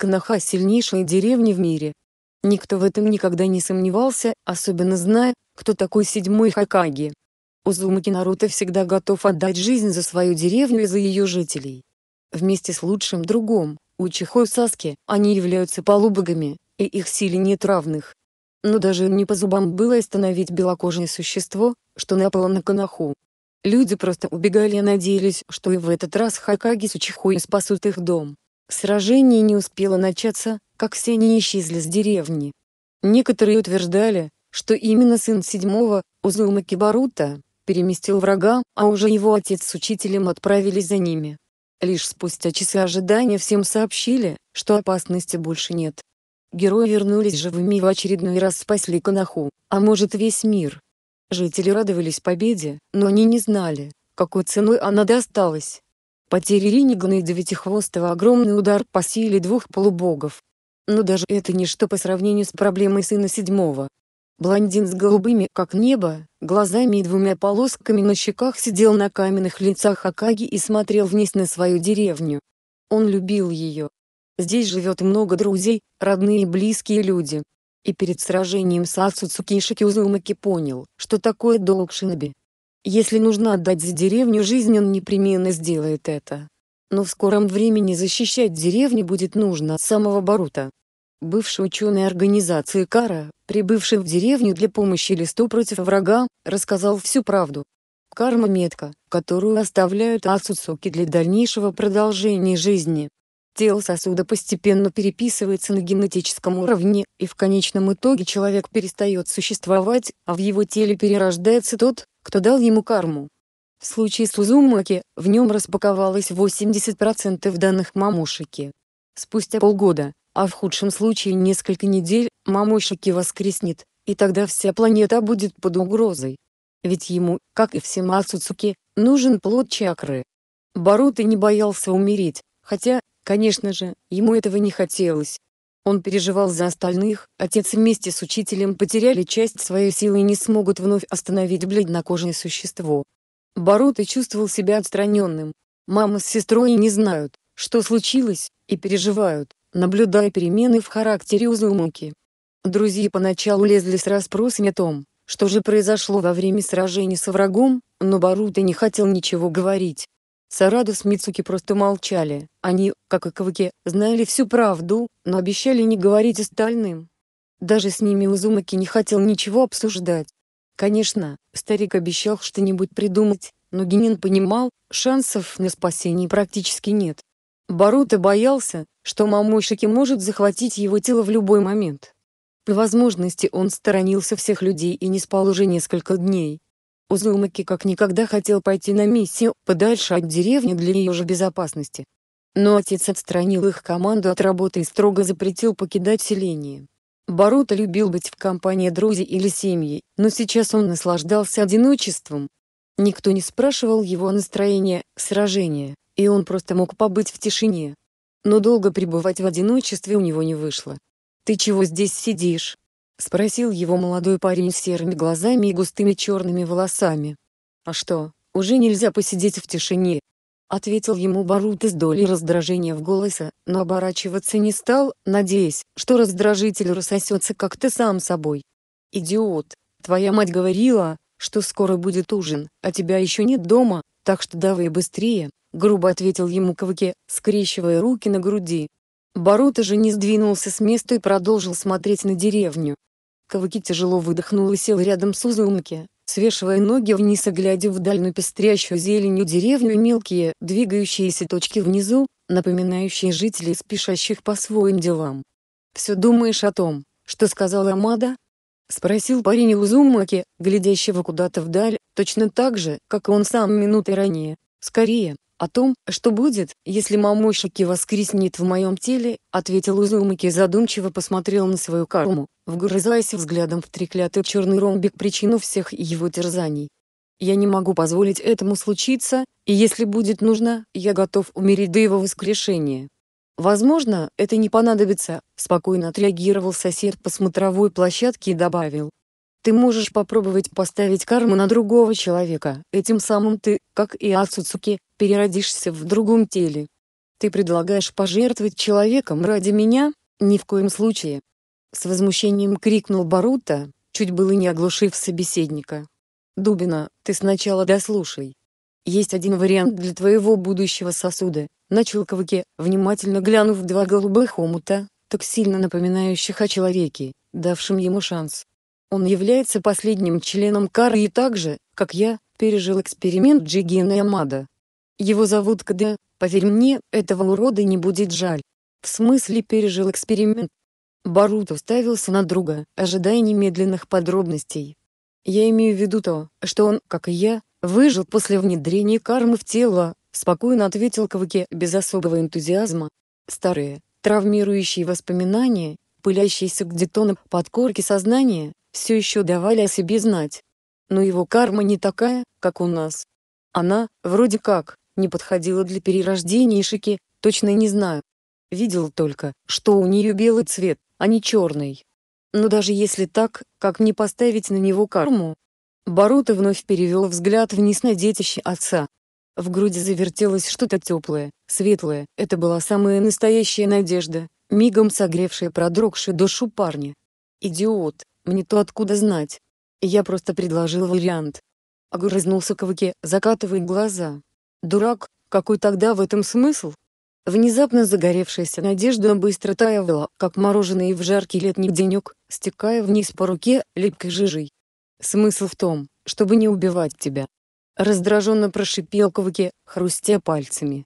Канаха – сильнейшая деревня в мире. Никто в этом никогда не сомневался, особенно зная, кто такой седьмой Хакаги. Узумаки Наруто всегда готов отдать жизнь за свою деревню и за ее жителей. Вместе с лучшим другом, Учихой и Саски, они являются полубогами, и их силе нет равных. Но даже не по зубам было остановить белокожее существо, что напало на Канаху. Люди просто убегали и надеялись, что и в этот раз Хакаги с Учихой спасут их дом. Сражение не успело начаться, как все они исчезли с деревни. Некоторые утверждали, что именно сын седьмого, Узума Кибарута, переместил врага, а уже его отец с учителем отправились за ними. Лишь спустя часы ожидания всем сообщили, что опасности больше нет. Герои вернулись живыми и в очередной раз спасли Канаху, а может весь мир. Жители радовались победе, но они не знали, какой ценой она досталась. Потери Ринигана и Девятихвостого огромный удар по силе двух полубогов. Но даже это ничто по сравнению с проблемой сына седьмого. Блондин с голубыми, как небо, глазами и двумя полосками на щеках сидел на каменных лицах Акаги и смотрел вниз на свою деревню. Он любил ее. Здесь живет много друзей, родные и близкие люди. И перед сражением с Ацуцуки Шикиузумаки понял, что такое долг шиноби, если нужно отдать за деревню жизнь, он непременно сделает это. Но в скором времени защищать деревни будет нужно от самого Барута. Бывший ученый организации Кара, прибывший в деревню для помощи Листу против врага, рассказал всю правду. Карма – метка, которую оставляют Асуцуки для дальнейшего продолжения жизни. Тело сосуда постепенно переписывается на генетическом уровне, и в конечном итоге человек перестает существовать, а в его теле перерождается тот, кто дал ему карму. В случае с Узумаки, в нем распаковалось 80% данных мамушики. Спустя полгода, а в худшем случае несколько недель, мамушики воскреснет, и тогда вся планета будет под угрозой. Ведь ему, как и всем Ацуцуки, нужен плод чакры. Баруто не боялся умереть, хотя, конечно же, ему этого не хотелось, он переживал за остальных, отец вместе с учителем потеряли часть своей силы и не смогут вновь остановить бледнокожее существо. Барута чувствовал себя отстраненным. Мама с сестрой не знают, что случилось, и переживают, наблюдая перемены в характере Узумуки. Друзья поначалу лезли с расспросами о том, что же произошло во время сражения со врагом, но Барута не хотел ничего говорить, Сараду с Мицуки просто молчали. Они, как и Каваки, знали всю правду, но обещали не говорить остальным. Даже с ними Узумаки не хотел ничего обсуждать. Конечно, старик обещал что-нибудь придумать, но Генин понимал, шансов на спасение практически нет. Баруто боялся, что Мамошики может захватить его тело в любой момент. По возможности он сторонился всех людей и не спал уже несколько дней. Узумаки как никогда хотел пойти на миссию подальше от деревни для ее же безопасности. Но отец отстранил их команду от работы и строго запретил покидать селение. Барута любил быть в компании друзей или семьи, но сейчас он наслаждался одиночеством. Никто не спрашивал его о настроении, сражения, и он просто мог побыть в тишине. Но долго пребывать в одиночестве у него не вышло. «Ты чего здесь сидишь?» — спросил его молодой парень с серыми глазами и густыми черными волосами. «А что, уже нельзя посидеть в тишине?» — ответил ему Барут из доли раздражения в голосе, но оборачиваться не стал, надеясь, что раздражитель рассосется как-то сам собой. «Идиот, твоя мать говорила, что скоро будет ужин, а тебя еще нет дома, так что давай быстрее», — грубо ответил ему Кавыке, скрещивая руки на груди. Барута же не сдвинулся с места и продолжил смотреть на деревню, Кавыки тяжело выдохнул и сел рядом с Узумки, свешивая ноги вниз и глядя в дальнюю пестрящую зеленью деревню и мелкие, двигающиеся точки внизу, напоминающие жителей, спешащих по своим делам. «Все думаешь о том, что сказала Амада?» — спросил парень Узумаки, глядящего куда-то вдаль, точно так же, как и он сам минуты ранее, скорее, о том, что будет, если мамощики воскреснет в моем теле, ответил Узумаки задумчиво посмотрел на свою карму, вгрызаясь взглядом в треклятый черный ромбик причину всех его терзаний. Я не могу позволить этому случиться, и если будет нужно, я готов умереть до его воскрешения. Возможно, это не понадобится, спокойно отреагировал сосед по смотровой площадке и добавил, ты можешь попробовать поставить карму на другого человека, этим самым ты, как и Ацуцуки, переродишься в другом теле. Ты предлагаешь пожертвовать человеком ради меня? Ни в коем случае. С возмущением крикнул Барута, чуть было не оглушив собеседника. Дубина, ты сначала дослушай. Есть один вариант для твоего будущего сосуда. Начал Кавыки, внимательно глянув два голубых омута, так сильно напоминающих о человеке, давшем ему шанс. Он является последним членом Кары и так же, как я, пережил эксперимент Джигена и Амада. Его зовут Кд, поверь мне, этого урода не будет жаль. В смысле пережил эксперимент? Барут уставился на друга, ожидая немедленных подробностей. Я имею в виду то, что он, как и я, выжил после внедрения кармы в тело, спокойно ответил Кавыке без особого энтузиазма. Старые, травмирующие воспоминания, пылящиеся к детонам подкорки сознания, все еще давали о себе знать. Но его карма не такая, как у нас. Она, вроде как, не подходила для перерождения Ишики, точно не знаю. Видел только, что у нее белый цвет, а не черный. Но даже если так, как мне поставить на него карму? Барута вновь перевел взгляд вниз на детище отца. В груди завертелось что-то теплое, светлое, это была самая настоящая надежда, мигом согревшая продрогшую душу парня. «Идиот, мне-то откуда знать? Я просто предложил вариант. Огрызнулся Кавыки, закатывая глаза. Дурак, какой тогда в этом смысл? Внезапно загоревшаяся надежда быстро таяла, как мороженое в жаркий летний денек, стекая вниз по руке, липкой жижей. Смысл в том, чтобы не убивать тебя. Раздраженно прошипел Кавыки, хрустя пальцами.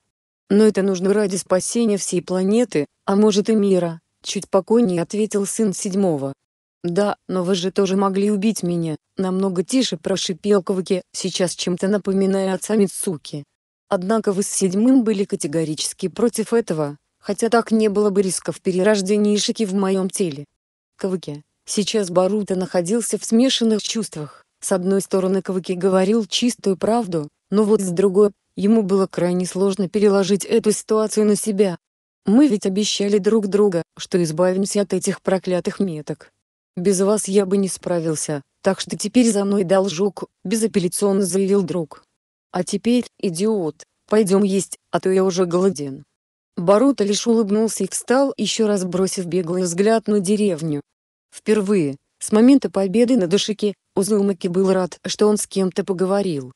Но это нужно ради спасения всей планеты, а может и мира, чуть покойнее ответил сын седьмого. «Да, но вы же тоже могли убить меня», — намного тише прошипел Каваки, сейчас чем-то напоминая отца Мицуки. Однако вы с седьмым были категорически против этого, хотя так не было бы рисков перерождения Ишики в моем теле. Каваки. Сейчас Барута находился в смешанных чувствах. С одной стороны Каваки говорил чистую правду, но вот с другой, ему было крайне сложно переложить эту ситуацию на себя. Мы ведь обещали друг друга, что избавимся от этих проклятых меток. Без вас я бы не справился, так что теперь за мной должок, безапелляционно заявил друг. А теперь, идиот, пойдем есть, а то я уже голоден. Барута лишь улыбнулся и встал, еще раз бросив беглый взгляд на деревню. Впервые, с момента победы на душике Узумаки был рад, что он с кем-то поговорил.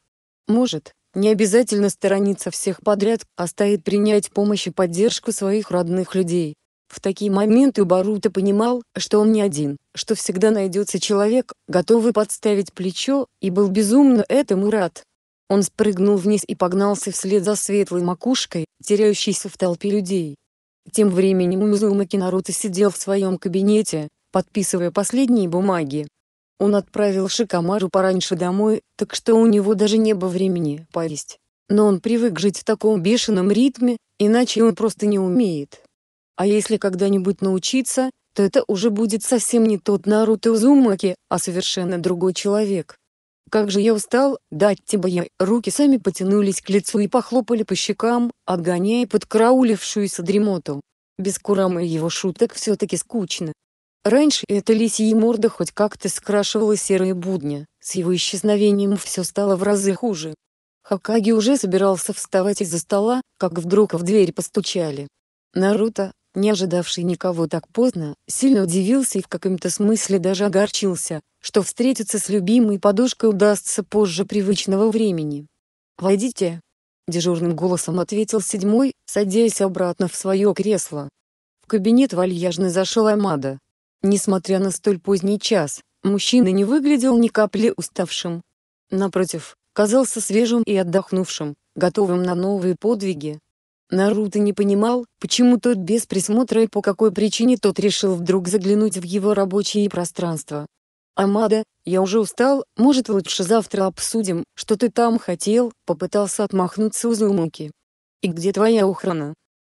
Может, не обязательно сторониться всех подряд, а стоит принять помощь и поддержку своих родных людей, в такие моменты Барута понимал, что он не один, что всегда найдется человек, готовый подставить плечо, и был безумно этому рад. Он спрыгнул вниз и погнался вслед за светлой макушкой, теряющейся в толпе людей. Тем временем Узума Кинаруто сидел в своем кабинете, подписывая последние бумаги. Он отправил Шикамару пораньше домой, так что у него даже не было времени поесть. Но он привык жить в таком бешеном ритме, иначе он просто не умеет. А если когда-нибудь научиться, то это уже будет совсем не тот Наруто Узумаки, а совершенно другой человек. Как же я устал, дать тебе я. Руки сами потянулись к лицу и похлопали по щекам, отгоняя подкраулившуюся дремоту. Без Курамы и его шуток все-таки скучно. Раньше эта лисья морда хоть как-то скрашивала серые будни, с его исчезновением все стало в разы хуже. Хакаги уже собирался вставать из-за стола, как вдруг в дверь постучали. «Наруто, не ожидавший никого так поздно, сильно удивился и в каком-то смысле даже огорчился, что встретиться с любимой подушкой удастся позже привычного времени. «Войдите!» — дежурным голосом ответил седьмой, садясь обратно в свое кресло. В кабинет вальяжно зашел Амада. Несмотря на столь поздний час, мужчина не выглядел ни капли уставшим. Напротив, казался свежим и отдохнувшим, готовым на новые подвиги. Наруто не понимал, почему тот без присмотра и по какой причине тот решил вдруг заглянуть в его рабочее пространство. «Амада, я уже устал, может лучше завтра обсудим, что ты там хотел», — попытался отмахнуться Узумаки. «И где твоя охрана?»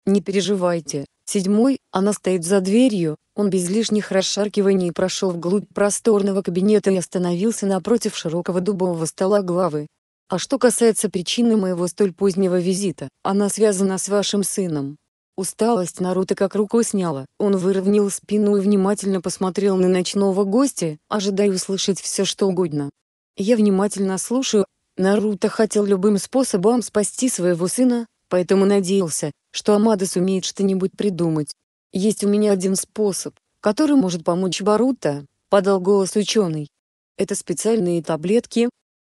«Не переживайте, седьмой, она стоит за дверью», он без лишних расшаркиваний прошел вглубь просторного кабинета и остановился напротив широкого дубового стола главы. А что касается причины моего столь позднего визита, она связана с вашим сыном. Усталость Наруто как рукой сняла, он выровнял спину и внимательно посмотрел на ночного гостя, ожидая услышать все что угодно. Я внимательно слушаю. Наруто хотел любым способом спасти своего сына, поэтому надеялся, что Амада сумеет что-нибудь придумать. «Есть у меня один способ, который может помочь Баруто», — подал голос ученый. «Это специальные таблетки,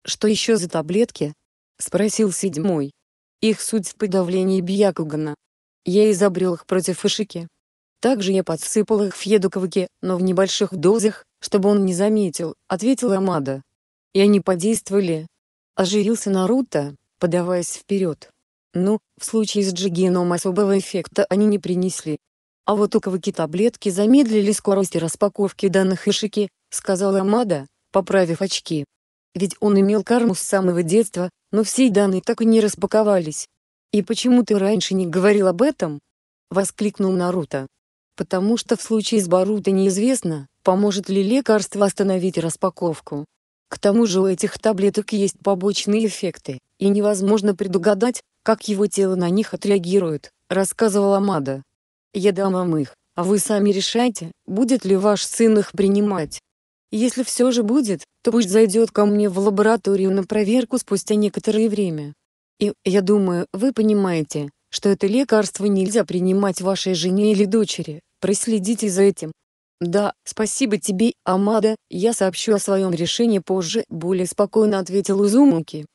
«Что еще за таблетки?» — спросил седьмой. «Их суть в подавлении биякугана. Я изобрел их против Ишики. Также я подсыпал их в Федуковке, но в небольших дозах, чтобы он не заметил», — ответила Амада. «И они подействовали». Ожирился Наруто, подаваясь вперед. Ну, в случае с Джигеном особого эффекта они не принесли. А вот у Каваки таблетки замедлили скорость распаковки данных Ишики, сказала Амада, поправив очки ведь он имел карму с самого детства, но все данные так и не распаковались. «И почему ты раньше не говорил об этом?» — воскликнул Наруто. «Потому что в случае с Баруто неизвестно, поможет ли лекарство остановить распаковку. К тому же у этих таблеток есть побочные эффекты, и невозможно предугадать, как его тело на них отреагирует», — рассказывала Мада. «Я дам вам их, а вы сами решайте, будет ли ваш сын их принимать». Если все же будет, то пусть зайдет ко мне в лабораторию на проверку спустя некоторое время. И, я думаю, вы понимаете, что это лекарство нельзя принимать вашей жене или дочери. Проследите за этим. Да, спасибо тебе, Амада, я сообщу о своем решении позже, более спокойно ответил Узумуки.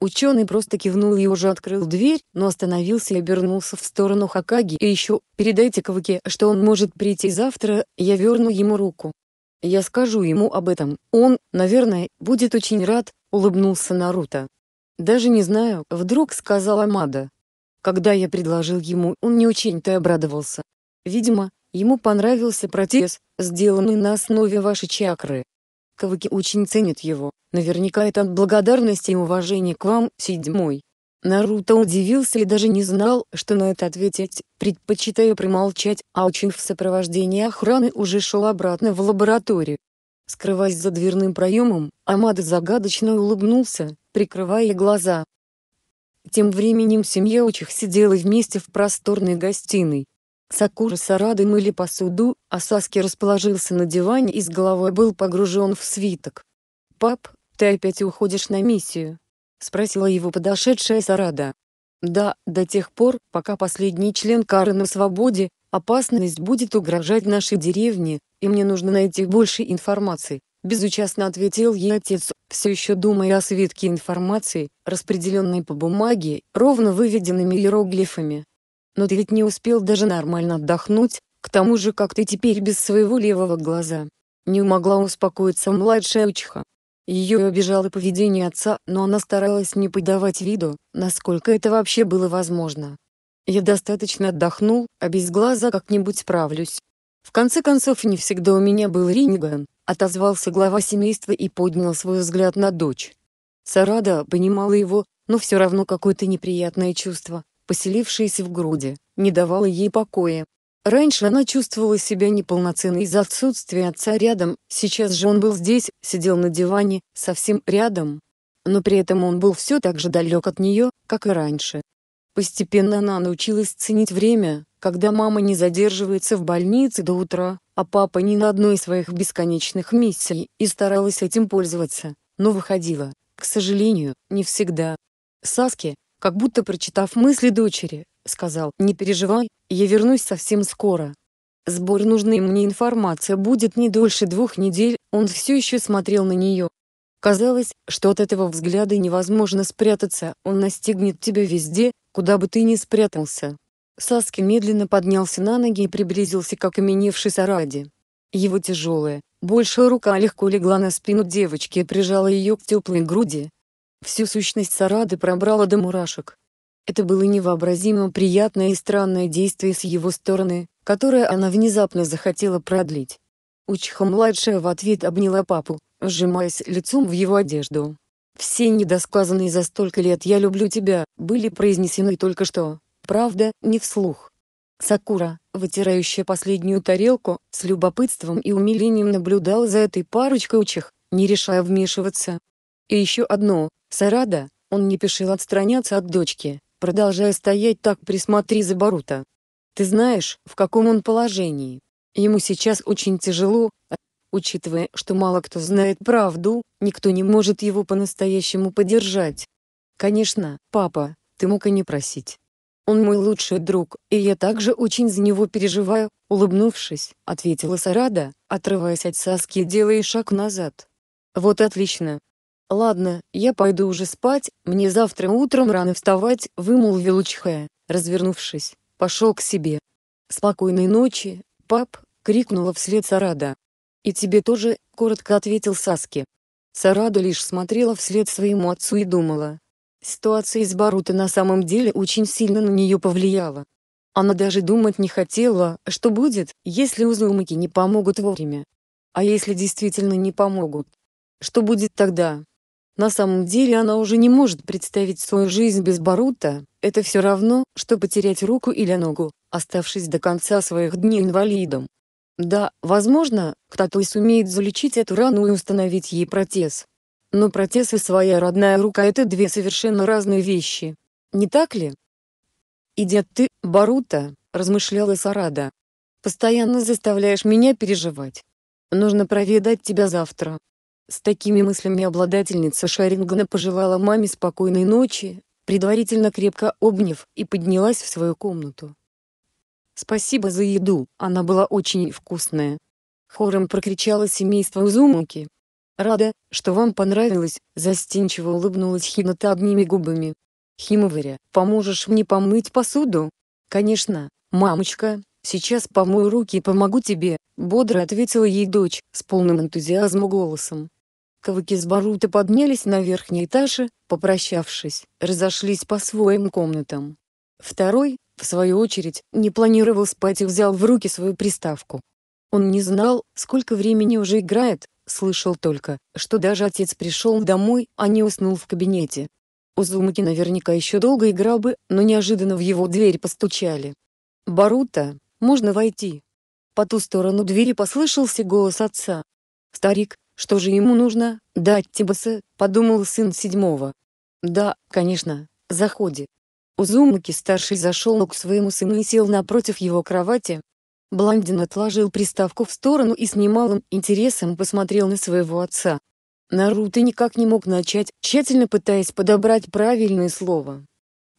Ученый просто кивнул и уже открыл дверь, но остановился и обернулся в сторону Хакаги. И еще, передайте Каваке, что он может прийти завтра, я верну ему руку. Я скажу ему об этом, он, наверное, будет очень рад», — улыбнулся Наруто. «Даже не знаю», — вдруг сказала Амада. Когда я предложил ему, он не очень-то обрадовался. Видимо, ему понравился протез, сделанный на основе вашей чакры. Кавыки очень ценит его, наверняка это от благодарности и уважения к вам, седьмой. Наруто удивился и даже не знал, что на это ответить, предпочитая промолчать, а Учин в сопровождении охраны уже шел обратно в лабораторию. Скрываясь за дверным проемом, Амада загадочно улыбнулся, прикрывая глаза. Тем временем семья учих сидела вместе в просторной гостиной. Сакура с Арадой мыли посуду, а Саски расположился на диване и с головой был погружен в свиток. «Пап, ты опять уходишь на миссию?» спросила его подошедшая Сарада. Да, до тех пор, пока последний член Кары на свободе, опасность будет угрожать нашей деревне, и мне нужно найти больше информации, безучастно ответил ей отец, все еще думая о свитке информации, распределенной по бумаге, ровно выведенными иероглифами. Но ты ведь не успел даже нормально отдохнуть, к тому же как ты теперь без своего левого глаза. Не могла успокоиться младшая учха. Ее обижало поведение отца, но она старалась не подавать виду, насколько это вообще было возможно. Я достаточно отдохнул, а без глаза как-нибудь справлюсь. В конце концов, не всегда у меня был Ринган, отозвался глава семейства и поднял свой взгляд на дочь. Сарада понимала его, но все равно какое-то неприятное чувство, поселившееся в груди, не давало ей покоя. Раньше она чувствовала себя неполноценной из-за отсутствия отца рядом, сейчас же он был здесь, сидел на диване, совсем рядом. Но при этом он был все так же далек от нее, как и раньше. Постепенно она научилась ценить время, когда мама не задерживается в больнице до утра, а папа ни на одной из своих бесконечных миссий, и старалась этим пользоваться, но выходила, к сожалению, не всегда. Саски, как будто прочитав мысли дочери, сказал «Не переживай, я вернусь совсем скоро». Сбор нужной мне информации будет не дольше двух недель, он все еще смотрел на нее. Казалось, что от этого взгляда невозможно спрятаться, он настигнет тебя везде, куда бы ты ни спрятался. Саски медленно поднялся на ноги и приблизился к окаменевшей Сараде. Его тяжелая, большая рука легко легла на спину девочки и прижала ее к теплой груди. Всю сущность Сарады пробрала до мурашек. Это было невообразимо приятное и странное действие с его стороны, которое она внезапно захотела продлить. Учиха младшая в ответ обняла папу, сжимаясь лицом в его одежду. «Все недосказанные за столько лет «я люблю тебя» были произнесены только что, правда, не вслух». Сакура, вытирающая последнюю тарелку, с любопытством и умилением наблюдала за этой парочкой учих, не решая вмешиваться. И еще одно, Сарада, он не спешил отстраняться от дочки. Продолжая стоять так, присмотри за Барута. Ты знаешь, в каком он положении. Ему сейчас очень тяжело, а, учитывая, что мало кто знает правду, никто не может его по-настоящему поддержать. Конечно, папа, ты мог и не просить. Он мой лучший друг, и я также очень за него переживаю, улыбнувшись, ответила Сарада, отрываясь от Саски и делая шаг назад. Вот отлично, «Ладно, я пойду уже спать, мне завтра утром рано вставать», — вымолвил Чхэ, развернувшись, пошел к себе. «Спокойной ночи, пап!» — крикнула вслед Сарада. «И тебе тоже», — коротко ответил Саски. Сарада лишь смотрела вслед своему отцу и думала. Ситуация из Барута на самом деле очень сильно на нее повлияла. Она даже думать не хотела, что будет, если Узумаки не помогут вовремя. А если действительно не помогут? Что будет тогда? На самом деле она уже не может представить свою жизнь без Барута, это все равно, что потерять руку или ногу, оставшись до конца своих дней инвалидом. Да, возможно, кто-то и сумеет залечить эту рану и установить ей протез. Но протез и своя родная рука – это две совершенно разные вещи. Не так ли? «Идет ты, Барута», – размышляла Сарада. «Постоянно заставляешь меня переживать. Нужно проведать тебя завтра, с такими мыслями обладательница Шарингана пожелала маме спокойной ночи, предварительно крепко обняв, и поднялась в свою комнату. «Спасибо за еду, она была очень вкусная!» Хором прокричало семейство Узумуки. «Рада, что вам понравилось», — застенчиво улыбнулась Хината одними губами. «Химоваря, поможешь мне помыть посуду?» «Конечно, мамочка, сейчас помою руки и помогу тебе», — бодро ответила ей дочь, с полным энтузиазмом голосом. Ковыки с Барута поднялись на верхний этаж и, попрощавшись, разошлись по своим комнатам. Второй, в свою очередь, не планировал спать и взял в руки свою приставку. Он не знал, сколько времени уже играет, слышал только, что даже отец пришел домой, а не уснул в кабинете. Узумаки наверняка еще долго играл бы, но неожиданно в его дверь постучали. «Барута, можно войти?» По ту сторону двери послышался голос отца. Старик, что же ему нужно? Дать Тибаса, подумал сын седьмого. Да, конечно, заходи. Узумаки-старший зашел к своему сыну и сел напротив его кровати. Блондин отложил приставку в сторону и с немалым интересом посмотрел на своего отца. Наруто никак не мог начать, тщательно пытаясь подобрать правильное слово.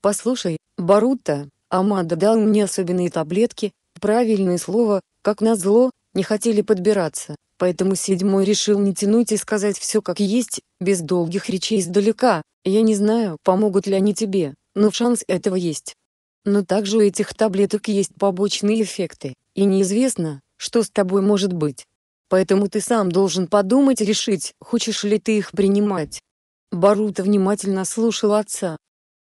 «Послушай, Барута, Амада дал мне особенные таблетки, правильное слово, как назло, не хотели подбираться. Поэтому седьмой решил не тянуть и сказать все как есть, без долгих речей издалека. Я не знаю, помогут ли они тебе, но шанс этого есть. Но также у этих таблеток есть побочные эффекты, и неизвестно, что с тобой может быть. Поэтому ты сам должен подумать и решить, хочешь ли ты их принимать. Барута внимательно слушал отца.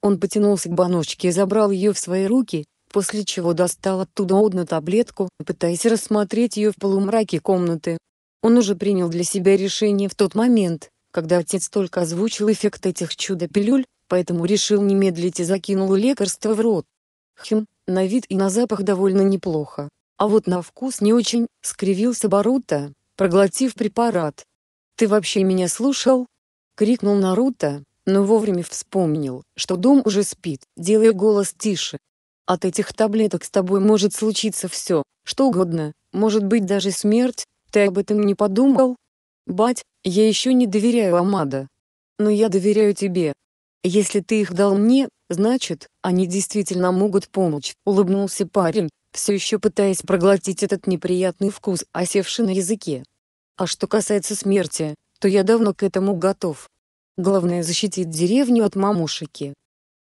Он потянулся к баночке и забрал ее в свои руки, после чего достал оттуда одну таблетку, пытаясь рассмотреть ее в полумраке комнаты, он уже принял для себя решение в тот момент, когда отец только озвучил эффект этих чудо-пилюль, поэтому решил не медлить и закинул лекарство в рот. Хм, на вид и на запах довольно неплохо. А вот на вкус не очень, скривился Барута, проглотив препарат. «Ты вообще меня слушал?» — крикнул Наруто, но вовремя вспомнил, что дом уже спит, делая голос тише. «От этих таблеток с тобой может случиться все, что угодно, может быть даже смерть, ты об этом не подумал? Бать, я еще не доверяю Амада. Но я доверяю тебе. Если ты их дал мне, значит, они действительно могут помочь, улыбнулся парень, все еще пытаясь проглотить этот неприятный вкус, осевший на языке. А что касается смерти, то я давно к этому готов. Главное защитить деревню от мамушики.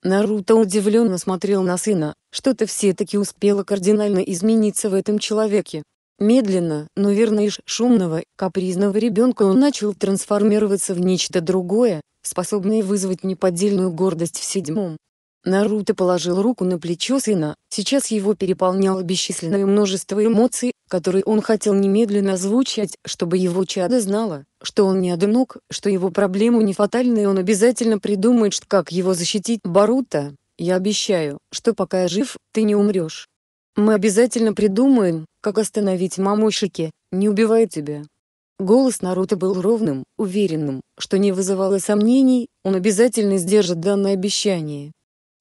Наруто удивленно смотрел на сына, что-то все-таки успело кардинально измениться в этом человеке, Медленно, но верно из шумного, капризного ребенка он начал трансформироваться в нечто другое, способное вызвать неподдельную гордость в седьмом. Наруто положил руку на плечо сына, сейчас его переполняло бесчисленное множество эмоций, которые он хотел немедленно озвучить, чтобы его чадо знало, что он не одинок, что его проблемы не фатальны и он обязательно придумает, как его защитить. Барута, я обещаю, что пока я жив, ты не умрешь. Мы обязательно придумаем, как остановить мамушики, не убивая тебя. Голос Наруто был ровным, уверенным, что не вызывало сомнений, он обязательно сдержит данное обещание.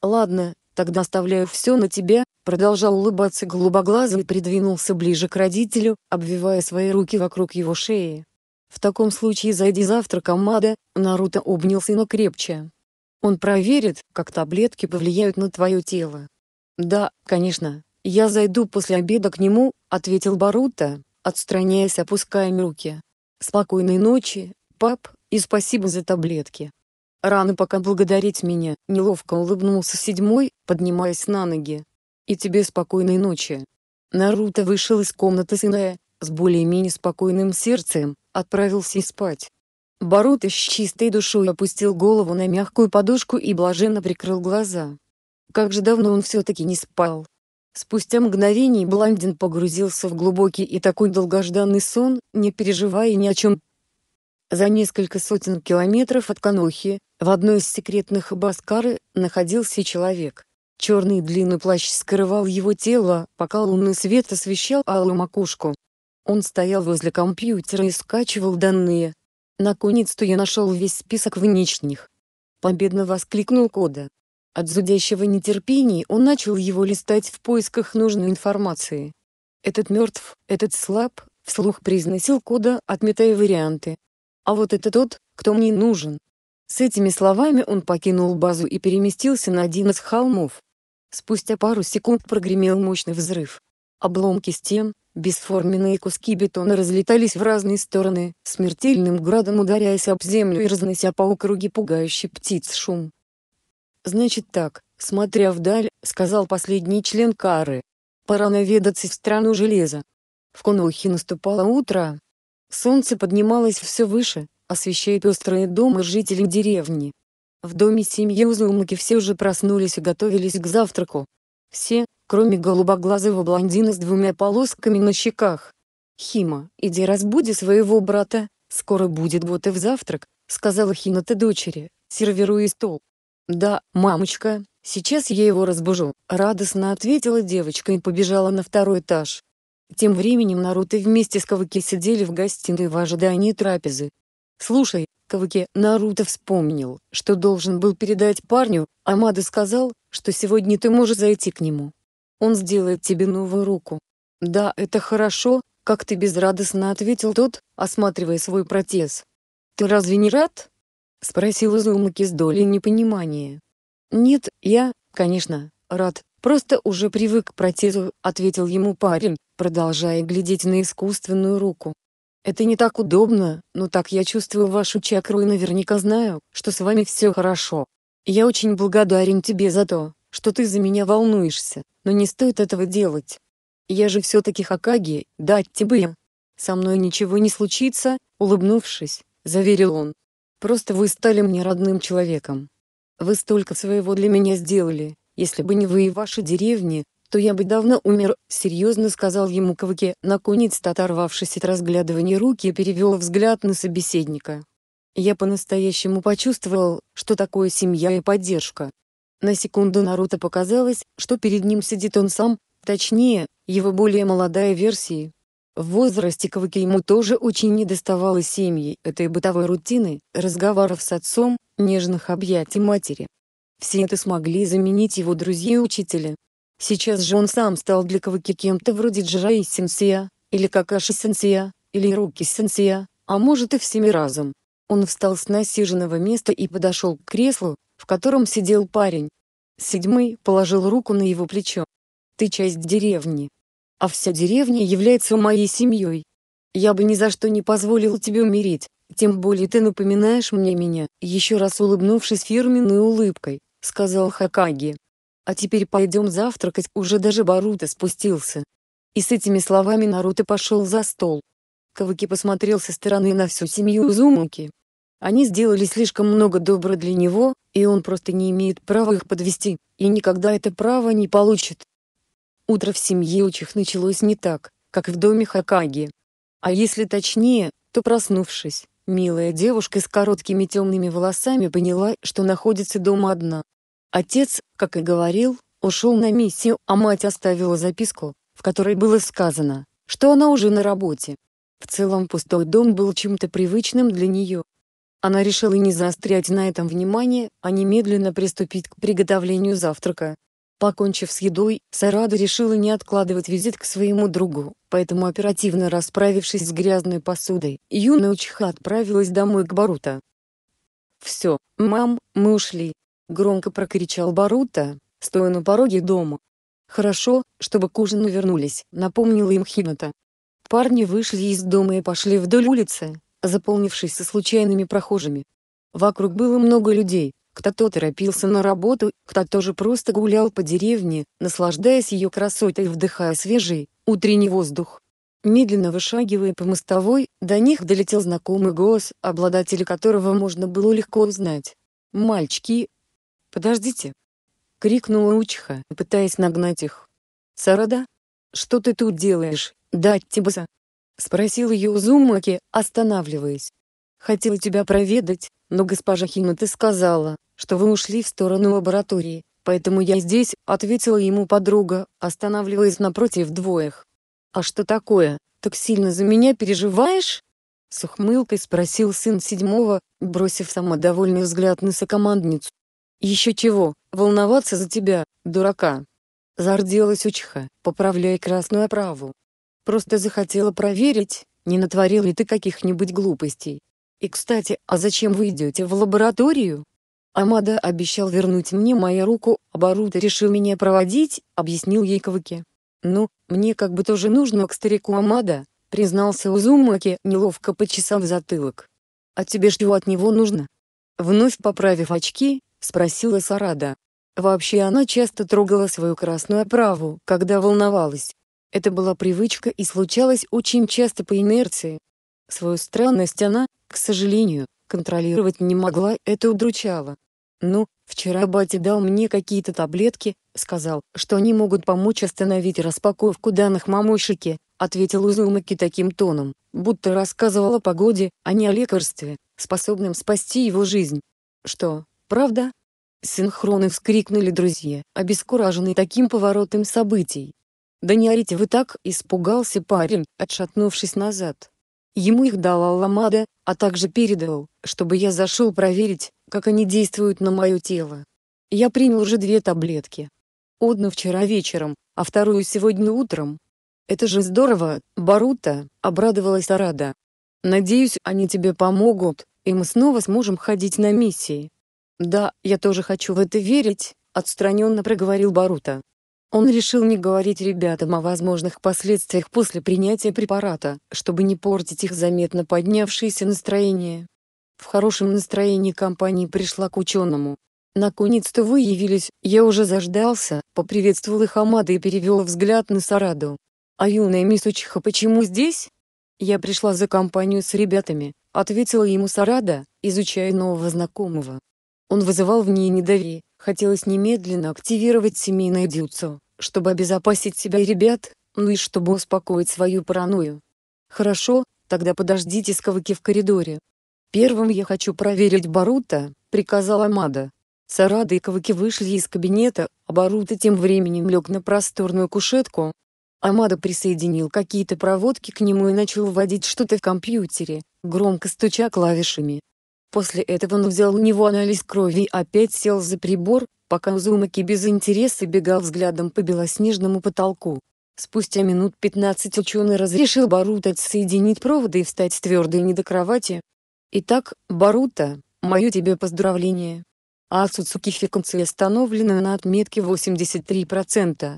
«Ладно, тогда оставляю все на тебя», — продолжал улыбаться голубоглазый и придвинулся ближе к родителю, обвивая свои руки вокруг его шеи. «В таком случае зайди завтра к Наруто обнял сына крепче. «Он проверит, как таблетки повлияют на твое тело». «Да, конечно», «Я зайду после обеда к нему», — ответил Барута, отстраняясь, опуская руки. «Спокойной ночи, пап, и спасибо за таблетки». «Рано пока благодарить меня», — неловко улыбнулся седьмой, поднимаясь на ноги. «И тебе спокойной ночи». Наруто вышел из комнаты сына, с более-менее спокойным сердцем, отправился спать. Барута с чистой душой опустил голову на мягкую подушку и блаженно прикрыл глаза. Как же давно он все-таки не спал. Спустя мгновение Бландин погрузился в глубокий и такой долгожданный сон, не переживая ни о чем. За несколько сотен километров от Канохи, в одной из секретных баз находился человек. Черный длинный плащ скрывал его тело, пока лунный свет освещал алую макушку. Он стоял возле компьютера и скачивал данные. Наконец-то я нашел весь список внешних. Победно воскликнул Кода. От зудящего нетерпения он начал его листать в поисках нужной информации. Этот мертв, этот слаб, вслух произносил кода, отметая варианты. А вот это тот, кто мне нужен. С этими словами он покинул базу и переместился на один из холмов. Спустя пару секунд прогремел мощный взрыв. Обломки стен, бесформенные куски бетона разлетались в разные стороны, смертельным градом ударяясь об землю и разнося по округе пугающий птиц шум. Значит так, смотря вдаль, сказал последний член кары. Пора наведаться в страну железа. В Конухе наступало утро. Солнце поднималось все выше, освещая пестрые дома жителей деревни. В доме семьи Узумаки все уже проснулись и готовились к завтраку. Все, кроме голубоглазого блондина с двумя полосками на щеках. «Хима, иди разбуди своего брата, скоро будет готов завтрак», — сказала Хината дочери, сервируя стол. «Да, мамочка, сейчас я его разбужу», — радостно ответила девочка и побежала на второй этаж. Тем временем Наруто вместе с Каваки сидели в гостиной в ожидании трапезы. «Слушай, Каваки, Наруто вспомнил, что должен был передать парню, а Амада сказал, что сегодня ты можешь зайти к нему. Он сделает тебе новую руку». «Да, это хорошо», — как ты безрадостно ответил тот, осматривая свой протез. «Ты разве не рад?» — спросил Изумаки с долей непонимания. «Нет, я, конечно, рад, просто уже привык к протезу», — ответил ему парень, продолжая глядеть на искусственную руку. «Это не так удобно, но так я чувствую вашу чакру и наверняка знаю, что с вами все хорошо. Я очень благодарен тебе за то, что ты за меня волнуешься, но не стоит этого делать. Я же все-таки Хакаги, дать тебе. Со мной ничего не случится», — улыбнувшись, заверил он. Просто вы стали мне родным человеком. Вы столько своего для меня сделали, если бы не вы и ваши деревни, то я бы давно умер», — серьезно сказал ему Кавыке, наконец-то оторвавшись от разглядывания руки и перевел взгляд на собеседника. Я по-настоящему почувствовал, что такое семья и поддержка. На секунду Наруто показалось, что перед ним сидит он сам, точнее, его более молодая версия, в возрасте Кваки ему тоже очень недоставало семьи, этой бытовой рутины, разговоров с отцом, нежных объятий матери. Все это смогли заменить его друзья и учителя. Сейчас же он сам стал для Кваки кем-то вроде Джирай Сенсия, или Какаши Сенсия, или Руки Сенсия, а может и всеми разом. Он встал с насиженного места и подошел к креслу, в котором сидел парень. Седьмой положил руку на его плечо. «Ты часть деревни», а вся деревня является моей семьей. Я бы ни за что не позволил тебе умереть, тем более ты напоминаешь мне меня», еще раз улыбнувшись фирменной улыбкой, сказал Хакаги. «А теперь пойдем завтракать», уже даже Баруто спустился. И с этими словами Наруто пошел за стол. Каваки посмотрел со стороны на всю семью Узумаки. Они сделали слишком много добра для него, и он просто не имеет права их подвести, и никогда это право не получит. Утро в семье Учих началось не так, как в доме Хакаги. А если точнее, то проснувшись, милая девушка с короткими темными волосами поняла, что находится дома одна. Отец, как и говорил, ушел на миссию, а мать оставила записку, в которой было сказано, что она уже на работе. В целом пустой дом был чем-то привычным для нее. Она решила не заострять на этом внимание, а немедленно приступить к приготовлению завтрака, Покончив с едой, Сарада решила не откладывать визит к своему другу, поэтому оперативно расправившись с грязной посудой, юная Учиха отправилась домой к Барута. «Все, мам, мы ушли!» — громко прокричал Барута, стоя на пороге дома. «Хорошо, чтобы к ужину вернулись», — напомнила им Хината. Парни вышли из дома и пошли вдоль улицы, заполнившись со случайными прохожими. Вокруг было много людей, кто-то торопился на работу, кто-то же просто гулял по деревне, наслаждаясь ее красотой и вдыхая свежий, утренний воздух. Медленно вышагивая по мостовой, до них долетел знакомый голос, обладателя которого можно было легко узнать. «Мальчики! Подождите!» — крикнула Учиха, пытаясь нагнать их. «Сарада? Что ты тут делаешь, дать тебе за? – спросил ее Узумаки, останавливаясь. «Хотела тебя проведать, но госпожа Хина сказала, что вы ушли в сторону лаборатории, поэтому я здесь», — ответила ему подруга, останавливаясь напротив двоих. «А что такое? Так сильно за меня переживаешь?» С ухмылкой спросил сын седьмого, бросив самодовольный взгляд на сокомандницу. «Еще чего, волноваться за тебя, дурака!» Зарделась учиха, поправляя красную оправу. «Просто захотела проверить, не натворил ли ты каких-нибудь глупостей. И кстати, а зачем вы идете в лабораторию?» Амада обещал вернуть мне мою руку, а Барута решил меня проводить, объяснил ей Кавыке. «Ну, мне как бы тоже нужно к старику Амада», — признался Узумаки, неловко почесав затылок. «А тебе что от него нужно?» Вновь поправив очки, спросила Сарада. Вообще она часто трогала свою красную оправу, когда волновалась. Это была привычка и случалось очень часто по инерции. Свою странность она, к сожалению, контролировать не могла, это удручало. «Ну, вчера батя дал мне какие-то таблетки, сказал, что они могут помочь остановить распаковку данных мамушики», ответил Узумаки таким тоном, будто рассказывал о погоде, а не о лекарстве, способном спасти его жизнь. «Что, правда?» Синхроны вскрикнули друзья, обескураженные таким поворотом событий. «Да не орите вы так!» — испугался парень, отшатнувшись назад. Ему их дала Ламада, а также передал, чтобы я зашел проверить, как они действуют на мое тело. Я принял уже две таблетки. Одну вчера вечером, а вторую сегодня утром. Это же здорово, Барута, обрадовалась Арада. Надеюсь, они тебе помогут, и мы снова сможем ходить на миссии. Да, я тоже хочу в это верить, отстраненно проговорил Барута. Он решил не говорить ребятам о возможных последствиях после принятия препарата, чтобы не портить их заметно поднявшееся настроение. В хорошем настроении компании пришла к ученому. «Наконец-то вы явились, я уже заждался», — поприветствовал их Амада и перевел взгляд на Сараду. «А юная мисс Учиха почему здесь?» «Я пришла за компанию с ребятами», — ответила ему Сарада, изучая нового знакомого. Он вызывал в ней недоверие, хотелось немедленно активировать семейное дюцо, чтобы обезопасить себя и ребят, ну и чтобы успокоить свою паранойю. «Хорошо, тогда подождите сковыки в коридоре», «Первым я хочу проверить Барута», — приказала Амада. Сарада и Каваки вышли из кабинета, а Барута тем временем лег на просторную кушетку. Амада присоединил какие-то проводки к нему и начал вводить что-то в компьютере, громко стуча клавишами. После этого он взял у него анализ крови и опять сел за прибор, пока Узумаки без интереса бегал взглядом по белоснежному потолку. Спустя минут 15 ученый разрешил Барута отсоединить проводы и встать твердо и не до кровати, Итак, Барута, мое тебе поздравление. А Сузуки Фикунция остановлена на отметке 83%.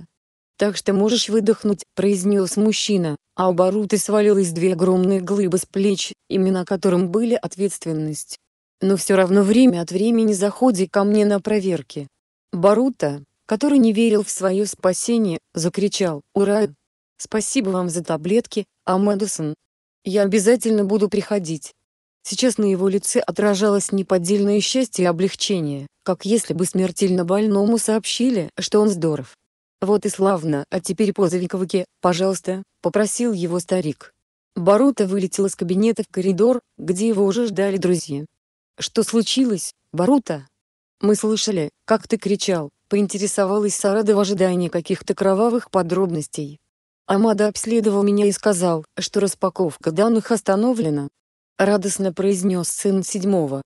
Так что можешь выдохнуть, произнес мужчина, а у Баруты свалилось две огромные глыбы с плеч, имена которым были ответственность. Но все равно время от времени заходи ко мне на проверки. Барута, который не верил в свое спасение, закричал «Ура! Спасибо вам за таблетки, а Я обязательно буду приходить!» Сейчас на его лице отражалось неподдельное счастье и облегчение, как если бы смертельно больному сообщили, что он здоров. «Вот и славно, а теперь позови к Ваке, пожалуйста», — попросил его старик. Барута вылетел из кабинета в коридор, где его уже ждали друзья. «Что случилось, Барута?» «Мы слышали, как ты кричал», — поинтересовалась Сарада в ожидании каких-то кровавых подробностей. Амада обследовал меня и сказал, что распаковка данных остановлена, радостно произнес сын седьмого.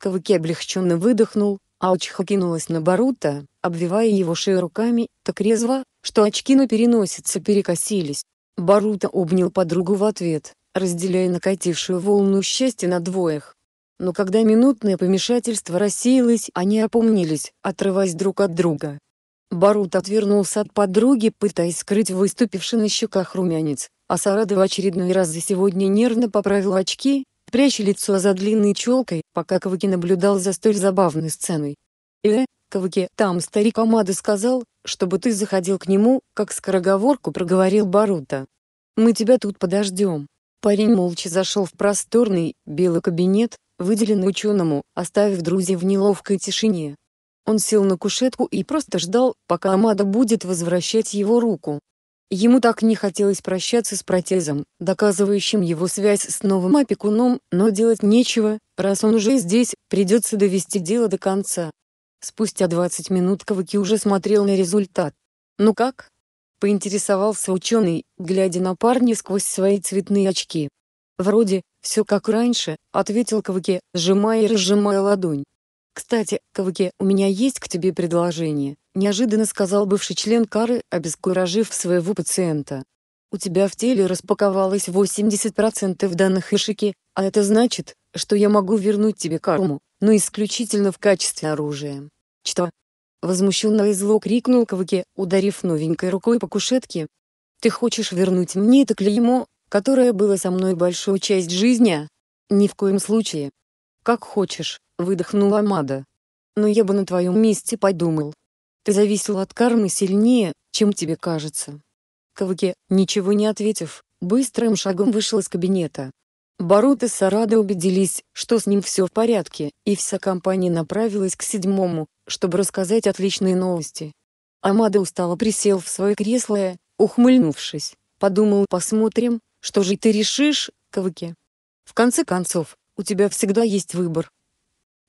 Кавыки облегченно выдохнул, а Очха кинулась на Барута, обвивая его шею руками, так резво, что очки на переносице перекосились. Барута обнял подругу в ответ, разделяя накатившую волну счастья на двоих. Но когда минутное помешательство рассеялось, они опомнились, отрываясь друг от друга. Барут отвернулся от подруги, пытаясь скрыть выступивший на щеках румянец, а Сарада в очередной раз за сегодня нервно поправил очки, пряча лицо за длинной челкой, пока Каваки наблюдал за столь забавной сценой. «Э, Каваки, там старик Амада сказал, чтобы ты заходил к нему», как скороговорку проговорил Барута. «Мы тебя тут подождем». Парень молча зашел в просторный, белый кабинет, выделенный ученому, оставив друзей в неловкой тишине. Он сел на кушетку и просто ждал, пока Амада будет возвращать его руку. Ему так не хотелось прощаться с протезом, доказывающим его связь с новым опекуном, но делать нечего, раз он уже здесь, придется довести дело до конца. Спустя 20 минут Каваки уже смотрел на результат. «Ну как?» — поинтересовался ученый, глядя на парня сквозь свои цветные очки. «Вроде, все как раньше», — ответил Каваки, сжимая и разжимая ладонь. «Кстати, Каваки, у меня есть к тебе предложение». — неожиданно сказал бывший член Кары, обескуражив своего пациента. «У тебя в теле распаковалось 80% данных Ишики, а это значит, что я могу вернуть тебе карму, но исключительно в качестве оружия». «Что?» — возмущенно и зло крикнул Кавыки, ударив новенькой рукой по кушетке. «Ты хочешь вернуть мне это клеймо, которое было со мной большую часть жизни?» «Ни в коем случае». «Как хочешь», — выдохнула Амада. «Но я бы на твоем месте подумал, ты зависел от кармы сильнее, чем тебе кажется. Каваке, ничего не ответив, быстрым шагом вышел из кабинета. Барут и Сарада убедились, что с ним все в порядке, и вся компания направилась к седьмому, чтобы рассказать отличные новости. Амада устало присел в свое кресло и, ухмыльнувшись, подумал «посмотрим, что же ты решишь, Кавыке? В конце концов, у тебя всегда есть выбор».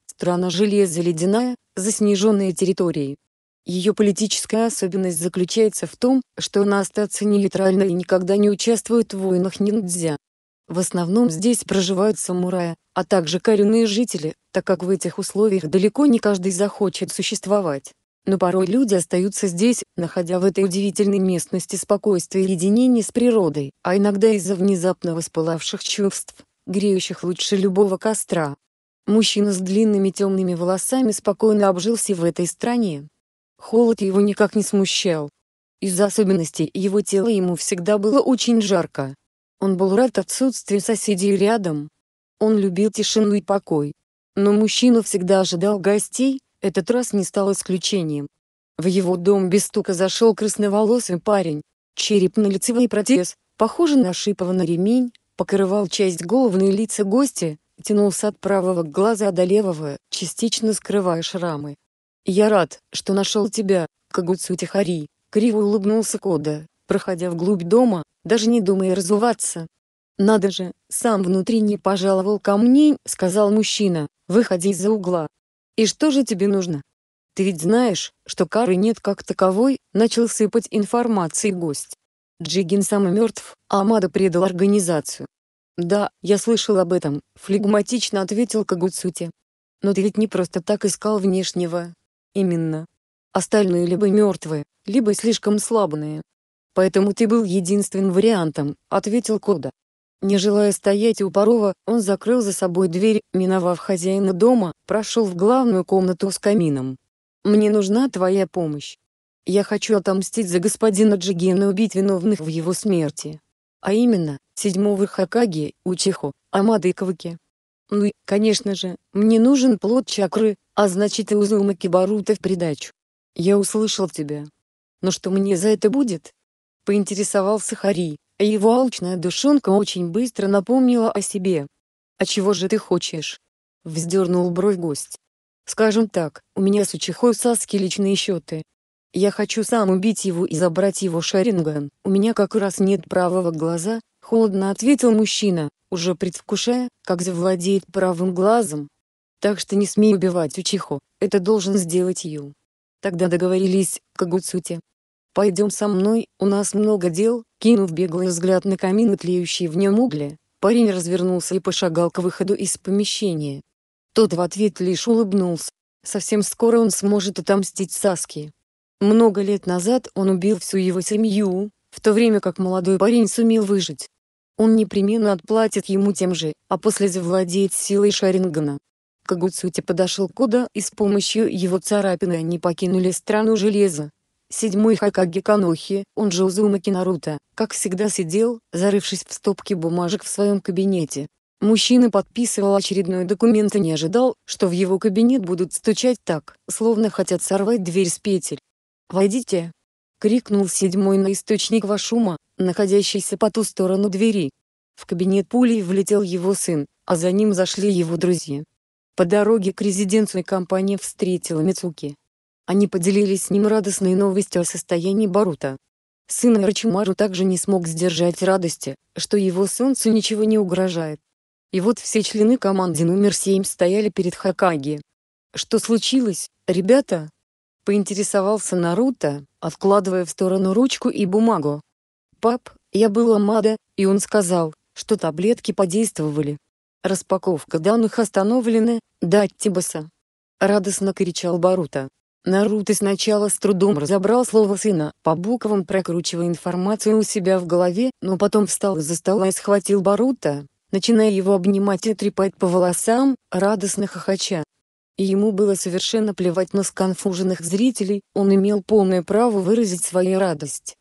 Страна железа ледяная, заснеженные территории, ее политическая особенность заключается в том, что она остается нейтральной и никогда не участвует в войнах ниндзя. В основном здесь проживают самураи, а также коренные жители, так как в этих условиях далеко не каждый захочет существовать. Но порой люди остаются здесь, находя в этой удивительной местности спокойствие и единение с природой, а иногда из-за внезапно воспылавших чувств, греющих лучше любого костра. Мужчина с длинными темными волосами спокойно обжился в этой стране, Холод его никак не смущал. Из-за особенностей его тела ему всегда было очень жарко. Он был рад отсутствию соседей рядом. Он любил тишину и покой. Но мужчина всегда ожидал гостей, этот раз не стал исключением. В его дом без стука зашел красноволосый парень. Черепно-лицевой протез, похожий на шипованный ремень, покрывал часть головы и лица гостя, тянулся от правого глаза до левого, частично скрывая шрамы. «Я рад, что нашел тебя, Кагуцу Тихари», — криво улыбнулся Кода, проходя вглубь дома, даже не думая разуваться. «Надо же, сам внутренне пожаловал ко мне», — сказал мужчина, выходи из-за угла. «И что же тебе нужно?» «Ты ведь знаешь, что кары нет как таковой», — начал сыпать информацией гость. Джигин сам и мертв, а Амада предал организацию. «Да, я слышал об этом», — флегматично ответил Кагуцути. «Но ты ведь не просто так искал внешнего, Именно. Остальные либо мертвые, либо слишком слабные. Поэтому ты был единственным вариантом, ответил Кода. Не желая стоять у порога, он закрыл за собой дверь, миновав хозяина дома, прошел в главную комнату с камином. «Мне нужна твоя помощь. Я хочу отомстить за господина Джигена и убить виновных в его смерти. А именно, седьмого Хакаги, Учиху, Амады и Кваки. Ну и, конечно же, мне нужен плод чакры, а значит и Узума Кибарута в придачу. Я услышал тебя. Но что мне за это будет? Поинтересовался Хари, а его алчная душонка очень быстро напомнила о себе. А чего же ты хочешь? Вздернул бровь гость. Скажем так, у меня с Учихой Саски личные счеты. Я хочу сам убить его и забрать его Шаринган. У меня как раз нет правого глаза, холодно ответил мужчина, уже предвкушая, как завладеет правым глазом. Так что не смей убивать Учиху, это должен сделать Ю. Тогда договорились, Кагуцути. Пойдем со мной, у нас много дел, кинув беглый взгляд на камин и тлеющий в нем угли, парень развернулся и пошагал к выходу из помещения. Тот в ответ лишь улыбнулся. Совсем скоро он сможет отомстить Саске. Много лет назад он убил всю его семью, в то время как молодой парень сумел выжить. Он непременно отплатит ему тем же, а после завладеет силой Шарингана. Кагуцути типа, подошел к Ода и с помощью его царапины они покинули страну железа. Седьмой Хакаги Канохи, он же Узумаки Наруто, как всегда сидел, зарывшись в стопки бумажек в своем кабинете. Мужчина подписывал очередной документ и не ожидал, что в его кабинет будут стучать так, словно хотят сорвать дверь с петель. «Войдите!» — крикнул седьмой на источник шума, находящийся по ту сторону двери. В кабинет пулей влетел его сын, а за ним зашли его друзья. По дороге к резиденции компания встретила Мицуки. Они поделились с ним радостной новостью о состоянии Барута. Сын Арчимару также не смог сдержать радости, что его солнцу ничего не угрожает. И вот все члены команды номер 7 стояли перед Хакаги. «Что случилось, ребята?» — поинтересовался Наруто, откладывая в сторону ручку и бумагу. «Пап, я был Амада, и он сказал, что таблетки подействовали. «Распаковка данных остановлена, дать Тибаса!» Радостно кричал Барута. Наруто сначала с трудом разобрал слово сына, по буквам прокручивая информацию у себя в голове, но потом встал из-за стола и схватил Барута, начиная его обнимать и трепать по волосам, радостно хохоча. И ему было совершенно плевать на сконфуженных зрителей, он имел полное право выразить свою радость.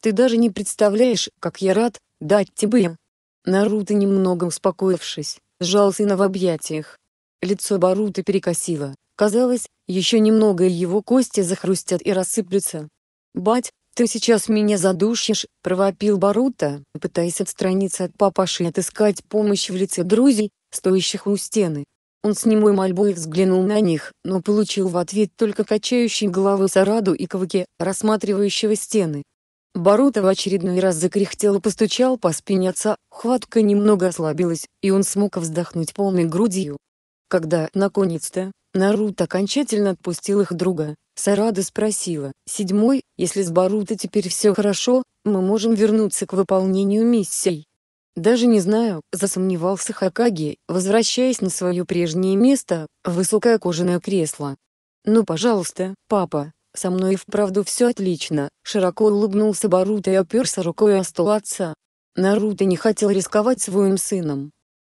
«Ты даже не представляешь, как я рад, дать тебе!» Наруто немного успокоившись, сжал сына в объятиях. Лицо Барута перекосило. Казалось, еще немного и его кости захрустят и рассыплются. «Бать, ты сейчас меня задушишь», — провопил Барута, пытаясь отстраниться от папаши и отыскать помощь в лице друзей, стоящих у стены. Он с немой мольбой взглянул на них, но получил в ответ только качающий головы Сараду и Каваке, рассматривающего стены. Барутов в очередной раз закряхтел и постучал по спине отца, хватка немного ослабилась, и он смог вздохнуть полной грудью. Когда, наконец-то, Наруто окончательно отпустил их друга, Сарада спросила, «Седьмой, если с Баруто теперь все хорошо, мы можем вернуться к выполнению миссий?» «Даже не знаю», — засомневался Хакаги, возвращаясь на свое прежнее место, высокое кожаное кресло. «Ну пожалуйста, папа, со мной и вправду все отлично», — широко улыбнулся Баруто и оперся рукой о стол отца. Наруто не хотел рисковать своим сыном.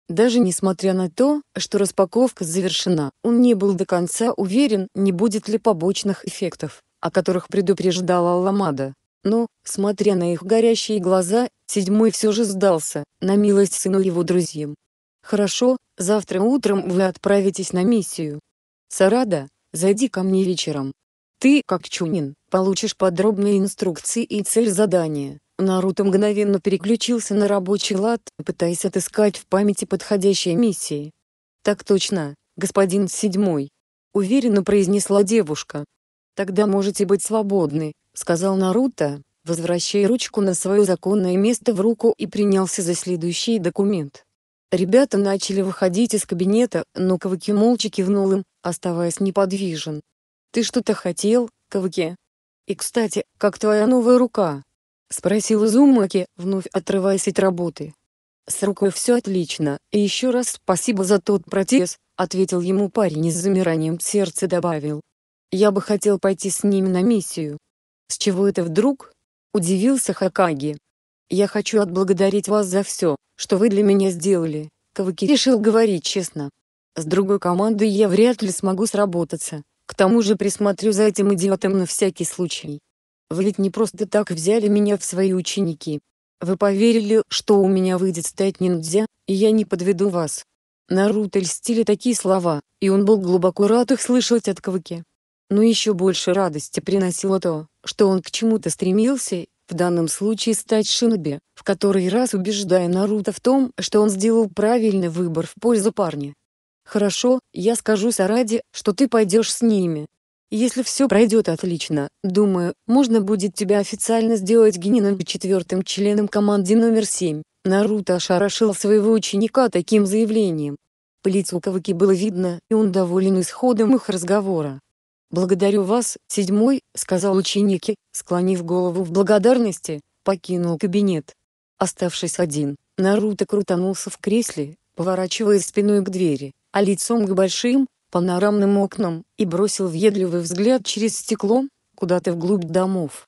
Даже несмотря на то, что распаковка завершена, он не был до конца уверен, не будет ли побочных эффектов, о которых предупреждала Ламада. Но, смотря на их горящие глаза, седьмой все же сдался, на милость сыну его друзьям. «Хорошо, завтра утром вы отправитесь на миссию. Сарада, зайди ко мне вечером, ты, как Чунин, получишь подробные инструкции и цель задания. Наруто мгновенно переключился на рабочий лад, пытаясь отыскать в памяти подходящие миссии. «Так точно, господин седьмой», — уверенно произнесла девушка. «Тогда можете быть свободны», — сказал Наруто, возвращая ручку на свое законное место в руку и принялся за следующий документ. Ребята начали выходить из кабинета, но Каваки молча кивнул им, оставаясь неподвижен. «Ты что-то хотел, Кавки? И, кстати, как твоя новая рука?» — спросил Зумаки, вновь отрываясь от работы. «С рукой все отлично, и еще раз спасибо за тот протез», — ответил ему парень и с замиранием сердца добавил. «Я бы хотел пойти с ними на миссию». «С чего это вдруг?» — удивился Хакаги. «Я хочу отблагодарить вас за все, что вы для меня сделали», — Каваки решил говорить честно. «С другой командой я вряд ли смогу сработаться, к тому же присмотрю за этим идиотом на всякий случай. В лид не просто так взяли меня в свои ученики. Вы поверили, что у меня выйдет стать ниндзя, и я не подведу вас. Наруто льстили такие слова, и он был глубоко рад их слышать от Каваки. Но еще больше радости приносило то, что он к чему-то стремился, в данном случае стать шиноби, в который раз убеждая Наруто в том, что он сделал правильный выбор в пользу парня, Хорошо, я скажу Сараде, что ты пойдешь с ними. Если все пройдет отлично, думаю, можно будет тебя официально сделать Генином четвертым членом команды номер семь. Наруто ошарашил своего ученика таким заявлением. По лицу Каваки было видно, и он доволен исходом их разговора. «Благодарю вас, седьмой», — сказал ученик склонив голову в благодарности, покинул кабинет. Оставшись один, Наруто крутанулся в кресле, поворачивая спиной к двери а лицом к большим, панорамным окнам, и бросил въедливый взгляд через стекло, куда-то вглубь домов.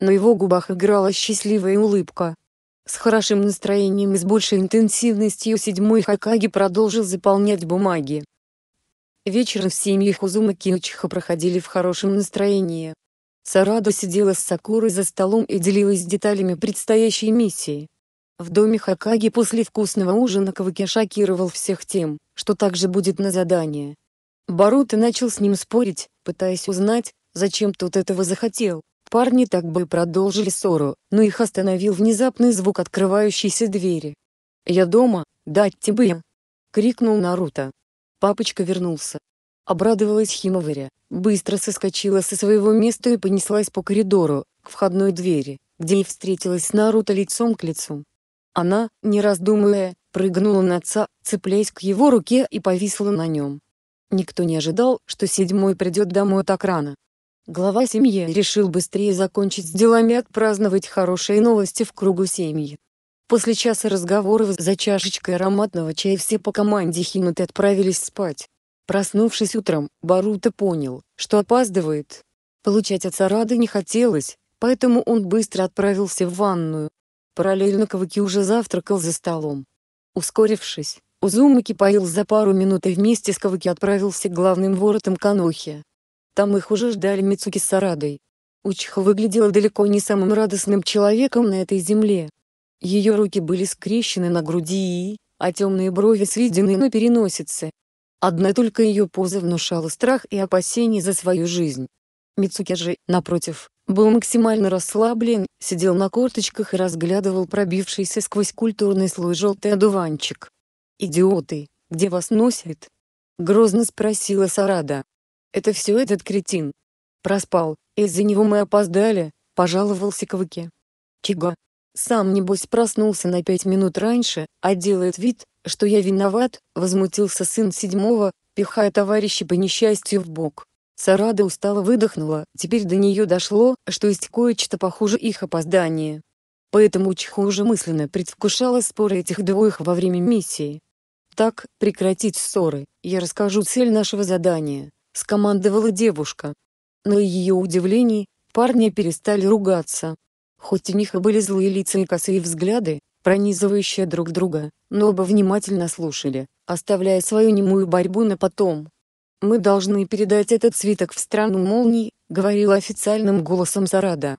На его губах играла счастливая улыбка. С хорошим настроением и с большей интенсивностью седьмой Хакаги продолжил заполнять бумаги. Вечером в семье Хузума Киочиха проходили в хорошем настроении. Сарада сидела с Сакурой за столом и делилась деталями предстоящей миссии. В доме Хакаги после вкусного ужина Каваки шокировал всех тем, что также будет на задание. Барута начал с ним спорить, пытаясь узнать, зачем тот этого захотел. Парни так бы и продолжили ссору, но их остановил внезапный звук открывающейся двери. «Я дома, дать тебе крикнул Наруто. Папочка вернулся. Обрадовалась Химоваря, быстро соскочила со своего места и понеслась по коридору, к входной двери, где и встретилась с Наруто лицом к лицу. Она, не раздумывая, прыгнула на отца, цепляясь к его руке и повисла на нем. Никто не ожидал, что седьмой придет домой так рано. Глава семьи решил быстрее закончить с делами и отпраздновать хорошие новости в кругу семьи. После часа разговоров за чашечкой ароматного чая все по команде Хинуты отправились спать. Проснувшись утром, Барута понял, что опаздывает. Получать отца рады не хотелось, поэтому он быстро отправился в ванную, Параллельно Каваки уже завтракал за столом. Ускорившись, Узумаки поил за пару минут и вместе с Каваки отправился к главным воротам Канохи. Там их уже ждали Мицуки с Сарадой. Учиха выглядела далеко не самым радостным человеком на этой земле. Ее руки были скрещены на груди, а темные брови сведены на переносице. Одна только ее поза внушала страх и опасение за свою жизнь. Мицуки же, напротив, был максимально расслаблен, сидел на корточках и разглядывал пробившийся сквозь культурный слой желтый одуванчик. «Идиоты, где вас носит?» Грозно спросила Сарада. «Это все этот кретин. Проспал, из-за него мы опоздали», — пожаловался Кавыке. Чего? Сам, небось, проснулся на пять минут раньше, а делает вид, что я виноват», — возмутился сын седьмого, пихая товарища по несчастью в бок. Сарада устало выдохнула, теперь до нее дошло, что есть кое-что похуже их опоздание. Поэтому Чиху уже мысленно предвкушала споры этих двоих во время миссии. «Так, прекратить ссоры, я расскажу цель нашего задания», — скомандовала девушка. Но и ее удивлений, парни перестали ругаться. Хоть у них и были злые лица и косые взгляды, пронизывающие друг друга, но оба внимательно слушали, оставляя свою немую борьбу на потом. «Мы должны передать этот свиток в страну молний», — говорил официальным голосом Сарада.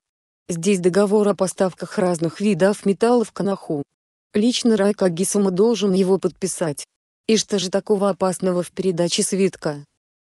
«Здесь договор о поставках разных видов металлов к Анаху. Лично Райка Гисума должен его подписать. И что же такого опасного в передаче свитка?»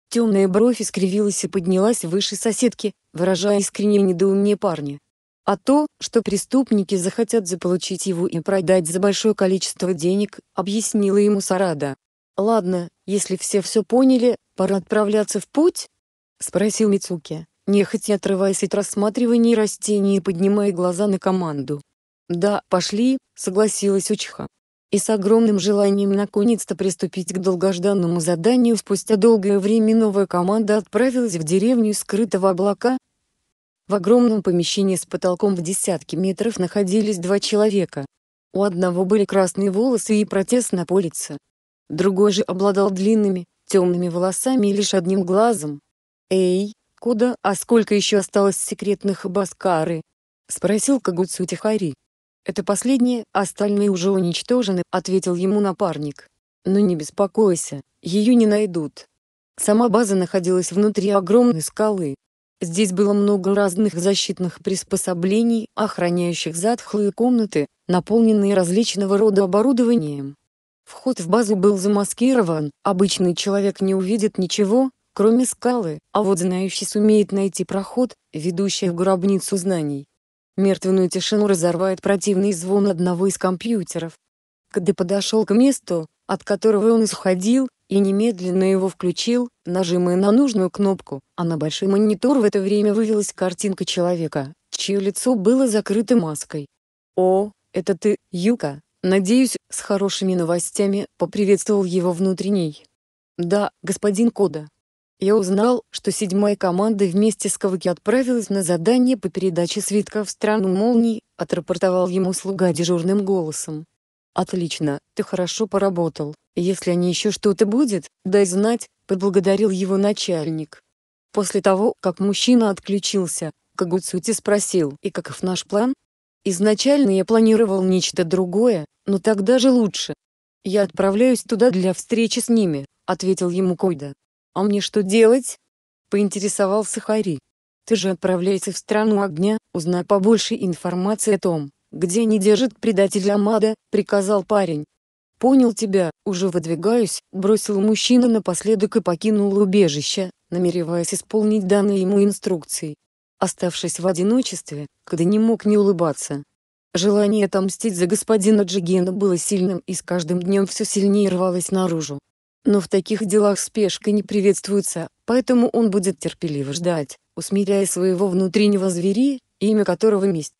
Темная бровь искривилась и поднялась выше соседки, выражая искреннее недоумение парня. А то, что преступники захотят заполучить его и продать за большое количество денег, объяснила ему Сарада. «Ладно, если все все поняли, пора отправляться в путь?» — спросил Мицуки, нехотя отрываясь от рассматривания растений и поднимая глаза на команду. «Да, пошли», — согласилась Учиха. И с огромным желанием наконец-то приступить к долгожданному заданию спустя долгое время новая команда отправилась в деревню скрытого облака. В огромном помещении с потолком в десятки метров находились два человека. У одного были красные волосы и протез на полице, Другой же обладал длинными, темными волосами и лишь одним глазом. «Эй, куда, а сколько еще осталось секретных Баскары?» — спросил Кагуцу Тихари. «Это последнее, остальные уже уничтожены», — ответил ему напарник. «Но не беспокойся, ее не найдут». Сама база находилась внутри огромной скалы. Здесь было много разных защитных приспособлений, охраняющих затхлые комнаты, наполненные различного рода оборудованием. Вход в базу был замаскирован, обычный человек не увидит ничего, кроме скалы, а вот знающий сумеет найти проход, ведущий в гробницу знаний. Мертвенную тишину разорвает противный звон одного из компьютеров. Когда подошел к месту, от которого он исходил, и немедленно его включил, нажимая на нужную кнопку, а на большой монитор в это время вывелась картинка человека, чье лицо было закрыто маской. «О, это ты, Юка!» Надеюсь, с хорошими новостями поприветствовал его внутренний. Да, господин Кода. Я узнал, что седьмая команда вместе с Каваки отправилась на задание по передаче свитка в страну молний, отрапортовал ему слуга дежурным голосом. Отлично, ты хорошо поработал. Если они еще что-то будет, дай знать, поблагодарил его начальник. После того, как мужчина отключился, Кагуцути спросил: "И каков наш план?" Изначально я планировал нечто другое, но тогда же лучше. Я отправляюсь туда для встречи с ними, ответил ему Койда. А мне что делать? поинтересовался Хари. Ты же отправляйся в страну огня, узнай побольше информации о том, где они держат предателя Амада, приказал парень. Понял тебя, уже выдвигаюсь, бросил мужчина напоследок и покинул убежище, намереваясь исполнить данные ему инструкции. Оставшись в одиночестве, когда не мог не улыбаться. Желание отомстить за господина Джигена было сильным и с каждым днем все сильнее рвалось наружу. Но в таких делах спешка не приветствуется, поэтому он будет терпеливо ждать, усмиряя своего внутреннего звери, имя которого месть.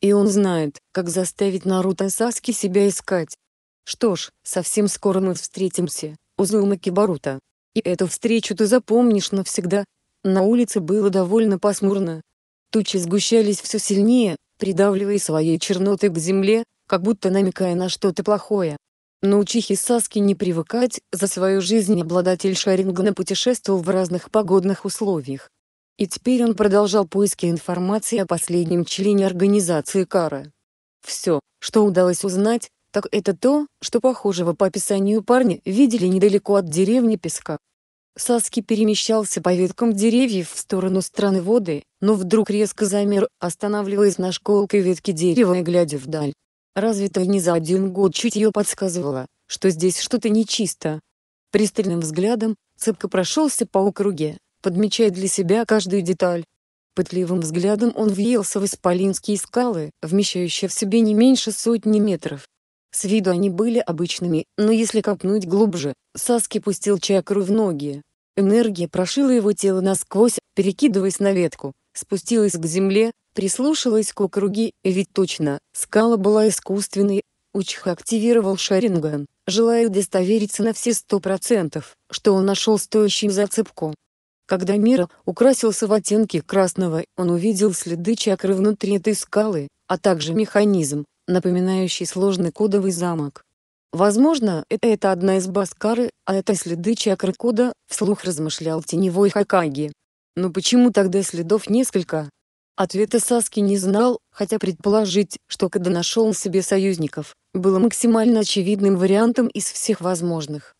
И он знает, как заставить Наруто и Саски себя искать. Что ж, совсем скоро мы встретимся, Узумаки Барута, И эту встречу ты запомнишь навсегда, на улице было довольно пасмурно. Тучи сгущались все сильнее, придавливая своей чернотой к земле, как будто намекая на что-то плохое. Но Научихе Саски не привыкать, за свою жизнь обладатель Шарингана путешествовал в разных погодных условиях. И теперь он продолжал поиски информации о последнем члене организации Кара. Все, что удалось узнать, так это то, что похожего по описанию парня видели недалеко от деревни Песка. Саски перемещался по веткам деревьев в сторону страны воды, но вдруг резко замер, останавливаясь на школкой ветки дерева и глядя вдаль. Разве Развитое не за один год чутье подсказывало, что здесь что-то нечисто. Пристальным взглядом, цепко прошелся по округе, подмечая для себя каждую деталь. Пытливым взглядом он въелся в исполинские скалы, вмещающие в себе не меньше сотни метров. С виду они были обычными, но если копнуть глубже, Саски пустил чакру в ноги. Энергия прошила его тело насквозь, перекидываясь на ветку, спустилась к земле, прислушалась к округе, ведь точно, скала была искусственной. Учха активировал Шаринган, желая удостовериться на все сто процентов, что он нашел стоящую зацепку. Когда Мира украсился в оттенке красного, он увидел следы чакры внутри этой скалы, а также механизм, напоминающий сложный кодовый замок. Возможно, э, это одна из Баскары, а это следы чакры кода, вслух размышлял теневой Хакаги. Но почему тогда следов несколько? Ответа Саски не знал, хотя предположить, что Када нашел себе союзников, было максимально очевидным вариантом из всех возможных.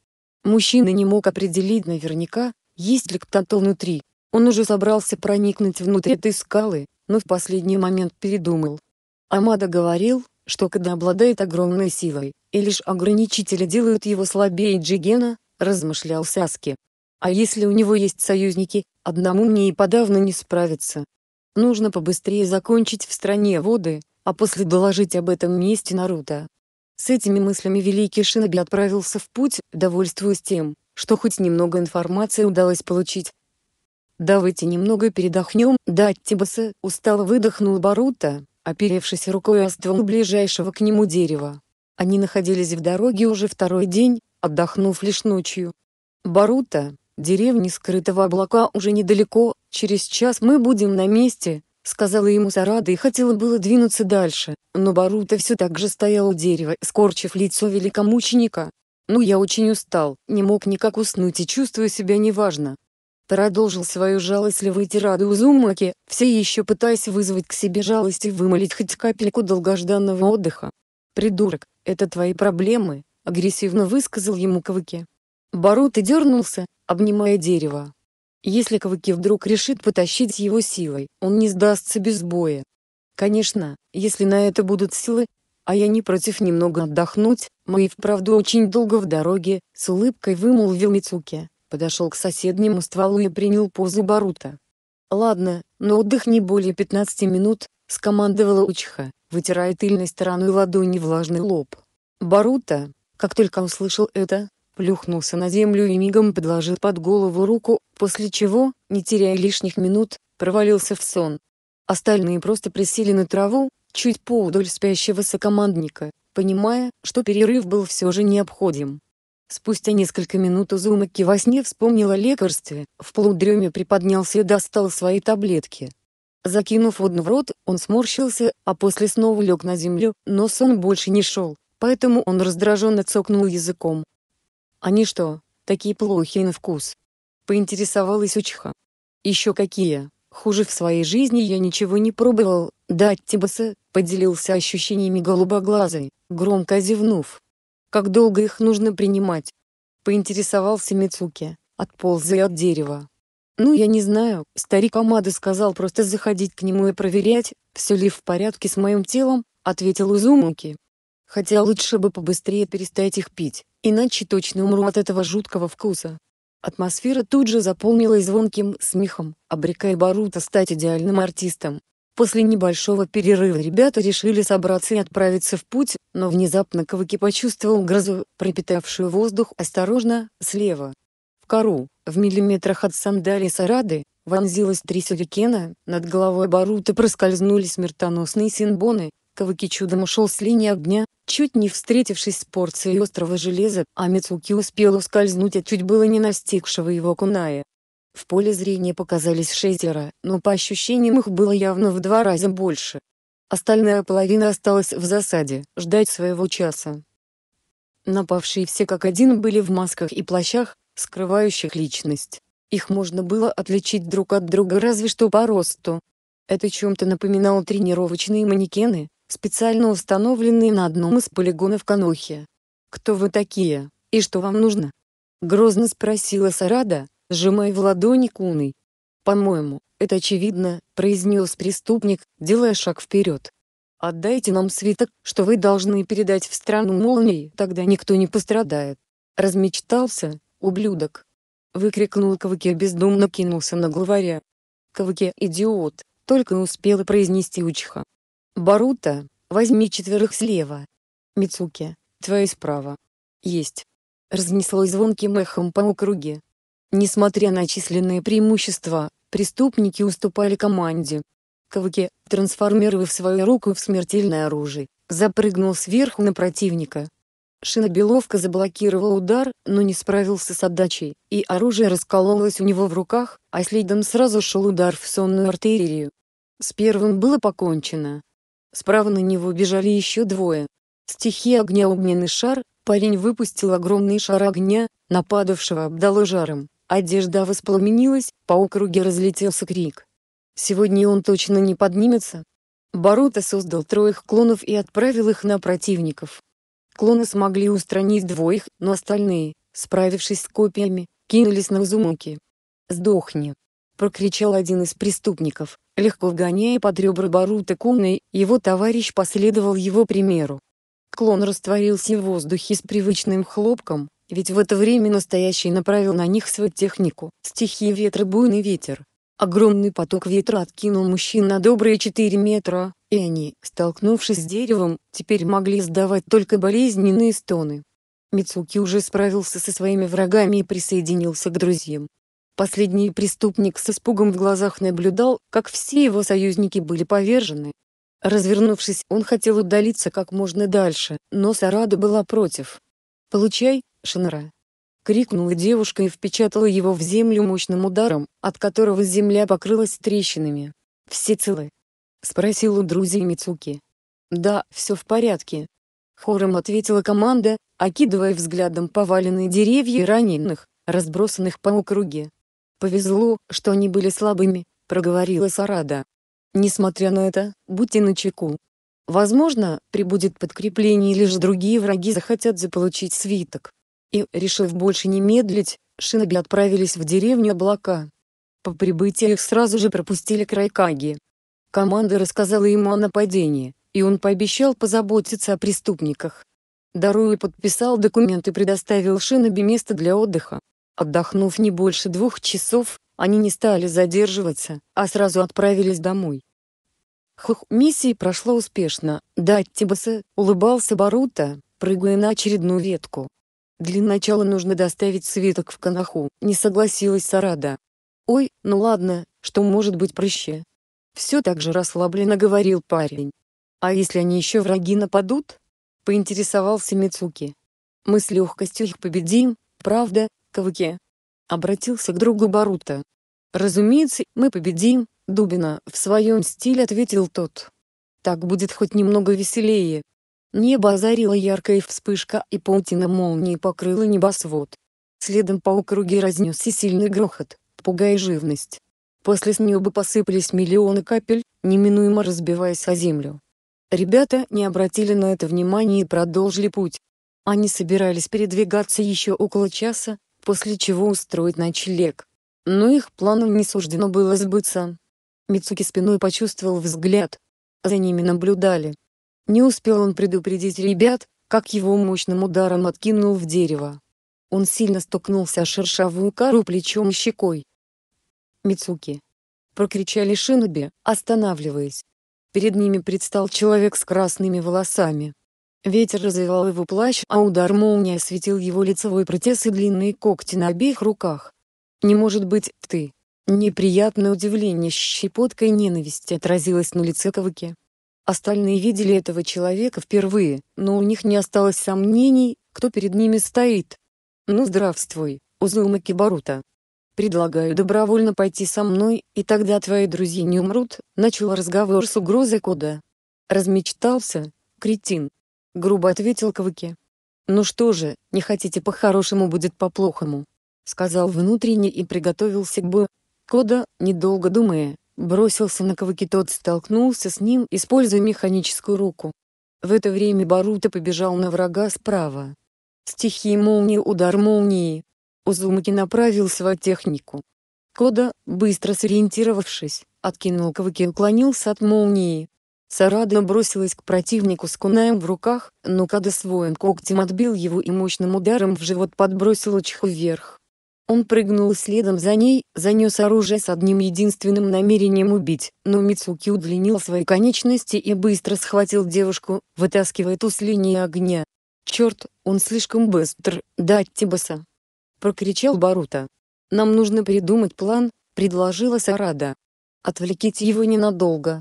Мужчина не мог определить наверняка, есть ли кто-то внутри. Он уже собрался проникнуть внутрь этой скалы, но в последний момент передумал. Амада говорил, что когда обладает огромной силой, и лишь ограничители делают его слабее Джигена, размышлял Саски. А если у него есть союзники, одному мне и подавно не справиться. Нужно побыстрее закончить в стране воды, а после доложить об этом месте Наруто. С этими мыслями великий Шиноби отправился в путь, довольствуясь тем, что хоть немного информации удалось получить. «Давайте немного передохнем, да, Тибаса», — устало выдохнул Барута оперевшись рукой о ствол ближайшего к нему дерева. Они находились в дороге уже второй день, отдохнув лишь ночью. «Барута, деревни скрытого облака уже недалеко, через час мы будем на месте», — сказала ему Сарада и хотела было двинуться дальше, но Барута все так же стоял у дерева, скорчив лицо великомученика. «Ну я очень устал, не мог никак уснуть и чувствую себя неважно, Продолжил свою жалостливую тираду Узумаки, все еще пытаясь вызвать к себе жалость и вымолить хоть капельку долгожданного отдыха. «Придурок, это твои проблемы», — агрессивно высказал ему Барут и дернулся, обнимая дерево. Если Кавыки вдруг решит потащить его силой, он не сдастся без боя. Конечно, если на это будут силы, а я не против немного отдохнуть, мы и вправду очень долго в дороге, с улыбкой вымолвил Мицуки подошел к соседнему стволу и принял позу Барута. «Ладно, но отдых не более 15 минут», — скомандовала Учиха, вытирая тыльной стороной ладони влажный лоб. Барута, как только услышал это, плюхнулся на землю и мигом подложил под голову руку, после чего, не теряя лишних минут, провалился в сон. Остальные просто присели на траву, чуть поудоль спящего сокомандника, понимая, что перерыв был все же необходим. Спустя несколько минут Узумаки во сне вспомнил о лекарстве, в полудреме приподнялся и достал свои таблетки. Закинув одну в рот, он сморщился, а после снова лег на землю, но сон больше не шел, поэтому он раздраженно цокнул языком. «Они что, такие плохие на вкус?» — поинтересовалась учха. «Еще какие? Хуже в своей жизни я ничего не пробовал, да, Тибаса», — поделился ощущениями голубоглазой, громко зевнув. Как долго их нужно принимать? Поинтересовался Мицуки, отползая от дерева. Ну я не знаю, старик Амада сказал просто заходить к нему и проверять, все ли в порядке с моим телом, ответил Изумуки. Хотя лучше бы побыстрее перестать их пить, иначе точно умру от этого жуткого вкуса. Атмосфера тут же заполнилась звонким смехом, обрекая Барута стать идеальным артистом. После небольшого перерыва ребята решили собраться и отправиться в путь, но внезапно Каваки почувствовал грозу, пропитавшую воздух осторожно, слева. В кору, в миллиметрах от сандали Сарады, вонзилась три сюрикена, над головой Барута проскользнули смертоносные синбоны, Каваки чудом ушел с линии огня, чуть не встретившись с порцией острого железа, а Мицуки успел ускользнуть от чуть было не настигшего его куная. В поле зрения показались шестеро, но по ощущениям их было явно в два раза больше. Остальная половина осталась в засаде, ждать своего часа. Напавшие все как один были в масках и плащах, скрывающих личность. Их можно было отличить друг от друга разве что по росту. Это чем-то напоминало тренировочные манекены, специально установленные на одном из полигонов Канохи. «Кто вы такие, и что вам нужно?» Грозно спросила Сарада, сжимая в ладони куной. «По-моему, это очевидно», — произнес преступник, делая шаг вперед. «Отдайте нам свиток, что вы должны передать в страну молнии, тогда никто не пострадает». Размечтался, ублюдок. Выкрикнул Кавыке бездумно кинулся на главаря. Кавыке идиот, только успела произнести Учиха. «Барута, возьми четверых слева. Мицуки, твои справа». «Есть». Разнеслось звонким эхом по округе. Несмотря на численные преимущества, преступники уступали команде. Каваки, трансформировав свою руку в смертельное оружие, запрыгнул сверху на противника. Шинобеловка заблокировал удар, но не справился с отдачей, и оружие раскололось у него в руках, а следом сразу шел удар в сонную артерию. С первым было покончено. Справа на него бежали еще двое. Стихия огня огненный шар, парень выпустил огромный шар огня, нападавшего обдало жаром. Одежда воспламенилась, по округе разлетелся крик. Сегодня он точно не поднимется. Барута создал троих клонов и отправил их на противников. Клоны смогли устранить двоих, но остальные, справившись с копиями, кинулись на Узумуки. «Сдохни!» — прокричал один из преступников, легко вгоняя под ребра Барута Куна, его товарищ последовал его примеру. Клон растворился в воздухе с привычным хлопком, ведь в это время настоящий направил на них свою технику. Стихи ветра буйный ветер. Огромный поток ветра откинул мужчин на добрые 4 метра, и они, столкнувшись с деревом, теперь могли издавать только болезненные стоны. Мицуки уже справился со своими врагами и присоединился к друзьям. Последний преступник с испугом в глазах наблюдал, как все его союзники были повержены. Развернувшись, он хотел удалиться как можно дальше, но Сарада была против. «Получай, Шинра. Крикнула девушка и впечатала его в землю мощным ударом, от которого земля покрылась трещинами. «Все целы?» — спросил у друзей Мицуки. «Да, все в порядке», — хором ответила команда, окидывая взглядом поваленные деревья и раненых, разбросанных по округе. «Повезло, что они были слабыми», — проговорила Сарада. «Несмотря на это, будьте начеку. Возможно, прибудет подкрепление или же другие враги захотят заполучить свиток и, решив больше не медлить, Шиноби отправились в деревню облака. По прибытии их сразу же пропустили к Райкаги. Команда рассказала ему о нападении, и он пообещал позаботиться о преступниках. Даруи подписал документ и предоставил Шиноби место для отдыха. Отдохнув не больше двух часов, они не стали задерживаться, а сразу отправились домой. Хух, миссия прошла успешно, да, Тибаса, улыбался Барута, прыгая на очередную ветку. Для начала нужно доставить свиток в Канаху, не согласилась Сарада. Ой, ну ладно, что может быть проще? Все так же расслабленно говорил парень. А если они еще враги нападут? Поинтересовался Мицуки. Мы с легкостью их победим, правда, Кавыке? Обратился к другу Барута. Разумеется, мы победим, Дубина, в своем стиле ответил тот. Так будет хоть немного веселее, Небо озарила яркая вспышка и паутина молнии покрыла небосвод. Следом по округе разнесся сильный грохот, пугая живность. После с неба посыпались миллионы капель, неминуемо разбиваясь о землю. Ребята не обратили на это внимания и продолжили путь. Они собирались передвигаться еще около часа, после чего устроить ночлег. Но их планам не суждено было сбыться. Мицуки спиной почувствовал взгляд. За ними наблюдали. Не успел он предупредить ребят, как его мощным ударом откинул в дерево. Он сильно стукнулся о шершавую кору плечом и щекой. «Мицуки!» — прокричали шиноби, останавливаясь. Перед ними предстал человек с красными волосами. Ветер развивал его плащ, а удар молнии осветил его лицевой протез и длинные когти на обеих руках. «Не может быть, ты!» Неприятное удивление с щепоткой ненависти отразилось на лице Кавыки. Остальные видели этого человека впервые, но у них не осталось сомнений, кто перед ними стоит. «Ну здравствуй, Узума Барута. Предлагаю добровольно пойти со мной, и тогда твои друзья не умрут», — начал разговор с угрозой Кода. «Размечтался, кретин», — грубо ответил Кавыки. «Ну что же, не хотите по-хорошему будет по-плохому», — сказал внутренне и приготовился к бою. Кода, недолго думая, бросился на Каваки, тот столкнулся с ним, используя механическую руку. В это время Барута побежал на врага справа. Стихии молнии, удар молнии. Узумаки направил свою технику. Кода, быстро сориентировавшись, откинул Каваки и уклонился от молнии. Сарада бросилась к противнику с кунаем в руках, но Када своим когтем отбил его и мощным ударом в живот подбросил очку вверх. Он прыгнул следом за ней, занес оружие с одним единственным намерением убить, но Мицуки удлинил свои конечности и быстро схватил девушку, вытаскивая ту с линии огня. «Черт, он слишком быстр, дать Тибаса!» — прокричал Барута. «Нам нужно придумать план», — предложила Сарада. «Отвлеките его ненадолго»,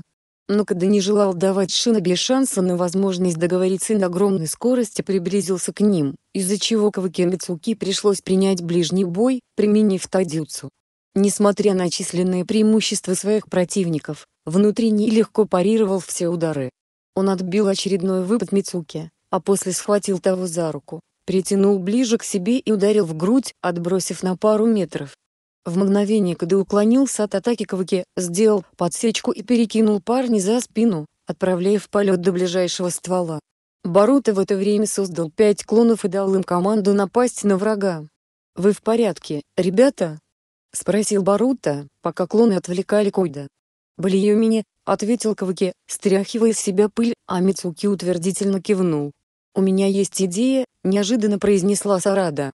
но когда не желал давать Шиноби шанса на возможность договориться на огромной скорости приблизился к ним, из-за чего Каваке Мицуки пришлось принять ближний бой, применив тадюцу. Несмотря на численные преимущества своих противников, внутренний легко парировал все удары. Он отбил очередной выпад Мицуки, а после схватил того за руку, притянул ближе к себе и ударил в грудь, отбросив на пару метров. В мгновение, когда уклонился от атаки Каваки, сделал подсечку и перекинул парня за спину, отправляя в полет до ближайшего ствола. Барута в это время создал пять клонов и дал им команду напасть на врага. «Вы в порядке, ребята?» — спросил Барута, пока клоны отвлекали Койда. «Блею меня», — ответил Каваки, стряхивая с себя пыль, а Мицуки утвердительно кивнул. «У меня есть идея», — неожиданно произнесла Сарада.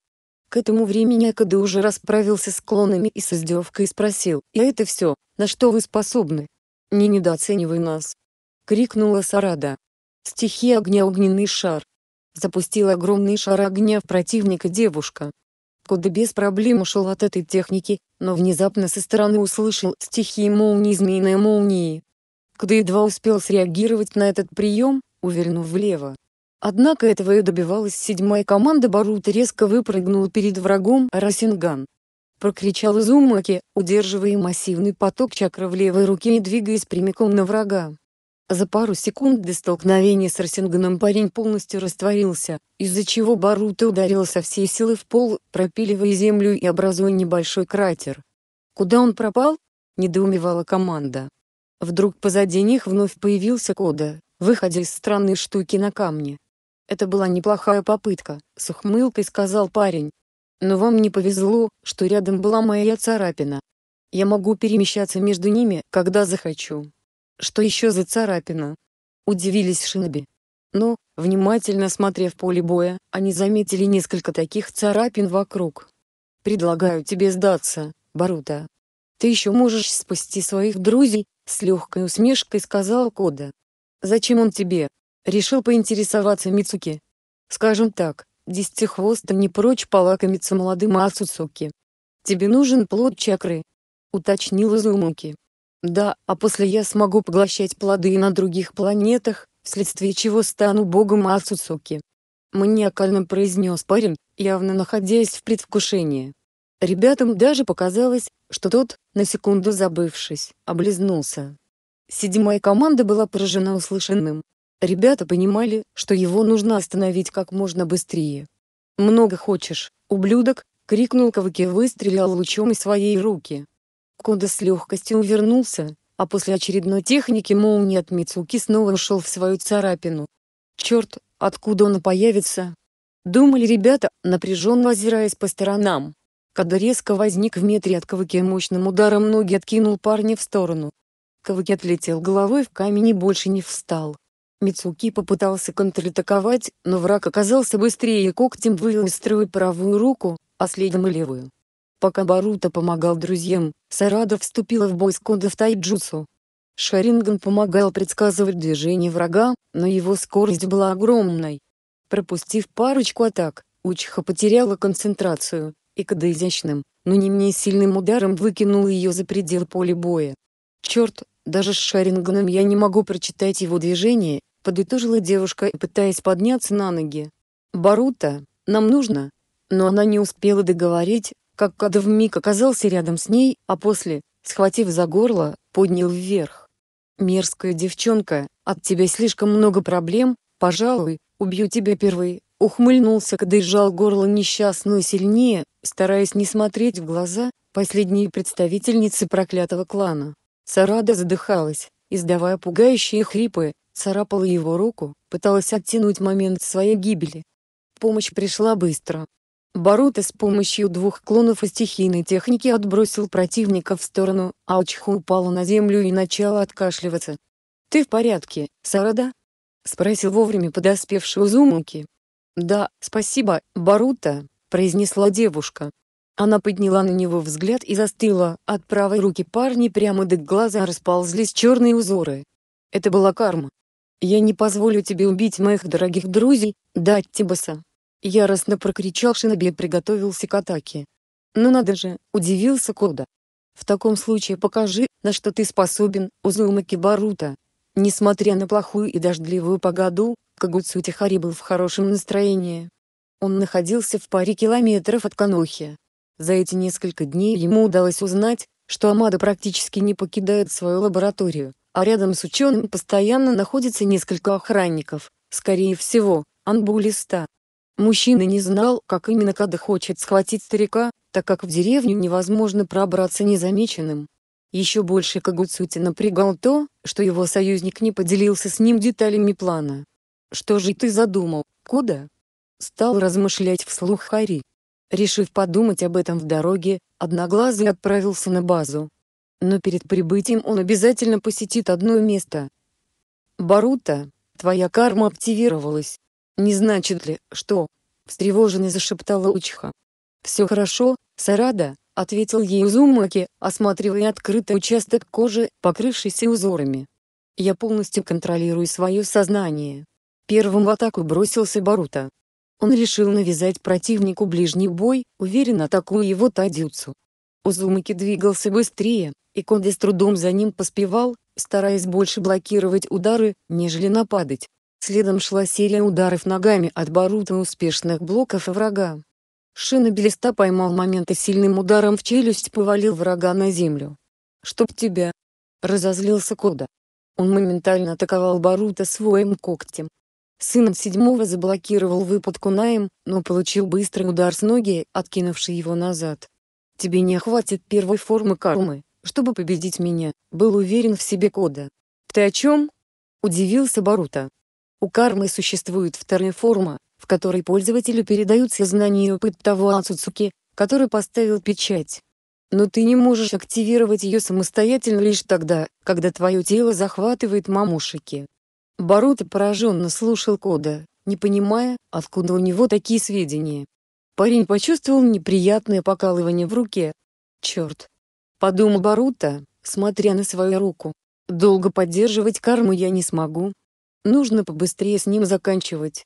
К этому времени Акады уже расправился с клонами и с издевкой спросил, «И это все, на что вы способны?» «Не недооценивай нас!» — крикнула Сарада. Стихи огня огненный шар. Запустила огромный шар огня в противника девушка. Кода без проблем ушел от этой техники, но внезапно со стороны услышал стихи молнии змеиной молнии. Кода едва успел среагировать на этот прием, увернув влево. Однако этого и добивалась седьмая команда Барут резко выпрыгнула перед врагом Расинган. Прокричал Изумаки, удерживая массивный поток чакры в левой руке и двигаясь прямиком на врага. За пару секунд до столкновения с Расинганом парень полностью растворился, из-за чего Барута ударил со всей силы в пол, пропиливая землю и образуя небольшой кратер. «Куда он пропал?» – недоумевала команда. Вдруг позади них вновь появился Кода, выходя из странной штуки на камне. «Это была неплохая попытка», — с ухмылкой сказал парень. «Но вам не повезло, что рядом была моя царапина. Я могу перемещаться между ними, когда захочу». «Что еще за царапина?» — удивились шиноби. Но, внимательно смотрев поле боя, они заметили несколько таких царапин вокруг. «Предлагаю тебе сдаться, Барута. Ты еще можешь спасти своих друзей», — с легкой усмешкой сказал Кода. «Зачем он тебе?» Решил поинтересоваться Мицуки. Скажем так, десятихвоста не прочь полакомиться молодым Асуцуки. Тебе нужен плод чакры? Уточнил Изумуки. Да, а после я смогу поглощать плоды и на других планетах, вследствие чего стану богом Асуцуки. Маниакально произнес парень, явно находясь в предвкушении. Ребятам даже показалось, что тот, на секунду забывшись, облизнулся. Седьмая команда была поражена услышанным. Ребята понимали, что его нужно остановить как можно быстрее. «Много хочешь, ублюдок!» — крикнул Каваки и выстрелил лучом из своей руки. Кода с легкостью увернулся, а после очередной техники молнии от Мицуки снова ушел в свою царапину. «Черт, откуда он появится?» Думали ребята, напряженно озираясь по сторонам. Когда резко возник в метре от Каваки мощным ударом ноги откинул парня в сторону. Каваки отлетел головой в камень и больше не встал. Мицуки попытался контратаковать, но враг оказался быстрее и когтем вывел из строя правую руку, а следом и левую. Пока Барута помогал друзьям, Сарада вступила в бой с Кода в тайджутсу. Шаринган помогал предсказывать движение врага, но его скорость была огромной. Пропустив парочку атак, Учиха потеряла концентрацию, и когда изящным, но не менее сильным ударом выкинул ее за предел поля боя. Черт, даже с Шаринганом я не могу прочитать его движение, — подытожила девушка, и, пытаясь подняться на ноги. «Барута, нам нужно?» Но она не успела договорить, как Кадов вмиг оказался рядом с ней, а после, схватив за горло, поднял вверх. «Мерзкая девчонка, от тебя слишком много проблем, пожалуй, убью тебя первой. ухмыльнулся когда сжал горло несчастную сильнее, стараясь не смотреть в глаза последней представительницы проклятого клана. Сарада задыхалась, издавая пугающие хрипы, царапала его руку, пыталась оттянуть момент своей гибели. Помощь пришла быстро. Барута с помощью двух клонов и стихийной техники отбросил противника в сторону, а Очху упала на землю и начала откашливаться. «Ты в порядке, Сарада?» — спросил вовремя подоспевший Узумуки. «Да, спасибо, Барута», — произнесла девушка. Она подняла на него взгляд и застыла, от правой руки парни прямо до глаза расползлись черные узоры. Это была карма. «Я не позволю тебе убить моих дорогих друзей, дать Тибаса!» Яростно прокричал Шиноби и приготовился к атаке. «Ну надо же!» — удивился Кода. «В таком случае покажи, на что ты способен, Узумаки Барута!» Несмотря на плохую и дождливую погоду, Кагуцу Тихари был в хорошем настроении. Он находился в паре километров от Канохи. За эти несколько дней ему удалось узнать, что Амада практически не покидает свою лабораторию а рядом с ученым постоянно находится несколько охранников, скорее всего, анбулиста. Мужчина не знал, как именно Када хочет схватить старика, так как в деревню невозможно пробраться незамеченным. Еще больше Кагуцути напрягал то, что его союзник не поделился с ним деталями плана. «Что же ты задумал, Кода?» Стал размышлять вслух Хари. Решив подумать об этом в дороге, Одноглазый отправился на базу, но перед прибытием он обязательно посетит одно место. Барута, твоя карма активировалась. Не значит ли, что? встревоженно зашептала Учиха. Все хорошо, Сарада, ответил ей Узумаки, осматривая открытый участок кожи, покрывшийся узорами. Я полностью контролирую свое сознание. Первым в атаку бросился Барута. Он решил навязать противнику ближний бой, уверенно атакуя его Тадюцу. Узумаки двигался быстрее, и Конде с трудом за ним поспевал, стараясь больше блокировать удары, нежели нападать. Следом шла серия ударов ногами от Барута успешных блоков врага. Шина Белеста поймал момент и сильным ударом в челюсть повалил врага на землю. «Чтоб тебя!» — разозлился Кода. Он моментально атаковал Барута своим когтем. Сыном седьмого заблокировал выпад Кунаем, но получил быстрый удар с ноги, откинувший его назад. «Тебе не хватит первой формы кармы», чтобы победить меня, был уверен в себе Кода. «Ты о чем?» – удивился Барута. У кармы существует вторая форма, в которой пользователю передаются знания и опыт того Ацуцуки, который поставил печать. Но ты не можешь активировать ее самостоятельно лишь тогда, когда твое тело захватывает мамушики. Барута пораженно слушал Кода, не понимая, откуда у него такие сведения. Парень почувствовал неприятное покалывание в руке. Черт, подумал Барута, смотря на свою руку. Долго поддерживать карму я не смогу. Нужно побыстрее с ним заканчивать.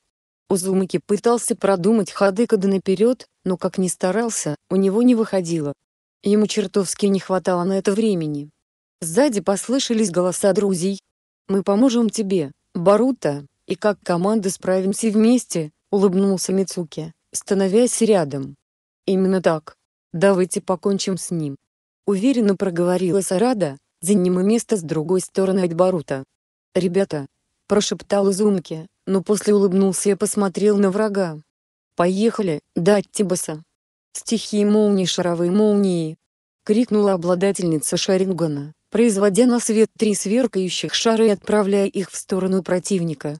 Узумаки пытался продумать ходы когда наперед, но как ни старался, у него не выходило. Ему чертовски не хватало на это времени. Сзади послышались голоса друзей. «Мы поможем тебе, Барута, и как команда справимся вместе», — улыбнулся Мицуки, становясь рядом. «Именно так. Давайте покончим с ним». Уверенно проговорила Сарада, занимая место с другой стороны от Барута. «Ребята!» – прошептал Зумки, но после улыбнулся и посмотрел на врага. «Поехали, дать Тибаса!» «Стихии молнии, шаровые молнии!» — крикнула обладательница Шарингана, производя на свет три сверкающих шара и отправляя их в сторону противника.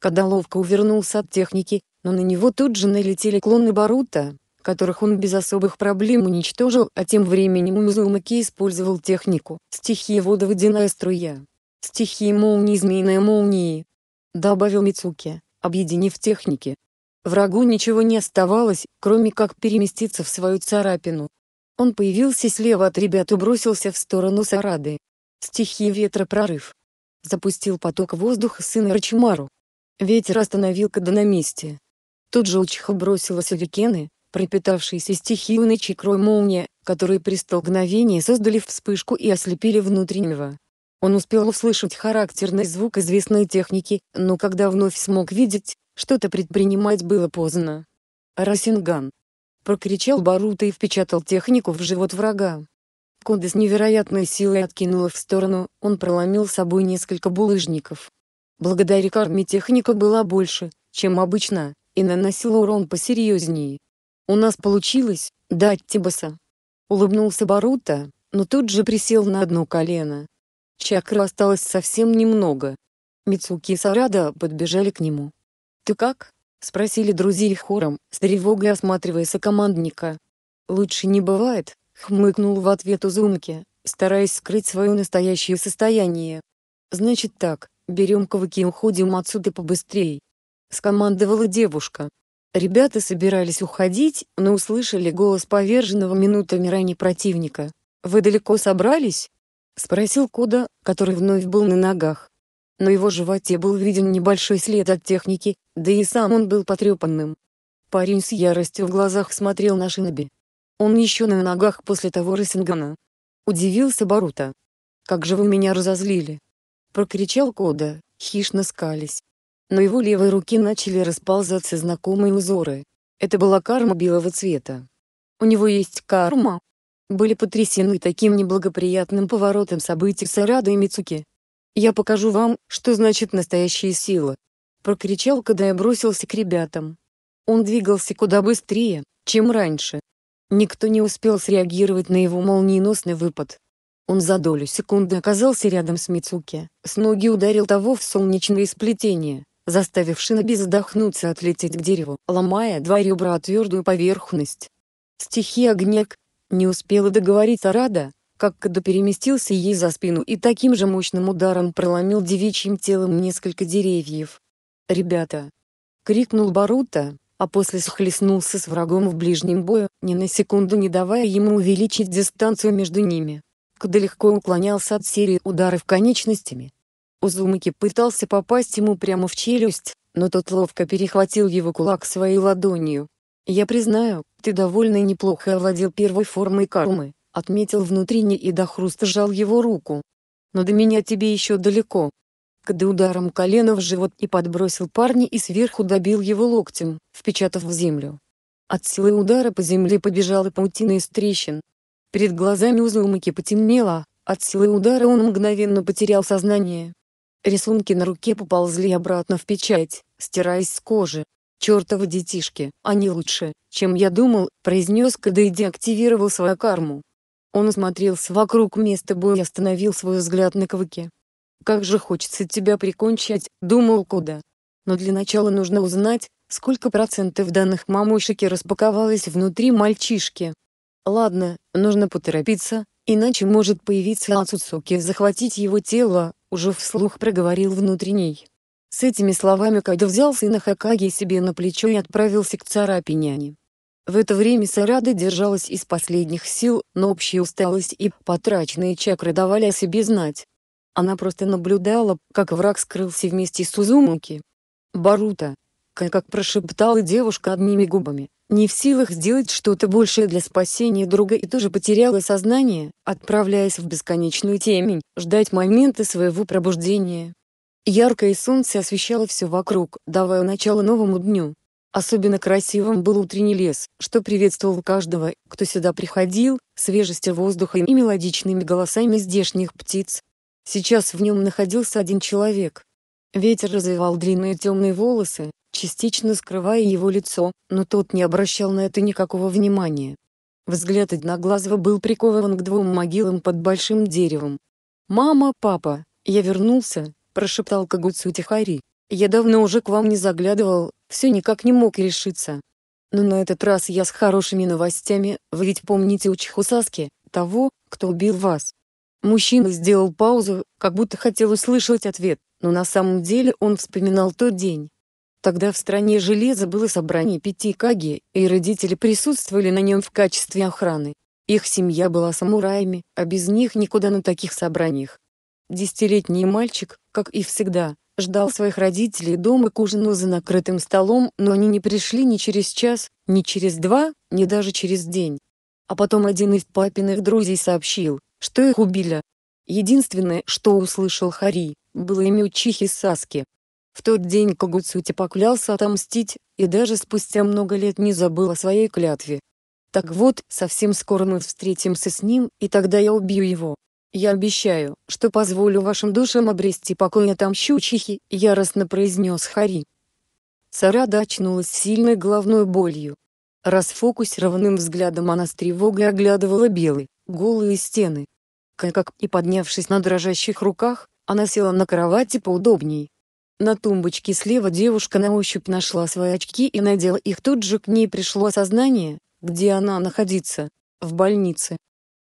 Кадаловка увернулся от техники, но на него тут же налетели клоны Барута которых он без особых проблем уничтожил, а тем временем Узумаки использовал технику. Стихия вода водяная струя. Стихия молнии змеиная молнии. Добавил Мицуки, объединив техники. Врагу ничего не оставалось, кроме как переместиться в свою царапину. Он появился слева от ребят и бросился в сторону Сарады. Стихия ветра прорыв. Запустил поток воздуха сына Рачимару. Ветер остановил Када на месте. Тут же Учиха бросила сюрикены, пропитавшиеся стихийной чакрой молния, которые при столкновении создали вспышку и ослепили внутреннего. Он успел услышать характерный звук известной техники, но когда вновь смог видеть, что-то предпринимать было поздно. «Расинган!» — прокричал Барута и впечатал технику в живот врага. Кода с невероятной силой откинула в сторону, он проломил с собой несколько булыжников. Благодаря карме техника была больше, чем обычно, и наносила урон посерьезнее. «У нас получилось да, Тибаса!» Улыбнулся Барута, но тут же присел на одно колено. Чакры осталось совсем немного. Мицуки и Сарада подбежали к нему. «Ты как?» — спросили друзей хором, с тревогой осматривая командника. «Лучше не бывает», — хмыкнул в ответ Узумки, стараясь скрыть свое настоящее состояние. «Значит так, берем кавыки и уходим отсюда побыстрее! скомандовала девушка. Ребята собирались уходить, но услышали голос поверженного минутами ранее противника. «Вы далеко собрались?» — спросил Кода, который вновь был на ногах. На его животе был виден небольшой след от техники, да и сам он был потрепанным. Парень с яростью в глазах смотрел на Шиноби. Он еще на ногах после того Рысингана. Удивился Барута. «Как же вы меня разозлили!» — прокричал Кода, хищно скались но его левой руки начали расползаться знакомые узоры. Это была карма белого цвета. У него есть карма. Были потрясены таким неблагоприятным поворотом событий Сарада и Мицуки. «Я покажу вам, что значит настоящая сила!» Прокричал, когда я бросился к ребятам. Он двигался куда быстрее, чем раньше. Никто не успел среагировать на его молниеносный выпад. Он за долю секунды оказался рядом с Мицуки, с ноги ударил того в солнечное сплетение заставив Шиноби задохнуться отлететь к дереву, ломая два ребра твердую поверхность. Стихи огняк. Не успела договорить Арада, как Кадо переместился ей за спину и таким же мощным ударом проломил девичьим телом несколько деревьев. «Ребята!» — крикнул Барута, а после схлестнулся с врагом в ближнем бою, ни на секунду не давая ему увеличить дистанцию между ними. Кадо легко уклонялся от серии ударов конечностями, Узумаки пытался попасть ему прямо в челюсть, но тот ловко перехватил его кулак своей ладонью. «Я признаю, ты довольно неплохо овладел первой формой кармы», отметил внутренне и до хруста сжал его руку. «Но до меня тебе еще далеко». Кады ударом колена в живот и подбросил парня и сверху добил его локтем, впечатав в землю. От силы удара по земле побежала паутина из трещин. Перед глазами Узумаки потемнело, от силы удара он мгновенно потерял сознание. Рисунки на руке поползли обратно в печать, стираясь с кожи. Чёртовы детишки, они лучше, чем я думал», — произнёс Када и деактивировал свою карму. Он осмотрелся вокруг места боя и остановил свой взгляд на Кавыке. «Как же хочется тебя прикончить», — думал Куда. «Но для начала нужно узнать, сколько процентов данных мамушеки распаковалось внутри мальчишки. Ладно, нужно поторопиться, иначе может появиться Ацуцуки и захватить его тело, уже вслух проговорил внутренний. С этими словами Кадо взял сына Хакаги себе на плечо и отправился к царапиняне. В это время Сарада держалась из последних сил, но общая усталость и потраченные чакры давали о себе знать. Она просто наблюдала, как враг скрылся вместе с Узумаки. «Барута!» — как прошептала девушка одними губами не в силах сделать что-то большее для спасения друга и тоже потеряла сознание, отправляясь в бесконечную темень, ждать момента своего пробуждения. Яркое солнце освещало все вокруг, давая начало новому дню. Особенно красивым был утренний лес, что приветствовал каждого, кто сюда приходил, свежестью воздуха и мелодичными голосами здешних птиц. Сейчас в нем находился один человек. Ветер развивал длинные темные волосы, частично скрывая его лицо, но тот не обращал на это никакого внимания. Взгляд Одноглазого был прикован к двум могилам под большим деревом. «Мама, папа, я вернулся», — прошептал Кагуцу Тихари. «Я давно уже к вам не заглядывал, все никак не мог решиться. Но на этот раз я с хорошими новостями, вы ведь помните Учху Саски, того, кто убил вас». Мужчина сделал паузу, как будто хотел услышать ответ, но на самом деле он вспоминал тот день Тогда в стране железа было собрание пяти каги, и родители присутствовали на нем в качестве охраны. Их семья была самураями, а без них никуда на таких собраниях. Десятилетний мальчик, как и всегда, ждал своих родителей дома к ужину за накрытым столом, но они не пришли ни через час, ни через два, ни даже через день. А потом один из папиных друзей сообщил, что их убили. Единственное, что услышал Хари, было имя Учихи Саски. В тот день Кагуцути поклялся отомстить, и даже спустя много лет не забыл о своей клятве. Так вот, совсем скоро мы встретимся с ним, и тогда я убью его. Я обещаю, что позволю вашим душам обрести покой и а отомщу чихи, яростно произнес Хари. Сарада очнулась сильной головной болью. Расфокусированным взглядом она с тревогой оглядывала белые, голые стены. Как и поднявшись на дрожащих руках, она села на кровати поудобней. На тумбочке слева девушка на ощупь нашла свои очки и надела их. Тут же к ней пришло осознание, где она находится. В больнице.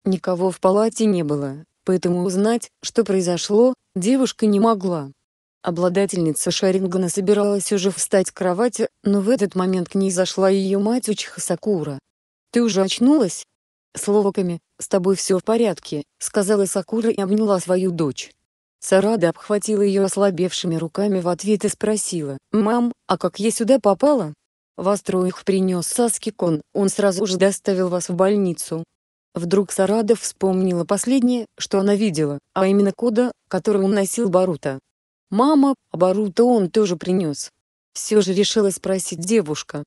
Никого в палате не было, поэтому узнать, что произошло, девушка не могла. Обладательница Шарингана собиралась уже встать с кровати, но в этот момент к ней зашла ее мать Учиха Сакура. «Ты уже очнулась?» Словаками, с тобой все в порядке», — сказала Сакура и обняла свою дочь. Сарада обхватила ее ослабевшими руками в ответ и спросила, «Мам, а как я сюда попала?» «Вас троих принес Саскикон, он сразу же доставил вас в больницу». Вдруг Сарада вспомнила последнее, что она видела, а именно кода, который он носил Барута. «Мама, а Барута он тоже принес». Все же решила спросить девушка.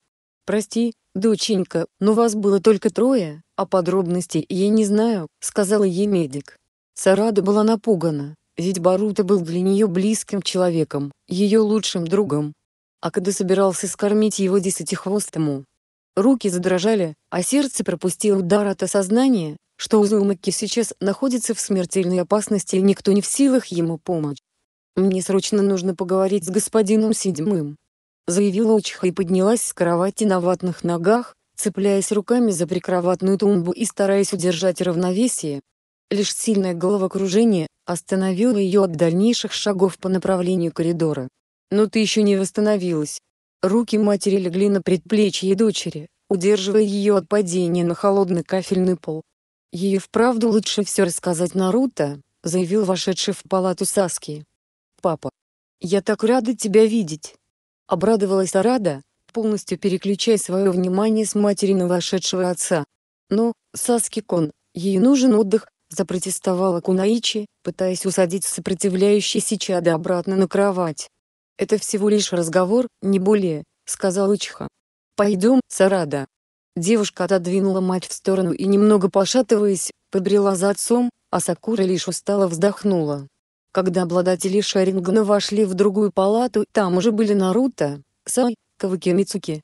«Прости, доченька, но вас было только трое, а подробностей я не знаю», — сказала ей медик. Сарада была напугана, ведь Барута был для нее близким человеком, ее лучшим другом. А когда собирался скормить его десятихвостому, руки задрожали, а сердце пропустило удар от осознания, что Узумаки сейчас находится в смертельной опасности и никто не в силах ему помочь. «Мне срочно нужно поговорить с господином седьмым», — заявила Учиха и поднялась с кровати на ватных ногах, цепляясь руками за прикроватную тумбу и стараясь удержать равновесие. Лишь сильное головокружение остановил ее от дальнейших шагов по направлению коридора. «Но ты еще не восстановилась». Руки матери легли на предплечье дочери, удерживая ее от падения на холодный кафельный пол. «Ей вправду лучше все рассказать Наруто», — заявил вошедший в палату Саски. «Папа, я так рада тебя видеть!» Обрадовалась Арада, полностью переключая свое внимание с матери на вошедшего отца. «Но, Саски-кон, ей нужен отдых, запротестовала Кунаичи, пытаясь усадить сопротивляющийся чада обратно на кровать. «Это всего лишь разговор, не более», — сказал Ичиха. «Пойдем, Сарада». Девушка отодвинула мать в сторону и, немного пошатываясь, подбрела за отцом, а Сакура лишь устало вздохнула. Когда обладатели Шарингана вошли в другую палату, там уже были Наруто, Сай, Каваки Мицуки.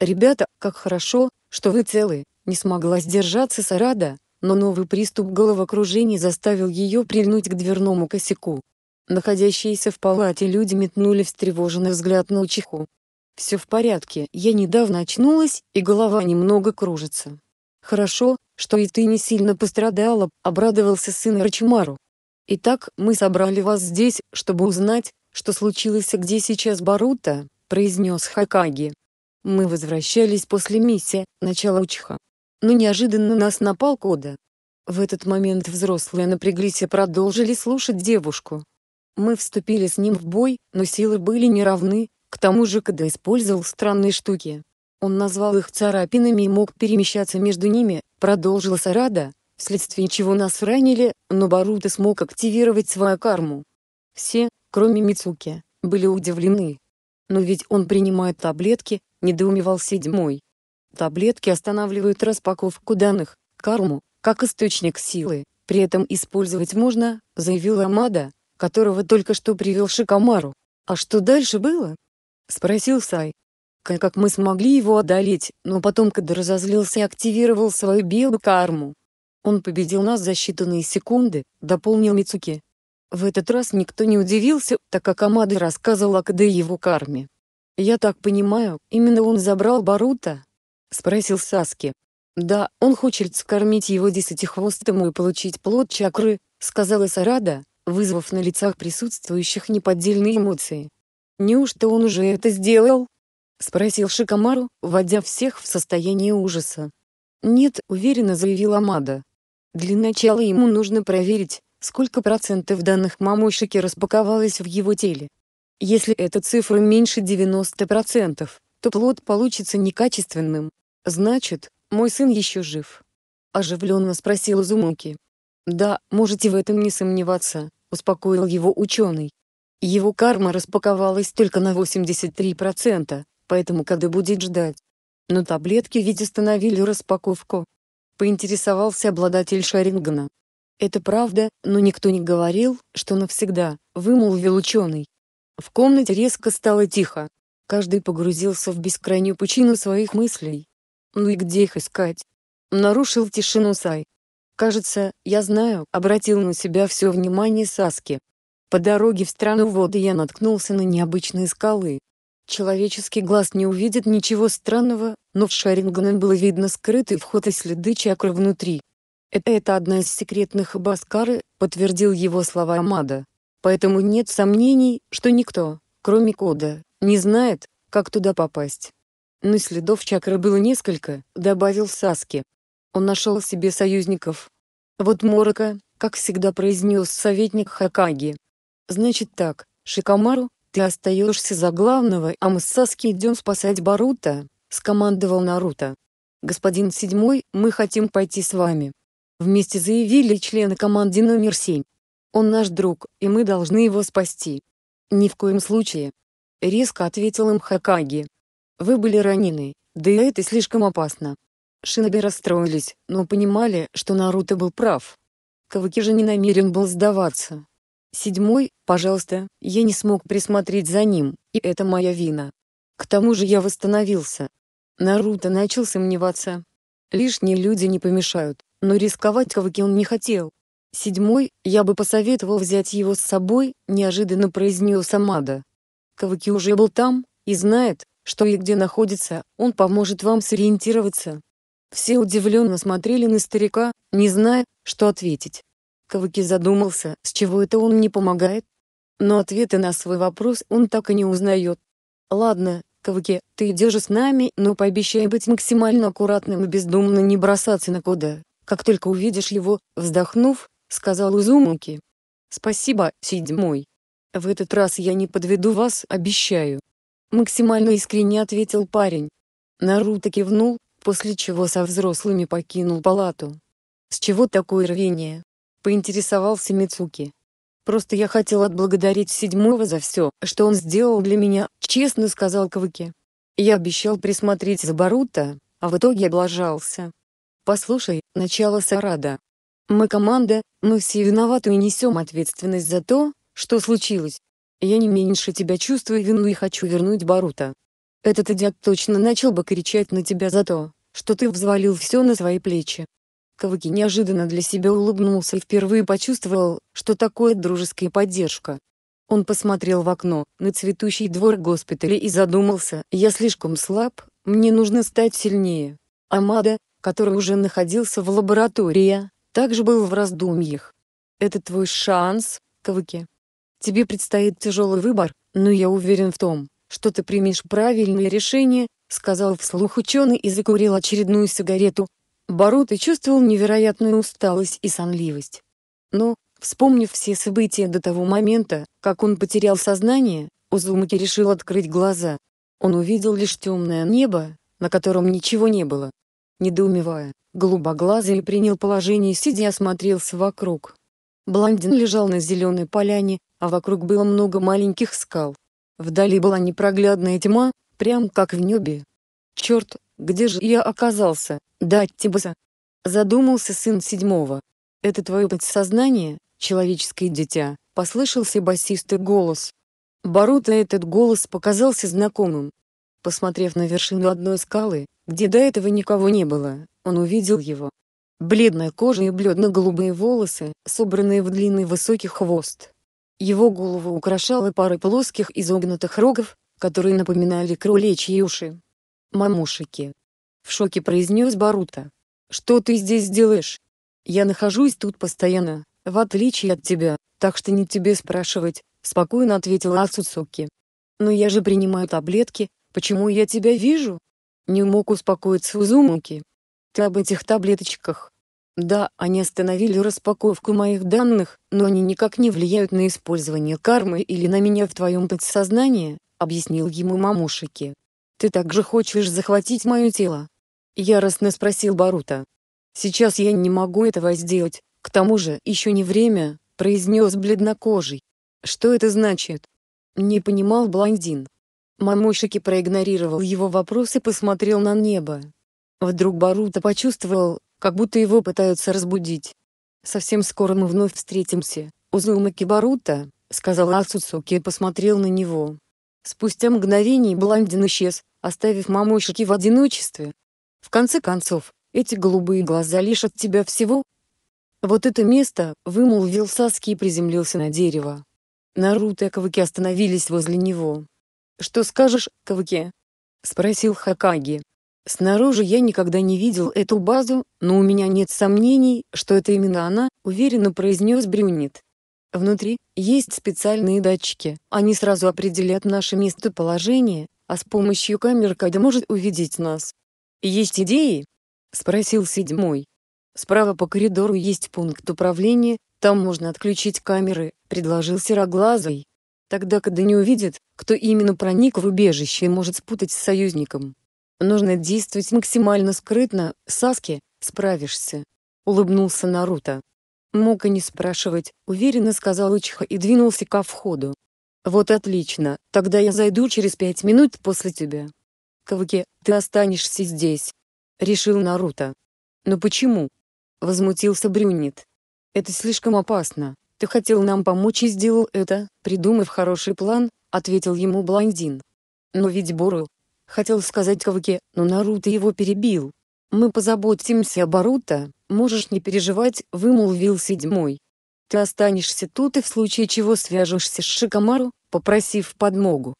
«Ребята, как хорошо, что вы целы», — не смогла сдержаться Сарада, но новый приступ головокружения заставил ее прильнуть к дверному косяку. Находящиеся в палате люди метнули встревоженный взгляд на учиху. «Все в порядке, я недавно очнулась, и голова немного кружится». «Хорошо, что и ты не сильно пострадала», — обрадовался сын Рачимару. «Итак, мы собрали вас здесь, чтобы узнать, что случилось и где сейчас Барута», — произнес Хакаги. «Мы возвращались после миссии, начала Учиха но неожиданно нас напал Кода. В этот момент взрослые напряглись и продолжили слушать девушку. Мы вступили с ним в бой, но силы были неравны, к тому же Кода использовал странные штуки. Он назвал их царапинами и мог перемещаться между ними, продолжила Сарада, вследствие чего нас ранили, но Баруто смог активировать свою карму. Все, кроме Мицуки, были удивлены. Но ведь он принимает таблетки, недоумевал седьмой. Таблетки останавливают распаковку данных, карму, как источник силы, при этом использовать можно, заявила Амада, которого только что привел Шикамару. А что дальше было? Спросил Сай. Как мы смогли его одолеть, но потом Кад разозлился и активировал свою белую карму. Он победил нас за считанные секунды, дополнил Мицуки. В этот раз никто не удивился, так как Амада рассказывал о Каде его карме. Я так понимаю, именно он забрал Барута, — спросил Саски. «Да, он хочет скормить его десятихвостому и получить плод чакры», — сказала Сарада, вызвав на лицах присутствующих неподдельные эмоции. «Неужто он уже это сделал?» — спросил Шикамару, вводя всех в состояние ужаса. «Нет», — уверенно заявила Амада. «Для начала ему нужно проверить, сколько процентов данных мамошики распаковалось в его теле. Если эта цифра меньше 90%, то плод получится некачественным. Значит, мой сын еще жив? Оживленно спросил Зумуки. Да, можете в этом не сомневаться, успокоил его ученый. Его карма распаковалась только на 83%, поэтому когда будет ждать. Но таблетки ведь остановили распаковку. Поинтересовался обладатель Шарингана. Это правда, но никто не говорил, что навсегда, вымолвил ученый. В комнате резко стало тихо. Каждый погрузился в бескрайнюю пучину своих мыслей. Ну и где их искать? Нарушил тишину Сай. Кажется, я знаю, обратил на себя все внимание Саски. По дороге в страну воды я наткнулся на необычные скалы. Человеческий глаз не увидит ничего странного, но в Шарингане было видно скрытый вход и следы чакры внутри. «Э, «Это одна из секретных Абаскары», — подтвердил его слова Амада. «Поэтому нет сомнений, что никто, кроме Кода, не знает, как туда попасть но следов чакры было несколько, добавил Саски. Он нашел себе союзников. Вот Морока, как всегда произнес советник Хакаги. Значит так, Шикамару, ты остаешься за главного, а мы с Саски идем спасать Барута, скомандовал Наруто. Господин седьмой, мы хотим пойти с вами. Вместе заявили члены команды номер семь. Он наш друг, и мы должны его спасти. Ни в коем случае. Резко ответил им Хакаги. Вы были ранены, да и это слишком опасно. Шиноби расстроились, но понимали, что Наруто был прав. Каваки же не намерен был сдаваться. Седьмой, пожалуйста, я не смог присмотреть за ним, и это моя вина. К тому же я восстановился. Наруто начал сомневаться. Лишние люди не помешают, но рисковать Каваки он не хотел. Седьмой, я бы посоветовал взять его с собой, неожиданно произнес Амада. Каваки уже был там, и знает, что и где находится, он поможет вам сориентироваться. Все удивленно смотрели на старика, не зная, что ответить. Кавыки задумался, с чего это он не помогает. Но ответа на свой вопрос он так и не узнает. «Ладно, Кавыки, ты идешь с нами, но пообещай быть максимально аккуратным и бездумно не бросаться на кода, как только увидишь его», вздохнув, сказал Узумаки: «Спасибо, седьмой. В этот раз я не подведу вас, обещаю». Максимально искренне ответил парень. Наруто кивнул, после чего со взрослыми покинул палату. «С чего такое рвение?» — поинтересовался Мицуки. «Просто я хотел отблагодарить седьмого за все, что он сделал для меня», — честно сказал Кавыки. «Я обещал присмотреть за Барута, а в итоге облажался. Послушай, начало Сарада. Мы команда, мы все виноваты и несем ответственность за то, что случилось. Я не меньше тебя чувствую вину и хочу вернуть Барута. Этот идиот точно начал бы кричать на тебя за то, что ты взвалил все на свои плечи. Кавыки неожиданно для себя улыбнулся и впервые почувствовал, что такое дружеская поддержка. Он посмотрел в окно, на цветущий двор госпиталя и задумался, я слишком слаб, мне нужно стать сильнее. Амада, который уже находился в лаборатории, также был в раздумьях. Это твой шанс, Кавыки. Тебе предстоит тяжелый выбор, но я уверен в том, что ты примешь правильное решение, сказал вслух ученый и закурил очередную сигарету. Барута чувствовал невероятную усталость и сонливость. Но, вспомнив все события до того момента, как он потерял сознание, Узумаки решил открыть глаза. Он увидел лишь темное небо, на котором ничего не было. Недоумевая, голубоглазый принял положение сидя и осмотрелся вокруг. Блондин лежал на зеленой поляне, а вокруг было много маленьких скал. Вдали была непроглядная тьма, прям как в небе. «Черт, где же я оказался, дать тебе за? Задумался сын седьмого. «Это твое подсознание, человеческое дитя», — послышался басистый голос. Барута этот голос показался знакомым. Посмотрев на вершину одной скалы, где до этого никого не было, он увидел его бледная кожа и бледно-голубые волосы, собранные в длинный высокий хвост. Его голову украшала пара плоских изогнутых рогов, которые напоминали кроличьи уши. «Мамушики!» — в шоке произнес Барута. «Что ты здесь делаешь? Я нахожусь тут постоянно, в отличие от тебя, так что не тебе спрашивать», — спокойно ответила Ацуцуки. «Но я же принимаю таблетки, почему я тебя вижу?» Не мог успокоиться Узумуки. Ты об этих таблеточках? Да, они остановили распаковку моих данных, но они никак не влияют на использование кармы или на меня в твоем подсознании, объяснил ему мамушики. Ты также хочешь захватить мое тело? Яростно спросил Барута. Сейчас я не могу этого сделать, к тому же еще не время, произнес бледнокожий. Что это значит? Не понимал блондин. Мамушики проигнорировал его вопрос и посмотрел на небо, Вдруг Баруто почувствовал, как будто его пытаются разбудить. «Совсем скоро мы вновь встретимся, Узумаки Баруто», — сказал Ацуцуки и посмотрел на него. Спустя мгновение блондин исчез, оставив мамочки в одиночестве. В конце концов, эти голубые глаза лишат тебя всего. Вот это место, вымолвил Саски и приземлился на дерево. Наруто и Кавыки остановились возле него. «Что скажешь, Кавыки?» — спросил Хакаги. Снаружи я никогда не видел эту базу, но у меня нет сомнений, что это именно она, уверенно произнес Брюнет. Внутри есть специальные датчики. Они сразу определят наше местоположение, а с помощью камер Кадя может увидеть нас. Есть идеи? спросил седьмой. Справа по коридору есть пункт управления, там можно отключить камеры, предложил сероглазый. Тогда, когда не увидит, кто именно проник в убежище и может спутать с союзником. Нужно действовать максимально скрытно, Саски, справишься», — улыбнулся Наруто. Мог и не спрашивать, уверенно сказал Учиха и двинулся ко входу. «Вот отлично, тогда я зайду через пять минут после тебя». «Каваки, ты останешься здесь», — решил Наруто. «Но почему?» — возмутился Брюнет. «Это слишком опасно. Ты хотел нам помочь и сделал это, придумав хороший план», — ответил ему блондин. «Но ведь Бору, Хотел сказать Кавке, но Наруто его перебил. «Мы позаботимся об Аруто, можешь не переживать», — вымолвил седьмой. «Ты останешься тут и в случае чего свяжешься с Шикамару, попросив подмогу».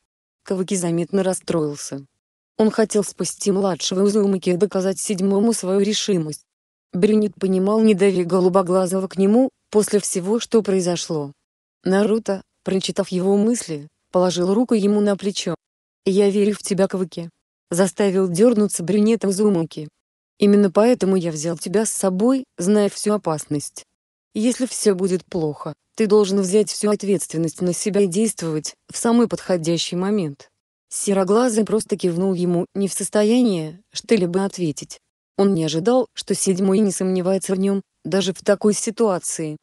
Каваки заметно расстроился. Он хотел спасти младшего Узумаки и доказать седьмому свою решимость. Брюнет понимал недоверие голубоглазого к нему, после всего, что произошло. Наруто, прочитав его мысли, положил руку ему на плечо. Я верю в тебя, Кваки. Заставил дернуться брюнета Узумаки. Именно поэтому я взял тебя с собой, зная всю опасность. Если все будет плохо, ты должен взять всю ответственность на себя и действовать в самый подходящий момент. Сероглазый просто кивнул ему, не в состоянии что-либо ответить. Он не ожидал, что седьмой не сомневается в нем, даже в такой ситуации.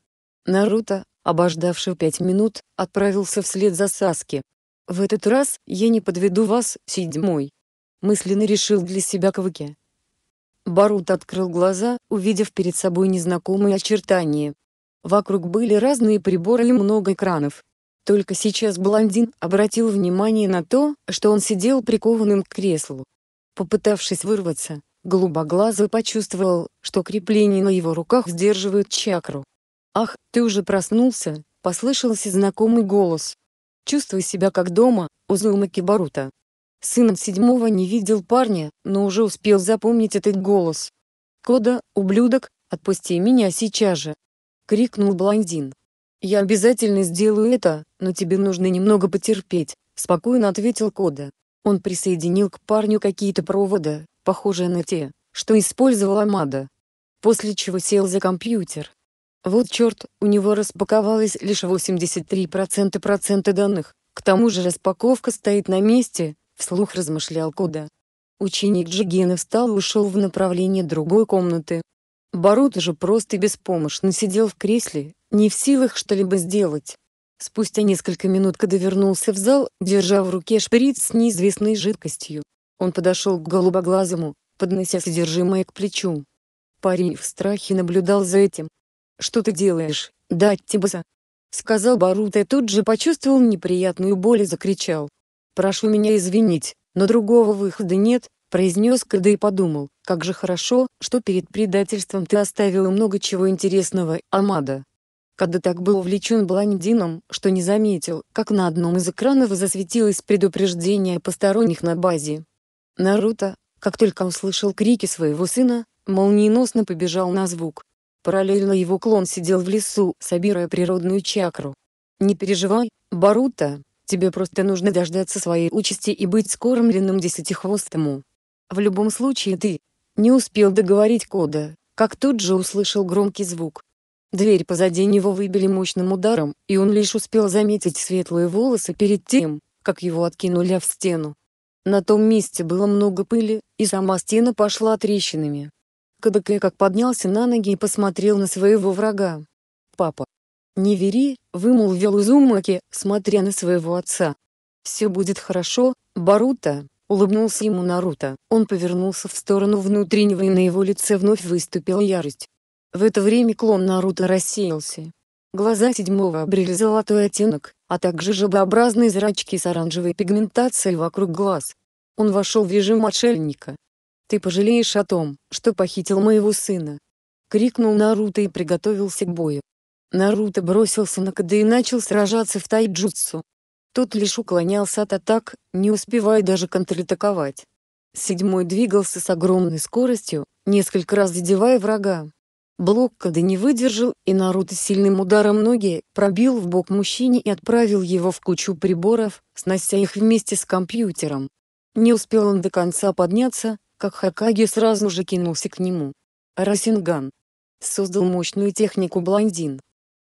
Наруто, обождавший пять минут, отправился вслед за Саски. В этот раз я не подведу вас, седьмой. Мысленно решил для себя Кавыке. Барут открыл глаза, увидев перед собой незнакомые очертания. Вокруг были разные приборы и много экранов. Только сейчас блондин обратил внимание на то, что он сидел прикованным к креслу. Попытавшись вырваться, голубоглазый почувствовал, что крепление на его руках сдерживает чакру. «Ах, ты уже проснулся!» — послышался знакомый голос. Чувствую себя как дома, Узума Кибарута. Сыном седьмого не видел парня, но уже успел запомнить этот голос. «Кода, ублюдок, отпусти меня сейчас же!» — крикнул блондин. «Я обязательно сделаю это, но тебе нужно немного потерпеть», — спокойно ответил Кода. Он присоединил к парню какие-то провода, похожие на те, что использовала Амада. После чего сел за компьютер. Вот черт, у него распаковалось лишь 83% процента данных. К тому же распаковка стоит на месте, вслух размышлял Куда. Ученик Джигена встал и ушел в направлении другой комнаты. Барут уже просто беспомощно сидел в кресле, не в силах что-либо сделать. Спустя несколько минут Кода вернулся в зал, держа в руке шприц с неизвестной жидкостью. Он подошел к голубоглазому, поднося содержимое к плечу. Парень в страхе наблюдал за этим. «Что ты делаешь, Дать тебе за? Сказал Барут и тут же почувствовал неприятную боль и закричал. «Прошу меня извинить, но другого выхода нет», произнес Када и подумал, как же хорошо, что перед предательством ты оставила много чего интересного, Амада. Када так был увлечен блондином, что не заметил, как на одном из экранов засветилось предупреждение посторонних на базе. Наруто, как только услышал крики своего сына, молниеносно побежал на звук, Параллельно его клон сидел в лесу, собирая природную чакру. «Не переживай, Барута, тебе просто нужно дождаться своей участи и быть скормленным десятихвостому. В любом случае ты...» Не успел договорить Кода, как тут же услышал громкий звук. Дверь позади него выбили мощным ударом, и он лишь успел заметить светлые волосы перед тем, как его откинули в стену. На том месте было много пыли, и сама стена пошла трещинами. КДК как поднялся на ноги и посмотрел на своего врага. «Папа, не вери», — вымолвил Узумаки, смотря на своего отца. «Все будет хорошо, Барута», — улыбнулся ему Наруто. Он повернулся в сторону внутреннего и на его лице вновь выступила ярость. В это время клон Наруто рассеялся. Глаза седьмого обрели золотой оттенок, а также жабообразные зрачки с оранжевой пигментацией вокруг глаз. Он вошел в режим отшельника. «Ты пожалеешь о том, что похитил моего сына!» — крикнул Наруто и приготовился к бою. Наруто бросился на Када и начал сражаться в тайджутсу. Тот лишь уклонялся от атак, не успевая даже контратаковать. Седьмой двигался с огромной скоростью, несколько раз задевая врага. Блок Кады не выдержал, и Наруто сильным ударом ноги пробил в бок мужчине и отправил его в кучу приборов, снося их вместе с компьютером. Не успел он до конца подняться, как Хакаги сразу же кинулся к нему. Расинган. Создал мощную технику блондин.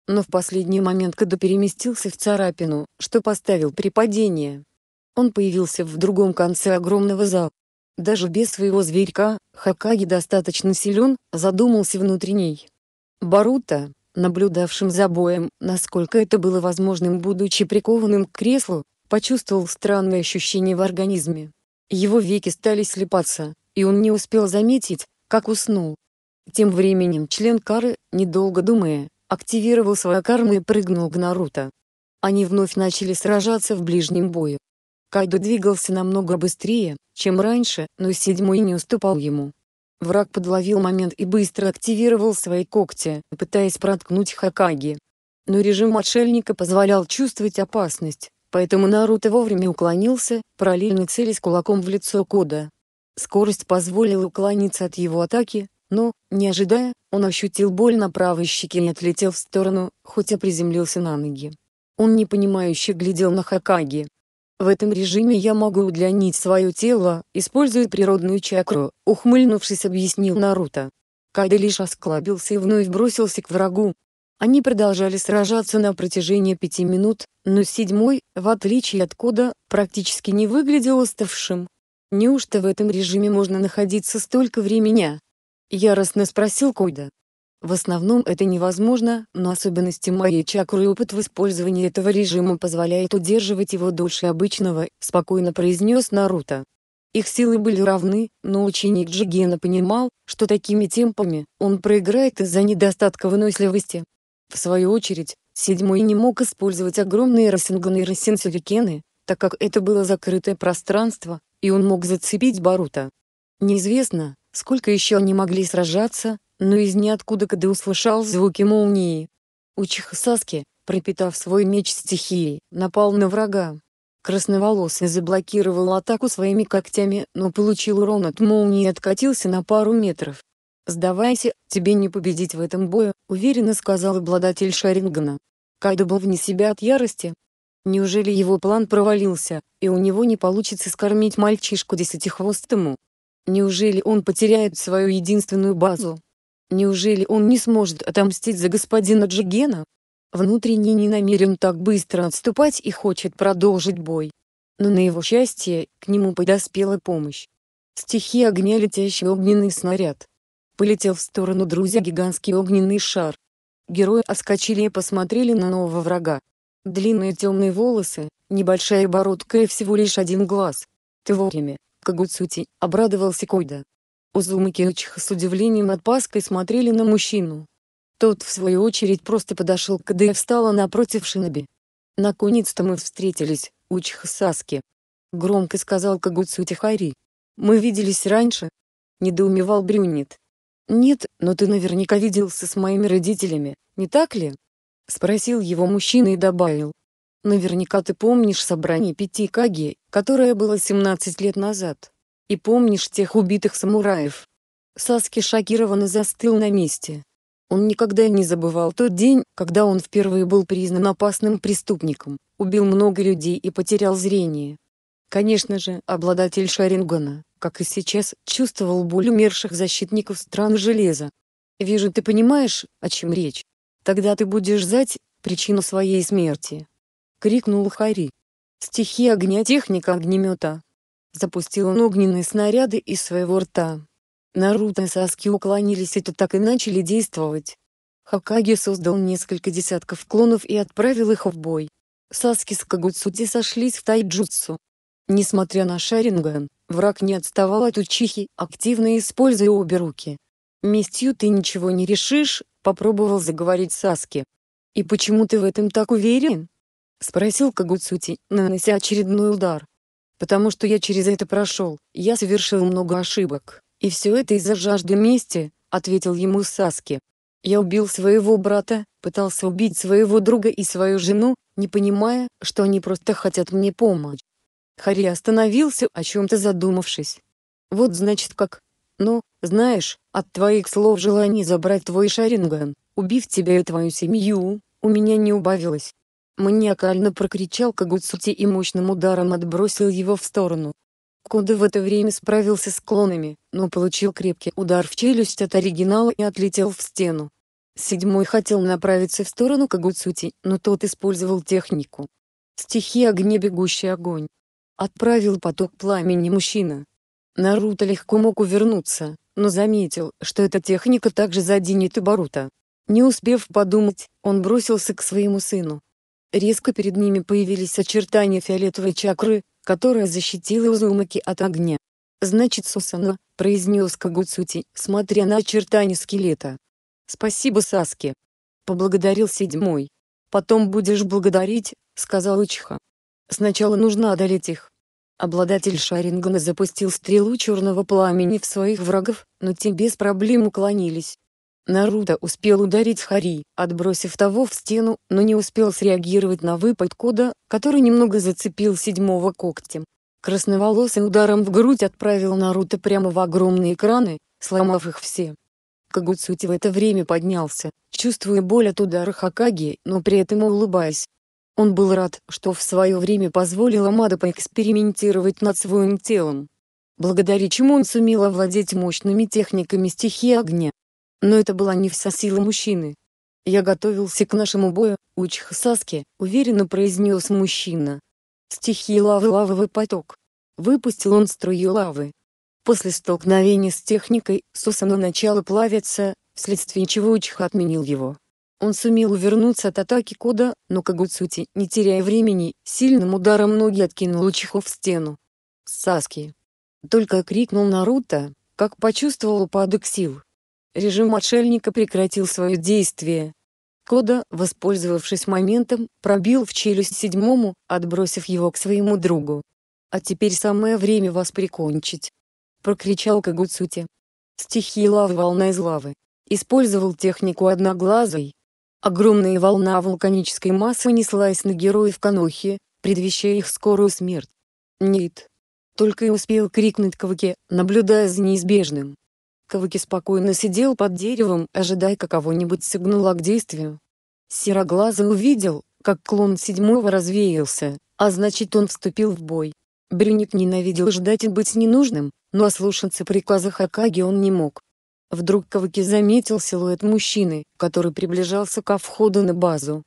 Но в последний момент когда переместился в царапину, что поставил при падении. Он появился в другом конце огромного зала. Даже без своего зверька, Хакаги достаточно силен, задумался внутренний. Барута, наблюдавшим за боем, насколько это было возможным, будучи прикованным к креслу, почувствовал странное ощущение в организме. Его веки стали слепаться, и он не успел заметить, как уснул. Тем временем член Кары, недолго думая, активировал свою карму и прыгнул к Наруто. Они вновь начали сражаться в ближнем бою. Кайдо двигался намного быстрее, чем раньше, но седьмой не уступал ему. Враг подловил момент и быстро активировал свои когти, пытаясь проткнуть Хакаги. Но режим отшельника позволял чувствовать опасность, поэтому Наруто вовремя уклонился, параллельно цели с кулаком в лицо Кода. Скорость позволила уклониться от его атаки, но, не ожидая, он ощутил боль на правой щеке и отлетел в сторону, хотя приземлился на ноги. Он непонимающе глядел на Хакаги. «В этом режиме я могу удлинить свое тело, используя природную чакру», — ухмыльнувшись объяснил Наруто. Кайда лишь осклабился и вновь бросился к врагу. Они продолжали сражаться на протяжении пяти минут, но седьмой, в отличие от Кода, практически не выглядел уставшим. Неужто в этом режиме можно находиться столько времени? Яростно спросил Койда. В основном это невозможно, но особенности моей чакры и опыт в использовании этого режима позволяют удерживать его дольше обычного, спокойно произнес Наруто. Их силы были равны, но ученик Джигена понимал, что такими темпами он проиграет из-за недостатка выносливости. В свою очередь, седьмой не мог использовать огромные рассинганы и рассинсюрикены, так как это было закрытое пространство, и он мог зацепить Барута. Неизвестно, сколько еще они могли сражаться, но из ниоткуда Кадэ услышал звуки молнии. Учиха Саски, пропитав свой меч стихией, напал на врага. Красноволосый заблокировал атаку своими когтями, но получил урон от молнии и откатился на пару метров. «Сдавайся, тебе не победить в этом бою», — уверенно сказал обладатель Шарингана. Кайда был вне себя от ярости, Неужели его план провалился, и у него не получится скормить мальчишку десятихвостому? Неужели он потеряет свою единственную базу? Неужели он не сможет отомстить за господина Джигена? Внутренний не намерен так быстро отступать и хочет продолжить бой. Но на его счастье, к нему подоспела помощь. Стихи огня летящий огненный снаряд. Полетел в сторону друзья гигантский огненный шар. Герои оскочили и посмотрели на нового врага, Длинные темные волосы, небольшая бородка и всего лишь один глаз. Ты вовремя, Кагуцути, обрадовался Койда. Узумы Киочиха с удивлением над паской смотрели на мужчину. Тот, в свою очередь, просто подошел к Кадэ и встала напротив Шиноби. «Наконец-то мы встретились, Учиха Саски», — громко сказал Кагуцути Хари. «Мы виделись раньше?» — недоумевал Брюнет. «Нет, но ты наверняка виделся с моими родителями, не так ли?» Спросил его мужчина и добавил. Наверняка ты помнишь собрание пяти Каги, которое было 17 лет назад. И помнишь тех убитых самураев. Саски шокированно застыл на месте. Он никогда не забывал тот день, когда он впервые был признан опасным преступником, убил много людей и потерял зрение. Конечно же, обладатель Шарингана, как и сейчас, чувствовал боль умерших защитников стран железа. Вижу, ты понимаешь, о чем речь. Тогда ты будешь знать причину своей смерти!» — крикнул Хари. Стихи огня техника огнемета. Запустил он огненные снаряды из своего рта. Наруто и Саски уклонились и тут так и начали действовать. Хакаги создал несколько десятков клонов и отправил их в бой. Саски с Кагуцути сошлись в тайджутсу. Несмотря на Шаринган, враг не отставал от Учихи, активно используя обе руки. Местью ты ничего не решишь, Попробовал заговорить Саски. «И почему ты в этом так уверен?» Спросил Кагуцути, нанося очередной удар. «Потому что я через это прошел, я совершил много ошибок, и все это из-за жажды мести», — ответил ему Саски. «Я убил своего брата, пытался убить своего друга и свою жену, не понимая, что они просто хотят мне помочь». Хари остановился, о чем-то задумавшись. «Вот значит как, но, ну, знаешь, от твоих слов желание забрать твой шаринган, убив тебя и твою семью, у меня не убавилось. Маниакально прокричал Кагуцути и мощным ударом отбросил его в сторону. Куда в это время справился с клонами, но получил крепкий удар в челюсть от оригинала и отлетел в стену. Седьмой хотел направиться в сторону Кагуцути, но тот использовал технику. Стихия огня бегущий огонь. Отправил поток пламени мужчина, Наруто легко мог увернуться, но заметил, что эта техника также заденет и Барута. Не успев подумать, он бросился к своему сыну. Резко перед ними появились очертания фиолетовой чакры, которая защитила Узумаки от огня. «Значит, Сусана», — произнес Кагуцути, смотря на очертания скелета. «Спасибо, Саски», — поблагодарил седьмой. «Потом будешь благодарить», — сказал Учиха. «Сначала нужно одолеть их». Обладатель Шарингана запустил стрелу черного пламени в своих врагов, но те без проблем уклонились. Наруто успел ударить Хари, отбросив того в стену, но не успел среагировать на выпад Кода, который немного зацепил седьмого когтем. Красноволосый ударом в грудь отправил Наруто прямо в огромные экраны, сломав их все. Кагуцути в это время поднялся, чувствуя боль от удара Хакаги, но при этом улыбаясь. Он был рад, что в свое время позволил Амада поэкспериментировать над своим телом. Благодаря чему он сумел овладеть мощными техниками стихии огня. Но это была не вся сила мужчины. «Я готовился к нашему бою, Учих Саски», — уверенно произнес мужчина. Стихии лавы лавовый поток. Выпустил он струю лавы. После столкновения с техникой Сусану начала плавиться, вследствие чего учиха отменил его. Он сумел увернуться от атаки Кода, но Кагуцути, не теряя времени, сильным ударом ноги откинул Учиху в стену. «Саски!» Только крикнул Наруто, как почувствовал упадок сил. Режим отшельника прекратил свое действие. Кода, воспользовавшись моментом, пробил в челюсть седьмому, отбросив его к своему другу. «А теперь самое время вас прикончить!» прокричал Кагуцути. Стихи лава волна из лавы. Использовал технику одноглазой, Огромная волна вулканической массы неслась на героев Канохи, предвещая их скорую смерть. «Нет!» Только и успел крикнуть Каваке, наблюдая за неизбежным. Каваке спокойно сидел под деревом, ожидая какого-нибудь сигнала к действию. Сероглазый увидел, как клон седьмого развеялся, а значит он вступил в бой. Брюник ненавидел ждать и быть ненужным, но ослушаться приказа Хакаги он не мог. Вдруг Каваки заметил силуэт мужчины, который приближался ко входу на базу.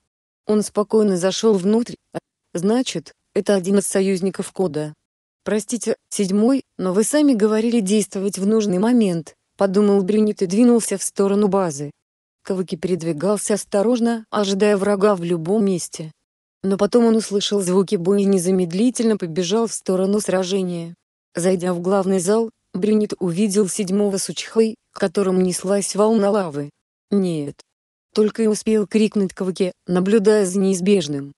Он спокойно зашел внутрь. А, значит, это один из союзников Кода. Простите, седьмой, но вы сами говорили действовать в нужный момент, подумал Брюнет и двинулся в сторону базы. Кавыки передвигался осторожно, ожидая врага в любом месте. Но потом он услышал звуки боя и незамедлительно побежал в сторону сражения. Зайдя в главный зал, Брюнет увидел седьмого с Учихой, к которым неслась волна лавы. «Нет!» Только и успел крикнуть Кваке, наблюдая за неизбежным.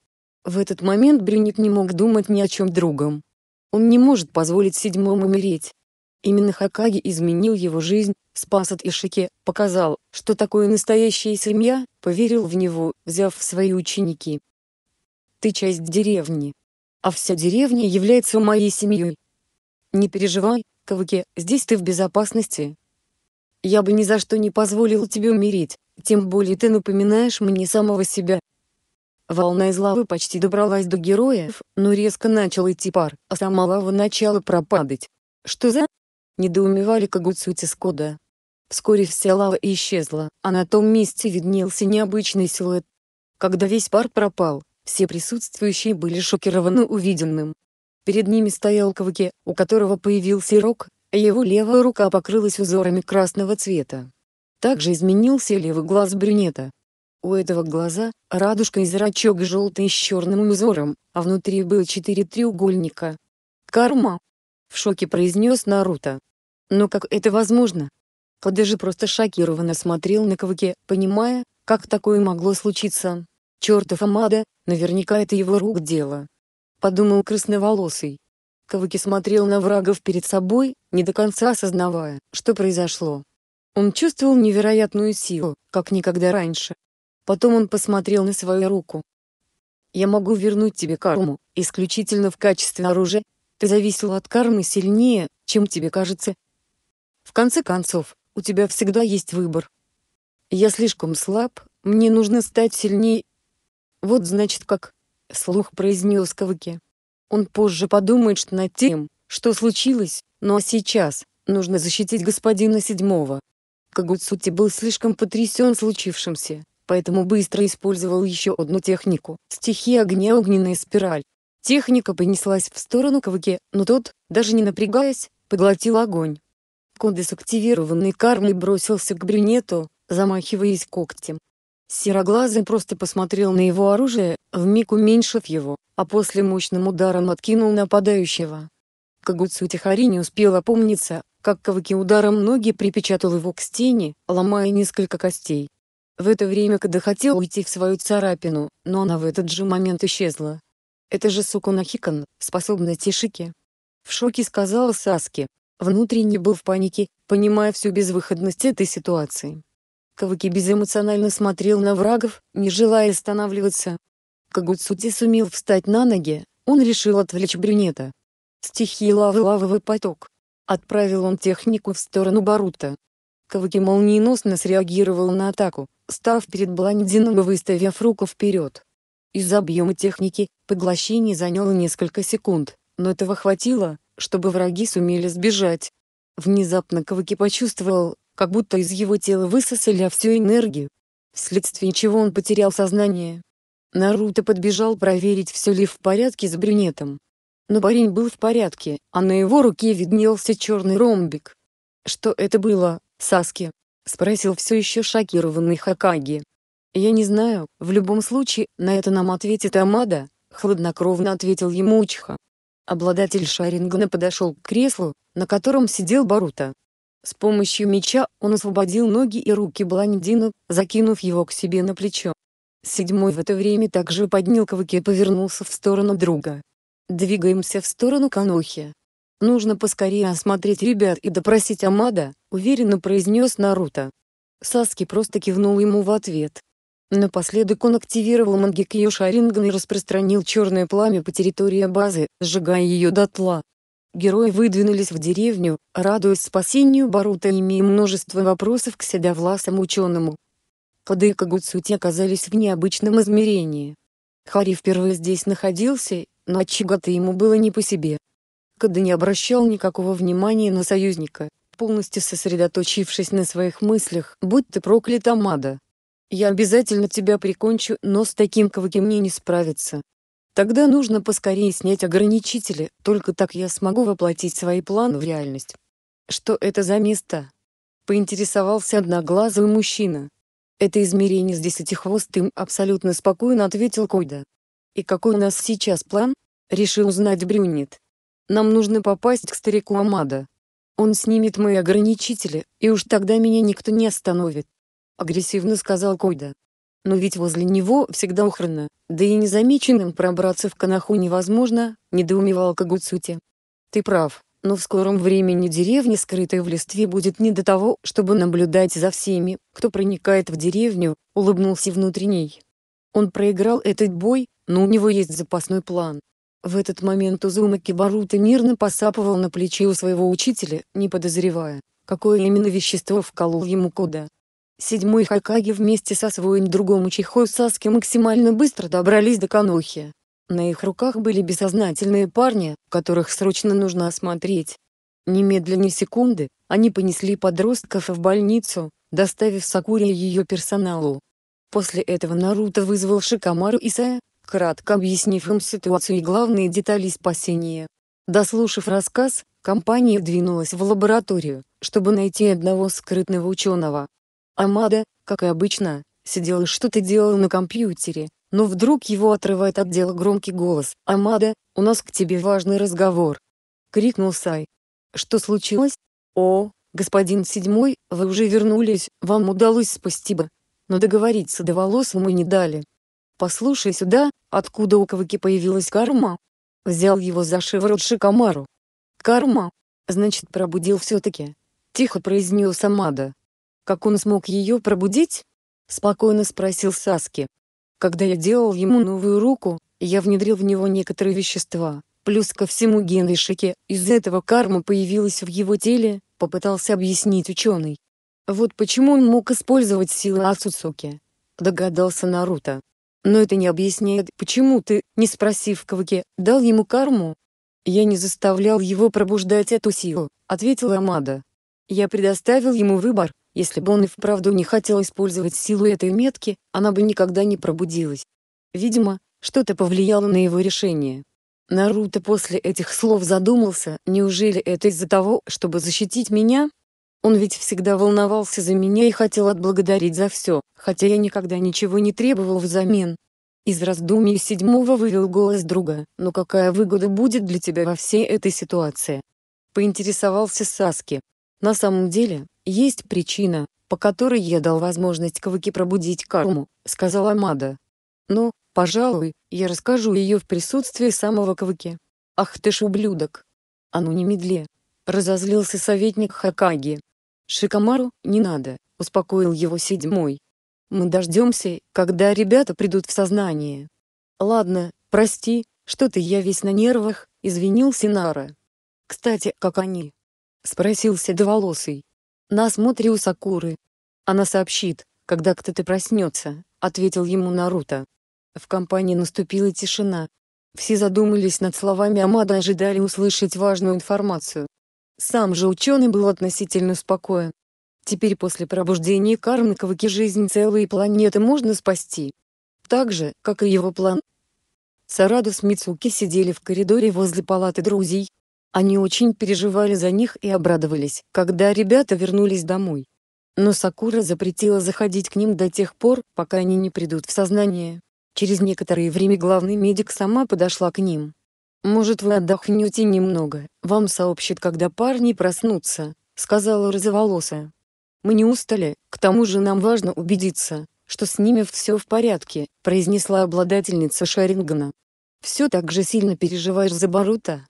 В этот момент Брюник не мог думать ни о чем другом. Он не может позволить седьмому умереть. Именно Хакаги изменил его жизнь, спас от Ишике, показал, что такое настоящая семья, поверил в него, взяв в свои ученики. «Ты часть деревни. А вся деревня является моей семьей. Не переживай, Кавыке, здесь ты в безопасности, я бы ни за что не позволил тебе умереть, тем более ты напоминаешь мне самого себя. Волна из лавы почти добралась до героев, но резко начал идти пар, а сама лава начала пропадать. Что за? Недоумевали Кагуцути Скода. Вскоре вся лава исчезла, а на том месте виднелся необычный силуэт. Когда весь пар пропал, все присутствующие были шокированы увиденным. Перед ними стоял Каваки, у которого появился рог, его левая рука покрылась узорами красного цвета. Также изменился левый глаз брюнета. У этого глаза, радужка и зрачок желтый с черным узором, а внутри было четыре треугольника. «Карма!» — в шоке произнес Наруто. «Но как это возможно?» Кадэ же просто шокированно смотрел на Каваке, понимая, как такое могло случиться. «Чертов Амада, наверняка это его рук дело!» — подумал красноволосый. Кавыки смотрел на врагов перед собой, не до конца осознавая, что произошло. Он чувствовал невероятную силу, как никогда раньше. Потом он посмотрел на свою руку. «Я могу вернуть тебе карму, исключительно в качестве оружия. Ты зависел от кармы сильнее, чем тебе кажется. В конце концов, у тебя всегда есть выбор. Я слишком слаб, мне нужно стать сильнее». «Вот значит как», — слух произнес Кавыки. Он позже подумает что над тем, что случилось, но ну а сейчас, нужно защитить господина Седьмого. Кагуцути был слишком потрясен случившимся, поэтому быстро использовал еще одну технику – стихи огня огненная спираль. Техника понеслась в сторону Кавыки, но тот, даже не напрягаясь, поглотил огонь. Кондес активированный кармой бросился к брюнету, замахиваясь когтем. Сероглазый просто посмотрел на его оружие, вмиг уменьшив его, а после мощным ударом откинул нападающего. Кагуцу Тихари не успел опомниться, как Каваки ударом ноги припечатал его к стене, ломая несколько костей. В это время Када хотел уйти в свою царапину, но она в этот же момент исчезла. «Это же Сукуна Хикан, Тишики!» В шоке сказал Саски. Внутренне был в панике, понимая всю безвыходность этой ситуации. Каваки безэмоционально смотрел на врагов, не желая останавливаться. Кагуцути сумел встать на ноги, он решил отвлечь брюнета. Стихи лавы-лавовый поток. Отправил он технику в сторону Барута. Каваки молниеносно среагировал на атаку, став перед блондином и выставив руку вперед. Из объема техники, поглощение заняло несколько секунд, но этого хватило, чтобы враги сумели сбежать. Внезапно Каваки почувствовал, как будто из его тела высосали всю энергию, вследствие чего он потерял сознание. Наруто подбежал проверить все ли в порядке с брюнетом. Но парень был в порядке, а на его руке виднелся черный ромбик. «Что это было, Саски?» — спросил все еще шокированный Хакаги. «Я не знаю, в любом случае, на это нам ответит Амада», — хладнокровно ответил ему Учха. Обладатель Шарингана подошел к креслу, на котором сидел Барута, с помощью меча он освободил ноги и руки блондина, закинув его к себе на плечо. Седьмой в это время также поднял кавыки и повернулся в сторону друга. «Двигаемся в сторону Канохи. Нужно поскорее осмотреть ребят и допросить Амада», — уверенно произнес Наруто. Саски просто кивнул ему в ответ. Напоследок он активировал Мангекио Шаринган и распространил черное пламя по территории базы, сжигая ее дотла. Герои выдвинулись в деревню, радуясь спасению Барута и имея множество вопросов к седовласому ученому. Хады и Кагуцути оказались в необычном измерении. Хари впервые здесь находился, но от чего-то ему было не по себе. Кады не обращал никакого внимания на союзника, полностью сосредоточившись на своих мыслях, будь ты проклят Амада. «Я обязательно тебя прикончу, но с таким кваки мне не справиться», Тогда нужно поскорее снять ограничители, только так я смогу воплотить свои планы в реальность. Что это за место? Поинтересовался одноглазый мужчина. Это измерение с десятихвостым абсолютно спокойно ответил Койда. И какой у нас сейчас план? Решил узнать Брюнет. Нам нужно попасть к старику Амада. Он снимет мои ограничители, и уж тогда меня никто не остановит. Агрессивно сказал Койда но ведь возле него всегда охрана, да и незамеченным пробраться в Канаху невозможно, недоумевал Кагуцути. Ты прав, но в скором времени деревня, скрытая в листве, будет не до того, чтобы наблюдать за всеми, кто проникает в деревню, улыбнулся внутренней. Он проиграл этот бой, но у него есть запасной план. В этот момент Узума Кибарута мирно посапывал на плече у своего учителя, не подозревая, какое именно вещество вколол ему Кода. Седьмой Хакаги вместе со своим другом Учихой Саски максимально быстро добрались до Канохи. На их руках были бессознательные парни, которых срочно нужно осмотреть. Немедленно секунды, они понесли подростков в больницу, доставив Сакури и ее персоналу. После этого Наруто вызвал Шикамару и Сая, кратко объяснив им ситуацию и главные детали спасения. Дослушав рассказ, компания двинулась в лабораторию, чтобы найти одного скрытного ученого. Амада, как и обычно, сидел и что-то делал на компьютере, но вдруг его отрывает от дела громкий голос. «Амада, у нас к тебе важный разговор!» — крикнул Сай. «Что случилось?» «О, господин седьмой, вы уже вернулись, вам удалось спасибо!» Но договориться до волос мы не дали. «Послушай сюда, откуда у Кавыки появилась карма?» Взял его за шиворот Шикамару. «Карма? Значит, пробудил все-таки!» — тихо произнес Амада. Как он смог ее пробудить? Спокойно спросил Саски. Когда я делал ему новую руку, я внедрил в него некоторые вещества, плюс ко всему ген Ишики, из этого карма появилась в его теле, попытался объяснить ученый. Вот почему он мог использовать силы Ацуцуки. Догадался Наруто. Но это не объясняет, почему ты, не спросив Каваки, дал ему карму. Я не заставлял его пробуждать эту силу, ответила Амада. Я предоставил ему выбор, если бы он и вправду не хотел использовать силу этой метки, она бы никогда не пробудилась. Видимо, что-то повлияло на его решение. Наруто после этих слов задумался, неужели это из-за того, чтобы защитить меня? Он ведь всегда волновался за меня и хотел отблагодарить за все, хотя я никогда ничего не требовал взамен. Из раздумий седьмого вывел голос друга, но «Ну какая выгода будет для тебя во всей этой ситуации? Поинтересовался Саски. На самом деле, «Есть причина, по которой я дал возможность Кваки пробудить карму», — сказала Амада. Но, пожалуй, я расскажу ее в присутствии самого Кваки». «Ах ты ж ублюдок!» «А ну не медле!» — разозлился советник Хакаги. «Шикомару, не надо», — успокоил его седьмой. «Мы дождемся, когда ребята придут в сознание». «Ладно, прости, что ты я весь на нервах», — извинился Нара. «Кстати, как они?» — спросил седоволосый на осмотре у Сакуры. Она сообщит, когда кто-то проснется», — ответил ему Наруто. В компании наступила тишина. Все задумались над словами Амада и ожидали услышать важную информацию. Сам же ученый был относительно спокоен. Теперь после пробуждения кармы Каваки жизнь целой планеты можно спасти. Так же, как и его план. Сараду с Мицуки сидели в коридоре возле палаты друзей, они очень переживали за них и обрадовались, когда ребята вернулись домой. Но Сакура запретила заходить к ним до тех пор, пока они не придут в сознание. Через некоторое время главный медик сама подошла к ним. «Может, вы отдохнете немного, вам сообщат, когда парни проснутся», — сказала розоволосая. «Мы не устали, к тому же нам важно убедиться, что с ними все в порядке», — произнесла обладательница Шарингана. «Все так же сильно переживаешь за Барута?»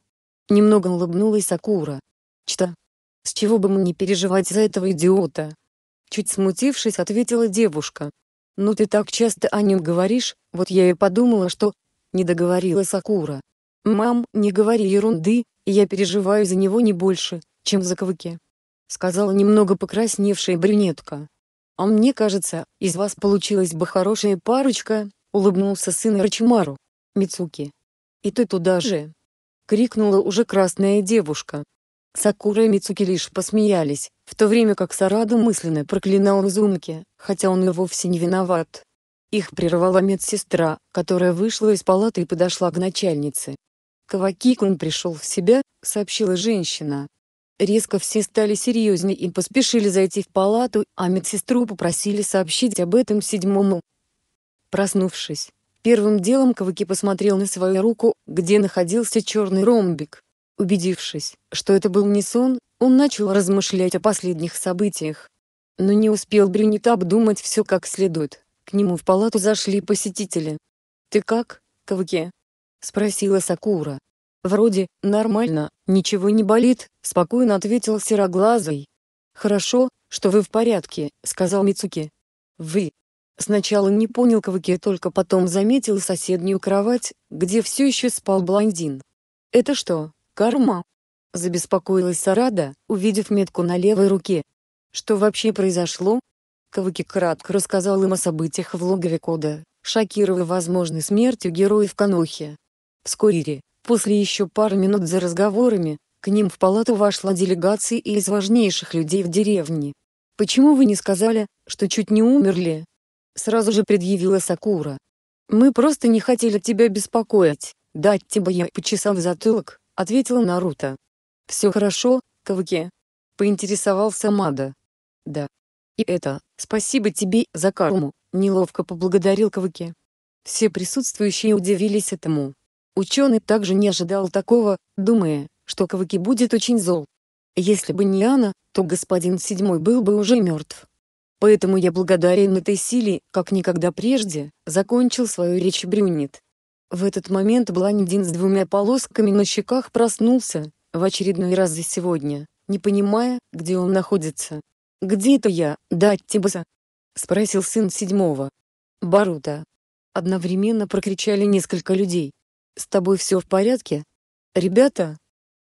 Немного улыбнулась Сакура. Что? С чего бы мне переживать за этого идиота? Чуть смутившись, ответила девушка. «Ну ты так часто о нем говоришь, вот я и подумала, что...» Не договорила Сакура. «Мам, не говори ерунды, я переживаю за него не больше, чем за Кавыки», сказала немного покрасневшая брюнетка. «А мне кажется, из вас получилась бы хорошая парочка», улыбнулся сын Рачимару. Мицуки. «И ты туда же», крикнула уже красная девушка. Сакура и Мицуки лишь посмеялись, в то время как Сараду мысленно проклинал изумки, хотя он и вовсе не виноват. Их прервала медсестра, которая вышла из палаты и подошла к начальнице. Кавакикун пришел в себя, сообщила женщина. Резко все стали серьезнее и поспешили зайти в палату, а медсестру попросили сообщить об этом седьмому. Проснувшись, Первым делом Кавыки посмотрел на свою руку, где находился черный ромбик. Убедившись, что это был не сон, он начал размышлять о последних событиях. Но не успел Брюнет обдумать все как следует. К нему в палату зашли посетители. «Ты как, Кавыке?» — спросила Сакура. «Вроде, нормально, ничего не болит», — спокойно ответил Сероглазый. «Хорошо, что вы в порядке», — сказал Мицуки. «Вы, Сначала не понял Кваки, только потом заметил соседнюю кровать, где все еще спал блондин. «Это что, карма?» – забеспокоилась Сарада, увидев метку на левой руке. «Что вообще произошло?» Кавыки кратко рассказал им о событиях в логове Кода, шокировав возможной смертью героев Канохи. Вскоре, после еще пары минут за разговорами, к ним в палату вошла делегация из важнейших людей в деревне. «Почему вы не сказали, что чуть не умерли?» сразу же предъявила Сакура. «Мы просто не хотели тебя беспокоить, дать тебе я почесал затылок», — ответил Наруто. «Все хорошо, Каваки?» — поинтересовался Мада. «Да. И это, спасибо тебе за карму», — неловко поблагодарил Каваки. Все присутствующие удивились этому. Ученый также не ожидал такого, думая, что Каваки будет очень зол. Если бы не она, то господин седьмой был бы уже мертв. Поэтому я благодарен этой силе, как никогда прежде, закончил свою речь Брюнет. В этот момент блондин с двумя полосками на щеках проснулся, в очередной раз за сегодня, не понимая, где он находится. «Где это я, дать Тибаса?» — спросил сын седьмого. «Барута». Одновременно прокричали несколько людей. «С тобой все в порядке?» «Ребята?»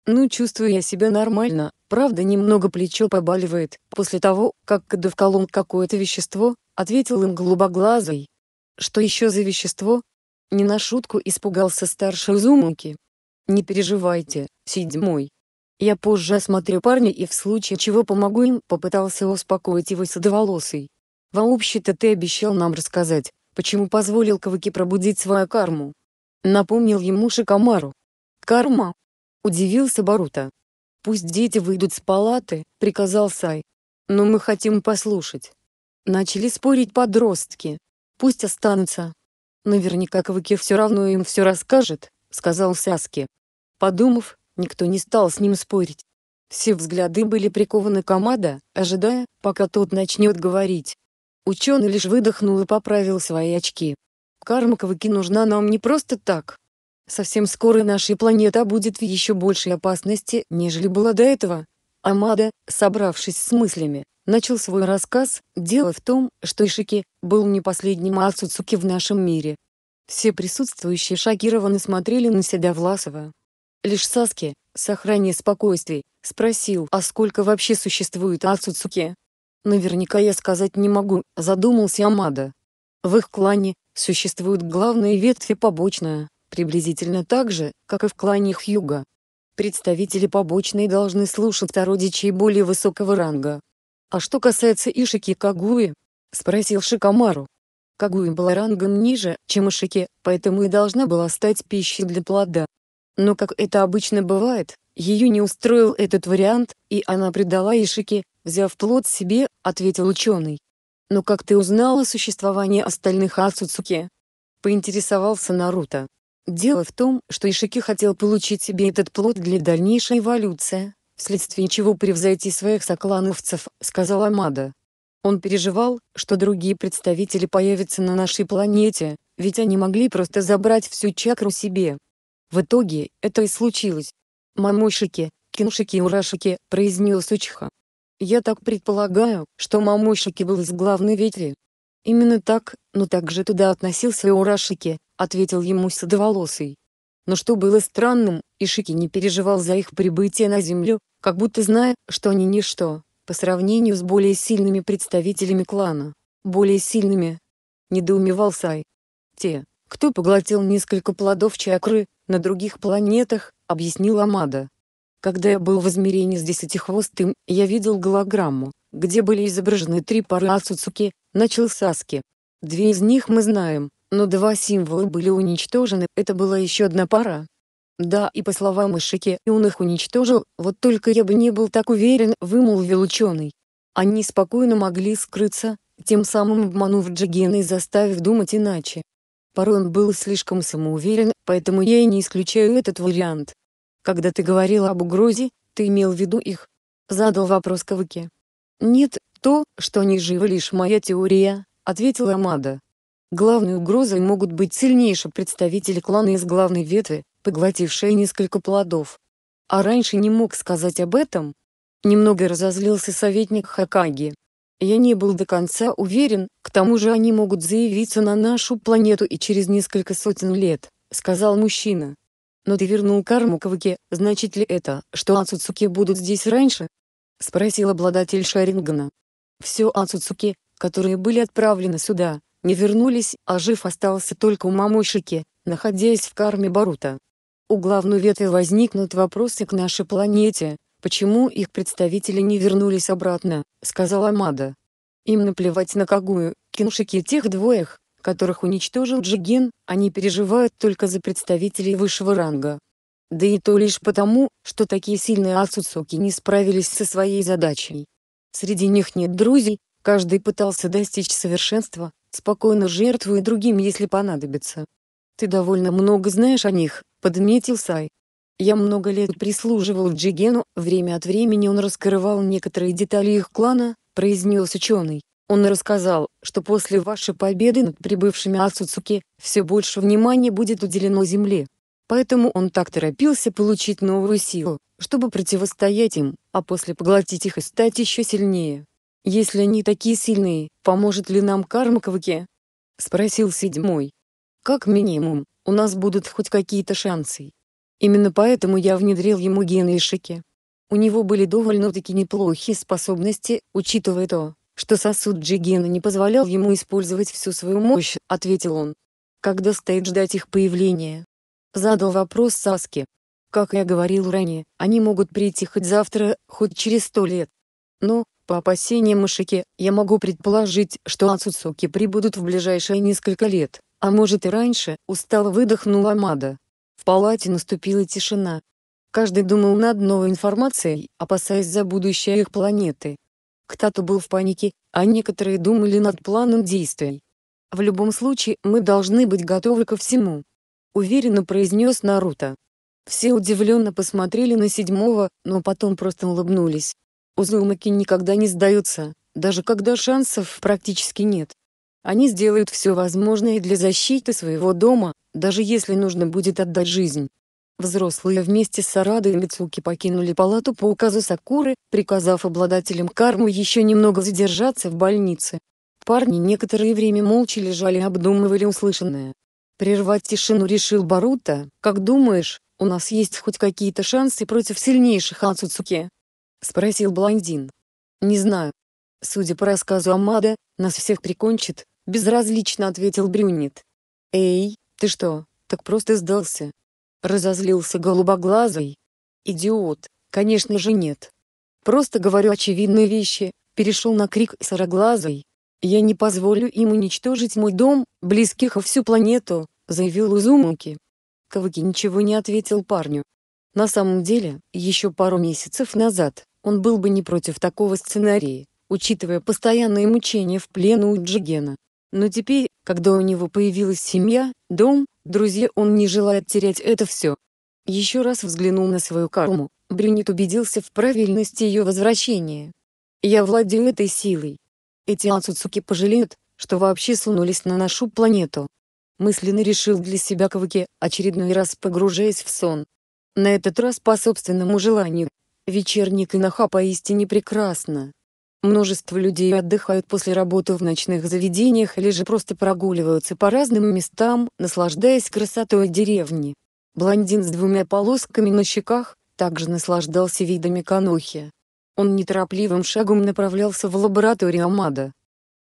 «Ну, чувствую я себя нормально, Правда немного плечо побаливает, после того, как Када вколол какое-то вещество, ответил им голубоглазый. Что еще за вещество? Не на шутку испугался старший Узумуки. Не переживайте, седьмой. Я позже осмотрю парня и в случае чего помогу им, попытался успокоить его седоволосый. Вообще-то ты обещал нам рассказать, почему позволил Каваки пробудить свою карму. Напомнил ему Шикамару. Карма? Удивился Барута. «Пусть дети выйдут с палаты», — приказал Сай. «Но мы хотим послушать». Начали спорить подростки. «Пусть останутся». «Наверняка Кваки все равно им все расскажет», — сказал Саски. Подумав, никто не стал с ним спорить. Все взгляды были прикованы к Амада, ожидая, пока тот начнет говорить. Ученый лишь выдохнул и поправил свои очки. «Карма Кваки нужна нам не просто так», Совсем скоро наша планета будет в еще большей опасности, нежели была до этого. Амада, собравшись с мыслями, начал свой рассказ, дело в том, что Ишики был не последним Ацуцуки в нашем мире. Все присутствующие шокированно смотрели на Седовласова. Лишь Саски, сохраняя спокойствие, спросил, а сколько вообще существует Ацуцуки? Наверняка я сказать не могу, задумался Амада. В их клане существуют главные ветви побочная приблизительно так же, как и в клане Хьюга. Представители побочной должны слушать родичей более высокого ранга. «А что касается Ишики Кагуи?» – спросил Шикамару. Кагуи была рангом ниже, чем Ишики, поэтому и должна была стать пищей для плода. Но как это обычно бывает, ее не устроил этот вариант, и она предала Ишики, взяв плод себе, ответил ученый. «Но как ты узнала существование остальных Ацуцуки?» Поинтересовался Наруто. Дело в том, что Ишики хотел получить себе этот плод для дальнейшей эволюции, вследствие чего превзойти своих соклановцев, сказал Амада. Он переживал, что другие представители появятся на нашей планете, ведь они могли просто забрать всю чакру себе. В итоге, это и случилось. Мамошики, кинушики и урашики», — произнес Учха. Я так предполагаю, что Мамошики был из главной ветви. Именно так, но также туда относился и урашики, ответил ему седоволосый. Но что было странным, Ишики не переживал за их прибытие на землю, как будто зная, что они ничто, по сравнению с более сильными представителями клана. Более сильными? Недоумевал Сай. Те, кто поглотил несколько плодов чакры, на других планетах, объяснил Амада. Когда я был в измерении с десятихвостым, я видел голограмму, где были изображены три пары Ацуцуки, начал Саски. Две из них мы знаем, но два символа были уничтожены, это была еще одна пара. Да, и по словам Ишики, он их уничтожил, вот только я бы не был так уверен, вымолвил ученый. Они спокойно могли скрыться, тем самым обманув Джигена и заставив думать иначе. Порой он был слишком самоуверен, поэтому я и не исключаю этот вариант. Когда ты говорил об угрозе, ты имел в виду их? Задал вопрос Кавыке. Нет, то, что они живы лишь моя теория, ответила Амада. Главной угрозой могут быть сильнейшие представители клана из главной ветви, поглотившие несколько плодов. А раньше не мог сказать об этом? Немного разозлился советник Хакаги. Я не был до конца уверен, к тому же они могут заявиться на нашу планету и через несколько сотен лет, сказал мужчина. Но ты вернул карму Каваке, значит ли это, что Ацуцуки будут здесь раньше? Спросил обладатель Шарингана. Все Ацуцуки, которые были отправлены сюда, не вернулись, а жив остался только у мамушики, находясь в карме Барута. У главной ветви возникнут вопросы к нашей планете, почему их представители не вернулись обратно, сказала Амада. Им наплевать на Кагую, кинушики и тех двоих, которых уничтожил Джиген, они переживают только за представителей высшего ранга. Да и то лишь потому, что такие сильные Асуцуки не справились со своей задачей. Среди них нет друзей, каждый пытался достичь совершенства, спокойно жертвуя другим, если понадобится. Ты довольно много знаешь о них, подметил Сай. Я много лет прислуживал Джигену, время от времени он раскрывал некоторые детали их клана, произнес ученый. Он рассказал, что после вашей победы над прибывшими Ацуцуки, все больше внимания будет уделено Земле. Поэтому он так торопился получить новую силу, чтобы противостоять им, а после поглотить их и стать еще сильнее. Если они такие сильные, поможет ли нам Кармаковки? – Спросил седьмой. Как минимум, у нас будут хоть какие-то шансы. Именно поэтому я внедрил ему гены Ишики. У него были довольно-таки неплохие способности, учитывая то, что сосуд Джигена не позволял ему использовать всю свою мощь, ответил он. Когда стоит ждать их появления? Задал вопрос Саски. Как я говорил ранее, они могут прийти хоть завтра, хоть через сто лет. Но, по опасениям Мышики, я могу предположить, что Ацуцуки прибудут в ближайшие несколько лет, а может и раньше, устало выдохнула Амада. В палате наступила тишина. Каждый думал над новой информацией, опасаясь за будущее их планеты. Кто-то был в панике, а некоторые думали над планом действий. «В любом случае, мы должны быть готовы ко всему», — уверенно произнес Наруто. Все удивленно посмотрели на седьмого, но потом просто улыбнулись. Узумаки никогда не сдаются, даже когда шансов практически нет. Они сделают все возможное для защиты своего дома, даже если нужно будет отдать жизнь. Взрослые вместе с Арадой и Мицуки покинули палату по указу Сакуры, приказав обладателям кармы еще немного задержаться в больнице. Парни некоторое время молча лежали и обдумывали услышанное. Прервать тишину решил Барута, «Как думаешь, у нас есть хоть какие-то шансы против сильнейших Ацуцуки?» спросил блондин. «Не знаю. Судя по рассказу Амада, нас всех прикончит», — безразлично ответил брюнет. «Эй, ты что, так просто сдался?» Разозлился голубоглазый. «Идиот, конечно же нет. Просто говорю очевидные вещи», — перешел на крик сыроглазый. «Я не позволю им уничтожить мой дом, близких и всю планету», — заявил Узумуки. Каваки ничего не ответил парню. На самом деле, еще пару месяцев назад, он был бы не против такого сценария, учитывая постоянные мучения в плену у Джигена. Но теперь, когда у него появилась семья, дом, друзья, он не желает терять это все. Еще раз взглянул на свою карму, Брюнет убедился в правильности ее возвращения. «Я владею этой силой. Эти Ацуцуки пожалеют, что вообще сунулись на нашу планету». Мысленно решил для себя Каваки, очередной раз погружаясь в сон. На этот раз по собственному желанию, Вечерник Инаха поистине прекрасно. Множество людей отдыхают после работы в ночных заведениях или же просто прогуливаются по разным местам, наслаждаясь красотой деревни. Блондин с двумя полосками на щеках также наслаждался видами Канохи. Он неторопливым шагом направлялся в лабораторию Амада.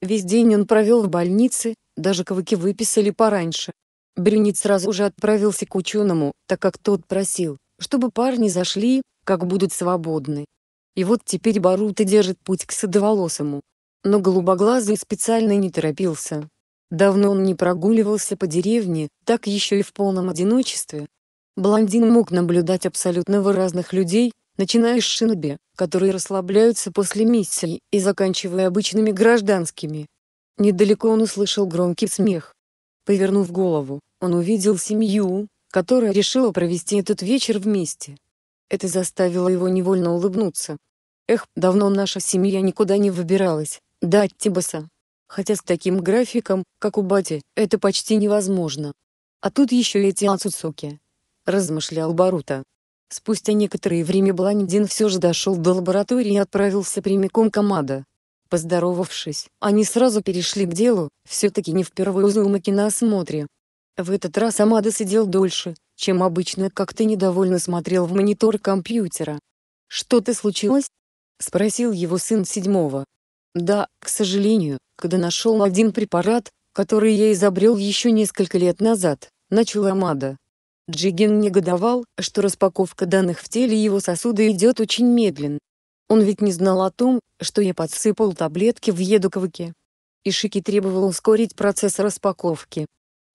Весь день он провел в больнице, даже ковыки выписали пораньше. Брюнет сразу же отправился к ученому, так как тот просил, чтобы парни зашли, как будут свободны. И вот теперь Барута держит путь к Садоволосому. Но голубоглазый специально не торопился. Давно он не прогуливался по деревне, так еще и в полном одиночестве. Блондин мог наблюдать абсолютно разных людей, начиная с шиноби, которые расслабляются после миссии, и заканчивая обычными гражданскими. Недалеко он услышал громкий смех. Повернув голову, он увидел семью, которая решила провести этот вечер вместе. Это заставило его невольно улыбнуться. Эх, давно наша семья никуда не выбиралась, да Тибаса. Хотя с таким графиком, как у бати, это почти невозможно. А тут еще и эти Ацуцуки. Размышлял Барута. Спустя некоторое время блондин все же дошел до лаборатории и отправился прямиком к Амада. Поздоровавшись, они сразу перешли к делу, все-таки не впервые Узумаки на осмотре. В этот раз Амада сидел дольше, чем обычно, как то недовольно смотрел в монитор компьютера. «Что-то случилось?» — спросил его сын седьмого. «Да, к сожалению, когда нашел один препарат, который я изобрел еще несколько лет назад», — начал Амада. Джигин негодовал, что распаковка данных в теле его сосуда идет очень медленно. Он ведь не знал о том, что я подсыпал таблетки в едуковыке. Ишики требовал ускорить процесс распаковки,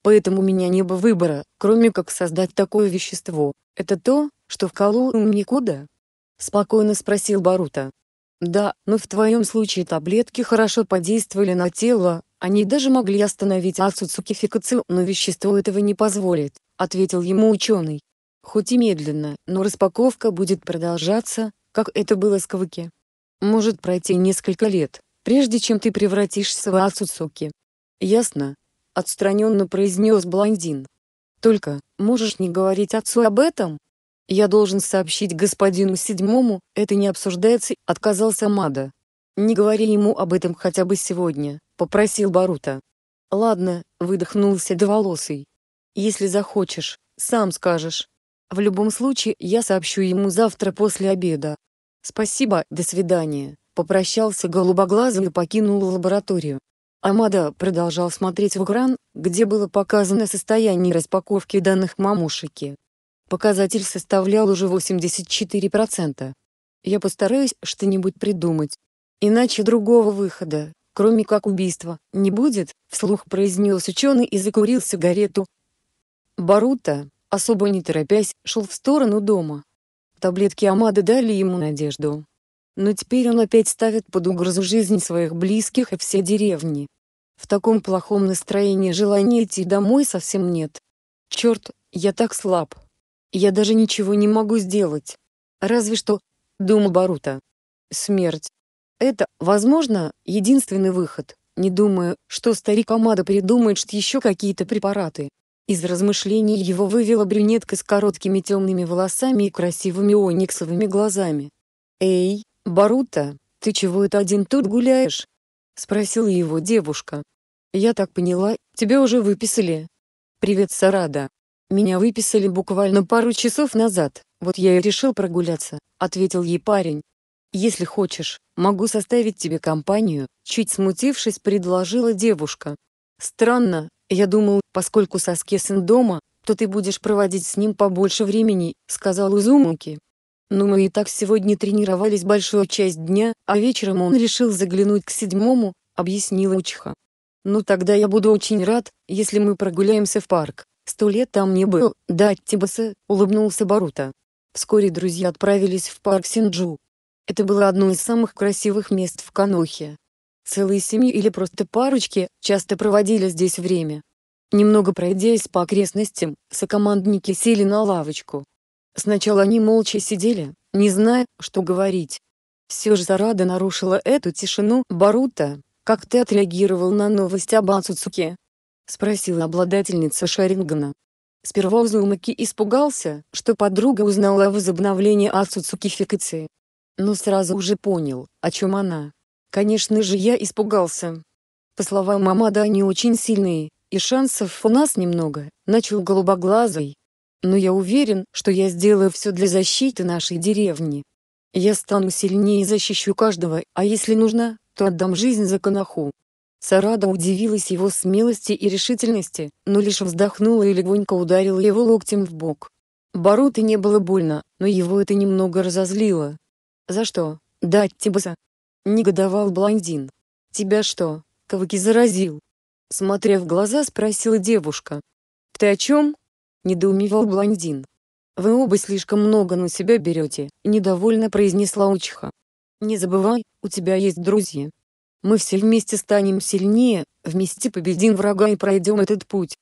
поэтому у меня не было выбора, кроме как создать такое вещество. Это то, что в Калуум никуда? Спокойно спросил Барута. Да, но в твоем случае таблетки хорошо подействовали на тело, они даже могли остановить ацуцукификацию, но вещество этого не позволит, ответил ему ученый. Хоть и медленно, но распаковка будет продолжаться, как это было с Кавыки. Может пройти несколько лет, прежде чем ты превратишься в Ацуцуки. Ясно, отстраненно произнес блондин. «Только, можешь не говорить отцу об этом?» «Я должен сообщить господину седьмому, это не обсуждается», — отказался Мада. «Не говори ему об этом хотя бы сегодня», — попросил Барута. «Ладно», — выдохнулся Доволосый. «Если захочешь, сам скажешь. В любом случае, я сообщу ему завтра после обеда». «Спасибо, до свидания», — попрощался голубоглазый и покинул лабораторию. Амада продолжал смотреть в экран, где было показано состояние распаковки данных мамушики. Показатель составлял уже 84%. Я постараюсь что-нибудь придумать. Иначе другого выхода, кроме как убийства, не будет, вслух произнес ученый и закурил сигарету. Барута, особо не торопясь, шел в сторону дома. Таблетки Амада дали ему надежду но теперь он опять ставит под угрозу жизнь своих близких и все деревни. В таком плохом настроении желания идти домой совсем нет. Черт, я так слаб. Я даже ничего не могу сделать. Разве что, дума Барута. Смерть. Это, возможно, единственный выход, не думаю, что старик Амада придумает что еще какие-то препараты. Из размышлений его вывела брюнетка с короткими темными волосами и красивыми ониксовыми глазами. «Эй, «Барута, ты чего это один тут гуляешь?» — спросила его девушка. «Я так поняла, тебя уже выписали». «Привет, Сарада. Меня выписали буквально пару часов назад, вот я и решил прогуляться», — ответил ей парень. «Если хочешь, могу составить тебе компанию», — чуть смутившись предложила девушка. «Странно, я думал, поскольку Саскесен дома, то ты будешь проводить с ним побольше времени», — сказал Узумуки. Но мы и так сегодня тренировались большую часть дня, а вечером он решил заглянуть к седьмому, объяснила Учиха. «Ну тогда я буду очень рад, если мы прогуляемся в парк. Сто лет там не был, да, Тибаса», — улыбнулся Барута. Вскоре друзья отправились в парк Синджу. Это было одно из самых красивых мест в Канохе. Целые семьи или просто парочки часто проводили здесь время. Немного пройдясь по окрестностям, сокомандники сели на лавочку, Сначала они молча сидели, не зная, что говорить. Все же Зарада нарушила эту тишину. «Барута, как ты отреагировал на новость об Ацуцуке?» — спросила обладательница Шарингана. Сперва Узумаки испугался, что подруга узнала о возобновлении Ацуцукификации. Но сразу уже понял, о чем она. «Конечно же я испугался. По словам Мамада они очень сильные, и шансов у нас немного», — начал голубоглазый но я уверен, что я сделаю все для защиты нашей деревни. Я стану сильнее и защищу каждого, а если нужно, то отдам жизнь за Канаху». Сарада удивилась его смелости и решительности, но лишь вздохнула и легонько ударила его локтем в бок. Баруты не было больно, но его это немного разозлило. «За что? Дать Тибаса?» — негодовал блондин. «Тебя что, кавыки заразил?» Смотря в глаза, спросила девушка. «Ты о чем?» — недоумевал блондин. «Вы оба слишком много на себя берете», — недовольно произнесла Учиха. «Не забывай, у тебя есть друзья. Мы все вместе станем сильнее, вместе победим врага и пройдем этот путь.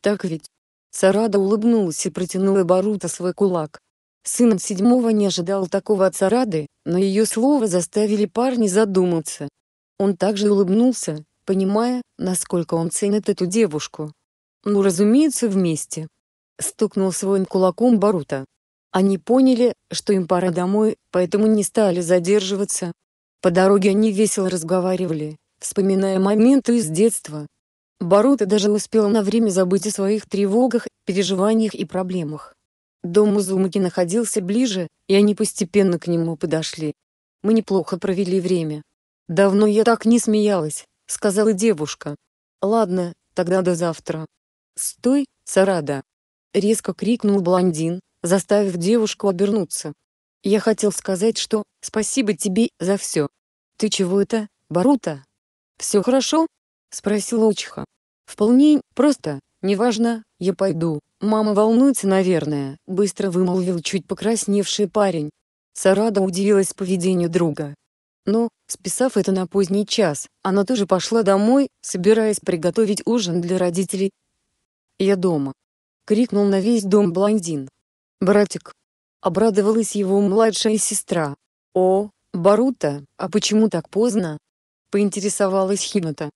Так ведь?» Сарада улыбнулась и протянула Барута свой кулак. Сын седьмого не ожидал такого от Сарады, но ее слова заставили парня задуматься. Он также улыбнулся, понимая, насколько он ценит эту девушку. Ну, разумеется, вместе. Стукнул свой кулаком Барута. Они поняли, что им пора домой, поэтому не стали задерживаться. По дороге они весело разговаривали, вспоминая моменты из детства. Барута даже успел на время забыть о своих тревогах, переживаниях и проблемах. Дом Узумаки находился ближе, и они постепенно к нему подошли. Мы неплохо провели время. «Давно я так не смеялась», — сказала девушка. «Ладно, тогда до завтра». «Стой, Сарада», резко крикнул блондин, заставив девушку обернуться. Я хотел сказать, что спасибо тебе за все. Ты чего это, Барута? Все хорошо? спросил Очиха. Вполне просто, неважно, я пойду. Мама волнуется, наверное, быстро вымолвил чуть покрасневший парень. Сарада удивилась поведению друга. Но, списав это на поздний час, она тоже пошла домой, собираясь приготовить ужин для родителей. Я дома. — крикнул на весь дом блондин. «Братик!» — обрадовалась его младшая сестра. «О, Барута, а почему так поздно?» — поинтересовалась Хината.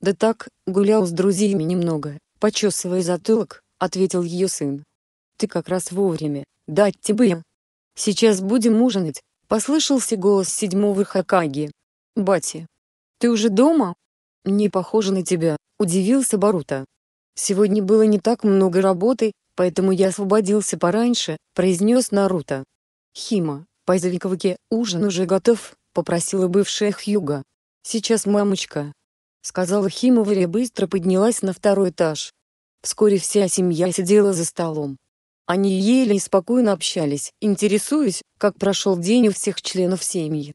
«Да так, гулял с друзьями немного, почесывая затылок», — ответил ее сын. «Ты как раз вовремя, дать тебе!» «Сейчас будем ужинать», — послышался голос седьмого Хакаги. «Бати, ты уже дома?» «Не похоже на тебя», — удивился Барута. «Сегодня было не так много работы, поэтому я освободился пораньше», — произнес Наруто. «Хима, позови Каваке, ужин уже готов», — попросила бывшая Хьюга. «Сейчас, мамочка», — сказала Хима, и быстро поднялась на второй этаж. Вскоре вся семья сидела за столом. Они ели и спокойно общались, интересуясь, как прошел день у всех членов семьи.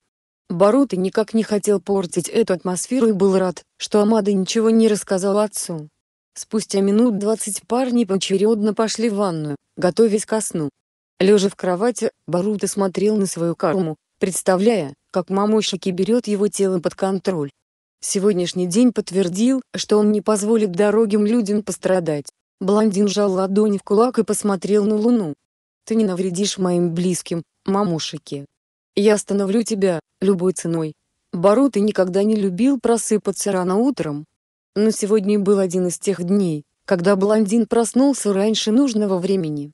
Баруто никак не хотел портить эту атмосферу и был рад, что Амада ничего не рассказал отцу. Спустя минут двадцать парни поочередно пошли в ванную, готовясь ко сну. Лежа в кровати, Барута смотрел на свою карму, представляя, как мамощики берет его тело под контроль. Сегодняшний день подтвердил, что он не позволит дорогим людям пострадать. Блондин жал ладони в кулак и посмотрел на луну. «Ты не навредишь моим близким, мамушики. Я остановлю тебя, любой ценой». Барута никогда не любил просыпаться рано утром, но сегодня был один из тех дней, когда блондин проснулся раньше нужного времени.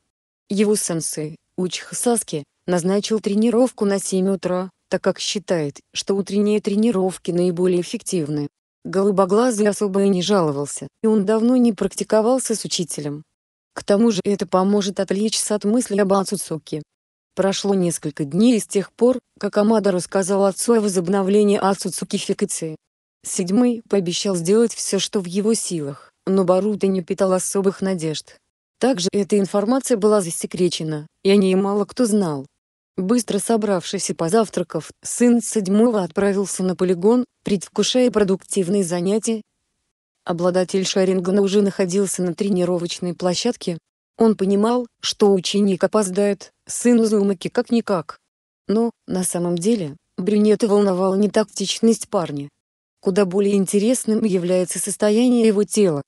Его сенсей, Учиха Саски, назначил тренировку на 7 утра, так как считает, что утренние тренировки наиболее эффективны. Голубоглазый особо и не жаловался, и он давно не практиковался с учителем. К тому же это поможет отвлечься от мысли об Ацуцуке. Прошло несколько дней с тех пор, как Амада рассказал отцу о возобновлении Ацуцуки фикации. Седьмой пообещал сделать все, что в его силах, но Барута не питал особых надежд. Также эта информация была засекречена, и о ней мало кто знал. Быстро собравшись и позавтракав, сын седьмого отправился на полигон, предвкушая продуктивные занятия. Обладатель Шарингана уже находился на тренировочной площадке. Он понимал, что ученик опоздает, сын Узумаки как-никак. Но, на самом деле, Брюнета волновала не тактичность парня, Куда более интересным является состояние его тела.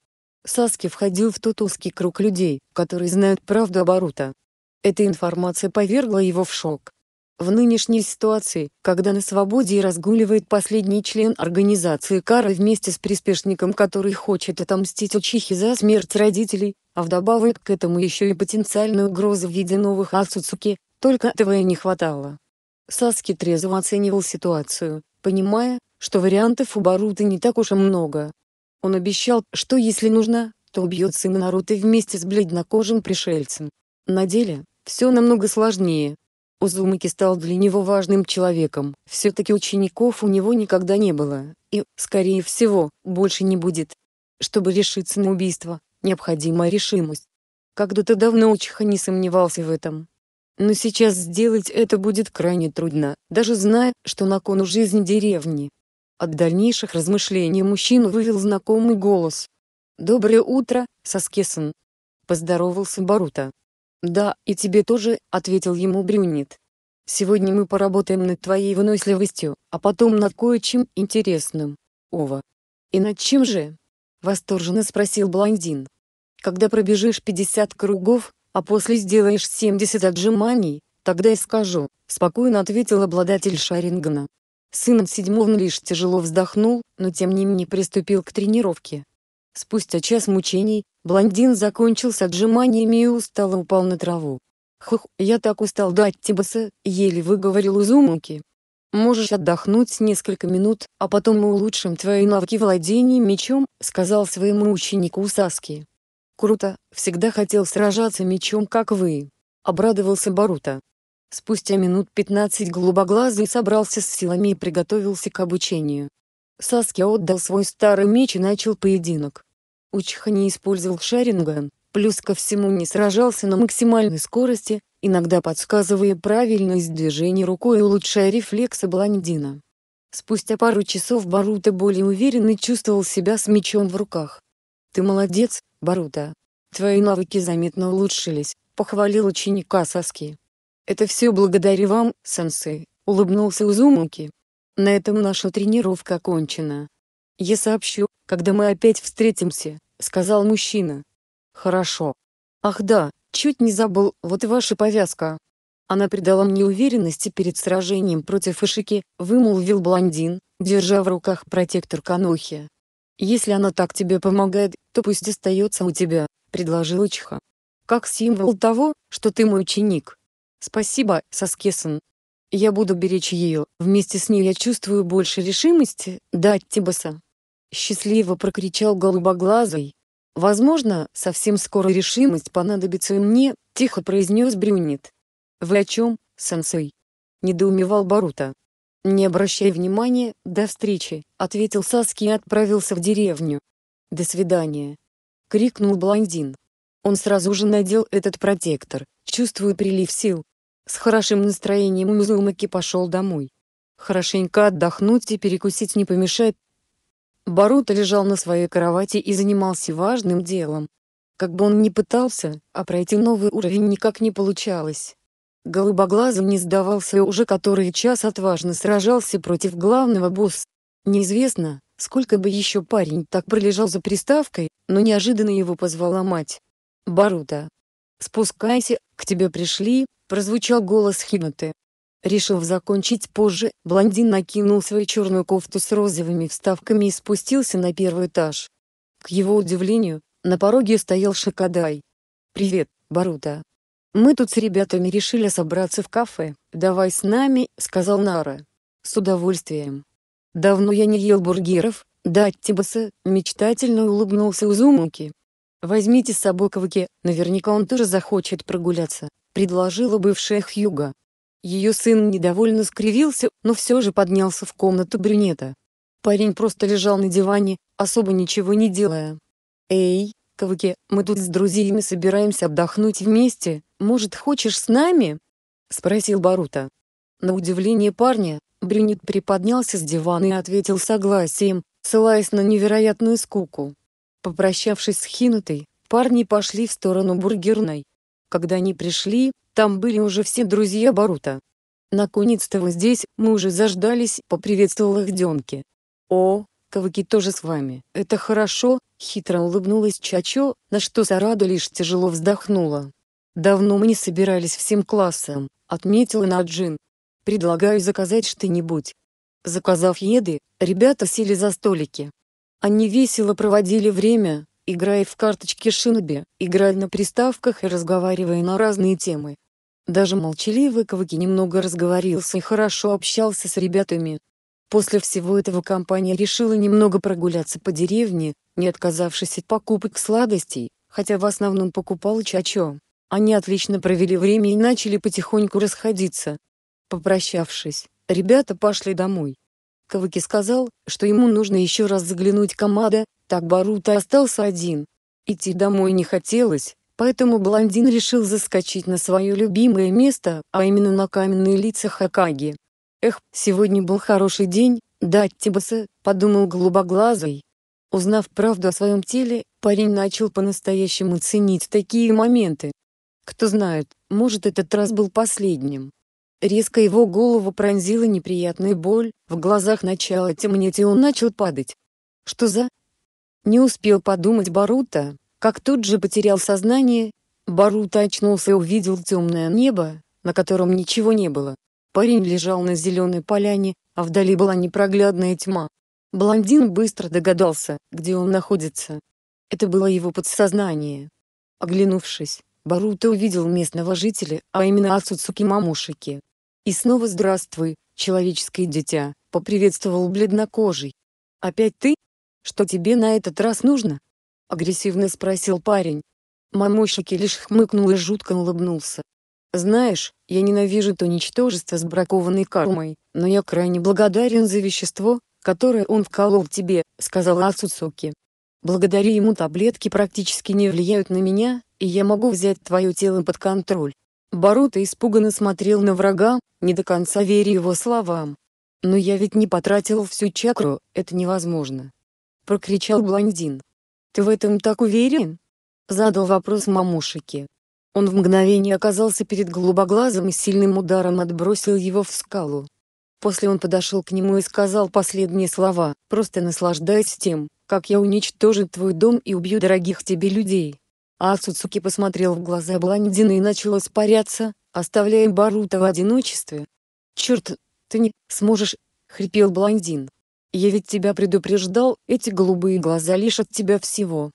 Саски входил в тот узкий круг людей, которые знают правду об Эта информация повергла его в шок. В нынешней ситуации, когда на свободе и разгуливает последний член организации Кара вместе с приспешником, который хочет отомстить Учихи за смерть родителей, а вдобавок к этому еще и потенциальную угрозу в виде новых Асуцуки, только этого и не хватало. Саски трезво оценивал ситуацию, понимая, что вариантов у Барута не так уж и много. Он обещал, что если нужно, то убьет сына Наруто вместе с бледнокожим пришельцем. На деле, все намного сложнее. Узумаки стал для него важным человеком, все-таки учеников у него никогда не было, и, скорее всего, больше не будет. Чтобы решиться на убийство, необходима решимость. Когда-то давно Учиха не сомневался в этом. Но сейчас сделать это будет крайне трудно, даже зная, что на кону жизнь деревни. От дальнейших размышлений мужчину вывел знакомый голос. «Доброе утро, Саскесон. поздоровался Барута. «Да, и тебе тоже», — ответил ему Брюнет. «Сегодня мы поработаем над твоей выносливостью, а потом над кое-чем интересным. Ова!» «И над чем же?» — восторженно спросил блондин. «Когда пробежишь 50 кругов, а после сделаешь 70 отжиманий, тогда и скажу», — спокойно ответил обладатель Шарингана. Сын седьмовн лишь тяжело вздохнул, но тем не менее приступил к тренировке. Спустя час мучений, блондин закончил с отжиманиями и устало упал на траву. «Хух, я так устал дать Тибаса», — еле выговорил Узумуки. «Можешь отдохнуть несколько минут, а потом мы улучшим твои навыки владения мечом», — сказал своему ученику Саски. «Круто, всегда хотел сражаться мечом, как вы», — обрадовался Барута. Спустя минут 15 голубоглазый собрался с силами и приготовился к обучению. Саски отдал свой старый меч и начал поединок. Учиха не использовал шаринган, плюс ко всему не сражался на максимальной скорости, иногда подсказывая правильность движений рукой и улучшая рефлексы блондина. Спустя пару часов Барута более уверенно чувствовал себя с мечом в руках. «Ты молодец, Барута. Твои навыки заметно улучшились», — похвалил ученика Саски. «Это все благодаря вам, сенсей», — улыбнулся Узумуки. «На этом наша тренировка окончена. Я сообщу, когда мы опять встретимся», — сказал мужчина. «Хорошо. Ах да, чуть не забыл, вот и ваша повязка». Она придала мне уверенности перед сражением против Ишики, вымолвил блондин, держа в руках протектор Канохи. «Если она так тебе помогает, то пусть остается у тебя», — предложил Чиха. «Как символ того, что ты мой ученик, Спасибо, Саскисон. Я буду беречь ее. Вместе с ней я чувствую больше решимости дать Тибаса. Счастливо прокричал голубоглазый. Возможно, совсем скоро решимость понадобится и мне, тихо произнес Брюнет. В о чем, сенсей? Недоумевал Барута. Не обращай внимания, до встречи, ответил Саски и отправился в деревню. До свидания. Крикнул блондин. Он сразу же надел этот протектор, Чувствую прилив сил. С хорошим настроением Узумаки пошел домой. Хорошенько отдохнуть и перекусить не помешает. Барута лежал на своей кровати и занимался важным делом. Как бы он ни пытался, а пройти новый уровень никак не получалось. Голубоглазый не сдавался и уже который час отважно сражался против главного босса. Неизвестно, сколько бы еще парень так пролежал за приставкой, но неожиданно его позвала мать. «Барута, «Спускайся, к тебе пришли», — прозвучал голос Хинаты. Решив закончить позже, блондин накинул свою черную кофту с розовыми вставками и спустился на первый этаж. К его удивлению, на пороге стоял Шакадай. «Привет, Барута. Мы тут с ребятами решили собраться в кафе, давай с нами», — сказал Нара. «С удовольствием». «Давно я не ел бургеров, да, Тибаса», — мечтательно улыбнулся Узумуки. «Возьмите с собой Каваки, наверняка он тоже захочет прогуляться», — предложила бывшая Хьюга. Ее сын недовольно скривился, но все же поднялся в комнату брюнета. Парень просто лежал на диване, особо ничего не делая. «Эй, Каваки, мы тут с друзьями собираемся отдохнуть вместе, может, хочешь с нами?» — спросил Барута. На удивление парня, брюнет приподнялся с дивана и ответил согласием, ссылаясь на невероятную скуку. Попрощавшись с Хинутой, парни пошли в сторону бургерной. Когда они пришли, там были уже все друзья Барута. «Наконец-то вы здесь, мы уже заждались», — поприветствовал их Дёнки. «О, Кавыки тоже с вами. Это хорошо», — хитро улыбнулась Чачо, на что Сарада лишь тяжело вздохнула. «Давно мы не собирались всем классом», — отметила Наджин. «Предлагаю заказать что-нибудь». Заказав еды, ребята сели за столики. Они весело проводили время, играя в карточки шиноби, играя на приставках и разговаривая на разные темы. Даже молчаливый Каваки немного разговорился и хорошо общался с ребятами. После всего этого компания решила немного прогуляться по деревне, не отказавшись от покупок сладостей, хотя в основном покупал Чачо. Они отлично провели время и начали потихоньку расходиться. Попрощавшись, ребята пошли домой. Каваки сказал, что ему нужно еще раз заглянуть к Амада, так Барута остался один. Идти домой не хотелось, поэтому блондин решил заскочить на свое любимое место, а именно на каменные лица Хакаги. «Эх, сегодня был хороший день, да, Тибаса», — подумал голубоглазый. Узнав правду о своем теле, парень начал по-настоящему ценить такие моменты. Кто знает, может этот раз был последним. Резко его голову пронзила неприятная боль, в глазах начало темнеть и он начал падать. «Что за...» Не успел подумать Барута, как тут же потерял сознание. Барута очнулся и увидел темное небо, на котором ничего не было. Парень лежал на зеленой поляне, а вдали была непроглядная тьма. Блондин быстро догадался, где он находится. Это было его подсознание. Оглянувшись, Барута увидел местного жителя, а именно Ацуцуки Мамушики. И снова здравствуй, человеческое дитя, поприветствовал бледнокожий. Опять ты? Что тебе на этот раз нужно? Агрессивно спросил парень. Мамущики лишь хмыкнул и жутко улыбнулся. Знаешь, я ненавижу то ничтожество с бракованной кармой, но я крайне благодарен за вещество, которое он вколол тебе, сказала Ацуцуки. Благодаря ему таблетки практически не влияют на меня, и я могу взять твое тело под контроль. Барута испуганно смотрел на врага, не до конца веря его словам. «Но я ведь не потратил всю чакру, это невозможно!» Прокричал блондин. «Ты в этом так уверен?» Задал вопрос мамушике. Он в мгновение оказался перед голубоглазым и сильным ударом отбросил его в скалу. После он подошел к нему и сказал последние слова, «Просто наслаждайся тем, как я уничтожу твой дом и убью дорогих тебе людей». А Ацуцуки посмотрел в глаза блондина и начал испаряться, оставляя Барута в одиночестве. «Черт, ты не сможешь!» — хрипел блондин. «Я ведь тебя предупреждал, эти голубые глаза лишат тебя всего!»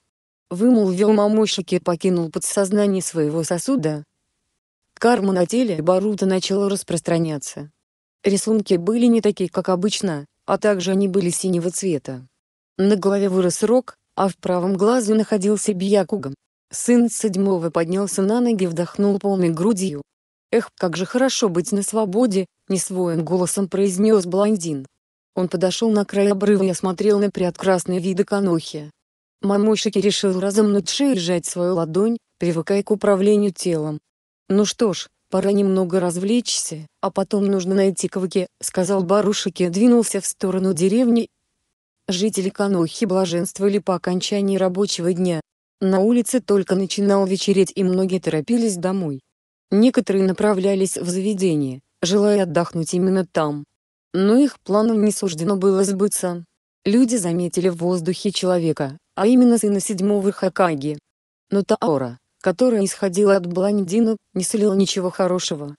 Вымолвил мамошек и покинул подсознание своего сосуда. Карма на теле Барута начала распространяться. Рисунки были не такие, как обычно, а также они были синего цвета. На голове вырос рог, а в правом глазу находился бьякугом. Сын седьмого поднялся на ноги вдохнул полной грудью. «Эх, как же хорошо быть на свободе!» — несвоен голосом произнес блондин. Он подошел на край обрыва и осмотрел на прекрасные виды Канохи. Мамушики решил разомнуть шею и сжать свою ладонь, привыкая к управлению телом. «Ну что ж, пора немного развлечься, а потом нужно найти Каваки», — сказал Барушек и двинулся в сторону деревни. Жители Канохи блаженствовали по окончании рабочего дня, на улице только начинал вечереть и многие торопились домой. Некоторые направлялись в заведение, желая отдохнуть именно там. Но их планам не суждено было сбыться. Люди заметили в воздухе человека, а именно сына седьмого Хакаги. Но та аура, которая исходила от блондина, не сулила ничего хорошего.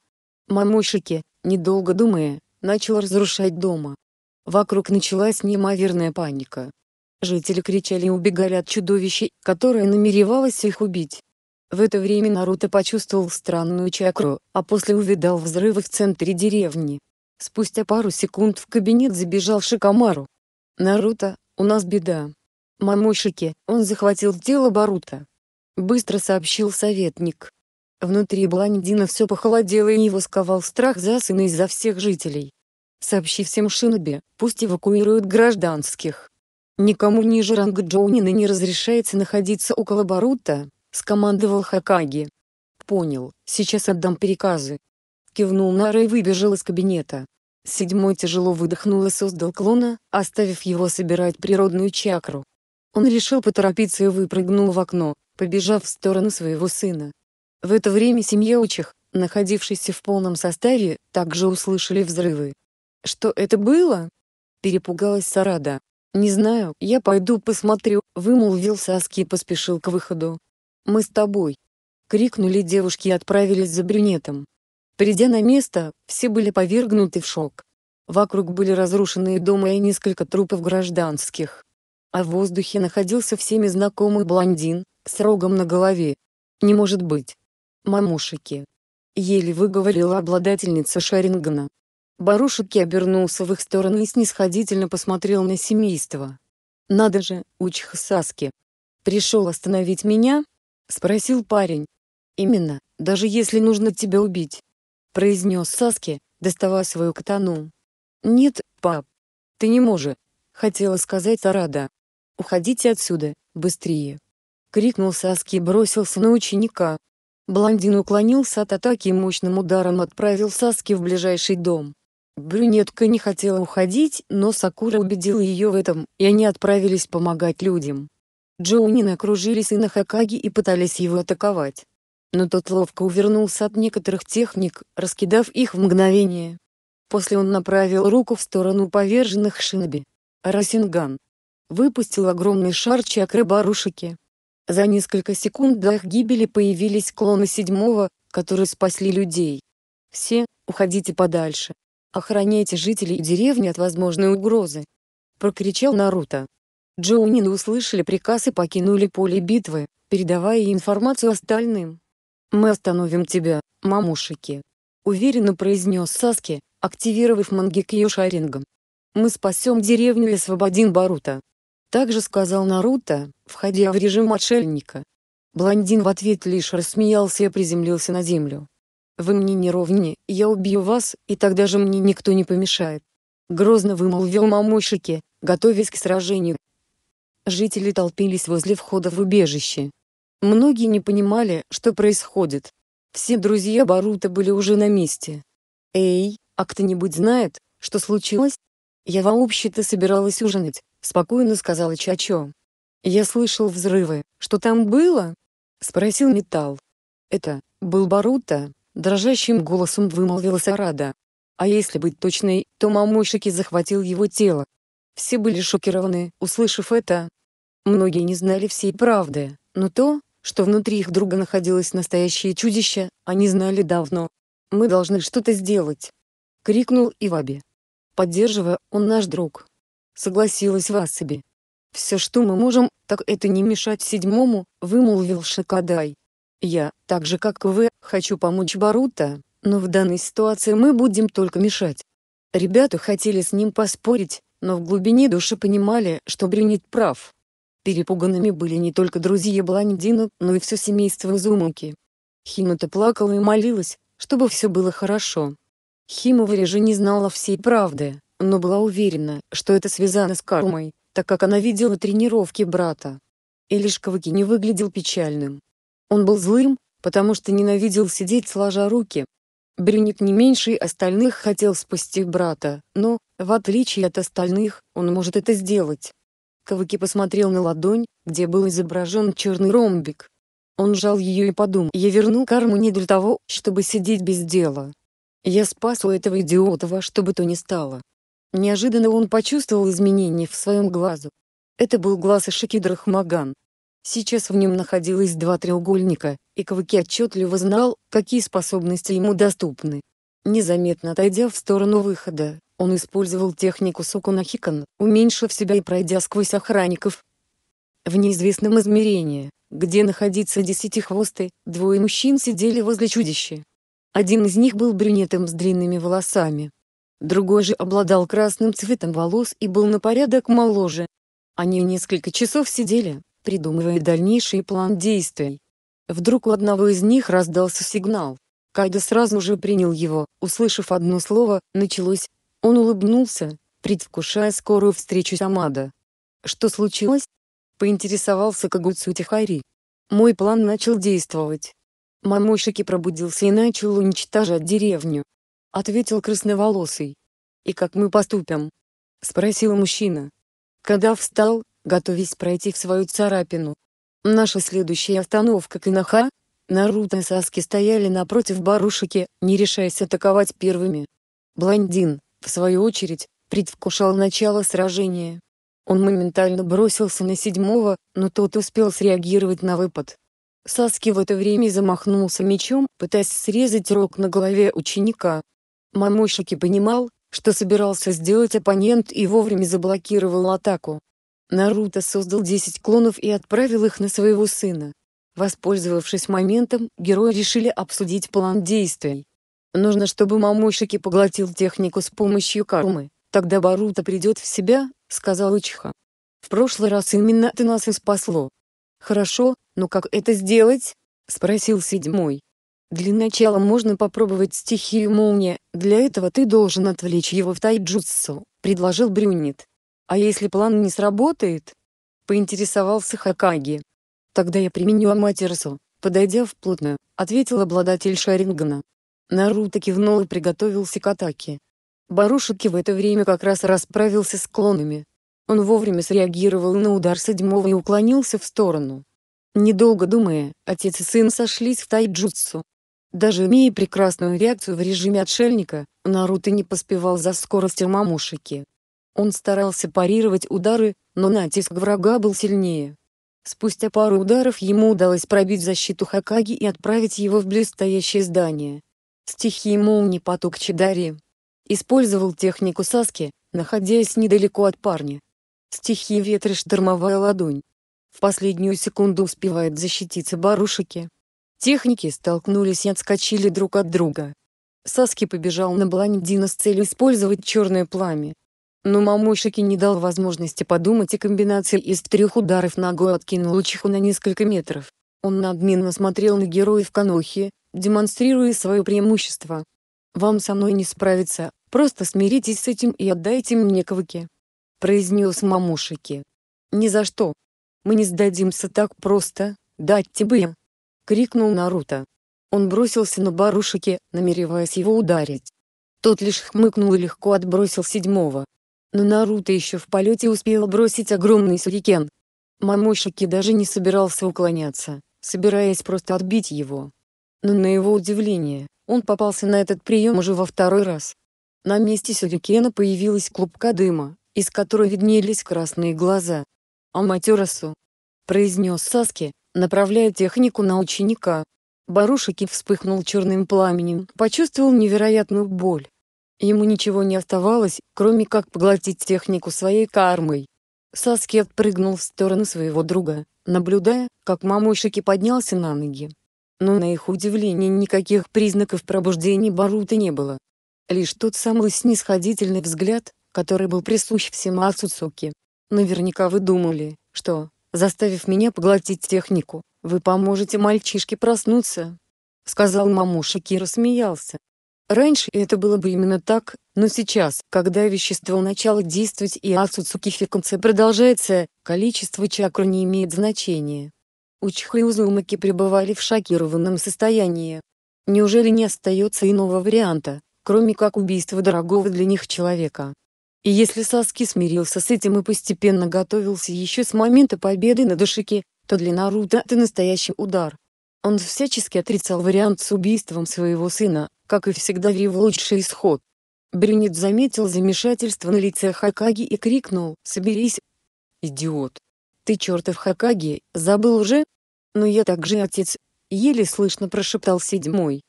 Мамошики, недолго думая, начал разрушать дома. Вокруг началась неимоверная паника, Жители кричали и убегали от чудовища, которое намеревалось их убить. В это время Наруто почувствовал странную чакру, а после увидал взрывы в центре деревни. Спустя пару секунд в кабинет забежал Шикамару. «Наруто, у нас беда. Мамошики, он захватил тело Барута», — быстро сообщил советник. Внутри блондина все похолодело и его сковал страх за сына из-за всех жителей. «Сообщи всем Шиноби, пусть эвакуируют гражданских. «Никому ниже ранга Джонина не разрешается находиться около Барута», — скомандовал Хакаги. «Понял, сейчас отдам приказы. Кивнул Нара и выбежал из кабинета. Седьмой тяжело выдохнул и создал клона, оставив его собирать природную чакру. Он решил поторопиться и выпрыгнул в окно, побежав в сторону своего сына. В это время семья Учих, находившаяся в полном составе, также услышали взрывы. «Что это было?» – перепугалась Сарада. «Не знаю, я пойду посмотрю», — вымолвил Саски и поспешил к выходу. «Мы с тобой!» — крикнули девушки и отправились за брюнетом. Придя на место, все были повергнуты в шок. Вокруг были разрушенные дома и несколько трупов гражданских. А в воздухе находился всеми знакомый блондин, с рогом на голове. «Не может быть!» «Мамушики!» — еле выговорила обладательница Шарингана. Барушек обернулся в их сторону и снисходительно посмотрел на семейство. «Надо же, учиха Саски! Пришел остановить меня?» — спросил парень. «Именно, даже если нужно тебя убить», — произнес Саски, доставая свою катану. «Нет, пап, ты не можешь», — хотела сказать Арада. «Уходите отсюда, быстрее!» — крикнул Саски и бросился на ученика. Блондин уклонился от атаки и мощным ударом отправил Саски в ближайший дом. Брюнетка не хотела уходить, но Сакура убедила ее в этом, и они отправились помогать людям. Джоунин окружили сына Хакаги и пытались его атаковать. Но тот ловко увернулся от некоторых техник, раскидав их в мгновение. После он направил руку в сторону поверженных шиноби. Расинган. Выпустил огромный шар чакры Барушики. За несколько секунд до их гибели появились клоны седьмого, которые спасли людей. Все, уходите подальше. «Охраняйте жителей деревни от возможной угрозы!» — прокричал Наруто. Джоунины услышали приказ и покинули поле битвы, передавая информацию остальным. «Мы остановим тебя, мамушики!» — уверенно произнес Саски, активировав Мангекио Шарингом. «Мы спасем деревню и освободим Барута!» Также сказал Наруто, входя в режим отшельника. Блондин в ответ лишь рассмеялся и приземлился на землю. Вы мне не ровни, я убью вас, и тогда же мне никто не помешает. Грозно вымолвил мамушики, готовясь к сражению. Жители толпились возле входа в убежище. Многие не понимали, что происходит. Все друзья Барута были уже на месте. «Эй, а кто-нибудь знает, что случилось?» «Я вообще-то собиралась ужинать», — спокойно сказала Чачо. «Я слышал взрывы. Что там было?» — спросил Металл. «Это был Барута», Дрожащим голосом вымолвилась Сарада. А если быть точной, то мамушики захватил его тело. Все были шокированы, услышав это. Многие не знали всей правды, но то, что внутри их друга находилось настоящее чудище, они знали давно. «Мы должны что-то сделать!» — крикнул Иваби. «Поддерживая, он наш друг». Согласилась Васаби. «Все, что мы можем, так это не мешать седьмому», — вымолвил Шакадай. «Я, так же как вы, хочу помочь Барута, но в данной ситуации мы будем только мешать. Ребята хотели с ним поспорить, но в глубине души понимали, что Брюнет прав. Перепуганными были не только друзья блондина, но и все семейство Зумуки. Химута плакала и молилась, чтобы все было хорошо. Химова же не знала всей правды, но была уверена, что это связано с кармой, так как она видела тренировки брата. Илишковаки не выглядел печальным. Он был злым, потому что ненавидел сидеть сложа руки. Брюник не меньше остальных хотел спасти брата, но, в отличие от остальных, он может это сделать. Кавыки посмотрел на ладонь, где был изображен черный ромбик. Он жал ее и подумал, я вернул карму не для того, чтобы сидеть без дела. Я спас у этого идиота во что бы то ни стало. Неожиданно он почувствовал изменения в своем глазу. Это был глаз Ишики Драхмаган. Сейчас в нем находилось два треугольника, и Кваки отчетливо знал, какие способности ему доступны. Незаметно отойдя в сторону выхода, он использовал технику Сокунахикан, уменьшив себя и пройдя сквозь охранников. В неизвестном измерении, где находиться десятихвосты, двое мужчин сидели возле чудища. Один из них был брюнетом с длинными волосами. Другой же обладал красным цветом волос и был на порядок моложе. Они несколько часов сидели, придумывая дальнейший план действий. Вдруг у одного из них раздался сигнал. Кайда сразу же принял его, услышав одно слово «началось». Он улыбнулся, предвкушая скорую встречу с Амада. «Что случилось?» — поинтересовался Кагуцу Тихари. «Мой план начал действовать. Мамошики пробудился и начал уничтожать деревню», — ответил красноволосый. «И как мы поступим?» — спросил мужчина. Когда встал, готовясь пройти в свою царапину. Наша следующая остановка Киноха. Наруто и Саски стояли напротив Барушики, не решаясь атаковать первыми. Блондин, в свою очередь, предвкушал начало сражения. Он моментально бросился на седьмого, но тот успел среагировать на выпад. Саски в это время замахнулся мечом, пытаясь срезать рог на голове ученика. Мамошики понимал, что собирался сделать оппонент и вовремя заблокировал атаку. Наруто создал 10 клонов и отправил их на своего сына. Воспользовавшись моментом, герои решили обсудить план действий. Нужно, чтобы мамушики поглотил технику с помощью кармы, тогда Баруто придет в себя, сказал Учиха. В прошлый раз именно ты нас и спасло. Хорошо, но как это сделать? Спросил седьмой. Для начала можно попробовать стихию молния, для этого ты должен отвлечь его в тайджутсу, предложил Брюнет. А если план не сработает? Поинтересовался Хакаги. Тогда я применю Аматерасу, подойдя вплотную, ответил обладатель Шарингана. Наруто кивнул и приготовился к атаке. Барушики в это время как раз расправился с клонами. Он вовремя среагировал на удар седьмого и уклонился в сторону. Недолго думая, отец и сын сошлись в тайджутсу. Даже имея прекрасную реакцию в режиме отшельника, Наруто не поспевал за скоростью мамушики. Он старался парировать удары, но натиск врага был сильнее. Спустя пару ударов ему удалось пробить защиту Хакаги и отправить его в близстоящее здание. Стихии молнии поток Чидари. Использовал технику Саски, находясь недалеко от парня. Стихии ветра штормовая ладонь. В последнюю секунду успевает защититься Барушики. Техники столкнулись и отскочили друг от друга. Саски побежал на Бландина с целью использовать черное пламя. Но мамушеки не дал возможности подумать и комбинация из трех ударов ногой откинул Чиху на несколько метров. Он надменно смотрел на героев Канохи, демонстрируя свое преимущество. «Вам со мной не справиться, просто смиритесь с этим и отдайте мне кавыки», — произнес мамушики. «Ни за что. Мы не сдадимся так просто, дать тебе крикнул Наруто. Он бросился на Барушики, намереваясь его ударить. Тот лишь хмыкнул и легко отбросил седьмого но Наруто еще в полете успел бросить огромный сурикен. Мамушики даже не собирался уклоняться, собираясь просто отбить его. Но на его удивление, он попался на этот прием уже во второй раз. На месте сюрикена появилась клубка дыма, из которой виднелись красные глаза. «Аматерасу!» — произнес Саски, направляя технику на ученика. Барушики вспыхнул черным пламенем, почувствовал невероятную боль, Ему ничего не оставалось, кроме как поглотить технику своей кармой. Саски отпрыгнул в сторону своего друга, наблюдая, как мамушики поднялся на ноги. Но на их удивление никаких признаков пробуждения Барута не было. Лишь тот самый снисходительный взгляд, который был присущ всем Ацуцуки. Наверняка вы думали, что, заставив меня поглотить технику, вы поможете мальчишке проснуться. Сказал мамуша Кира смеялся, Раньше это было бы именно так, но сейчас, когда вещество начало действовать и ацуцукификация продолжается, количество чакр не имеет значения. Учхи и Узумаки пребывали в шокированном состоянии. Неужели не остается иного варианта, кроме как убийства дорогого для них человека? И если Саски смирился с этим и постепенно готовился еще с момента победы на Душике, то для Наруто это настоящий удар. Он всячески отрицал вариант с убийством своего сына, как и всегда верив в лучший исход. Брюнет заметил замешательство на лице Хакаги и крикнул «Соберись!» «Идиот! Ты чертов Хакаги, забыл уже?» «Но ну, я так же отец!» — еле слышно прошептал седьмой.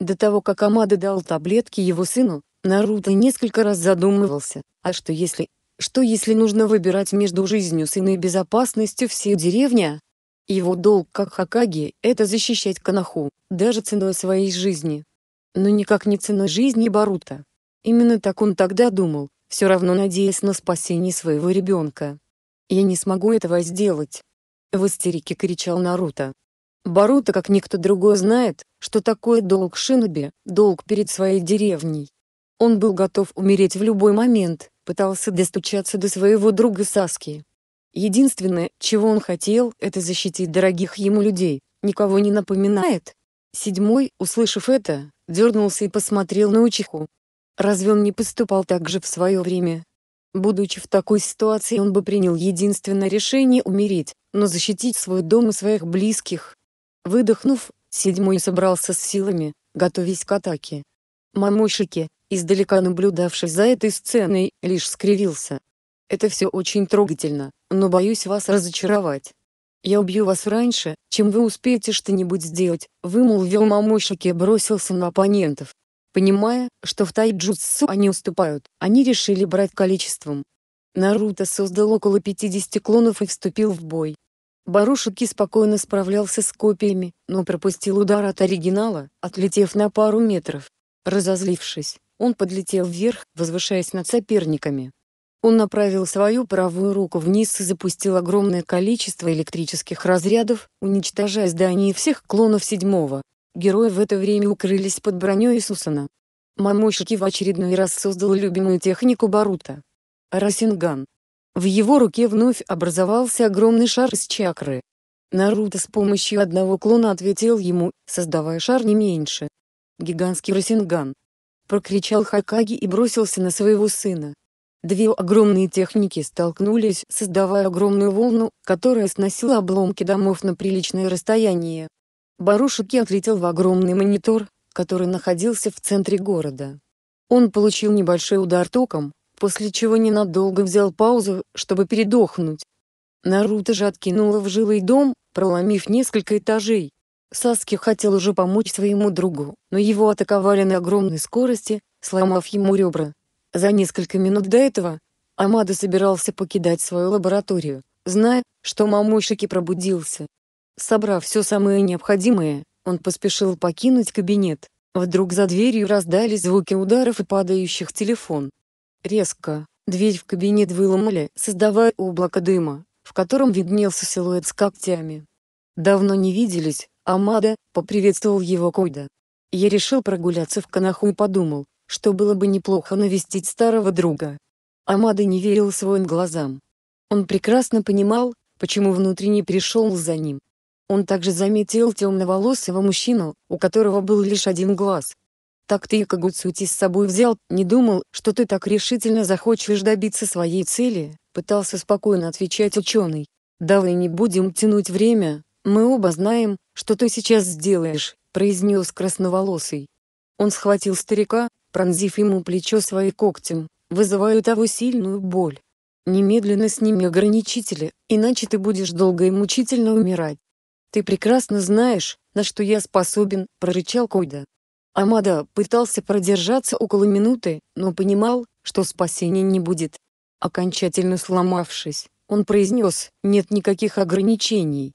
До того как Амада дал таблетки его сыну, Наруто несколько раз задумывался, а что если... Что если нужно выбирать между жизнью сына и безопасностью всей деревни? Его долг как Хакаги — это защищать Канаху, даже ценой своей жизни но никак не ценой жизни Барута. Именно так он тогда думал, все равно надеясь на спасение своего ребенка. «Я не смогу этого сделать!» В истерике кричал Наруто. Барута, как никто другой знает, что такое долг Шиноби, долг перед своей деревней. Он был готов умереть в любой момент, пытался достучаться до своего друга Саски. Единственное, чего он хотел, это защитить дорогих ему людей, никого не напоминает, Седьмой, услышав это, дернулся и посмотрел на Учиху. Разве он не поступал так же в свое время? Будучи в такой ситуации он бы принял единственное решение умереть, но защитить свой дом и своих близких. Выдохнув, седьмой собрался с силами, готовясь к атаке. Мамушики, издалека наблюдавший за этой сценой, лишь скривился. «Это все очень трогательно, но боюсь вас разочаровать. «Я убью вас раньше, чем вы успеете что-нибудь сделать», — вымолвил мамушек и бросился на оппонентов. Понимая, что в тайджутсу они уступают, они решили брать количеством. Наруто создал около 50 клонов и вступил в бой. Барушики спокойно справлялся с копиями, но пропустил удар от оригинала, отлетев на пару метров. Разозлившись, он подлетел вверх, возвышаясь над соперниками. Он направил свою правую руку вниз и запустил огромное количество электрических разрядов, уничтожая здание и всех клонов седьмого. Герои в это время укрылись под броней Сусана. Мамощики в очередной раз создал любимую технику Барута. Расинган. В его руке вновь образовался огромный шар из чакры. Наруто с помощью одного клона ответил ему, создавая шар не меньше. Гигантский Расинган. Прокричал Хакаги и бросился на своего сына. Две огромные техники столкнулись, создавая огромную волну, которая сносила обломки домов на приличное расстояние. Барушики отлетел в огромный монитор, который находился в центре города. Он получил небольшой удар током, после чего ненадолго взял паузу, чтобы передохнуть. Наруто же откинула в жилый дом, проломив несколько этажей. Саски хотел уже помочь своему другу, но его атаковали на огромной скорости, сломав ему ребра. За несколько минут до этого Амада собирался покидать свою лабораторию, зная, что мамушики пробудился. Собрав все самое необходимое, он поспешил покинуть кабинет. Вдруг за дверью раздались звуки ударов и падающих телефон. Резко дверь в кабинет выломали, создавая облако дыма, в котором виднелся силуэт с когтями. «Давно не виделись, Амада», — поприветствовал его Койда. «Я решил прогуляться в Канаху и подумал, что было бы неплохо навестить старого друга. Амада не верил своим глазам. Он прекрасно понимал, почему внутренне пришел за ним. Он также заметил темноволосого мужчину, у которого был лишь один глаз. Так ты и Кагуцути с собой взял, не думал, что ты так решительно захочешь добиться своей цели, пытался спокойно отвечать ученый. «Давай не будем тянуть время, мы оба знаем, что ты сейчас сделаешь», — произнес красноволосый. Он схватил старика, пронзив ему плечо своей когтем, вызывая у того сильную боль. Немедленно сними ограничители, иначе ты будешь долго и мучительно умирать. Ты прекрасно знаешь, на что я способен, прорычал Койда. Амада пытался продержаться около минуты, но понимал, что спасения не будет. Окончательно сломавшись, он произнес, нет никаких ограничений.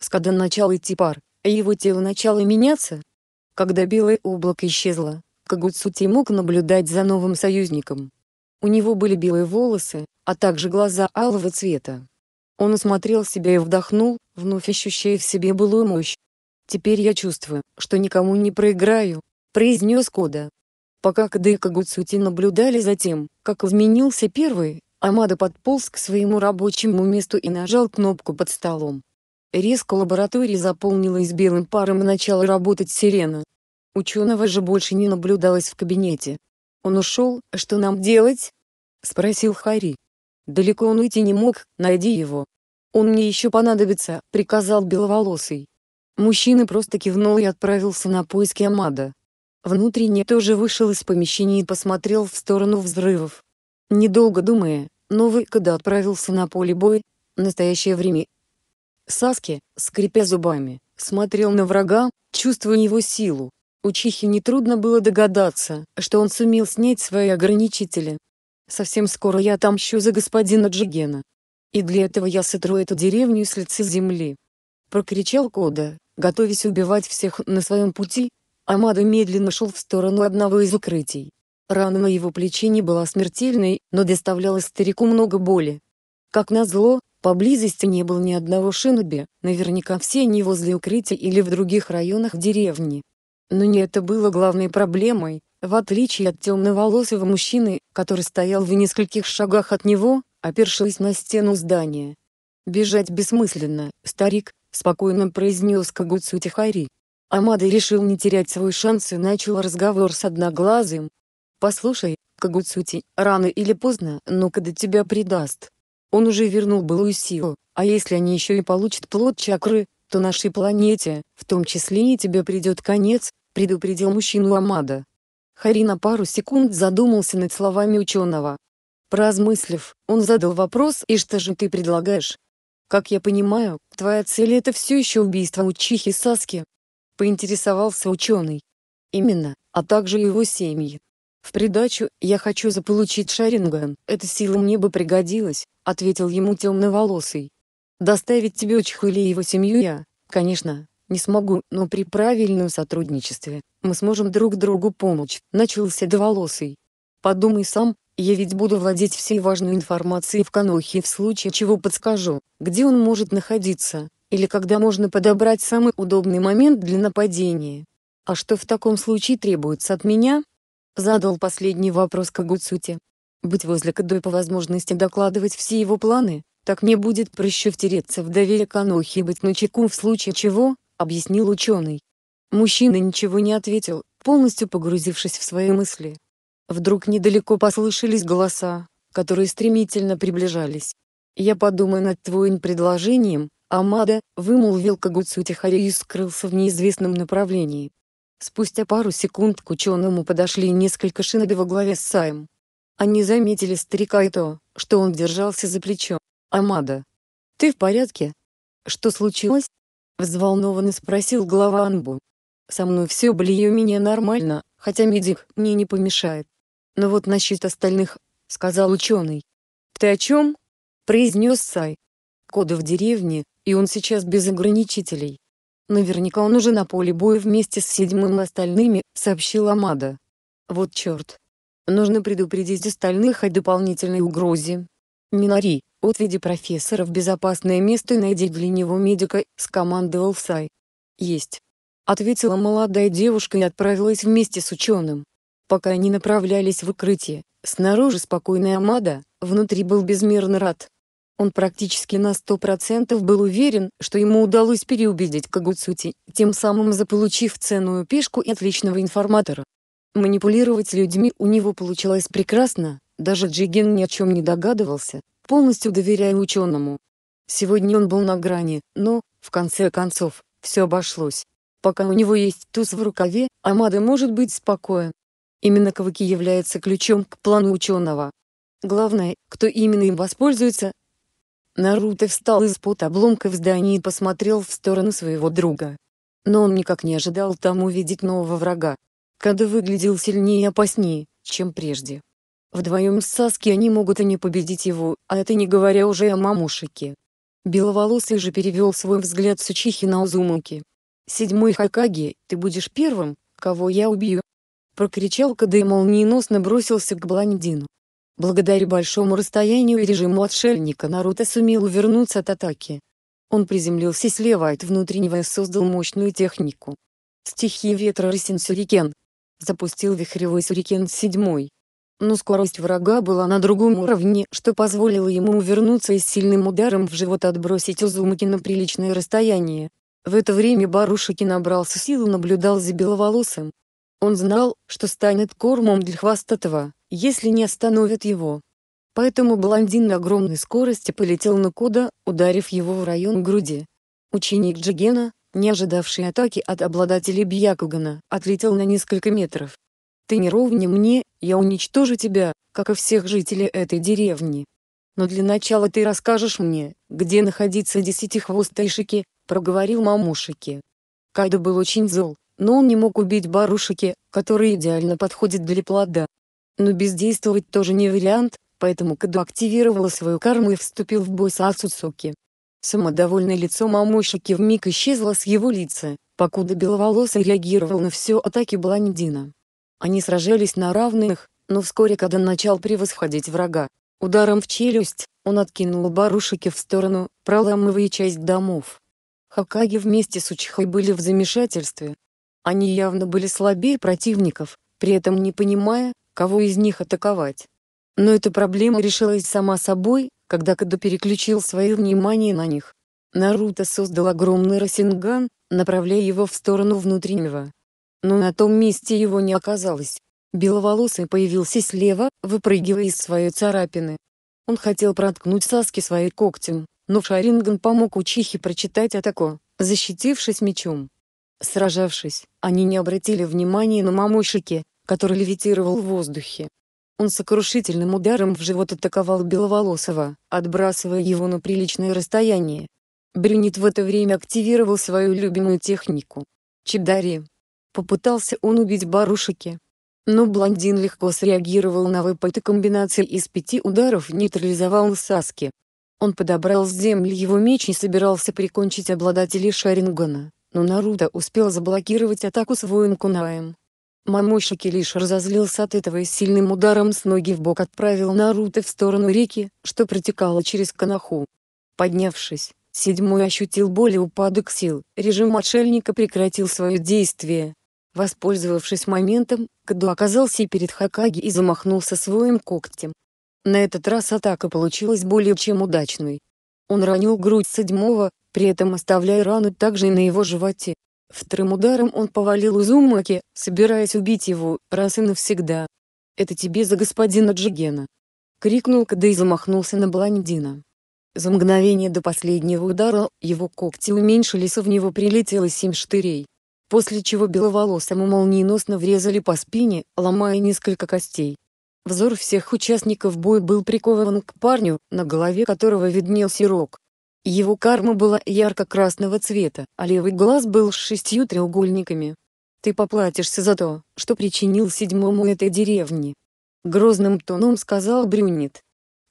Скада начал идти пар, а его тело начало меняться. Когда белое облако исчезло, Кагуцути мог наблюдать за новым союзником. У него были белые волосы, а также глаза алого цвета. Он осмотрел себя и вдохнул, вновь ощущая в себе былую мощь. «Теперь я чувствую, что никому не проиграю», — произнес Кода. Пока Кода и Кагуцути наблюдали за тем, как изменился первый, Амада подполз к своему рабочему месту и нажал кнопку под столом. Резко лаборатория заполнилась белым паром и начала работать сирена, Ученого же больше не наблюдалось в кабинете. «Он ушел, что нам делать?» — спросил Хари. «Далеко он уйти не мог, найди его». «Он мне еще понадобится», — приказал Беловолосый. Мужчина просто кивнул и отправился на поиски Амада. Внутренне тоже вышел из помещения и посмотрел в сторону взрывов. Недолго думая, новый когда отправился на поле боя, настоящее время. Саски, скрипя зубами, смотрел на врага, чувствуя его силу. Учихе нетрудно было догадаться, что он сумел снять свои ограничители. Совсем скоро я отомщу за господина Джигена. И для этого я сотру эту деревню с лица земли. Прокричал Кода, готовясь убивать всех на своем пути. Амада медленно шел в сторону одного из укрытий. Рана на его плече не была смертельной, но доставляла старику много боли. Как назло, поблизости не было ни одного шиноби, наверняка все они возле укрытия или в других районах деревни. Но не это было главной проблемой. В отличие от темноволосого мужчины, который стоял в нескольких шагах от него, опершись на стену здания. «Бежать бессмысленно, старик», — спокойно произнес Кагуцу Тихари. Амада решил не терять свой шанс и начал разговор с Одноглазым. «Послушай, Кагуцути, рано или поздно, но когда тебя предаст. Он уже вернул былую силу, а если они еще и получат плод чакры, то нашей планете, в том числе и тебе придет конец, предупредил мужчину Амада. Харина пару секунд задумался над словами ученого. Поразмыслив, он задал вопрос «И что же ты предлагаешь?» «Как я понимаю, твоя цель это все еще убийство учихи Саски?» Поинтересовался ученый. «Именно, а также его семьи. В придачу, я хочу заполучить Шаринган, эта сила мне бы пригодилась», ответил ему темноволосый. «Доставить тебе учиху или его семью я, конечно, не смогу, но при правильном сотрудничестве мы сможем друг другу помочь. Начался доволосый. Подумай сам, я ведь буду владеть всей важной информацией в Канохе в случае чего подскажу, где он может находиться, или когда можно подобрать самый удобный момент для нападения. А что в таком случае требуется от меня? Задал последний вопрос Кагуцути. Быть возле Кадой по возможности докладывать все его планы, так мне будет проще втереться в доверие Канохи и быть начеку в случае чего, объяснил ученый. Мужчина ничего не ответил, полностью погрузившись в свои мысли. Вдруг недалеко послышались голоса, которые стремительно приближались. «Я подумаю над твоим предложением, Амада», — вымолвил Кагуцу Тихари и скрылся в неизвестном направлении. Спустя пару секунд к ученому подошли несколько шиноби во главе с Саем. Они заметили старика и то, что он держался за плечо. «Амада, ты в порядке? Что случилось?» Взволнованно спросил глава Анбу. Со мной все блею меня нормально, хотя медик мне не помешает. Но вот насчет остальных, сказал ученый. Ты о чем? произнес Сай. Кода в деревне, и он сейчас без ограничителей. Наверняка он уже на поле боя вместе с седьмым и остальными, сообщила Амада. Вот черт. Нужно предупредить остальных о дополнительной угрозе. Минари, Отведи профессора в безопасное место и найди для него медика», — скомандовал Сай. «Есть», — ответила молодая девушка и отправилась вместе с ученым. Пока они направлялись в укрытие, снаружи спокойная Амада, внутри был безмерно рад. Он практически на сто процентов был уверен, что ему удалось переубедить Кагуцути, тем самым заполучив ценную пешку и отличного информатора. Манипулировать людьми у него получилось прекрасно, даже Джиген ни о чем не догадывался, полностью доверяю ученому. Сегодня он был на грани, но, в конце концов, все обошлось. Пока у него есть туз в рукаве, Амада может быть спокоен. Именно кавыки является ключом к плану ученого. Главное, кто именно им воспользуется. Наруто встал из-под обломков здания и посмотрел в сторону своего друга. Но он никак не ожидал там увидеть нового врага. Кадо выглядел сильнее и опаснее, чем прежде. Вдвоем с Саски они могут и не победить его, а это не говоря уже о мамушике. Беловолосый же перевел свой взгляд с Учихи на Узумуки. «Седьмой Хакаги, ты будешь первым, кого я убью!» Прокричал Кадэ и молниеносно бросился к блондину. Благодаря большому расстоянию и режиму отшельника Наруто сумел увернуться от атаки. Он приземлился слева от внутреннего и создал мощную технику. Стихия ветра Ресин Сюрикен. Запустил вихревой Сюрикен седьмой но скорость врага была на другом уровне, что позволило ему увернуться и сильным ударом в живот отбросить Узумаки на приличное расстояние. В это время Барушики набрался сил и наблюдал за Беловолосым. Он знал, что станет кормом для хвостатого, если не остановят его. Поэтому блондин на огромной скорости полетел на Кода, ударив его в район груди. Ученик Джигена, не ожидавший атаки от обладателя Бьякугана, отлетел на несколько метров. Ты не ровня мне, я уничтожу тебя, как и всех жителей этой деревни. Но для начала ты расскажешь мне, где находится десятихвостый Шики, проговорил мамушики. Кайда был очень зол, но он не мог убить барушики, который идеально подходит для плода. Но бездействовать тоже не вариант, поэтому Каду активировала свою карму и вступил в бой с Ацуцуки. Самодовольное лицо мамошики вмиг исчезло с его лица, покуда беловолосый реагировал на все атаки блондина. Они сражались на равных, но вскоре Кадан начал превосходить врага. Ударом в челюсть, он откинул барушики в сторону, проламывая часть домов. Хакаги вместе с Учихой были в замешательстве. Они явно были слабее противников, при этом не понимая, кого из них атаковать. Но эта проблема решилась сама собой, когда Кадо переключил свое внимание на них. Наруто создал огромный Расинган, направляя его в сторону внутреннего но на том месте его не оказалось. Беловолосый появился слева, выпрыгивая из своей царапины. Он хотел проткнуть Саски своим когтем, но Шаринган помог Учихе прочитать атаку, защитившись мечом. Сражавшись, они не обратили внимания на мамушики, который левитировал в воздухе. Он сокрушительным ударом в живот атаковал Беловолосого, отбрасывая его на приличное расстояние. Брюнет в это время активировал свою любимую технику. Чидари, попытался он убить Барушики. Но блондин легко среагировал на выпад и комбинации из пяти ударов нейтрализовал Саски. Он подобрал с земли его меч и собирался прикончить обладателей Шарингана, но Наруто успел заблокировать атаку своим кунаем. Мамошики лишь разозлился от этого и сильным ударом с ноги в бок отправил Наруто в сторону реки, что протекала через Канаху. Поднявшись, седьмой ощутил боль и упадок сил, режим отшельника прекратил свое действие, Воспользовавшись моментом, Каду оказался перед Хакаги и замахнулся своим когтем. На этот раз атака получилась более чем удачной. Он ранил грудь седьмого, при этом оставляя рану также и на его животе. Вторым ударом он повалил Узумаки, собираясь убить его, раз и навсегда. «Это тебе за господина Джигена!» — крикнул Када и замахнулся на блондина. За мгновение до последнего удара, его когти уменьшились а в него прилетело семь штырей после чего беловолосому молниеносно врезали по спине, ломая несколько костей. Взор всех участников боя был прикован к парню, на голове которого виднелся рог. Его карма была ярко-красного цвета, а левый глаз был с шестью треугольниками. «Ты поплатишься за то, что причинил седьмому этой деревне», — грозным тоном сказал Брюнет.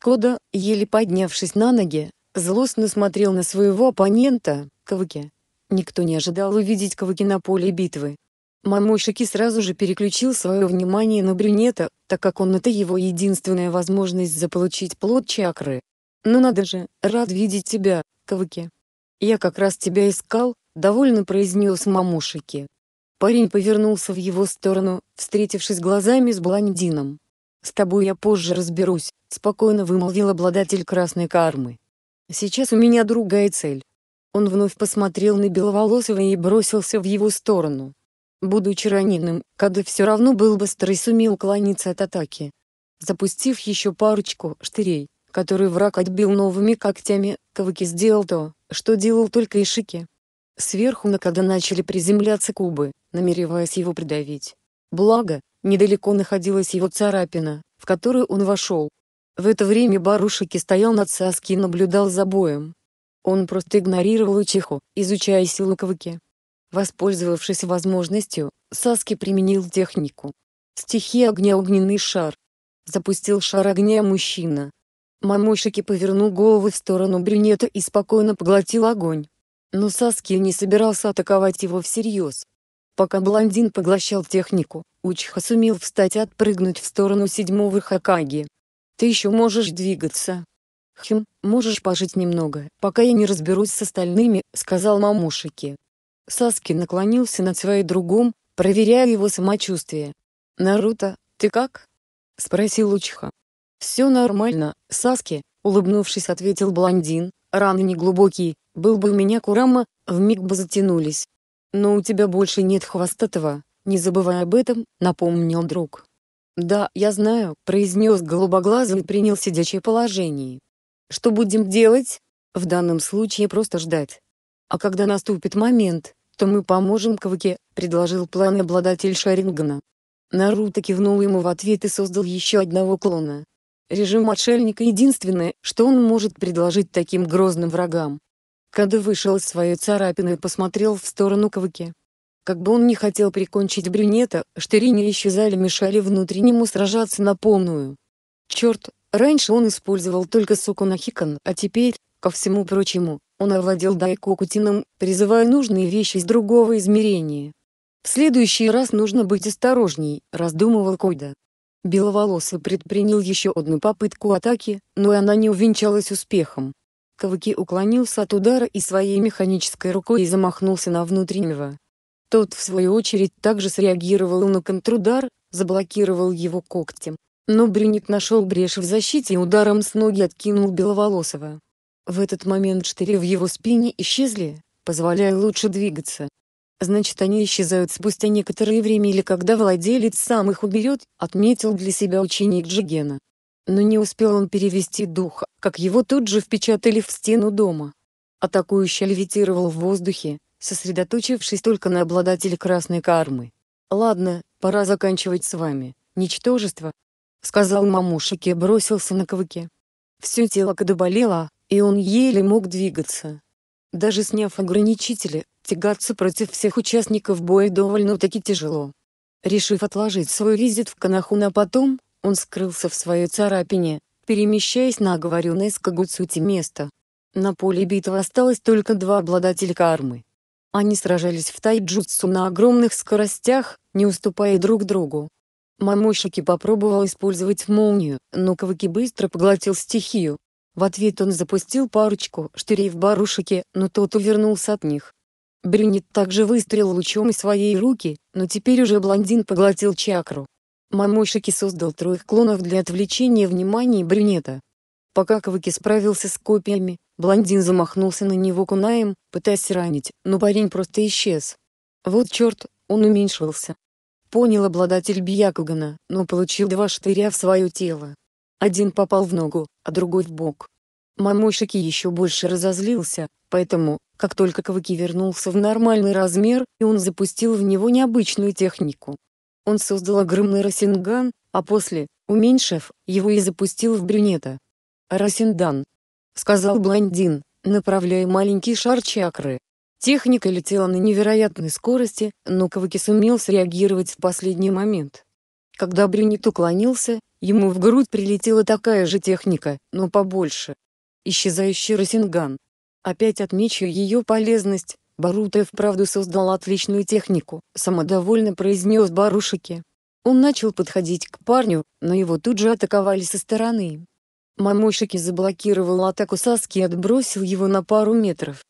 Кода, еле поднявшись на ноги, злостно смотрел на своего оппонента, Кавыке. Никто не ожидал увидеть Каваки на поле битвы. Мамойшики сразу же переключил свое внимание на брюнета, так как он это его единственная возможность заполучить плод чакры. «Ну надо же, рад видеть тебя, Каваки!» «Я как раз тебя искал», — довольно произнес Мамушики. Парень повернулся в его сторону, встретившись глазами с блондином. «С тобой я позже разберусь», — спокойно вымолвил обладатель красной кармы. «Сейчас у меня другая цель, он вновь посмотрел на Беловолосого и бросился в его сторону. Будучи раненым, Када все равно был быстр и сумел уклониться от атаки. Запустив еще парочку штырей, которые враг отбил новыми когтями, Кавыки сделал то, что делал только Ишики. Сверху на Када начали приземляться кубы, намереваясь его придавить. Благо, недалеко находилась его царапина, в которую он вошел. В это время Барушики стоял над Саски и наблюдал за боем, он просто игнорировал Учиху, изучая силу Кавыки. Воспользовавшись возможностью, Саски применил технику. Стихия огня огненный шар. Запустил шар огня мужчина. Мамошики повернул голову в сторону брюнета и спокойно поглотил огонь. Но Саски не собирался атаковать его всерьез. Пока блондин поглощал технику, Учиха сумел встать и отпрыгнуть в сторону седьмого Хакаги. «Ты еще можешь двигаться», «Хм, можешь пожить немного, пока я не разберусь с остальными», — сказал мамушике. Саски наклонился над своей другом, проверяя его самочувствие. «Наруто, ты как?» — спросил Учиха. «Все нормально, Саски», — улыбнувшись ответил блондин, «раны неглубокие, был бы у меня Курама, вмиг бы затянулись». «Но у тебя больше нет хвостатого, не забывай об этом», — напомнил друг. «Да, я знаю», — произнес голубоглазый и принял сидячее положение. Что будем делать? В данном случае просто ждать. А когда наступит момент, то мы поможем Каваке», — предложил план обладатель Шарингана. Наруто кивнул ему в ответ и создал еще одного клона. Режим отшельника — единственное, что он может предложить таким грозным врагам. Кадо вышел из своей царапины и посмотрел в сторону Каваке. Как бы он ни хотел прикончить брюнета, штыри не исчезали мешали внутреннему сражаться на полную. «Черт, Раньше он использовал только сокунахикан, а теперь, ко всему прочему, он овладел дайкокутином, призывая нужные вещи из другого измерения. «В следующий раз нужно быть осторожней», — раздумывал Койда. Беловолосый предпринял еще одну попытку атаки, но она не увенчалась успехом. Каваки уклонился от удара и своей механической рукой замахнулся на внутреннего. Тот в свою очередь также среагировал на контрудар, заблокировал его когтем. Но Брюник нашел брешь в защите и ударом с ноги откинул Беловолосова. В этот момент штыри в его спине исчезли, позволяя лучше двигаться. Значит, они исчезают спустя некоторое время или когда владелец сам их уберет, отметил для себя ученик Джигена. Но не успел он перевести дух, как его тут же впечатали в стену дома. Атакующий левитировал в воздухе, сосредоточившись только на обладателе красной кармы. «Ладно, пора заканчивать с вами, ничтожество», сказал мамушек и бросился на ковыки. Все тело кадоболело, и он еле мог двигаться. Даже сняв ограничители, тягаться против всех участников боя довольно-таки тяжело. Решив отложить свой визит в Канаху на потом, он скрылся в своей царапине, перемещаясь на оговоренное с Кагуцути место. На поле битвы осталось только два обладателя кармы. Они сражались в тайджутсу на огромных скоростях, не уступая друг другу. Мамушики попробовал использовать молнию, но Каваки быстро поглотил стихию. В ответ он запустил парочку штырей в барушике, но тот увернулся от них. Брюнет также выстрелил лучом из своей руки, но теперь уже блондин поглотил чакру. Мамушики создал троих клонов для отвлечения внимания брюнета. Пока Каваки справился с копиями, блондин замахнулся на него кунаем, пытаясь ранить, но парень просто исчез. Вот черт, он уменьшился понял обладатель Бьякогана, но получил два штыря в свое тело. Один попал в ногу, а другой в бок. Мамошики еще больше разозлился, поэтому, как только Кавыки вернулся в нормальный размер, и он запустил в него необычную технику. Он создал огромный Росинган, а после, уменьшив, его и запустил в брюнета. «Росиндан», — сказал блондин, направляя маленький шар чакры. Техника летела на невероятной скорости, но Каваки сумел среагировать в последний момент. Когда Брюнет уклонился, ему в грудь прилетела такая же техника, но побольше. Исчезающий Росинган. Опять отмечу ее полезность, Барута и вправду создал отличную технику, самодовольно произнес Барушики. Он начал подходить к парню, но его тут же атаковали со стороны. Мамошики заблокировал атаку Саски и отбросил его на пару метров.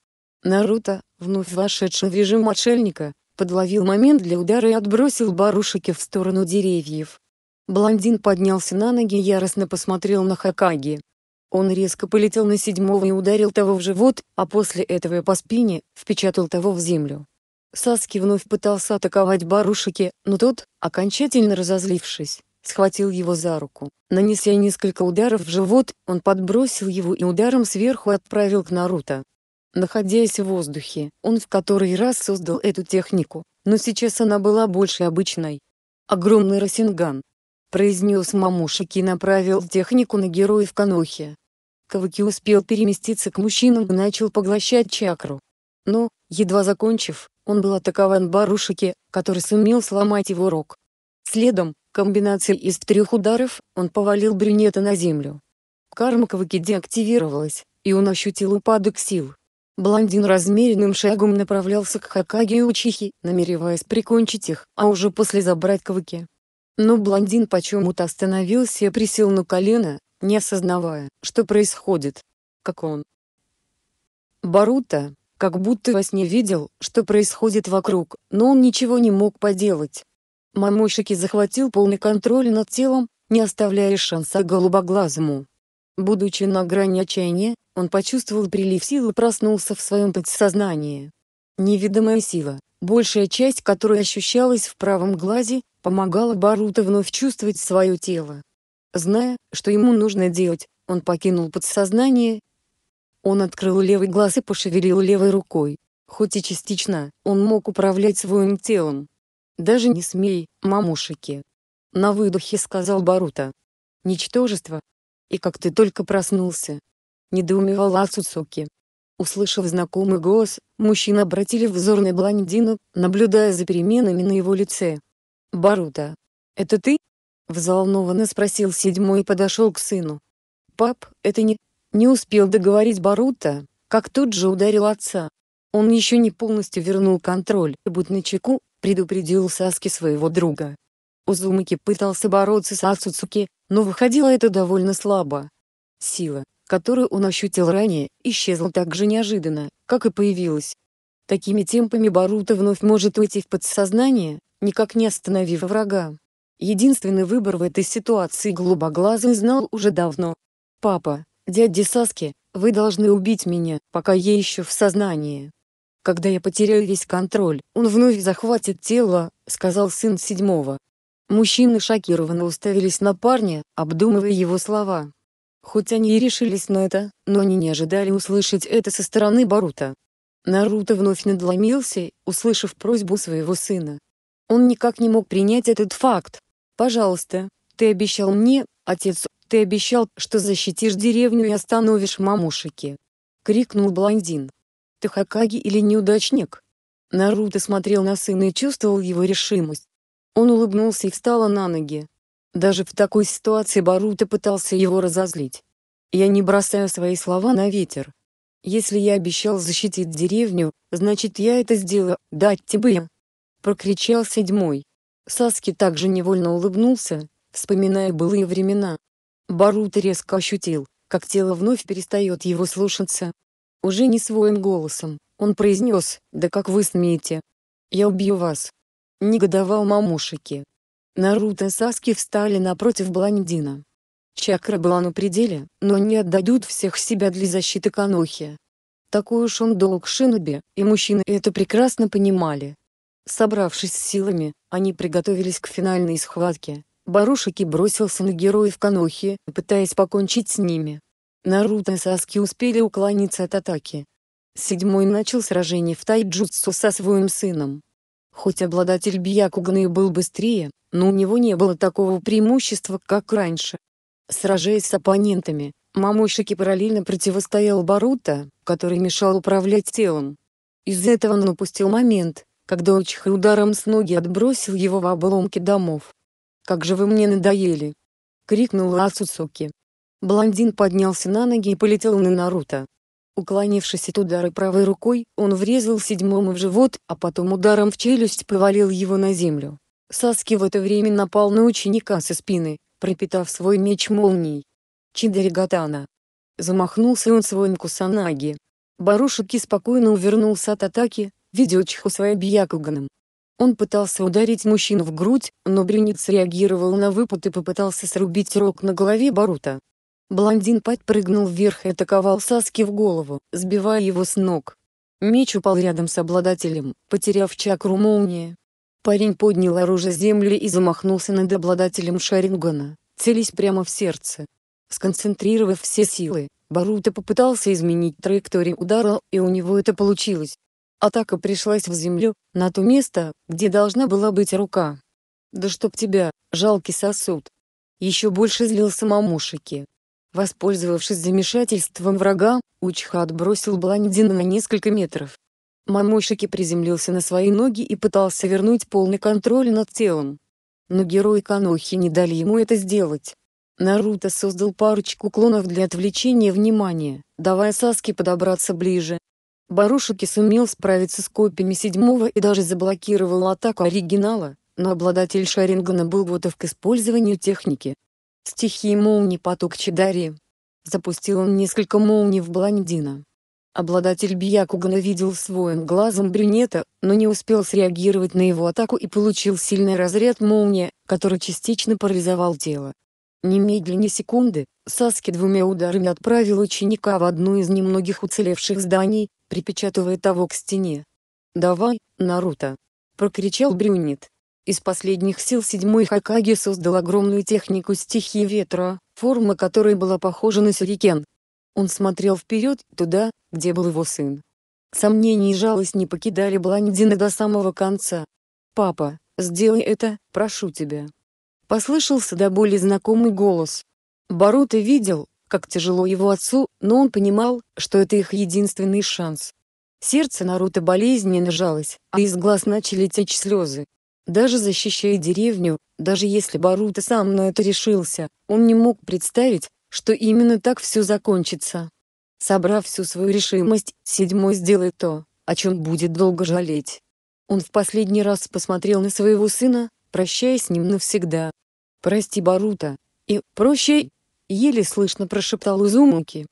Наруто, вновь вошедший в режим отшельника, подловил момент для удара и отбросил барушики в сторону деревьев. Блондин поднялся на ноги и яростно посмотрел на Хакаги. Он резко полетел на седьмого и ударил того в живот, а после этого и по спине, впечатал того в землю. Саски вновь пытался атаковать Барушики, но тот, окончательно разозлившись, схватил его за руку. Нанеся несколько ударов в живот, он подбросил его и ударом сверху отправил к Наруто находясь в воздухе. Он в который раз создал эту технику, но сейчас она была больше обычной. «Огромный Росинган», — произнес Мамушек и направил технику на героев Канохи. Каваки успел переместиться к мужчинам и начал поглощать чакру. Но, едва закончив, он был атакован Барушики, который сумел сломать его рог. Следом, комбинацией из трех ударов, он повалил брюнета на землю. Карма Каваки деактивировалась, и он ощутил упадок сил. Блондин размеренным шагом направлялся к Хакаге и Учихи, намереваясь прикончить их, а уже после забрать кавыки. Но блондин почему-то остановился и присел на колено, не осознавая, что происходит. Как он. Барута, как будто во сне видел, что происходит вокруг, но он ничего не мог поделать. Мамошики захватил полный контроль над телом, не оставляя шанса голубоглазому. Будучи на грани отчаяния, он почувствовал прилив сил и проснулся в своем подсознании. Неведомая сила, большая часть которой ощущалась в правом глазе, помогала Барута вновь чувствовать свое тело. Зная, что ему нужно делать, он покинул подсознание. Он открыл левый глаз и пошевелил левой рукой. Хоть и частично, он мог управлять своим телом. «Даже не смей, мамушики!» На выдохе сказал Барута. «Ничтожество! И как ты только проснулся, недоумевала Цуцуки. Услышав знакомый голос, мужчины обратили взор на блондину, наблюдая за переменами на его лице. «Барута, это ты?» — взволнованно спросил седьмой и подошел к сыну. «Пап, это не...» Не успел договорить Барута, как тут же ударил отца. Он еще не полностью вернул контроль, и будь начеку, предупредил Саски своего друга. Узумаки пытался бороться с Ацуцуки, но выходило это довольно слабо. Сила, которую он ощутил ранее, исчезла так же неожиданно, как и появилась. Такими темпами Барута вновь может уйти в подсознание, никак не остановив врага. Единственный выбор в этой ситуации Глубоглазый знал уже давно. «Папа, дядя Саски, вы должны убить меня, пока я еще в сознании. Когда я потеряю весь контроль, он вновь захватит тело», — сказал сын седьмого. Мужчины шокированно уставились на парня, обдумывая его слова. Хоть они и решились на это, но они не ожидали услышать это со стороны Барута. Наруто вновь надломился, услышав просьбу своего сына. Он никак не мог принять этот факт. «Пожалуйста, ты обещал мне, отец, ты обещал, что защитишь деревню и остановишь мамушики!» — крикнул блондин. «Ты Хакаги или неудачник?» Наруто смотрел на сына и чувствовал его решимость. Он улыбнулся и встал на ноги. Даже в такой ситуации Барута пытался его разозлить. «Я не бросаю свои слова на ветер. Если я обещал защитить деревню, значит я это сделаю, дать тебе Прокричал седьмой. Саски также невольно улыбнулся, вспоминая былые времена. Барута резко ощутил, как тело вновь перестает его слушаться. Уже не своим голосом, он произнес, «Да как вы смеете? Я убью вас!» Негодовал мамушики. Наруто и Саски встали напротив Блондина. Чакра была на пределе, но не отдадут всех себя для защиты Канохи. Такой уж он долг Шиноби, и мужчины это прекрасно понимали. Собравшись с силами, они приготовились к финальной схватке. Барушики бросился на героев Канохи, пытаясь покончить с ними. Наруто и Саски успели уклониться от атаки. Седьмой начал сражение в тайджутсу со своим сыном. Хоть обладатель Бьякугны был быстрее, но у него не было такого преимущества, как раньше. Сражаясь с оппонентами, мамушики параллельно противостоял Барута, который мешал управлять телом. Из-за этого он упустил момент, когда Очиха ударом с ноги отбросил его в обломки домов. «Как же вы мне надоели!» — крикнула Ацуцуки. Блондин поднялся на ноги и полетел на Наруто. Уклонившись от удара правой рукой, он врезал седьмому в живот, а потом ударом в челюсть повалил его на землю. Саски в это время напал на ученика со спины, пропитав свой меч молнией. Чидаригатана. Замахнулся он своим кусанаги. Барушики спокойно увернулся от атаки, ведя Чихусая Бьякуганом. Он пытался ударить мужчину в грудь, но Брюнет реагировал на выпад и попытался срубить рог на голове Барута. Блондин подпрыгнул вверх и атаковал Саски в голову, сбивая его с ног. Меч упал рядом с обладателем, потеряв чакру молнии. Парень поднял оружие земли и замахнулся над обладателем Шарингана, целясь прямо в сердце. Сконцентрировав все силы, Баруто попытался изменить траекторию удара, и у него это получилось. Атака пришлась в землю, на то место, где должна была быть рука. «Да чтоб тебя, жалкий сосуд!» Еще больше злился мамушики, Воспользовавшись замешательством врага, Учха отбросил блондина на несколько метров. Мамушики приземлился на свои ноги и пытался вернуть полный контроль над телом. Но герои Канохи не дали ему это сделать. Наруто создал парочку клонов для отвлечения внимания, давая Саске подобраться ближе. Барушики сумел справиться с копиями седьмого и даже заблокировал атаку оригинала, но обладатель Шарингана был готов к использованию техники, Стихии молнии поток Чидари. Запустил он несколько молний в блондина. Обладатель Бьякугана видел своим глазом брюнета, но не успел среагировать на его атаку и получил сильный разряд молнии, который частично парализовал тело. Немедленно секунды, Саски двумя ударами отправил ученика в одну из немногих уцелевших зданий, припечатывая того к стене. «Давай, Наруто!» — прокричал Брюнет. Из последних сил седьмой Хакаги создал огромную технику стихии ветра, форма которой была похожа на сюрикен. Он смотрел вперед, туда, где был его сын. Сомнения и жалость не покидали Бландина до самого конца. «Папа, сделай это, прошу тебя». Послышался до боли знакомый голос. Барута видел, как тяжело его отцу, но он понимал, что это их единственный шанс. Сердце Наруто болезненно жалось, а из глаз начали течь слезы. Даже защищая деревню, даже если Барута сам на это решился, он не мог представить, что именно так все закончится. Собрав всю свою решимость, седьмой сделает то, о чем будет долго жалеть. Он в последний раз посмотрел на своего сына, прощаясь с ним навсегда. «Прости, Барута!» и проще, еле слышно прошептал Узумаки.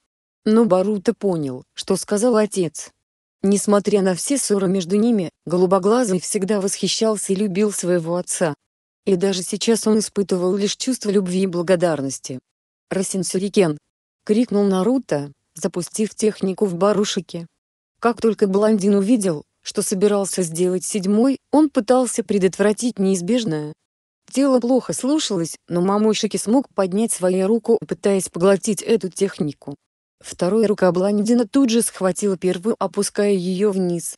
Но Барута понял, что сказал отец. Несмотря на все ссоры между ними, Голубоглазый всегда восхищался и любил своего отца. И даже сейчас он испытывал лишь чувство любви и благодарности. «Расин Сюрикен!» — крикнул Наруто, запустив технику в барушике. Как только блондин увидел, что собирался сделать седьмой, он пытался предотвратить неизбежное. Тело плохо слушалось, но Мамушики смог поднять свою руку, пытаясь поглотить эту технику. Вторая рука блондина тут же схватила первую, опуская ее вниз.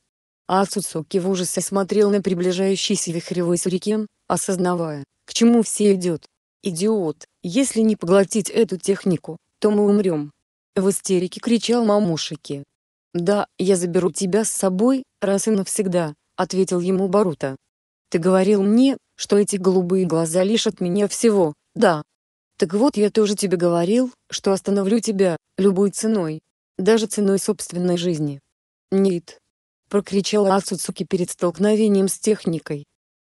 А Ацуцуки в ужасе смотрел на приближающийся вихревой сюрикен, осознавая, к чему все идет. «Идиот, если не поглотить эту технику, то мы умрем!» В истерике кричал мамушики. «Да, я заберу тебя с собой, раз и навсегда», — ответил ему Барута. «Ты говорил мне, что эти голубые глаза лишат меня всего, да, так вот, я тоже тебе говорил, что остановлю тебя, любой ценой. Даже ценой собственной жизни. Нет. Прокричала Ацуцуки перед столкновением с техникой.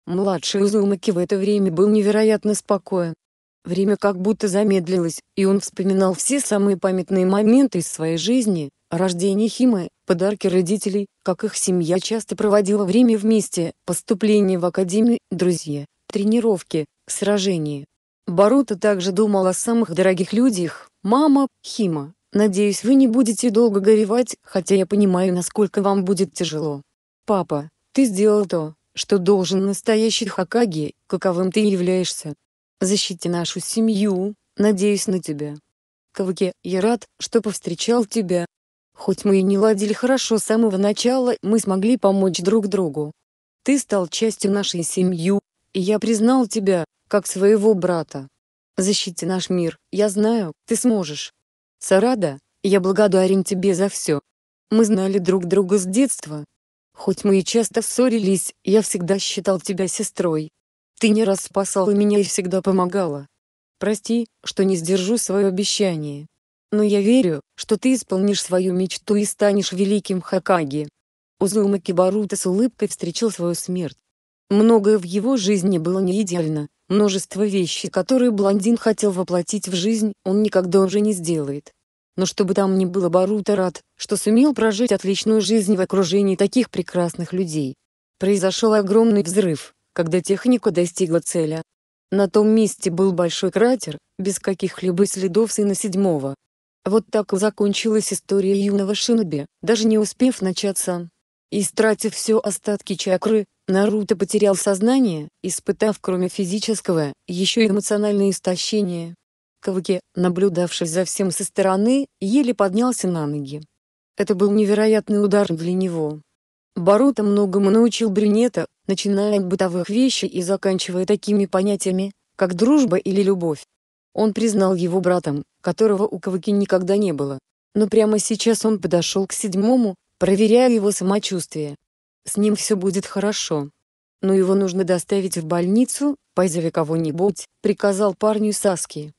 Младший Узумаки в это время был невероятно спокоен. Время как будто замедлилось, и он вспоминал все самые памятные моменты из своей жизни, рождение Химы, подарки родителей, как их семья часто проводила время вместе, поступление в академию, друзья, тренировки, сражения, Барута также думал о самых дорогих людях, мама, Хима. Надеюсь, вы не будете долго горевать, хотя я понимаю, насколько вам будет тяжело. Папа, ты сделал то, что должен настоящий Хакаги, каковым ты являешься. Защити нашу семью, надеюсь на тебя. Каваки, я рад, что повстречал тебя. Хоть мы и не ладили хорошо с самого начала, мы смогли помочь друг другу. Ты стал частью нашей семьи, и я признал тебя, как своего брата. Защити наш мир, я знаю, ты сможешь. Сарада, я благодарен тебе за все. Мы знали друг друга с детства. Хоть мы и часто ссорились, я всегда считал тебя сестрой. Ты не раз спасала меня и всегда помогала. Прости, что не сдержу свое обещание. Но я верю, что ты исполнишь свою мечту и станешь великим Хакаги. Узума Кибарута с улыбкой встречал свою смерть. Многое в его жизни было не идеально, Множество вещей, которые блондин хотел воплотить в жизнь, он никогда уже не сделает. Но чтобы там ни было, Барута рад, что сумел прожить отличную жизнь в окружении таких прекрасных людей. Произошел огромный взрыв, когда техника достигла цели. На том месте был большой кратер, без каких-либо следов сына седьмого. Вот так и закончилась история юного Шиноби, даже не успев начаться. Истратив все остатки чакры, Наруто потерял сознание, испытав кроме физического, еще и эмоциональное истощение. Каваки, наблюдавший за всем со стороны, еле поднялся на ноги. Это был невероятный удар для него. Барута многому научил брюнета, начиная от бытовых вещей и заканчивая такими понятиями, как дружба или любовь. Он признал его братом, которого у Каваки никогда не было. Но прямо сейчас он подошел к седьмому, Проверяю его самочувствие. С ним все будет хорошо. Но его нужно доставить в больницу, позови кого-нибудь, приказал парню Саски.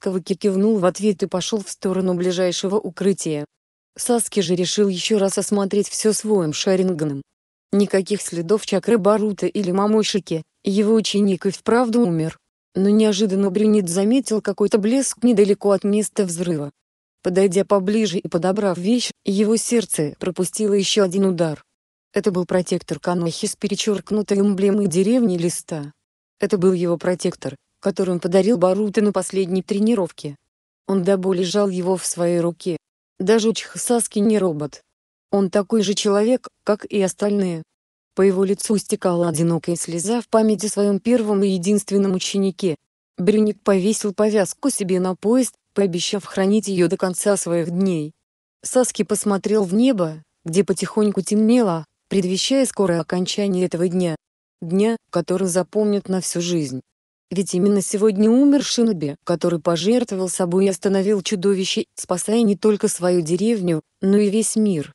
Каваки кивнул в ответ и пошел в сторону ближайшего укрытия. Саски же решил еще раз осмотреть все своим шаринганом. Никаких следов чакры Барута или Мамошики, его ученик и вправду умер. Но неожиданно Брюнет заметил какой-то блеск недалеко от места взрыва. Подойдя поближе и подобрав вещь, его сердце пропустило еще один удар. Это был протектор Канохи с перечеркнутой эмблемой деревни Листа. Это был его протектор, который подарил Баруто на последней тренировке. Он до боли жал его в своей руке. Даже Учхасаски не робот. Он такой же человек, как и остальные. По его лицу стекала одинокая слеза в памяти о своем первом и единственном ученике. Брюник повесил повязку себе на поезд, пообещав хранить ее до конца своих дней. Саски посмотрел в небо, где потихоньку темнело, предвещая скорое окончание этого дня. Дня, который запомнят на всю жизнь. Ведь именно сегодня умер Шиноби, который пожертвовал собой и остановил чудовище, спасая не только свою деревню, но и весь мир.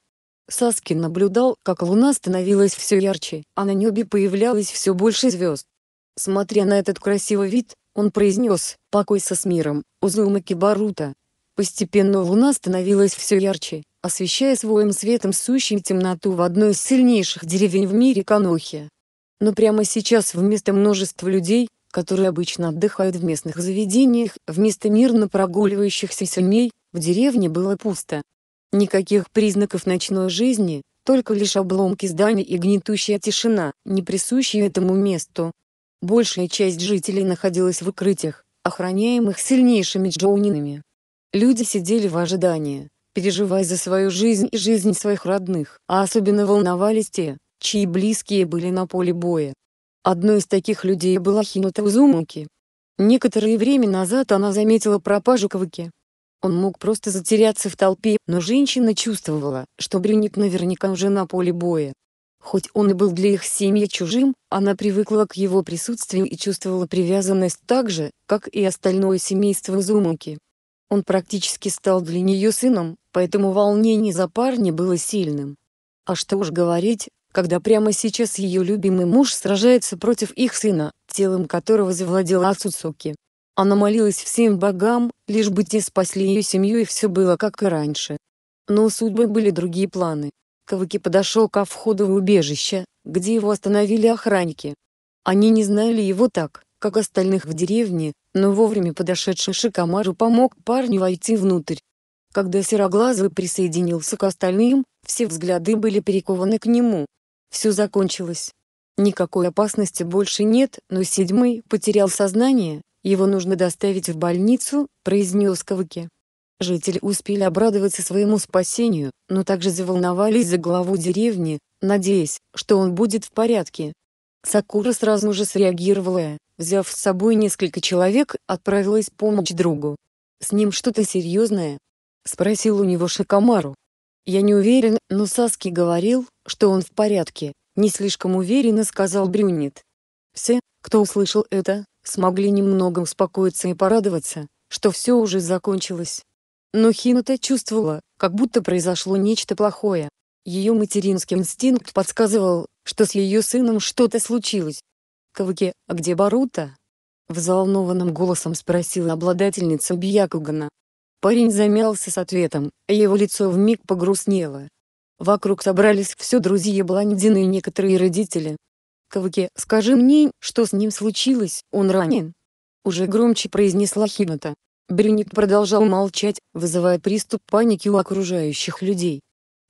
Саски наблюдал, как луна становилась все ярче, а на небе появлялось все больше звезд. Смотря на этот красивый вид, он произнес «Покой со смиром, Узумаки Барута». Постепенно луна становилась все ярче, освещая своим светом сущую темноту в одной из сильнейших деревень в мире Канохи. Но прямо сейчас вместо множества людей, которые обычно отдыхают в местных заведениях, вместо мирно прогуливающихся семей, в деревне было пусто. Никаких признаков ночной жизни, только лишь обломки зданий и гнетущая тишина, не присущая этому месту, Большая часть жителей находилась в укрытиях, охраняемых сильнейшими джоунинами. Люди сидели в ожидании, переживая за свою жизнь и жизнь своих родных, а особенно волновались те, чьи близкие были на поле боя. Одной из таких людей была Хинота Узумаки. Некоторое время назад она заметила пропажу Кавыки. Он мог просто затеряться в толпе, но женщина чувствовала, что Брюник наверняка уже на поле боя, Хоть он и был для их семьи чужим, она привыкла к его присутствию и чувствовала привязанность так же, как и остальное семейство Зумуки. Он практически стал для нее сыном, поэтому волнение за парня было сильным. А что уж говорить, когда прямо сейчас ее любимый муж сражается против их сына, телом которого завладела Ацуцуки. Она молилась всем богам, лишь бы те спасли ее семью и все было как и раньше. Но у судьбы были другие планы. Ковыки подошел ко входу в убежище, где его остановили охранники. Они не знали его так, как остальных в деревне, но вовремя подошедший Шикамару помог парню войти внутрь. Когда Сероглазый присоединился к остальным, все взгляды были перекованы к нему. Все закончилось. Никакой опасности больше нет, но седьмой потерял сознание, его нужно доставить в больницу, произнес Кавыки. Жители успели обрадоваться своему спасению, но также заволновались за главу деревни, надеясь, что он будет в порядке. Сакура сразу же среагировала, взяв с собой несколько человек, отправилась помочь другу. «С ним что-то серьезное?» — спросил у него Шикамару. «Я не уверен, но Саски говорил, что он в порядке», — не слишком уверенно сказал Брюнет. Все, кто услышал это, смогли немного успокоиться и порадоваться, что все уже закончилось. Но Хината чувствовала, как будто произошло нечто плохое. Ее материнский инстинкт подсказывал, что с ее сыном что-то случилось. «Каваки, а где Барута?» Взволнованным голосом спросила обладательница Бьякугана. Парень замялся с ответом, а его лицо вмиг погрустнело. Вокруг собрались все друзья блондины и некоторые родители. «Каваки, скажи мне, что с ним случилось, он ранен?» Уже громче произнесла Хината. Брюник продолжал молчать, вызывая приступ паники у окружающих людей.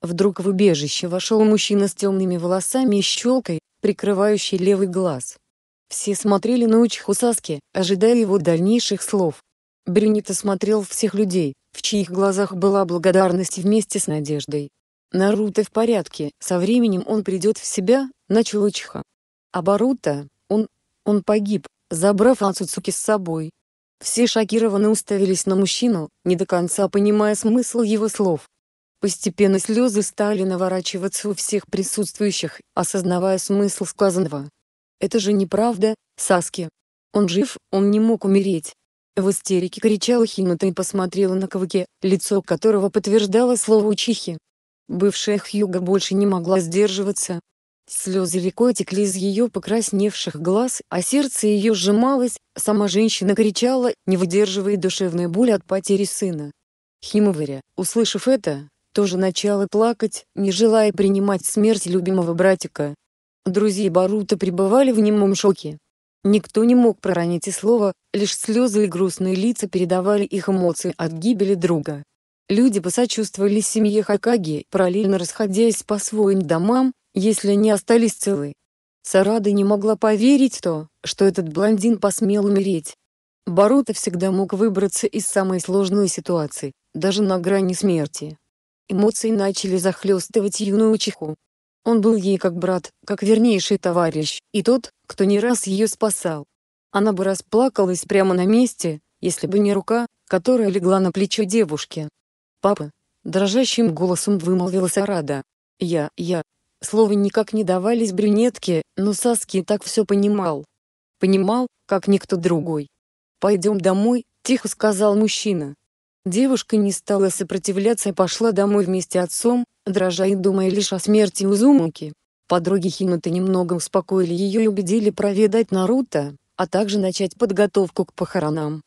Вдруг в убежище вошел мужчина с темными волосами и щелкой, прикрывающий левый глаз. Все смотрели на Учиху Саски, ожидая его дальнейших слов. Брюнит осмотрел всех людей, в чьих глазах была благодарность вместе с надеждой. «Наруто в порядке, со временем он придет в себя», — начал Учиха. «А Баруто, он... он погиб, забрав Ацуцуки с собой. Все шокированно уставились на мужчину, не до конца понимая смысл его слов. Постепенно слезы стали наворачиваться у всех присутствующих, осознавая смысл сказанного. «Это же неправда, Саски. Он жив, он не мог умереть». В истерике кричала Химата и посмотрела на Каваке, лицо которого подтверждало слово Учихи. Бывшая Хьюга больше не могла сдерживаться, Слезы рекой текли из ее покрасневших глаз, а сердце ее сжималось, сама женщина кричала, не выдерживая душевной боли от потери сына. Химоваря, услышав это, тоже начала плакать, не желая принимать смерть любимого братика. Друзья Барута пребывали в немом шоке. Никто не мог проронить и слова, лишь слезы и грустные лица передавали их эмоции от гибели друга. Люди посочувствовали семье Хакаги, параллельно расходясь по своим домам, если не остались целы. Сарада не могла поверить то, что этот блондин посмел умереть. Барута всегда мог выбраться из самой сложной ситуации, даже на грани смерти. Эмоции начали захлестывать юную чиху. Он был ей как брат, как вернейший товарищ, и тот, кто не раз ее спасал. Она бы расплакалась прямо на месте, если бы не рука, которая легла на плечо девушки. «Папа!» – дрожащим голосом вымолвила Сарада. «Я, я, Слова никак не давались брюнетке, но Саски так все понимал. Понимал, как никто другой. «Пойдем домой», — тихо сказал мужчина. Девушка не стала сопротивляться и пошла домой вместе с отцом, дрожа и думая лишь о смерти Узумуки. Подруги Химаты немного успокоили ее и убедили проведать Наруто, а также начать подготовку к похоронам.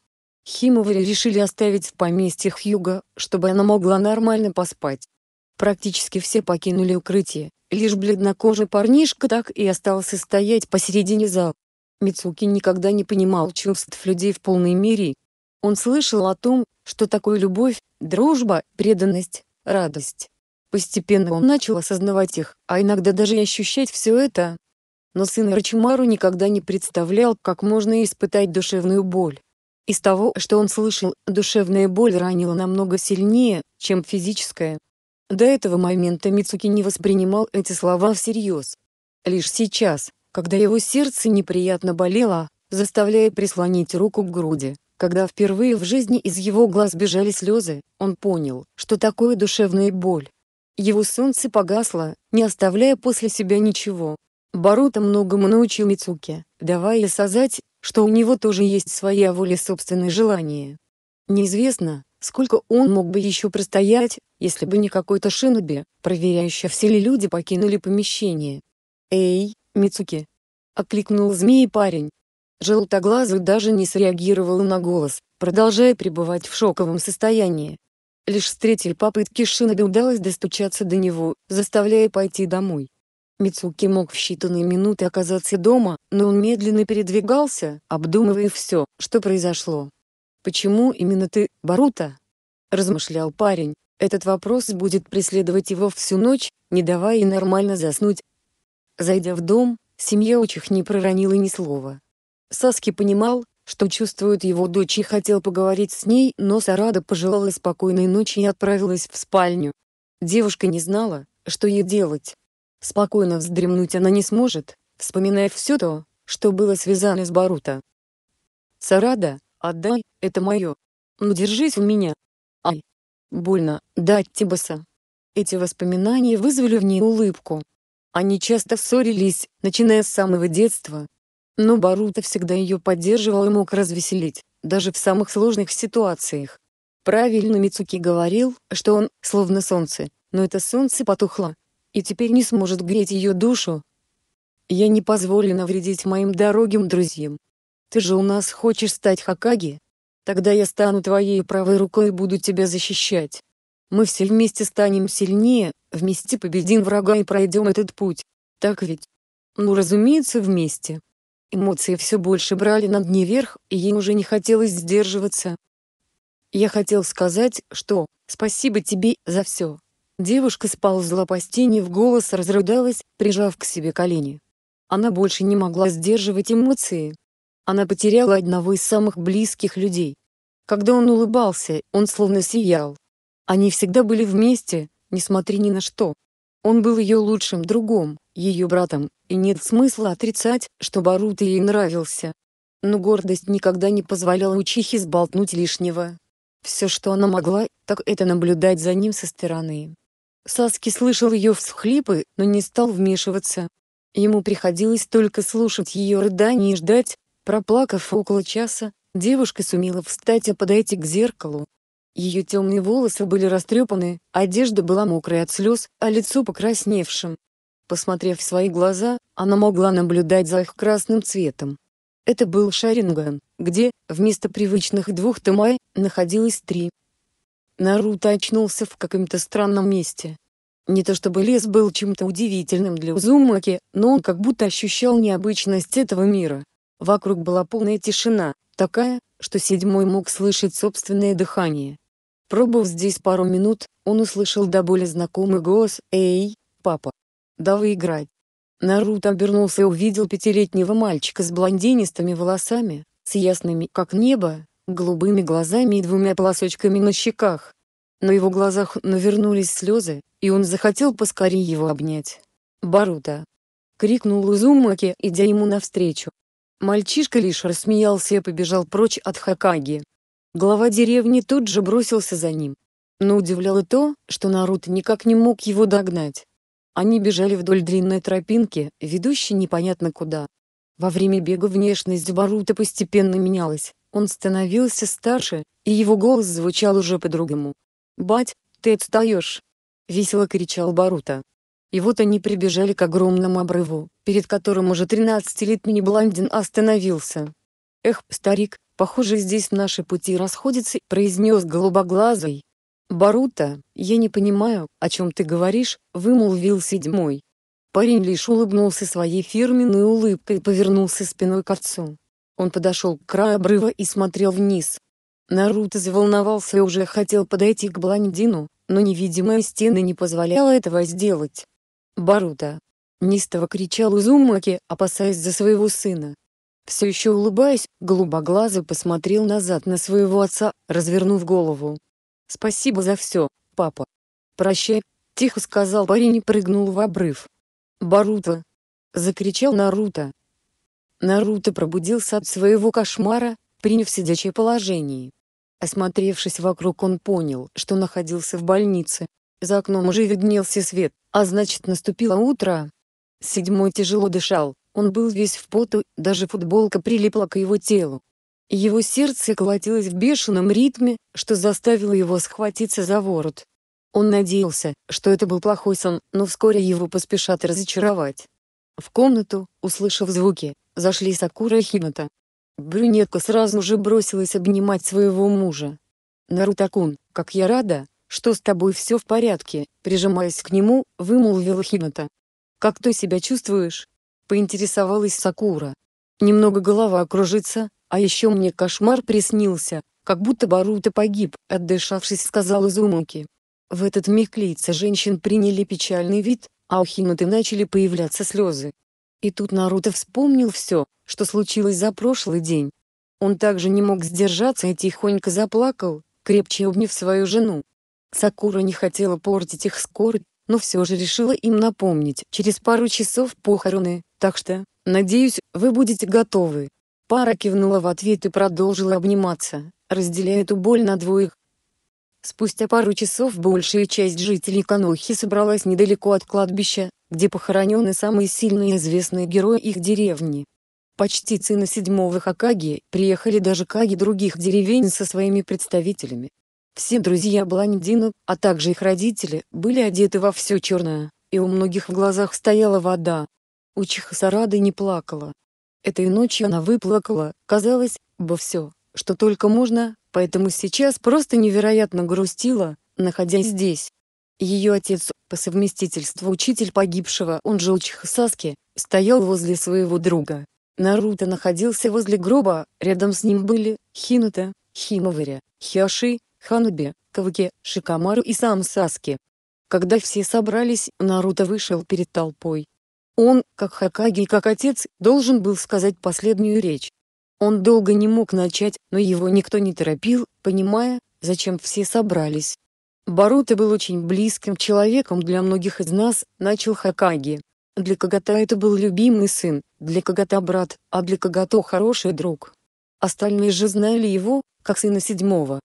Химовари решили оставить в поместье Хьюга, чтобы она могла нормально поспать. Практически все покинули укрытие, Лишь бледнокожий парнишка так и остался стоять посередине зала. Мицуки никогда не понимал чувств людей в полной мере. Он слышал о том, что такое любовь, дружба, преданность, радость. Постепенно он начал осознавать их, а иногда даже ощущать все это. Но сын Рачимару никогда не представлял, как можно испытать душевную боль. Из того, что он слышал, душевная боль ранила намного сильнее, чем физическая. До этого момента Мицуки не воспринимал эти слова всерьез. Лишь сейчас, когда его сердце неприятно болело, заставляя прислонить руку к груди, когда впервые в жизни из его глаз бежали слезы, он понял, что такое душевная боль. Его солнце погасло, не оставляя после себя ничего. Барута многому научил Мицуки, давая создать, что у него тоже есть своя воля собственные желания. Неизвестно, Сколько он мог бы еще простоять, если бы не какой-то шиноби, проверяющий все ли люди покинули помещение. «Эй, Мицуки! окликнул змеи парень. Желтоглазый даже не среагировал на голос, продолжая пребывать в шоковом состоянии. Лишь с третьей попытки Шиноби удалось достучаться до него, заставляя пойти домой. Мицуки мог в считанные минуты оказаться дома, но он медленно передвигался, обдумывая все, что произошло, «Почему именно ты, Барута?» — размышлял парень. Этот вопрос будет преследовать его всю ночь, не давая и нормально заснуть. Зайдя в дом, семья Очих не проронила ни слова. Саски понимал, что чувствует его дочь и хотел поговорить с ней, но Сарада пожелала спокойной ночи и отправилась в спальню. Девушка не знала, что ей делать. Спокойно вздремнуть она не сможет, вспоминая все то, что было связано с Барута. «Сарада, отдай это мое. Ну держись у меня. Ай. Больно, дать Тибаса. Эти воспоминания вызвали в ней улыбку. Они часто ссорились, начиная с самого детства. Но Барута всегда ее поддерживал и мог развеселить, даже в самых сложных ситуациях. Правильно Мицуки говорил, что он, словно солнце, но это солнце потухло. И теперь не сможет греть ее душу. Я не позволю навредить моим дорогим друзьям. Ты же у нас хочешь стать Хакаги? Тогда я стану твоей правой рукой и буду тебя защищать. Мы все вместе станем сильнее, вместе победим врага и пройдем этот путь. Так ведь? Ну разумеется вместе. Эмоции все больше брали над ней верх, и ей уже не хотелось сдерживаться. Я хотел сказать, что «спасибо тебе за все». Девушка сползла по стене в голос разрыдалась, прижав к себе колени. Она больше не могла сдерживать эмоции. Она потеряла одного из самых близких людей. Когда он улыбался, он словно сиял. Они всегда были вместе, несмотря ни на что. Он был ее лучшим другом, ее братом, и нет смысла отрицать, что Барута ей нравился. Но гордость никогда не позволяла учихе сболтнуть лишнего. Все, что она могла, так это наблюдать за ним со стороны. Саски слышал ее всхлипы, но не стал вмешиваться. Ему приходилось только слушать ее рыдания и ждать, Проплакав около часа, девушка сумела встать и подойти к зеркалу. Ее темные волосы были растрепаны, одежда была мокрой от слез, а лицо покрасневшим. Посмотрев в свои глаза, она могла наблюдать за их красным цветом. Это был Шаринган, где, вместо привычных двух Тамай находилось три. Наруто очнулся в каком-то странном месте. Не то чтобы лес был чем-то удивительным для Узумаки, но он как будто ощущал необычность этого мира. Вокруг была полная тишина, такая, что седьмой мог слышать собственное дыхание. Пробыв здесь пару минут, он услышал до боли знакомый голос «Эй, папа, давай играть». Наруто обернулся и увидел пятилетнего мальчика с блондинистыми волосами, с ясными, как небо, голубыми глазами и двумя полосочками на щеках. На его глазах навернулись слезы, и он захотел поскорее его обнять. «Барута!» — крикнул Узумаки, идя ему навстречу. Мальчишка лишь рассмеялся и побежал прочь от Хакаги. Глава деревни тут же бросился за ним. Но удивляло то, что Наруто никак не мог его догнать. Они бежали вдоль длинной тропинки, ведущей непонятно куда. Во время бега внешность Барута постепенно менялась, он становился старше, и его голос звучал уже по-другому. «Бать, ты отстаешь!» — весело кричал Барута. И вот они прибежали к огромному обрыву, перед которым уже 13-летний блондин остановился. «Эх, старик, похоже, здесь наши пути расходятся», — произнес голубоглазый. «Барута, я не понимаю, о чем ты говоришь», — вымолвил седьмой. Парень лишь улыбнулся своей фирменной улыбкой и повернулся спиной к отцу. Он подошел к краю обрыва и смотрел вниз. Наруто заволновался и уже хотел подойти к блондину, но невидимая стена не позволяла этого сделать. Барута!» — неистово кричал Узумаки, опасаясь за своего сына. Все еще улыбаясь, голубоглазый посмотрел назад на своего отца, развернув голову. «Спасибо за все, папа!» «Прощай!» — тихо сказал парень и прыгнул в обрыв. «Барута!» — закричал Наруто. Наруто пробудился от своего кошмара, приняв сидячее положение. Осмотревшись вокруг он понял, что находился в больнице, за окном уже виднелся свет, а значит наступило утро. Седьмой тяжело дышал, он был весь в поту, даже футболка прилипла к его телу. Его сердце колотилось в бешеном ритме, что заставило его схватиться за ворот. Он надеялся, что это был плохой сон, но вскоре его поспешат разочаровать. В комнату, услышав звуки, зашли Сакура и Хината. Брюнетка сразу же бросилась обнимать своего мужа. «Нарутакун, как я рада, что с тобой все в порядке», — прижимаясь к нему, вымолвила Хината. «Как ты себя чувствуешь?» — поинтересовалась Сакура. «Немного голова кружится, а еще мне кошмар приснился, как будто Баруто погиб», — отдышавшись сказал Изумуки. В этот миг лица женщин приняли печальный вид, а у Хинаты начали появляться слезы. И тут Наруто вспомнил все, что случилось за прошлый день. Он также не мог сдержаться и тихонько заплакал, крепче обняв свою жену. Сакура не хотела портить их скорбь, но все же решила им напомнить через пару часов похороны, так что, надеюсь, вы будете готовы. Пара кивнула в ответ и продолжила обниматься, разделяя эту боль на двоих. Спустя пару часов большая часть жителей Канохи собралась недалеко от кладбища, где похоронены самые сильные и известные герои их деревни. Почти сына седьмого Хакаги приехали даже каги других деревень со своими представителями, все друзья Блондина, а также их родители, были одеты во все черное, и у многих в глазах стояла вода. Учиха Сарады не плакала. Этой ночью она выплакала, казалось, бы все, что только можно, поэтому сейчас просто невероятно грустила, находясь здесь. Ее отец, по совместительству учитель погибшего, он же Учиха Саски, стоял возле своего друга. Наруто находился возле гроба, рядом с ним были Хинута, Химовари, Хиаши, Ханаби, Каваки, Шикамару и сам Саски. Когда все собрались, Наруто вышел перед толпой. Он, как Хакаги и как отец, должен был сказать последнюю речь. Он долго не мог начать, но его никто не торопил, понимая, зачем все собрались. Баруто был очень близким человеком для многих из нас, начал Хакаги. Для Кагата это был любимый сын, для Кагата брат, а для Кагато хороший друг. Остальные же знали его, как сына седьмого,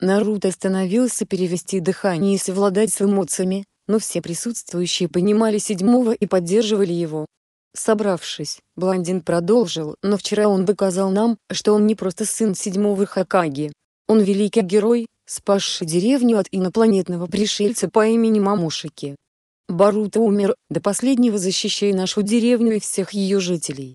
Наруто остановился перевести дыхание и совладать с эмоциями, но все присутствующие понимали седьмого и поддерживали его. Собравшись, блондин продолжил, но вчера он доказал нам, что он не просто сын седьмого Хакаги. Он великий герой, спасший деревню от инопланетного пришельца по имени Мамушики. Баруто умер, до последнего защищая нашу деревню и всех ее жителей.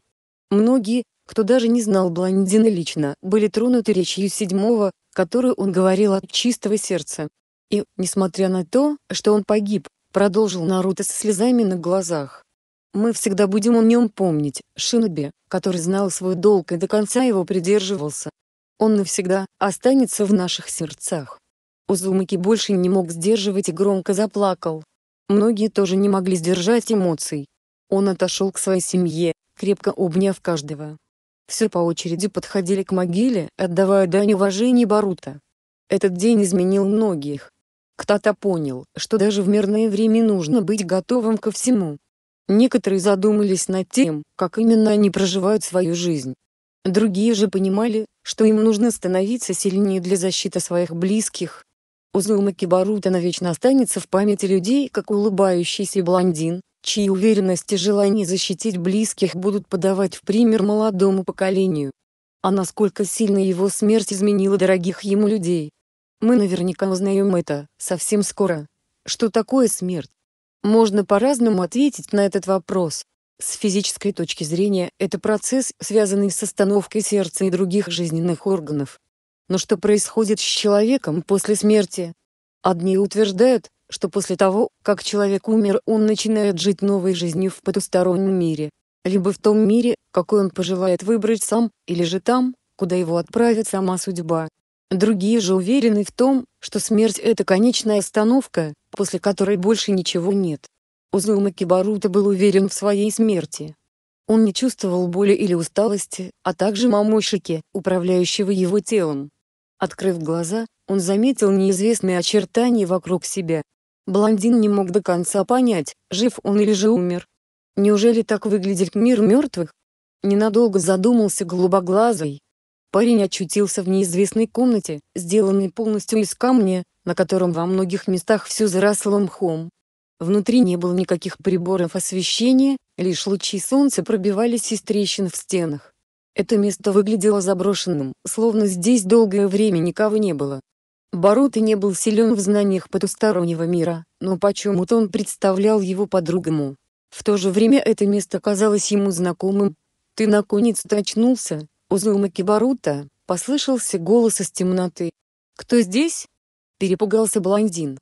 Многие, кто даже не знал блондина лично, были тронуты речью седьмого, которую он говорил от чистого сердца. И, несмотря на то, что он погиб, продолжил Наруто со слезами на глазах. Мы всегда будем о нем помнить, Шиноби, который знал свой долг и до конца его придерживался. Он навсегда останется в наших сердцах. Узумаки больше не мог сдерживать и громко заплакал. Многие тоже не могли сдержать эмоций. Он отошел к своей семье, крепко обняв каждого. Все по очереди подходили к могиле, отдавая дань уважения Барута. Этот день изменил многих. Кто-то понял, что даже в мирное время нужно быть готовым ко всему. Некоторые задумались над тем, как именно они проживают свою жизнь. Другие же понимали, что им нужно становиться сильнее для защиты своих близких. Узумаки Барута навечно останется в памяти людей как улыбающийся блондин, чьи уверенность и желание защитить близких будут подавать в пример молодому поколению. А насколько сильно его смерть изменила дорогих ему людей. Мы наверняка узнаем это, совсем скоро. Что такое смерть? Можно по-разному ответить на этот вопрос. С физической точки зрения, это процесс, связанный с остановкой сердца и других жизненных органов. Но что происходит с человеком после смерти? Одни утверждают, что после того, как человек умер, он начинает жить новой жизнью в потустороннем мире. Либо в том мире, какой он пожелает выбрать сам, или же там, куда его отправит сама судьба. Другие же уверены в том, что смерть — это конечная остановка, после которой больше ничего нет. Узума Кибарута был уверен в своей смерти. Он не чувствовал боли или усталости, а также мамошики, управляющего его телом. Открыв глаза, он заметил неизвестные очертания вокруг себя, Блондин не мог до конца понять, жив он или же умер. Неужели так выглядит мир мертвых? Ненадолго задумался голубоглазый. Парень очутился в неизвестной комнате, сделанной полностью из камня, на котором во многих местах все заросло мхом. Внутри не было никаких приборов освещения, лишь лучи солнца пробивались из трещин в стенах. Это место выглядело заброшенным, словно здесь долгое время никого не было. Барут не был силен в знаниях потустороннего мира, но почему-то он представлял его по-другому. В то же время это место казалось ему знакомым. «Ты наконец-то очнулся, Узумаки Барута!» — послышался голос из темноты. «Кто здесь?» — перепугался блондин.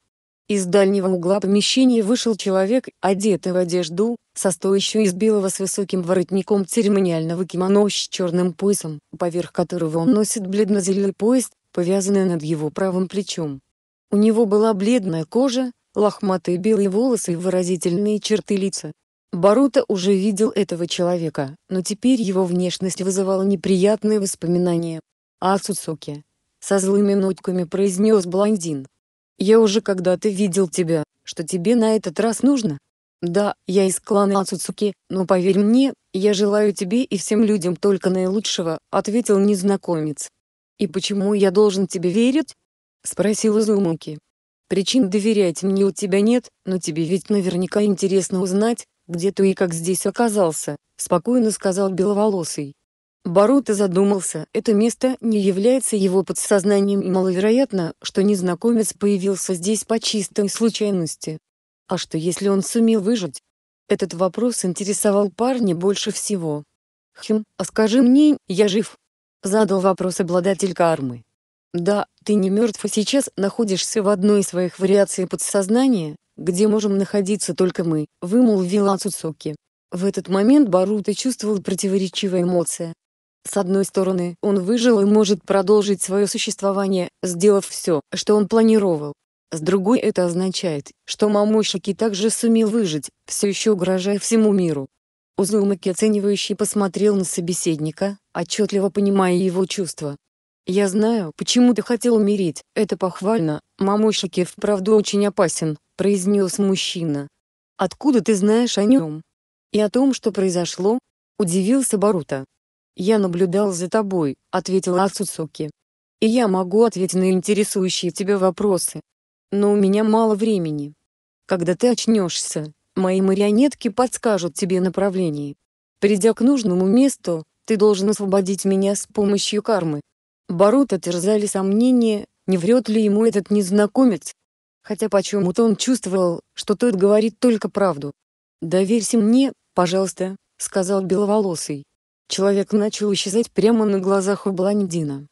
Из дальнего угла помещения вышел человек, одетый в одежду, состоящую из белого с высоким воротником церемониального кимоно с черным поясом, поверх которого он носит бледно-зеленый пояс, повязанная над его правым плечом. У него была бледная кожа, лохматые белые волосы и выразительные черты лица. Барута уже видел этого человека, но теперь его внешность вызывала неприятные воспоминания. «А со злыми нотками произнес блондин. «Я уже когда-то видел тебя, что тебе на этот раз нужно?» «Да, я из клана Ацуцуки, но поверь мне, я желаю тебе и всем людям только наилучшего», — ответил незнакомец. «И почему я должен тебе верить?» — спросил Изумуки. «Причин доверять мне у тебя нет, но тебе ведь наверняка интересно узнать, где ты и как здесь оказался», — спокойно сказал Беловолосый. Барута задумался, это место не является его подсознанием и маловероятно, что незнакомец появился здесь по чистой случайности. А что если он сумел выжить? Этот вопрос интересовал парня больше всего. «Хм, а скажи мне, я жив?» Задал вопрос обладатель кармы. Да, ты не мертв и а сейчас находишься в одной из своих вариаций подсознания, где можем находиться только мы, вымолвила Ацуцоки. В этот момент Баруто чувствовал противоречивые эмоции. С одной стороны, он выжил и может продолжить свое существование, сделав все, что он планировал. С другой это означает, что Мамушики также сумел выжить, все еще угрожая всему миру. Узумаки оценивающий посмотрел на собеседника, отчетливо понимая его чувства. «Я знаю, почему ты хотел умереть, это похвально, мамушики вправду очень опасен», — произнес мужчина. «Откуда ты знаешь о нем?» «И о том, что произошло?» — удивился Барута. «Я наблюдал за тобой», — ответила Ацуцуки. «И я могу ответить на интересующие тебя вопросы. Но у меня мало времени. Когда ты очнешься, Мои марионетки подскажут тебе направление. Придя к нужному месту, ты должен освободить меня с помощью кармы». Барута терзали сомнения, не врет ли ему этот незнакомец. Хотя почему-то он чувствовал, что тот говорит только правду. «Доверься мне, пожалуйста», — сказал Беловолосый. Человек начал исчезать прямо на глазах у блондина.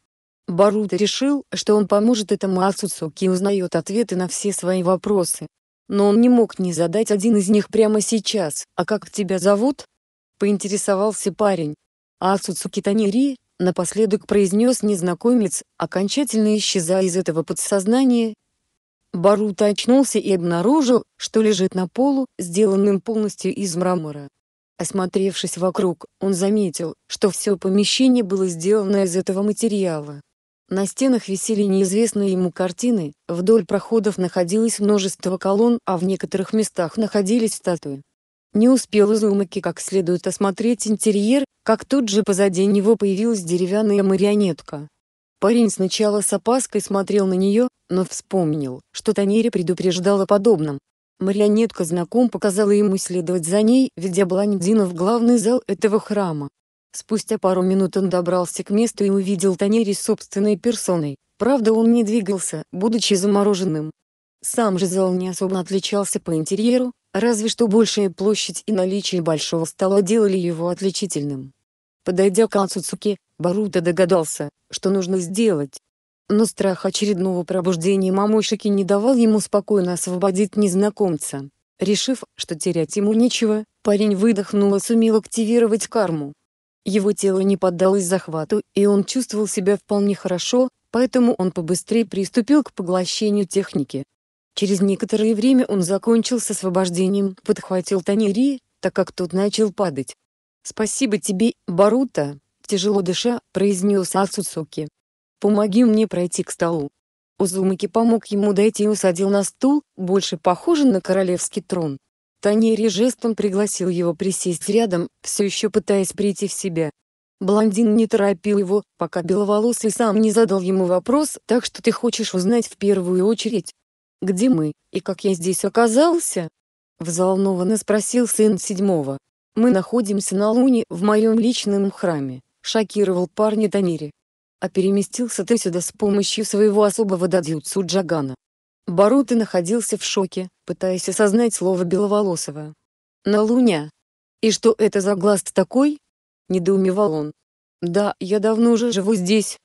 Барута решил, что он поможет этому Ацуцуки и узнает ответы на все свои вопросы но он не мог не задать один из них прямо сейчас. «А как тебя зовут?» — поинтересовался парень. А Ацуцуки напоследок произнес незнакомец, окончательно исчезая из этого подсознания. Барута очнулся и обнаружил, что лежит на полу, сделанным полностью из мрамора. Осмотревшись вокруг, он заметил, что все помещение было сделано из этого материала. На стенах висели неизвестные ему картины, вдоль проходов находилось множество колонн, а в некоторых местах находились статуи. Не успел Изумаки как следует осмотреть интерьер, как тут же позади него появилась деревянная марионетка. Парень сначала с опаской смотрел на нее, но вспомнил, что Танери предупреждала о подобном. Марионетка знаком показала ему следовать за ней, ведя Бландина в главный зал этого храма. Спустя пару минут он добрался к месту и увидел Танери собственной персоной, правда он не двигался, будучи замороженным. Сам же зал не особо отличался по интерьеру, разве что большая площадь и наличие большого стола делали его отличительным. Подойдя к Ацуцуке, Баруто догадался, что нужно сделать. Но страх очередного пробуждения мамушики не давал ему спокойно освободить незнакомца. Решив, что терять ему нечего, парень выдохнул и сумел активировать карму. Его тело не поддалось захвату, и он чувствовал себя вполне хорошо, поэтому он побыстрее приступил к поглощению техники. Через некоторое время он закончил с освобождением, подхватил Танири, так как тот начал падать. «Спасибо тебе, Барута», — тяжело дыша, произнес Ацуцуки. «Помоги мне пройти к столу». Узумаки помог ему дойти и усадил на стул, больше похожий на королевский трон. Танери жестом пригласил его присесть рядом, все еще пытаясь прийти в себя. Блондин не торопил его, пока беловолосый сам не задал ему вопрос, так что ты хочешь узнать в первую очередь, где мы, и как я здесь оказался? Взволнованно спросил сын седьмого. Мы находимся на Луне, в моем личном храме, шокировал парня Танери. А переместился ты сюда с помощью своего особого дадюцу Джагана. Баруты находился в шоке, пытаясь осознать слово Беловолосова. «На луня! И что это за глаз такой?» — недоумевал он. «Да, я давно уже живу здесь.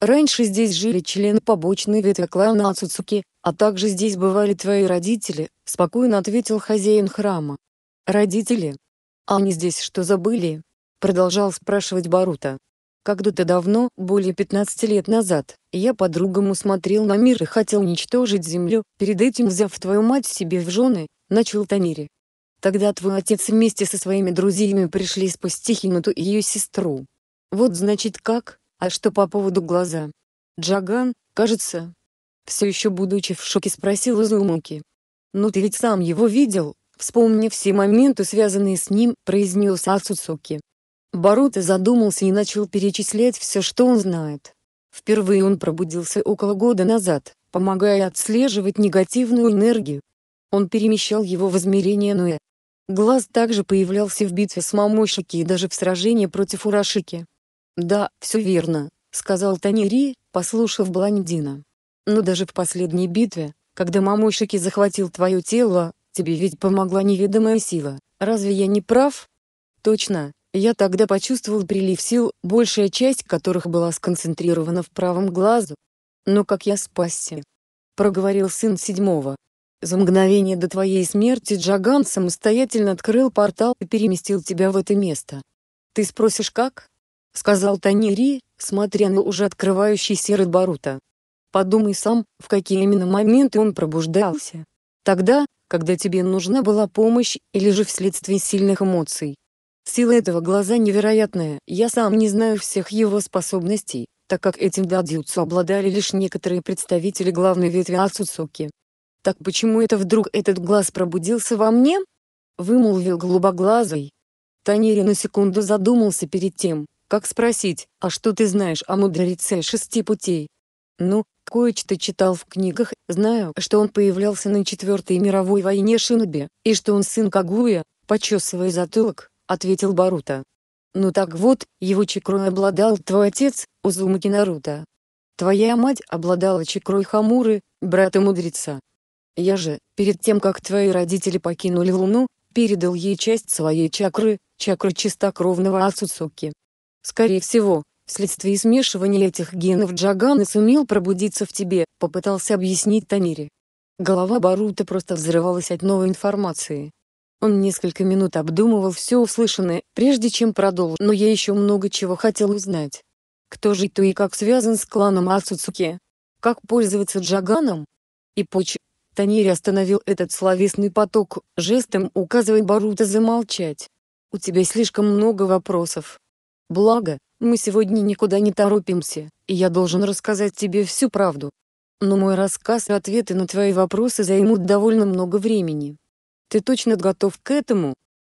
Раньше здесь жили члены побочной ветви клана Ацуцуки, а также здесь бывали твои родители», — спокойно ответил хозяин храма. «Родители? А они здесь что забыли?» — продолжал спрашивать Барута. Когда-то давно, более 15 лет назад, я по-другому смотрел на мир и хотел уничтожить землю, перед этим взяв твою мать себе в жены, начал Танери. Тогда твой отец вместе со своими друзьями пришли спасти Хинуту и ее сестру. Вот значит как, а что по поводу глаза? Джаган, кажется, все еще будучи в шоке спросил Изумуки. Но «Ну ты ведь сам его видел?» Вспомни все моменты, связанные с ним, произнес Асуцуки. Барута задумался и начал перечислять все, что он знает. Впервые он пробудился около года назад, помогая отслеживать негативную энергию. Он перемещал его в измерение Нуэ. Глаз также появлялся в битве с Мамошики и даже в сражении против Урашики. «Да, все верно», — сказал Танири, послушав блондина. «Но даже в последней битве, когда Мамошики захватил твое тело, тебе ведь помогла неведомая сила, разве я не прав?» «Точно», я тогда почувствовал прилив сил, большая часть которых была сконцентрирована в правом глазу. Но как я спасся? Проговорил сын седьмого. За мгновение до твоей смерти Джаган самостоятельно открыл портал и переместил тебя в это место. Ты спросишь как? Сказал Танири, смотря на уже открывающийся рот Барута. Подумай сам, в какие именно моменты он пробуждался. Тогда, когда тебе нужна была помощь, или же вследствие сильных эмоций. Сила этого глаза невероятная, я сам не знаю всех его способностей, так как этим дадзюцу обладали лишь некоторые представители главной ветви Ацуцуки. «Так почему это вдруг этот глаз пробудился во мне?» — вымолвил глубоглазый. Танери на секунду задумался перед тем, как спросить, «А что ты знаешь о мудреце шести путей?» «Ну, кое-что читал в книгах, знаю, что он появлялся на Четвертой мировой войне Шиноби, и что он сын Кагуя», — почесывая затылок, — ответил Барута. «Ну так вот, его чакрой обладал твой отец, Узумаки Наруто. Твоя мать обладала чакрой Хамуры, брата мудреца. Я же, перед тем как твои родители покинули Луну, передал ей часть своей чакры, чакры чистокровного Ацуцуки. Скорее всего, вследствие смешивания этих генов Джагана сумел пробудиться в тебе, попытался объяснить Танери. Голова Барута просто взрывалась от новой информации. Он несколько минут обдумывал все услышанное, прежде чем продолжил, но я еще много чего хотел узнать. Кто же ты и как связан с кланом Ацуцуки? Как пользоваться Джаганом? И поч... Танери остановил этот словесный поток, жестом указывая Барута замолчать. «У тебя слишком много вопросов. Благо, мы сегодня никуда не торопимся, и я должен рассказать тебе всю правду. Но мой рассказ и ответы на твои вопросы займут довольно много времени. Ты точно готов к этому?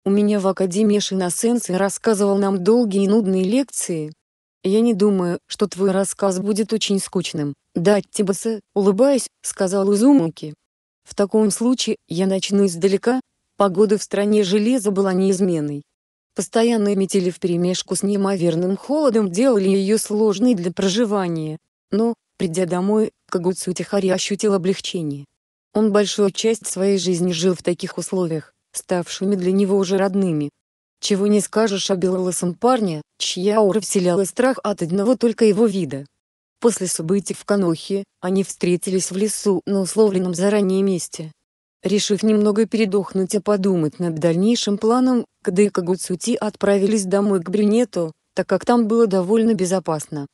У меня в Академии Шиносенсей рассказывал нам долгие и нудные лекции. Я не думаю, что твой рассказ будет очень скучным. Да, Тибаса, улыбаясь, сказал Узумаки. В таком случае, я начну издалека. Погода в стране железа была неизменной. Постоянные метели вперемешку с неимоверным холодом делали ее сложной для проживания. Но, придя домой, Кагуцу Тихари ощутил облегчение. Он большую часть своей жизни жил в таких условиях, ставшими для него уже родными. Чего не скажешь о белолосом парне, чья аура вселяла страх от одного только его вида. После событий в Канохе, они встретились в лесу на условленном заранее месте. Решив немного передохнуть и подумать над дальнейшим планом, Кда и Кагуцути отправились домой к Брюнету, так как там было довольно безопасно.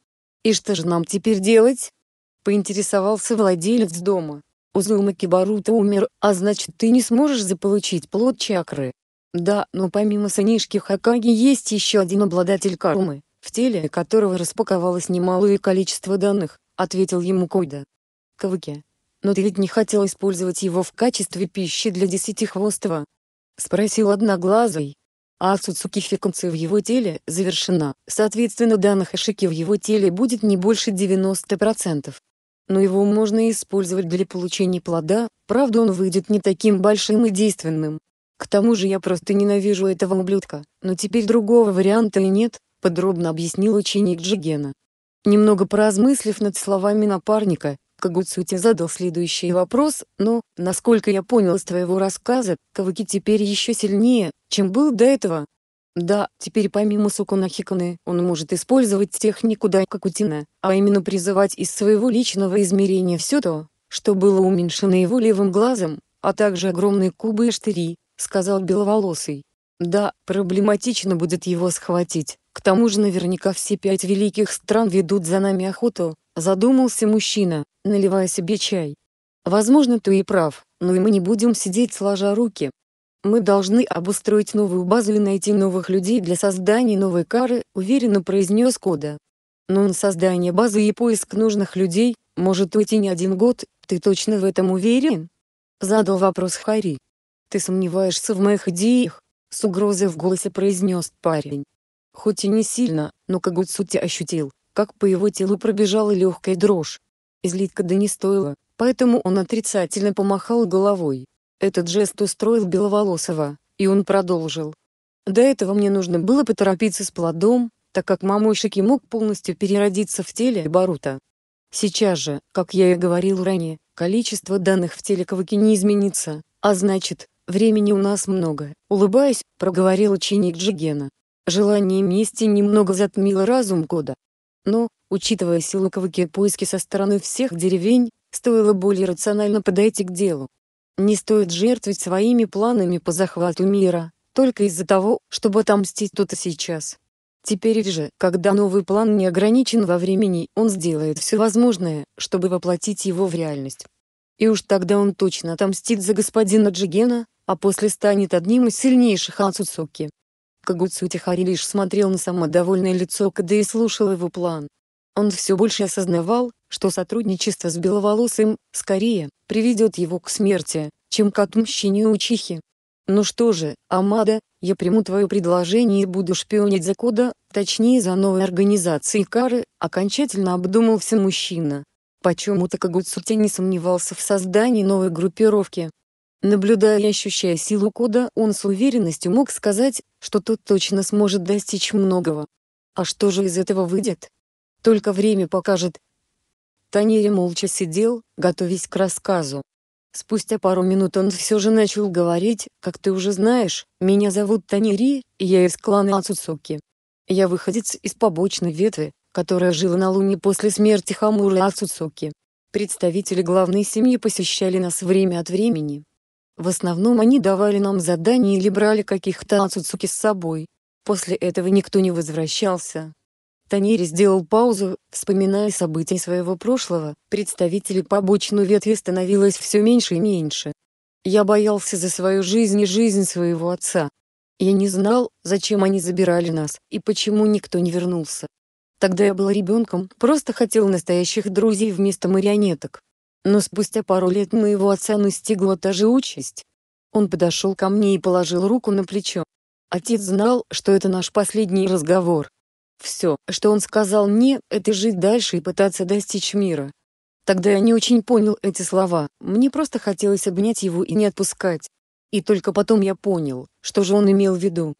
«И что же нам теперь делать?» — поинтересовался владелец дома. Узумаки Барута умер, а значит ты не сможешь заполучить плод чакры. Да, но помимо сынишки Хакаги есть еще один обладатель кармы, в теле которого распаковалось немалое количество данных, ответил ему Койда. Кавыки. Но ты ведь не хотел использовать его в качестве пищи для десятихвостого? Спросил одноглазый. А Ацуцуки фекунции в его теле завершена, соответственно данных Ишики в его теле будет не больше 90% но его можно использовать для получения плода, правда он выйдет не таким большим и действенным. К тому же я просто ненавижу этого ублюдка, но теперь другого варианта и нет, подробно объяснил ученик Джигена. Немного поразмыслив над словами напарника, Кагуцути задал следующий вопрос, но, насколько я понял из твоего рассказа, Кавыки теперь еще сильнее, чем был до этого, да, теперь помимо Сукуна Хиконы, он может использовать технику Дайкакутина, а именно призывать из своего личного измерения все то, что было уменьшено его левым глазом, а также огромные кубы и штыри, сказал Беловолосый. Да, проблематично будет его схватить, к тому же наверняка все пять великих стран ведут за нами охоту, задумался мужчина, наливая себе чай. Возможно, ты и прав, но и мы не будем сидеть сложа руки. Мы должны обустроить новую базу и найти новых людей для создания новой кары, уверенно произнес Кода. Но на создание базы и поиск нужных людей может уйти не один год, ты точно в этом уверен? Задал вопрос Хари. Ты сомневаешься в моих идеях? С угрозой в голосе произнес парень. Хоть и не сильно, но Кагуцути ощутил, как по его телу пробежала легкая дрожь. Излить Кода не стоило, поэтому он отрицательно помахал головой. Этот жест устроил Беловолосова, и он продолжил. До этого мне нужно было поторопиться с плодом, так как мамойшики мог полностью переродиться в теле Барута. Сейчас же, как я и говорил ранее, количество данных в теле Каваки не изменится, а значит, времени у нас много, улыбаясь, проговорил ученик Джигена. Желание мести немного затмило разум года. Но, учитывая силу Каваки поиски со стороны всех деревень, стоило более рационально подойти к делу. Не стоит жертвовать своими планами по захвату мира, только из-за того, чтобы отомстить кто-то сейчас. Теперь же, когда новый план не ограничен во времени, он сделает все возможное, чтобы воплотить его в реальность. И уж тогда он точно отомстит за господина Джигена, а после станет одним из сильнейших Ацуцуки. Кагуцути Хари лишь смотрел на самодовольное лицо Када и слушал его план. Он все больше осознавал, что сотрудничество с Беловолосым, скорее, приведет его к смерти, чем к отмщению учихи. Ну что же, Амада, я приму твое предложение и буду шпионить за Кода, точнее за новой организацией Кары, окончательно обдумался мужчина. Почему-то Кагуцути не сомневался в создании новой группировки. Наблюдая и ощущая силу Кода, он с уверенностью мог сказать, что тот точно сможет достичь многого. А что же из этого выйдет? Только время покажет, Танири молча сидел, готовясь к рассказу. Спустя пару минут он все же начал говорить, «Как ты уже знаешь, меня зовут Танири, и я из клана Ацуцуки. Я выходец из побочной ветви, которая жила на Луне после смерти Хамура Ацуцуки. Представители главной семьи посещали нас время от времени. В основном они давали нам задания или брали каких-то Ацуцуки с собой. После этого никто не возвращался, Танери сделал паузу, вспоминая события своего прошлого. Представители побочной ветви становилось все меньше и меньше. Я боялся за свою жизнь и жизнь своего отца. Я не знал, зачем они забирали нас, и почему никто не вернулся. Тогда я был ребенком, просто хотел настоящих друзей вместо марионеток. Но спустя пару лет моего отца настигла та же участь. Он подошел ко мне и положил руку на плечо. Отец знал, что это наш последний разговор, все, что он сказал мне, это жить дальше и пытаться достичь мира. Тогда я не очень понял эти слова, мне просто хотелось обнять его и не отпускать. И только потом я понял, что же он имел в виду.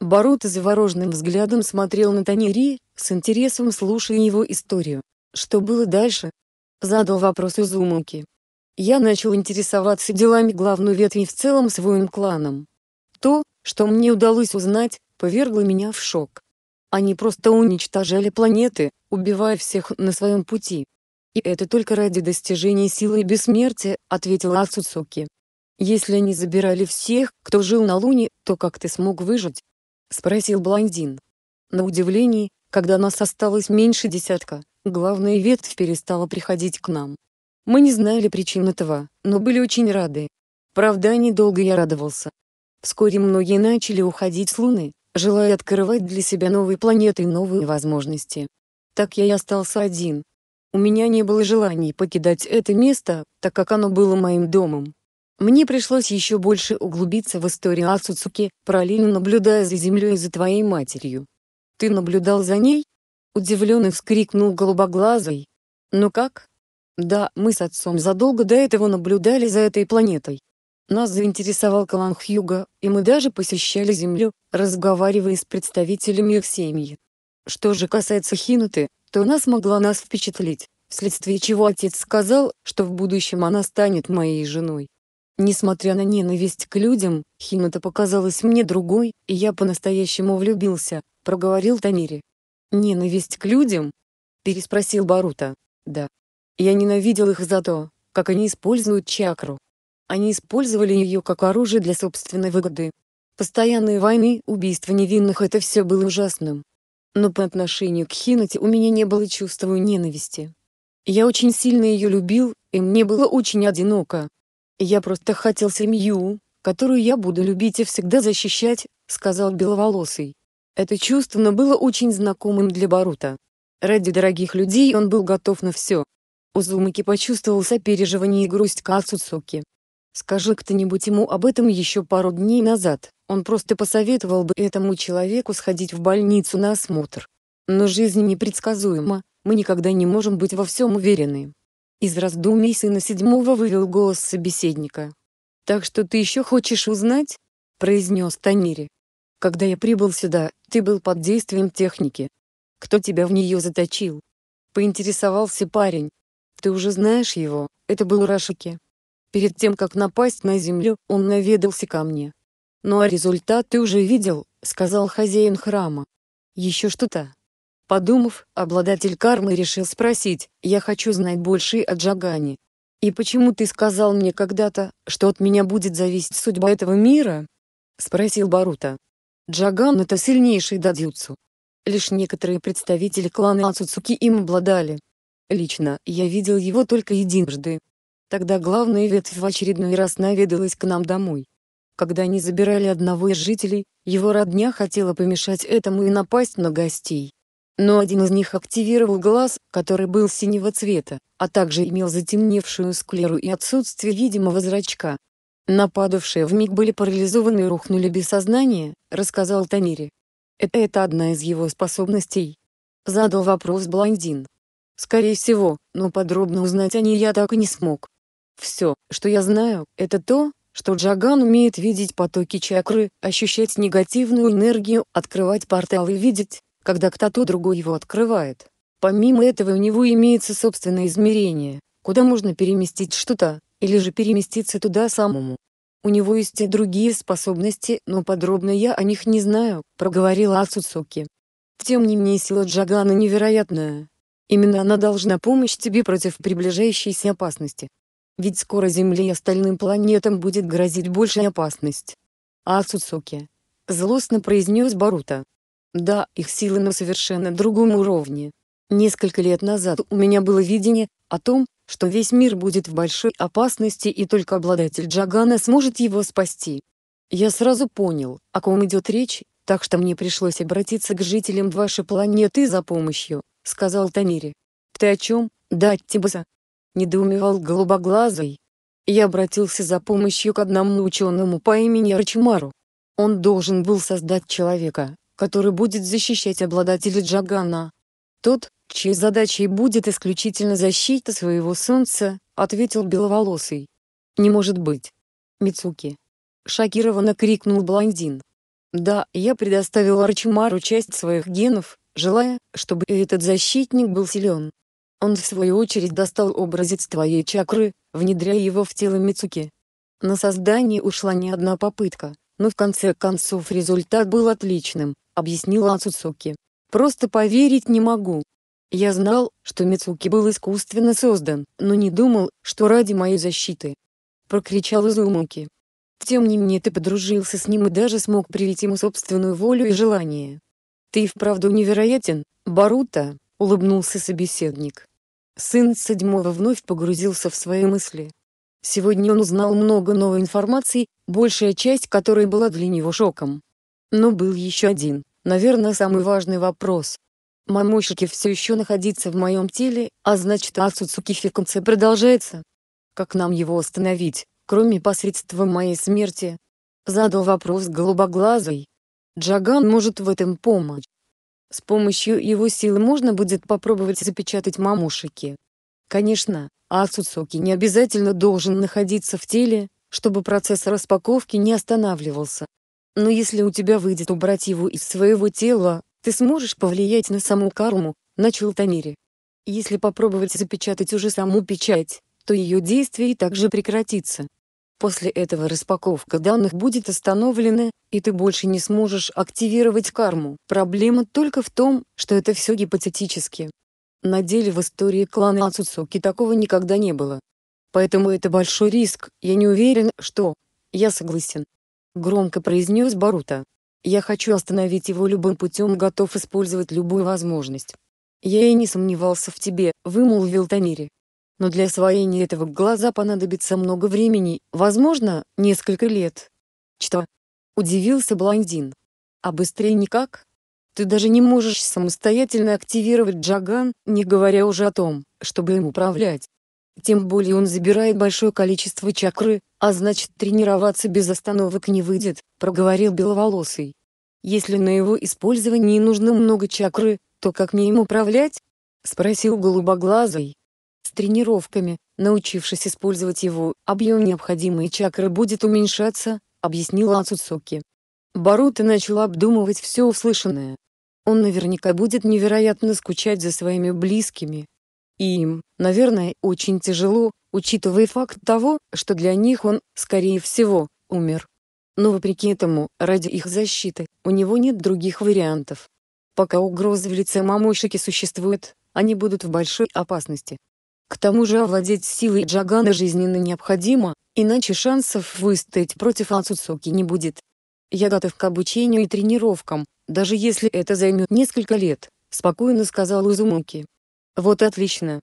Барута завороженным взглядом смотрел на Танири, с интересом слушая его историю. Что было дальше? Задал вопрос Узумаки. Я начал интересоваться делами главной ветви и в целом своим кланом. То, что мне удалось узнать, повергло меня в шок. Они просто уничтожали планеты, убивая всех на своем пути. И это только ради достижения силы и бессмертия, ответила Ацуцуки. Если они забирали всех, кто жил на Луне, то как ты смог выжить? Спросил блондин. На удивление, когда нас осталось меньше десятка, главная ветвь перестала приходить к нам. Мы не знали причин этого, но были очень рады. Правда, недолго я радовался. Вскоре многие начали уходить с Луны, желая открывать для себя новые планеты и новые возможности. Так я и остался один. У меня не было желания покидать это место, так как оно было моим домом. Мне пришлось еще больше углубиться в историю Ацуцуки, параллельно наблюдая за землей и за твоей матерью. «Ты наблюдал за ней?» Удивленно вскрикнул голубоглазый. «Ну как?» «Да, мы с отцом задолго до этого наблюдали за этой планетой. Нас заинтересовал клан Хьюга, и мы даже посещали землю, разговаривая с представителями их семьи. Что же касается Хинуты, то она смогла нас впечатлить, вследствие чего отец сказал, что в будущем она станет моей женой. Несмотря на ненависть к людям, Хинута показалась мне другой, и я по-настоящему влюбился, проговорил Танери. «Ненависть к людям?» – переспросил Барута. «Да. Я ненавидел их за то, как они используют чакру. Они использовали ее как оружие для собственной выгоды. Постоянные войны, убийства невинных – это все было ужасным. Но по отношению к Хинати у меня не было чувства ненависти. Я очень сильно ее любил, и мне было очень одиноко. Я просто хотел семью, которую я буду любить и всегда защищать, сказал Беловолосый. Это чувственно было очень знакомым для Барута. Ради дорогих людей он был готов на все. Узумаки почувствовал сопереживание и грусть к Ацуцуки. Скажи кто-нибудь ему об этом еще пару дней назад, он просто посоветовал бы этому человеку сходить в больницу на осмотр. Но жизнь непредсказуема, мы никогда не можем быть во всем уверены. Из раздумий сына седьмого вывел голос собеседника. «Так что ты еще хочешь узнать?» — произнес Танири. «Когда я прибыл сюда, ты был под действием техники. Кто тебя в нее заточил?» — поинтересовался парень. «Ты уже знаешь его, это был Рашики». Перед тем, как напасть на землю, он наведался ко мне. «Ну а результат ты уже видел», — сказал хозяин храма. «Еще что-то?» Подумав, обладатель кармы решил спросить, «Я хочу знать больше о Джагане. И почему ты сказал мне когда-то, что от меня будет зависеть судьба этого мира?» — спросил Барута. «Джаган — это сильнейший дадюцу. Лишь некоторые представители клана Ацуцуки им обладали. Лично я видел его только единожды. Тогда главная ветвь в очередной раз наведалась к нам домой. Когда они забирали одного из жителей, его родня хотела помешать этому и напасть на гостей. Но один из них активировал глаз, который был синего цвета, а также имел затемневшую склеру и отсутствие видимого зрачка. Нападавшие в миг были парализованы и рухнули без сознания, рассказал Тамири. Это, это одна из его способностей. Задал вопрос блондин. Скорее всего, но подробно узнать о ней я так и не смог. Все, что я знаю, это то, что Джаган умеет видеть потоки чакры, ощущать негативную энергию, открывать порталы и видеть, когда кто-то другой его открывает. Помимо этого у него имеется собственное измерение, куда можно переместить что-то, или же переместиться туда самому. У него есть и другие способности, но подробно я о них не знаю, проговорила Ацуцуки. Тем не менее сила Джагана невероятная. Именно она должна помочь тебе против приближающейся опасности. Ведь скоро Земле и остальным планетам будет грозить большая опасность. А Суцуки? Злостно произнес Барута. Да, их силы на совершенно другом уровне. Несколько лет назад у меня было видение о том, что весь мир будет в большой опасности и только обладатель Джагана сможет его спасти. Я сразу понял, о ком идет речь, так что мне пришлось обратиться к жителям вашей планеты за помощью, сказал Тамири. Ты о чем, Даттибаса? недоумевал голубоглазый. Я обратился за помощью к одному ученому по имени Арчимару. Он должен был создать человека, который будет защищать обладателя Джагана. Тот, чьей задачей будет исключительно защита своего солнца, ответил беловолосый. Не может быть. Мицуки. Шокированно крикнул блондин. Да, я предоставил Арчимару часть своих генов, желая, чтобы этот защитник был силен. Он в свою очередь достал образец твоей чакры, внедряя его в тело Мицуки. На создание ушла не одна попытка, но в конце концов результат был отличным, объяснила Ацуцуки. Просто поверить не могу. Я знал, что Мицуки был искусственно создан, но не думал, что ради моей защиты. Прокричал Изумуки. Тем не менее ты подружился с ним и даже смог привить ему собственную волю и желание. Ты и вправду невероятен, Барута. — улыбнулся собеседник. Сын седьмого вновь погрузился в свои мысли. Сегодня он узнал много новой информации, большая часть которой была для него шоком. Но был еще один, наверное, самый важный вопрос. Мамошики все еще находится в моем теле, а значит Ацуцукификанция продолжается. Как нам его остановить, кроме посредства моей смерти? Задал вопрос голубоглазый. Джаган может в этом помочь. С помощью его силы можно будет попробовать запечатать мамушики. Конечно, Ацуцуки не обязательно должен находиться в теле, чтобы процесс распаковки не останавливался. Но если у тебя выйдет убрать его из своего тела, ты сможешь повлиять на саму карму, начал Тамири. Если попробовать запечатать уже саму печать, то ее действие также прекратится. После этого распаковка данных будет остановлена, и ты больше не сможешь активировать карму. Проблема только в том, что это все гипотетически. На деле в истории клана Ацуцуки такого никогда не было. Поэтому это большой риск, я не уверен, что... Я согласен. Громко произнес Барута. Я хочу остановить его любым путем, готов использовать любую возможность. Я и не сомневался в тебе, вымолвил Танери но для освоения этого глаза понадобится много времени, возможно, несколько лет. Что? Удивился блондин. А быстрее никак? Ты даже не можешь самостоятельно активировать Джаган, не говоря уже о том, чтобы им управлять. Тем более он забирает большое количество чакры, а значит тренироваться без остановок не выйдет, проговорил Беловолосый. Если на его использование нужно много чакры, то как мне им управлять? Спросил Голубоглазый. С тренировками, научившись использовать его, объем необходимой чакры будет уменьшаться, объяснила Ацуцуки. Барута начала обдумывать все услышанное. Он наверняка будет невероятно скучать за своими близкими. И им, наверное, очень тяжело, учитывая факт того, что для них он, скорее всего, умер. Но вопреки этому, ради их защиты, у него нет других вариантов. Пока угроза в лице мамушики существует, они будут в большой опасности. К тому же овладеть силой Джагана жизненно необходимо, иначе шансов выстоять против Ацуцуки не будет. «Я готов к обучению и тренировкам, даже если это займет несколько лет», — спокойно сказал Узумуки. «Вот отлично.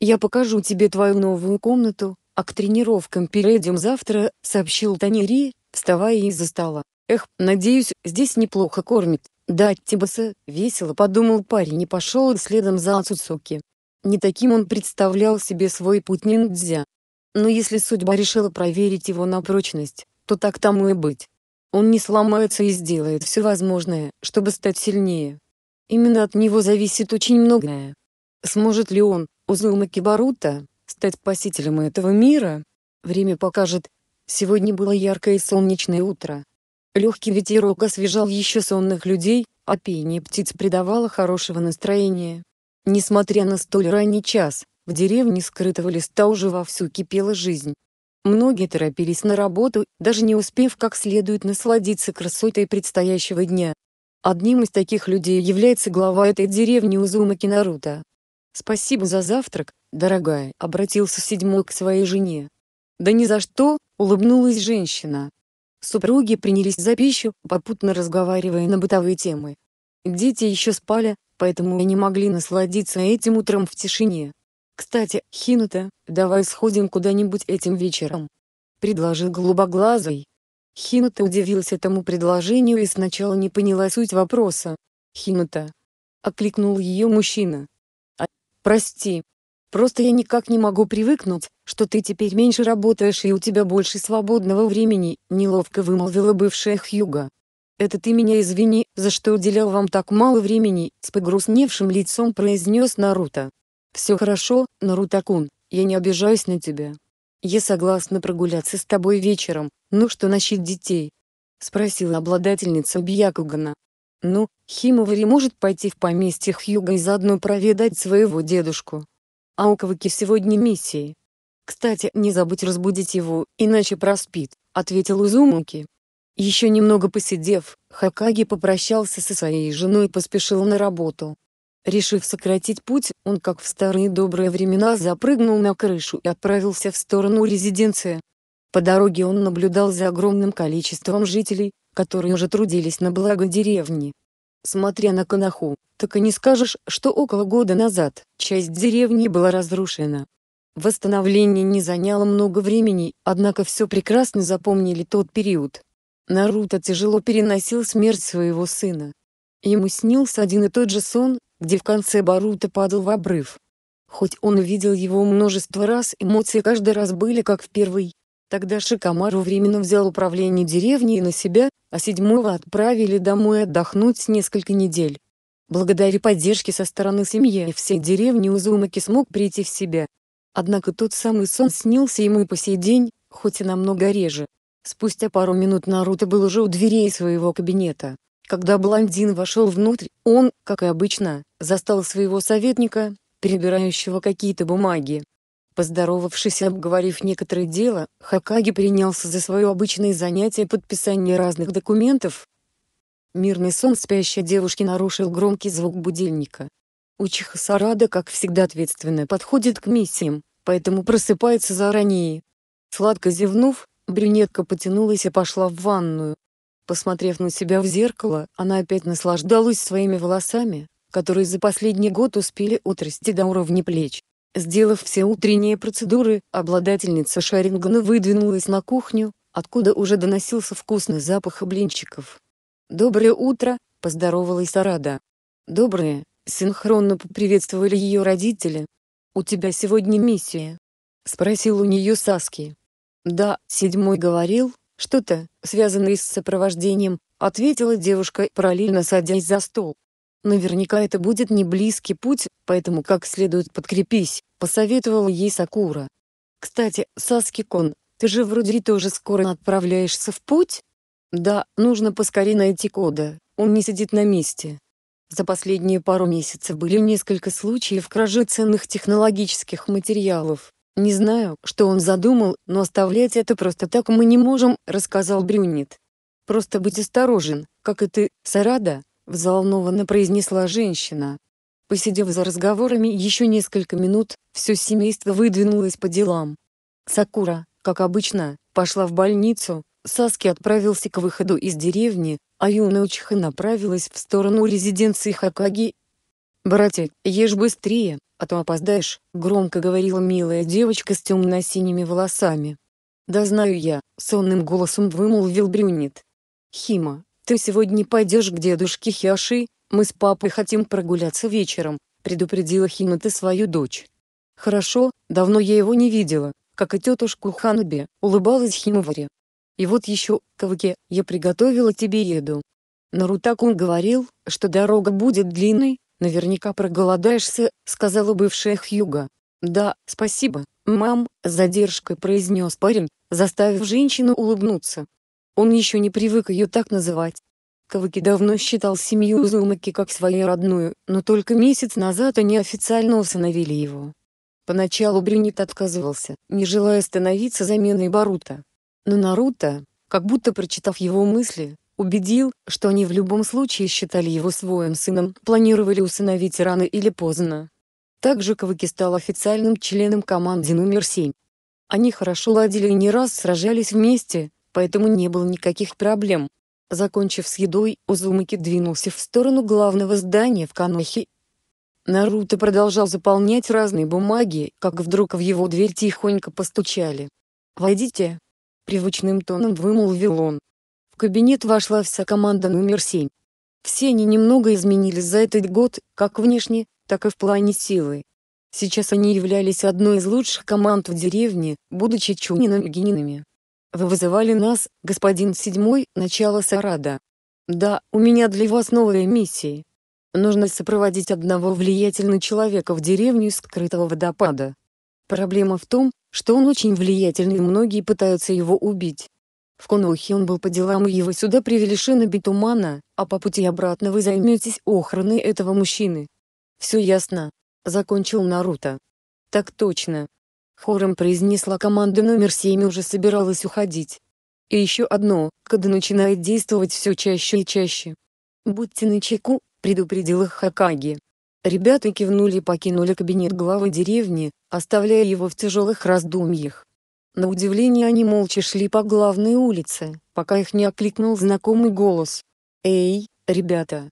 Я покажу тебе твою новую комнату, а к тренировкам перейдем завтра», — сообщил Танири, вставая из-за стола. «Эх, надеюсь, здесь неплохо кормит». «Да, Тибаса», — весело подумал парень и пошел следом за Ацуцуки. Не таким он представлял себе свой путь ниндзя. Но если судьба решила проверить его на прочность, то так тому и быть. Он не сломается и сделает все возможное, чтобы стать сильнее. Именно от него зависит очень многое. Сможет ли он, Узума Кибарута, стать спасителем этого мира? Время покажет. Сегодня было яркое и солнечное утро. Легкий ветерок освежал еще сонных людей, а пение птиц придавало хорошего настроения. Несмотря на столь ранний час, в деревне скрытого листа уже вовсю кипела жизнь. Многие торопились на работу, даже не успев как следует насладиться красотой предстоящего дня. Одним из таких людей является глава этой деревни Узума Кинарута. «Спасибо за завтрак, дорогая», — обратился седьмой к своей жене. «Да ни за что», — улыбнулась женщина. Супруги принялись за пищу, попутно разговаривая на бытовые темы. Дети еще спали, поэтому они могли насладиться этим утром в тишине. «Кстати, Хинута, давай сходим куда-нибудь этим вечером», — предложил голубоглазый. Хинута удивился этому предложению и сначала не поняла суть вопроса. «Хинута!» — окликнул ее мужчина. «А, прости. Просто я никак не могу привыкнуть, что ты теперь меньше работаешь и у тебя больше свободного времени», — неловко вымолвила бывшая Хьюга. «Это ты меня извини, за что уделял вам так мало времени», — с погрустневшим лицом произнес Наруто. «Все хорошо, Наруто-кун, я не обижаюсь на тебя. Я согласна прогуляться с тобой вечером, ну что насчет детей?» — спросила обладательница Бьякугана. «Ну, Химовари может пойти в поместье Хьюга и заодно проведать своего дедушку. А у Каваки сегодня миссии. Кстати, не забудь разбудить его, иначе проспит», — ответил Узумуки. Еще немного посидев, Хакаги попрощался со своей женой и поспешил на работу. Решив сократить путь, он как в старые добрые времена запрыгнул на крышу и отправился в сторону резиденции. По дороге он наблюдал за огромным количеством жителей, которые уже трудились на благо деревни. Смотря на Канаху, так и не скажешь, что около года назад часть деревни была разрушена. Восстановление не заняло много времени, однако все прекрасно запомнили тот период. Наруто тяжело переносил смерть своего сына. Ему снился один и тот же сон, где в конце Баруто падал в обрыв. Хоть он видел его множество раз, эмоции каждый раз были как в первый. Тогда Шикамару временно взял управление деревней на себя, а седьмого отправили домой отдохнуть несколько недель. Благодаря поддержке со стороны семьи и всей деревни Узумаки смог прийти в себя. Однако тот самый сон снился ему и по сей день, хоть и намного реже. Спустя пару минут Наруто был уже у дверей своего кабинета. Когда блондин вошел внутрь, он, как и обычно, застал своего советника, перебирающего какие-то бумаги. Поздоровавшись и обговорив некоторые дела, Хакаги принялся за свое обычное занятие подписания разных документов. Мирный сон спящей девушки нарушил громкий звук будильника. Учиха Сарада, как всегда ответственно, подходит к миссиям, поэтому просыпается заранее. Сладко зевнув, Брюнетка потянулась и пошла в ванную. Посмотрев на себя в зеркало, она опять наслаждалась своими волосами, которые за последний год успели отрасти до уровня плеч. Сделав все утренние процедуры, обладательница Шарингана выдвинулась на кухню, откуда уже доносился вкусный запах блинчиков. «Доброе утро!» – поздоровалась Арада. «Доброе!» – синхронно поприветствовали ее родители. «У тебя сегодня миссия?» – спросил у нее Саски. «Да, седьмой говорил, что-то, связанное с сопровождением», ответила девушка, параллельно садясь за стол. «Наверняка это будет не близкий путь, поэтому как следует подкрепись», посоветовала ей Сакура. «Кстати, Саски-кон, ты же вроде тоже скоро отправляешься в путь?» «Да, нужно поскорее найти Кода, он не сидит на месте». За последние пару месяцев были несколько случаев кражи ценных технологических материалов. Не знаю, что он задумал, но оставлять это просто так мы не можем, рассказал Брюнет. Просто быть осторожен, как и ты, Сарада, взволнованно произнесла женщина. Посидев за разговорами еще несколько минут, все семейство выдвинулось по делам. Сакура, как обычно, пошла в больницу, Саски отправился к выходу из деревни, а Юна Учиха направилась в сторону резиденции Хакаги. «Братья, ешь быстрее, а то опоздаешь», — громко говорила милая девочка с темно-синими волосами. «Да знаю я», — сонным голосом вымолвил брюнет. «Хима, ты сегодня пойдешь к дедушке Хиаши, мы с папой хотим прогуляться вечером», — предупредила Хима ты свою дочь. «Хорошо, давно я его не видела», — как и тетушку Ханаби, улыбалась Химовари. «И вот еще, Каваке, я приготовила тебе еду». Нарутакун говорил, что дорога будет длинной, Наверняка проголодаешься», — сказала бывшая Хьюга. «Да, спасибо, мам», — задержкой произнес парень, заставив женщину улыбнуться. Он еще не привык ее так называть. Каваки давно считал семью Узумаки как свою родную, но только месяц назад они официально усыновили его. Поначалу Брюнет отказывался, не желая становиться заменой Барута. Но Наруто, как будто прочитав его мысли, убедил, что они в любом случае считали его своим сыном, планировали усыновить рано или поздно. Также Кавыки стал официальным членом команды номер 7. Они хорошо ладили и не раз сражались вместе, поэтому не было никаких проблем. Закончив с едой, Узумаки двинулся в сторону главного здания в Канохе. Наруто продолжал заполнять разные бумаги, как вдруг в его дверь тихонько постучали. «Войдите!» — привычным тоном вымолвил он кабинет вошла вся команда номер 7. Все они немного изменились за этот год, как внешне, так и в плане силы. Сейчас они являлись одной из лучших команд в деревне, будучи чунинами генинами. Вы вызывали нас, господин седьмой, начало Сарада. Да, у меня для вас новая миссия. Нужно сопроводить одного влиятельного человека в деревню из скрытого водопада. Проблема в том, что он очень влиятельный и многие пытаются его убить. В Конохе он был по делам и его сюда привели шина битумана, а по пути обратно вы займетесь охраной этого мужчины. Все ясно. Закончил Наруто. Так точно. Хором произнесла команда номер 7 и уже собиралась уходить. И еще одно, когда начинает действовать все чаще и чаще. Будьте начеку, предупредил их Хакаги. Ребята кивнули и покинули кабинет главы деревни, оставляя его в тяжелых раздумьях. На удивление они молча шли по главной улице, пока их не окликнул знакомый голос. «Эй, ребята!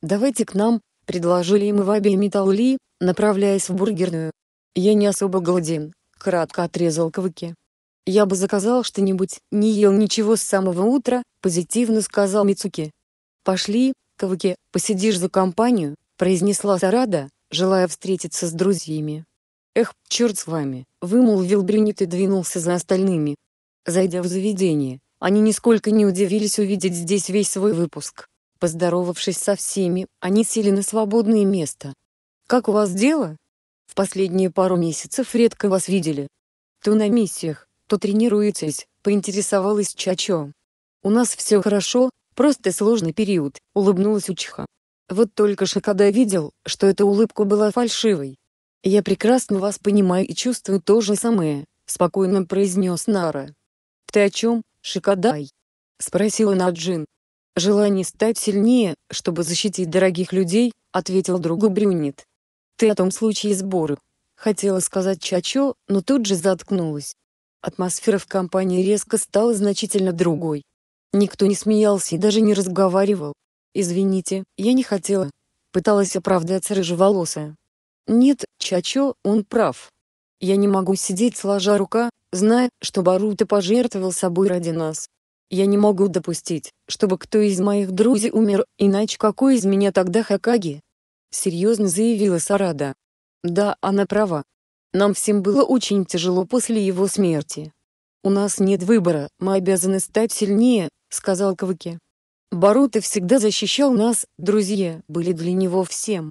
Давайте к нам!» — предложили им Иваби и Металли, направляясь в бургерную. «Я не особо голоден», — кратко отрезал Кваки. «Я бы заказал что-нибудь, не ел ничего с самого утра», — позитивно сказал Мицуки. «Пошли, Кваки, посидишь за компанию», — произнесла Сарада, желая встретиться с друзьями. «Эх, черт с вами!» — вымолвил Брюнет и двинулся за остальными. Зайдя в заведение, они нисколько не удивились увидеть здесь весь свой выпуск. Поздоровавшись со всеми, они сели на свободное место. «Как у вас дело?» «В последние пару месяцев редко вас видели. То на миссиях, то тренируетесь», — поинтересовалась Чачо. «У нас все хорошо, просто сложный период», — улыбнулась Учиха. Вот только Шакада видел, что эта улыбка была фальшивой. «Я прекрасно вас понимаю и чувствую то же самое», — спокойно произнес Нара. «Ты о чем, Шикадай?» — спросила Наджин. «Желание стать сильнее, чтобы защитить дорогих людей», — ответил другу Брюнет. «Ты о том случае сборы». Хотела сказать Чачо, но тут же заткнулась. Атмосфера в компании резко стала значительно другой. Никто не смеялся и даже не разговаривал. «Извините, я не хотела». Пыталась оправдаться рыжеволосая. Нет, Чачо, он прав. Я не могу сидеть сложа рука, зная, что Баруто пожертвовал собой ради нас. Я не могу допустить, чтобы кто из моих друзей умер, иначе какой из меня тогда Хакаги? Серьезно заявила Сарада. Да, она права. Нам всем было очень тяжело после его смерти. У нас нет выбора, мы обязаны стать сильнее, сказал Кавыки. Баруто всегда защищал нас, друзья были для него всем.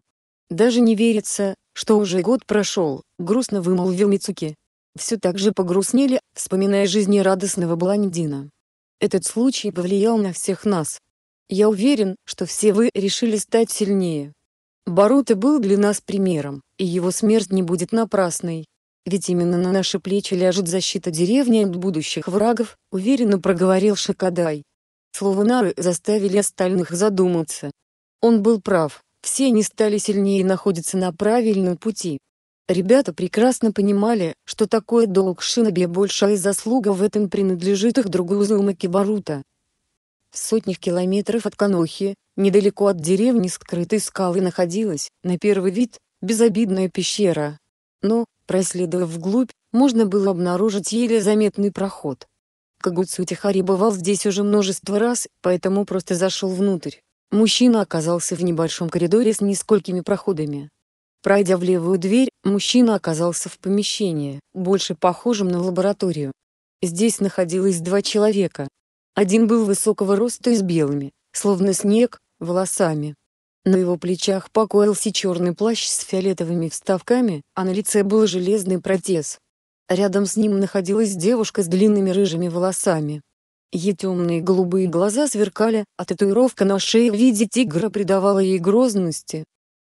Даже не верится, что уже год прошел», — грустно вымолвил Мицуки. Все так же погрустнели, вспоминая радостного блондина. Этот случай повлиял на всех нас. Я уверен, что все вы решили стать сильнее. Баруто был для нас примером, и его смерть не будет напрасной. Ведь именно на наши плечи ляжет защита деревни от будущих врагов, уверенно проговорил Шакадай. Слова Нары заставили остальных задуматься. Он был прав. Все они стали сильнее и находятся на правильном пути. Ребята прекрасно понимали, что такое долг Шиноби большая заслуга в этом принадлежит их другу Узумаки Барута. В сотнях километров от Канохи, недалеко от деревни скрытой скалы находилась, на первый вид, безобидная пещера. Но, проследовав вглубь, можно было обнаружить еле заметный проход. Кагуцу Тихари бывал здесь уже множество раз, поэтому просто зашел внутрь. Мужчина оказался в небольшом коридоре с несколькими проходами. Пройдя в левую дверь, мужчина оказался в помещении, больше похожем на лабораторию. Здесь находилось два человека. Один был высокого роста и с белыми, словно снег, волосами. На его плечах покоился черный плащ с фиолетовыми вставками, а на лице был железный протез. Рядом с ним находилась девушка с длинными рыжими волосами. Ее темные голубые глаза сверкали, а татуировка на шее в виде тигра придавала ей грозности.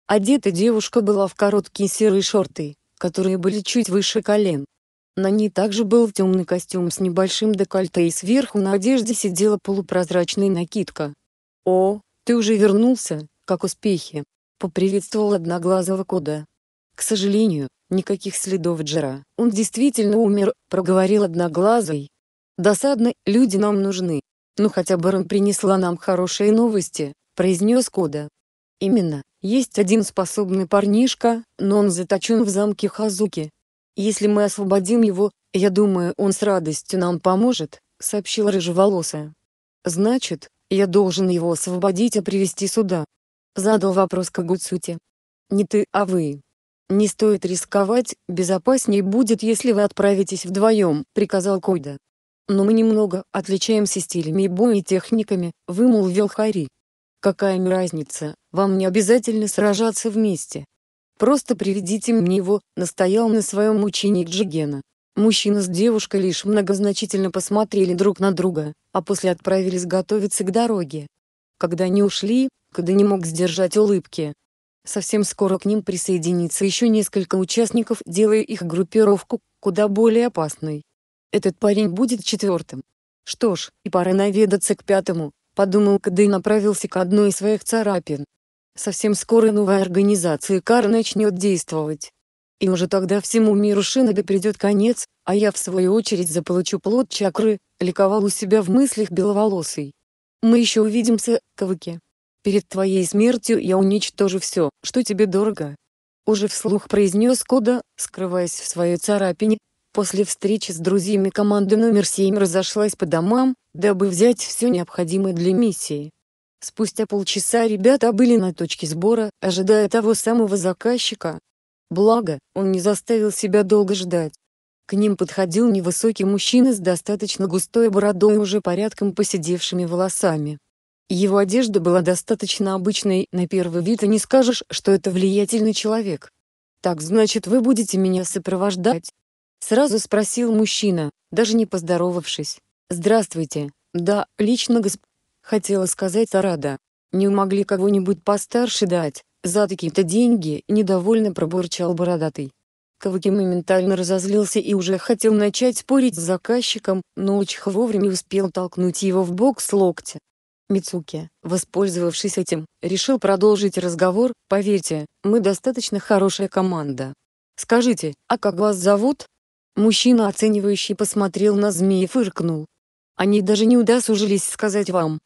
Одета девушка была в короткие серые шорты, которые были чуть выше колен. На ней также был темный костюм с небольшим декольте и сверху на одежде сидела полупрозрачная накидка. «О, ты уже вернулся, как успехи!» — поприветствовал одноглазого кода. «К сожалению, никаких следов Джера. Он действительно умер», — проговорил одноглазый, «Досадно, люди нам нужны. Ну хотя бы Барон принесла нам хорошие новости», — произнес Кода. «Именно, есть один способный парнишка, но он заточен в замке Хазуки. Если мы освободим его, я думаю, он с радостью нам поможет», — сообщил Рыжеволосая. «Значит, я должен его освободить и привести сюда?» — задал вопрос Кагуцути. «Не ты, а вы», «Не стоит рисковать, безопаснее будет, если вы отправитесь вдвоем», — приказал Койда. «Но мы немного отличаемся стилями боя и техниками», — вымолвил Хари. «Какая им разница, вам не обязательно сражаться вместе. Просто приведите мне его», — настоял на своем ученик Джигена. Мужчина с девушкой лишь многозначительно посмотрели друг на друга, а после отправились готовиться к дороге. Когда они ушли, Када не мог сдержать улыбки. Совсем скоро к ним присоединится еще несколько участников, делая их группировку куда более опасной. Этот парень будет четвертым. Что ж, и пора наведаться к пятому, подумал Кады и направился к одной из своих царапин. Совсем скоро новая организация Кар начнет действовать. И уже тогда всему миру Шиноби придет конец, а я в свою очередь заполучу плод чакры, ликовал у себя в мыслях беловолосый. Мы еще увидимся, Кавыки. Перед твоей смертью я уничтожу все, что тебе дорого. Уже вслух произнес Кода, скрываясь в своей царапине, После встречи с друзьями команда номер 7 разошлась по домам, дабы взять все необходимое для миссии. Спустя полчаса ребята были на точке сбора, ожидая того самого заказчика. Благо, он не заставил себя долго ждать. К ним подходил невысокий мужчина с достаточно густой бородой и уже порядком поседевшими волосами. Его одежда была достаточно обычной, на первый вид и не скажешь, что это влиятельный человек. «Так значит вы будете меня сопровождать?» Сразу спросил мужчина, даже не поздоровавшись. «Здравствуйте. Да, лично госп...» Хотела сказать Арада. «Не могли кого-нибудь постарше дать, за такие-то деньги», — недовольно пробурчал бородатый. Каваки моментально разозлился и уже хотел начать спорить с заказчиком, но Учих вовремя успел толкнуть его в бок с локтя. Мицуки, воспользовавшись этим, решил продолжить разговор. «Поверьте, мы достаточно хорошая команда. Скажите, а как вас зовут?» Мужчина, оценивающий, посмотрел на змеи и фыркнул. Они даже не удосужились сказать вам.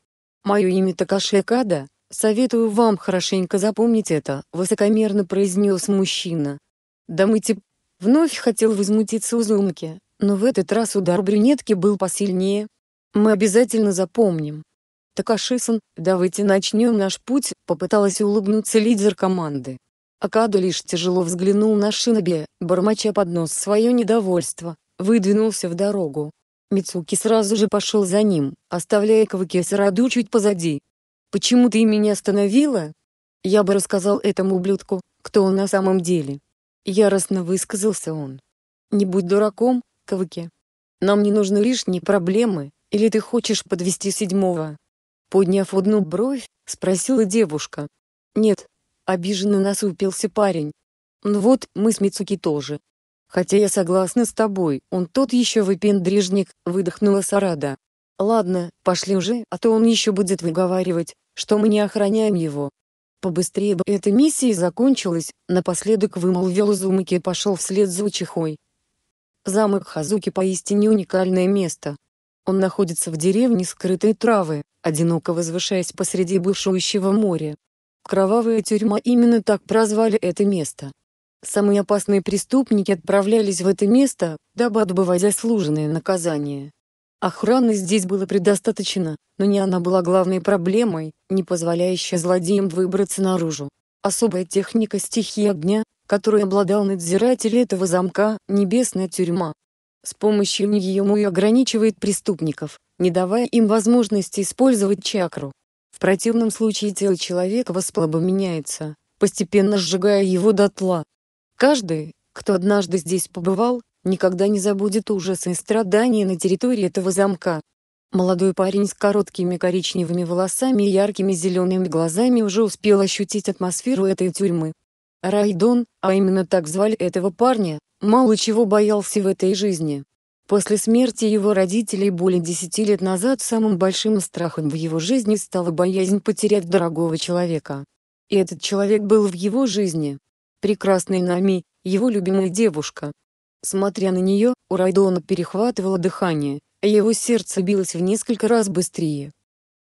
Мое имя Такаши Када, советую вам хорошенько запомнить это, высокомерно произнес мужчина. Да мы тип... Вновь хотел возмутиться Узумки, но в этот раз удар брюнетки был посильнее. Мы обязательно запомним. Такашисан, давайте начнем наш путь, попыталась улыбнуться лидер команды. Акадо лишь тяжело взглянул на Шинобе, бормоча под нос свое недовольство, выдвинулся в дорогу. Мицуки сразу же пошел за ним, оставляя Каваки Сараду чуть позади. «Почему ты меня остановила?» «Я бы рассказал этому ублюдку, кто он на самом деле». Яростно высказался он. «Не будь дураком, Каваки. Нам не нужны лишние проблемы, или ты хочешь подвести седьмого?» Подняв одну бровь, спросила девушка. «Нет, Обиженно насупился парень. Ну вот, мы с Мицуки тоже. Хотя я согласна с тобой, он тот еще выпендрежник, выдохнула Сарада. Ладно, пошли уже, а то он еще будет выговаривать, что мы не охраняем его. Побыстрее бы эта миссия закончилась, напоследок вымолвил Зумаки и пошел вслед за Учихой. Замок Хазуки поистине уникальное место. Он находится в деревне скрытой травы, одиноко возвышаясь посреди бушующего моря. Кровавая тюрьма именно так прозвали это место. Самые опасные преступники отправлялись в это место, дабы отбывать заслуженное наказание. Охраны здесь было предостаточно, но не она была главной проблемой, не позволяющей злодеям выбраться наружу. Особая техника стихии огня, которой обладал надзиратель этого замка, небесная тюрьма. С помощью нее Муи ограничивает преступников, не давая им возможности использовать чакру. В противном случае тело человека меняется, постепенно сжигая его дотла. Каждый, кто однажды здесь побывал, никогда не забудет ужасы и страдания на территории этого замка. Молодой парень с короткими коричневыми волосами и яркими зелеными глазами уже успел ощутить атмосферу этой тюрьмы. Райдон, а именно так звали этого парня, мало чего боялся в этой жизни. После смерти его родителей более десяти лет назад самым большим страхом в его жизни стала боязнь потерять дорогого человека. И этот человек был в его жизни. Прекрасный Нами, его любимая девушка. Смотря на нее, у Райдона перехватывало дыхание, а его сердце билось в несколько раз быстрее.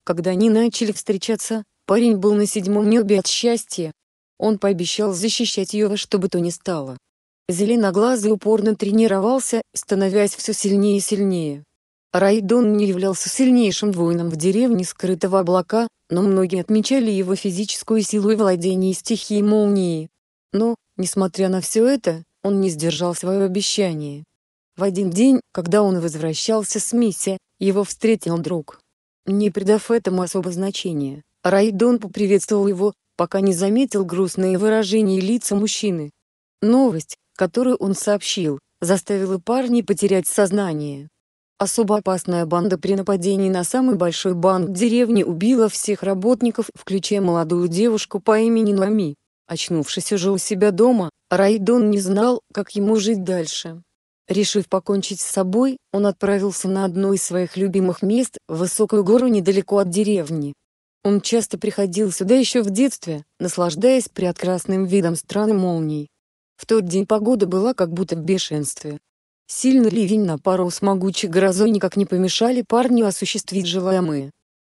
Когда они начали встречаться, парень был на седьмом небе от счастья. Он пообещал защищать ее во что бы то ни стало. Зеленоглазый упорно тренировался, становясь все сильнее и сильнее. Райдон не являлся сильнейшим воином в деревне скрытого облака, но многие отмечали его физическую силу и владение стихией молнии. Но, несмотря на все это, он не сдержал свое обещание. В один день, когда он возвращался с миссии, его встретил друг. Не придав этому особо значения, Райдон поприветствовал его, пока не заметил грустные выражения лица мужчины. Новость, которую он сообщил, заставила парней потерять сознание. Особо опасная банда при нападении на самый большой банк деревни убила всех работников, включая молодую девушку по имени Нами. Очнувшись уже у себя дома, Райдон не знал, как ему жить дальше. Решив покончить с собой, он отправился на одно из своих любимых мест, высокую гору недалеко от деревни. Он часто приходил сюда еще в детстве, наслаждаясь прекрасным видом страны молний. В тот день погода была как будто в бешенстве. Сильный ливень на пару с могучей грозой никак не помешали парню осуществить желаемое.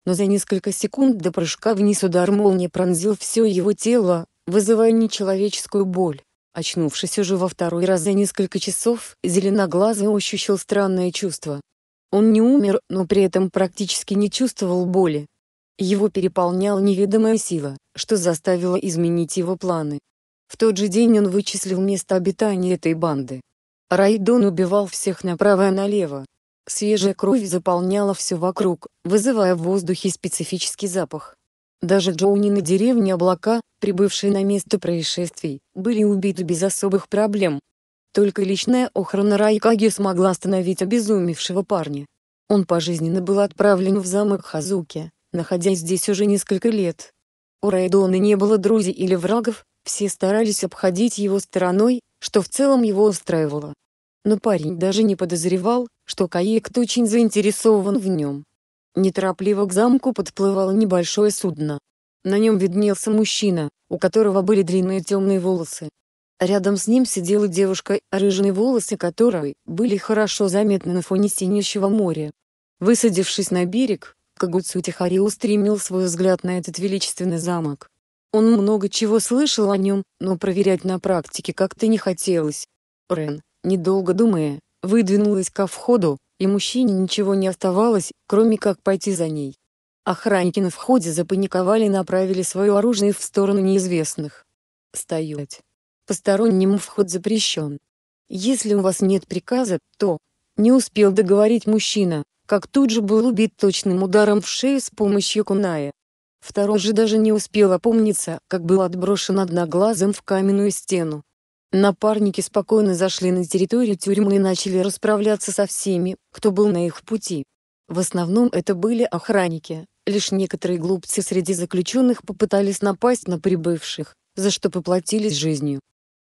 Но за несколько секунд до прыжка вниз удар молнии пронзил все его тело, вызывая нечеловеческую боль. Очнувшись уже во второй раз за несколько часов, зеленоглазый ощущал странное чувство. Он не умер, но при этом практически не чувствовал боли. Его переполняла неведомая сила, что заставила изменить его планы. В тот же день он вычислил место обитания этой банды. Райдон убивал всех направо и налево. Свежая кровь заполняла все вокруг, вызывая в воздухе специфический запах. Даже Джоунин и деревня облака, прибывшие на место происшествий, были убиты без особых проблем. Только личная охрана Райкаги смогла остановить обезумевшего парня. Он пожизненно был отправлен в замок Хазуки, находясь здесь уже несколько лет. У Райдона не было друзей или врагов, все старались обходить его стороной, что в целом его устраивало. Но парень даже не подозревал, что Каект очень заинтересован в нем. Неторопливо к замку подплывало небольшое судно. На нем виднелся мужчина, у которого были длинные темные волосы. Рядом с ним сидела девушка, рыжие волосы которой были хорошо заметны на фоне синеющего моря. Высадившись на берег, Кагуцу Тихари устремил свой взгляд на этот величественный замок. Он много чего слышал о нем, но проверять на практике как-то не хотелось. Рен, недолго думая, выдвинулась ко входу, и мужчине ничего не оставалось, кроме как пойти за ней. Охранники на входе запаниковали и направили свое оружие в сторону неизвестных. «Стоять! Постороннему вход запрещен. Если у вас нет приказа, то...» Не успел договорить мужчина, как тут же был убит точным ударом в шею с помощью куная. Второй же даже не успел опомниться, как был отброшен одноглазым в каменную стену. Напарники спокойно зашли на территорию тюрьмы и начали расправляться со всеми, кто был на их пути. В основном это были охранники, лишь некоторые глупцы среди заключенных попытались напасть на прибывших, за что поплатились жизнью.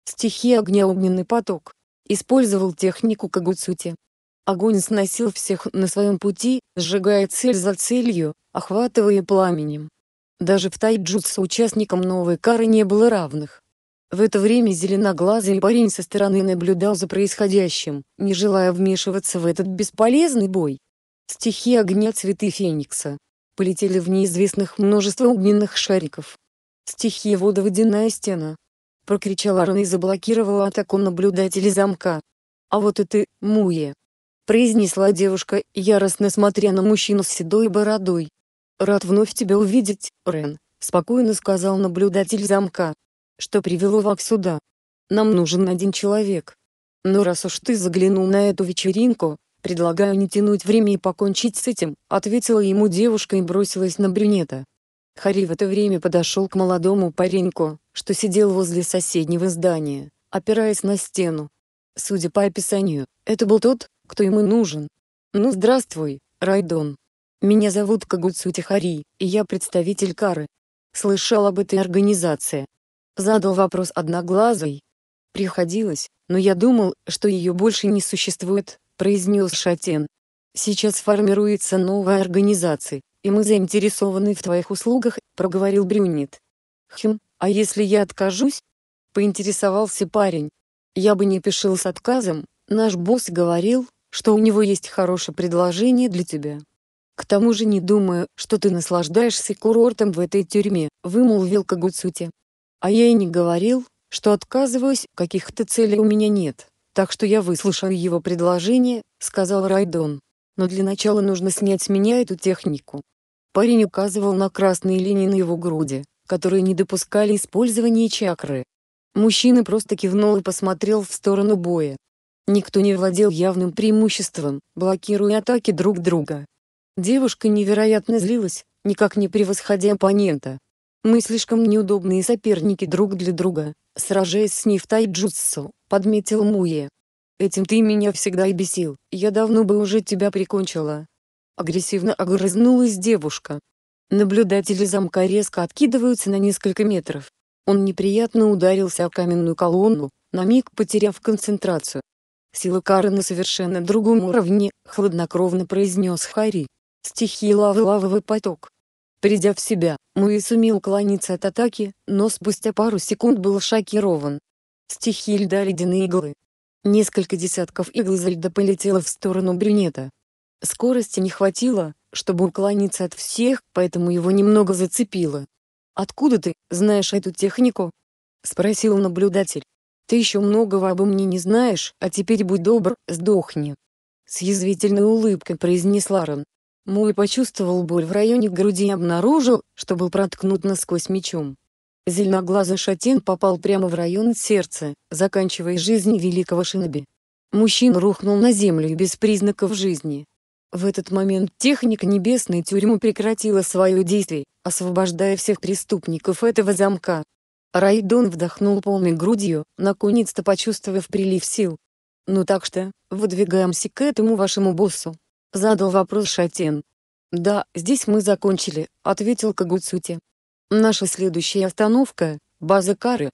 Стихия огня огненный поток. Использовал технику Кагуцути. Огонь сносил всех на своем пути, сжигая цель за целью, охватывая пламенем. Даже в тайджутсу участникам новой кары не было равных. В это время зеленоглазый парень со стороны наблюдал за происходящим, не желая вмешиваться в этот бесполезный бой. Стихи огня цветы феникса. Полетели в неизвестных множество огненных шариков. Стихи вода водяная стена. Прокричал Арн и заблокировал атаку наблюдателей замка. А вот и ты, Муе. Произнесла девушка, яростно смотря на мужчину с седой бородой, «Рад вновь тебя увидеть, Рен», — спокойно сказал наблюдатель замка. «Что привело Вак сюда? Нам нужен один человек. Но раз уж ты заглянул на эту вечеринку, предлагаю не тянуть время и покончить с этим», — ответила ему девушка и бросилась на брюнета. Хари в это время подошел к молодому пареньку, что сидел возле соседнего здания, опираясь на стену. Судя по описанию, это был тот, кто ему нужен. «Ну здравствуй, Райдон», меня зовут Кагуцу Тихари, и я представитель Кары. Слышал об этой организации. Задал вопрос одноглазой. Приходилось, но я думал, что ее больше не существует, произнес Шатен. Сейчас формируется новая организация, и мы заинтересованы в твоих услугах, проговорил Брюнет. Хм, а если я откажусь? Поинтересовался парень. Я бы не пишил с отказом, наш босс говорил, что у него есть хорошее предложение для тебя. К тому же не думаю, что ты наслаждаешься курортом в этой тюрьме, вымолвил Кагуцути. А я и не говорил, что отказываюсь, каких-то целей у меня нет. Так что я выслушаю его предложение, сказал Райдон. Но для начала нужно снять с меня эту технику. Парень указывал на красные линии на его груди, которые не допускали использования чакры. Мужчина просто кивнул и посмотрел в сторону боя. Никто не владел явным преимуществом, блокируя атаки друг друга. Девушка невероятно злилась, никак не превосходя оппонента. «Мы слишком неудобные соперники друг для друга», сражаясь с ней в тайджутсу, подметил Муе. «Этим ты меня всегда и бесил, я давно бы уже тебя прикончила». Агрессивно огрызнулась девушка. Наблюдатели замка резко откидываются на несколько метров. Он неприятно ударился о каменную колонну, на миг потеряв концентрацию. «Сила Кары на совершенно другом уровне», — хладнокровно произнес Хари стихий лавы-лавовый поток. Придя в себя, Муи сумел уклониться от атаки, но спустя пару секунд был шокирован. Стихи льда ледяные иглы. Несколько десятков игл из льда полетело в сторону брюнета. Скорости не хватило, чтобы уклониться от всех, поэтому его немного зацепило. «Откуда ты знаешь эту технику?» — спросил наблюдатель. «Ты еще многого обо мне не знаешь, а теперь будь добр, сдохни». С язвительной улыбкой произнес Рен. Муй почувствовал боль в районе груди и обнаружил, что был проткнут насквозь мечом. Зеленоглазый шатен попал прямо в район сердца, заканчивая жизнь великого шиноби. Мужчина рухнул на землю без признаков жизни. В этот момент техник небесной тюрьмы прекратила свое действие, освобождая всех преступников этого замка. Райдон вдохнул полной грудью, наконец-то почувствовав прилив сил. «Ну так что, выдвигаемся к этому вашему боссу», Задал вопрос Шатен. «Да, здесь мы закончили», — ответил Кагуцути. «Наша следующая остановка — база Кары».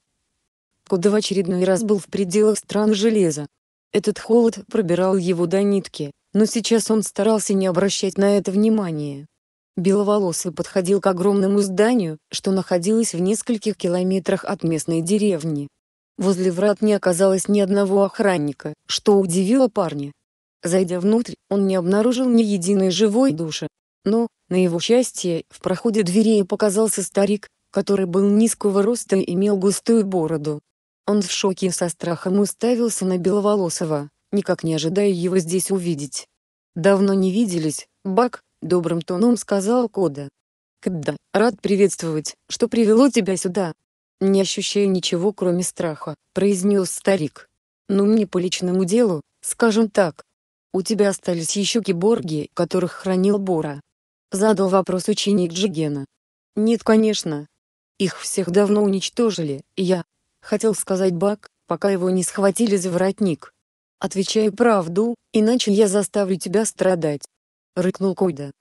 Куда в очередной раз был в пределах стран железа. Этот холод пробирал его до нитки, но сейчас он старался не обращать на это внимания. Беловолосый подходил к огромному зданию, что находилось в нескольких километрах от местной деревни. Возле врат не оказалось ни одного охранника, что удивило парня. Зайдя внутрь, он не обнаружил ни единой живой души. Но, на его счастье, в проходе дверей показался старик, который был низкого роста и имел густую бороду. Он в шоке со страхом уставился на беловолосого, никак не ожидая его здесь увидеть. «Давно не виделись, Бак», — добрым тоном сказал Кода. «Кэбда, рад приветствовать, что привело тебя сюда». «Не ощущая ничего кроме страха», — произнес старик. «Ну мне по личному делу, скажем так, «У тебя остались еще киборги, которых хранил Бора?» Задал вопрос ученик Джигена. «Нет, конечно. Их всех давно уничтожили, и я...» Хотел сказать Бак, пока его не схватили за воротник. Отвечаю правду, иначе я заставлю тебя страдать», — рыкнул Койда.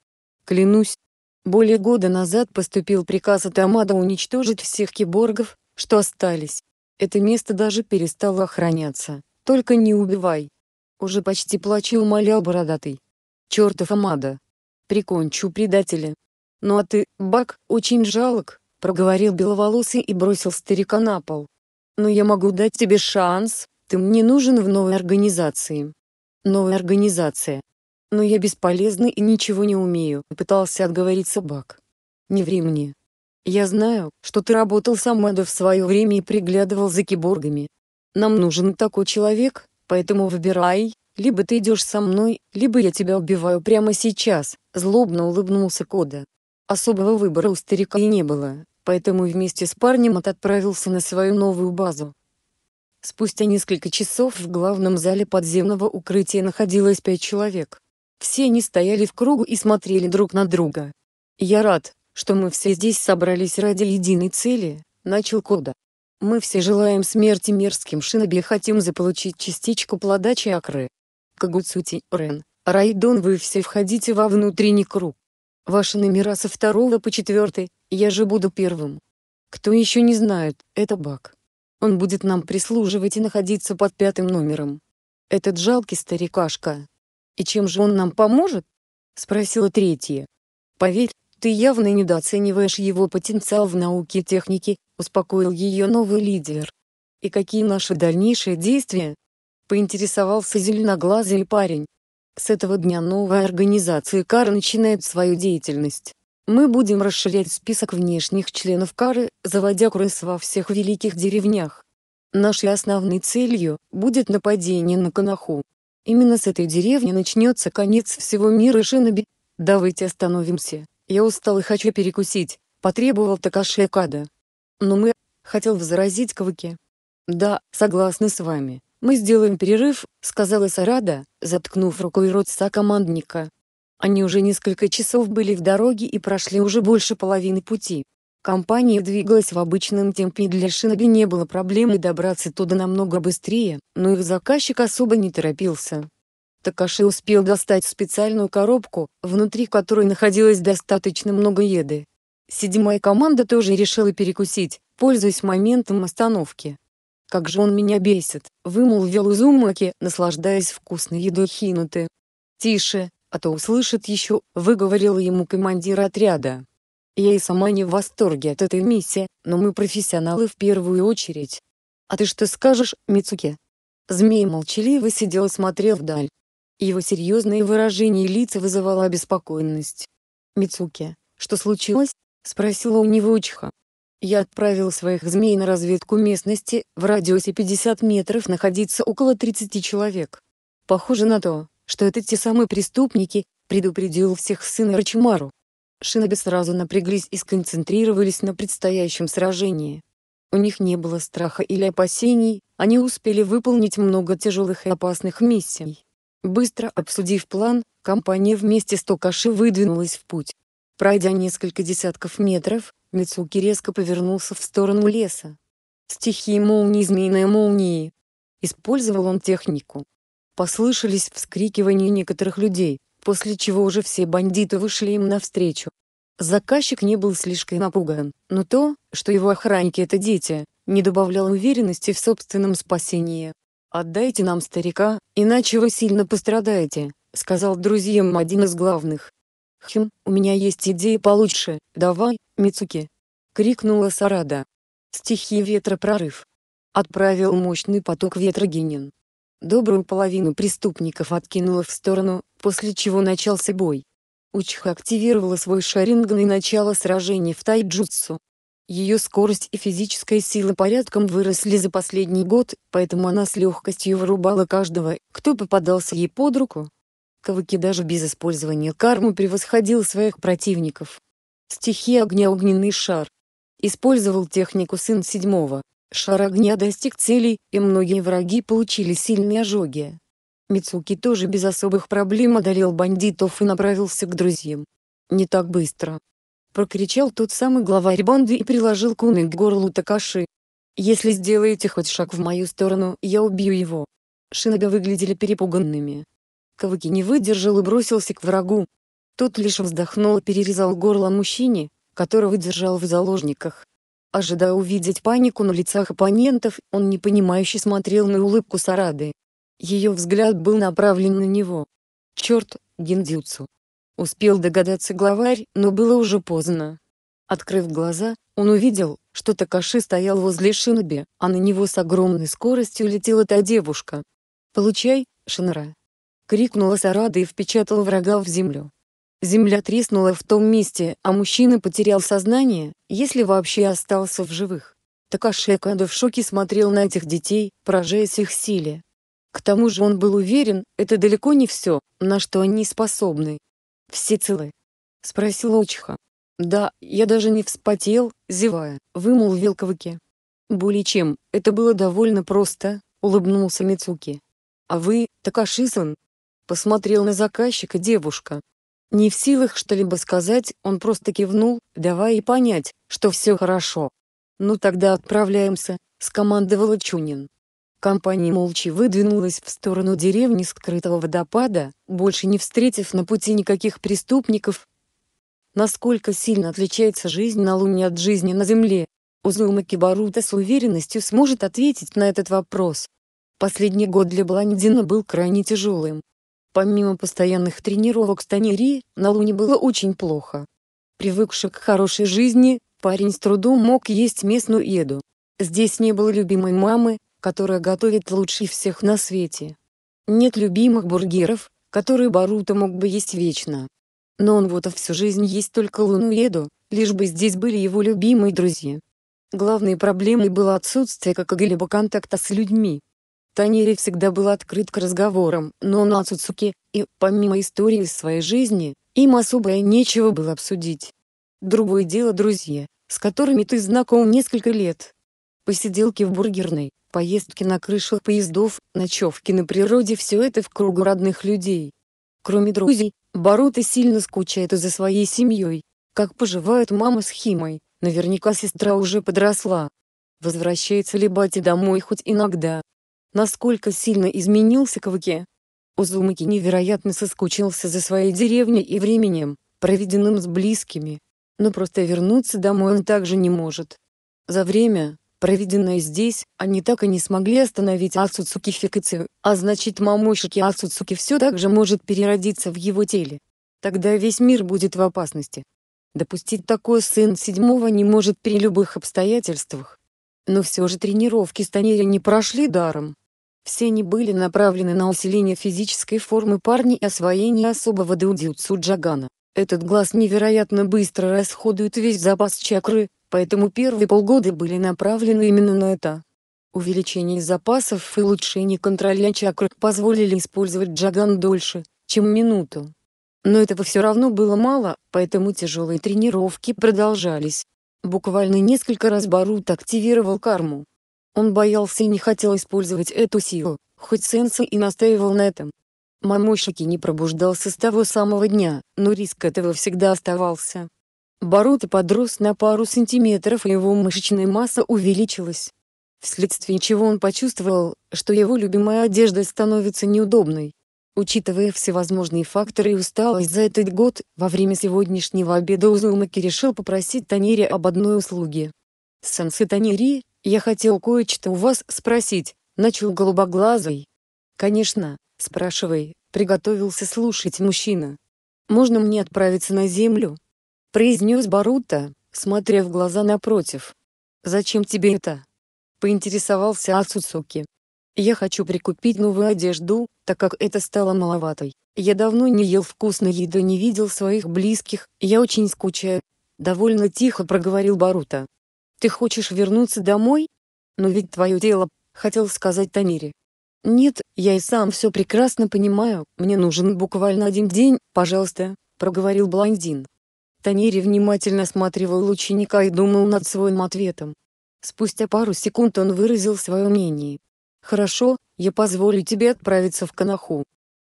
«Клянусь, более года назад поступил приказ от Амада уничтожить всех киборгов, что остались. Это место даже перестало охраняться. Только не убивай. Уже почти плача умолял бородатый. «Чертов Амада! Прикончу предателя!» «Ну а ты, Бак, очень жалок», — проговорил беловолосый и бросил старика на пол. «Но я могу дать тебе шанс, ты мне нужен в новой организации». «Новая организация. Но я бесполезный и ничего не умею», — пытался отговориться Бак. «Не ври Я знаю, что ты работал с Амадо в свое время и приглядывал за киборгами. Нам нужен такой человек, Поэтому выбирай, либо ты идешь со мной, либо я тебя убиваю прямо сейчас», — злобно улыбнулся Кода. Особого выбора у старика и не было, поэтому вместе с парнем от отправился на свою новую базу. Спустя несколько часов в главном зале подземного укрытия находилось пять человек. Все они стояли в кругу и смотрели друг на друга. «Я рад, что мы все здесь собрались ради единой цели», — начал Кода. Мы все желаем смерти мерзким шиноби и хотим заполучить частичку плода чакры. Кагуцути Рен, Райдон вы все входите во внутренний круг. Ваши номера со второго по четвертый, я же буду первым. Кто еще не знает, это Бак. Он будет нам прислуживать и находиться под пятым номером. Этот жалкий старикашка. И чем же он нам поможет? Спросила третья. Поверь, ты явно недооцениваешь его потенциал в науке и технике, успокоил ее новый лидер. «И какие наши дальнейшие действия?» — поинтересовался зеленоглазый парень. «С этого дня новая организация КАР начинает свою деятельность. Мы будем расширять список внешних членов КАРы, заводя крыс во всех великих деревнях. Нашей основной целью будет нападение на Канаху. Именно с этой деревни начнется конец всего мира Шиноби. Давайте остановимся, я устал и хочу перекусить», — потребовал Такаши Акада но мы хотел возразить Кваке. «Да, согласны с вами. Мы сделаем перерыв», — сказала Сарада, заткнув рукой рот са командника. Они уже несколько часов были в дороге и прошли уже больше половины пути. Компания двигалась в обычном темпе и для Шиноби не было проблемы добраться туда намного быстрее, но их заказчик особо не торопился. Такаши успел достать специальную коробку, внутри которой находилось достаточно много еды. Седьмая команда тоже решила перекусить, пользуясь моментом остановки. «Как же он меня бесит!» — вымолвил Узумаки, наслаждаясь вкусной едой Хинуты. «Тише, а то услышит еще», — выговорил ему командир отряда. «Я и сама не в восторге от этой миссии, но мы профессионалы в первую очередь. А ты что скажешь, Мицуке? Змей молчаливо сидел и смотрел вдаль. Его серьезное выражение лица вызывало обеспокоенность. Мицуке, что случилось?» — спросила у него Учха. «Я отправил своих змей на разведку местности, в радиусе 50 метров находиться около 30 человек. Похоже на то, что это те самые преступники», — предупредил всех сын Рачимару. Шиноби сразу напряглись и сконцентрировались на предстоящем сражении. У них не было страха или опасений, они успели выполнить много тяжелых и опасных миссий. Быстро обсудив план, компания вместе с Токаши выдвинулась в путь. Пройдя несколько десятков метров, Мицуки резко повернулся в сторону леса. Стихии молнии, змеиные молнии. Использовал он технику. Послышались вскрикивания некоторых людей, после чего уже все бандиты вышли им навстречу. Заказчик не был слишком напуган, но то, что его охранники это дети, не добавляло уверенности в собственном спасении. «Отдайте нам старика, иначе вы сильно пострадаете», — сказал друзьям один из главных. Хм, у меня есть идея получше, давай, Мицуки! крикнула Сарада. Стихи ветра прорыв. Отправил мощный поток ветра Генин. Добрую половину преступников откинула в сторону, после чего начался бой. Учха активировала свой шаринган и начало сражения в тайджутсу. Ее скорость и физическая сила порядком выросли за последний год, поэтому она с легкостью вырубала каждого, кто попадался ей под руку. Кавыки даже без использования кармы превосходил своих противников. Стихи огня огненный шар. Использовал технику сын седьмого. Шар огня достиг целей, и многие враги получили сильные ожоги. Мицуки тоже без особых проблем одолел бандитов и направился к друзьям. «Не так быстро!» — прокричал тот самый главарь банды и приложил куны к горлу Такаши. «Если сделаете хоть шаг в мою сторону, я убью его!» Шинога выглядели перепуганными. Кавыки не выдержал и бросился к врагу. Тот лишь вздохнул и перерезал горло мужчине, которого держал в заложниках. Ожидая увидеть панику на лицах оппонентов, он непонимающе смотрел на улыбку Сарады. Ее взгляд был направлен на него. «Черт, гендюцу. Успел догадаться главарь, но было уже поздно. Открыв глаза, он увидел, что Такаши стоял возле Шиноби, а на него с огромной скоростью летела та девушка. «Получай, Шинра!» крикнула Сарада и впечатала врага в землю. Земля треснула в том месте, а мужчина потерял сознание, если вообще остался в живых. Такаши Акада в шоке смотрел на этих детей, поражаясь их силе. К тому же он был уверен, это далеко не все, на что они способны. «Все целы?» — спросил Учиха. «Да, я даже не вспотел», — зевая, вымолвил Кавыки. «Более чем, это было довольно просто», — улыбнулся Мицуки. «А вы, Такашисан? посмотрел на заказчика девушка. Не в силах что-либо сказать, он просто кивнул, давая и понять, что все хорошо. «Ну тогда отправляемся», — скомандовал Чунин. Компания молча выдвинулась в сторону деревни скрытого водопада, больше не встретив на пути никаких преступников. Насколько сильно отличается жизнь на Луне от жизни на Земле? Узума Кибарута с уверенностью сможет ответить на этот вопрос. Последний год для Блондина был крайне тяжелым. Помимо постоянных тренировок Станири, на Луне было очень плохо. Привыкший к хорошей жизни, парень с трудом мог есть местную еду. Здесь не было любимой мамы, которая готовит лучше всех на свете. Нет любимых бургеров, которые Баруто мог бы есть вечно. Но он вот всю жизнь есть только луну еду, лишь бы здесь были его любимые друзья. Главной проблемой было отсутствие какого-либо контакта с людьми. Танери всегда был открыт к разговорам, но на Цуцуки, и, помимо истории из своей жизни, им особо и нечего было обсудить. Другое дело друзья, с которыми ты знаком несколько лет. Посиделки в бургерной, поездки на крышах поездов, ночевки на природе – все это в кругу родных людей. Кроме друзей, Барута сильно скучает за своей семьей. Как поживают мама с Химой, наверняка сестра уже подросла. Возвращается ли Бати домой хоть иногда, насколько сильно изменился Каваки. Узумаки невероятно соскучился за своей деревней и временем, проведенным с близкими. Но просто вернуться домой он также не может. За время, проведенное здесь, они так и не смогли остановить Асуцуки фикацию, а значит мамошики Асуцуки все так же может переродиться в его теле. Тогда весь мир будет в опасности. Допустить такое сын седьмого не может при любых обстоятельствах. Но все же тренировки Станери не прошли даром. Все они были направлены на усиление физической формы парня и освоение особого дудюцу джагана. Этот глаз невероятно быстро расходует весь запас чакры, поэтому первые полгода были направлены именно на это. Увеличение запасов и улучшение контроля чакры позволили использовать джаган дольше, чем минуту. Но этого все равно было мало, поэтому тяжелые тренировки продолжались. Буквально несколько раз Барут активировал карму, он боялся и не хотел использовать эту силу, хоть сенсей и настаивал на этом. Мамушики не пробуждался с того самого дня, но риск этого всегда оставался. Барута подрос на пару сантиметров и его мышечная масса увеличилась. Вследствие чего он почувствовал, что его любимая одежда становится неудобной. Учитывая всевозможные факторы и усталость за этот год, во время сегодняшнего обеда Узумаки решил попросить Танери об одной услуге. Сенсей Танери, «Я хотел кое-что у вас спросить», — начал голубоглазый. «Конечно, спрашивай», — приготовился слушать мужчина. «Можно мне отправиться на землю?» — произнес Барута, смотря в глаза напротив. «Зачем тебе это?» — поинтересовался Ацуцуки. «Я хочу прикупить новую одежду, так как это стало маловатой. Я давно не ел вкусной еды, не видел своих близких, я очень скучаю». Довольно тихо проговорил Барута, ты хочешь вернуться домой? Но ведь твое дело, хотел сказать Тамире. Нет, я и сам все прекрасно понимаю, мне нужен буквально один день, пожалуйста, проговорил блондин. Танири внимательно осматривал ученика и думал над своим ответом. Спустя пару секунд он выразил свое мнение. «Хорошо, я позволю тебе отправиться в Канаху.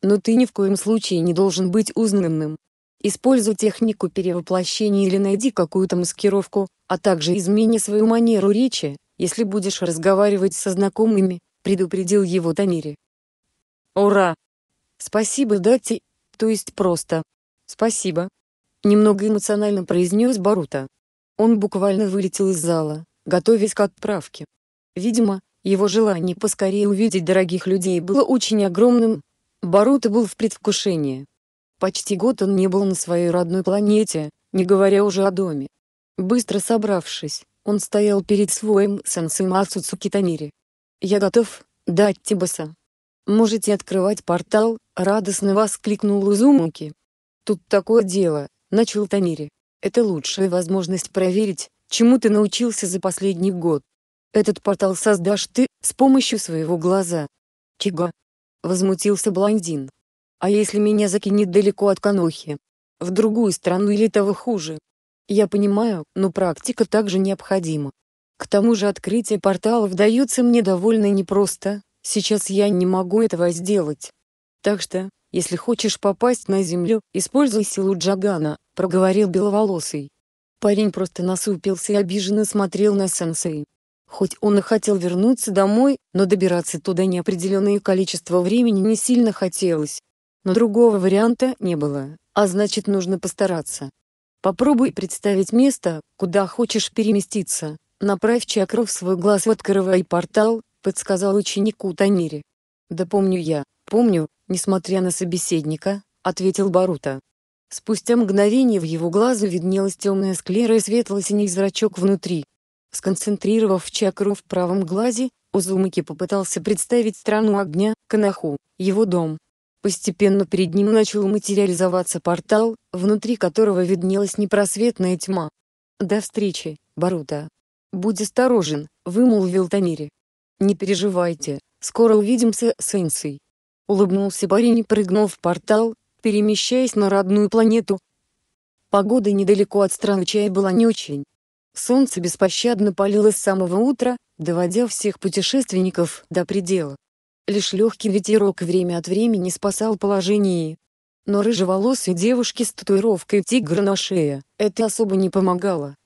Но ты ни в коем случае не должен быть узнанным. Используй технику перевоплощения или найди какую-то маскировку, а также измени свою манеру речи, если будешь разговаривать со знакомыми, предупредил его Тамири. Ура! Спасибо, Дати, то есть просто. Спасибо. Немного эмоционально произнес Барута. Он буквально вылетел из зала, готовясь к отправке. Видимо, его желание поскорее увидеть дорогих людей было очень огромным. Барута был в предвкушении. Почти год он не был на своей родной планете, не говоря уже о доме. Быстро собравшись, он стоял перед своим сенсей Мацуцу Китанири. «Я готов, дать Тибаса». «Можете открывать портал», — радостно воскликнул Узумуки. «Тут такое дело», — начал Танири. «Это лучшая возможность проверить, чему ты научился за последний год. Этот портал создашь ты, с помощью своего глаза». «Чего?» — возмутился блондин. А если меня закинет далеко от Канохи? В другую страну или того хуже? Я понимаю, но практика также необходима. К тому же открытие порталов дается мне довольно непросто, сейчас я не могу этого сделать. Так что, если хочешь попасть на землю, используй силу Джагана, проговорил Беловолосый. Парень просто насупился и обиженно смотрел на сенсей. Хоть он и хотел вернуться домой, но добираться туда неопределенное количество времени не сильно хотелось. Но другого варианта не было, а значит нужно постараться. Попробуй представить место, куда хочешь переместиться. Направь чакру в свой глаз, в открывай портал, подсказал ученику Танири. Да помню я, помню, несмотря на собеседника, ответил Барута. Спустя мгновение в его глазу виднелась темная склера и светло-синий зрачок внутри. Сконцентрировав чакру в правом глазе, Узумаки попытался представить страну огня, Канаху, его дом, Постепенно перед ним начал материализоваться портал, внутри которого виднелась непросветная тьма. «До встречи, Барута!» «Будь осторожен», — вымолвил Тамири. «Не переживайте, скоро увидимся, сенсей!» Улыбнулся парень и прыгнул в портал, перемещаясь на родную планету. Погода недалеко от страны чая была не очень. Солнце беспощадно палило с самого утра, доводя всех путешественников до предела. Лишь легкий ветерок время от времени спасал положение. Но рыжеволосой девушке с татуировкой тигра на шее это особо не помогало.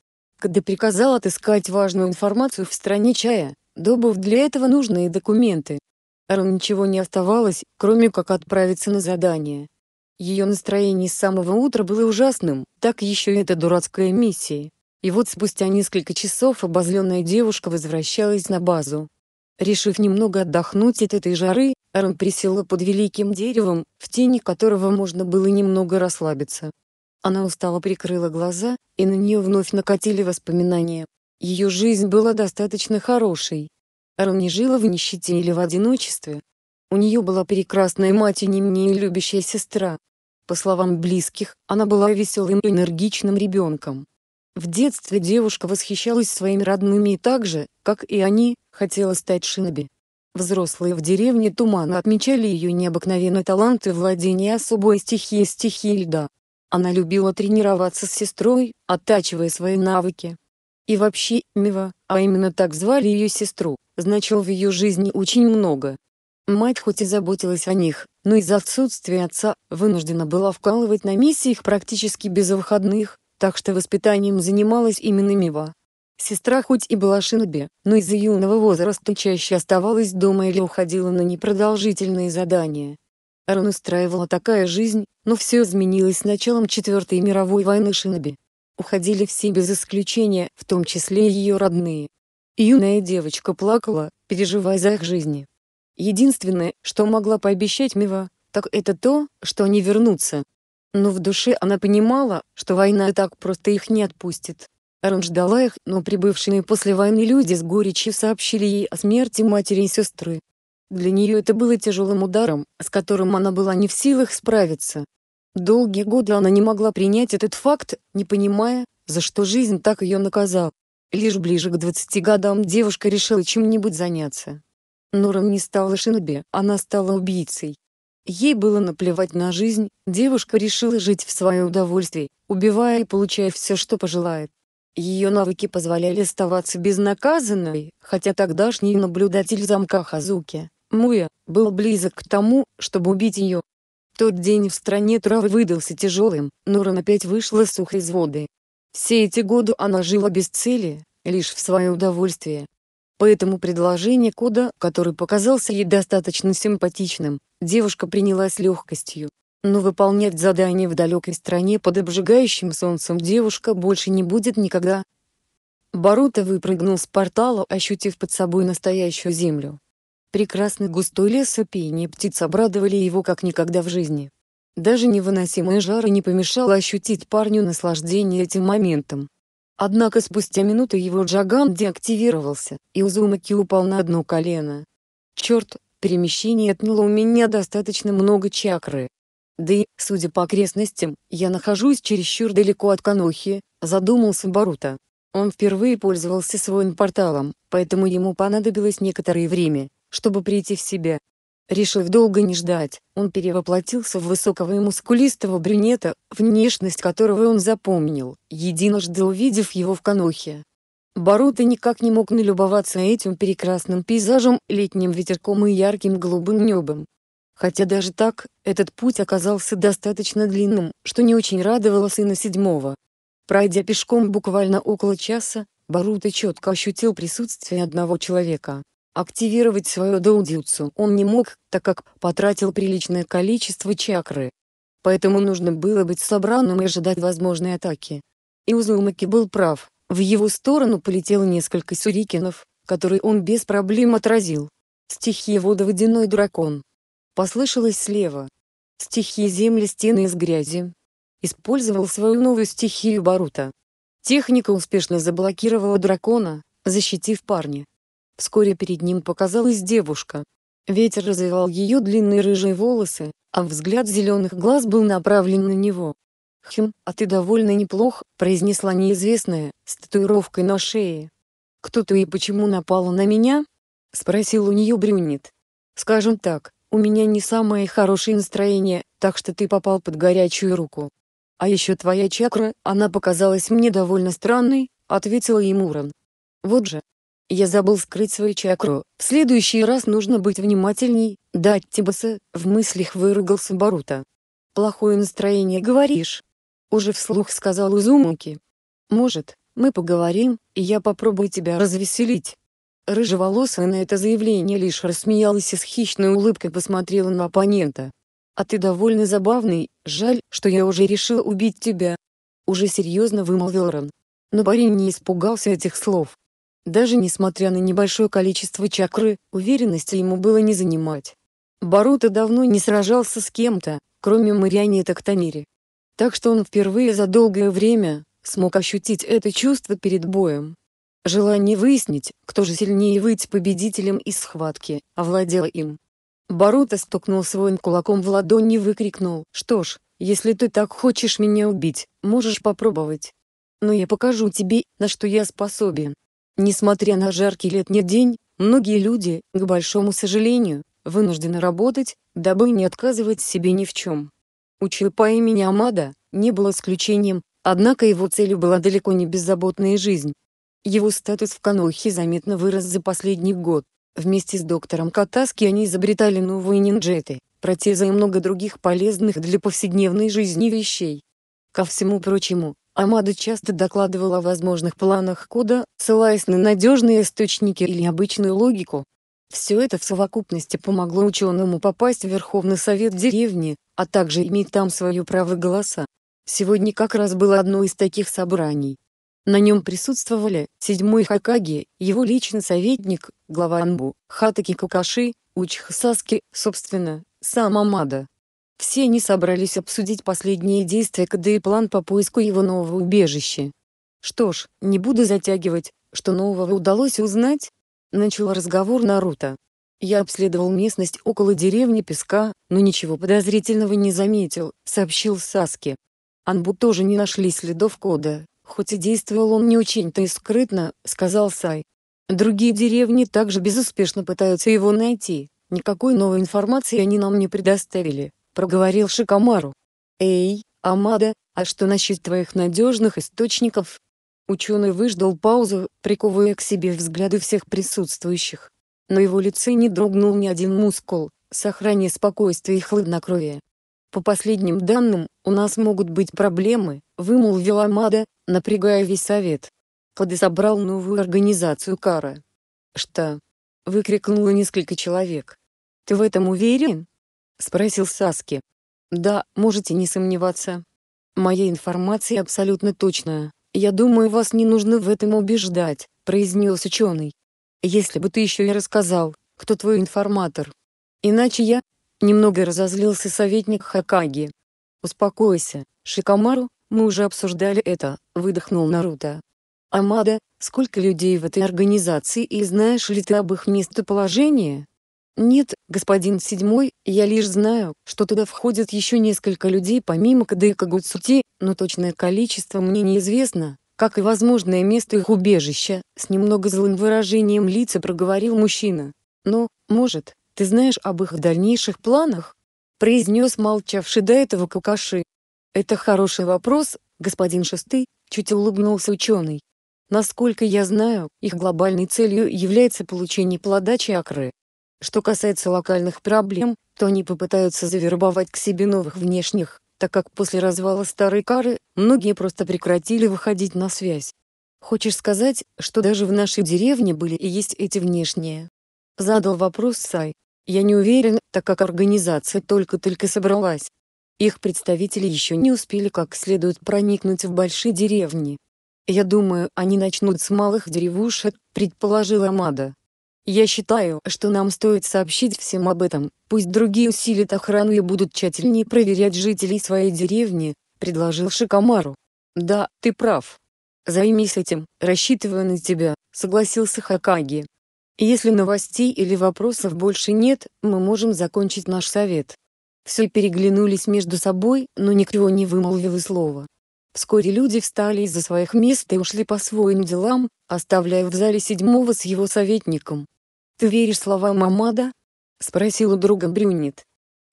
Когда приказал отыскать важную информацию в стране чая, добыв для этого нужные документы. Ару ничего не оставалось, кроме как отправиться на задание. Ее настроение с самого утра было ужасным, так еще и эта дурацкая миссия. И вот спустя несколько часов обозленная девушка возвращалась на базу. Решив немного отдохнуть от этой жары, Эрн присела под великим деревом, в тени которого можно было немного расслабиться. Она устало прикрыла глаза, и на нее вновь накатили воспоминания. Ее жизнь была достаточно хорошей. Эрн не жила в нищете или в одиночестве. У нее была прекрасная мать и не менее любящая сестра. По словам близких, она была веселым и энергичным ребенком. В детстве девушка восхищалась своими родными и так же, как и они, хотела стать шиноби. Взрослые в деревне Тумана отмечали ее необыкновенный талант и владение особой стихией стихии льда. Она любила тренироваться с сестрой, оттачивая свои навыки. И вообще, Мива, а именно так звали ее сестру, значил в ее жизни очень много. Мать хоть и заботилась о них, но из-за отсутствия отца, вынуждена была вкалывать на миссиях практически без выходных, так что воспитанием занималась именно Мива. Сестра хоть и была шиноби, но из-за юного возраста чаще оставалась дома или уходила на непродолжительные задания. Арон устраивала такая жизнь, но все изменилось с началом Четвертой мировой войны шиноби. Уходили все без исключения, в том числе и ее родные. Юная девочка плакала, переживая за их жизни. Единственное, что могла пообещать Мива, так это то, что они вернутся. Но в душе она понимала, что война и так просто их не отпустит. Рен ждала их, но прибывшие после войны люди с горечью сообщили ей о смерти матери и сестры. Для нее это было тяжелым ударом, с которым она была не в силах справиться. Долгие годы она не могла принять этот факт, не понимая, за что жизнь так ее наказала. Лишь ближе к 20 годам девушка решила чем-нибудь заняться. Норан не стала шиноби, она стала убийцей. Ей было наплевать на жизнь, девушка решила жить в свое удовольствие, убивая и получая все, что пожелает. Ее навыки позволяли оставаться безнаказанной, хотя тогдашний наблюдатель замка Хазуки, Муя, был близок к тому, чтобы убить ее. Тот день в стране травы выдался тяжелым, Нуран опять вышла сухой из воды. Все эти годы она жила без цели, лишь в свое удовольствие. Поэтому предложение Кода, который показался ей достаточно симпатичным, девушка приняла с легкостью. Но выполнять задание в далекой стране под обжигающим солнцем девушка больше не будет никогда. Барута выпрыгнул с портала, ощутив под собой настоящую землю. Прекрасный густой лес и пение птиц обрадовали его как никогда в жизни. Даже невыносимая жара не помешала ощутить парню наслаждение этим моментом. Однако спустя минуту его джаган деактивировался, и Узумаки упал на одно колено. «Черт, перемещение отняло у меня достаточно много чакры», да и, судя по окрестностям, я нахожусь чересчур далеко от Канохи, задумался Барута. Он впервые пользовался своим порталом, поэтому ему понадобилось некоторое время, чтобы прийти в себя. Решив долго не ждать, он перевоплотился в высокого и мускулистого брюнета, внешность которого он запомнил, единожды увидев его в Канохе. Барута никак не мог налюбоваться этим прекрасным пейзажем, летним ветерком и ярким голубым небом. Хотя даже так, этот путь оказался достаточно длинным, что не очень радовало сына седьмого. Пройдя пешком буквально около часа, Баруто четко ощутил присутствие одного человека. Активировать свою доудюцу он не мог, так как потратил приличное количество чакры. Поэтому нужно было быть собранным и ожидать возможной атаки. И Узумаки был прав, в его сторону полетело несколько сюрикенов, которые он без проблем отразил. Стихия водоводяной дракон. Послышалось слева. Стихи земли стены из грязи. Использовал свою новую стихию Барута. Техника успешно заблокировала дракона, защитив парня. Вскоре перед ним показалась девушка. Ветер развивал ее длинные рыжие волосы, а взгляд зеленых глаз был направлен на него. «Хм, а ты довольно неплох», — произнесла неизвестная, с татуировкой на шее. «Кто ты и почему напала на меня?» — спросил у нее брюнет. «Скажем так, у меня не самое хорошее настроение, так что ты попал под горячую руку. А еще твоя чакра, она показалась мне довольно странной, ответил ему Вот же. Я забыл скрыть свою чакру, в следующий раз нужно быть внимательней, да, Тибаса, в мыслях выругался Барута. Плохое настроение говоришь? Уже вслух сказал Узумуки. Может, мы поговорим, и я попробую тебя развеселить. Рыжеволосая на это заявление лишь рассмеялась и с хищной улыбкой посмотрела на оппонента. «А ты довольно забавный, жаль, что я уже решил убить тебя». Уже серьезно вымолвил Рон. Но парень не испугался этих слов. Даже несмотря на небольшое количество чакры, уверенности ему было не занимать. Барута давно не сражался с кем-то, кроме марионеток Танири. Так что он впервые за долгое время смог ощутить это чувство перед боем. Желание выяснить, кто же сильнее выйти победителем из схватки, овладело им. Боруто стукнул своим кулаком в ладонь и выкрикнул «Что ж, если ты так хочешь меня убить, можешь попробовать. Но я покажу тебе, на что я способен». Несмотря на жаркий летний день, многие люди, к большому сожалению, вынуждены работать, дабы не отказывать себе ни в чем. У Чапа имени Амада не было исключением, однако его целью была далеко не беззаботная жизнь, его статус в Канохе заметно вырос за последний год. Вместе с доктором Катаски они изобретали новые нинджеты, протезы и много других полезных для повседневной жизни вещей. Ко всему прочему, Амада часто докладывала о возможных планах кода, ссылаясь на надежные источники или обычную логику. Все это в совокупности помогло ученому попасть в Верховный Совет деревни, а также иметь там свое право голоса. Сегодня как раз было одно из таких собраний. На нем присутствовали седьмой Хакаги, его личный советник, глава Анбу, Хатаки Какаши, Саски, собственно, сам Амада. Все они собрались обсудить последние действия КД и план по поиску его нового убежища. Что ж, не буду затягивать, что нового удалось узнать? Начал разговор Наруто. Я обследовал местность около деревни Песка, но ничего подозрительного не заметил, сообщил Саски. Анбу тоже не нашли следов кода, Хоть и действовал он не очень-то и скрытно, сказал Сай. Другие деревни также безуспешно пытаются его найти. Никакой новой информации они нам не предоставили, проговорил Шикамару. Эй, Амада, а что насчет твоих надежных источников? Ученый выждал паузу, приковывая к себе взгляды всех присутствующих. На его лице не дрогнул ни один мускул, сохраняя спокойствие и хладнокровие. По последним данным, у нас могут быть проблемы, вымолвил Амада, напрягая весь совет. Когда собрал новую организацию Кара. Что? Выкрикнуло несколько человек. Ты в этом уверен? Спросил Саски. Да, можете не сомневаться. Моя информация абсолютно точная. Я думаю, вас не нужно в этом убеждать, произнес ученый. Если бы ты еще и рассказал, кто твой информатор. Иначе я, Немного разозлился советник Хакаги. «Успокойся, Шикамару, мы уже обсуждали это», — выдохнул Наруто. «Амада, сколько людей в этой организации и знаешь ли ты об их местоположении?» «Нет, господин седьмой, я лишь знаю, что туда входят еще несколько людей помимо Кадыка Гуцути, но точное количество мне неизвестно, как и возможное место их убежища», с немного злым выражением лица проговорил мужчина. «Но, может, ты знаешь об их дальнейших планах? произнес молчавший до этого Какаши. Это хороший вопрос, господин Шестый, чуть улыбнулся ученый. Насколько я знаю, их глобальной целью является получение плода чакры. Что касается локальных проблем, то они попытаются завербовать к себе новых внешних, так как после развала старой кары, многие просто прекратили выходить на связь. Хочешь сказать, что даже в нашей деревне были и есть эти внешние? Задал вопрос Сай. Я не уверен, так как организация только-только собралась. Их представители еще не успели как следует проникнуть в большие деревни. Я думаю, они начнут с малых деревушек, предположила Мада. Я считаю, что нам стоит сообщить всем об этом, пусть другие усилят охрану и будут тщательнее проверять жителей своей деревни, предложил Шикамару. Да, ты прав. Займись этим, рассчитываю на тебя, согласился Хакаги. Если новостей или вопросов больше нет, мы можем закончить наш совет. Все переглянулись между собой, но никто не вымолвил и слова. Вскоре люди встали из-за своих мест и ушли по своим делам, оставляя в зале седьмого с его советником. «Ты веришь словам Амада?» — спросила друга Брюнет.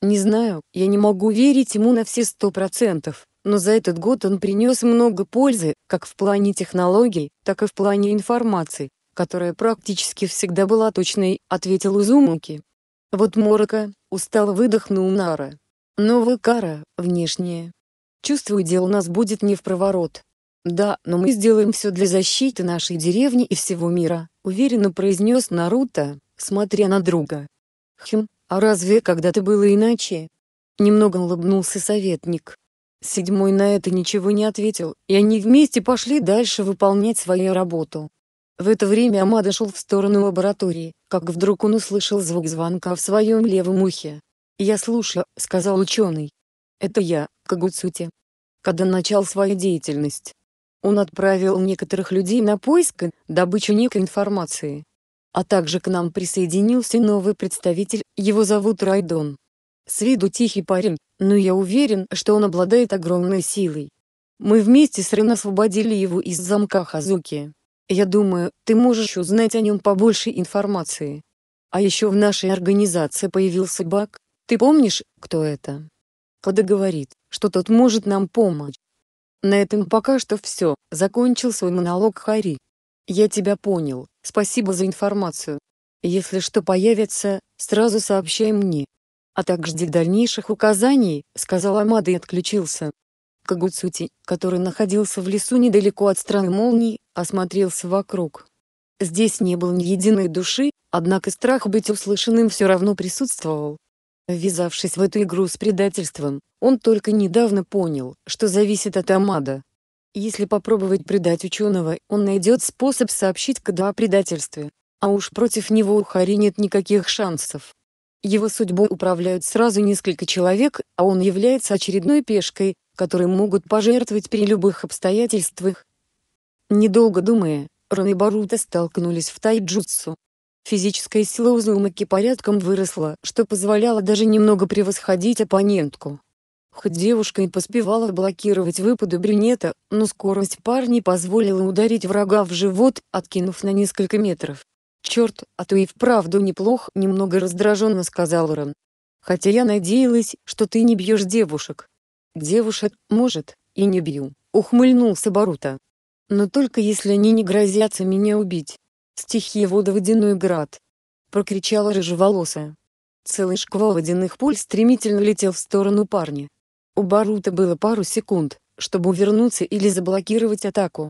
«Не знаю, я не могу верить ему на все сто процентов, но за этот год он принес много пользы, как в плане технологий, так и в плане информации которая практически всегда была точной, ответил Изумуки. Вот Морока, устало выдохнул Нара. Новая Кара, внешняя. Чувствую, дело у нас будет не в проворот. Да, но мы сделаем все для защиты нашей деревни и всего мира, уверенно произнес Наруто, смотря на друга. Хм, а разве когда-то было иначе? Немного улыбнулся советник. Седьмой на это ничего не ответил, и они вместе пошли дальше выполнять свою работу. В это время Амада шел в сторону лаборатории, как вдруг он услышал звук звонка в своем левом ухе. «Я слушаю», — сказал ученый. «Это я, Кагуцути». Когда начал свою деятельность, он отправил некоторых людей на поиск и добычу некой информации. А также к нам присоединился новый представитель, его зовут Райдон. С виду тихий парень, но я уверен, что он обладает огромной силой. Мы вместе с Рен освободили его из замка Хазуки. Я думаю, ты можешь узнать о нем побольше информации. А еще в нашей организации появился Бак. Ты помнишь, кто это? Кода говорит, что тот может нам помочь. На этом пока что все, закончил свой монолог Хари. Я тебя понял, спасибо за информацию. Если что появится, сразу сообщай мне. А так жди дальнейших указаний, сказал Амада и отключился. Кагуцути, который находился в лесу недалеко от страны молний, осмотрелся вокруг. Здесь не было ни единой души, однако страх быть услышанным все равно присутствовал. Ввязавшись в эту игру с предательством, он только недавно понял, что зависит от Амада. Если попробовать предать ученого, он найдет способ сообщить когда о предательстве. А уж против него у Хари нет никаких шансов. Его судьбу управляют сразу несколько человек, а он является очередной пешкой, которые могут пожертвовать при любых обстоятельствах. Недолго думая, Рон и Барута столкнулись в тайджутсу. Физическая сила Узумаки порядком выросла, что позволяло даже немного превосходить оппонентку. Хоть девушка и поспевала блокировать выпады брюнета, но скорость парня позволила ударить врага в живот, откинув на несколько метров. «Черт, а то и вправду неплох», — немного раздраженно сказал Рон. «Хотя я надеялась, что ты не бьешь девушек». «Девушек, может, и не бью», — ухмыльнулся Барута. Но только если они не грозятся меня убить. Стихи вода град. Прокричала рыжеволосая. Целый шквал водяных пуль стремительно летел в сторону парня. У Барута было пару секунд, чтобы увернуться или заблокировать атаку.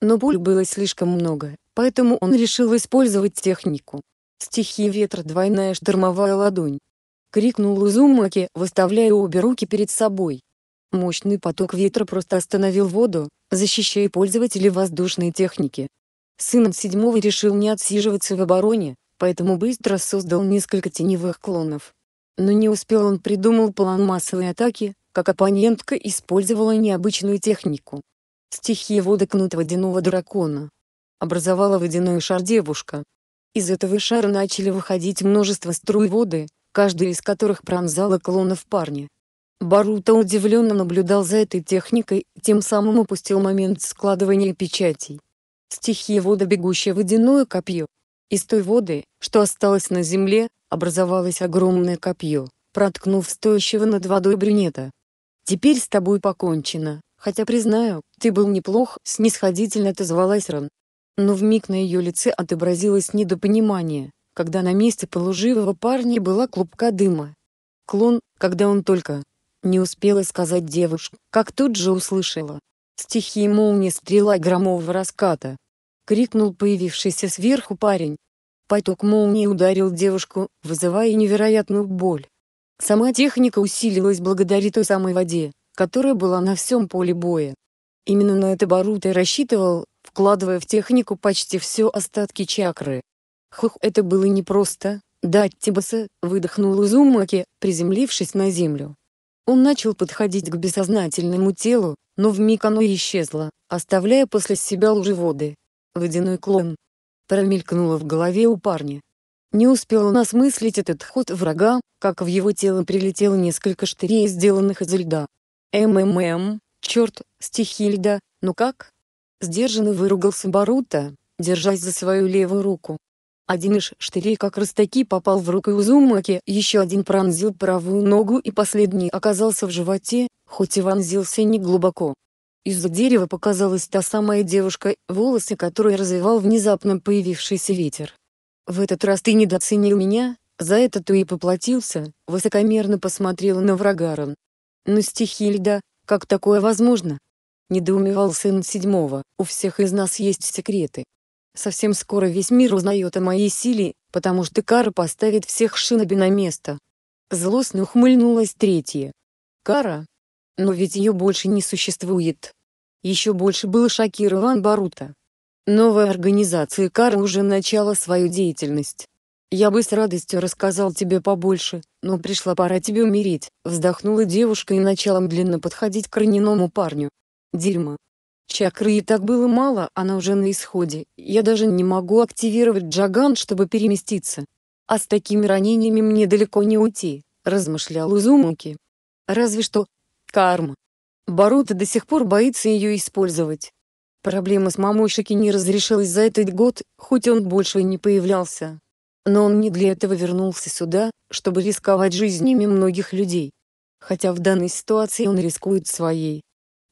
Но пуль было слишком много, поэтому он решил использовать технику. Стихи ветра двойная штормовая ладонь. Крикнул Узумаки, выставляя обе руки перед собой. Мощный поток ветра просто остановил воду, защищая пользователей воздушной техники. Сыном седьмого решил не отсиживаться в обороне, поэтому быстро создал несколько теневых клонов. Но не успел он придумал план массовой атаки, как оппонентка использовала необычную технику. Стихия воды кнут водяного дракона. Образовала водяной шар девушка. Из этого шара начали выходить множество струй воды, каждая из которых пронзала клонов парня. Барута удивленно наблюдал за этой техникой, тем самым упустил момент складывания печатей. Стихия вода бегущая водяное копье. Из той воды, что осталось на земле, образовалось огромное копье, проткнув стоящего над водой брюнета. «Теперь с тобой покончено, хотя, признаю, ты был неплох», — снисходительно отозвалась Ран. Но вмиг на ее лице отобразилось недопонимание, когда на месте полуживого парня была клубка дыма. Клон, когда он только не успела сказать девушка, как тут же услышала. Стихи молнии стрела громового раската. Крикнул появившийся сверху парень. Поток молнии ударил девушку, вызывая невероятную боль. Сама техника усилилась благодаря той самой воде, которая была на всем поле боя. Именно на это Барута рассчитывал, вкладывая в технику почти все остатки чакры. Хух, это было непросто, дать Тибаса, выдохнул Узумаки, приземлившись на землю. Он начал подходить к бессознательному телу, но вмиг оно исчезло, оставляя после себя лужеводы. Водяной клон. Промелькнуло в голове у парня. Не успел он осмыслить этот ход врага, как в его тело прилетело несколько штырей, сделанных из льда. «МММ, черт, стихи льда, ну как?» Сдержанно выругался Барута, держась за свою левую руку. Один из штырей как раз таки попал в руку Узумаки, еще один пронзил правую ногу и последний оказался в животе, хоть и вонзился не глубоко. Из-за дерева показалась та самая девушка, волосы которой развивал внезапно появившийся ветер. «В этот раз ты недооценил меня, за это ты и поплатился», — высокомерно посмотрела на врагарон. «Но стихи льда, как такое возможно?» Недоумевал сын седьмого, у всех из нас есть секреты. Совсем скоро весь мир узнает о моей силе, потому что Кара поставит всех шиноби на место. Злостно ухмыльнулась третья. Кара? Но ведь ее больше не существует. Еще больше был шокирован Барута. Новая организация Кара уже начала свою деятельность. Я бы с радостью рассказал тебе побольше, но пришла пора тебе умереть, вздохнула девушка и начала медленно подходить к раненому парню. Дерьмо. Чакры и так было мало, она уже на исходе. Я даже не могу активировать джаган, чтобы переместиться. А с такими ранениями мне далеко не уйти, размышлял Узумаки. Разве что карма. Барута до сих пор боится ее использовать. Проблема с мамой Шики не разрешилась за этот год, хоть он больше и не появлялся. Но он не для этого вернулся сюда, чтобы рисковать жизнями многих людей. Хотя в данной ситуации он рискует своей.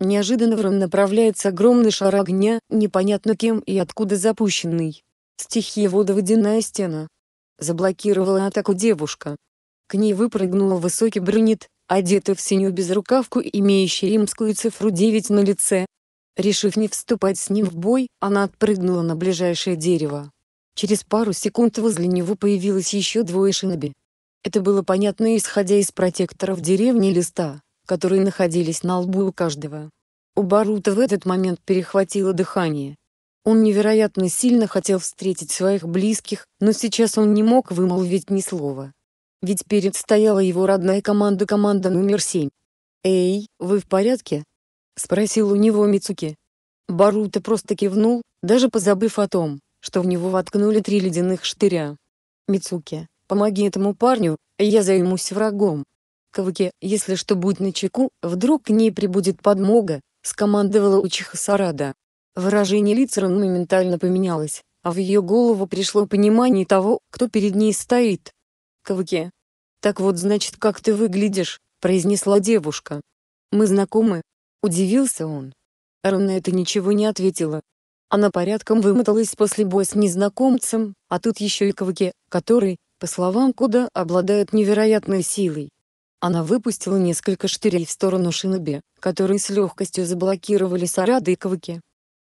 Неожиданно в ром направляется огромный шар огня, непонятно кем и откуда запущенный. Стихия вода водяная стена. Заблокировала атаку девушка. К ней выпрыгнул высокий брюнет, одетый в синюю безрукавку и имеющий римскую цифру 9 на лице. Решив не вступать с ним в бой, она отпрыгнула на ближайшее дерево. Через пару секунд возле него появилось еще двое шиноби. Это было понятно исходя из протекторов деревни листа которые находились на лбу у каждого. У Барута в этот момент перехватило дыхание. Он невероятно сильно хотел встретить своих близких, но сейчас он не мог вымолвить ни слова. Ведь перед стояла его родная команда, команда номер семь. «Эй, вы в порядке?» — спросил у него Мицуки. Барута просто кивнул, даже позабыв о том, что в него воткнули три ледяных штыря. «Мицуки, помоги этому парню, я займусь врагом», Кавке, если что будь начеку, вдруг к ней прибудет подмога, скомандовала учиха Сарада. Выражение лиц Ран моментально поменялось, а в ее голову пришло понимание того, кто перед ней стоит. Кавке. «Так вот значит, как ты выглядишь», — произнесла девушка. «Мы знакомы?» — удивился он. Ран на это ничего не ответила. Она порядком вымоталась после боя с незнакомцем, а тут еще и Кавке, который, по словам Куда, обладает невероятной силой. Она выпустила несколько штырей в сторону Шиноби, которые с легкостью заблокировали Сарады и Каваки.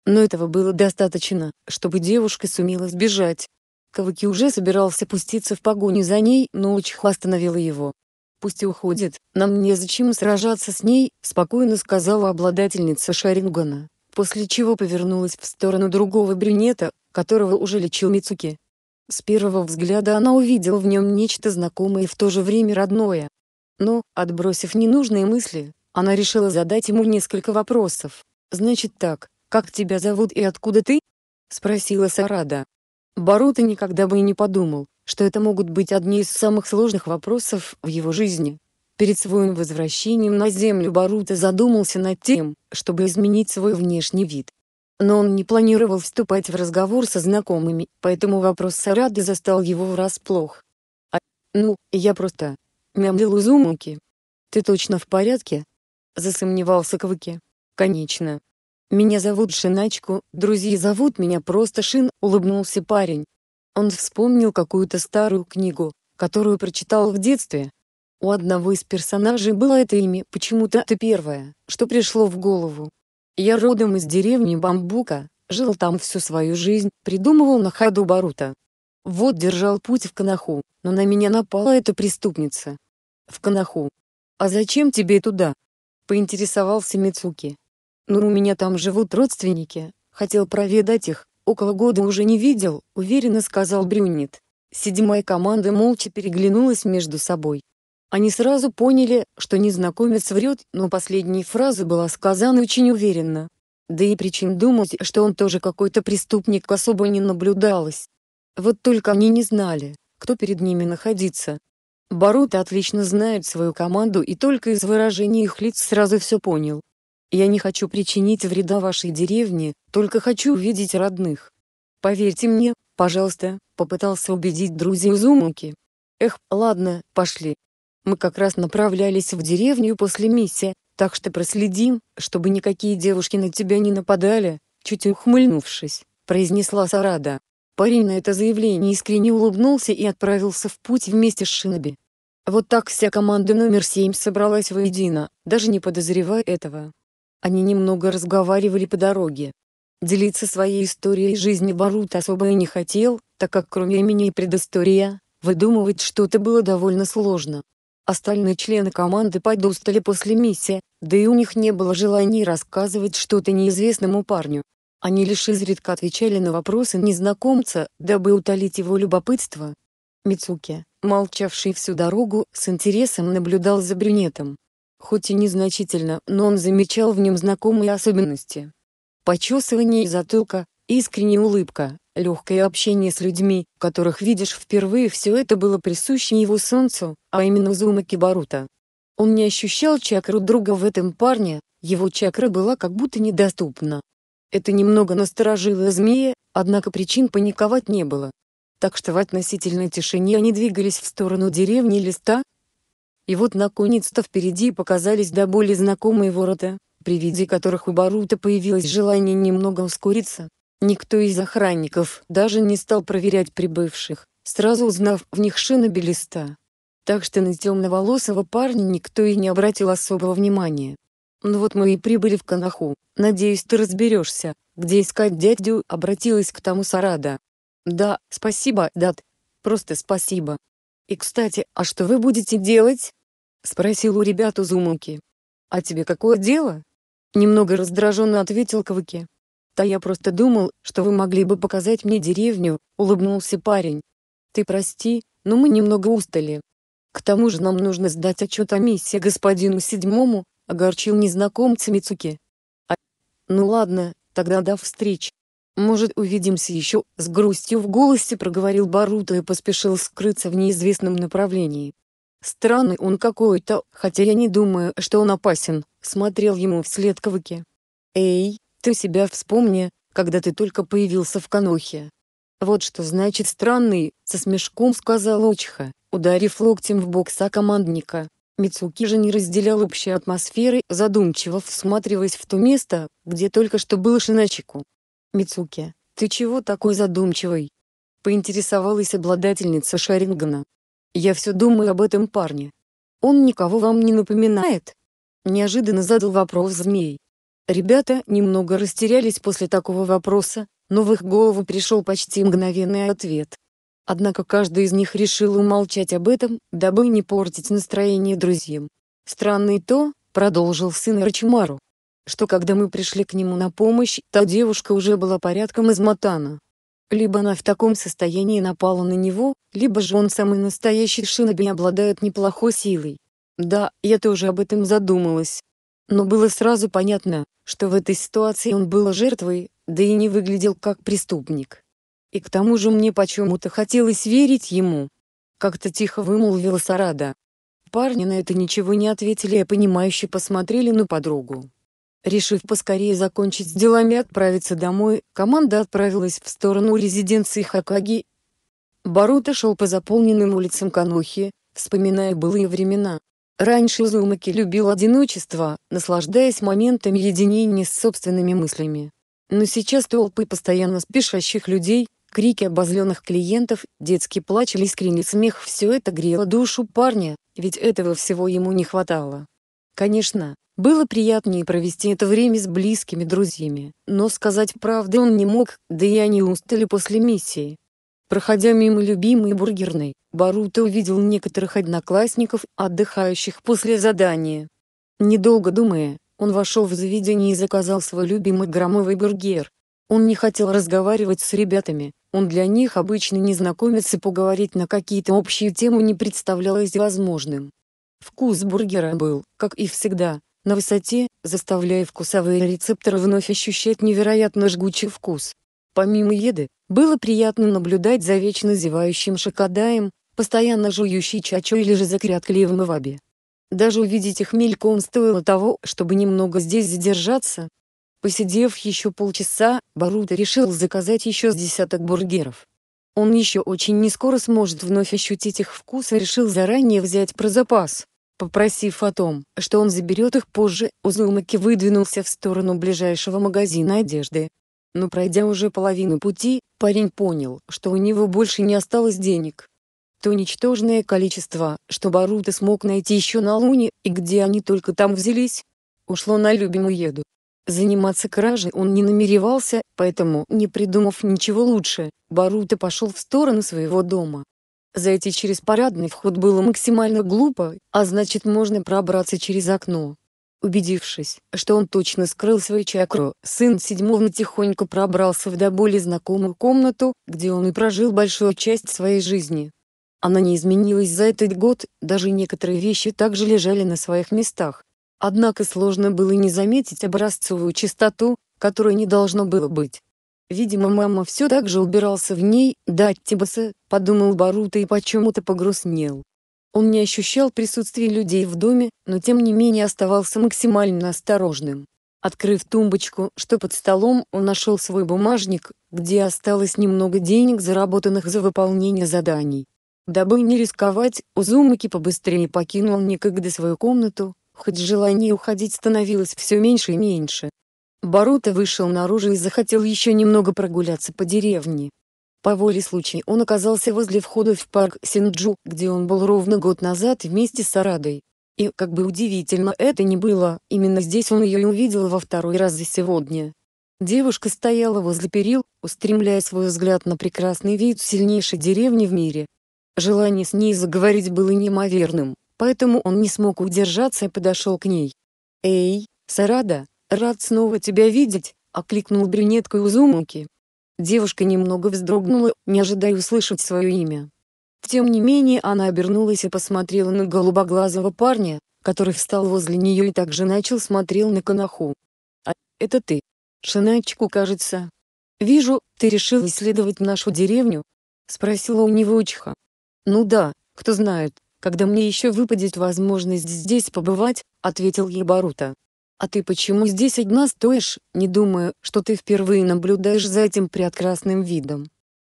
Но этого было достаточно, чтобы девушка сумела сбежать. Каваки уже собирался пуститься в погоню за ней, но Учиха остановила его. «Пусть уходит, нам незачем сражаться с ней», — спокойно сказала обладательница Шарингана, после чего повернулась в сторону другого брюнета, которого уже лечил Мицуки. С первого взгляда она увидела в нем нечто знакомое и в то же время родное, но, ну, отбросив ненужные мысли, она решила задать ему несколько вопросов. «Значит так, как тебя зовут и откуда ты?» — спросила Сарада. Барута никогда бы и не подумал, что это могут быть одни из самых сложных вопросов в его жизни. Перед своим возвращением на Землю Барута задумался над тем, чтобы изменить свой внешний вид. Но он не планировал вступать в разговор со знакомыми, поэтому вопрос Сарады застал его врасплох. «А, ну, я просто мямлил узумуки. «Ты точно в порядке?» — засомневался Кваки. «Конечно. Меня зовут Шиначку, друзья зовут меня просто Шин», — улыбнулся парень. Он вспомнил какую-то старую книгу, которую прочитал в детстве. У одного из персонажей было это имя, почему-то это первое, что пришло в голову. «Я родом из деревни Бамбука, жил там всю свою жизнь», — придумывал на ходу Барута. Вот держал путь в Канаху, но на меня напала эта преступница в Канаху. «А зачем тебе туда?» — поинтересовался Мицуки. «Ну, у меня там живут родственники, хотел проведать их, около года уже не видел», — уверенно сказал Брюнет. Седьмая команда молча переглянулась между собой. Они сразу поняли, что незнакомец врет, но последняя фраза была сказана очень уверенно. Да и причин думать, что он тоже какой-то преступник особо не наблюдалось. Вот только они не знали, кто перед ними находится, Баруты отлично знает свою команду и только из выражения их лиц сразу все понял. Я не хочу причинить вреда вашей деревне, только хочу увидеть родных. Поверьте мне, пожалуйста, попытался убедить друзей Зумуки. Эх, ладно, пошли. Мы как раз направлялись в деревню после миссии, так что проследим, чтобы никакие девушки на тебя не нападали, чуть ухмыльнувшись, произнесла Сарада. Парень на это заявление искренне улыбнулся и отправился в путь вместе с Шиноби. Вот так вся команда номер семь собралась воедино, даже не подозревая этого. Они немного разговаривали по дороге. Делиться своей историей жизни Барут особо и не хотел, так как кроме имени и предыстория, выдумывать что-то было довольно сложно. Остальные члены команды подустали после миссии, да и у них не было желания рассказывать что-то неизвестному парню. Они лишь изредка отвечали на вопросы незнакомца, дабы утолить его любопытство, Мицуки, молчавший всю дорогу, с интересом наблюдал за брюнетом. Хоть и незначительно, но он замечал в нем знакомые особенности. Почесывание затылка, искренняя улыбка, легкое общение с людьми, которых видишь впервые все это было присуще его солнцу, а именно Зумаки Барута. Он не ощущал чакру друга в этом парне, его чакра была как будто недоступна. Это немного насторожило змея, однако причин паниковать не было так что в относительной тишине они двигались в сторону деревни Листа. И вот наконец-то впереди показались до боли знакомые ворота, при виде которых у Барута появилось желание немного ускориться. Никто из охранников даже не стал проверять прибывших, сразу узнав в них шины Белиста. Так что на темноволосого парня никто и не обратил особого внимания. «Ну вот мы и прибыли в Канаху. Надеюсь, ты разберешься, где искать дядю?» обратилась к тому Сарада, «Да, спасибо, Дат. Просто спасибо. И, кстати, а что вы будете делать?» — спросил у ребят Узумаки. «А тебе какое дело?» Немного раздраженно ответил Кавыки. «Да я просто думал, что вы могли бы показать мне деревню», — улыбнулся парень. «Ты прости, но мы немного устали. К тому же нам нужно сдать отчет о миссии господину седьмому», — огорчил незнакомца Мицуки. «А... Ну ладно, тогда до встречи». Может, увидимся еще?» С грустью в голосе проговорил Баруто и поспешил скрыться в неизвестном направлении. Странный он какой-то, хотя я не думаю, что он опасен, смотрел ему вслед Кавыки. «Эй, ты себя вспомни, когда ты только появился в Канохе». «Вот что значит странный», — со смешком сказал Очиха, ударив локтем в бокса командника. Мицуки же не разделял общей атмосферы, задумчиво всматриваясь в то место, где только что был Шиначику. Мицуки, ты чего такой задумчивый? Поинтересовалась обладательница Шарингана. Я все думаю об этом парне. Он никого вам не напоминает? Неожиданно задал вопрос змей. Ребята немного растерялись после такого вопроса, но в их голову пришел почти мгновенный ответ. Однако каждый из них решил умолчать об этом, дабы не портить настроение друзьям. «Странно и то», — продолжил сын Рачимару, что когда мы пришли к нему на помощь, та девушка уже была порядком измотана. Либо она в таком состоянии напала на него, либо же он самый настоящий шиноби и обладает неплохой силой. Да, я тоже об этом задумалась. Но было сразу понятно, что в этой ситуации он был жертвой, да и не выглядел как преступник. И к тому же мне почему-то хотелось верить ему. Как-то тихо вымолвила Сарада. Парни на это ничего не ответили и понимающе посмотрели на подругу. Решив поскорее закончить с делами и отправиться домой, команда отправилась в сторону резиденции Хакаги. Баруто шел по заполненным улицам Канохи, вспоминая былые времена. Раньше Зумаки любил одиночество, наслаждаясь моментами единения с собственными мыслями. Но сейчас толпы постоянно спешащих людей, крики обозленных клиентов, детский плач или искренний смех – все это грело душу парня, ведь этого всего ему не хватало. Конечно, было приятнее провести это время с близкими друзьями, но сказать правды он не мог, да и они устали после миссии. Проходя мимо любимой бургерной, Барута увидел некоторых одноклассников, отдыхающих после задания. Недолго думая, он вошел в заведение и заказал свой любимый громовый бургер. Он не хотел разговаривать с ребятами, он для них обычно не незнакомец и поговорить на какие-то общие темы не представлялось возможным. Вкус бургера был, как и всегда, на высоте, заставляя вкусовые рецепторы вновь ощущать невероятно жгучий вкус. Помимо еды, было приятно наблюдать за вечно зевающим шокодаем, постоянно жующий чачу или же за ваби. Даже увидеть их мельком стоило того, чтобы немного здесь задержаться. Посидев еще полчаса, Барута решил заказать еще с десяток бургеров. Он еще очень не скоро сможет вновь ощутить их вкус и решил заранее взять про запас. Попросив о том, что он заберет их позже, Узумаки выдвинулся в сторону ближайшего магазина одежды. Но пройдя уже половину пути, парень понял, что у него больше не осталось денег. То ничтожное количество, что Баруто смог найти еще на Луне, и где они только там взялись, ушло на любимую еду. Заниматься кражей он не намеревался, поэтому, не придумав ничего лучше, Баруто пошел в сторону своего дома. Зайти через парадный вход было максимально глупо, а значит можно пробраться через окно. Убедившись, что он точно скрыл свою чакру, сын седьмого тихонько пробрался в до боли знакомую комнату, где он и прожил большую часть своей жизни. Она не изменилась за этот год, даже некоторые вещи также лежали на своих местах. Однако сложно было не заметить образцовую чистоту, которой не должно было быть. Видимо, мама все так же убирался в ней, дать Тибаса, подумал Барута и почему-то погрустнел. Он не ощущал присутствия людей в доме, но тем не менее оставался максимально осторожным. Открыв тумбочку, что под столом, он нашел свой бумажник, где осталось немного денег, заработанных за выполнение заданий. Дабы не рисковать, Узумаки побыстрее покинул некогда свою комнату, хоть желание уходить становилось все меньше и меньше. Барута вышел наружу и захотел еще немного прогуляться по деревне. По воле случая он оказался возле входа в парк Синджу, где он был ровно год назад вместе с Арадой. И, как бы удивительно это ни было, именно здесь он ее и увидел во второй раз за сегодня. Девушка стояла возле перил, устремляя свой взгляд на прекрасный вид сильнейшей деревни в мире. Желание с ней заговорить было неимоверным, поэтому он не смог удержаться и подошел к ней. «Эй, Сарада!» «Рад снова тебя видеть», — окликнул брюнетку Узумаки. Девушка немного вздрогнула, не ожидая услышать свое имя. Тем не менее она обернулась и посмотрела на голубоглазого парня, который встал возле нее и также начал смотрел на Канаху. «А, это ты. Шиначку, кажется. Вижу, ты решил исследовать нашу деревню?» — спросила у него Учиха. «Ну да, кто знает, когда мне еще выпадет возможность здесь побывать», — ответил ей Барута. «А ты почему здесь одна стоишь, не думая, что ты впервые наблюдаешь за этим прекрасным видом?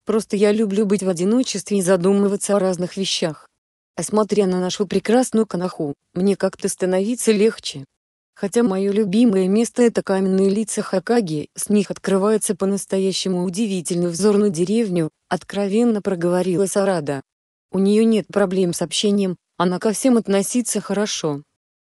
Просто я люблю быть в одиночестве и задумываться о разных вещах. А смотря на нашу прекрасную канаху, мне как-то становиться легче. Хотя мое любимое место это каменные лица Хакаги, с них открывается по-настоящему удивительный взор на деревню, откровенно проговорила Сарада. У нее нет проблем с общением, она ко всем относится хорошо,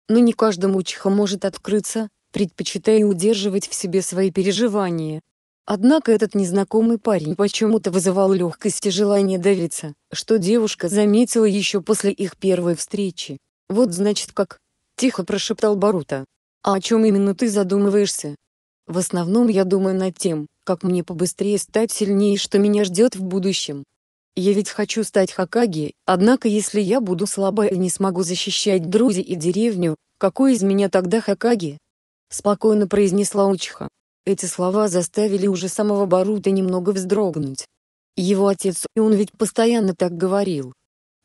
но не каждому чиха может открыться, предпочитая удерживать в себе свои переживания. Однако этот незнакомый парень почему-то вызывал легкость и желание давиться, что девушка заметила еще после их первой встречи. «Вот значит как», — тихо прошептал Барута. «А о чем именно ты задумываешься?» «В основном я думаю над тем, как мне побыстрее стать сильнее и что меня ждет в будущем», я ведь хочу стать Хакаги, однако если я буду слабой и не смогу защищать друзей и деревню, какой из меня тогда Хакаги?» Спокойно произнесла Учиха. Эти слова заставили уже самого Барута немного вздрогнуть. Его отец, и он ведь постоянно так говорил.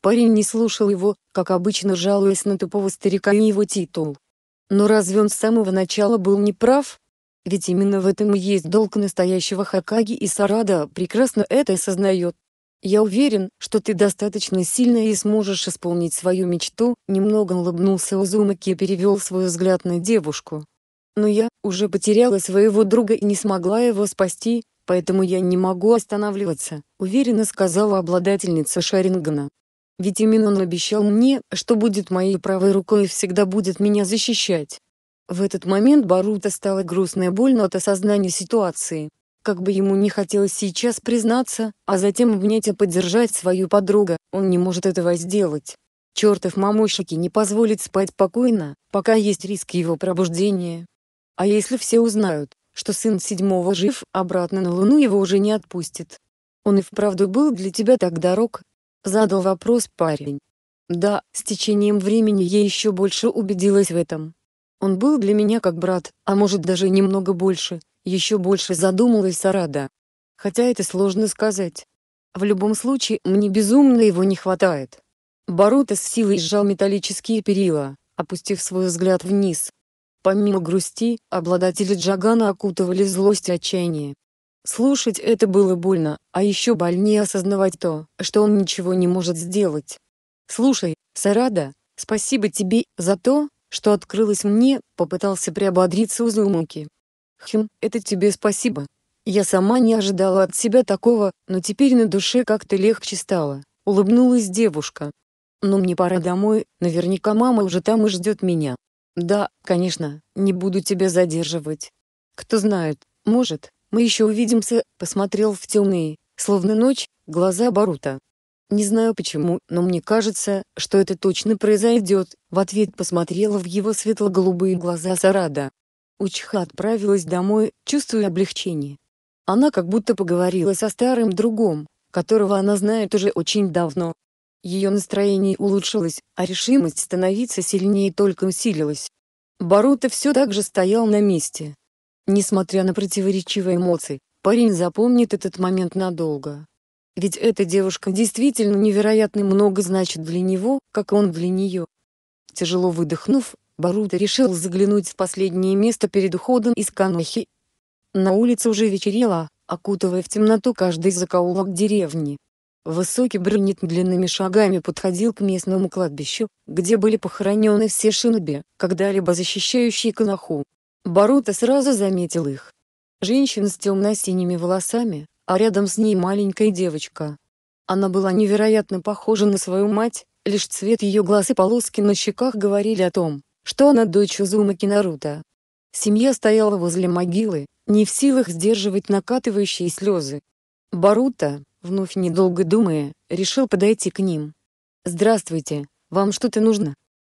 Парень не слушал его, как обычно жалуясь на тупого старика и его титул. Но разве он с самого начала был неправ? Ведь именно в этом и есть долг настоящего Хакаги и Сарада прекрасно это осознает. Я уверен, что ты достаточно сильная и сможешь исполнить свою мечту, немного улыбнулся Узумаки и перевел свой взгляд на девушку. Но я уже потеряла своего друга и не смогла его спасти, поэтому я не могу останавливаться, уверенно сказала обладательница Шарингана. Ведь именно он обещал мне, что будет моей правой рукой и всегда будет меня защищать. В этот момент Барута стало грустно и больно от осознания ситуации. Как бы ему не хотелось сейчас признаться, а затем обнять и поддержать свою подругу, он не может этого сделать. Чертов мамушки не позволит спать спокойно, пока есть риск его пробуждения. А если все узнают, что сын седьмого жив, обратно на Луну его уже не отпустит. Он и вправду был для тебя так дорог? Задал вопрос парень. Да, с течением времени я еще больше убедилась в этом. Он был для меня как брат, а может даже немного больше, еще больше задумалась Сарада. Хотя это сложно сказать. В любом случае, мне безумно его не хватает. Барута с силой сжал металлические перила, опустив свой взгляд вниз. Помимо грусти, обладатели Джагана окутывали злость и отчаяние. Слушать это было больно, а еще больнее осознавать то, что он ничего не может сделать. «Слушай, Сарада, спасибо тебе за то, что открылась мне», — попытался приободриться Узумуки. Хм, это тебе спасибо. Я сама не ожидала от себя такого, но теперь на душе как-то легче стало, улыбнулась девушка. Но мне пора домой, наверняка мама уже там и ждет меня. Да, конечно, не буду тебя задерживать. Кто знает, может, мы еще увидимся, посмотрел в темные, словно ночь, глаза Барута. Не знаю почему, но мне кажется, что это точно произойдет, в ответ посмотрела в его светло-голубые глаза Сарада. Учха отправилась домой, чувствуя облегчение. Она как будто поговорила со старым другом, которого она знает уже очень давно. Ее настроение улучшилось, а решимость становиться сильнее только усилилась. Барута все так же стоял на месте. Несмотря на противоречивые эмоции, парень запомнит этот момент надолго. Ведь эта девушка действительно невероятно много значит для него, как он для нее. Тяжело выдохнув, Барута решил заглянуть в последнее место перед уходом из Канохи. На улице уже вечерело, окутывая в темноту каждый закоулок деревни. Высокий брюнет длинными шагами подходил к местному кладбищу, где были похоронены все шиноби, когда-либо защищающие каноху. Барута сразу заметил их. Женщина с темно-синими волосами, а рядом с ней маленькая девочка. Она была невероятно похожа на свою мать, лишь цвет ее глаз и полоски на щеках говорили о том, что она дочь Узумаки Наруто. Семья стояла возле могилы, не в силах сдерживать накатывающие слезы. Барута, вновь недолго думая, решил подойти к ним. «Здравствуйте, вам что-то нужно?»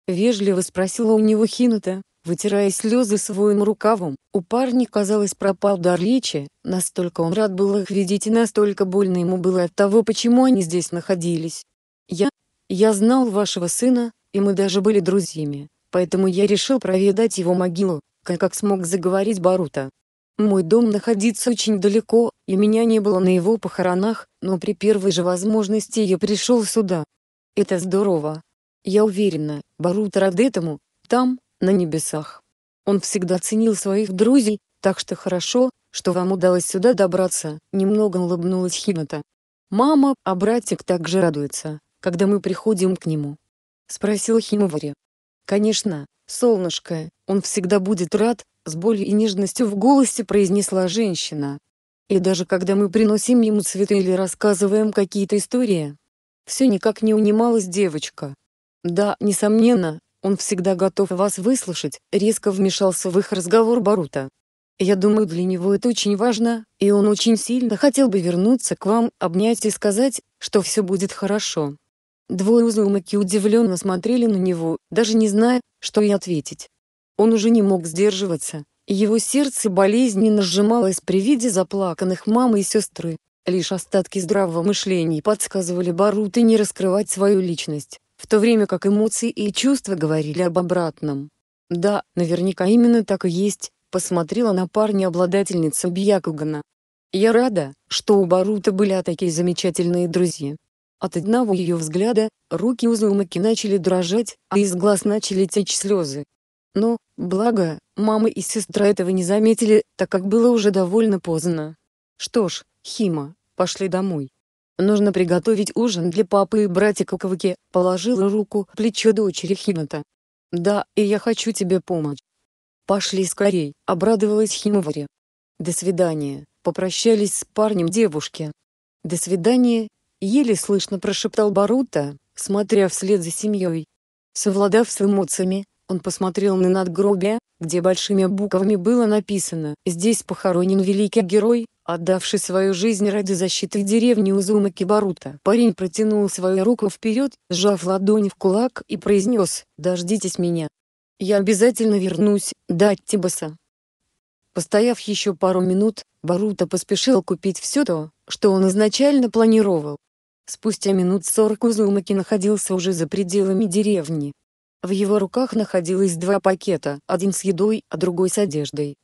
Вежливо спросила у него Хинута, вытирая слезы своим рукавом. У парня, казалось, пропал дар речи, настолько он рад был их видеть и настолько больно ему было от того, почему они здесь находились. «Я... я знал вашего сына, и мы даже были друзьями поэтому я решил проведать его могилу, как, как смог заговорить Барута. Мой дом находится очень далеко, и меня не было на его похоронах, но при первой же возможности я пришел сюда. Это здорово. Я уверена, Барут рад этому, там, на небесах. Он всегда ценил своих друзей, так что хорошо, что вам удалось сюда добраться», — немного улыбнулась Хината. «Мама, а братик также радуется, когда мы приходим к нему», — спросил Химовари. «Конечно, солнышко, он всегда будет рад», с болью и нежностью в голосе произнесла женщина. «И даже когда мы приносим ему цветы или рассказываем какие-то истории, все никак не унималась девочка. Да, несомненно, он всегда готов вас выслушать», резко вмешался в их разговор Барута. Я думаю, для него это очень важно, и он очень сильно хотел бы вернуться к вам, обнять и сказать, что все будет хорошо. Двое узумаки удивленно смотрели на него, даже не зная, что и ответить. Он уже не мог сдерживаться, его сердце болезненно сжималось при виде заплаканных мамы и сестры. Лишь остатки здравого мышления подсказывали Баруте не раскрывать свою личность, в то время как эмоции и чувства говорили об обратном. «Да, наверняка именно так и есть», — посмотрела на парня обладательница Бьякугана. «Я рада, что у Барута были такие замечательные друзья. От одного ее взгляда, руки Узумаки начали дрожать, а из глаз начали течь слезы. Но, благо, мама и сестра этого не заметили, так как было уже довольно поздно. Что ж, Хима, пошли домой. Нужно приготовить ужин для папы и братика Каваки, положила руку плечо дочери Химата. Да, и я хочу тебе помочь. Пошли скорей, обрадовалась Химовари. До свидания, попрощались с парнем девушки. До свидания, Еле слышно прошептал Барута, смотря вслед за семьей. Совладав с эмоциями, он посмотрел на надгробие, где большими буквами было написано «Здесь похоронен великий герой, отдавший свою жизнь ради защиты деревни Узумаки Барута». Парень протянул свою руку вперед, сжав ладонь в кулак и произнес «Дождитесь меня. Я обязательно вернусь, дать Тибаса». Постояв еще пару минут, Барута поспешил купить все то, что он изначально планировал. Спустя минут сорок Узумаки находился уже за пределами деревни. В его руках находилось два пакета, один с едой, а другой с одеждой.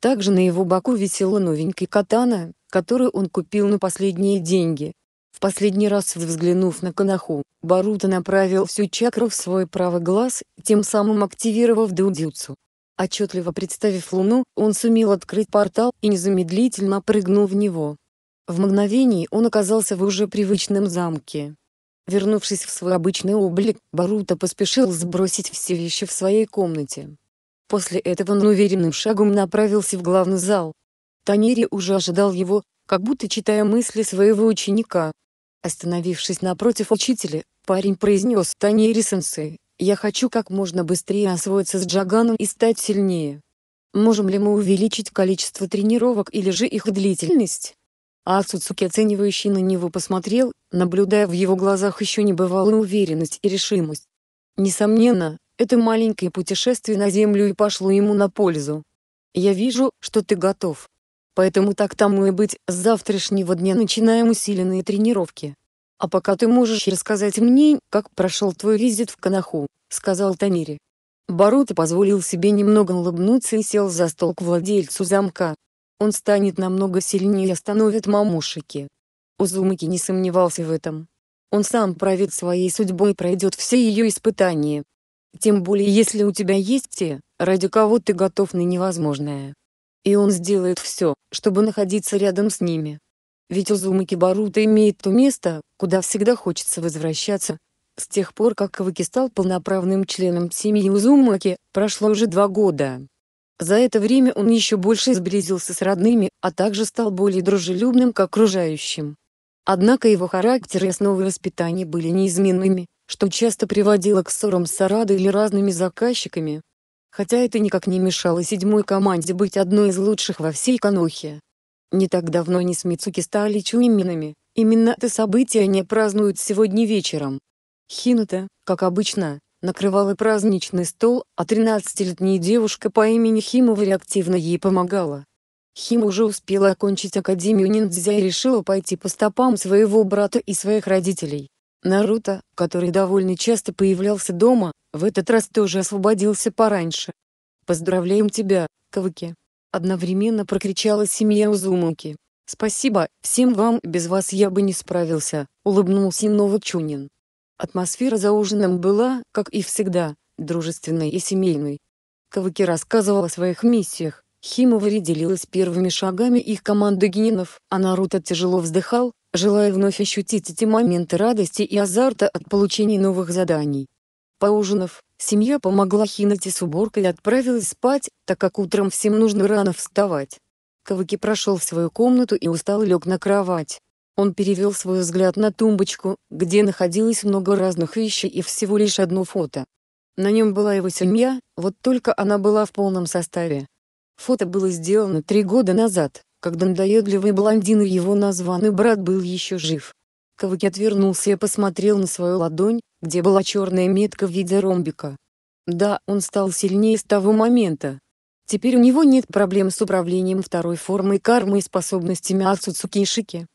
Также на его боку висела новенькая катана, которую он купил на последние деньги. В последний раз взглянув на Канаху, Баруто направил всю чакру в свой правый глаз, тем самым активировав дудюцу. Отчетливо представив Луну, он сумел открыть портал и незамедлительно прыгнул в него. В мгновении он оказался в уже привычном замке. Вернувшись в свой обычный облик, Барута поспешил сбросить все вещи в своей комнате. После этого он уверенным шагом направился в главный зал. Танери уже ожидал его, как будто читая мысли своего ученика. Остановившись напротив учителя, парень произнес «Танери сенсей, я хочу как можно быстрее освоиться с Джаганом и стать сильнее. Можем ли мы увеличить количество тренировок или же их длительность?» А Цуцуки оценивающий на него посмотрел, наблюдая в его глазах еще небывалую уверенность и решимость. Несомненно, это маленькое путешествие на Землю и пошло ему на пользу. Я вижу, что ты готов. Поэтому так тому и быть, с завтрашнего дня начинаем усиленные тренировки. А пока ты можешь рассказать мне, как прошел твой визит в Канаху, сказал Танири. Барута позволил себе немного улыбнуться и сел за стол к владельцу замка, он станет намного сильнее и остановит мамушики. Узумаки не сомневался в этом. Он сам правит своей судьбой и пройдет все ее испытания. Тем более если у тебя есть те, ради кого ты готов на невозможное. И он сделает все, чтобы находиться рядом с ними. Ведь Узумаки Барута имеет то место, куда всегда хочется возвращаться. С тех пор как Каваки стал полноправным членом семьи Узумаки, прошло уже два года. За это время он еще больше сблизился с родными, а также стал более дружелюбным к окружающим. Однако его характер и основы воспитания были неизменными, что часто приводило к ссорам с Арадой или разными заказчиками. Хотя это никак не мешало седьмой команде быть одной из лучших во всей Канохе. Не так давно они с Мицуки стали чуйминами, именно это событие они празднуют сегодня вечером. Хинута, как обычно, Накрывал и праздничный стол, а 13-летняя девушка по имени Химовари активно ей помогала. Хима уже успела окончить Академию ниндзя и решила пойти по стопам своего брата и своих родителей. Наруто, который довольно часто появлялся дома, в этот раз тоже освободился пораньше. «Поздравляем тебя, Кавыки!» Одновременно прокричала семья Узумаки. «Спасибо, всем вам, без вас я бы не справился», — улыбнулся Нова Чунин. Атмосфера за ужином была, как и всегда, дружественной и семейной. Кавыки рассказывал о своих миссиях, Химовари делилась первыми шагами их команды генинов, а Наруто тяжело вздыхал, желая вновь ощутить эти моменты радости и азарта от получения новых заданий. Поужинав, семья помогла Хинати с уборкой и отправилась спать, так как утром всем нужно рано вставать. Кавыки прошел в свою комнату и устал лег на кровать. Он перевел свой взгляд на тумбочку, где находилось много разных вещей и всего лишь одно фото. На нем была его семья, вот только она была в полном составе. Фото было сделано три года назад, когда надоедливый блондин и его названный брат был еще жив. Кавыки отвернулся и посмотрел на свою ладонь, где была черная метка в виде ромбика. Да, он стал сильнее с того момента. Теперь у него нет проблем с управлением второй формой кармы и способностями Ацуцукишики.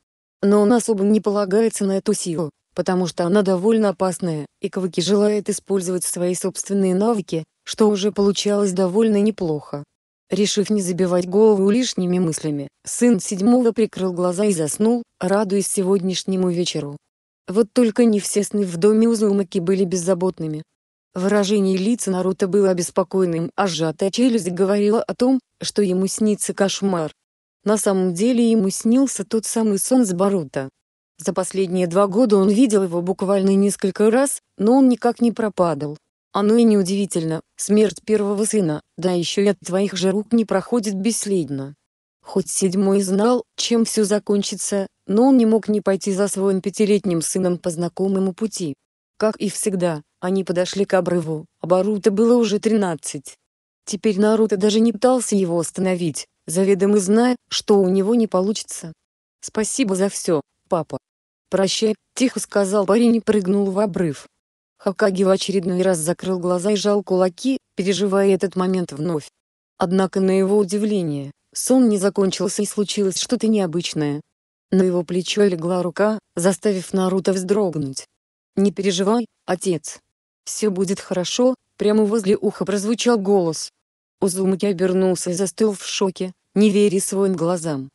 Но он особо не полагается на эту силу, потому что она довольно опасная, и Кваки желает использовать свои собственные навыки, что уже получалось довольно неплохо. Решив не забивать голову лишними мыслями, сын седьмого прикрыл глаза и заснул, радуясь сегодняшнему вечеру. Вот только не все сны в доме Узумаки были беззаботными. Выражение лица Наруто было обеспокоенным, а сжатая челюсть говорила о том, что ему снится кошмар. На самом деле ему снился тот самый сон с Барута. За последние два года он видел его буквально несколько раз, но он никак не пропадал. Оно и неудивительно, смерть первого сына, да еще и от твоих же рук не проходит бесследно. Хоть седьмой знал, чем все закончится, но он не мог не пойти за своим пятилетним сыном по знакомому пути. Как и всегда, они подошли к обрыву, а Барута было уже тринадцать. Теперь Наруто даже не пытался его остановить, заведомо зная, что у него не получится. «Спасибо за все, папа». «Прощай», — тихо сказал парень и прыгнул в обрыв. Хакаги в очередной раз закрыл глаза и жал кулаки, переживая этот момент вновь. Однако на его удивление, сон не закончился и случилось что-то необычное. На его плечо легла рука, заставив Наруто вздрогнуть. «Не переживай, отец. Все будет хорошо», — прямо возле уха прозвучал голос. Узумаки обернулся и застыл в шоке, не веря своим глазам.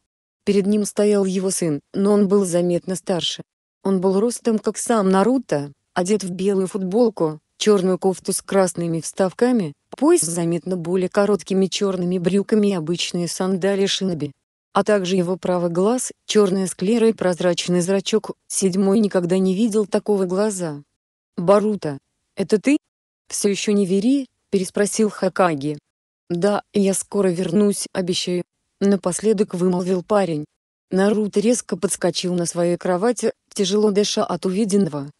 Перед ним стоял его сын, но он был заметно старше. Он был ростом как сам Наруто, одет в белую футболку, черную кофту с красными вставками, пояс заметно более короткими черными брюками и обычные сандали шиноби. А также его правый глаз, черная склера и прозрачный зрачок, седьмой никогда не видел такого глаза. «Барута, это ты?» «Все еще не вери», — переспросил Хакаги. «Да, я скоро вернусь, обещаю», — напоследок вымолвил парень. Наруто резко подскочил на своей кровати, тяжело дыша от увиденного.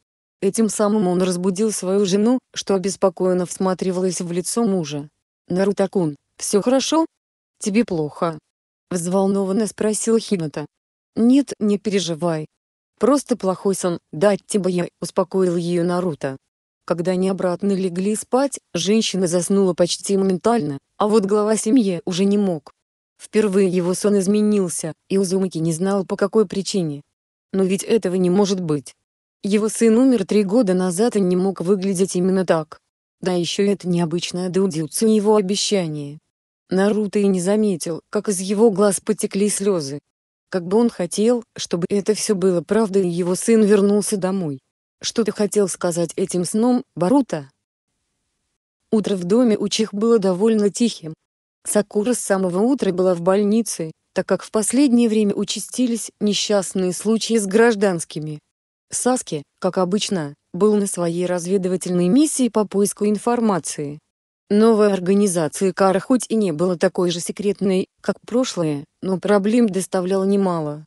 Этим самым он разбудил свою жену, что обеспокоенно всматривалась в лицо мужа. «Наруто-кун, все хорошо? Тебе плохо?» Взволнованно спросил Хината. «Нет, не переживай. Просто плохой сон, дать тебе я», — успокоил ее Наруто. Когда они обратно легли спать, женщина заснула почти моментально, а вот глава семьи уже не мог. Впервые его сон изменился, и Узумаки не знал по какой причине. Но ведь этого не может быть. Его сын умер три года назад и не мог выглядеть именно так. Да еще это необычное Дудзюцу его обещание. Наруто и не заметил, как из его глаз потекли слезы. Как бы он хотел, чтобы это все было правдой и его сын вернулся домой. Что ты хотел сказать этим сном, Барута? Утро в доме у Чих было довольно тихим. Сакура с самого утра была в больнице, так как в последнее время участились несчастные случаи с гражданскими. Саски, как обычно, был на своей разведывательной миссии по поиску информации. Новая организация Кара хоть и не была такой же секретной, как прошлое, но проблем доставляла немало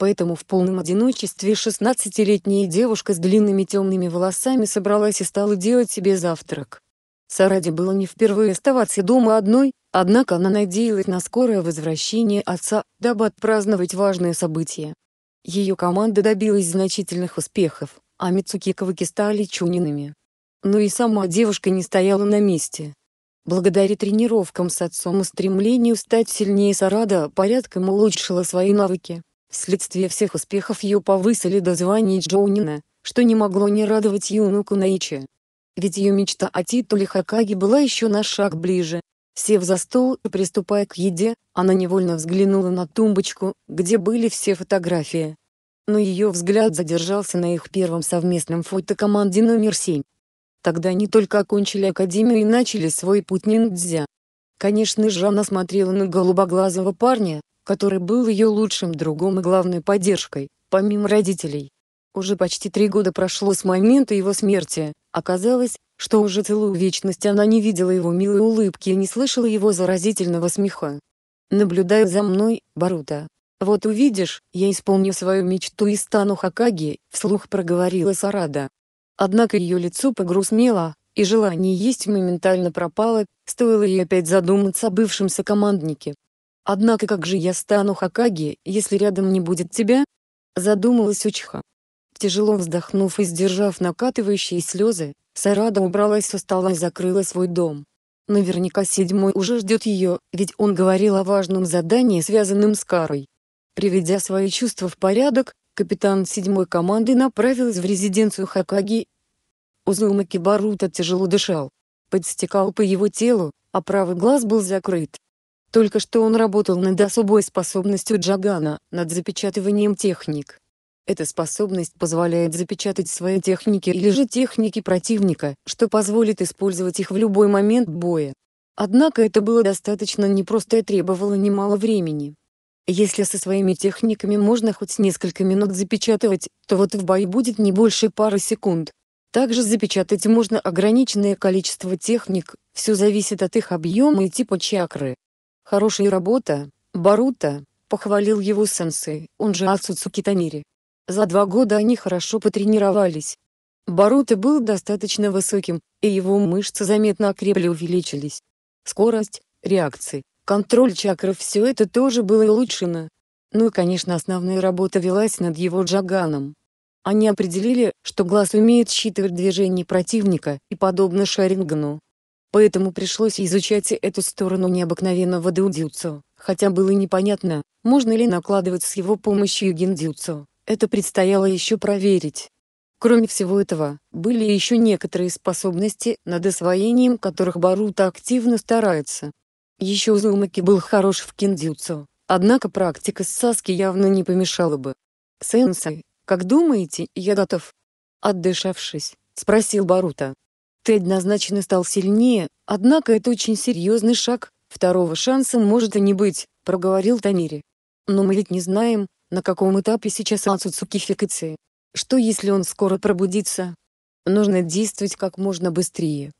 поэтому в полном одиночестве 16-летняя девушка с длинными темными волосами собралась и стала делать себе завтрак. Сараде было не впервые оставаться дома одной, однако она надеялась на скорое возвращение отца, дабы отпраздновать важное событие. Ее команда добилась значительных успехов, а Мицуки стали чунинами. Но и сама девушка не стояла на месте. Благодаря тренировкам с отцом и стремлению стать сильнее Сарада порядком улучшила свои навыки. Вследствие всех успехов ее повысили до звания Джоунина, что не могло не радовать Юну Кунаичи. Ведь ее мечта о титуле Хакаги была еще на шаг ближе. Сев за стол и приступая к еде, она невольно взглянула на тумбочку, где были все фотографии. Но ее взгляд задержался на их первом совместном фотокоманде номер 7. Тогда они только окончили академию и начали свой путь ниндзя. Конечно же она смотрела на голубоглазого парня, который был ее лучшим другом и главной поддержкой, помимо родителей. Уже почти три года прошло с момента его смерти, оказалось, что уже целую вечность она не видела его милой улыбки и не слышала его заразительного смеха. «Наблюдая за мной, Барута. Вот увидишь, я исполню свою мечту и стану Хакаги», — вслух проговорила Сарада. Однако ее лицо погрустнело, и желание есть моментально пропало, стоило ей опять задуматься о бывшем сокоманднике. Однако как же я стану Хакаги, если рядом не будет тебя? Задумалась Учха. Тяжело вздохнув и сдержав накатывающие слезы, Сарада убралась со стола и закрыла свой дом. Наверняка седьмой уже ждет ее, ведь он говорил о важном задании, связанном с Карой. Приведя свои чувства в порядок, капитан седьмой команды направилась в резиденцию Хакаги. Узумаки Барута тяжело дышал. Подстекал по его телу, а правый глаз был закрыт. Только что он работал над особой способностью Джагана, над запечатыванием техник. Эта способность позволяет запечатать свои техники или же техники противника, что позволит использовать их в любой момент боя. Однако это было достаточно непросто и требовало немало времени. Если со своими техниками можно хоть несколько минут запечатывать, то вот в бою будет не больше пары секунд. Также запечатать можно ограниченное количество техник, все зависит от их объема и типа чакры. «Хорошая работа, Барута», — похвалил его сенсей, он же Ацуцуки Танери. За два года они хорошо потренировались. Барута был достаточно высоким, и его мышцы заметно окрепли увеличились. Скорость, реакции, контроль чакров – все это тоже было улучшено. Ну и конечно основная работа велась над его джаганом. Они определили, что глаз умеет считывать движения противника, и подобно Шарингану, поэтому пришлось изучать эту сторону необыкновенного дудзюцу, хотя было непонятно, можно ли накладывать с его помощью гиндзюцу, это предстояло еще проверить. Кроме всего этого, были еще некоторые способности, над освоением которых Барута активно старается. Еще Узумаки был хорош в киндзюцу, однако практика с Саски явно не помешала бы. «Сенсей, как думаете, я готов?» Отдышавшись, спросил Барута. Тед однозначно стал сильнее, однако это очень серьезный шаг, второго шанса может и не быть, проговорил Тамири. Но мы ведь не знаем, на каком этапе сейчас ацуцукификации. Что если он скоро пробудится? Нужно действовать как можно быстрее.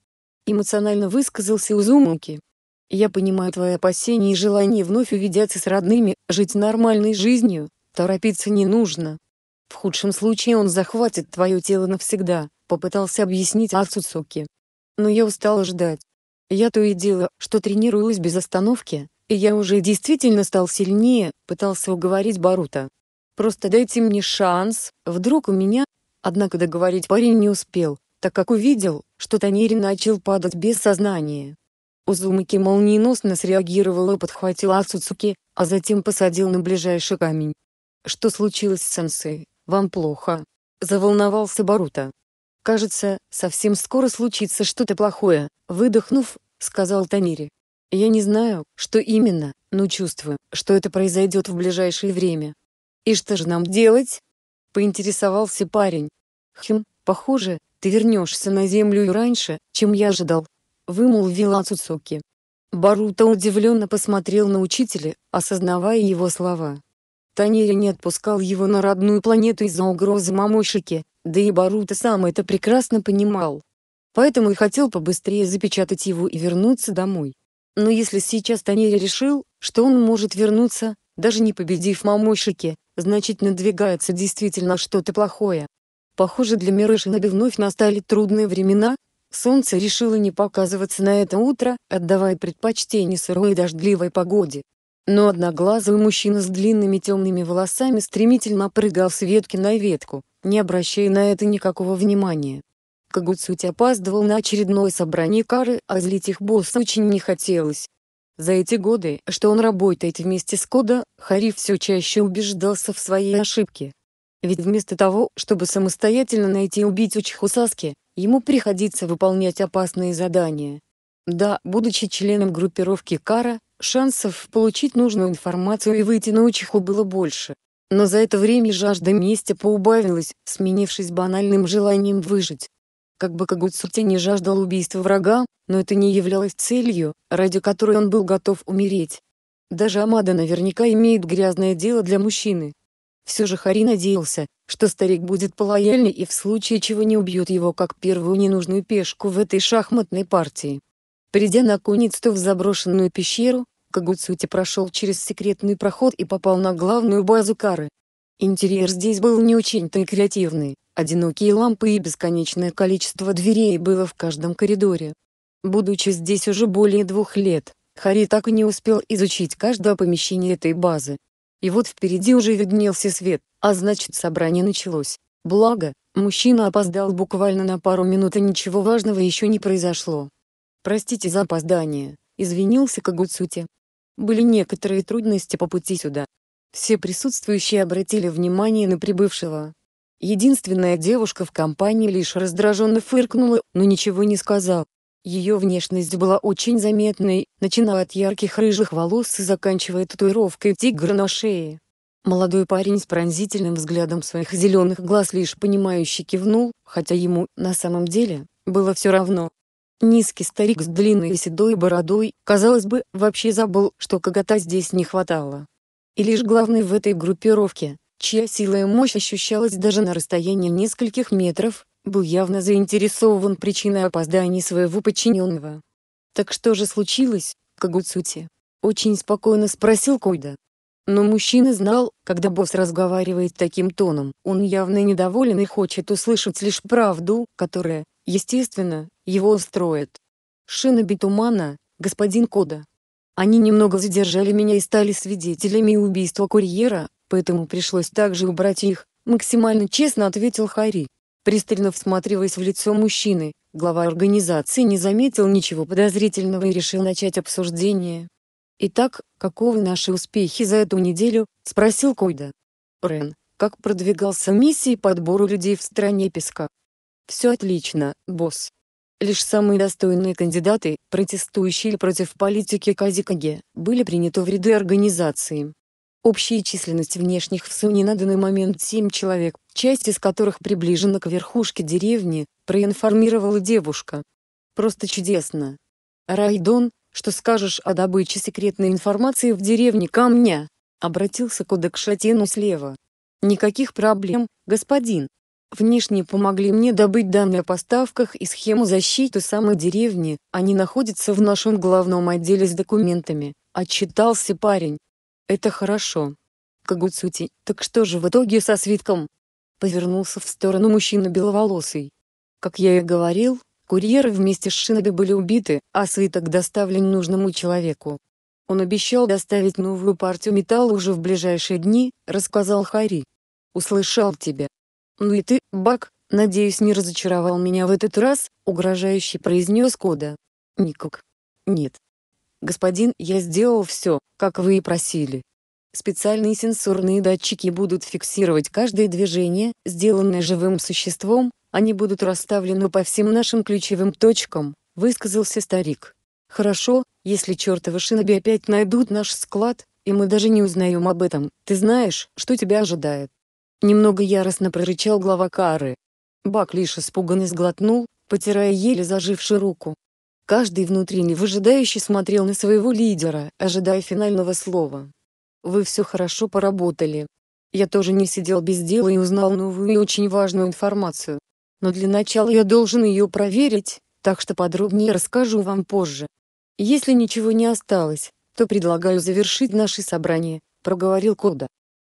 Эмоционально высказался Узумуки. Я понимаю твои опасения и желание вновь увидеться с родными, жить нормальной жизнью, торопиться не нужно. В худшем случае он захватит твое тело навсегда, Попытался объяснить Ацуцуки. Но я устала ждать. Я то и дело, что тренируюсь без остановки, и я уже действительно стал сильнее, пытался уговорить Барута. Просто дайте мне шанс, вдруг у меня... Однако договорить парень не успел, так как увидел, что Танери начал падать без сознания. Узумаки молниеносно среагировал и подхватил Ацуцуки, а затем посадил на ближайший камень. «Что случилось, сенсей? Вам плохо?» — заволновался Барута. Кажется, совсем скоро случится что-то плохое, выдохнув, сказал Тамири. Я не знаю, что именно, но чувствую, что это произойдет в ближайшее время. И что же нам делать? поинтересовался парень. Хм, похоже, ты вернешься на землю раньше, чем я ожидал, вымолвила Цуцуки. Барута удивленно посмотрел на учителя, осознавая его слова. Танери не отпускал его на родную планету из-за угрозы мамошики, да и Барута сам это прекрасно понимал. Поэтому и хотел побыстрее запечатать его и вернуться домой. Но если сейчас Танери решил, что он может вернуться, даже не победив мамойшики, значит надвигается действительно что-то плохое. Похоже для Миры вновь настали трудные времена, солнце решило не показываться на это утро, отдавая предпочтение сырой и дождливой погоде. Но одноглазый мужчина с длинными темными волосами стремительно прыгал с ветки на ветку, не обращая на это никакого внимания. Кагуцуть опаздывал на очередное собрание Кары, а злить их босса очень не хотелось. За эти годы, что он работает вместе с Кода, Хари все чаще убеждался в своей ошибке. Ведь вместо того, чтобы самостоятельно найти и убить Учиху Саски, ему приходится выполнять опасные задания. Да, будучи членом группировки Кара, шансов получить нужную информацию и выйти на Учиху было больше но за это время жажда мести поубавилась, сменившись банальным желанием выжить. Как бы Кагуцути не жаждал убийства врага, но это не являлось целью, ради которой он был готов умереть. Даже Амада наверняка имеет грязное дело для мужчины. Все же Хари надеялся, что старик будет полояльный и в случае чего не убьет его как первую ненужную пешку в этой шахматной партии. Придя наконец-то в заброшенную пещеру, Кагуцути прошел через секретный проход и попал на главную базу Кары. Интерьер здесь был не очень-то и креативный, одинокие лампы и бесконечное количество дверей было в каждом коридоре. Будучи здесь уже более двух лет, Хари так и не успел изучить каждое помещение этой базы. И вот впереди уже виднелся свет, а значит собрание началось. Благо, мужчина опоздал буквально на пару минут и ничего важного еще не произошло. «Простите за опоздание», — извинился Кагуцути, были некоторые трудности по пути сюда. Все присутствующие обратили внимание на прибывшего. Единственная девушка в компании лишь раздраженно фыркнула, но ничего не сказала. Ее внешность была очень заметной, начиная от ярких рыжих волос и заканчивая татуировкой тигра на шее. Молодой парень с пронзительным взглядом своих зеленых глаз лишь понимающе кивнул, хотя ему, на самом деле, было все равно. Низкий старик с длинной седой бородой, казалось бы, вообще забыл, что когота здесь не хватало. И лишь главный в этой группировке, чья сила и мощь ощущалась даже на расстоянии нескольких метров, был явно заинтересован причиной опоздания своего подчиненного. «Так что же случилось, Кагуцути?» — очень спокойно спросил Койда. Но мужчина знал, когда босс разговаривает таким тоном, он явно недоволен и хочет услышать лишь правду, которая, Естественно, его устроит. Шина битумана, господин Кода. Они немного задержали меня и стали свидетелями убийства курьера, поэтому пришлось также убрать их, максимально честно ответил Хари. Пристально всматриваясь в лицо мужчины, глава организации не заметил ничего подозрительного и решил начать обсуждение. «Итак, каковы наши успехи за эту неделю?» – спросил Койда. «Рен, как продвигался миссии по отбору людей в стране песка?» Все отлично, босс. Лишь самые достойные кандидаты, протестующие против политики Казикаге, были приняты в ряды организации. Общая численность внешних в Суни на данный момент 7 человек, часть из которых приближена к верхушке деревни, проинформировала девушка. Просто чудесно. Райдон, что скажешь о добыче секретной информации в деревне Камня? Обратился к Шатену слева. Никаких проблем, господин, Внешне помогли мне добыть данные о поставках и схему защиты самой деревни, они находятся в нашем главном отделе с документами», — отчитался парень. «Это хорошо». Кагуцути, так что же в итоге со свитком? Повернулся в сторону мужчина беловолосый. Как я и говорил, курьеры вместе с Шиноби были убиты, а свиток доставлен нужному человеку. Он обещал доставить новую партию металла уже в ближайшие дни, рассказал Хари. Услышал тебя, «Ну и ты, Бак, надеюсь не разочаровал меня в этот раз», — угрожающе произнес Кода. «Никак. Нет. Господин, я сделал все, как вы и просили. Специальные сенсорные датчики будут фиксировать каждое движение, сделанное живым существом, они будут расставлены по всем нашим ключевым точкам», — высказался старик. «Хорошо, если чертовы шиноби опять найдут наш склад, и мы даже не узнаем об этом, ты знаешь, что тебя ожидает». Немного яростно прорычал глава Кары. Бак лишь испуганно сглотнул, потирая еле зажившую руку. Каждый внутренний, выжидающий смотрел на своего лидера, ожидая финального слова. «Вы все хорошо поработали. Я тоже не сидел без дела и узнал новую и очень важную информацию. Но для начала я должен ее проверить, так что подробнее расскажу вам позже. Если ничего не осталось, то предлагаю завершить наше собрание», — проговорил Кода.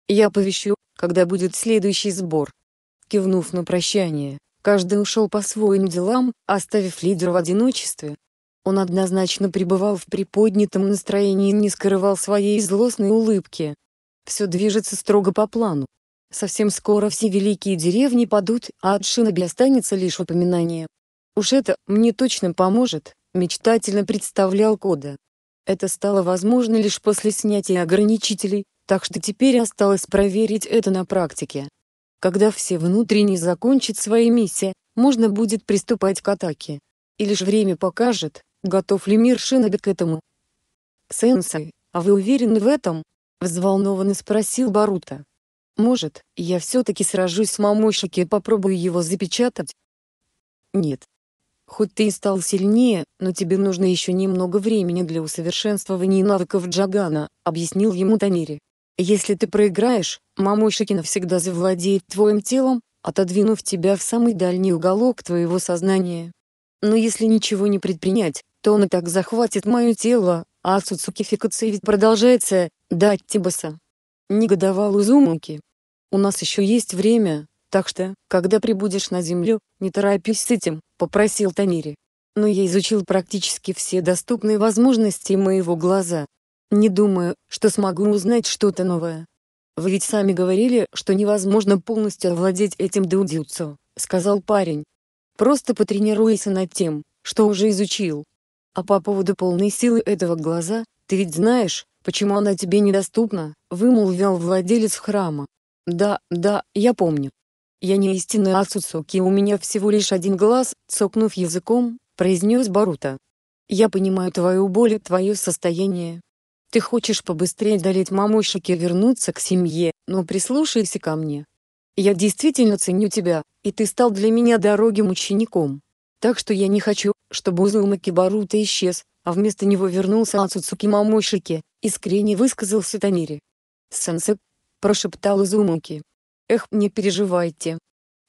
«Я повещу, когда будет следующий сбор. Кивнув на прощание, каждый ушел по своим делам, оставив лидера в одиночестве. Он однозначно пребывал в приподнятом настроении и не скрывал своей злостной улыбки. Все движется строго по плану. Совсем скоро все великие деревни падут, а от Шиноби останется лишь упоминание. «Уж это мне точно поможет», — мечтательно представлял Кода. Это стало возможно лишь после снятия ограничителей, так что теперь осталось проверить это на практике. Когда все внутренние закончат свои миссии, можно будет приступать к атаке. И лишь время покажет, готов ли мир Шиноби к этому. «Сенсей, а вы уверены в этом?» — взволнованно спросил Барута. «Может, я все-таки сражусь с мамошики и попробую его запечатать?» «Нет. Хоть ты и стал сильнее, но тебе нужно еще немного времени для усовершенствования навыков Джагана», — объяснил ему Танери. Если ты проиграешь, мамушки всегда завладеет твоим телом, отодвинув тебя в самый дальний уголок твоего сознания. Но если ничего не предпринять, то он и так захватит мое тело, а суцукификация ведь продолжается, да, Тибаса. Негодовал Узумаки. У нас еще есть время, так что, когда прибудешь на землю, не торопись с этим, попросил Танири. Но я изучил практически все доступные возможности моего глаза, не думаю, что смогу узнать что-то новое. Вы ведь сами говорили, что невозможно полностью овладеть этим дудзюцу, сказал парень. Просто потренируйся над тем, что уже изучил. А по поводу полной силы этого глаза, ты ведь знаешь, почему она тебе недоступна, вымолвил владелец храма. Да, да, я помню. Я не истинный Ацуцуки, у меня всего лишь один глаз, цокнув языком, произнес Барута. Я понимаю твою боль и твое состояние, ты хочешь побыстрее долить мамушек и вернуться к семье, но прислушайся ко мне. Я действительно ценю тебя, и ты стал для меня дорогим учеником. Так что я не хочу, чтобы Узума Барута исчез, а вместо него вернулся Ацуцуки Мамошики, искренне высказался Танири. «Сенсэ», — прошептал Узумаки. «Эх, не переживайте.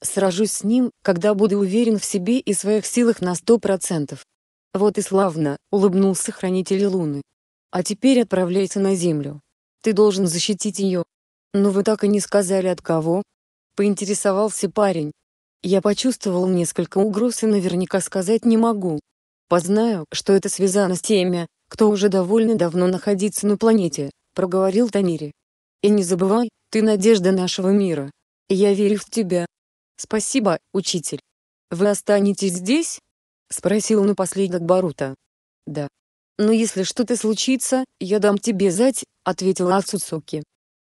Сражусь с ним, когда буду уверен в себе и своих силах на сто процентов». «Вот и славно», — улыбнулся Хранитель Луны а теперь отправляйся на землю. Ты должен защитить ее. Но вы так и не сказали от кого?» Поинтересовался парень. Я почувствовал несколько угроз и наверняка сказать не могу. Познаю, что это связано с теми, кто уже довольно давно находится на планете, проговорил Танири. И не забывай, ты надежда нашего мира. Я верю в тебя. Спасибо, учитель. Вы останетесь здесь? Спросил напоследок Барута. Да, «Но «Ну, если что-то случится, я дам тебе знать», — ответила Ацуцуки.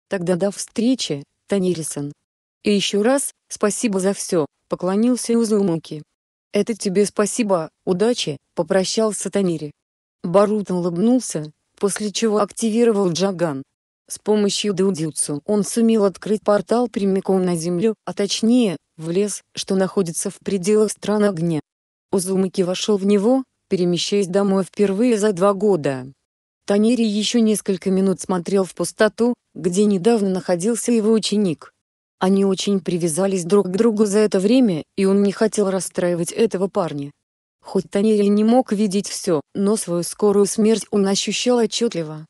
«Тогда до встречи, Танирисон». «И еще раз, спасибо за все», — поклонился Узумуки. «Это тебе спасибо, удачи», — попрощался Танири. Барут улыбнулся, после чего активировал Джаган. С помощью Дудзюцу он сумел открыть портал прямиком на землю, а точнее, в лес, что находится в пределах стран огня. Узумаки вошел в него, перемещаясь домой впервые за два года. Танери еще несколько минут смотрел в пустоту, где недавно находился его ученик. Они очень привязались друг к другу за это время, и он не хотел расстраивать этого парня. Хоть Танери не мог видеть все, но свою скорую смерть он ощущал отчетливо.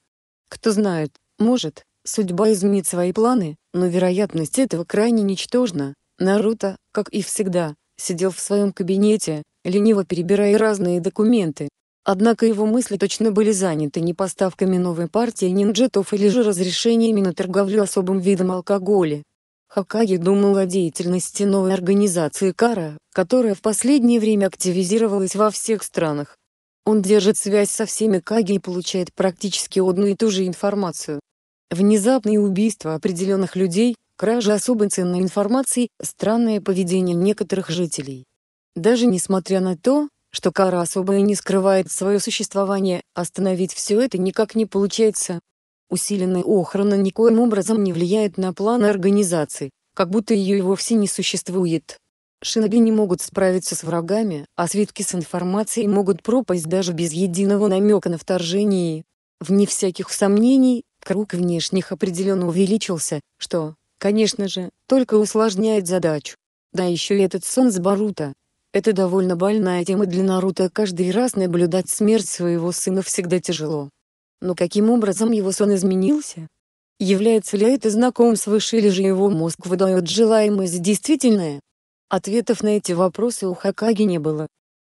Кто знает, может, судьба изменит свои планы, но вероятность этого крайне ничтожна. Наруто, как и всегда, сидел в своем кабинете, лениво перебирая разные документы. Однако его мысли точно были заняты не поставками новой партии а нинджетов или же разрешениями на торговлю особым видом алкоголя. Хакаги думал о деятельности новой организации Кара, которая в последнее время активизировалась во всех странах. Он держит связь со всеми Каги и получает практически одну и ту же информацию. Внезапные убийства определенных людей, кражи особо ценной информации, странное поведение некоторых жителей. Даже несмотря на то, что кара особо и не скрывает свое существование, остановить все это никак не получается. Усиленная охрана никоим образом не влияет на планы организации, как будто ее и вовсе не существует. Шиноби не могут справиться с врагами, а свитки с информацией могут пропасть даже без единого намека на вторжение. Вне всяких сомнений, круг внешних определенно увеличился, что, конечно же, только усложняет задачу. Да еще и этот сон с Барута, это довольно больная тема для Наруто, каждый раз наблюдать смерть своего сына всегда тяжело. Но каким образом его сон изменился? Является ли это знаком свыше или же его мозг выдает желаемое за действительное? Ответов на эти вопросы у Хакаги не было.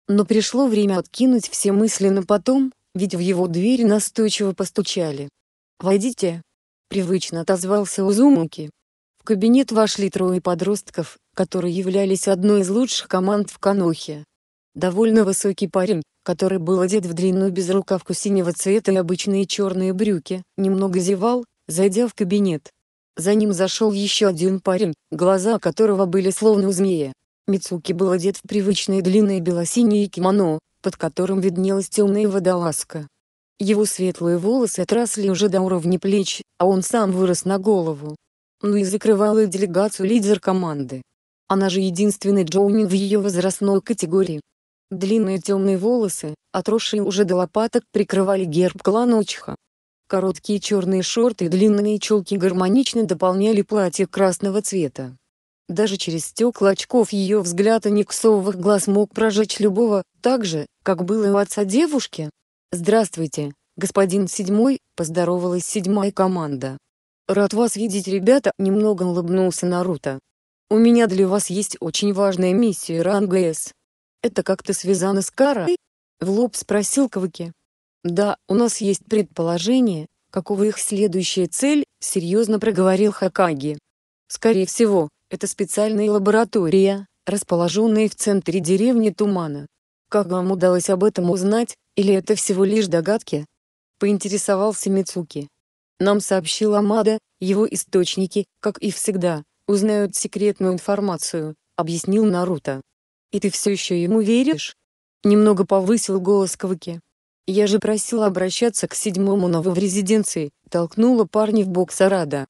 Но пришло время откинуть все мысли на потом, ведь в его двери настойчиво постучали. «Войдите!» — привычно отозвался Узумуки. В кабинет вошли трое подростков, которые являлись одной из лучших команд в Канохе. Довольно высокий парень, который был одет в длинную безрукавку синего цвета и обычные черные брюки, немного зевал, зайдя в кабинет. За ним зашел еще один парень, глаза которого были словно у змея. Мицуки был одет в привычное длинное белосинее кимоно, под которым виднелась темная водолазка. Его светлые волосы отросли уже до уровня плеч, а он сам вырос на голову. Ну и закрывал и делегацию лидер команды. Она же единственный Джоунин в ее возрастной категории. Длинные темные волосы, отросшие уже до лопаток, прикрывали герб клана Очха. Короткие черные шорты и длинные челки гармонично дополняли платье красного цвета. Даже через стекла очков ее взгляд аниксовых глаз мог прожечь любого, так же, как было у отца девушки. «Здравствуйте, господин седьмой», — поздоровалась седьмая команда. «Рад вас видеть, ребята», — немного улыбнулся Наруто. У меня для вас есть очень важная миссия РАНГС. Это как-то связано с карой? В лоб спросил Кавыки. Да, у нас есть предположение, какова их следующая цель, серьезно проговорил Хакаги. Скорее всего, это специальная лаборатория, расположенная в центре деревни Тумана. Как вам удалось об этом узнать, или это всего лишь догадки? Поинтересовался Мицуки. Нам сообщила Мада, его источники, как и всегда, узнают секретную информацию, объяснил Наруто. И ты все еще ему веришь? Немного повысил голос Кавыки. Я же просила обращаться к седьмому нову в резиденции, толкнула парня в бок Сарада.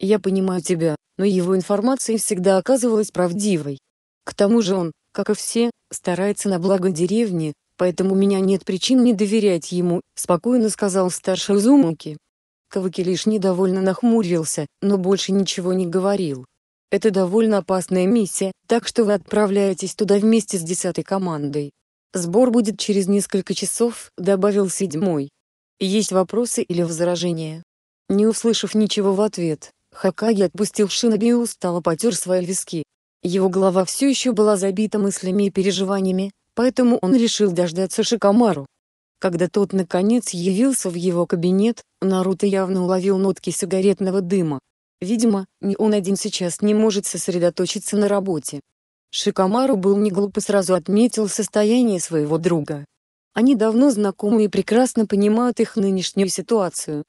Я понимаю тебя, но его информация всегда оказывалась правдивой. К тому же он, как и все, старается на благо деревни, поэтому у меня нет причин не доверять ему», — спокойно сказал старший Узумуки. Каваки лишь недовольно нахмурился, но больше ничего не говорил. Это довольно опасная миссия, так что вы отправляетесь туда вместе с десятой командой. Сбор будет через несколько часов, добавил седьмой. Есть вопросы или возражения? Не услышав ничего в ответ, Хакаги отпустил Шиноби и устало потер свои виски. Его голова все еще была забита мыслями и переживаниями, поэтому он решил дождаться Шикамару. Когда тот наконец явился в его кабинет, Наруто явно уловил нотки сигаретного дыма. Видимо, ни он один сейчас не может сосредоточиться на работе. Шикамару был не глуп и сразу отметил состояние своего друга. Они давно знакомы и прекрасно понимают их нынешнюю ситуацию.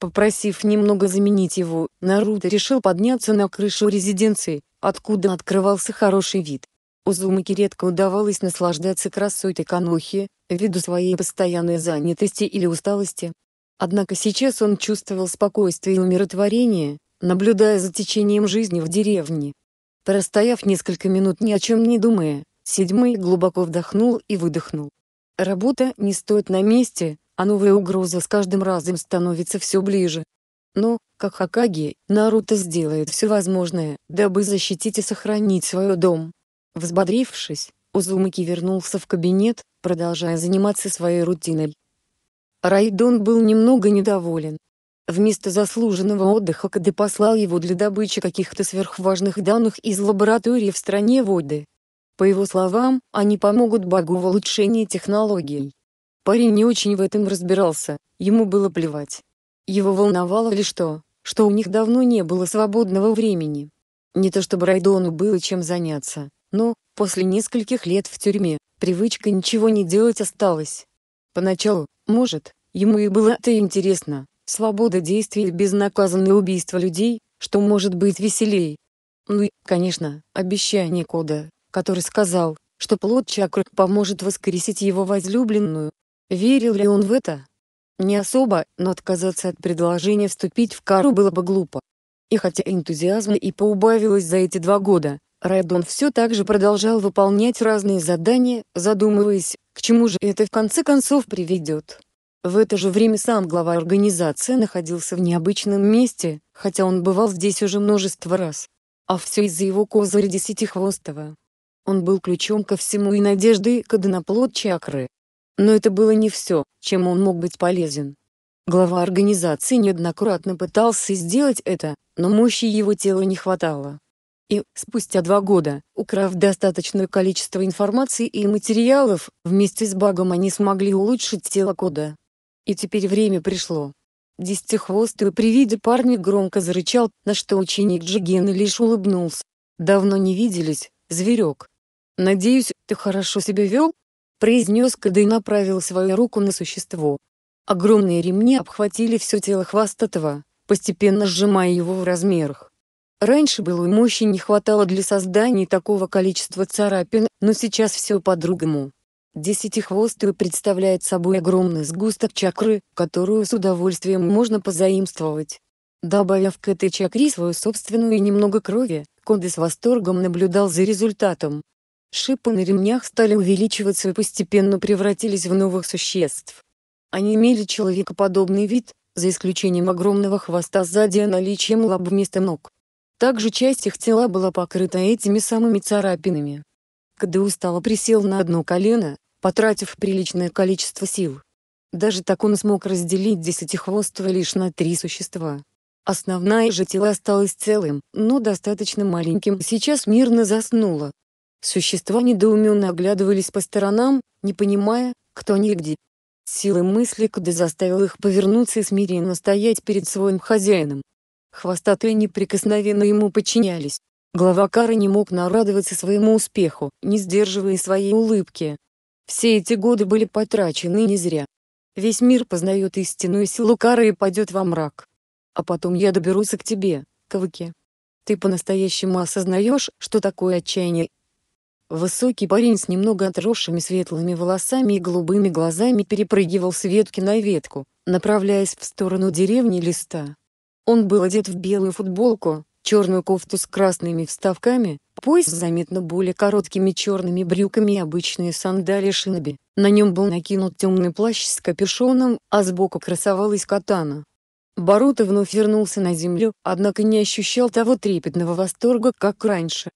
Попросив немного заменить его, Наруто решил подняться на крышу резиденции, откуда открывался хороший вид. Узумаки редко удавалось наслаждаться красотой Токанохи, ввиду своей постоянной занятости или усталости. Однако сейчас он чувствовал спокойствие и умиротворение, наблюдая за течением жизни в деревне. Простояв несколько минут ни о чем не думая, седьмой глубоко вдохнул и выдохнул. Работа не стоит на месте, а новая угроза с каждым разом становится все ближе. Но, как Хакаги, Наруто сделает все возможное, дабы защитить и сохранить свой дом. Взбодрившись, Узумаки вернулся в кабинет, продолжая заниматься своей рутиной. Райдон был немного недоволен вместо заслуженного отдыха КД послал его для добычи каких-то сверхважных данных из лаборатории в стране воды. По его словам, они помогут Багу в улучшении технологий. Парень не очень в этом разбирался, ему было плевать. Его волновало лишь то, что у них давно не было свободного времени. Не то чтобы Райдону было чем заняться, но, после нескольких лет в тюрьме, привычка ничего не делать осталась. Поначалу, может, ему и было это интересно, свобода действий и безнаказанное убийство людей, что может быть веселей? Ну и, конечно, обещание Кода, который сказал, что плод чакры поможет воскресить его возлюбленную. Верил ли он в это? Не особо, но отказаться от предложения вступить в кару было бы глупо. И хотя энтузиазм и поубавилось за эти два года, Райдон все так же продолжал выполнять разные задания, задумываясь, к чему же это в конце концов приведет. В это же время сам глава организации находился в необычном месте, хотя он бывал здесь уже множество раз. А все из-за его козыря Десятихвостого. Он был ключом ко всему и надеждой к одноплод чакры. Но это было не все, чем он мог быть полезен. Глава организации неоднократно пытался сделать это, но мощи его тела не хватало. И, спустя два года, украв достаточное количество информации и материалов, вместе с багом они смогли улучшить тело кода. И теперь время пришло. Десятихвостый при виде парня громко зарычал, на что ученик Джигена лишь улыбнулся. «Давно не виделись, зверек. Надеюсь, ты хорошо себя вел?» произнес Када и направил свою руку на существо. Огромные ремни обхватили все тело хвостатого, постепенно сжимая его в размерах. Раньше былой мощи не хватало для создания такого количества царапин, но сейчас все по-другому. Десятихвостую представляет собой огромный сгусток чакры, которую с удовольствием можно позаимствовать. Добавив к этой чакре свою собственную и немного крови, Конде с восторгом наблюдал за результатом. Шипы на ремнях стали увеличиваться и постепенно превратились в новых существ. Они имели человекоподобный вид, за исключением огромного хвоста сзади и наличием лап вместо ног. Также часть их тела была покрыта этими самыми царапинами. Кадеу устало присел на одно колено, потратив приличное количество сил. Даже так он смог разделить десятихвостого лишь на три существа. Основная же тело осталось целым, но достаточно маленьким, сейчас мирно заснуло. Существа недоуменно оглядывались по сторонам, не понимая, кто они где. Силы мысли Кда заставил их повернуться и смиренно стоять перед своим хозяином. Хвостатые неприкосновенно ему подчинялись. Глава Кары не мог нарадоваться своему успеху, не сдерживая своей улыбки. Все эти годы были потрачены не зря. Весь мир познает истину и силу кары и пойдет во мрак. А потом я доберусь к тебе, Кавыке. Ты по-настоящему осознаешь, что такое отчаяние? Высокий парень с немного отросшими светлыми волосами и голубыми глазами перепрыгивал с ветки на ветку, направляясь в сторону деревни Листа. Он был одет в белую футболку, черную кофту с красными вставками, пояс с заметно более короткими черными брюками и обычные сандали шиноби. На нем был накинут темный плащ с капюшоном, а сбоку красовалась катана. Барута вновь вернулся на землю, однако не ощущал того трепетного восторга, как раньше.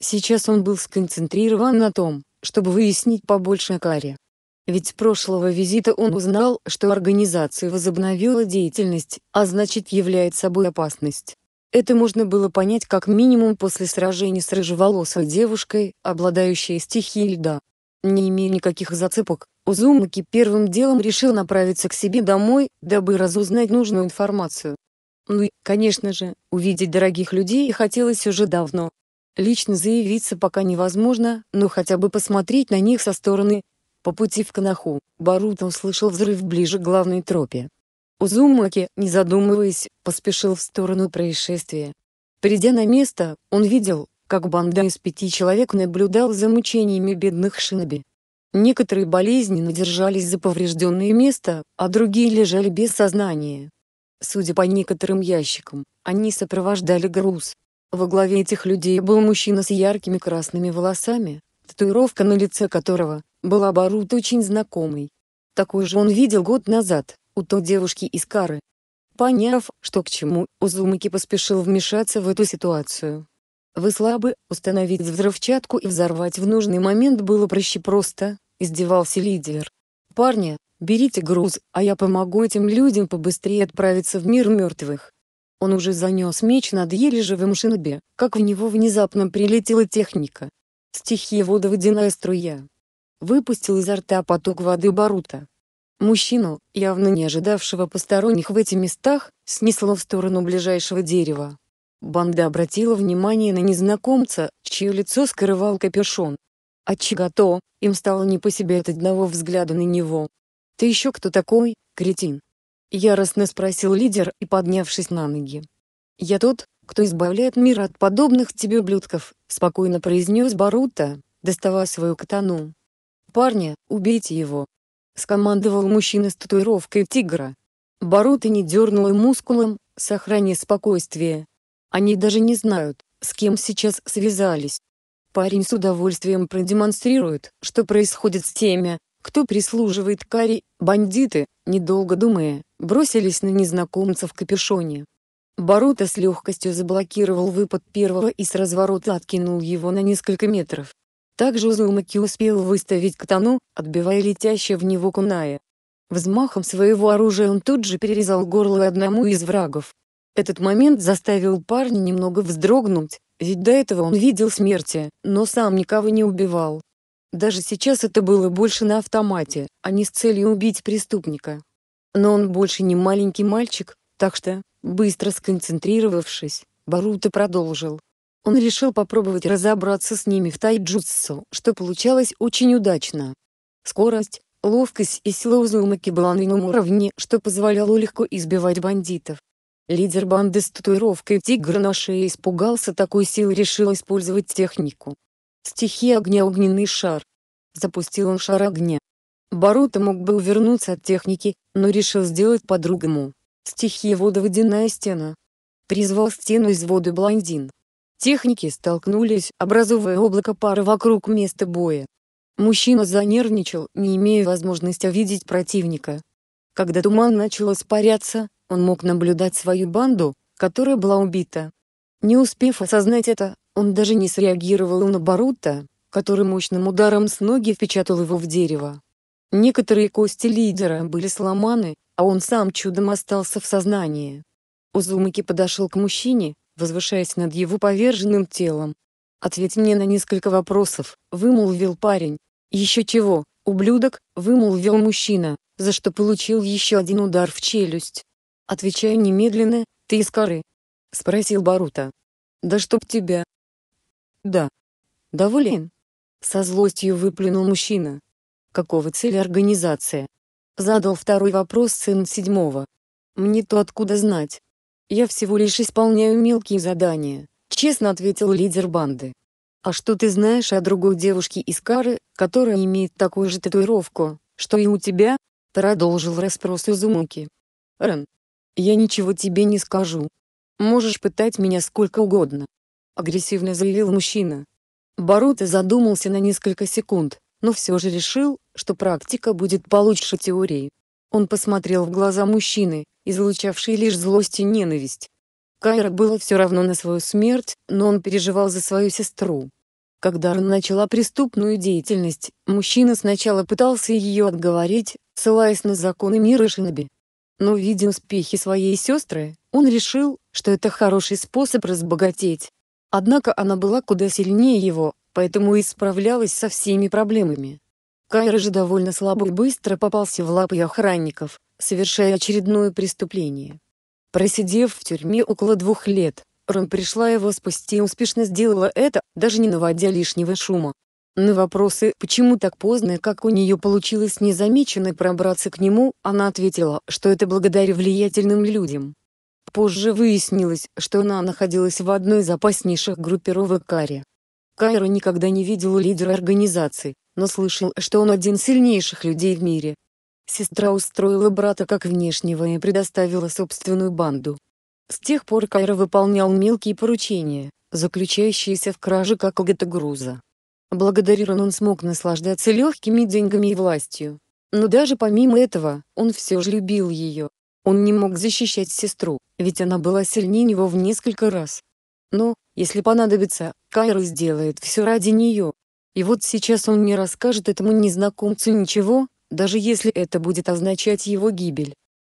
Сейчас он был сконцентрирован на том, чтобы выяснить побольше о Каре. Ведь с прошлого визита он узнал, что организация возобновила деятельность, а значит является собой опасность. Это можно было понять как минимум после сражения с рыжеволосой девушкой, обладающей стихией льда. Не имея никаких зацепок, Узумаки первым делом решил направиться к себе домой, дабы разузнать нужную информацию. Ну и, конечно же, увидеть дорогих людей хотелось уже давно. Лично заявиться пока невозможно, но хотя бы посмотреть на них со стороны. По пути в Канаху, Баруто услышал взрыв ближе к главной тропе. Узумаки, не задумываясь, поспешил в сторону происшествия. Придя на место, он видел, как банда из пяти человек наблюдал за мучениями бедных шиноби. Некоторые болезни надержались за поврежденные места, а другие лежали без сознания. Судя по некоторым ящикам, они сопровождали груз. Во главе этих людей был мужчина с яркими красными волосами, татуировка на лице которого была Барут очень знакомой. Такой же он видел год назад, у той девушки из Кары. Поняв, что к чему, Узумаки поспешил вмешаться в эту ситуацию. Вы слабы, установить взрывчатку и взорвать в нужный момент было проще просто, издевался лидер. Парни, берите груз, а я помогу этим людям побыстрее отправиться в мир мертвых. Он уже занес меч над еле живым шиноби, как в него внезапно прилетела техника. Стихия водоводяная струя. Выпустил изо рта поток воды Барута. Мужчину, явно не ожидавшего посторонних в этих местах, снесло в сторону ближайшего дерева. Банда обратила внимание на незнакомца, чье лицо скрывал капюшон. От чего-то, им стало не по себе от одного взгляда на него. «Ты еще кто такой, кретин?» Яростно спросил лидер и поднявшись на ноги. «Я тот, кто избавляет мир от подобных тебе ублюдков», спокойно произнес Барута, доставая свою катану. «Парни, убейте его, скомандовал мужчина с татуировкой тигра. Барут не дернул мускулом, сохраняя спокойствие. Они даже не знают, с кем сейчас связались. Парень с удовольствием продемонстрирует, что происходит с теми, кто прислуживает Кари, бандиты, недолго думая, бросились на незнакомца в капюшоне. Барута с легкостью заблокировал выпад первого и с разворота откинул его на несколько метров. Также Узумаки успел выставить катану, отбивая летящее в него куная. Взмахом своего оружия он тут же перерезал горло одному из врагов. Этот момент заставил парня немного вздрогнуть, ведь до этого он видел смерти, но сам никого не убивал. Даже сейчас это было больше на автомате, а не с целью убить преступника. Но он больше не маленький мальчик, так что, быстро сконцентрировавшись, Баруто продолжил. Он решил попробовать разобраться с ними в тайджутсу, что получалось очень удачно. Скорость, ловкость и сила Узумаки была на ином уровне, что позволяло легко избивать бандитов. Лидер банды с татуировкой тигра на шее испугался такой силы и решил использовать технику. Стихия огня огненный шар. Запустил он шар огня. Барута мог бы увернуться от техники, но решил сделать по-другому. Стихия водоводяная стена. Призвал стену из воды блондин. Техники столкнулись, образовывая облако пара вокруг места боя. Мужчина занервничал, не имея возможности видеть противника. Когда туман начал испаряться, он мог наблюдать свою банду, которая была убита. Не успев осознать это, он даже не среагировал на Барута, который мощным ударом с ноги впечатал его в дерево. Некоторые кости лидера были сломаны, а он сам чудом остался в сознании. Узумаки подошел к мужчине, возвышаясь над его поверженным телом. «Ответь мне на несколько вопросов», — вымолвил парень. «Еще чего, ублюдок», — вымолвил мужчина, за что получил еще один удар в челюсть. Отвечай немедленно, ты из коры?» — спросил Барута. «Да чтоб тебя!» «Да». «Доволен?» — со злостью выплюнул мужчина. «Какого цели организация?» — задал второй вопрос сын седьмого. «Мне то откуда знать?» «Я всего лишь исполняю мелкие задания», — честно ответил лидер банды. «А что ты знаешь о другой девушке из Кары, которая имеет такую же татуировку, что и у тебя?» — продолжил расспрос Изумуки. «Рен, я ничего тебе не скажу. Можешь пытать меня сколько угодно», — агрессивно заявил мужчина. Барута задумался на несколько секунд, но все же решил, что практика будет получше теории. Он посмотрел в глаза мужчины, излучавший лишь злость и ненависть. Кайра было все равно на свою смерть, но он переживал за свою сестру. Когда Рен начала преступную деятельность, мужчина сначала пытался ее отговорить, ссылаясь на законы мира Шиноби. Но видя успехи своей сестры, он решил, что это хороший способ разбогатеть. Однако она была куда сильнее его, поэтому и справлялась со всеми проблемами. Кайра же довольно слабо и быстро попался в лапы охранников, совершая очередное преступление. Просидев в тюрьме около двух лет, Рон пришла его спасти и успешно сделала это, даже не наводя лишнего шума. На вопросы, почему так поздно и как у нее получилось незамеченной пробраться к нему, она ответила, что это благодаря влиятельным людям. Позже выяснилось, что она находилась в одной из опаснейших группировок Кари. Кайра никогда не видела лидера организации, но слышал, что он один сильнейших людей в мире. Сестра устроила брата как внешнего и предоставила собственную банду. С тех пор Кайра выполнял мелкие поручения, заключающиеся в краже какого-то груза. Благодаря Рон он смог наслаждаться легкими деньгами и властью. Но даже помимо этого, он все же любил ее. Он не мог защищать сестру, ведь она была сильнее него в несколько раз. Но, если понадобится, Кайра сделает все ради нее, и вот сейчас он не расскажет этому незнакомцу ничего, даже если это будет означать его гибель.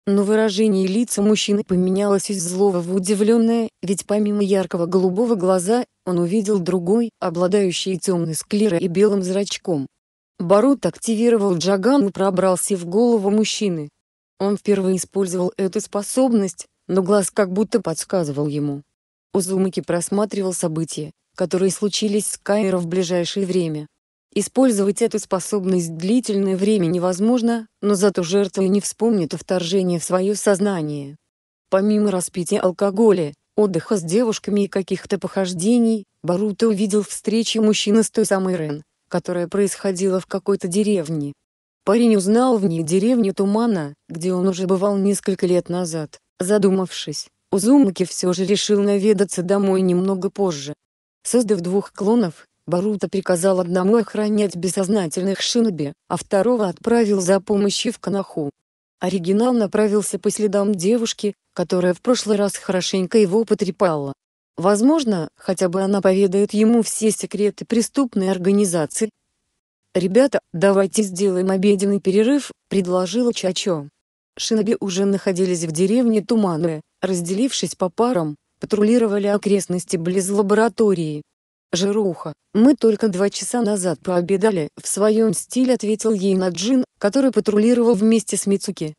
Но выражение лица мужчины поменялось из злого в удивленное, ведь помимо яркого голубого глаза, он увидел другой, обладающий темной склерой и белым зрачком. Барут активировал Джаган и пробрался в голову мужчины. Он впервые использовал эту способность, но глаз как будто подсказывал ему. Узумаки просматривал события, которые случились с Кайро в ближайшее время. Использовать эту способность длительное время невозможно, но зато жертва не вспомнит о вторжении в свое сознание. Помимо распития алкоголя, отдыха с девушками и каких-то похождений, Баруто увидел встречи мужчины с той самой Рен, которая происходила в какой-то деревне. Парень узнал в ней деревню Тумана, где он уже бывал несколько лет назад. Задумавшись, Узумаки все же решил наведаться домой немного позже, Создав двух клонов, Барута приказал одному охранять бессознательных шиноби, а второго отправил за помощью в Канаху. Оригинал направился по следам девушки, которая в прошлый раз хорошенько его потрепала. Возможно, хотя бы она поведает ему все секреты преступной организации. «Ребята, давайте сделаем обеденный перерыв», — предложила Чачо. Шиноби уже находились в деревне Туманы, разделившись по парам, патрулировали окрестности близ лаборатории. «Жируха, мы только два часа назад пообедали», — в своем стиле ответил ей Наджин, который патрулировал вместе с Мицуки.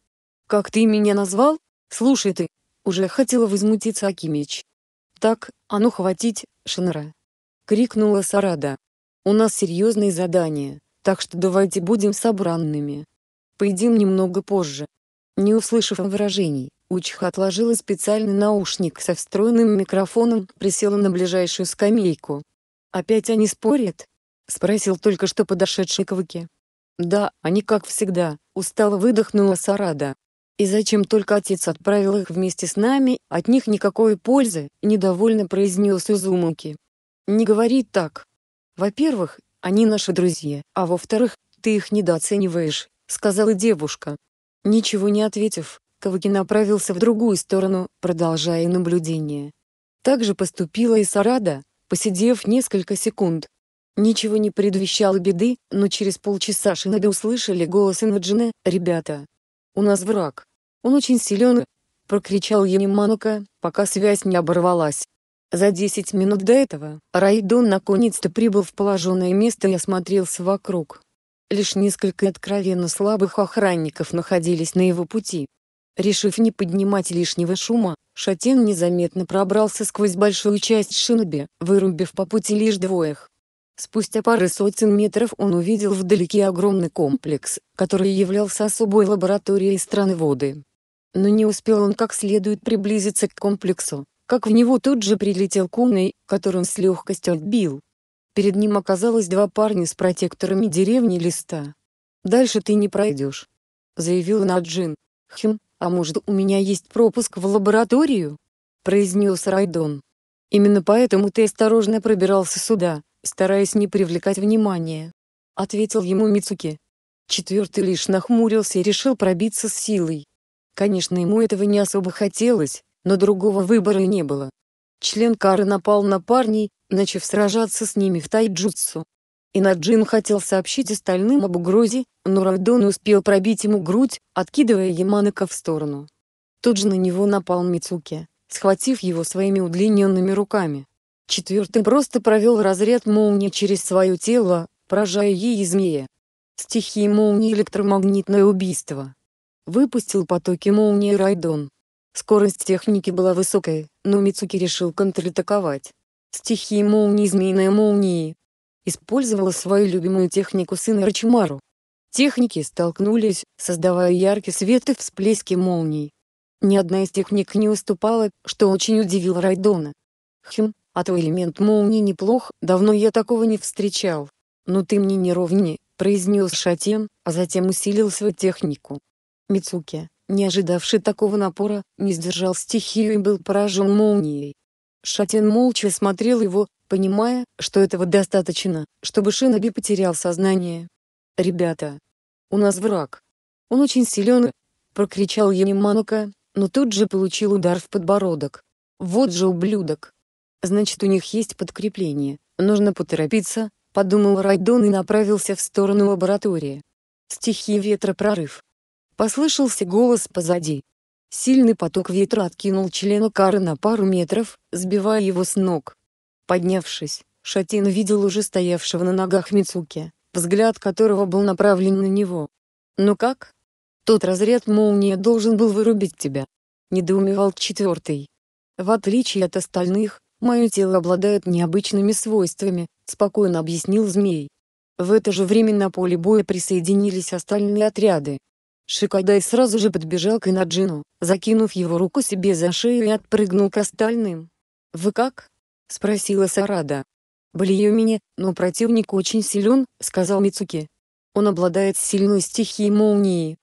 «Как ты меня назвал? Слушай ты!» — уже хотела возмутиться Акимич. «Так, а ну хватить, Шинра!» — крикнула Сарада. «У нас серьезные задания, так что давайте будем собранными. Поедим немного позже». Не услышав выражений, Учиха отложила специальный наушник со встроенным микрофоном, присела на ближайшую скамейку. «Опять они спорят?» — спросил только что подошедший к Ваке. «Да, они как всегда», — устало выдохнула Сарада. «И зачем только отец отправил их вместе с нами, от них никакой пользы», — недовольно произнес Узумаки. «Не говори так. Во-первых, они наши друзья, а во-вторых, ты их недооцениваешь», — сказала девушка. Ничего не ответив, Ковыгин направился в другую сторону, продолжая наблюдение. Так же поступила и Сарада, посидев несколько секунд. Ничего не предвещало беды, но через полчаса Шиноби услышали голос Инваджина «Ребята, у нас враг. Он очень силен», — прокричал Яниманука, пока связь не оборвалась. За десять минут до этого Райдон наконец-то прибыл в положенное место и осмотрелся вокруг. Лишь несколько откровенно слабых охранников находились на его пути. Решив не поднимать лишнего шума, Шатен незаметно пробрался сквозь большую часть шиноби, вырубив по пути лишь двоих. Спустя пары сотен метров он увидел вдалеке огромный комплекс, который являлся особой лабораторией страны воды. Но не успел он как следует приблизиться к комплексу, как в него тут же прилетел куной, которым с легкостью отбил. Перед ним оказалось два парня с протекторами деревни листа. «Дальше ты не пройдешь», — заявил Наджин. «Хм, «А может, у меня есть пропуск в лабораторию?» — произнес Райдон. «Именно поэтому ты осторожно пробирался сюда, стараясь не привлекать внимания», — ответил ему Мицуки. Четвертый лишь нахмурился и решил пробиться с силой. Конечно, ему этого не особо хотелось, но другого выбора не было. Член Кары напал на парней, начав сражаться с ними в тайджутсу, Инаджин хотел сообщить остальным об угрозе, но Райдон успел пробить ему грудь, откидывая Яманака в сторону. Тут же на него напал Мицуки, схватив его своими удлиненными руками. Четвертый просто провел разряд молнии через свое тело, поражая ей и змея. Стихии молнии электромагнитное убийство. Выпустил потоки молнии Райдон. Скорость техники была высокой, но Мицуки решил контратаковать. Стихии молнии змеиной молнии, использовала свою любимую технику сына Рачимару. Техники столкнулись, создавая яркий свет и всплески молний. Ни одна из техник не уступала, что очень удивило Райдона. Хм, а твой элемент молнии неплох, давно я такого не встречал. Но ну ты мне не ровни, произнес Шатен, а затем усилил свою технику. Мицуки, не ожидавший такого напора, не сдержал стихию и был поражен молнией. Шатен молча смотрел его, понимая, что этого достаточно, чтобы Шиноби потерял сознание. «Ребята, у нас враг. Он очень силен!» — прокричал Яниманука, но тут же получил удар в подбородок. «Вот же ублюдок!» «Значит, у них есть подкрепление, нужно поторопиться», — подумал Райдон и направился в сторону лаборатории. Стихи ветра прорыв. Послышался голос позади. Сильный поток ветра откинул члена Кары на пару метров, сбивая его с ног. Поднявшись, Шатин увидел уже стоявшего на ногах Мицуки, взгляд которого был направлен на него. «Ну как? Тот разряд молнии должен был вырубить тебя!» — недоумевал четвертый. «В отличие от остальных, мое тело обладает необычными свойствами», — спокойно объяснил змей. В это же время на поле боя присоединились остальные отряды. Шикадай сразу же подбежал к Инаджину, закинув его руку себе за шею и отпрыгнул к остальным. «Вы как?» — спросила Сарада. «Болею меня, но противник очень силен», — сказал Мицуки. «Он обладает сильной стихией молнии.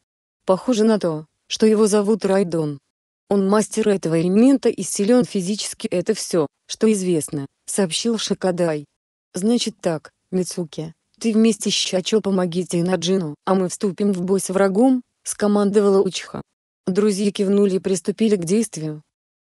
Похоже на то, что его зовут Райдон. Он мастер этого элемента и силен физически это все, что известно», — сообщил Шикадай. «Значит так, Мицуки, ты вместе с Щачо помогите Инаджину, а мы вступим в бой с врагом, скомандовала Учха. Друзья кивнули и приступили к действию.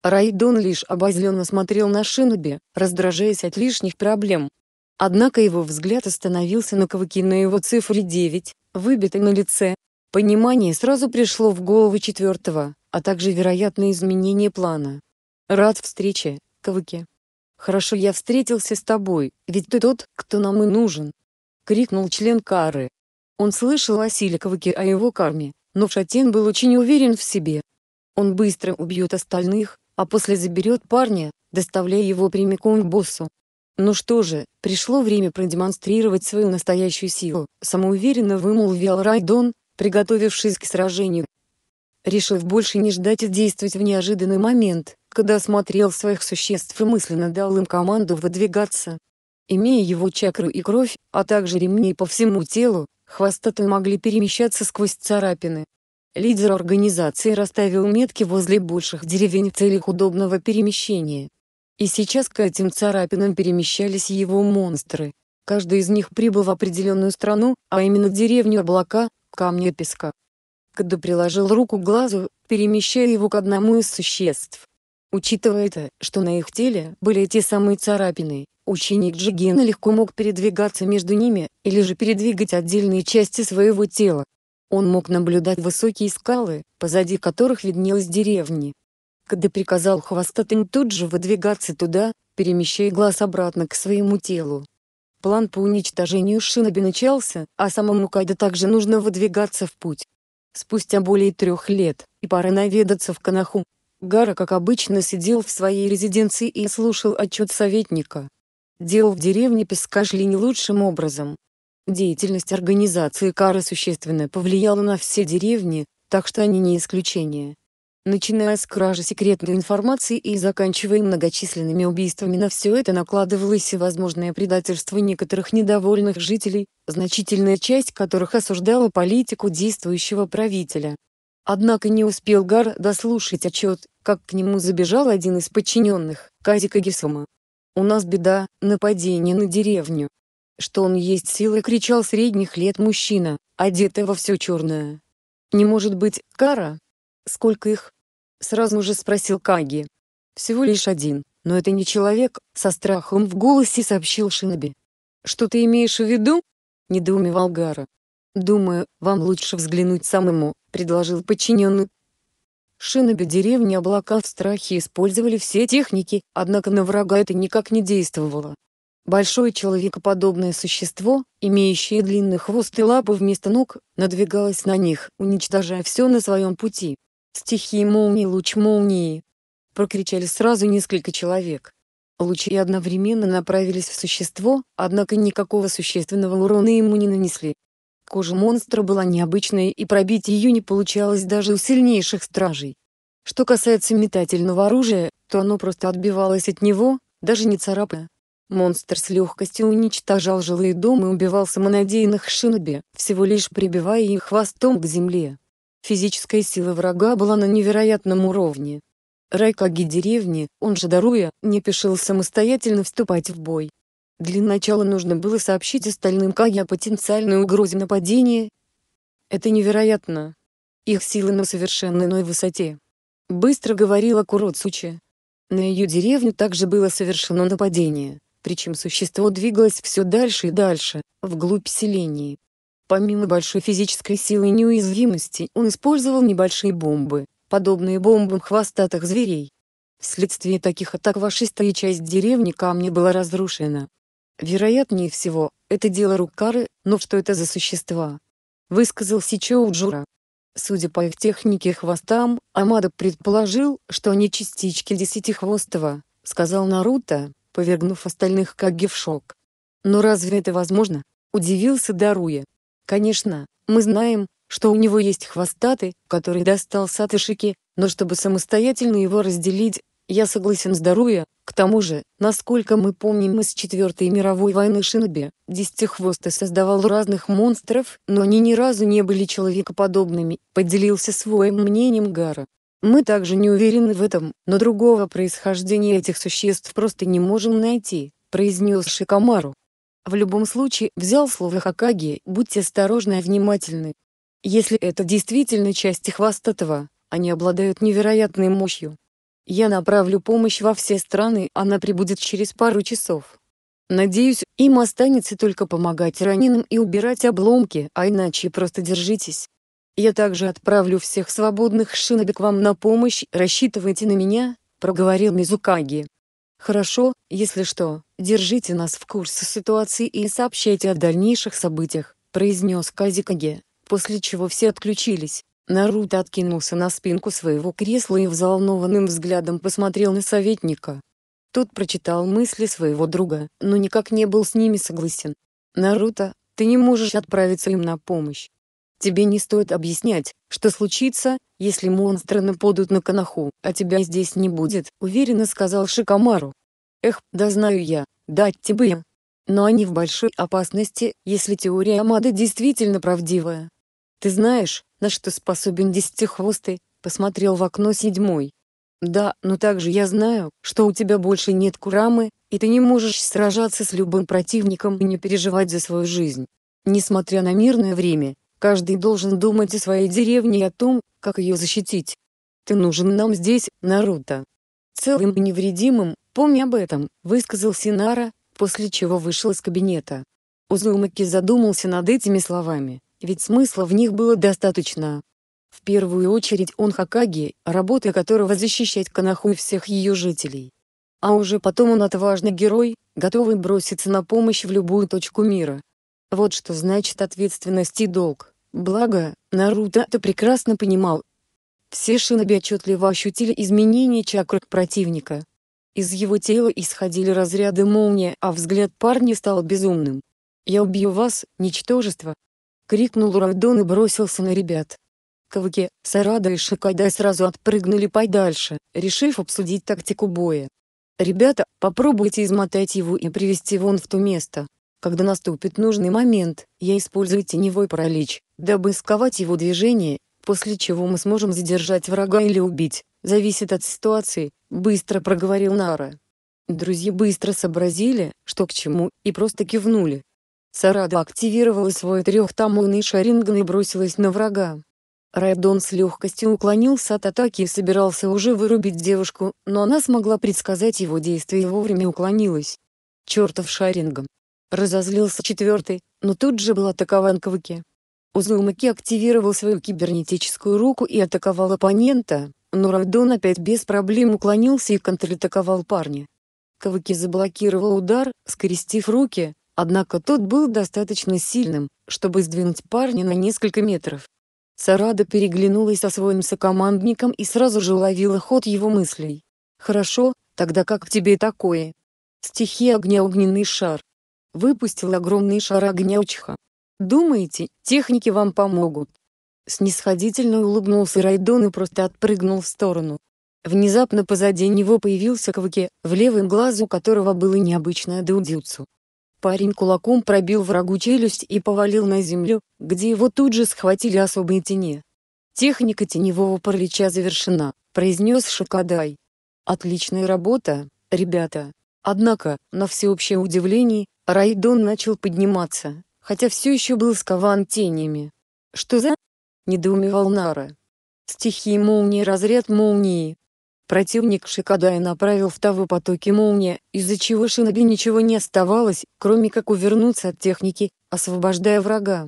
Райдон лишь обозленно смотрел на Шиноби, раздражаясь от лишних проблем. Однако его взгляд остановился на Каваки на его цифре 9, выбитой на лице. Понимание сразу пришло в голову четвертого, а также вероятное изменение плана. «Рад встрече, Каваки. Хорошо я встретился с тобой, ведь ты тот, кто нам и нужен!» — крикнул член Кары. Он слышал о силе Силиковике о его карме, но Шатен был очень уверен в себе. Он быстро убьет остальных, а после заберет парня, доставляя его прямиком к боссу. Ну что же, пришло время продемонстрировать свою настоящую силу, самоуверенно вымолвил Райдон, приготовившись к сражению. Решив больше не ждать и действовать в неожиданный момент, когда осмотрел своих существ и мысленно дал им команду выдвигаться. Имея его чакру и кровь, а также ремни по всему телу, Хвостатые могли перемещаться сквозь царапины. Лидер организации расставил метки возле больших деревень в целях удобного перемещения. И сейчас к этим царапинам перемещались его монстры. Каждый из них прибыл в определенную страну, а именно деревню облака, камня песка. Каду приложил руку к глазу, перемещая его к одному из существ. Учитывая это, что на их теле были те самые царапины, ученик Джигена легко мог передвигаться между ними, или же передвигать отдельные части своего тела. Он мог наблюдать высокие скалы, позади которых виднелась деревни. Когда приказал хвостатым тут же выдвигаться туда, перемещая глаз обратно к своему телу. План по уничтожению Шиноби начался, а самому Кайда также нужно выдвигаться в путь. Спустя более трех лет, и пора наведаться в Канаху. Гара, как обычно, сидел в своей резиденции и слушал отчет советника. Дел в деревне песка шли не лучшим образом. Деятельность организации Кара существенно повлияла на все деревни, так что они не исключение. Начиная с кражи секретной информации и заканчивая многочисленными убийствами на все это накладывалось и возможное предательство некоторых недовольных жителей, значительная часть которых осуждала политику действующего правителя. Однако не успел Гар дослушать отчет, как к нему забежал один из подчиненных, Казика Гесума. У нас беда, нападение на деревню. Что он есть силы кричал средних лет мужчина, одетый во все черное. Не может быть, Кара? Сколько их? Сразу же спросил Каги. Всего лишь один, но это не человек, со страхом в голосе сообщил Шиноби. Что ты имеешь в виду? Недоумевал Гара. Думаю, вам лучше взглянуть самому, предложил подчиненный. Шиноби деревни облака в страхе использовали все техники, однако на врага это никак не действовало. Большое человекоподобное существо, имеющее длинный хвост и лапы вместо ног, надвигалось на них, уничтожая все на своем пути. Стихии молнии, луч молнии!» — прокричали сразу несколько человек. Лучи одновременно направились в существо, однако никакого существенного урона ему не нанесли. Кожа монстра была необычной и пробить ее не получалось даже у сильнейших стражей. Что касается метательного оружия, то оно просто отбивалось от него, даже не царапая. Монстр с легкостью уничтожал жилые дома и убивал самонадеянных шиноби, всего лишь прибивая их хвостом к земле. Физическая сила врага была на невероятном уровне. Райкаги деревни, он же Даруя, не пешил самостоятельно вступать в бой. Для начала нужно было сообщить остальным Каги о потенциальной угрозе нападения. Это невероятно. Их силы на совершенно иной высоте. Быстро говорила Куроцучи. На ее деревню также было совершено нападение, причем существо двигалось все дальше и дальше, вглубь селения. Помимо большой физической силы и неуязвимости, он использовал небольшие бомбы, подобные бомбам хвостатых зверей. Вследствие таких атак вашистая часть деревни камня была разрушена, Вероятнее всего, это дело рук кары, но что это за существа? Высказал Сичоуджура. Судя по их технике и хвостам, Амада предположил, что они частички десятихвостого, сказал Наруто, повергнув остальных Каги в шок. Но разве это возможно? Удивился Даруя. Конечно, мы знаем, что у него есть хвостатый, который достал сатышики, но чтобы самостоятельно его разделить, я согласен с Даруя, к тому же, насколько мы помним из Четвертой мировой войны Шиноби, Десятихвостый создавал разных монстров, но они ни разу не были человекоподобными, поделился своим мнением Гара. Мы также не уверены в этом, но другого происхождения этих существ просто не можем найти, произнес Шикамару. В любом случае, взял слово Хакаги, будьте осторожны и внимательны. Если это действительно части хвостатого, они обладают невероятной мощью. Я направлю помощь во все страны, она прибудет через пару часов. Надеюсь, им останется только помогать раненым и убирать обломки, а иначе просто держитесь. Я также отправлю всех свободных шиноби к вам на помощь, рассчитывайте на меня», — проговорил Мизукаги. «Хорошо, если что, держите нас в курсе ситуации и сообщайте о дальнейших событиях», — произнес Казикаге, после чего все отключились. Наруто откинулся на спинку своего кресла и взволнованным взглядом посмотрел на советника. Тот прочитал мысли своего друга, но никак не был с ними согласен. «Наруто, ты не можешь отправиться им на помощь. Тебе не стоит объяснять, что случится, если монстры нападут на Канаху, а тебя здесь не будет», — уверенно сказал Шикамару. «Эх, да знаю я, дать тебе. я. Но они в большой опасности, если теория Амады действительно правдивая. Ты знаешь, на что способен десятихвостый, посмотрел в окно седьмой. «Да, но также я знаю, что у тебя больше нет Курамы, и ты не можешь сражаться с любым противником и не переживать за свою жизнь. Несмотря на мирное время, каждый должен думать о своей деревне и о том, как ее защитить. Ты нужен нам здесь, Наруто». «Целым и невредимым, помни об этом», — высказал Синара, после чего вышел из кабинета. Узумаки задумался над этими словами. Ведь смысла в них было достаточно. В первую очередь он Хакаги, работа которого защищать Канаху и всех ее жителей. А уже потом он отважный герой, готовый броситься на помощь в любую точку мира. Вот что значит ответственность и долг. Благо, Наруто это прекрасно понимал. Все шиноби отчетливо ощутили изменение чакры противника. Из его тела исходили разряды молнии, а взгляд парня стал безумным. «Я убью вас, ничтожество», — крикнул Райдон и бросился на ребят. Каваки, Сарада и Шикадай сразу отпрыгнули подальше, решив обсудить тактику боя. «Ребята, попробуйте измотать его и привести вон в то место. Когда наступит нужный момент, я использую теневой паралич, дабы сковать его движение, после чего мы сможем задержать врага или убить, зависит от ситуации», — быстро проговорил Нара. Друзья быстро сообразили, что к чему, и просто кивнули. Сарада активировала свой трехтамунный шаринган и бросилась на врага. Райдон с легкостью уклонился от атаки и собирался уже вырубить девушку, но она смогла предсказать его действия и вовремя уклонилась. Чертов шаринган. Разозлился четвертый, но тут же был атакован Кваки. Узумаки активировал свою кибернетическую руку и атаковал оппонента, но Райдон опять без проблем уклонился и контратаковал парня. Кавыки заблокировал удар, скрестив руки, Однако тот был достаточно сильным, чтобы сдвинуть парня на несколько метров. Сарада переглянулась со своим сокомандником и сразу же ловила ход его мыслей. «Хорошо, тогда как к тебе такое?» Стихия огня огненный шар. Выпустил огромный шар огня Учха. «Думаете, техники вам помогут?» Снисходительно улыбнулся Райдон и просто отпрыгнул в сторону. Внезапно позади него появился Кваки, в левом глазу которого было необычное дудюцу. Парень кулаком пробил врагу челюсть и повалил на землю, где его тут же схватили особые тени. «Техника теневого паралича завершена», — произнес Шакадай. «Отличная работа, ребята». Однако, на всеобщее удивление, Райдон начал подниматься, хотя все еще был скован тенями. «Что за...» — недоумевал Нара. Стихии молнии разряд молнии, Противник Шикадая направил в Таву потоки молния, из-за чего Шиноби ничего не оставалось, кроме как увернуться от техники, освобождая врага.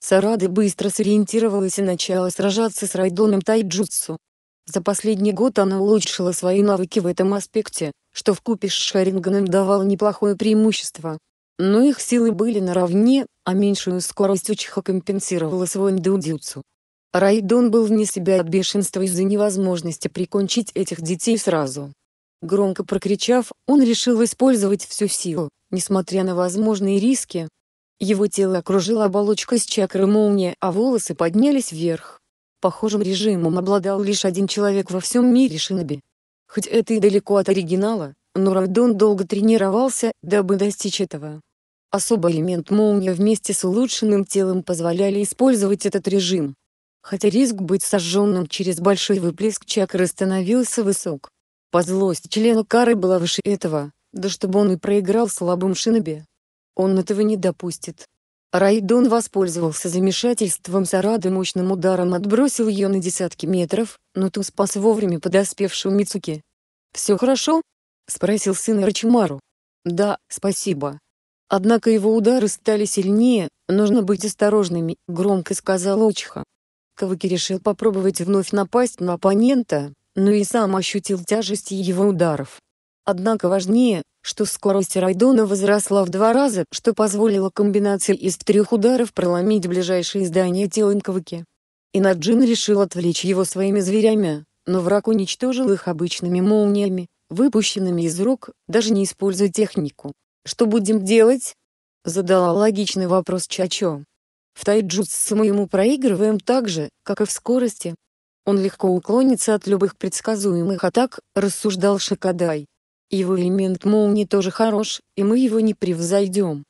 Сарада быстро сориентировалась и начала сражаться с Райдоном Тайджутсу. За последний год она улучшила свои навыки в этом аспекте, что вкупе с Шаринганом давало неплохое преимущество. Но их силы были наравне, а меньшую скорость Учиха компенсировала свой ндудзюцу, Райдон был вне себя от бешенства из-за невозможности прикончить этих детей сразу. Громко прокричав, он решил использовать всю силу, несмотря на возможные риски. Его тело окружила оболочка с чакры молнии, а волосы поднялись вверх. Похожим режимом обладал лишь один человек во всем мире Шиноби. Хоть это и далеко от оригинала, но Райдон долго тренировался, дабы достичь этого. Особый элемент молнии вместе с улучшенным телом позволяли использовать этот режим, хотя риск быть сожженным через большой выплеск чакры становился высок. По злости члена Кары была выше этого, да чтобы он и проиграл слабым шинобе. Он этого не допустит. Райдон воспользовался замешательством Сарады мощным ударом отбросил ее на десятки метров, но ту спас вовремя подоспевшую Мицуки. «Все хорошо?» — спросил сын Рачимару. «Да, спасибо». Однако его удары стали сильнее, нужно быть осторожными, громко сказал Очиха. Каваки решил попробовать вновь напасть на оппонента, но ну и сам ощутил тяжесть его ударов. Однако важнее, что скорость Райдона возросла в два раза, что позволило комбинации из трех ударов проломить ближайшие здания тела Инковаки. Инаджин решил отвлечь его своими зверями, но враг уничтожил их обычными молниями, выпущенными из рук, даже не используя технику. «Что будем делать?» — задала логичный вопрос Чачо. В тайджутсу мы ему проигрываем так же, как и в скорости. Он легко уклонится от любых предсказуемых атак, рассуждал Шакадай. Его элемент молнии тоже хорош, и мы его не превзойдем.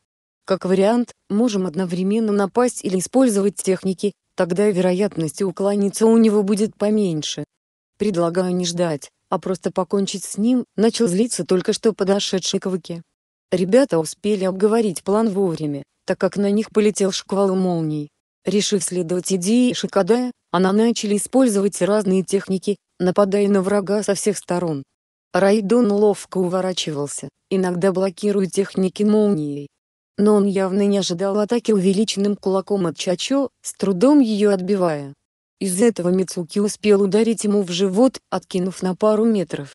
Как вариант, можем одновременно напасть или использовать техники, тогда и вероятности уклониться у него будет поменьше. Предлагаю не ждать, а просто покончить с ним, начал злиться только что подошедший к Ваке. Ребята успели обговорить план вовремя, так как на них полетел шквал молний. Решив следовать идее Шикадая, она начали использовать разные техники, нападая на врага со всех сторон. Райдон ловко уворачивался, иногда блокируя техники молнией. Но он явно не ожидал атаки увеличенным кулаком от Чачо, с трудом ее отбивая. Из этого Мицуки успел ударить ему в живот, откинув на пару метров.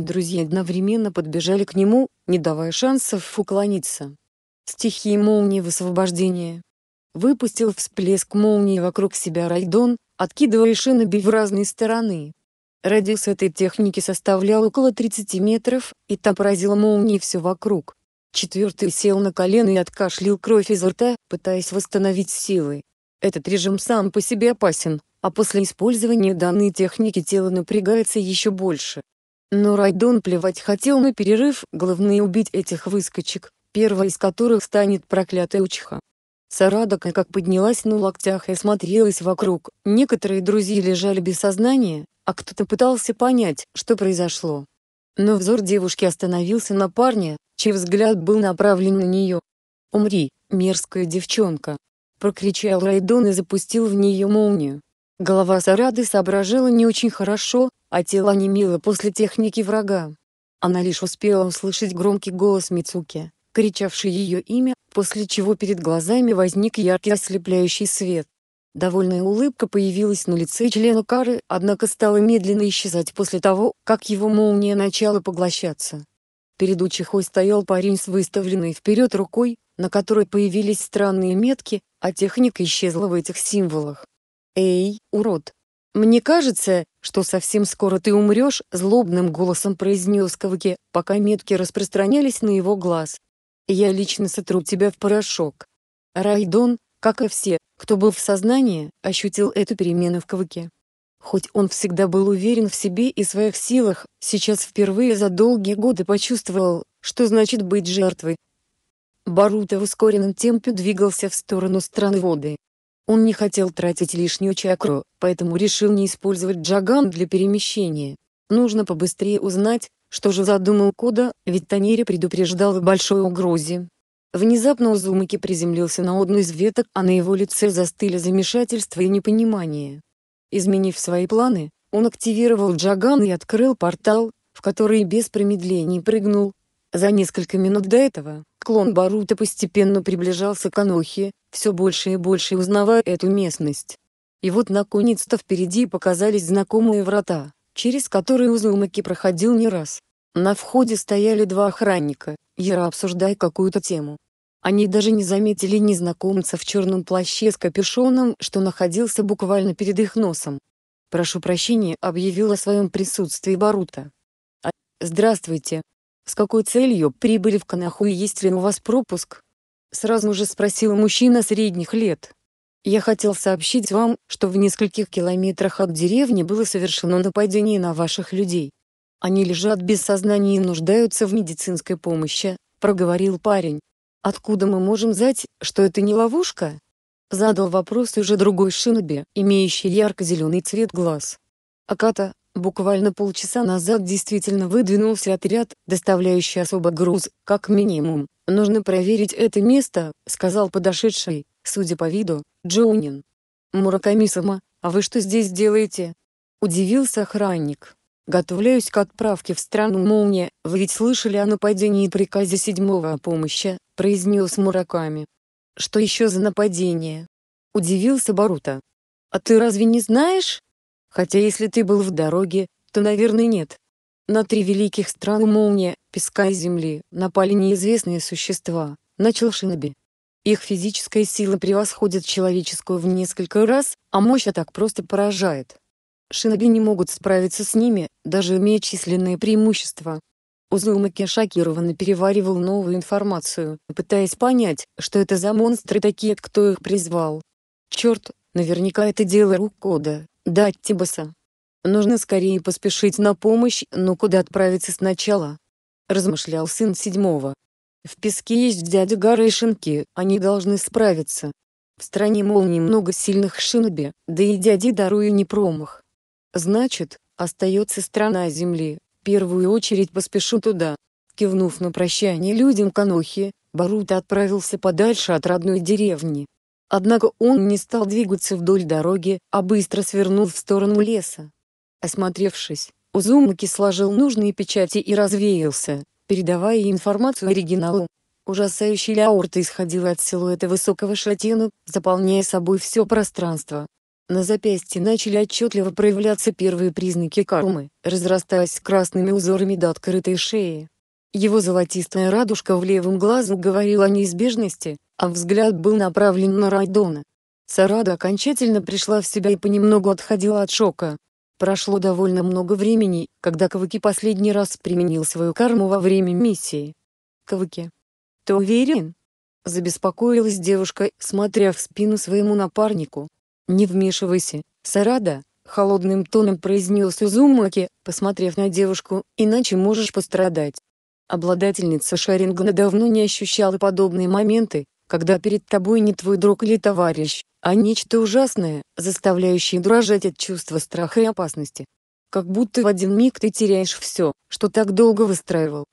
Друзья одновременно подбежали к нему, не давая шансов уклониться. Стихии молнии высвобождения. Выпустил всплеск молнии вокруг себя Райдон, откидывая шины, шиноби в разные стороны. Радиус этой техники составлял около 30 метров, и та поразила молнией все вокруг. Четвертый сел на колено и откашлил кровь изо рта, пытаясь восстановить силы. Этот режим сам по себе опасен, а после использования данной техники тело напрягается еще больше. Но Райдон плевать хотел на перерыв, главное убить этих выскочек, первой из которых станет проклятая учиха. Сарадока как поднялась на локтях и смотрелась вокруг, некоторые друзья лежали без сознания, а кто-то пытался понять, что произошло. Но взор девушки остановился на парне, чей взгляд был направлен на нее. «Умри, мерзкая девчонка!» — прокричал Райдон и запустил в нее молнию. Голова Сарады соображала не очень хорошо, а тело немило после техники врага. Она лишь успела услышать громкий голос Мицуки, кричавший ее имя, после чего перед глазами возник яркий ослепляющий свет. Довольная улыбка появилась на лице члена Кары, однако стала медленно исчезать после того, как его молния начала поглощаться. Перед Учихой стоял парень с выставленной вперед рукой, на которой появились странные метки, а техника исчезла в этих символах. «Эй, урод! Мне кажется, что совсем скоро ты умрешь», — злобным голосом произнес Кавки, пока метки распространялись на его глаз. «Я лично сотру тебя в порошок». Райдон, как и все, кто был в сознании, ощутил эту перемену в Кавке. Хоть он всегда был уверен в себе и своих силах, сейчас впервые за долгие годы почувствовал, что значит быть жертвой. Барута в ускоренном темпе двигался в сторону страны воды. Он не хотел тратить лишнюю чакру, поэтому решил не использовать джаган для перемещения. Нужно побыстрее узнать, что же задумал Кода, ведь Танери предупреждал о большой угрозе. Внезапно Узумаки приземлился на одну из веток, а на его лице застыли замешательство и непонимание. Изменив свои планы, он активировал Джаган и открыл портал, в который без промедлений прыгнул. За несколько минут до этого, Клон Барута постепенно приближался к Анохе, все больше и больше узнавая эту местность. И вот наконец-то впереди показались знакомые врата, через которые Узумаки проходил не раз. На входе стояли два охранника, яро обсуждая какую-то тему. Они даже не заметили незнакомца в черном плаще с капюшоном, что находился буквально перед их носом. «Прошу прощения», — объявил о своем присутствии Барута. «А, «Здравствуйте, «С какой целью прибыли в Канаху и есть ли у вас пропуск?» Сразу же спросил мужчина средних лет. «Я хотел сообщить вам, что в нескольких километрах от деревни было совершено нападение на ваших людей. Они лежат без сознания и нуждаются в медицинской помощи», — проговорил парень. «Откуда мы можем знать, что это не ловушка?» Задал вопрос уже другой шиноби, имеющий ярко-зеленый цвет глаз. Аката, Буквально полчаса назад действительно выдвинулся отряд, доставляющий особо груз, как минимум. «Нужно проверить это место», — сказал подошедший, судя по виду, Джонин. мураками а вы что здесь делаете?» — удивился охранник. «Готовляюсь к отправке в страну молния, вы ведь слышали о нападении и приказе седьмого о помощи», — произнес Мураками. «Что еще за нападение?» — удивился Барута. «А ты разве не знаешь?» Хотя если ты был в дороге, то, наверное, нет. На три великих страны молния, песка и земли напали неизвестные существа, начал Шиноби. Их физическая сила превосходит человеческую в несколько раз, а мощь атак просто поражает. Шиноби не могут справиться с ними, даже имея численные преимущества. Узумаки шокированно переваривал новую информацию, пытаясь понять, что это за монстры такие, кто их призвал. Черт, наверняка это дело рук кода, «Да, Тибаса. Нужно скорее поспешить на помощь, но куда отправиться сначала?» Размышлял сын седьмого. «В песке есть дядя Гара и Шинки, они должны справиться. В стране, молнии много сильных шиноби, да и дяди Дарую не промах. Значит, остается страна земли, в первую очередь поспешу туда». Кивнув на прощание людям Канохи, Барута отправился подальше от родной деревни. Однако он не стал двигаться вдоль дороги, а быстро свернул в сторону леса. Осмотревшись, Узумаки сложил нужные печати и развеялся, передавая информацию оригиналу. Ужасающий Ляорта исходил от силуэта высокого шатена, заполняя собой все пространство. На запястье начали отчетливо проявляться первые признаки кармы, разрастаясь красными узорами до открытой шеи. Его золотистая радужка в левом глазу говорила о неизбежности, а взгляд был направлен на Райдона. Сарада окончательно пришла в себя и понемногу отходила от шока. Прошло довольно много времени, когда Кавыки последний раз применил свою карму во время миссии. Кавыки. Ты уверен? Забеспокоилась девушка, смотря в спину своему напарнику. Не вмешивайся, Сарада, холодным тоном произнес Узумаки, посмотрев на девушку, иначе можешь пострадать. Обладательница Шарингана давно не ощущала подобные моменты, когда перед тобой не твой друг или товарищ, а нечто ужасное, заставляющее дрожать от чувства страха и опасности. Как будто в один миг ты теряешь все, что так долго выстраивал.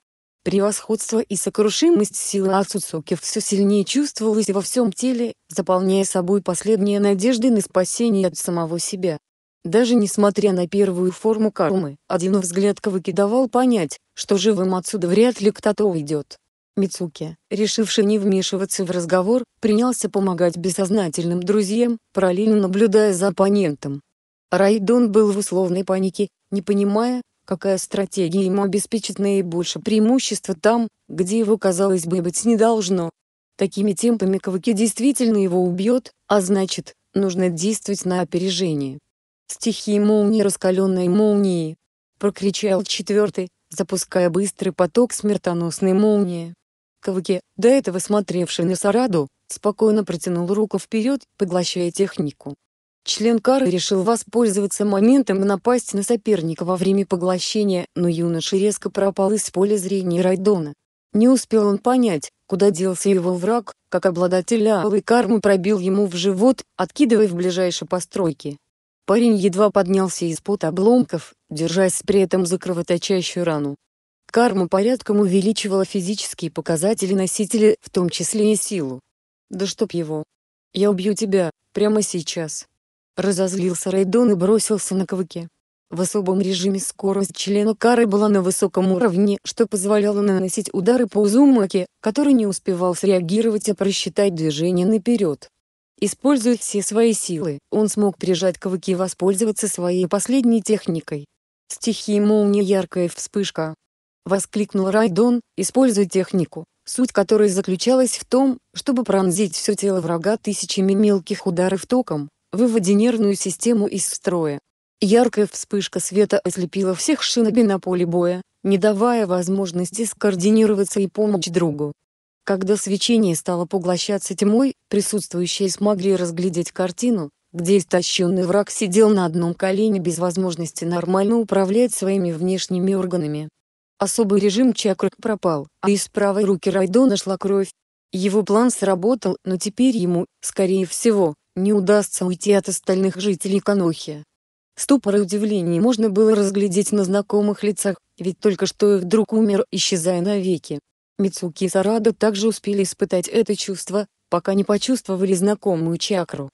Превосходство и сокрушимость силы Ацуцуки все сильнее чувствовалось во всем теле, заполняя собой последние надежды на спасение от самого себя. Даже несмотря на первую форму кармы, один взгляд Кавыки давал понять, что живым отсюда вряд ли кто-то уйдет. Мицуки, решивший не вмешиваться в разговор, принялся помогать бессознательным друзьям, параллельно наблюдая за оппонентом. Райдон был в условной панике, не понимая, какая стратегия ему обеспечит наибольшее преимущество там, где его, казалось бы, быть не должно. Такими темпами Каваки действительно его убьет, а значит, нужно действовать на опережение. Стихии молнии раскаленной молнии!» — прокричал четвертый, запуская быстрый поток смертоносной молнии. Каваки, до этого смотревший на Сараду, спокойно протянул руку вперед, поглощая технику. Член Кары решил воспользоваться моментом и напасть на соперника во время поглощения, но юноша резко пропал из поля зрения Райдона. Не успел он понять, куда делся его враг, как обладатель алой кармы пробил ему в живот, откидывая в ближайшие постройки. Парень едва поднялся из-под обломков, держась при этом за кровоточащую рану. Карма порядком увеличивала физические показатели носителя, в том числе и силу. «Да чтоб его! Я убью тебя, прямо сейчас!» Разозлился Рейдон и бросился на ковыке. В особом режиме скорость члена Кары была на высоком уровне, что позволяло наносить удары по Узумаке, который не успевал среагировать и а просчитать движение наперед. Используя все свои силы, он смог прижать Кавыки и воспользоваться своей последней техникой. Стихия молнии яркая вспышка, Воскликнул Райдон, используя технику, суть которой заключалась в том, чтобы пронзить все тело врага тысячами мелких ударов током, выводя нервную систему из строя. Яркая вспышка света ослепила всех шиноби на поле боя, не давая возможности скоординироваться и помочь другу. Когда свечение стало поглощаться тьмой, присутствующие смогли разглядеть картину, где истощенный враг сидел на одном колене без возможности нормально управлять своими внешними органами. Особый режим чакр пропал, а из правой руки Райдона шла кровь. Его план сработал, но теперь ему, скорее всего, не удастся уйти от остальных жителей Канохи. Ступор и удивление можно было разглядеть на знакомых лицах, ведь только что их друг умер, исчезая навеки. Мицуки и Сарада также успели испытать это чувство, пока не почувствовали знакомую чакру.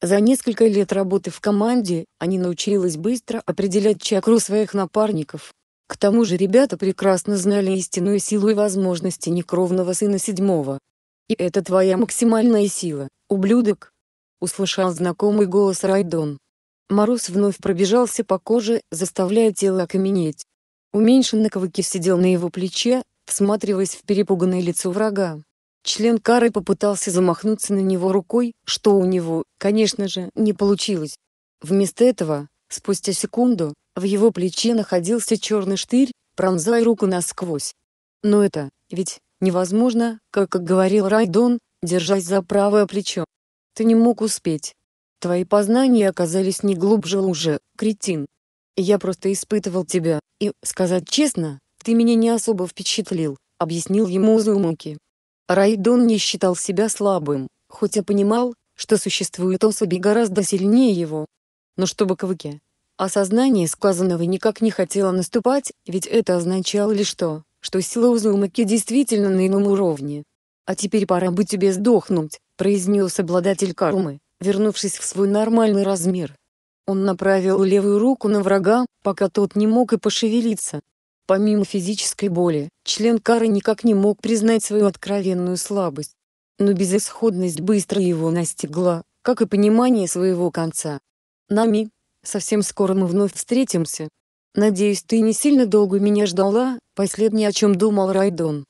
За несколько лет работы в команде, они научились быстро определять чакру своих напарников, к тому же ребята прекрасно знали истинную силу и возможности некровного сына седьмого. «И это твоя максимальная сила, ублюдок!» — услышал знакомый голос Райдон. Мороз вновь пробежался по коже, заставляя тело окаменеть. Уменьшенный Кваки сидел на его плече, всматриваясь в перепуганное лицо врага. Член Кары попытался замахнуться на него рукой, что у него, конечно же, не получилось. Вместо этого, спустя секунду, в его плече находился черный штырь, пронзая руку насквозь. Но это, ведь, невозможно, как говорил Райдон, держась за правое плечо. Ты не мог успеть. Твои познания оказались не глубже уже, кретин. Я просто испытывал тебя, и, сказать честно, ты меня не особо впечатлил, объяснил ему Узумаки. Райдон не считал себя слабым, хотя понимал, что существуют особи гораздо сильнее его. Но чтобы Кавыке Осознание сказанного никак не хотело наступать, ведь это означало лишь то, что сила Узумаки действительно на ином уровне. «А теперь пора бы тебе сдохнуть», — произнес обладатель кармы, вернувшись в свой нормальный размер. Он направил левую руку на врага, пока тот не мог и пошевелиться. Помимо физической боли, член Кары никак не мог признать свою откровенную слабость. Но безысходность быстро его настигла, как и понимание своего конца. «Нами», Совсем скоро мы вновь встретимся. Надеюсь, ты не сильно долго меня ждала, последнее о чем думал Райдон.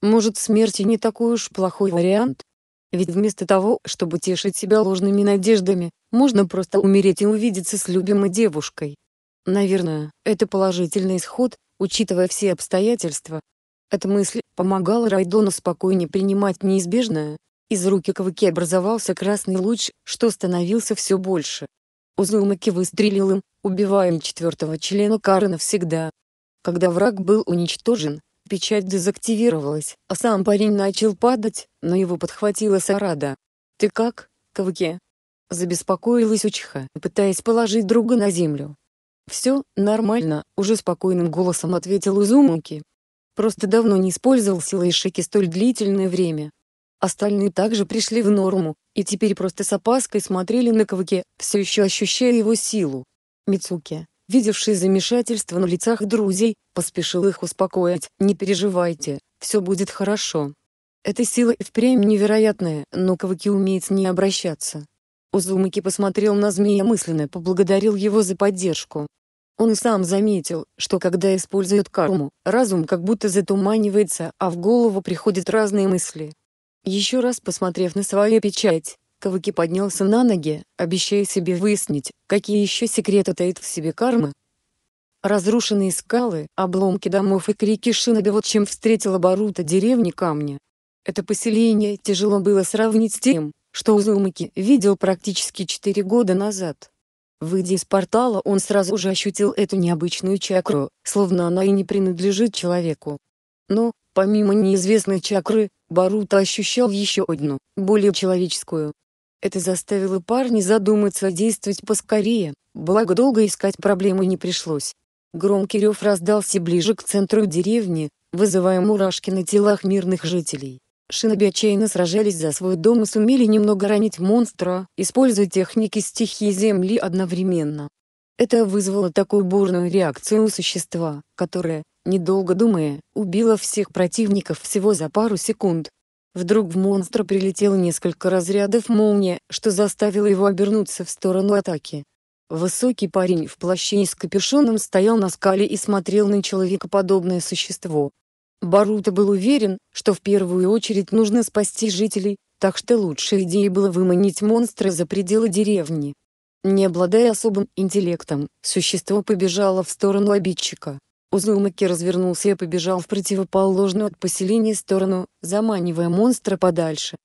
Может, смерть и не такой уж плохой вариант? Ведь вместо того, чтобы тешить себя ложными надеждами, можно просто умереть и увидеться с любимой девушкой. Наверное, это положительный исход, учитывая все обстоятельства. Эта мысль помогала Райдону спокойнее принимать неизбежное. Из руки Кваки образовался красный луч, что становился все больше. Узумаки выстрелил им, убиваем четвертого члена Кары навсегда. Когда враг был уничтожен, печать дезактивировалась, а сам парень начал падать, но его подхватила Сарада. «Ты как, Кавыке?» Забеспокоилась Учиха, пытаясь положить друга на землю. «Все, нормально», — уже спокойным голосом ответил Узумаки. «Просто давно не использовал силы и шики столь длительное время, Остальные также пришли в норму и теперь просто с опаской смотрели на Каваке, все еще ощущая его силу. Мицуки, видевший замешательство на лицах друзей, поспешил их успокоить. «Не переживайте, все будет хорошо». Эта сила и впрямь невероятная, но Каваки умеет с ней обращаться. Узумаки посмотрел на змея мысленно поблагодарил его за поддержку. Он и сам заметил, что когда использует карму, разум как будто затуманивается, а в голову приходят разные мысли. Еще раз посмотрев на свою печать, Кавыки поднялся на ноги, обещая себе выяснить, какие еще секреты таит в себе карма. Разрушенные скалы, обломки домов и крики Шиноби вот чем встретила Барута деревни камня. Это поселение тяжело было сравнить с тем, что Узумаки видел практически четыре года назад. Выйдя из портала он сразу же ощутил эту необычную чакру, словно она и не принадлежит человеку. Но, помимо неизвестной чакры, Баруто ощущал еще одну, более человеческую. Это заставило парня задуматься и действовать поскорее, благо долго искать проблемы не пришлось. Громкий рев раздался ближе к центру деревни, вызывая мурашки на телах мирных жителей. Шиноби отчаянно сражались за свой дом и сумели немного ранить монстра, используя техники стихии земли одновременно. Это вызвало такую бурную реакцию у существа, которое, недолго думая, убила всех противников всего за пару секунд. Вдруг в монстра прилетело несколько разрядов молнии, что заставило его обернуться в сторону атаки. Высокий парень в плаще с капюшоном стоял на скале и смотрел на человекоподобное существо. Баруто был уверен, что в первую очередь нужно спасти жителей, так что лучшей идеей было выманить монстра за пределы деревни. Не обладая особым интеллектом, существо побежало в сторону обидчика. Узел развернулся и побежал в противоположную от поселения сторону, заманивая монстра подальше.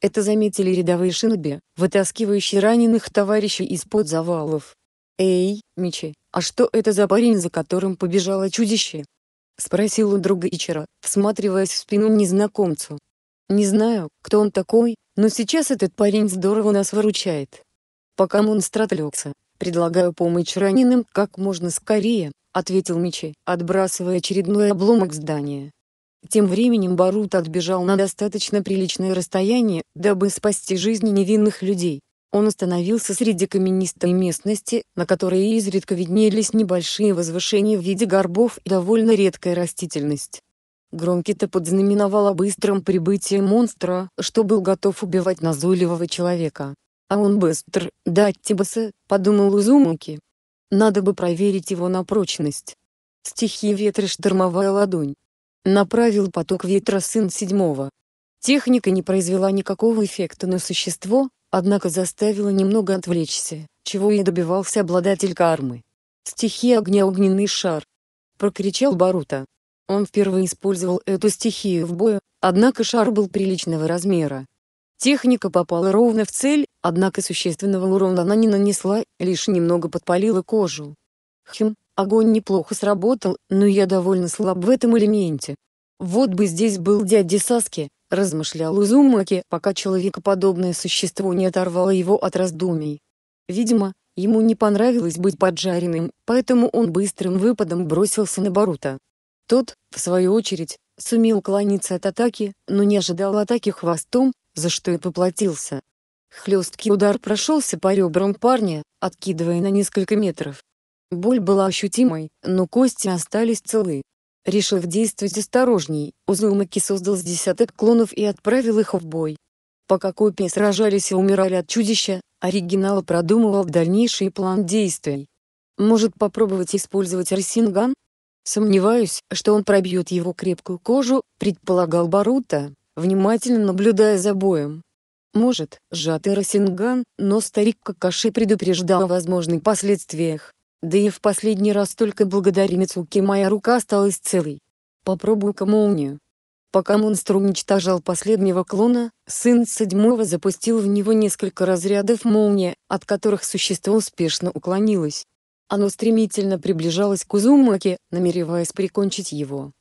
Это заметили рядовые шиноби, вытаскивающие раненых товарищей из-под завалов. «Эй, Мичи, а что это за парень, за которым побежало чудище?» — спросил у друга Ичера, всматриваясь в спину незнакомцу. «Не знаю, кто он такой, но сейчас этот парень здорово нас выручает. Пока монстр отвлекся, предлагаю помочь раненым как можно скорее, ответил Мичи, отбрасывая очередной обломок здания. Тем временем Барут отбежал на достаточно приличное расстояние, дабы спасти жизни невинных людей. Он остановился среди каменистой местности, на которой изредка виднелись небольшие возвышения в виде горбов и довольно редкая растительность. Громкий топот знаменовал о быстром монстра, что был готов убивать назойливого человека. «А он быстр, да, Тибаса», — подумал Узумуки. Надо бы проверить его на прочность. Стихи ветра штормовая ладонь. Направил поток ветра сын седьмого. Техника не произвела никакого эффекта на существо, однако заставила немного отвлечься, чего и добивался обладатель кармы. Стихи огня огненный шар. Прокричал Барута. Он впервые использовал эту стихию в бою, однако шар был приличного размера, Техника попала ровно в цель, однако существенного урона она не нанесла, лишь немного подпалила кожу. Хм, огонь неплохо сработал, но я довольно слаб в этом элементе. Вот бы здесь был дядя Саски, размышлял Узумаки, пока человекоподобное существо не оторвало его от раздумий. Видимо, ему не понравилось быть поджаренным, поэтому он быстрым выпадом бросился на Барута. Тот, в свою очередь, сумел клониться от атаки, но не ожидал атаки хвостом, за что и поплатился. Хлесткий удар прошелся по ребрам парня, откидывая на несколько метров. Боль была ощутимой, но кости остались целы. Решив действовать осторожней, Узумаки создал с десяток клонов и отправил их в бой. Пока копии сражались и умирали от чудища, оригинал продумывал дальнейший план действий. Может попробовать использовать арсинган? Сомневаюсь, что он пробьет его крепкую кожу, предполагал Барута, внимательно наблюдая за боем. Может, сжатый Росинган, но старик Какаши предупреждал о возможных последствиях. Да и в последний раз только благодаря Мицуки моя рука осталась целой. Попробую камоунию. Пока монстр уничтожал последнего клона, сын седьмого запустил в него несколько разрядов молнии, от которых существо успешно уклонилось. Оно стремительно приближалось к Узумаке, намереваясь прикончить его.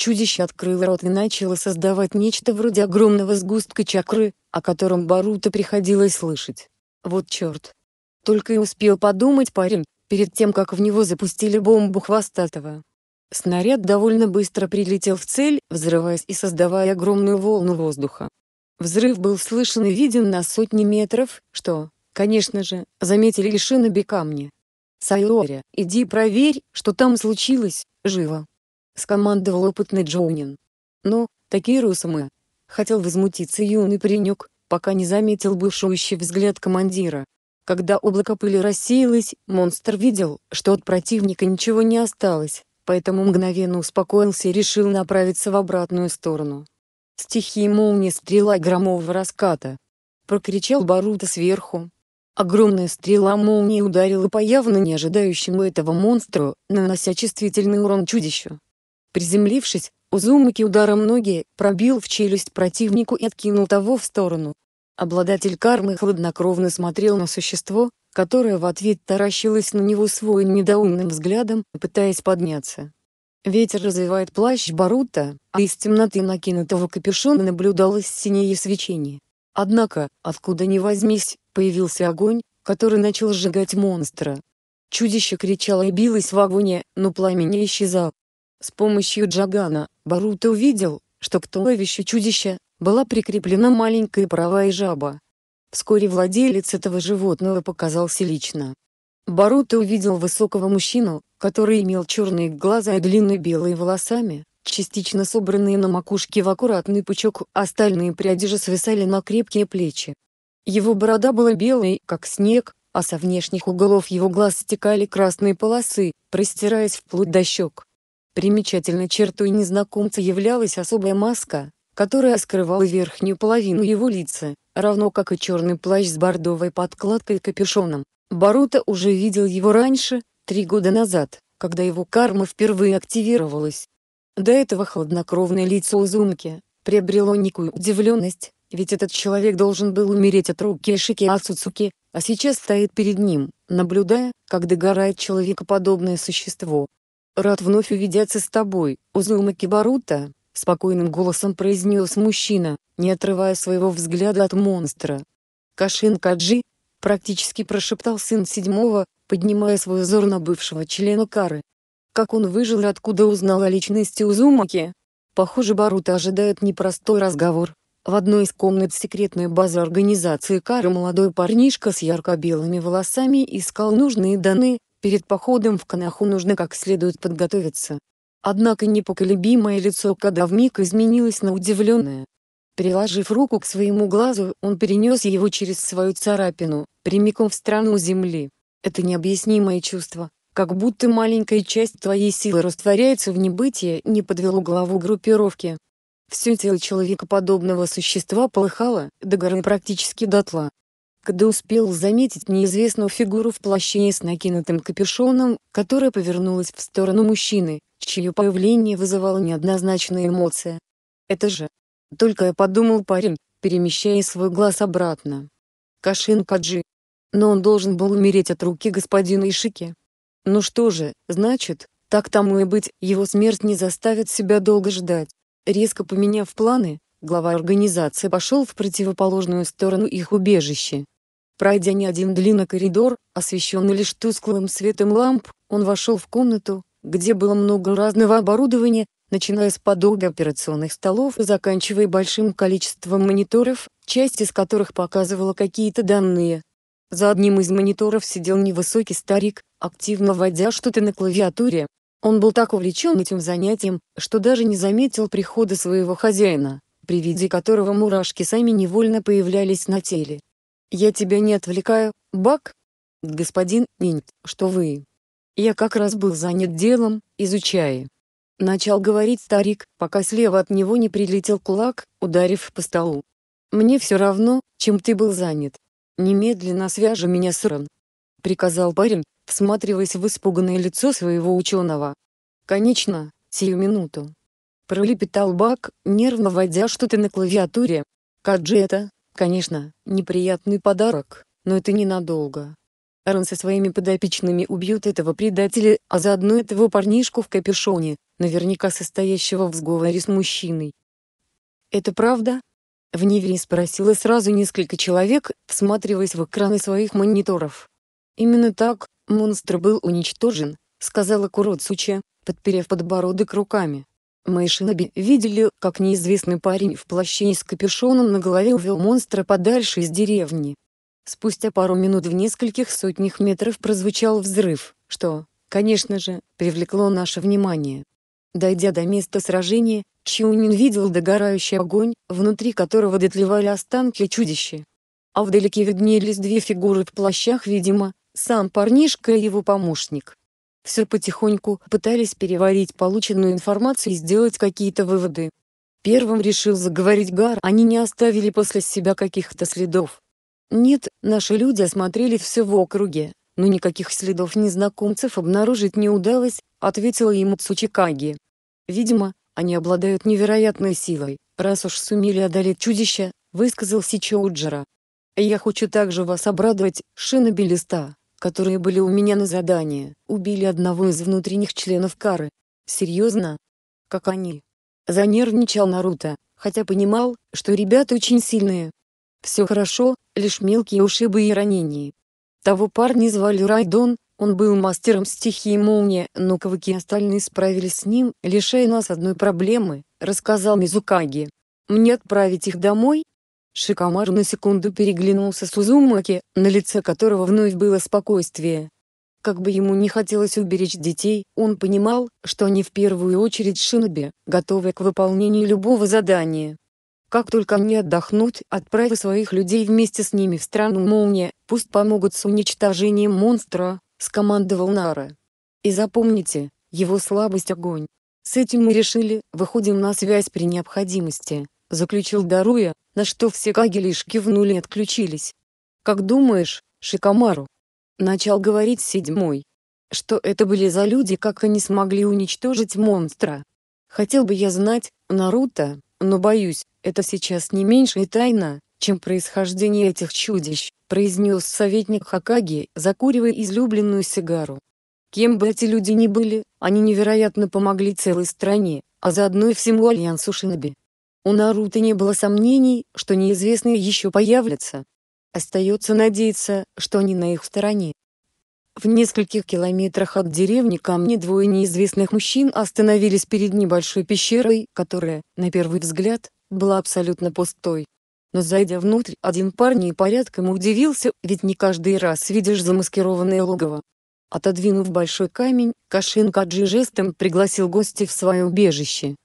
Чудище открыло рот и начало создавать нечто вроде огромного сгустка чакры, о котором Барута приходилось слышать. Вот черт. Только и успел подумать парень, перед тем как в него запустили бомбу хвостатого. Снаряд довольно быстро прилетел в цель, взрываясь и создавая огромную волну воздуха. Взрыв был слышен и виден на сотни метров, что, конечно же, заметили и шиноби камни. «Сайори, иди проверь, что там случилось, живо!» скомандовал опытный Джоунин. «Ну, такие русы мы!» Хотел возмутиться юный паренек, пока не заметил бушующий взгляд командира. Когда облако пыли рассеялось, монстр видел, что от противника ничего не осталось, поэтому мгновенно успокоился и решил направиться в обратную сторону. Стихи молнии стрела громового раската. Прокричал Барута сверху. Огромная стрела молнии ударила по явно не ожидающему этого монстру, нанося чувствительный урон чудищу. Приземлившись, Узумаки ударом ноги пробил в челюсть противнику и откинул того в сторону. Обладатель кармы хладнокровно смотрел на существо, которое в ответ таращилось на него своим недоумным взглядом, пытаясь подняться. Ветер развивает плащ Барута, а из темноты накинутого капюшона наблюдалось синее свечение. Однако, откуда ни возьмись, появился огонь, который начал сжигать монстра. Чудище кричало и билось в огне, но пламя не исчезало. С помощью Джагана, Барут увидел, что к туловищу чудища, была прикреплена маленькая правая жаба. Вскоре владелец этого животного показался лично. Барут увидел высокого мужчину, который имел черные глаза и длинные белые волосами, частично собранные на макушке в аккуратный пучок, а остальные пряди же свисали на крепкие плечи. Его борода была белой, как снег, а со внешних уголов его глаз стекали красные полосы, простираясь вплоть до щек. Примечательной чертой незнакомца являлась особая маска, которая скрывала верхнюю половину его лица, равно как и черный плащ с бордовой подкладкой и капюшоном. Барута уже видел его раньше, три года назад, когда его карма впервые активировалась. До этого хладнокровное лицо Узумки приобрело некую удивленность, ведь этот человек должен был умереть от руки Шики Ацуцуки, а сейчас стоит перед ним, наблюдая, как догорает человекоподобное существо рад вновь увидеться с тобой, Узума Кибарута», — спокойным голосом произнес мужчина, не отрывая своего взгляда от монстра. «Кашин Каджи?» — практически прошептал сын седьмого, поднимая свой взор на бывшего члена Кары. Как он выжил и откуда узнал о личности Узумаки? Похоже, Барута ожидает непростой разговор. В одной из комнат секретной базы организации Кары молодой парнишка с ярко-белыми волосами искал нужные данные, Перед походом в Канаху нужно как следует подготовиться. Однако непоколебимое лицо Када вмиг изменилось на удивленное. Приложив руку к своему глазу, он перенес его через свою царапину, прямиком в страну земли. Это необъяснимое чувство, как будто маленькая часть твоей силы растворяется в небытие, не подвело главу группировки. Все тело человекоподобного существа полыхало, до горы практически дотла когда успел заметить неизвестную фигуру в плаще с накинутым капюшоном, которая повернулась в сторону мужчины, чье появление вызывало неоднозначные эмоции. Это же... Только я подумал парень, перемещая свой глаз обратно. Кашин Каджи. Но он должен был умереть от руки господина Ишики. Ну что же, значит, так тому и быть, его смерть не заставит себя долго ждать. Резко поменяв планы, глава организации пошел в противоположную сторону их убежища. Пройдя не один длинный коридор, освещенный лишь тусклым светом ламп, он вошел в комнату, где было много разного оборудования, начиная с подобия операционных столов и заканчивая большим количеством мониторов, часть из которых показывала какие-то данные. За одним из мониторов сидел невысокий старик, активно вводя что-то на клавиатуре. Он был так увлечен этим занятием, что даже не заметил прихода своего хозяина при виде которого мурашки сами невольно появлялись на теле. «Я тебя не отвлекаю, Бак?» «Господин Нинт, что вы?» «Я как раз был занят делом, изучая». Начал говорить старик, пока слева от него не прилетел кулак, ударив по столу. «Мне все равно, чем ты был занят. Немедленно свяжи меня с Рон». Приказал парень, всматриваясь в испуганное лицо своего ученого. «Конечно, сию минуту» пролепетал Бак, нервно водя что-то на клавиатуре. «Каджи это, конечно, неприятный подарок, но это ненадолго. Эрн со своими подопечными убьют этого предателя, а заодно этого парнишку в капюшоне, наверняка состоящего в сговоре с мужчиной». «Это правда?» В невере спросила сразу несколько человек, всматриваясь в экраны своих мониторов. «Именно так, монстр был уничтожен», — сказала Курот Суча, подперев подбородок руками. Мы и Шиноби видели, как неизвестный парень в плаще и с капюшоном на голове увел монстра подальше из деревни. Спустя пару минут в нескольких сотнях метров прозвучал взрыв, что, конечно же, привлекло наше внимание. Дойдя до места сражения, Чунин видел догорающий огонь, внутри которого дотлевали останки чудища. А вдалеке виднелись две фигуры в плащах, видимо, сам парнишка и его помощник все потихоньку пытались переварить полученную информацию и сделать какие-то выводы. Первым решил заговорить Гар, они не оставили после себя каких-то следов. Нет, наши люди осмотрели все в округе, но никаких следов незнакомцев обнаружить не удалось, ответила ему Цучикаги. Видимо, они обладают невероятной силой, раз уж сумели одолеть чудище, высказал Сичоуджера. Я хочу также вас обрадовать, Шинобелиста которые были у меня на задании, убили одного из внутренних членов Кары. Серьезно? Как они? Занервничал Наруто, хотя понимал, что ребята очень сильные. Все хорошо, лишь мелкие ушибы и ранения. Того парня звали Райдон, он был мастером стихии молния, но кавыки и остальные справились с ним, лишая нас одной проблемы, рассказал Мизукаги. Мне отправить их домой? Шикомар на секунду переглянулся с Узумаки, на лице которого вновь было спокойствие. Как бы ему не хотелось уберечь детей, он понимал, что они в первую очередь шиноби, готовы к выполнению любого задания. Как только они отдохнут, отправь своих людей вместе с ними в страну молния, пусть помогут с уничтожением монстра, скомандовал Нара. И запомните, его слабость огонь. С этим мы решили, выходим на связь при необходимости, заключил Даруя, на что все каги лишь кивнули и отключились. «Как думаешь, Шикамару?» Начал говорить седьмой. «Что это были за люди, как они смогли уничтожить монстра?» «Хотел бы я знать, Наруто, но боюсь, это сейчас не меньшая тайна, чем происхождение этих чудищ», произнес советник Хакаги, закуривая излюбленную сигару. Кем бы эти люди ни были, они невероятно помогли целой стране, а заодно и всему Альянсу Шиноби. У Наруто не было сомнений, что неизвестные еще появятся. Остается надеяться, что они на их стороне. В нескольких километрах от деревни камни двое неизвестных мужчин остановились перед небольшой пещерой, которая, на первый взгляд, была абсолютно пустой. Но зайдя внутрь, один парень порядком удивился, ведь не каждый раз видишь замаскированное логово. Отодвинув большой камень, Кашин Каджи жестом пригласил гостей в свое убежище,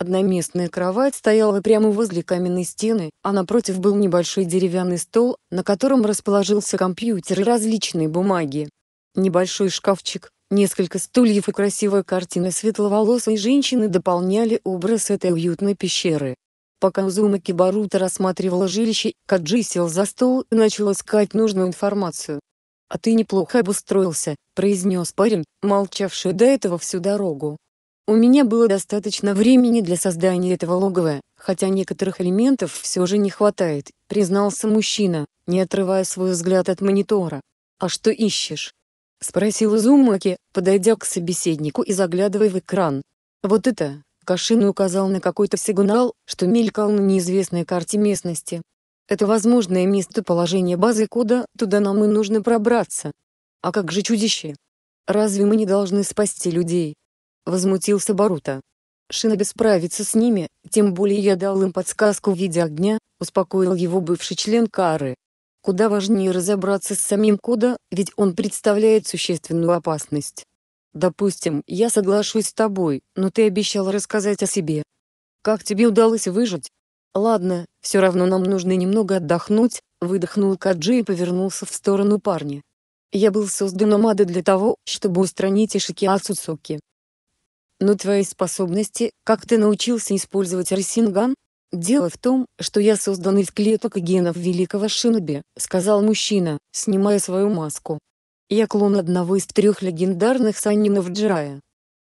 Одноместная кровать стояла прямо возле каменной стены, а напротив был небольшой деревянный стол, на котором расположился компьютер и различные бумаги. Небольшой шкафчик, несколько стульев и красивая картина светловолосой женщины дополняли образ этой уютной пещеры. Пока Узума Кибарута рассматривала жилище, Каджи сел за стол и начал искать нужную информацию. «А ты неплохо обустроился», — произнес парень, молчавший до этого всю дорогу. У меня было достаточно времени для создания этого логова, хотя некоторых элементов все же не хватает, признался мужчина, не отрывая свой взгляд от монитора. «А что ищешь?» — спросил Изумаки, подойдя к собеседнику и заглядывая в экран. «Вот это!» — Кашин указал на какой-то сигнал, что мелькал на неизвестной карте местности. «Это возможное местоположение базы кода, туда нам и нужно пробраться. А как же чудище? Разве мы не должны спасти людей?» возмутился Барута. Шиноби справится с ними, тем более я дал им подсказку в виде огня, успокоил его бывший член Кары. Куда важнее разобраться с самим Кода, ведь он представляет существенную опасность. Допустим, я соглашусь с тобой, но ты обещал рассказать о себе. Как тебе удалось выжить? Ладно, все равно нам нужно немного отдохнуть, выдохнул Каджи и повернулся в сторону парня. Я был создан Амада для того, чтобы устранить Ишики Ацуцуки. Но твои способности, как ты научился использовать Рейсинган? «Дело в том, что я создан из клеток генов великого шиноби», — сказал мужчина, снимая свою маску. «Я клон одного из трех легендарных санинов Джирая».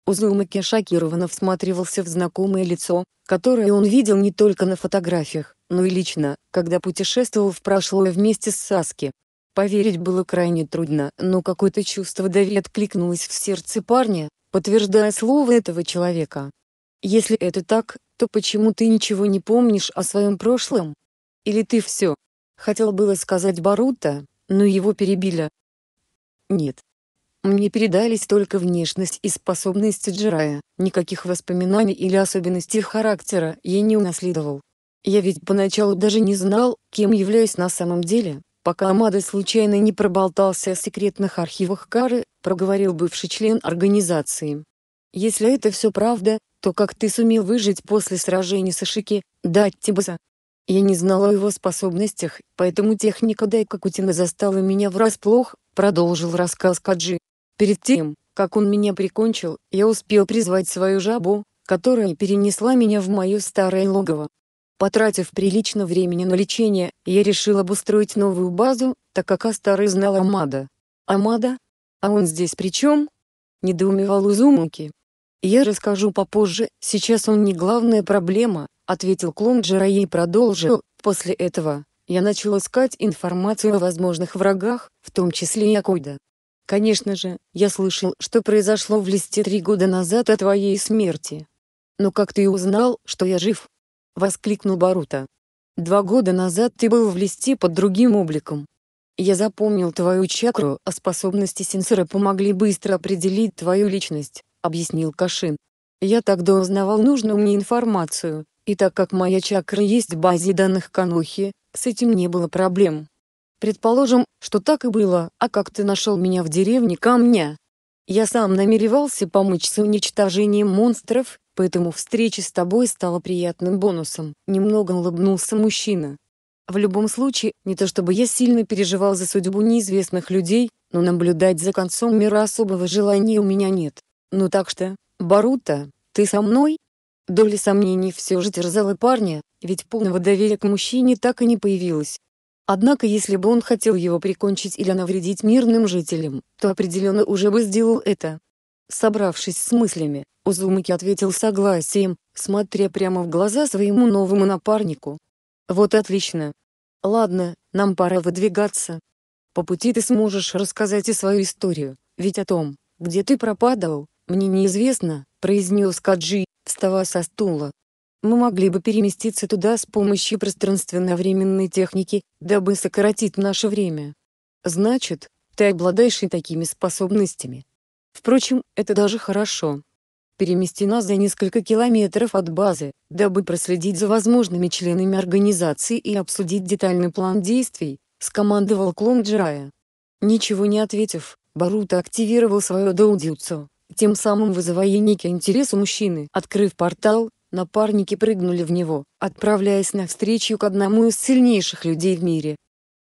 Узумаки шокированно всматривался в знакомое лицо, которое он видел не только на фотографиях, но и лично, когда путешествовал в прошлое вместе с Саски. Поверить было крайне трудно, но какое-то чувство доверия откликнулось в сердце парня, подтверждая слово этого человека. Если это так, то почему ты ничего не помнишь о своем прошлом? Или ты все? Хотел было сказать Барута, но его перебили. Нет. Мне передались только внешность и способности Джирая, никаких воспоминаний или особенностей характера я не унаследовал. Я ведь поначалу даже не знал, кем являюсь на самом деле, пока Амада случайно не проболтался о секретных архивах Кары, проговорил бывший член организации. «Если это все правда, то как ты сумел выжить после сражения с Ашики, дать тебе за? Я не знала о его способностях, поэтому техника Дайка Кутина застала меня врасплох, продолжил рассказ Каджи. Перед тем, как он меня прикончил, я успел призвать свою жабу, которая перенесла меня в мое старое логово. Потратив прилично времени на лечение, я решил обустроить новую базу, так как о старой знал Амада. Амада? А он здесь при чем? Недоумевал Узумуки. Я расскажу попозже, сейчас он не главная проблема, ответил клон Клумджера и продолжил, после этого, я начал искать информацию о возможных врагах, в том числе и Акуйда. Конечно же, я слышал, что произошло в листе три года назад о твоей смерти. Но как ты узнал, что я жив? — воскликнул Барута. «Два года назад ты был в листе под другим обликом. Я запомнил твою чакру, а способности сенсора помогли быстро определить твою личность», — объяснил Кашин. «Я тогда узнавал нужную мне информацию, и так как моя чакра есть в базе данных Канухи, с этим не было проблем. Предположим, что так и было, а как ты нашел меня в деревне камня?» Я сам намеревался помочь с уничтожением монстров, поэтому встреча с тобой стала приятным бонусом», — немного улыбнулся мужчина. «В любом случае, не то чтобы я сильно переживал за судьбу неизвестных людей, но наблюдать за концом мира особого желания у меня нет. Ну так что, Барута, ты со мной?» Доля сомнений все же терзала парня, ведь полного доверия к мужчине так и не появилось. Однако если бы он хотел его прикончить или навредить мирным жителям, то определенно уже бы сделал это. Собравшись с мыслями, Узумаки ответил согласием, смотря прямо в глаза своему новому напарнику. «Вот отлично. Ладно, нам пора выдвигаться. По пути ты сможешь рассказать и свою историю, ведь о том, где ты пропадал, мне неизвестно», — произнес Каджи, вставая со стула. «Мы могли бы переместиться туда с помощью пространственно-временной техники, дабы сократить наше время. Значит, ты обладаешь и такими способностями», Впрочем, это даже хорошо. Перемести нас за несколько километров от базы, дабы проследить за возможными членами организации и обсудить детальный план действий, скомандовал клон Джирая. Ничего не ответив, Барута активировал свое доудюцу, тем самым вызывая некий интерес у мужчины. Открыв портал, напарники прыгнули в него, отправляясь навстречу к одному из сильнейших людей в мире.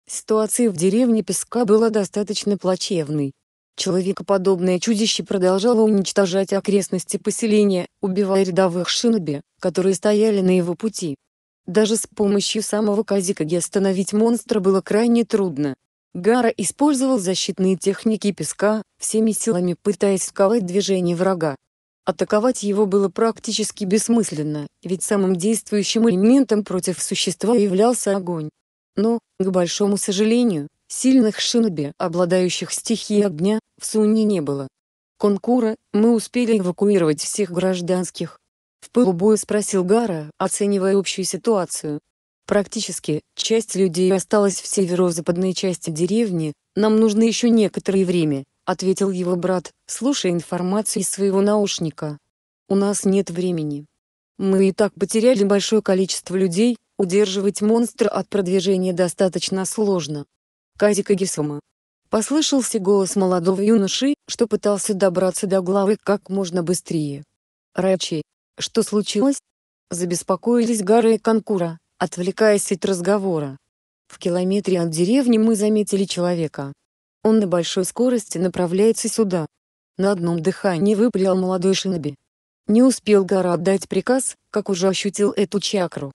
Ситуация в деревне Песка была достаточно плачевной, Человекоподобное чудище продолжало уничтожать окрестности поселения, убивая рядовых шиноби, которые стояли на его пути. Даже с помощью самого Казикаги остановить монстра было крайне трудно. Гара использовал защитные техники песка, всеми силами пытаясь сковать движение врага. Атаковать его было практически бессмысленно, ведь самым действующим элементом против существа являлся огонь. Но, к большому сожалению, Сильных шиноби, обладающих стихией огня, в Суни не было. Конкура, мы успели эвакуировать всех гражданских. В пылу боя спросил Гара, оценивая общую ситуацию. Практически, часть людей осталась в северо-западной части деревни, нам нужно еще некоторое время, ответил его брат, слушая информацию из своего наушника. У нас нет времени. Мы и так потеряли большое количество людей, удерживать монстра от продвижения достаточно сложно. Казика Гисума. Послышался голос молодого юноши, что пытался добраться до главы как можно быстрее. Рачи, что случилось? Забеспокоились Гара и Конкура, отвлекаясь от разговора. В километре от деревни мы заметили человека. Он на большой скорости направляется сюда. На одном дыхании выпалил молодой шиноби. Не успел Гара отдать приказ, как уже ощутил эту чакру.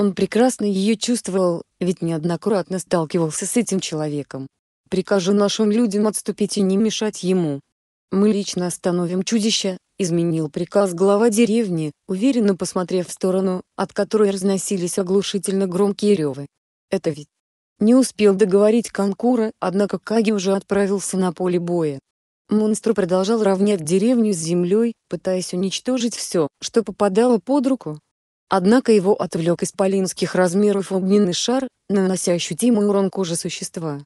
Он прекрасно ее чувствовал, ведь неоднократно сталкивался с этим человеком. Прикажу нашим людям отступить и не мешать ему. Мы лично остановим чудище, изменил приказ глава деревни, уверенно посмотрев в сторону, от которой разносились оглушительно громкие ревы. Это ведь не успел договорить Конкура, однако Каги уже отправился на поле боя. Монстр продолжал равнять деревню с землей, пытаясь уничтожить все, что попадало под руку, Однако его отвлек исполинских размеров огненный шар, нанося ощутимый урон коже существа.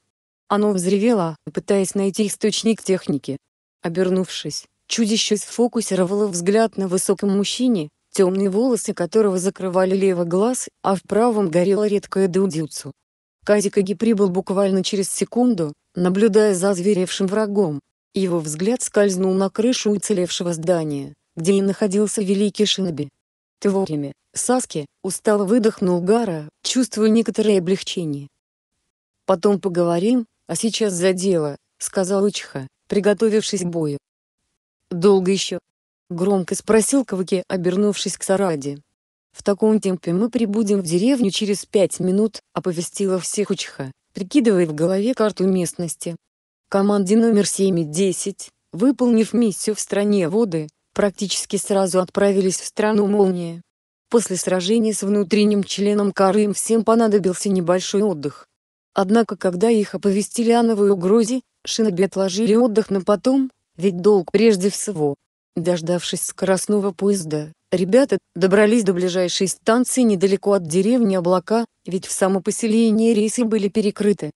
Оно взревело, пытаясь найти источник техники. Обернувшись, чудище сфокусировало взгляд на высоком мужчине, темные волосы которого закрывали левый глаз, а в правом горела редкая дудюцу. Казикаги прибыл буквально через секунду, наблюдая за зверевшим врагом. Его взгляд скользнул на крышу уцелевшего здания, где и находился великий шиноби. «Ты вовремя, Саски!» — устало выдохнул Гара, чувствуя некоторое облегчение. «Потом поговорим, а сейчас за дело», — сказал Учиха, приготовившись к бою. «Долго еще?» — громко спросил Каваки, обернувшись к Сараде. «В таком темпе мы прибудем в деревню через пять минут», — оповестила всех Учиха, прикидывая в голове карту местности. Команде номер 7 и 10, выполнив миссию в стране воды, практически сразу отправились в страну молнии. После сражения с внутренним членом коры им всем понадобился небольшой отдых. Однако когда их оповестили о новой угрозе, шиноби отложили отдых на потом, ведь долг прежде всего. Дождавшись скоростного поезда, ребята добрались до ближайшей станции недалеко от деревни Облака, ведь в самопоселении рейсы были перекрыты.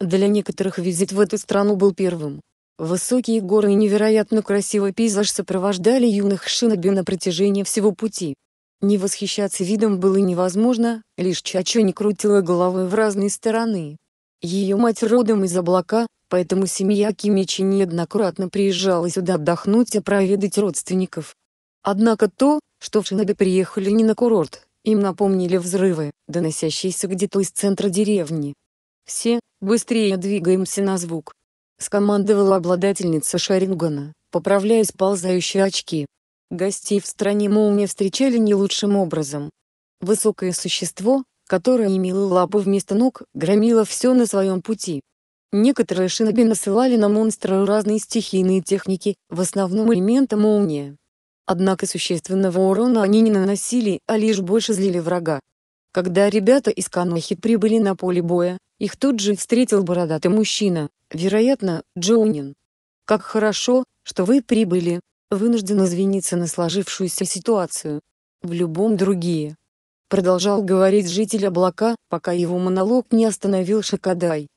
Для некоторых визит в эту страну был первым, Высокие горы и невероятно красивый пейзаж сопровождали юных Шиноби на протяжении всего пути. Не восхищаться видом было невозможно, лишь Чачо не крутила головой в разные стороны. Ее мать родом из облака, поэтому семья Кимичи неоднократно приезжала сюда отдохнуть и проведать родственников. Однако то, что в Шиноби приехали не на курорт, им напомнили взрывы, доносящиеся где-то из центра деревни. Все, быстрее двигаемся на звук скомандовала обладательница Шарингана, поправляя сползающие очки. Гостей в стране молнии встречали не лучшим образом. Высокое существо, которое имело лапы вместо ног, громило все на своем пути. Некоторые шиноби насылали на монстра разные стихийные техники, в основном элемента молния. Однако существенного урона они не наносили, а лишь больше злили врага. Когда ребята из Канохи прибыли на поле боя, их тут же встретил бородатый мужчина, вероятно, Джоунин. «Как хорошо, что вы прибыли», вынужден извиниться на сложившуюся ситуацию. В любом другие. Продолжал говорить житель облака, пока его монолог не остановил Шакадай.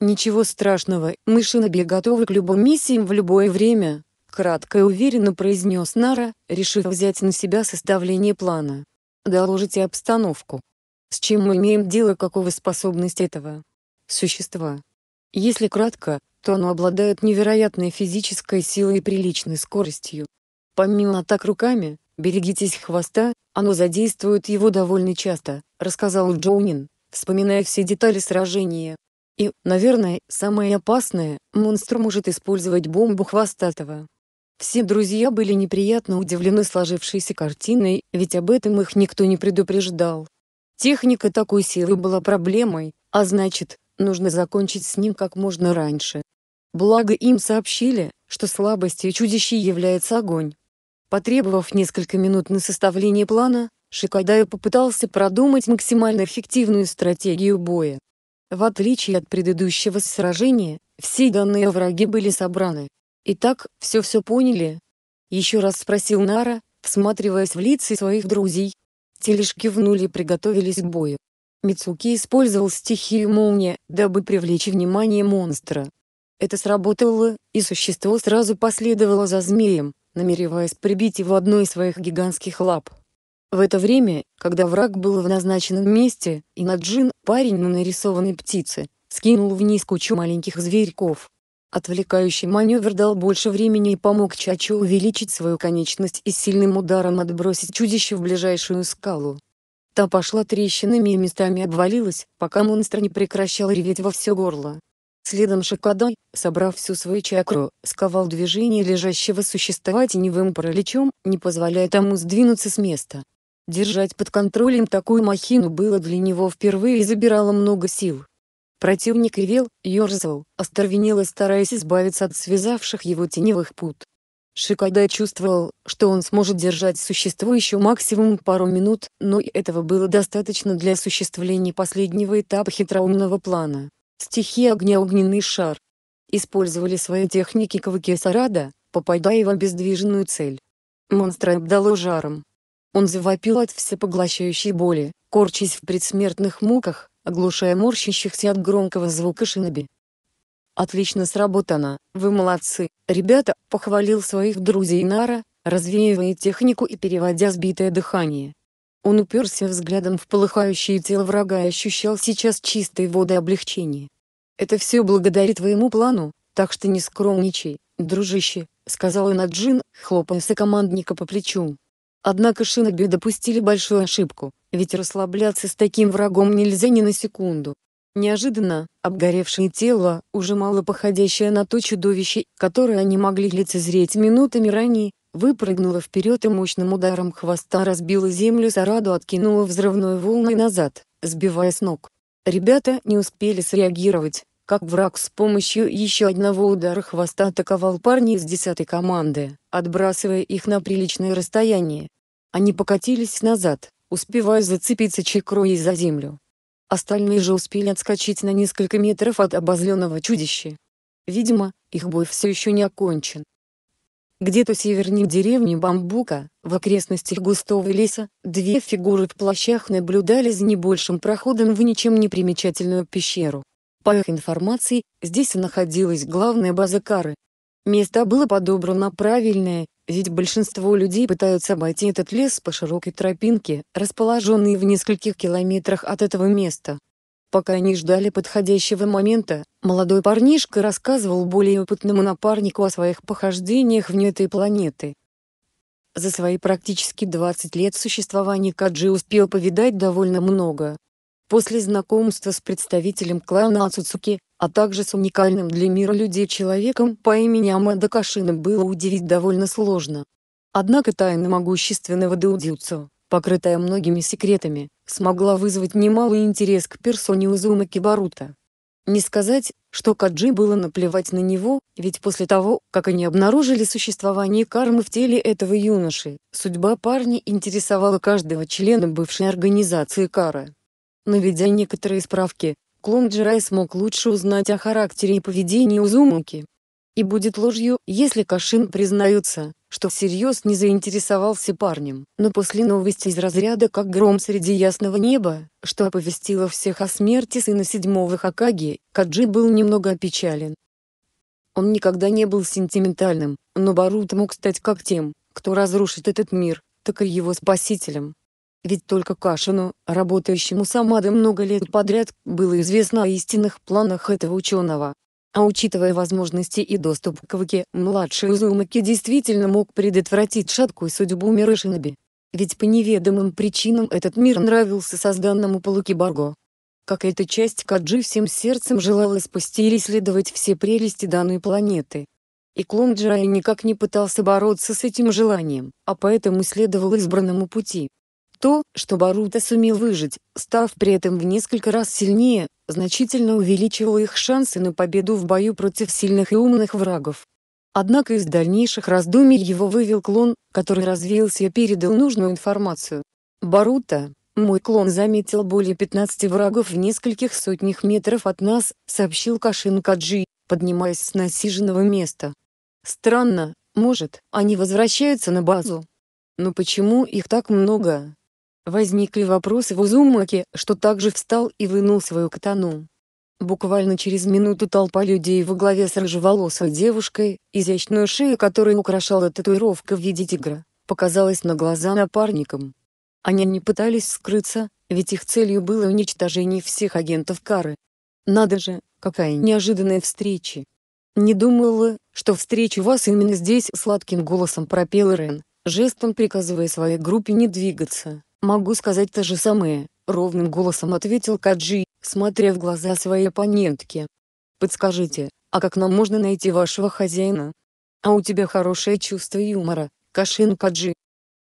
Ничего страшного, мы шиноби готовы к любым миссиям в любое время, кратко и уверенно произнес Нара, решив взять на себя составление плана. Доложите обстановку с чем мы имеем дело какова способность этого существа. Если кратко, то оно обладает невероятной физической силой и приличной скоростью. Помимо атак руками, берегитесь хвоста, оно задействует его довольно часто, рассказал Джоунин, вспоминая все детали сражения. И, наверное, самое опасное, монстр может использовать бомбу хвостатого. Все друзья были неприятно удивлены сложившейся картиной, ведь об этом их никто не предупреждал. Техника такой силы была проблемой, а значит, нужно закончить с ним как можно раньше. Благо им сообщили, что слабостью чудища является огонь. Потребовав несколько минут на составление плана, Шикадаю попытался продумать максимально эффективную стратегию боя. В отличие от предыдущего сражения, все данные о враге были собраны. Итак, все-все поняли? Еще раз спросил Нара, всматриваясь в лица своих друзей, те лишь кивнули и приготовились к бою. Мицуки использовал стихию молния, дабы привлечь внимание монстра. Это сработало, и существо сразу последовало за змеем, намереваясь прибить его одной из своих гигантских лап. В это время, когда враг был в назначенном месте, Инаджин, парень на нарисованной птице, скинул вниз кучу маленьких зверьков. Отвлекающий маневр дал больше времени и помог Чачу увеличить свою конечность и сильным ударом отбросить чудище в ближайшую скалу. Та пошла трещинами и местами обвалилась, пока монстр не прекращал реветь во все горло. Следом Шикадай, собрав всю свою чакру, сковал движение лежащего существа теневым параличом, не позволяя тому сдвинуться с места. Держать под контролем такую махину было для него впервые и забирало много сил. Противник ревел, ерзал, остервенел и стараясь избавиться от связавших его теневых пут. Шикада чувствовал, что он сможет держать существо еще максимум пару минут, но и этого было достаточно для осуществления последнего этапа хитроумного плана. Стихия огня огненный шар. Использовали свои техники Кавыки Сарада, попадая в обездвиженную цель. Монстра обдало жаром. Он завопил от всепоглощающей боли, корчась в предсмертных муках, оглушая морщащихся от громкого звука шиноби. «Отлично сработано, вы молодцы, ребята!» — похвалил своих друзей Нара, развеивая технику и переводя сбитое дыхание. Он уперся взглядом в полыхающее тело врага и ощущал сейчас чистой воды облегчения. «Это все благодаря твоему плану, так что не скромничай, дружище», — сказал Инаджин, хлопая сокомандника по плечу. Однако шиноби допустили большую ошибку, ведь расслабляться с таким врагом нельзя ни на секунду. Неожиданно, обгоревшее тело, уже мало походящее на то чудовище, которое они могли лицезреть минутами ранее, выпрыгнуло вперед и мощным ударом хвоста разбило землю Сараду откинуло взрывной волной назад, сбивая с ног. Ребята не успели среагировать, как враг с помощью еще одного удара хвоста атаковал парней из десятой команды, отбрасывая их на приличное расстояние. Они покатились назад, успевая зацепиться чекрой за землю. Остальные же успели отскочить на несколько метров от обозленного чудища. Видимо, их бой все еще не окончен. Где-то севернее деревни Бамбука, в окрестностях густого леса, две фигуры в плащах наблюдали за небольшим проходом в ничем не примечательную пещеру. По их информации, здесь находилась главная база Кары. Место было подобрано правильное, ведь большинство людей пытаются обойти этот лес по широкой тропинке, расположенной в нескольких километрах от этого места. Пока они ждали подходящего момента, молодой парнишка рассказывал более опытному напарнику о своих похождениях вне этой планеты. За свои практически 20 лет существования Каджи успел повидать довольно много, После знакомства с представителем клана Ацуцуки, а также с уникальным для мира людей человеком по имени Амада Кашина было удивить довольно сложно. Однако тайна могущественного Даудзюцу, покрытая многими секретами, смогла вызвать немалый интерес к персоне Узума Кибарута. Не сказать, что Каджи было наплевать на него, ведь после того, как они обнаружили существование кармы в теле этого юноши, судьба парня интересовала каждого члена бывшей организации Кара. Наведя некоторые справки, клон Джирай смог лучше узнать о характере и поведении Узумуки. И будет ложью, если Кашин признается, что всерьез не заинтересовался парнем. Но после новости из разряда «Как гром среди ясного неба», что оповестило всех о смерти сына седьмого Хакаги, Каджи был немного опечален. Он никогда не был сентиментальным, но Барут мог стать как тем, кто разрушит этот мир, так и его спасителем. Ведь только Кашину, работающему с Амадой много лет подряд, было известно о истинных планах этого ученого. А учитывая возможности и доступ к Ваке, младший Узумаки действительно мог предотвратить шаткую судьбу мира Шиноби. Ведь по неведомым причинам этот мир нравился созданному полукиборгу. как эта часть Каджи всем сердцем желала спасти и исследовать все прелести данной планеты. И Клумджай никак не пытался бороться с этим желанием, а поэтому следовал избранному пути то, что Барута сумел выжить, став при этом в несколько раз сильнее, значительно увеличило их шансы на победу в бою против сильных и умных врагов. Однако из дальнейших раздумий его вывел клон, который развеялся и передал нужную информацию. «Барута, мой клон заметил более 15 врагов в нескольких сотнях метров от нас», сообщил Кашин Каджи, поднимаясь с насиженного места. «Странно, может, они возвращаются на базу. Но почему их так много?» Возникли вопросы в Узумаке, что также встал и вынул свою катану. Буквально через минуту толпа людей во главе с рыжеволосой девушкой, изящную шею которой украшала татуировка в виде тигра, показалась на глаза напарникам. Они не пытались скрыться, ведь их целью было уничтожение всех агентов Кары. Надо же, какая неожиданная встреча. Не думала, что встречу вас именно здесь сладким голосом пропел Рен, жестом приказывая своей группе не двигаться. «Могу сказать то же самое», — ровным голосом ответил Каджи, смотря в глаза своей оппонентки. «Подскажите, а как нам можно найти вашего хозяина?» «А у тебя хорошее чувство юмора, Кашин Каджи».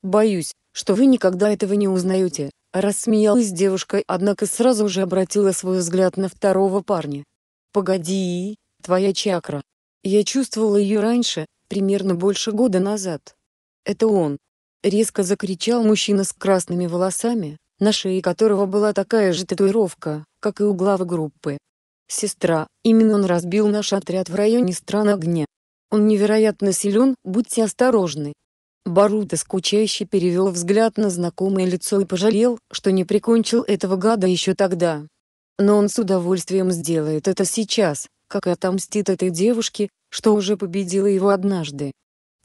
«Боюсь, что вы никогда этого не узнаете», — рассмеялась девушка, однако сразу же обратила свой взгляд на второго парня. «Погоди, твоя чакра. Я чувствовала ее раньше, примерно больше года назад. Это он, Резко закричал мужчина с красными волосами, на шее которого была такая же татуировка, как и у главы группы. «Сестра, именно он разбил наш отряд в районе стран огня. Он невероятно силен, будьте осторожны». Барута скучающе перевел взгляд на знакомое лицо и пожалел, что не прикончил этого гада еще тогда. Но он с удовольствием сделает это сейчас, как и отомстит этой девушке, что уже победила его однажды.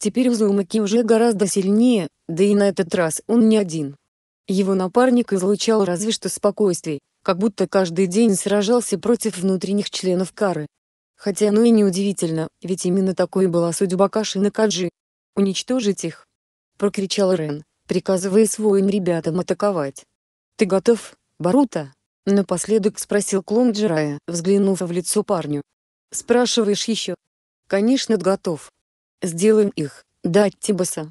Теперь Узумаки уже гораздо сильнее, да и на этот раз он не один. Его напарник излучал разве что спокойствие, как будто каждый день сражался против внутренних членов Кары. Хотя ну и неудивительно, ведь именно такой была судьба Каши Каджи. «Уничтожить их!» — прокричал Рен, приказывая своим ребятам атаковать. «Ты готов, Барута?» — напоследок спросил клон Джирая, взглянув в лицо парню. «Спрашиваешь еще?» «Конечно готов», Сделаем их, дать Тибаса.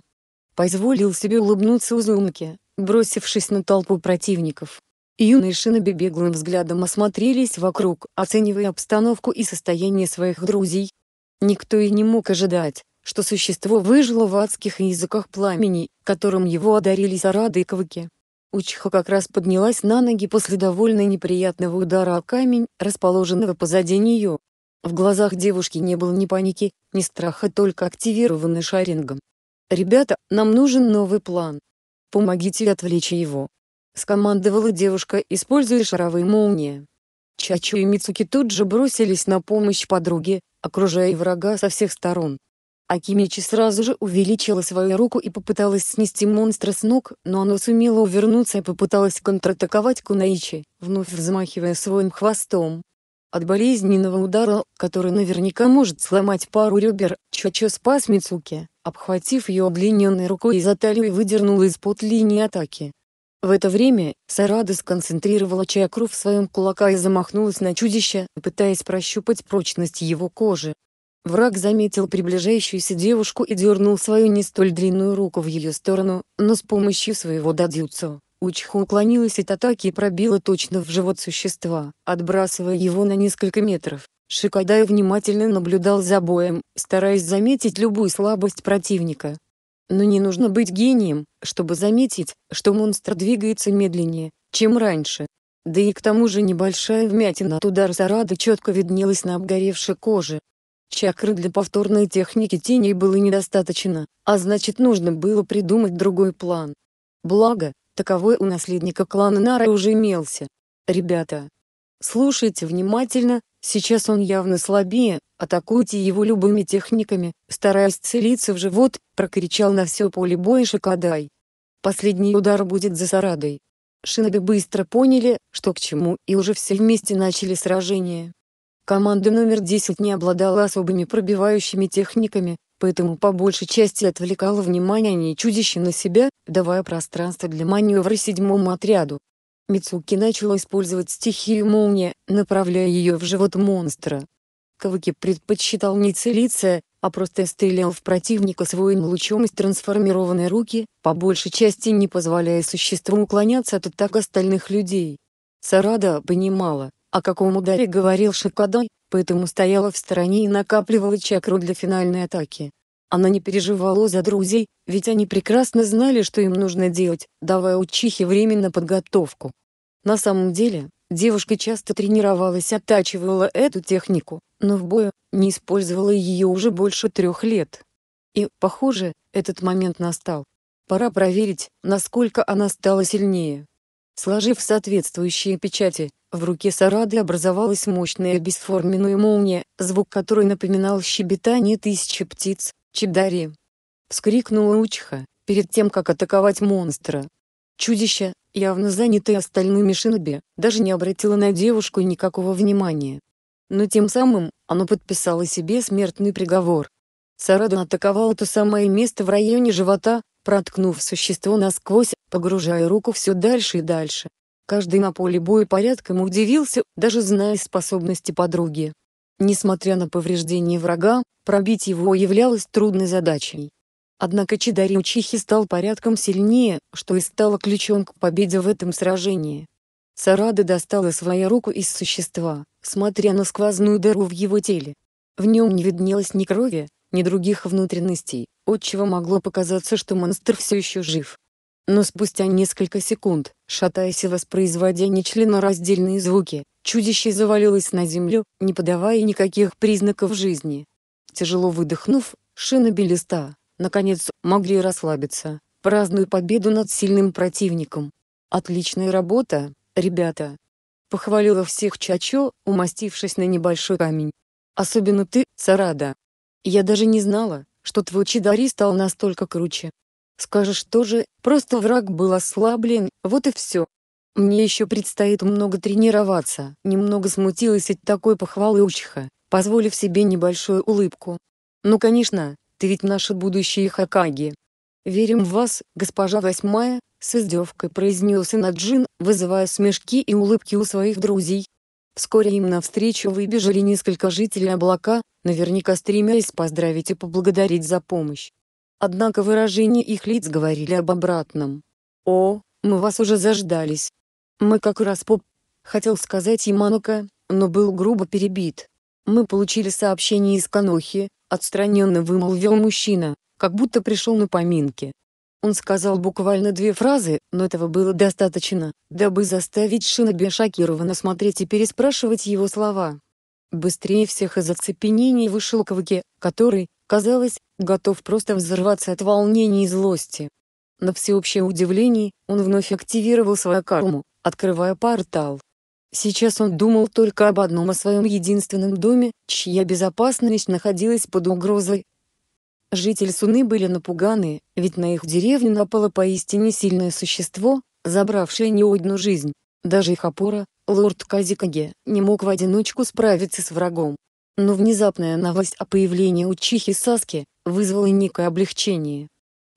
Позволил себе улыбнуться Узумаки, бросившись на толпу противников. Юные шиноби беглым взглядом осмотрелись вокруг, оценивая обстановку и состояние своих друзей. Никто и не мог ожидать, что существо выжило в адских языках пламени, которым его одарили Сарады и Кваки. Учиха как раз поднялась на ноги после довольно неприятного удара о камень, расположенного позади нее, в глазах девушки не было ни паники, ни страха, только активированный шарингом. «Ребята, нам нужен новый план. Помогите отвлечь его». Скомандовала девушка, используя шаровые молнии. Чачу и Мицуки тут же бросились на помощь подруге, окружая врага со всех сторон. Акимичи сразу же увеличила свою руку и попыталась снести монстра с ног, но она сумела увернуться и попыталась контратаковать Кунаичи, вновь взмахивая своим хвостом. От болезненного удара, который наверняка может сломать пару ребер, Чачо спас Мицуки, обхватив ее удлиненной рукой и за талию и выдернул из-под линии атаки. В это время, Сарада сконцентрировала чакру в своем кулака и замахнулась на чудище, пытаясь прощупать прочность его кожи. Враг заметил приближающуюся девушку и дернул свою не столь длинную руку в ее сторону, но с помощью своего дадюцу. Учха уклонилась от атаки и пробила точно в живот существа, отбрасывая его на несколько метров. Шикадай внимательно наблюдал за боем, стараясь заметить любую слабость противника. Но не нужно быть гением, чтобы заметить, что монстр двигается медленнее, чем раньше. Да и к тому же небольшая вмятина от удара Сарады четко виднелась на обгоревшей коже. Чакры для повторной техники теней было недостаточно, а значит нужно было придумать другой план. Благо, таковой у наследника клана Нара уже имелся. Ребята, слушайте внимательно, сейчас он явно слабее, атакуйте его любыми техниками, стараясь целиться в живот, прокричал на все поле боя Шикадай. Последний удар будет за Сарадой. Шиноби быстро поняли, что к чему, и уже все вместе начали сражение. Команда номер 10 не обладала особыми пробивающими техниками, поэтому по большей части отвлекала внимание не чудище на себя, давая пространство для маневра седьмому отряду. Мицуки начала использовать стихию молния, направляя ее в живот монстра. Кавыки предпочитал не целиться, а просто стрелял в противника своим лучом из трансформированной руки, по большей части не позволяя существу уклоняться от атак остальных людей. Сарада понимала, о каком ударе говорил Шикадой, поэтому стояла в стороне и накапливала чакру для финальной атаки. Она не переживала за друзей, ведь они прекрасно знали, что им нужно делать, давая учихе время на подготовку. На самом деле, девушка часто тренировалась, оттачивала эту технику, но в бою не использовала ее уже больше трех лет. И, похоже, этот момент настал. Пора проверить, насколько она стала сильнее. Сложив соответствующие печати, в руке Сарады образовалась мощная бесформенная молния, звук которой напоминал щебетание тысячи птиц, Чебдари. Вскрикнула Учха, перед тем как атаковать монстра. Чудище, явно занятое остальными шиноби, даже не обратило на девушку никакого внимания. Но тем самым, оно подписало себе смертный приговор. Сарада атаковала то самое место в районе живота, проткнув существо насквозь, погружая руку все дальше и дальше. Каждый на поле боя порядком удивился, даже зная способности подруги. Несмотря на повреждение врага, пробить его являлось трудной задачей. Однако Чидари Учихи стал порядком сильнее, что и стало ключом к победе в этом сражении. Сарада достала свою руку из существа, смотря на сквозную дыру в его теле. В нем не виднелось ни крови, ни других внутренностей, отчего могло показаться, что монстр все еще жив. Но спустя несколько секунд, шатаясь и воспроизводя нечленораздельные звуки, чудище завалилось на землю, не подавая никаких признаков жизни. Тяжело выдохнув, шина Белиста, наконец, могли расслабиться, праздную победу над сильным противником. «Отличная работа, ребята!» Похвалила всех Чачо, умастившись на небольшой камень. «Особенно ты, Сарада. Я даже не знала, что твой Чидари стал настолько круче. Скажешь тоже, Просто враг был ослаблен, вот и все. Мне еще предстоит много тренироваться. Немного смутилась от такой похвалы Учха, позволив себе небольшую улыбку. Ну конечно, ты ведь наши будущие Хакаги. Верим в вас, госпожа восьмая, с издевкой произнес Наджин, вызывая смешки и улыбки у своих друзей. Вскоре им навстречу выбежали несколько жителей облака, наверняка стремясь поздравить и поблагодарить за помощь. Однако выражения их лиц говорили об обратном. «О, мы вас уже заждались. Мы как раз поп...» Хотел сказать Яманока, но был грубо перебит. «Мы получили сообщение из Канохи», — отстраненно вымолвил мужчина, как будто пришел на поминки. Он сказал буквально две фразы, но этого было достаточно, дабы заставить Шиноби шокированно смотреть и переспрашивать его слова. Быстрее всех из оцепенений вышел Каваки, который, казалось, готов просто взорваться от волнения и злости. На всеобщее удивление, он вновь активировал свою карму, открывая портал. Сейчас он думал только об одном о своем единственном доме, чья безопасность находилась под угрозой. Жители Суны были напуганы, ведь на их деревню напало поистине сильное существо, забравшее не одну жизнь. Даже их опора, лорд Казикаге, не мог в одиночку справиться с врагом. Но внезапная новость о появлении учихи Саски вызвала некое облегчение.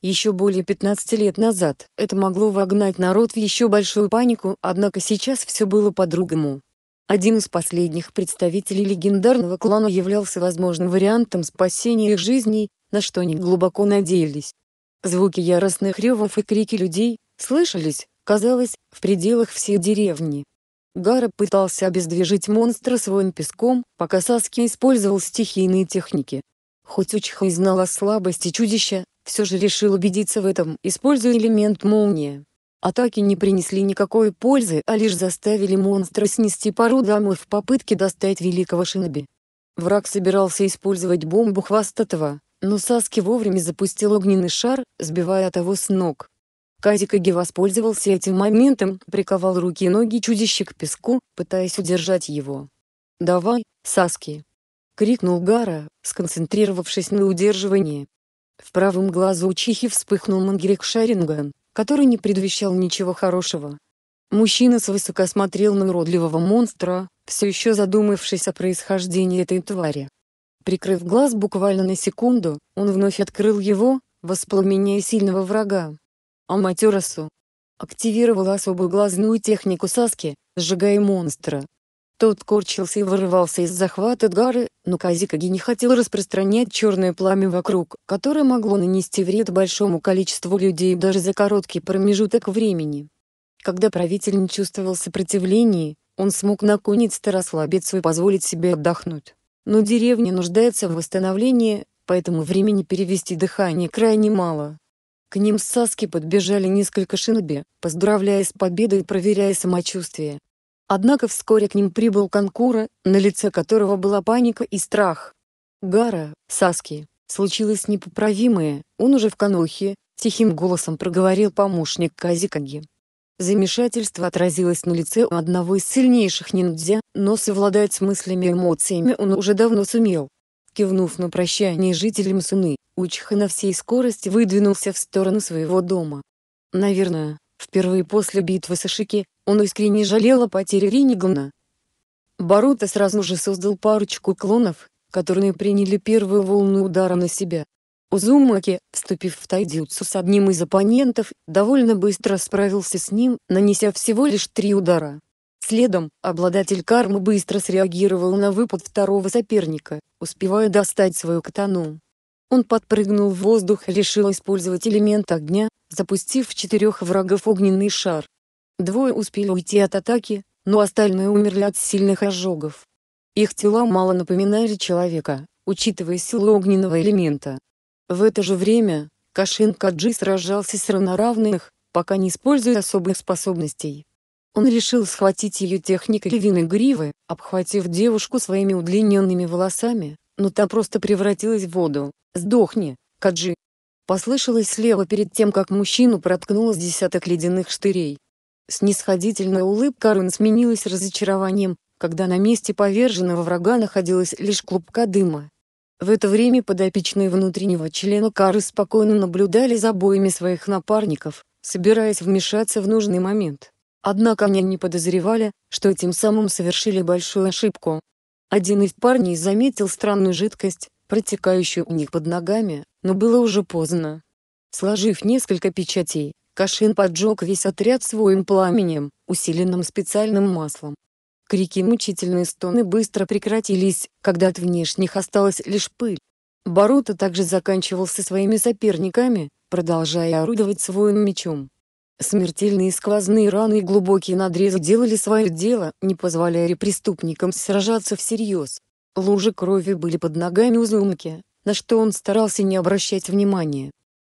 Еще более 15 лет назад это могло вогнать народ в еще большую панику, однако сейчас все было по-другому. Один из последних представителей легендарного клана являлся возможным вариантом спасения их жизней, на что они глубоко надеялись. Звуки яростных ревов и крики людей, слышались, казалось, в пределах всей деревни. Гара пытался обездвижить монстра своим песком, пока Саски использовал стихийные техники. Хоть Учха и знала слабости чудища, все же решил убедиться в этом, используя элемент молнии. Атаки не принесли никакой пользы, а лишь заставили монстра снести пару домой в попытке достать великого шиноби. Враг собирался использовать бомбу хвостатого, но Саски вовремя запустил огненный шар, сбивая того с ног. Казикаги воспользовался этим моментом, приковал руки и ноги чудища к песку, пытаясь удержать его. «Давай, Саски!» — крикнул Гара, сконцентрировавшись на удерживании. В правом глазу у Чихи вспыхнул мангерик Шаринган, который не предвещал ничего хорошего. Мужчина свысока смотрел на уродливого монстра, все еще задумавшись о происхождении этой твари. Прикрыв глаз буквально на секунду, он вновь открыл его, воспламеняя сильного врага. Аматерасу активировал особую глазную технику Саски, сжигая монстра. Тот корчился и вырывался из захвата Гары, но Казикаги не хотел распространять черное пламя вокруг, которое могло нанести вред большому количеству людей даже за короткий промежуток времени. Когда правитель не чувствовал сопротивления, он смог наконец-то расслабиться и позволить себе отдохнуть. Но деревня нуждается в восстановлении, поэтому времени перевести дыхание крайне мало. К ним с Саски подбежали несколько шиноби, поздравляя с победой и проверяя самочувствие. Однако вскоре к ним прибыл Конкура, на лице которого была паника и страх. «Гара, Саски, случилось непоправимое, он уже в Канохе», — тихим голосом проговорил помощник Казикаги. Замешательство отразилось на лице у одного из сильнейших ниндзя, но совладать с мыслями и эмоциями он уже давно сумел. Кивнув на прощание жителям Суны, Учха на всей скорости выдвинулся в сторону своего дома. Наверное, впервые после битвы с Ашики, он искренне жалел о потере Ринигана. Барута сразу же создал парочку клонов, которые приняли первую волну удара на себя. Узумаки, вступив в тайдюцу с одним из оппонентов, довольно быстро справился с ним, нанеся всего лишь три удара. Следом, обладатель кармы быстро среагировал на выпад второго соперника, успевая достать свою катану. Он подпрыгнул в воздух и решил использовать элемент огня, запустив в четырех врагов огненный шар. Двое успели уйти от атаки, но остальные умерли от сильных ожогов. Их тела мало напоминали человека, учитывая силу огненного элемента. В это же время, Кашин Каджи сражался с равноравных, пока не используя особых способностей. Он решил схватить ее техникой львиной гривы, обхватив девушку своими удлиненными волосами, но та просто превратилась в воду. «Сдохни, Каджи!» Послышалось слева перед тем, как мужчину проткнулось десяток ледяных штырей. Снисходительная улыбка Рун сменилась разочарованием, когда на месте поверженного врага находилась лишь клубка дыма. В это время подопечные внутреннего члена Кары спокойно наблюдали за боями своих напарников, собираясь вмешаться в нужный момент. Однако они не подозревали, что этим самым совершили большую ошибку. Один из парней заметил странную жидкость, протекающую у них под ногами, но было уже поздно. Сложив несколько печатей, Кашин поджег весь отряд своим пламенем, усиленным специальным маслом. Крики и мучительные стоны быстро прекратились, когда от внешних осталась лишь пыль. Барута также заканчивался своими соперниками, продолжая орудовать своим мечом. Смертельные сквозные раны и глубокие надрезы делали свое дело, не позволяя преступникам сражаться всерьез. Лужи крови были под ногами у Зумки, на что он старался не обращать внимания.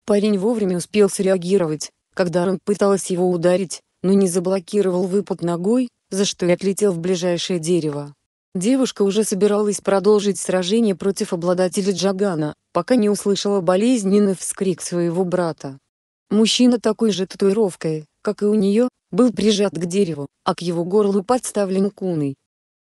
Парень вовремя успел среагировать, когда Рон пыталась его ударить, но не заблокировал выпад ногой, за что и отлетел в ближайшее дерево. Девушка уже собиралась продолжить сражение против обладателя Джагана, пока не услышала болезненный вскрик своего брата. Мужчина такой же татуировкой, как и у нее, был прижат к дереву, а к его горлу подставлен куной.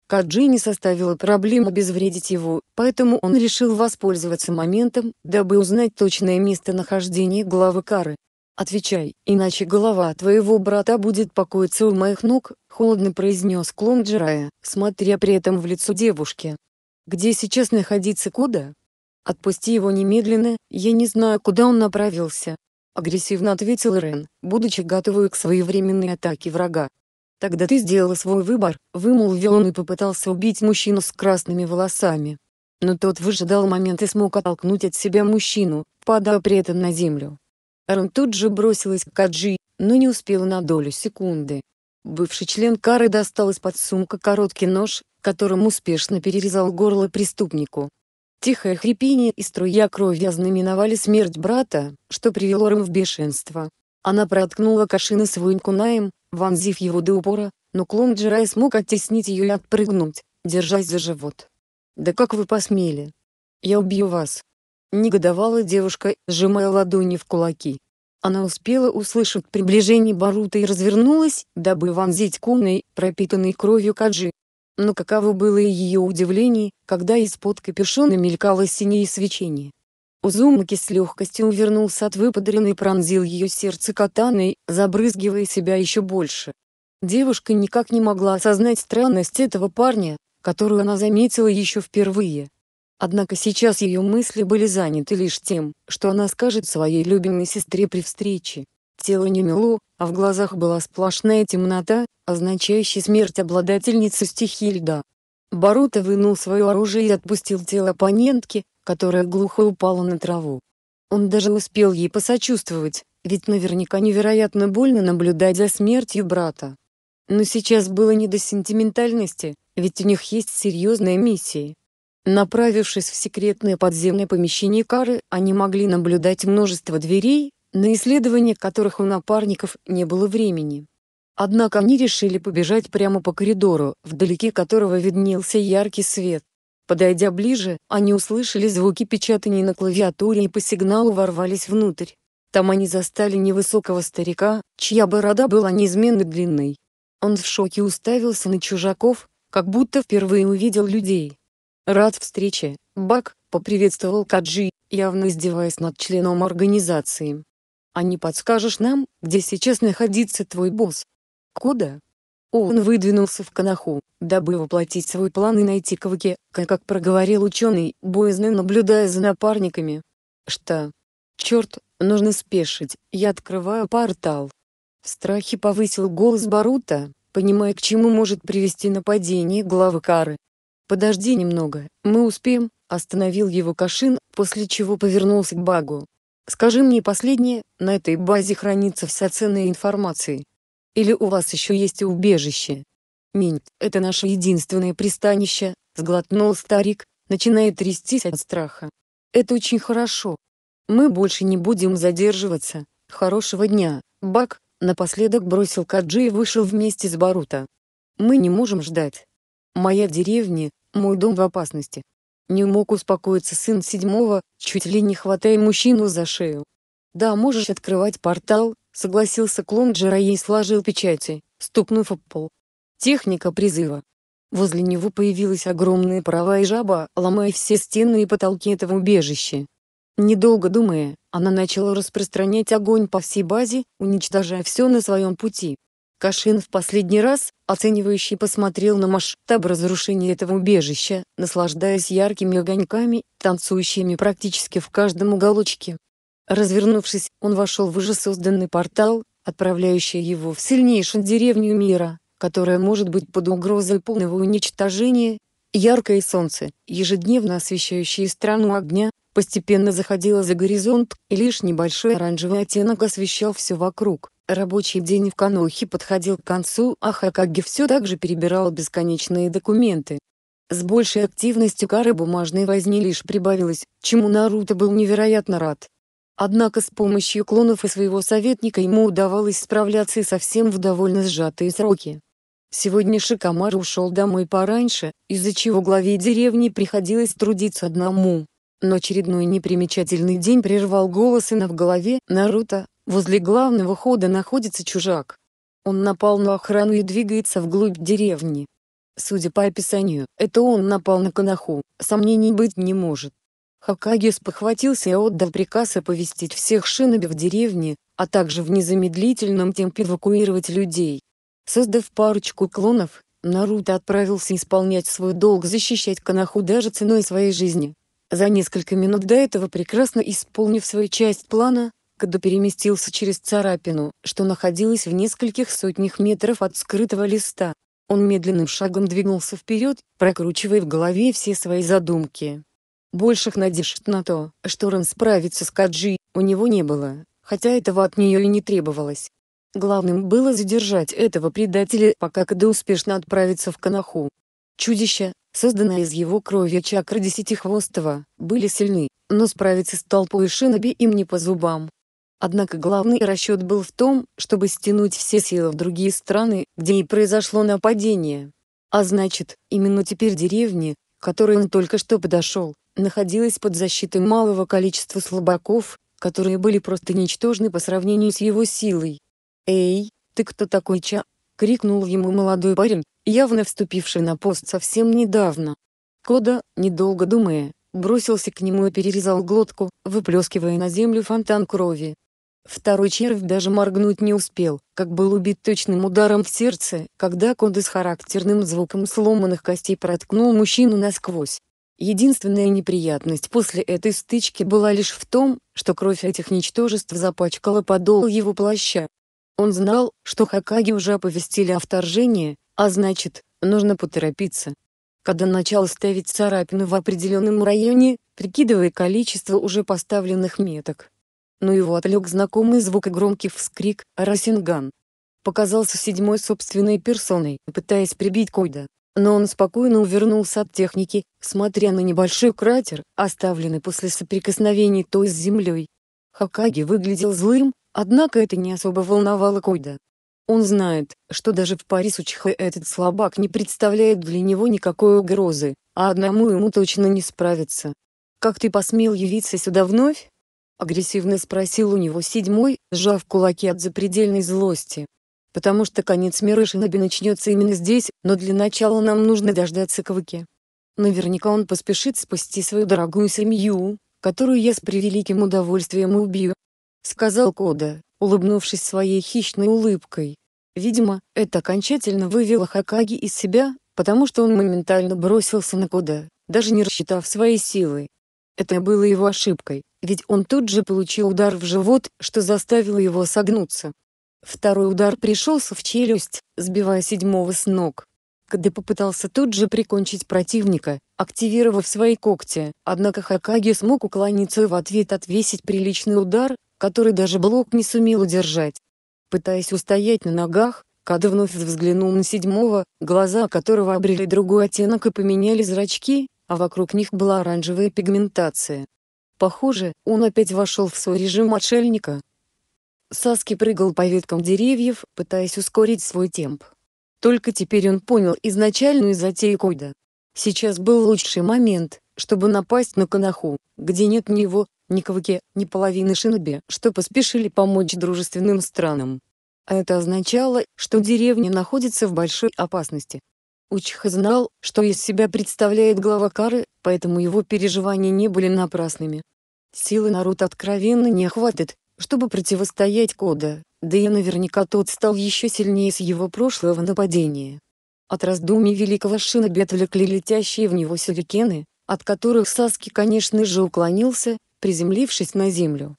Каджи не составило проблем обезвредить его, поэтому он решил воспользоваться моментом, дабы узнать точное местонахождение главы Кары. «Отвечай, иначе голова твоего брата будет покоиться у моих ног», — холодно произнес клон Джирая, смотря при этом в лицо девушки. «Где сейчас находится Кода?» «Отпусти его немедленно, я не знаю, куда он направился, агрессивно ответил Рен, будучи готовой к своевременной атаке врага. «Тогда ты сделала свой выбор», — вымолвил он и попытался убить мужчину с красными волосами. Но тот выжидал момент и смог оттолкнуть от себя мужчину, падая при этом на землю. Рен тут же бросилась к Каджи, но не успела на долю секунды. Бывший член Кары достал из-под сумка короткий нож, которым успешно перерезал горло преступнику, Тихое хрипение и струя крови ознаменовали смерть брата, что привело Рэм в бешенство. Она проткнула Кашина своим кунаем, вонзив его до упора, но клон Джирай смог оттеснить ее и отпрыгнуть, держась за живот. «Да как вы посмели? Я убью вас!» Негодовала девушка, сжимая ладони в кулаки. Она успела услышать приближение Барута и развернулась, дабы вонзить куной, пропитанной кровью Каджи, но каково было ее удивление, когда из-под капюшона мелькало синее свечение. Узумаки с легкостью увернулся от выпадренной и пронзил ее сердце катаной, забрызгивая себя еще больше. Девушка никак не могла осознать странность этого парня, которую она заметила еще впервые. Однако сейчас ее мысли были заняты лишь тем, что она скажет своей любимой сестре при встрече. Тело не мело, а в глазах была сплошная темнота, означающая смерть обладательницы стихии льда. Барута вынул свое оружие и отпустил тело оппонентки, которая глухо упала на траву. Он даже успел ей посочувствовать, ведь наверняка невероятно больно наблюдать за смертью брата. Но сейчас было не до сентиментальности, ведь у них есть серьезные миссии. Направившись в секретное подземное помещение Кары, они могли наблюдать множество дверей, на исследования которых у напарников не было времени. Однако они решили побежать прямо по коридору, вдалеке которого виднелся яркий свет. Подойдя ближе, они услышали звуки печатаний на клавиатуре и по сигналу ворвались внутрь. Там они застали невысокого старика, чья борода была неизменно длинной. Он в шоке уставился на чужаков, как будто впервые увидел людей. «Рад встрече, Бак», — поприветствовал Каджи, явно издеваясь над членом организации. А не подскажешь нам, где сейчас находится твой босс? Куда? Он выдвинулся в Канаху, дабы воплотить свой план и найти Каваки, как проговорил ученый, боязно наблюдая за напарниками. Что? Черт, нужно спешить, я открываю портал. В страхе повысил голос Барута, понимая к чему может привести нападение главы Кары. «Подожди немного, мы успеем», — остановил его Кашин, после чего повернулся к Багу. Скажи мне последнее, на этой базе хранится вся ценная информация. Или у вас еще есть убежище? Минт, это наше единственное пристанище, сглотнул старик, начиная трястись от страха. Это очень хорошо. Мы больше не будем задерживаться. Хорошего дня, Бак, напоследок бросил Каджи и вышел вместе с Барута. Мы не можем ждать. Моя деревня, мой дом в опасности. Не мог успокоиться сын седьмого, чуть ли не хватая мужчину за шею. «Да, можешь открывать портал», — согласился клон Джарай и сложил печати, ступнув об пол. Техника призыва. Возле него появилась огромная паровая жаба, ломая все стены и потолки этого убежища. Недолго думая, она начала распространять огонь по всей базе, уничтожая все на своем пути. Кашин в последний раз, оценивающий, посмотрел на масштаб разрушения этого убежища, наслаждаясь яркими огоньками, танцующими практически в каждом уголочке. Развернувшись, он вошел в уже созданный портал, отправляющий его в сильнейшую деревню мира, которая может быть под угрозой полного уничтожения. Яркое солнце, ежедневно освещающее страну огня, постепенно заходило за горизонт, и лишь небольшой оранжевый оттенок освещал все вокруг. Рабочий день в Канохе подходил к концу, а Хакаги все так же перебирал бесконечные документы. С большей активностью кары бумажной возни лишь прибавилось, чему Наруто был невероятно рад. Однако с помощью клонов и своего советника ему удавалось справляться и совсем в довольно сжатые сроки. Сегодня Шикамар ушел домой пораньше, из-за чего главе деревни приходилось трудиться одному. Но очередной непримечательный день прервал голосы на в голове «Наруто, Возле главного хода находится чужак. Он напал на охрану и двигается вглубь деревни. Судя по описанию, это он напал на Канаху, сомнений быть не может. Хакагис похватился и отдал приказ оповестить всех шиноби в деревне, а также в незамедлительном темпе эвакуировать людей. Создав парочку клонов, Наруто отправился исполнять свой долг защищать Канаху даже ценой своей жизни. За несколько минут до этого прекрасно исполнив свою часть плана, Кадо переместился через царапину, что находилась в нескольких сотнях метров от скрытого листа. Он медленным шагом двинулся вперед, прокручивая в голове все свои задумки. Больших надежд на то, что Рен справится с Каджи, у него не было, хотя этого от нее и не требовалось. Главным было задержать этого предателя, пока Кадо успешно отправится в Канаху. Чудища, созданные из его крови чакры Десятихвостого, были сильны, но справиться с толпой шиноби им не по зубам. Однако главный расчет был в том, чтобы стянуть все силы в другие страны, где и произошло нападение. А значит, именно теперь деревни, к которой он только что подошел, находилась под защитой малого количества слабаков, которые были просто ничтожны по сравнению с его силой. «Эй, ты кто такой, Ча?» — крикнул ему молодой парень, явно вступивший на пост совсем недавно. Кода, недолго думая, бросился к нему и перерезал глотку, выплескивая на землю фонтан крови. Второй червь даже моргнуть не успел, как был убит точным ударом в сердце, когда Кода с характерным звуком сломанных костей проткнул мужчину насквозь. Единственная неприятность после этой стычки была лишь в том, что кровь этих ничтожеств запачкала подол его плаща. Он знал, что Хакаги уже оповестили о вторжении, а значит, нужно поторопиться. Когда начал ставить царапины в определенном районе, прикидывая количество уже поставленных меток, но ну его отвлек знакомый звук и громкий вскрик «Росинган!». Показался седьмой собственной персоной, пытаясь прибить Койда. Но он спокойно увернулся от техники, смотря на небольшой кратер, оставленный после соприкосновений той с землей. Хакаги выглядел злым, однако это не особо волновало Койда. Он знает, что даже в паре с Учихой этот слабак не представляет для него никакой угрозы, а одному ему точно не справиться. «Как ты посмел явиться сюда вновь?» агрессивно спросил у него седьмой, сжав кулаки от запредельной злости. «Потому что конец мира Шиноби начнется именно здесь, но для начала нам нужно дождаться Кавыки. Наверняка он поспешит спасти свою дорогую семью, которую я с превеликим удовольствием убью», — сказал Кода, улыбнувшись своей хищной улыбкой. Видимо, это окончательно вывело Хакаги из себя, потому что он моментально бросился на Кода, даже не рассчитав свои силы, это было его ошибкой, ведь он тут же получил удар в живот, что заставило его согнуться. Второй удар пришелся в челюсть, сбивая седьмого с ног. Каде попытался тут же прикончить противника, активировав свои когти, однако Хакаги смог уклониться и в ответ отвесить приличный удар, который даже Блок не сумел удержать. Пытаясь устоять на ногах, Када вновь взглянул на седьмого, глаза которого обрели другой оттенок и поменяли зрачки, а вокруг них была оранжевая пигментация. Похоже, он опять вошел в свой режим отшельника. Саски прыгал по веткам деревьев, пытаясь ускорить свой темп. Только теперь он понял изначальную затею Койда. Сейчас был лучший момент, чтобы напасть на Канаху, где нет ни его, ни Каваки, ни половины Шиноби, что поспешили помочь дружественным странам. А это означало, что деревня находится в большой опасности. Учха знал, что из себя представляет глава Кары, поэтому его переживания не были напрасными. Силы народ откровенно не хватит, чтобы противостоять Кода, да и наверняка тот стал еще сильнее с его прошлого нападения. От раздумий великого Шиноби отвлекли летящие в него сюрикены, от которых Саски конечно же уклонился, приземлившись на землю.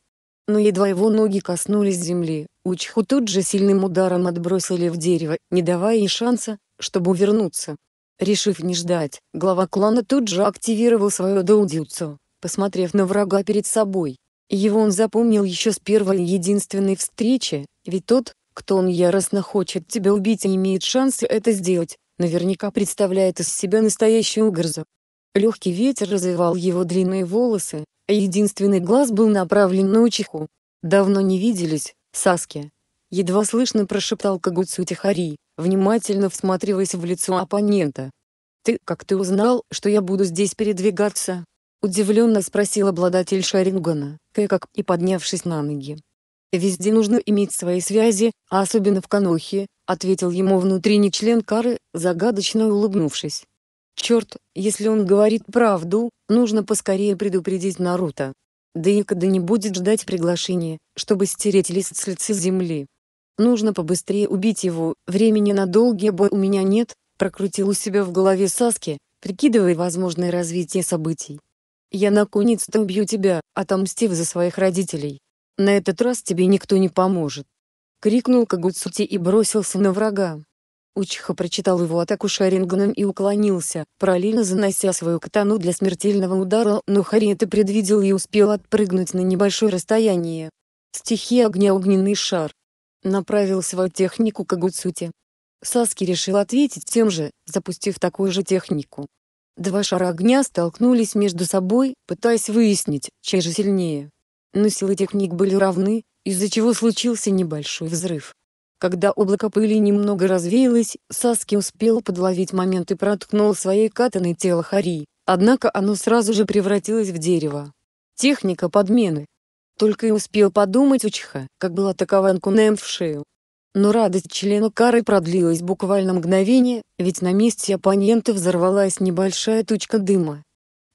Но едва его ноги коснулись земли, Учху тут же сильным ударом отбросили в дерево, не давая и шанса, чтобы увернуться. Решив не ждать, глава клана тут же активировал свое доудюцу, посмотрев на врага перед собой. Его он запомнил еще с первой и единственной встречи, ведь тот, кто он яростно хочет тебя убить и имеет шансы это сделать, наверняка представляет из себя настоящую угрозу. Легкий ветер развивал его длинные волосы, а единственный глаз был направлен на учиху. «Давно не виделись, Саски!» — едва слышно прошептал Кагуцу Тихари внимательно всматриваясь в лицо оппонента. «Ты, как ты узнал, что я буду здесь передвигаться?» — удивленно спросил обладатель Шарингана, как и поднявшись на ноги. «Везде нужно иметь свои связи, а особенно в Канохе», — ответил ему внутренний член Кары, загадочно улыбнувшись. «Черт, если он говорит правду, нужно поскорее предупредить Наруто. Да и когда не будет ждать приглашения, чтобы стереть лист с лица земли». Нужно побыстрее убить его, времени на долгие бой у меня нет, прокрутил у себя в голове Саски, прикидывая возможное развитие событий. Я наконец-то убью тебя, отомстив за своих родителей. На этот раз тебе никто не поможет. Крикнул Кагуцути и бросился на врага. Учиха прочитал его атаку шаринганом и уклонился, параллельно занося свою катану для смертельного удара, но Хари это предвидел и успел отпрыгнуть на небольшое расстояние. Стихия огня огненный шар направил свою технику к Агуцуте. Саски решил ответить тем же, запустив такую же технику. Два шара огня столкнулись между собой, пытаясь выяснить, чей же сильнее. Но силы техник были равны, из-за чего случился небольшой взрыв. Когда облако пыли немного развеялось, Саски успел подловить момент и проткнул своей катаной тело Хари, однако оно сразу же превратилось в дерево. Техника подмены. Только и успел подумать Учиха, как была атакован кунем в шею. Но радость члена кары продлилась буквально мгновение, ведь на месте оппонента взорвалась небольшая тучка дыма.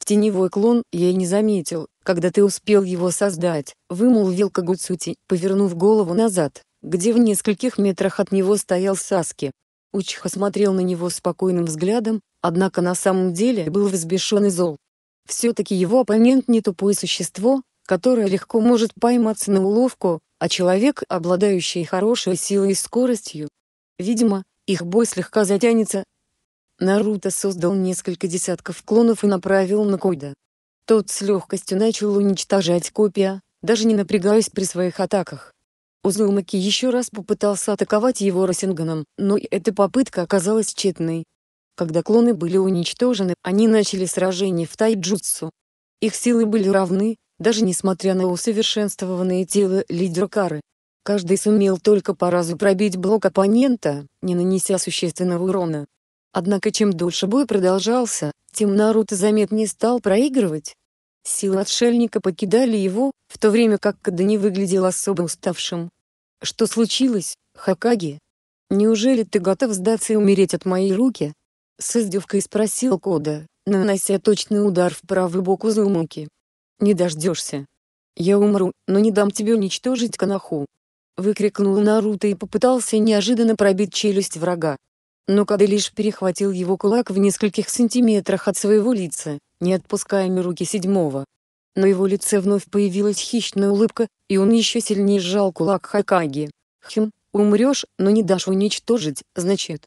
Теневой клон я и не заметил, когда ты успел его создать, вымолвил Кагуцути, повернув голову назад, где в нескольких метрах от него стоял Саски. Учиха смотрел на него спокойным взглядом, однако на самом деле был взбешен и зол. Все-таки его оппонент не тупое существо, которая легко может пойматься на уловку, а человек, обладающий хорошей силой и скоростью. Видимо, их бой слегка затянется. Наруто создал несколько десятков клонов и направил на Койда. Тот с легкостью начал уничтожать копия, даже не напрягаясь при своих атаках. Узумаки еще раз попытался атаковать его Росинганом, но и эта попытка оказалась тщетной. Когда клоны были уничтожены, они начали сражение в тайджутсу. Их силы были равны, даже несмотря на усовершенствованные тела лидера Кары. Каждый сумел только по разу пробить блок оппонента, не нанеся существенного урона. Однако чем дольше бой продолжался, тем Наруто заметнее стал проигрывать. Силы отшельника покидали его, в то время как Када не выглядел особо уставшим. «Что случилось, Хакаги? Неужели ты готов сдаться и умереть от моей руки?» С издевкой спросил Кода, нанося точный удар в правый бок Узумаки. Не дождешься. Я умру, но не дам тебе уничтожить Канаху. Выкрикнул Наруто и попытался неожиданно пробить челюсть врага. Но Каде лишь перехватил его кулак в нескольких сантиметрах от своего лица, не отпуская руки седьмого. На его лице вновь появилась хищная улыбка, и он еще сильнее сжал кулак Хакаги. «Хм, умрешь, но не дашь уничтожить, значит.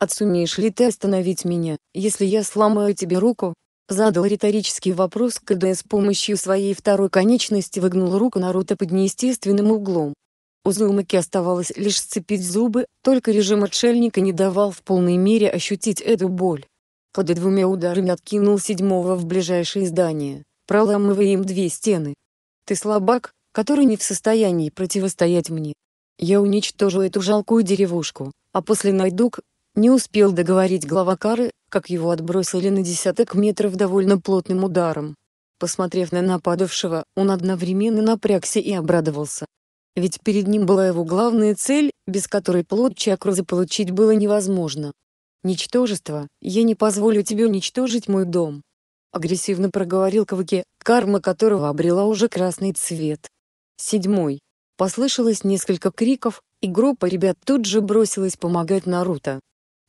Отсумеешь ли ты остановить меня, если я сломаю тебе руку?» задал риторический вопрос когда с помощью своей второй конечности выгнул руку Наруто под неестественным углом. У Зумаки оставалось лишь сцепить зубы, только режим отшельника не давал в полной мере ощутить эту боль. Кадо двумя ударами откинул седьмого в ближайшее здание, проламывая им две стены. «Ты слабак, который не в состоянии противостоять мне. Я уничтожу эту жалкую деревушку, а после найду к...» Не успел договорить глава Кары, как его отбросили на десяток метров довольно плотным ударом. Посмотрев на нападавшего, он одновременно напрягся и обрадовался. Ведь перед ним была его главная цель, без которой плод чакру заполучить было невозможно. «Ничтожество, я не позволю тебе уничтожить мой дом», — агрессивно проговорил Каваке, карма которого обрела уже красный цвет. Седьмой. Послышалось несколько криков, и группа ребят тут же бросилась помогать Наруто.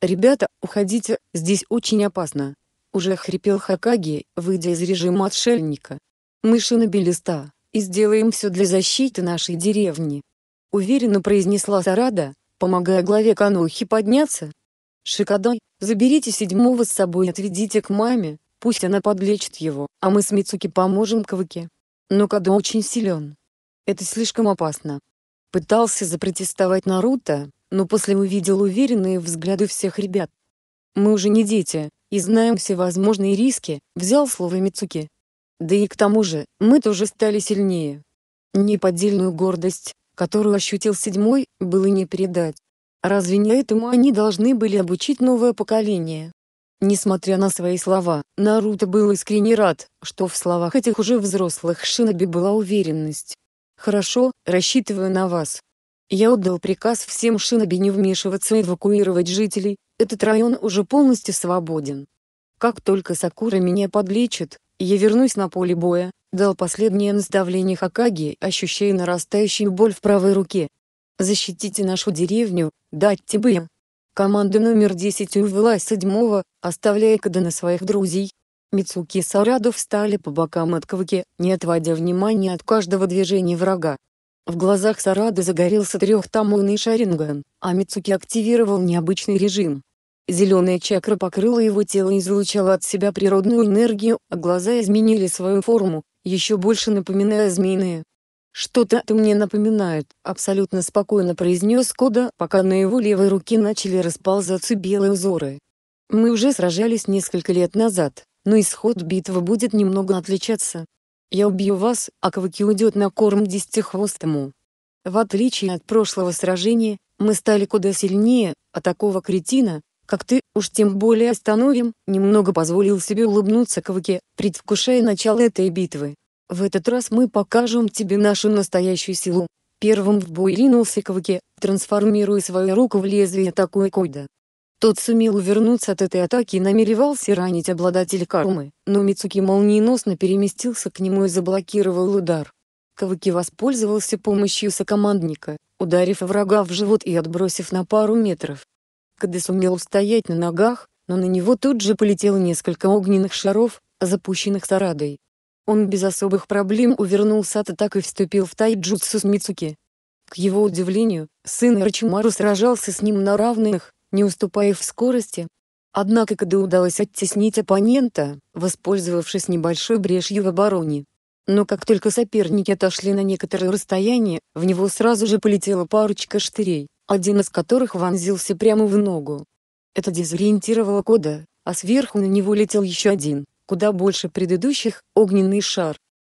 «Ребята, уходите, здесь очень опасно!» Уже хрипел Хакаги, выйдя из режима отшельника. «Мы шиноби листа, и сделаем все для защиты нашей деревни!» Уверенно произнесла Сарада, помогая главе Канухи подняться. «Шикадой, заберите седьмого с собой и отведите к маме, пусть она подлечит его, а мы с Мицуки поможем Кавыке. Но Кадо очень силен. Это слишком опасно». Пытался запротестовать Наруто, но после увидел уверенные взгляды всех ребят. «Мы уже не дети, и знаем все возможные риски», — взял слово Мицуки. «Да и к тому же, мы тоже стали сильнее». Неподдельную гордость, которую ощутил седьмой, было не передать. Разве не этому они должны были обучить новое поколение? Несмотря на свои слова, Наруто был искренне рад, что в словах этих уже взрослых шиноби была уверенность. «Хорошо, рассчитываю на вас», я отдал приказ всем шиноби не вмешиваться и эвакуировать жителей, этот район уже полностью свободен. Как только Сакура меня подлечит, я вернусь на поле боя, дал последнее наставление Хакаги, ощущая нарастающую боль в правой руке. «Защитите нашу деревню, дать тебе им». Команда номер 10 увела седьмого, оставляя Када на своих друзей. Мицуки и Сарадо встали по бокам от Каваки, не отводя внимания от каждого движения врага. В глазах Сарады загорелся трехтомный шаринган, а Мицуки активировал необычный режим. Зеленая чакра покрыла его тело и излучала от себя природную энергию, а глаза изменили свою форму, еще больше напоминая змеиные. «Что-то это мне напоминает», — абсолютно спокойно произнес Кода, пока на его левой руке начали расползаться белые узоры. «Мы уже сражались несколько лет назад, но исход битвы будет немного отличаться. Я убью вас, а Кваки уйдет на корм десятихвостому. В отличие от прошлого сражения, мы стали куда сильнее, а такого кретина, как ты, уж тем более остановим, немного позволил себе улыбнуться Кваке, предвкушая начало этой битвы. В этот раз мы покажем тебе нашу настоящую силу. Первым в бой ринулся Кваке, трансформируя свою руку в лезвие такой койда. Тот сумел увернуться от этой атаки и намеревался ранить обладателя кармы, но Мицуки молниеносно переместился к нему и заблокировал удар. Кавыки воспользовался помощью сокомандника, ударив врага в живот и отбросив на пару метров. Кады сумел устоять на ногах, но на него тут же полетело несколько огненных шаров, запущенных Сарадой. Он без особых проблем увернулся от атак и вступил в тайджутсу с Мицуки. К его удивлению, сын Рачимару сражался с ним на равных, не уступая в скорости. Однако КД удалось оттеснить оппонента, воспользовавшись небольшой брешью в обороне. Но как только соперники отошли на некоторое расстояние, в него сразу же полетела парочка штырей, один из которых вонзился прямо в ногу. Это дезориентировало Кода, а сверху на него летел еще один, куда больше предыдущих, огненный шар.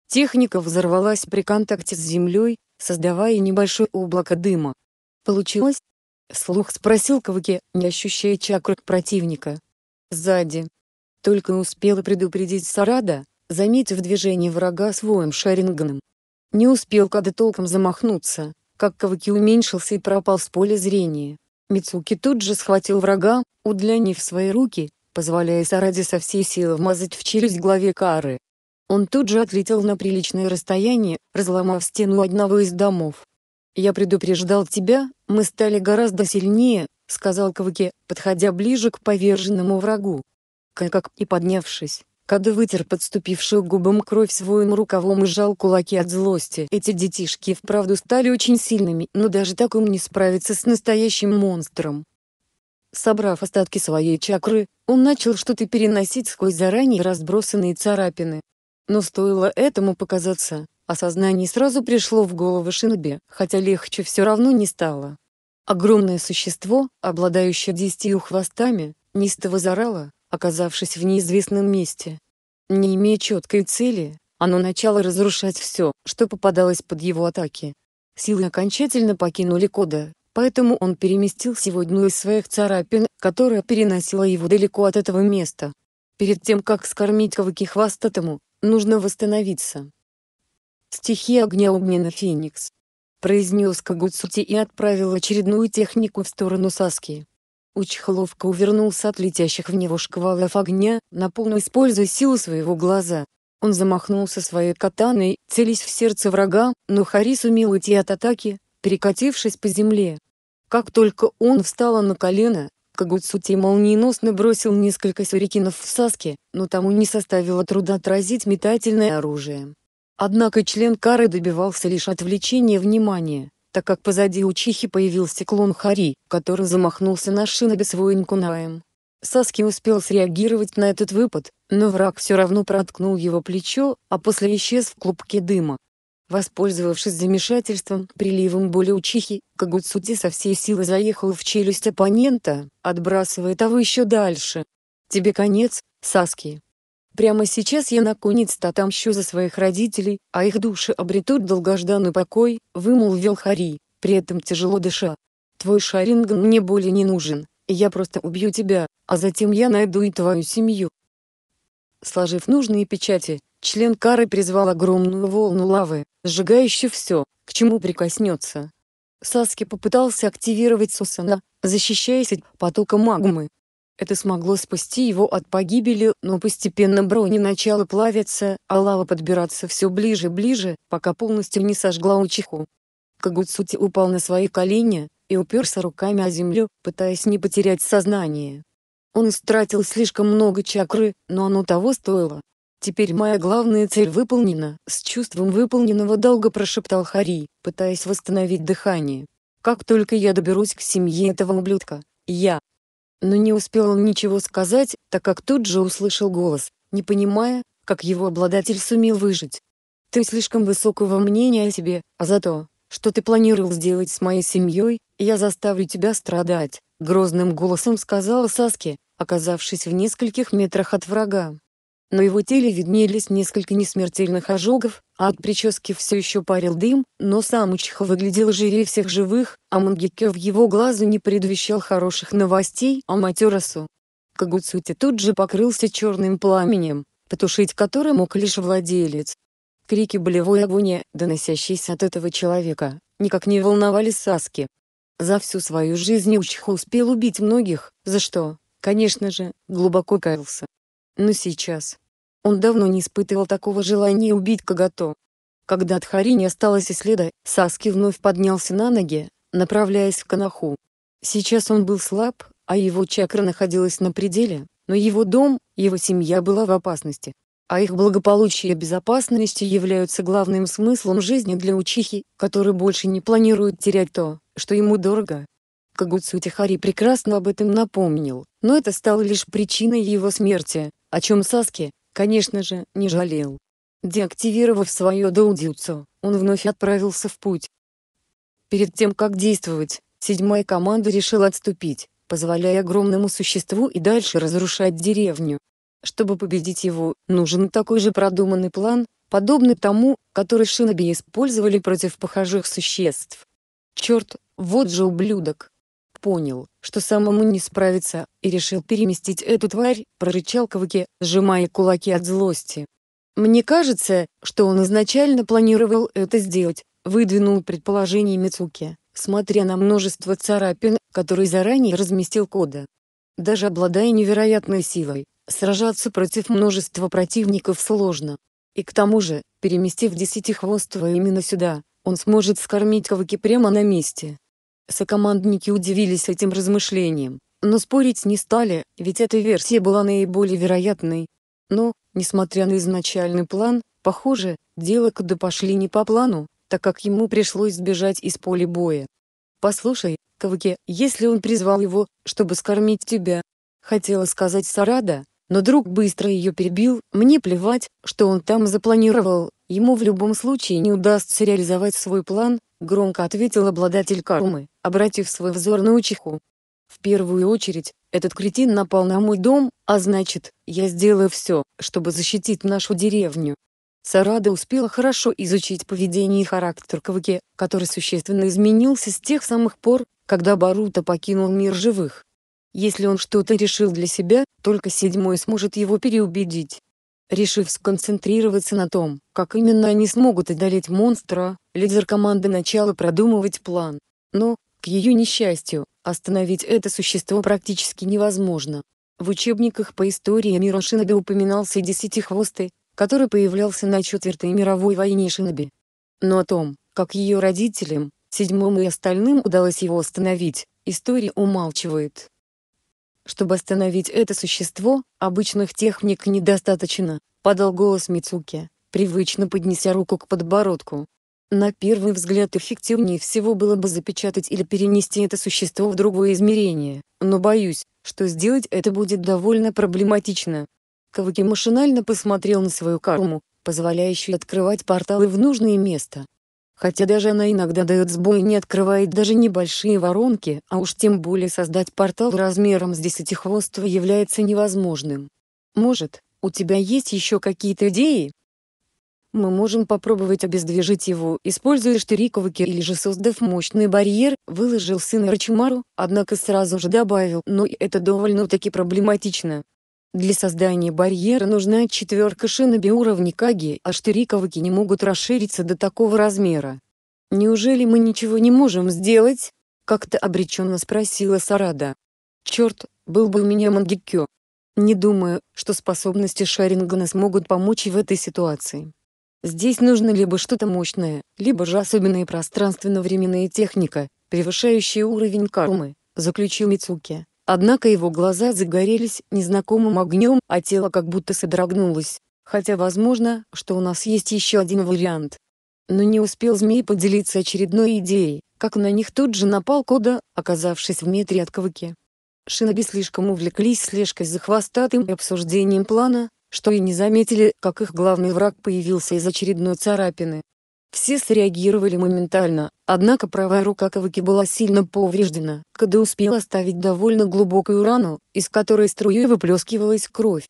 Техника взорвалась при контакте с землей, создавая небольшое облако дыма. Получилось, Слух спросил Кавыки, не ощущая чакры противника. Сзади. Только успела предупредить Сарада, заметив движение врага своим шаринганом. Не успел Када толком замахнуться, как Кавыки уменьшился и пропал с поля зрения. Мицуки тут же схватил врага, удлинив свои руки, позволяя Сараде со всей силы вмазать в челюсть главе Кары. Он тут же отлетел на приличное расстояние, разломав стену одного из домов. «Я предупреждал тебя, мы стали гораздо сильнее», — сказал Кваки, подходя ближе к поверженному врагу. Как и поднявшись, Када вытер подступившую губам кровь своим рукавом и жал кулаки от злости. Эти детишки вправду стали очень сильными, но даже так им не справиться с настоящим монстром. Собрав остатки своей чакры, он начал что-то переносить сквозь заранее разбросанные царапины. Но стоило этому показаться, Осознание сразу пришло в голову Шиноби, хотя легче все равно не стало. Огромное существо, обладающее десятью хвостами, неистово зарало, оказавшись в неизвестном месте. Не имея четкой цели, оно начало разрушать все, что попадалось под его атаки. Силы окончательно покинули Кода, поэтому он переместил сегодня из своих царапин, которая переносила его далеко от этого места. Перед тем, как скормить ковыки хвостатому, нужно восстановиться стихи огня огненно Феникс. Произнес Кагуцути и отправил очередную технику в сторону Саски. Учхоловка увернулся от летящих в него шквалов огня, на полную используя силу своего глаза. Он замахнулся своей катаной, целясь в сердце врага, но Хари сумел уйти от атаки, перекатившись по земле. Как только он встал на колено, Кагуцути молниеносно бросил несколько сюрикинов в Саски, но тому не составило труда отразить метательное оружие. Однако член кары добивался лишь отвлечения внимания, так как позади учихи появился клон Хари, который замахнулся на шиноби своим Саски успел среагировать на этот выпад, но враг все равно проткнул его плечо, а после исчез в клубке дыма. Воспользовавшись замешательством, приливом боли учихи, Кагуцути со всей силы заехал в челюсть оппонента, отбрасывая того еще дальше. «Тебе конец, Саски!» Прямо сейчас я наконец-то отомщу за своих родителей, а их души обретут долгожданный покой», — вымолвил Хари, при этом тяжело дыша. «Твой шаринган мне более не нужен, я просто убью тебя, а затем я найду и твою семью». Сложив нужные печати, член Кары призвал огромную волну лавы, сжигающую все, к чему прикоснется. Саски попытался активировать Сусана, защищаясь от потока магмы, это смогло спасти его от погибели, но постепенно брони начала плавиться, а лава подбираться все ближе и ближе, пока полностью не сожгла учиху. Кагуцути упал на свои колени и уперся руками о землю, пытаясь не потерять сознание. Он истратил слишком много чакры, но оно того стоило. «Теперь моя главная цель выполнена», — с чувством выполненного долга прошептал Хари, пытаясь восстановить дыхание. «Как только я доберусь к семье этого ублюдка, я, но не успел он ничего сказать, так как тут же услышал голос, не понимая, как его обладатель сумел выжить. «Ты слишком высокого мнения о себе, а за то, что ты планировал сделать с моей семьей, я заставлю тебя страдать», — грозным голосом сказала Саски, оказавшись в нескольких метрах от врага. На его теле виднелись несколько несмертельных ожогов, а от прически все еще парил дым, но сам Ичха выглядел жирее всех живых, а Мангеке в его глазу не предвещал хороших новостей о Матерасу. Кагуцути тут же покрылся черным пламенем, потушить которое мог лишь владелец. Крики болевой агонии, доносящиеся от этого человека, никак не волновали Саски. За всю свою жизнь Учха успел убить многих, за что, конечно же, глубоко каялся. Но сейчас, он давно не испытывал такого желания убить Кагато. Когда от Хари не осталось и следа, Саски вновь поднялся на ноги, направляясь в Канаху. Сейчас он был слаб, а его чакра находилась на пределе, но его дом, его семья была в опасности. А их благополучие и безопасность являются главным смыслом жизни для Учихи, который больше не планирует терять то, что ему дорого. Кагуцу Тихари прекрасно об этом напомнил, но это стало лишь причиной его смерти, о чем Саски, конечно же, не жалел. Деактивировав свое доудзюцу, он вновь отправился в путь. Перед тем как действовать, седьмая команда решила отступить, позволяя огромному существу и дальше разрушать деревню. Чтобы победить его, нужен такой же продуманный план, подобный тому, который шиноби использовали против похожих существ. Черт, вот же ублюдок! понял, что самому не справится, и решил переместить эту тварь, прорычал Каваки, сжимая кулаки от злости. Мне кажется, что он изначально планировал это сделать, выдвинул предположение Мицуки, смотря на множество царапин, которые заранее разместил Кода. Даже обладая невероятной силой, сражаться против множества противников сложно. И к тому же, переместив десятихвостого именно сюда, он сможет скормить Каваки прямо на месте. Сокомандники удивились этим размышлениям, но спорить не стали, ведь эта версия была наиболее вероятной. Но, несмотря на изначальный план, похоже, дело куда пошли не по плану, так как ему пришлось сбежать из поля боя. «Послушай, Кавке, если он призвал его, чтобы скормить тебя», — хотела сказать Сарада, но друг быстро ее перебил, «мне плевать, что он там запланировал, Ему в любом случае не удастся реализовать свой план, громко ответил обладатель кармы, обратив свой взор на учиху. В первую очередь, этот кретин напал на мой дом, а значит, я сделаю все, чтобы защитить нашу деревню. Сарада успела хорошо изучить поведение и характер Каваки, который существенно изменился с тех самых пор, когда Барута покинул мир живых. Если он что-то решил для себя, только седьмой сможет его переубедить. Решив сконцентрироваться на том, как именно они смогут одолеть монстра, лидер команды начала продумывать план. Но, к ее несчастью, остановить это существо практически невозможно. В учебниках по истории мира Шиноби упоминался Десятихвостый, который появлялся на Четвертой мировой войне Шиноби. Но о том, как ее родителям, седьмому и остальным удалось его остановить, история умалчивает. Чтобы остановить это существо, обычных техник недостаточно, подал голос Мицуки, привычно поднеся руку к подбородку. На первый взгляд эффективнее всего было бы запечатать или перенести это существо в другое измерение, но боюсь, что сделать это будет довольно проблематично. Каваки машинально посмотрел на свою карму, позволяющую открывать порталы в нужное место хотя даже она иногда дает сбой и не открывает даже небольшие воронки, а уж тем более создать портал размером с десятихвостого является невозможным. Может, у тебя есть еще какие-то идеи? Мы можем попробовать обездвижить его, используя штыриковики или же создав мощный барьер, выложил сын Рачимару, однако сразу же добавил, но «Ну, это довольно-таки проблематично. Для создания барьера нужна четверка шиноби уровня Каги, а штыриковики не могут расшириться до такого размера. «Неужели мы ничего не можем сделать?» — как-то обреченно спросила Сарада. «Черт, был бы у меня Мангикё. Не думаю, что способности Шарингана смогут помочь в этой ситуации. Здесь нужно либо что-то мощное, либо же особенная пространственно-временная техника, превышающая уровень кармы», — заключил Мицуки. Однако его глаза загорелись незнакомым огнем, а тело как будто содрогнулось, хотя возможно, что у нас есть еще один вариант. Но не успел змей поделиться очередной идеей, как на них тут же напал Кода, оказавшись в метре от Кавыки. Шиноби слишком увлеклись слежкой за хвостатым и обсуждением плана, что и не заметили, как их главный враг появился из очередной царапины, все среагировали моментально, однако правая рука Кавыки была сильно повреждена, Кадо успел оставить довольно глубокую рану, из которой струей выплескивалась кровь.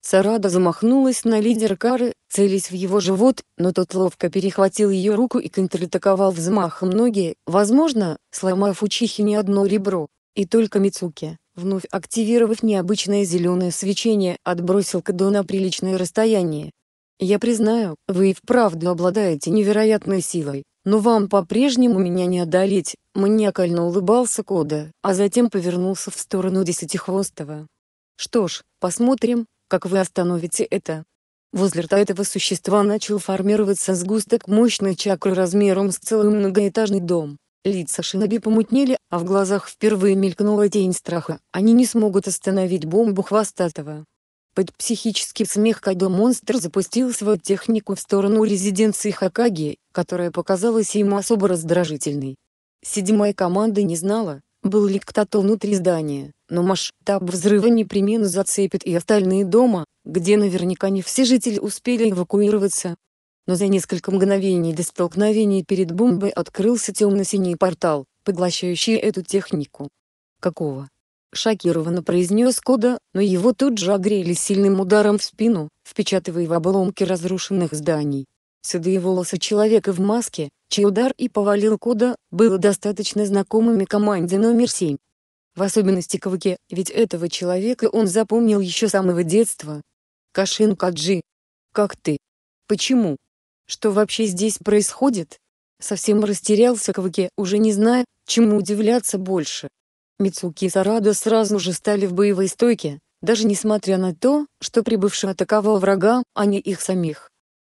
Сарада замахнулась на лидера Кары, целясь в его живот, но тот ловко перехватил ее руку и контратаковал взмахом ноги, возможно, сломав у Чихи не одно ребро. И только Мицуки, вновь активировав необычное зеленое свечение, отбросил Кадо на приличное расстояние. Я признаю, вы и вправду обладаете невероятной силой, но вам по-прежнему меня не одолеть», — маниакально улыбался Кода, а затем повернулся в сторону Десятихвостого. «Что ж, посмотрим, как вы остановите это». Возле рта этого существа начал формироваться сгусток мощной чакры размером с целый многоэтажный дом. Лица шиноби помутнели, а в глазах впервые мелькнула тень страха. Они не смогут остановить бомбу хвостатого под психический смех Кадо Монстр запустил свою технику в сторону резиденции Хакаги, которая показалась ему особо раздражительной. Седьмая команда не знала, был ли кто-то внутри здания, но масштаб взрыва непременно зацепит и остальные дома, где наверняка не все жители успели эвакуироваться. Но за несколько мгновений до столкновения перед бомбой открылся темно-синий портал, поглощающий эту технику. Какого Шокированно произнес Кода, но его тут же огрели сильным ударом в спину, впечатывая в обломки разрушенных зданий. Седые волосы человека в маске, чей удар и повалил Кода, было достаточно знакомыми команде номер 7. В особенности Кавыке, ведь этого человека он запомнил еще с самого детства. Кашин Каджи. Как ты? Почему? Что вообще здесь происходит? Совсем растерялся Кавыке, уже не зная, чему удивляться больше. Мицуки и Сарада сразу же стали в боевой стойке, даже несмотря на то, что прибывший атаковал врага, а не их самих.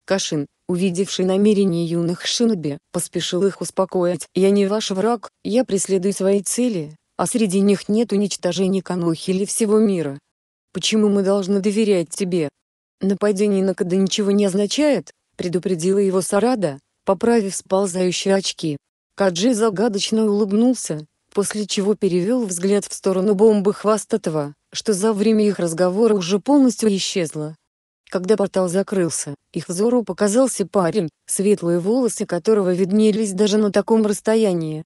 Кашин, увидевший намерение юных шиноби, поспешил их успокоить. «Я не ваш враг, я преследую свои цели, а среди них нет уничтожения Канохи или всего мира. Почему мы должны доверять тебе?» «Нападение на Када ничего не означает», — предупредила его Сарада, поправив сползающие очки. Каджи загадочно улыбнулся, после чего перевел взгляд в сторону бомбы хвостатого, что за время их разговора уже полностью исчезла. Когда портал закрылся, их взору показался парень, светлые волосы которого виднелись даже на таком расстоянии.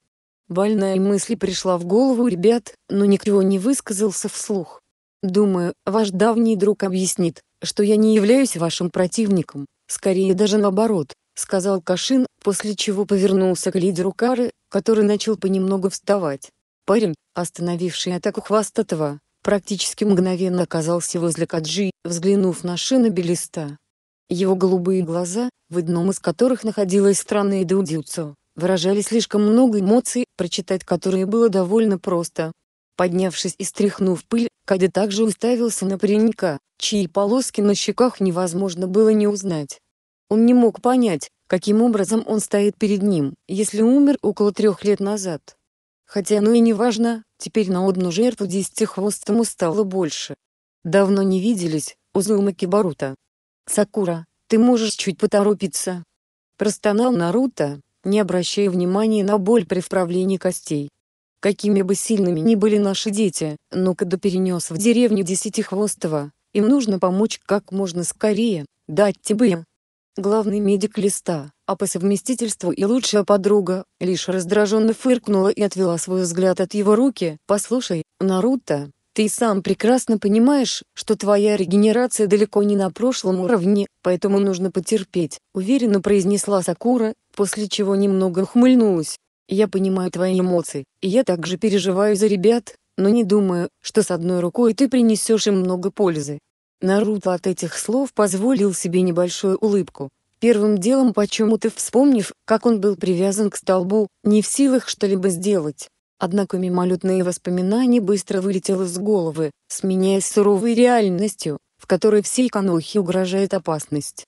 Больная мысль пришла в голову ребят, но никто не высказался вслух. «Думаю, ваш давний друг объяснит, что я не являюсь вашим противником, скорее даже наоборот», — сказал Кашин, после чего повернулся к лидеру Кары который начал понемногу вставать. Парень, остановивший атаку хвостатого, практически мгновенно оказался возле Каджи, взглянув на шинобелиста. Его голубые глаза, в одном из которых находилось странное дудюцо, выражали слишком много эмоций, прочитать которые было довольно просто. Поднявшись и стряхнув пыль, Кади также уставился на паренька, чьи полоски на щеках невозможно было не узнать. Он не мог понять, каким образом он стоит перед ним, если умер около трех лет назад. Хотя ну и не важно, теперь на одну жертву десятихвостому стало больше. Давно не виделись, Узума Кибарута. «Сакура, ты можешь чуть поторопиться?» Простонал Наруто, не обращая внимания на боль при вправлении костей. Какими бы сильными ни были наши дети, но когда перенес в деревню Десятихвостого, им нужно помочь как можно скорее, дать тебе им главный медик листа, а по совместительству и лучшая подруга, лишь раздраженно фыркнула и отвела свой взгляд от его руки. «Послушай, Наруто, ты сам прекрасно понимаешь, что твоя регенерация далеко не на прошлом уровне, поэтому нужно потерпеть», — уверенно произнесла Сакура, после чего немного ухмыльнулась. «Я понимаю твои эмоции, и я также переживаю за ребят, но не думаю, что с одной рукой ты принесешь им много пользы. Наруто от этих слов позволил себе небольшую улыбку. Первым делом почему-то вспомнив, как он был привязан к столбу, не в силах что-либо сделать. Однако мимолетные воспоминания быстро вылетело с головы, сменяясь суровой реальностью, в которой всей Канохи угрожает опасность.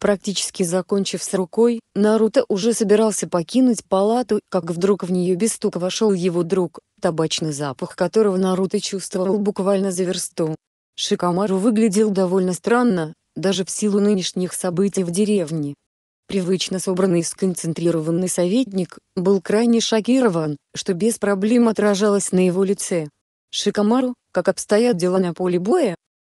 Практически закончив с рукой, Наруто уже собирался покинуть палату, как вдруг в нее без стука вошел его друг, табачный запах которого Наруто чувствовал буквально за версту. Шикамару выглядел довольно странно, даже в силу нынешних событий в деревне. Привычно собранный и сконцентрированный советник был крайне шокирован, что без проблем отражалось на его лице. Шикамару, как обстоят дела на поле боя?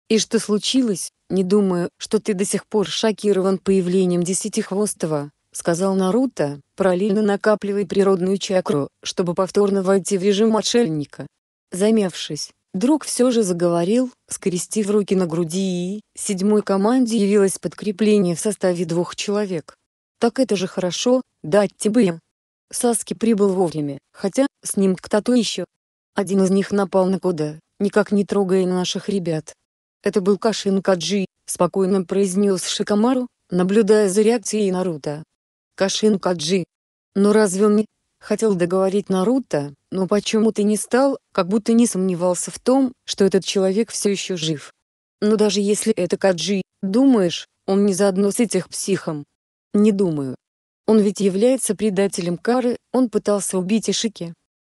И что случилось, не думаю, что ты до сих пор шокирован появлением Десятихвостого, сказал Наруто, параллельно накапливая природную чакру, чтобы повторно войти в режим отшельника. Замявшись, Друг все же заговорил, скрестив руки на груди и... Седьмой команде явилось подкрепление в составе двух человек. Так это же хорошо, дать тебе им. Саски прибыл вовремя, хотя, с ним кто-то еще. Один из них напал на Кода, никак не трогая наших ребят. Это был Кашин Каджи, спокойно произнес Шикамару, наблюдая за реакцией Наруто. Кашин Каджи. Но разве он не... Хотел договорить Наруто, но почему-то не стал, как будто не сомневался в том, что этот человек все еще жив. Но даже если это Каджи, думаешь, он не заодно с этих психом? Не думаю. Он ведь является предателем Кары, он пытался убить Ишики.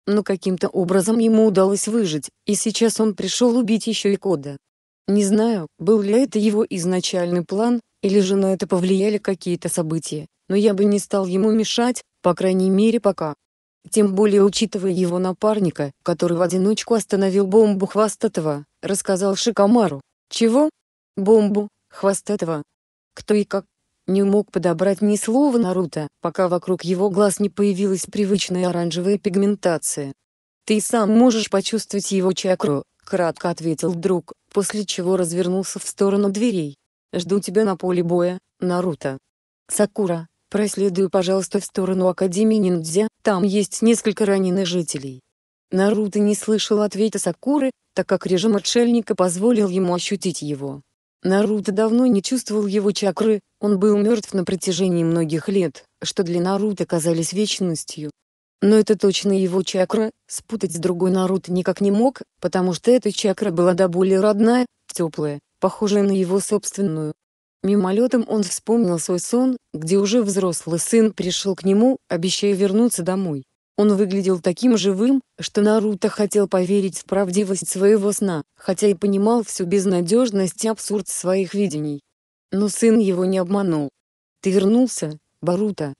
Но каким-то образом ему удалось выжить, и сейчас он пришел убить еще и Кода. Не знаю, был ли это его изначальный план, или же на это повлияли какие-то события, но я бы не стал ему мешать, по крайней мере пока. Тем более учитывая его напарника, который в одиночку остановил бомбу хвостатого, рассказал Шикомару. Чего? Бомбу, хвостатого. Кто и как? Не мог подобрать ни слова Наруто, пока вокруг его глаз не появилась привычная оранжевая пигментация. «Ты сам можешь почувствовать его чакру», — кратко ответил друг, после чего развернулся в сторону дверей. «Жду тебя на поле боя, Наруто». «Сакура, Проследуй, пожалуйста, в сторону Академии Ниндзя, там есть несколько раненых жителей. Наруто не слышал ответа Сакуры, так как режим отшельника позволил ему ощутить его. Наруто давно не чувствовал его чакры, он был мертв на протяжении многих лет, что для Наруто казались вечностью. Но это точно его чакра, спутать с другой Наруто никак не мог, потому что эта чакра была до боли родная, теплая, похожая на его собственную, Мимолетом он вспомнил свой сон, где уже взрослый сын пришел к нему, обещая вернуться домой. Он выглядел таким живым, что Наруто хотел поверить в правдивость своего сна, хотя и понимал всю безнадежность и абсурд своих видений. Но сын его не обманул. «Ты вернулся, Барута?»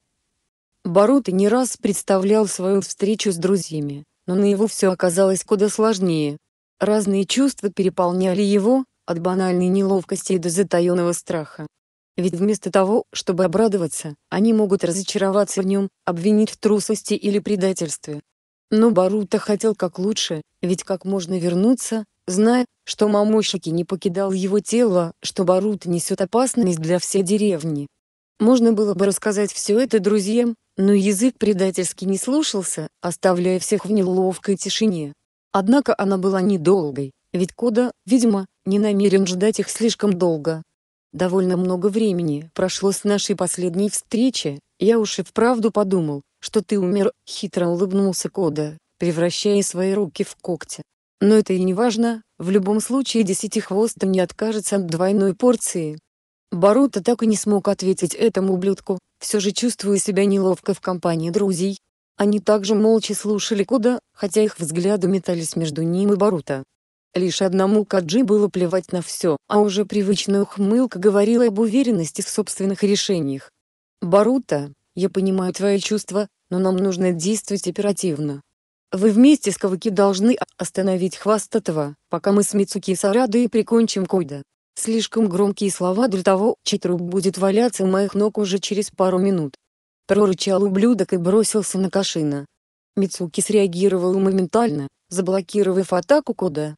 Барута не раз представлял свою встречу с друзьями, но на его все оказалось куда сложнее. Разные чувства переполняли его, от банальной неловкости и до затаенного страха. Ведь вместо того, чтобы обрадоваться, они могут разочароваться в нем, обвинить в трусости или предательстве. Но Барута хотел как лучше, ведь как можно вернуться, зная, что мамощики не покидал его тело, что Барут несет опасность для всей деревни. Можно было бы рассказать все это друзьям, но язык предательски не слушался, оставляя всех в неловкой тишине. Однако она была недолгой. Ведь Кода, видимо, не намерен ждать их слишком долго. Довольно много времени прошло с нашей последней встречи. Я уж и вправду подумал, что ты умер, хитро улыбнулся Кода, превращая свои руки в когти. Но это и не важно, в любом случае десятихвост не откажется от двойной порции. Барута так и не смог ответить этому ублюдку, все же чувствуя себя неловко в компании друзей. Они также молча слушали Кода, хотя их взгляды метались между ним и Барута. Лишь одному Каджи было плевать на все, а уже привычная ухмылка говорила об уверенности в собственных решениях. «Барута, я понимаю твои чувства, но нам нужно действовать оперативно. Вы вместе с Каваки должны остановить хвастатого, пока мы с Мицуки и Сарадой прикончим Койда. Слишком громкие слова для того, чей труп будет валяться у моих ног уже через пару минут». Прорычал ублюдок и бросился на Кашина. Мицуки среагировал моментально, заблокировав атаку Кода,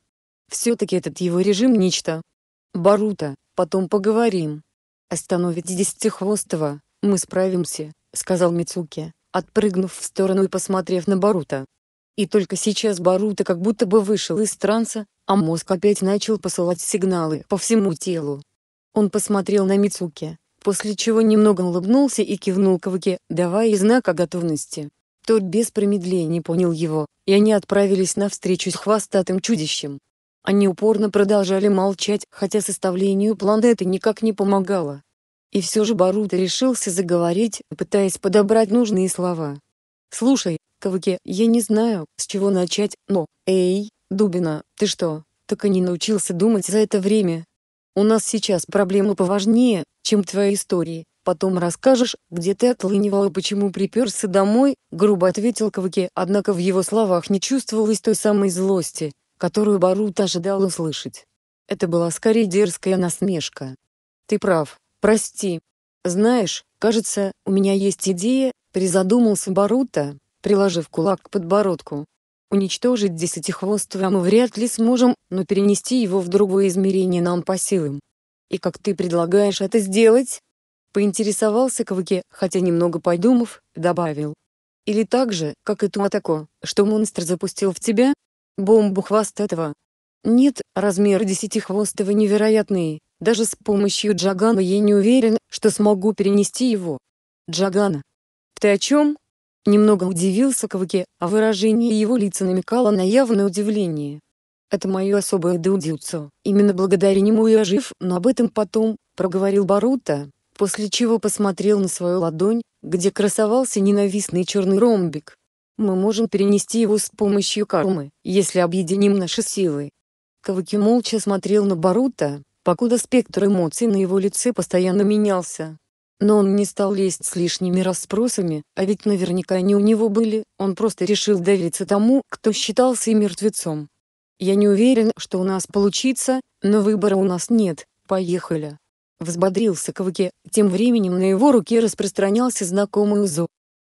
все-таки этот его режим нечто. Барута, потом поговорим. Остановить Десятихвостого, мы справимся, сказал Мицуки, отпрыгнув в сторону и посмотрев на Барута. И только сейчас Барута как будто бы вышел из транса, а мозг опять начал посылать сигналы по всему телу. Он посмотрел на Мицуки, после чего немного улыбнулся и кивнул Каваке, давая ей знак о готовности. Тот без промедления понял его, и они отправились навстречу с хвостатым чудищем. Они упорно продолжали молчать, хотя составлению плана это никак не помогало. И все же Барута решился заговорить, пытаясь подобрать нужные слова. «Слушай, Кавыке, я не знаю, с чего начать, но, эй, Дубина, ты что, так и не научился думать за это время? У нас сейчас проблемы поважнее, чем твои истории, потом расскажешь, где ты отлынивал и почему приперся домой», грубо ответил Кавыке, однако в его словах не чувствовалось той самой злости, которую Барут ожидал услышать. Это была скорее дерзкая насмешка. «Ты прав, прости. Знаешь, кажется, у меня есть идея», — призадумался Барута, приложив кулак к подбородку. «Уничтожить десятихвостого мы вряд ли сможем, но перенести его в другое измерение нам по силам». «И как ты предлагаешь это сделать?» Поинтересовался Кваке, хотя немного подумав, добавил. «Или так же, как и то что монстр запустил в тебя, Бомбу этого. Нет, размер десятихвостого невероятный, даже с помощью Джагана я не уверен, что смогу перенести его. Джагана. Ты о чем? Немного удивился Каваки, а выражение его лица намекало на явное удивление. Это мое особое дудюцу, именно благодаря нему я жив, но об этом потом, проговорил Барута, после чего посмотрел на свою ладонь, где красовался ненавистный черный ромбик. Мы можем перенести его с помощью кармы, если объединим наши силы. Каваки молча смотрел на Барута, покуда спектр эмоций на его лице постоянно менялся. Но он не стал лезть с лишними расспросами, а ведь наверняка они у него были, он просто решил довериться тому, кто считался и мертвецом. «Я не уверен, что у нас получится, но выбора у нас нет, поехали». Взбодрился Каваке, тем временем на его руке распространялся знакомый узор.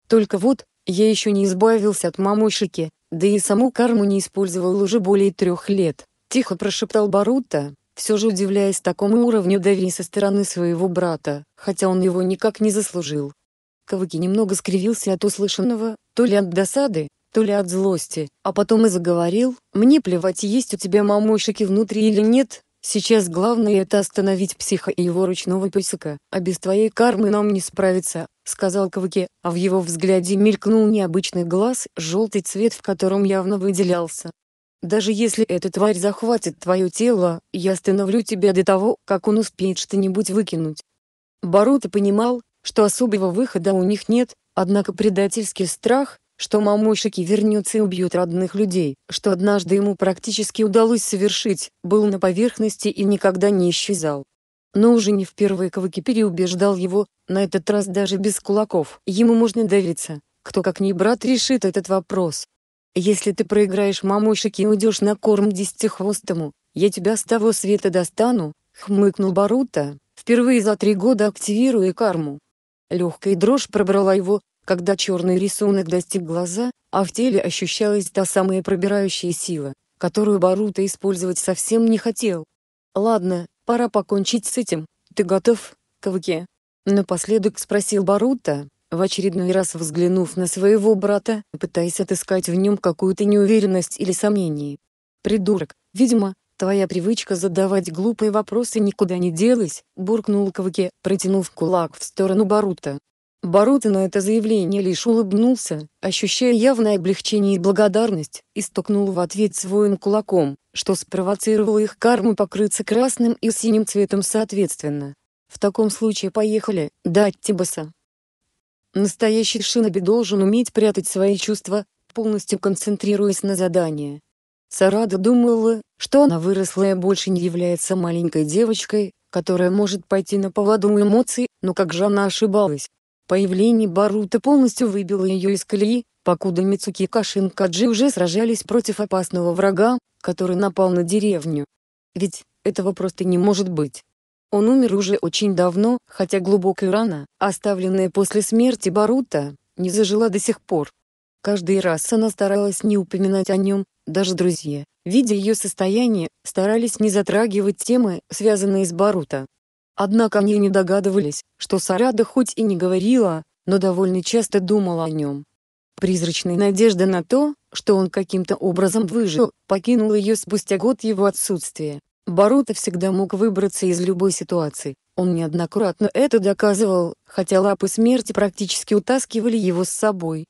Только вот, я еще не избавился от мамушики, да и саму карму не использовал уже более трех лет», — тихо прошептал Барута, все же удивляясь такому уровню доверия со стороны своего брата, хотя он его никак не заслужил. Кавыки немного скривился от услышанного, то ли от досады, то ли от злости, а потом и заговорил, «Мне плевать, есть у тебя мамушки внутри или нет, сейчас главное это остановить психа и его ручного песика, а без твоей кармы нам не справиться, сказал Каваки, а в его взгляде мелькнул необычный глаз, желтый цвет в котором явно выделялся. «Даже если эта тварь захватит твое тело, я остановлю тебя до того, как он успеет что-нибудь выкинуть». Баруто понимал, что особого выхода у них нет, однако предательский страх, что мамушики вернется и убьет родных людей, что однажды ему практически удалось совершить, был на поверхности и никогда не исчезал но уже не впервые Кавыки убеждал его, на этот раз даже без кулаков. Ему можно довериться, кто как не брат решит этот вопрос. «Если ты проиграешь мамушек и уйдешь на корм десятихвостому, я тебя с того света достану», — хмыкнул Барута, впервые за три года активируя карму. Легкая дрожь пробрала его, когда черный рисунок достиг глаза, а в теле ощущалась та самая пробирающая сила, которую Барута использовать совсем не хотел. «Ладно, Пора покончить с этим. Ты готов, Кавке?» Напоследок спросил Барута, в очередной раз взглянув на своего брата, пытаясь отыскать в нем какую-то неуверенность или сомнение. «Придурок, видимо, твоя привычка задавать глупые вопросы никуда не делась», — буркнул Кавке, протянув кулак в сторону Барута. Боруто на это заявление лишь улыбнулся, ощущая явное облегчение и благодарность, и стукнул в ответ своим кулаком, что спровоцировало их карму покрыться красным и синим цветом соответственно. В таком случае поехали, дать Тибаса. Настоящий шиноби должен уметь прятать свои чувства, полностью концентрируясь на задании. Сарада думала, что она выросла и больше не является маленькой девочкой, которая может пойти на поводу эмоций, но как же она ошибалась. Появление Барута полностью выбило ее из колеи, покуда Мицуки и Кашинкаджи уже сражались против опасного врага, который напал на деревню. Ведь, этого просто не может быть. Он умер уже очень давно, хотя глубокая рана, оставленная после смерти Барута, не зажила до сих пор. Каждый раз она старалась не упоминать о нем, даже друзья, видя ее состояние, старались не затрагивать темы, связанные с Барута. Однако они не догадывались, что Сарада хоть и не говорила, но довольно часто думала о нем. Призрачная надежда на то, что он каким-то образом выжил, покинула ее спустя год его отсутствия. Барута всегда мог выбраться из любой ситуации, он неоднократно это доказывал, хотя лапы смерти практически утаскивали его с собой,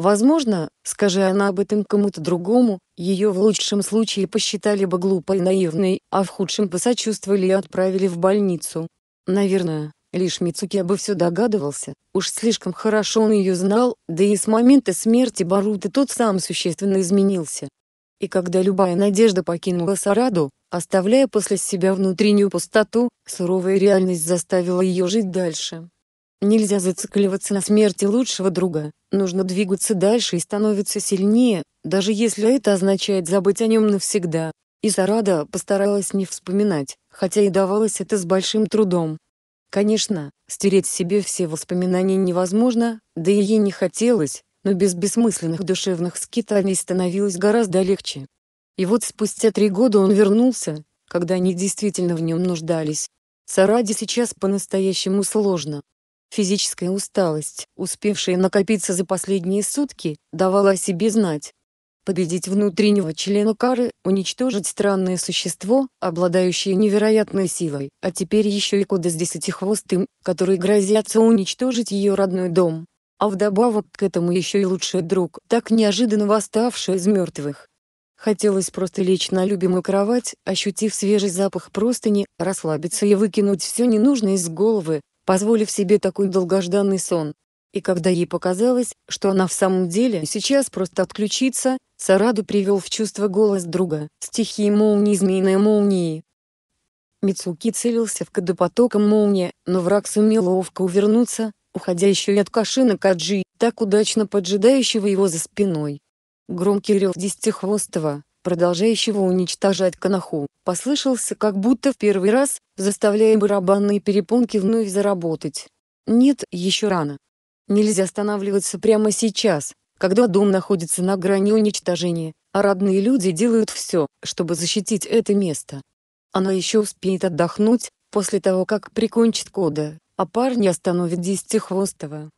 Возможно, скажи она об этом кому-то другому, ее в лучшем случае посчитали бы глупой и наивной, а в худшем посочувствовали и отправили в больницу. Наверное, лишь Мицуки обо все догадывался, уж слишком хорошо он ее знал, да и с момента смерти Баруты тот сам существенно изменился. И когда любая надежда покинула Сараду, оставляя после себя внутреннюю пустоту, суровая реальность заставила ее жить дальше. Нельзя зацикливаться на смерти лучшего друга, Нужно двигаться дальше и становиться сильнее, даже если это означает забыть о нем навсегда. И Сарада постаралась не вспоминать, хотя и давалось это с большим трудом. Конечно, стереть себе все воспоминания невозможно, да и ей не хотелось, но без бессмысленных душевных скитаний становилось гораздо легче. И вот спустя три года он вернулся, когда они действительно в нем нуждались. Сараде сейчас по-настоящему сложно. Физическая усталость, успевшая накопиться за последние сутки, давала о себе знать. Победить внутреннего члена кары, уничтожить странное существо, обладающее невероятной силой, а теперь еще и куда с десятихвостым, который грозятся уничтожить ее родной дом. А вдобавок к этому еще и лучший друг, так неожиданно восставший из мертвых. Хотелось просто лечь на любимую кровать, ощутив свежий запах простыни, расслабиться и выкинуть все ненужное из головы, позволив себе такой долгожданный сон. И когда ей показалось, что она в самом деле сейчас просто отключится, Сараду привел в чувство голос друга, стихии молнии змеиной молнии. Мицуки целился в кадопотоком молнии, но враг сумел ловко увернуться, уходя еще и от Кашина Каджи, так удачно поджидающего его за спиной. Громкий рев десятихвостого, продолжающего уничтожать канаху, послышался как будто в первый раз, заставляя барабанные перепонки вновь заработать. Нет, еще рано. Нельзя останавливаться прямо сейчас, когда дом находится на грани уничтожения, а родные люди делают все, чтобы защитить это место. Она еще успеет отдохнуть, после того как прикончит Кода, а парни остановит Десятихвостого.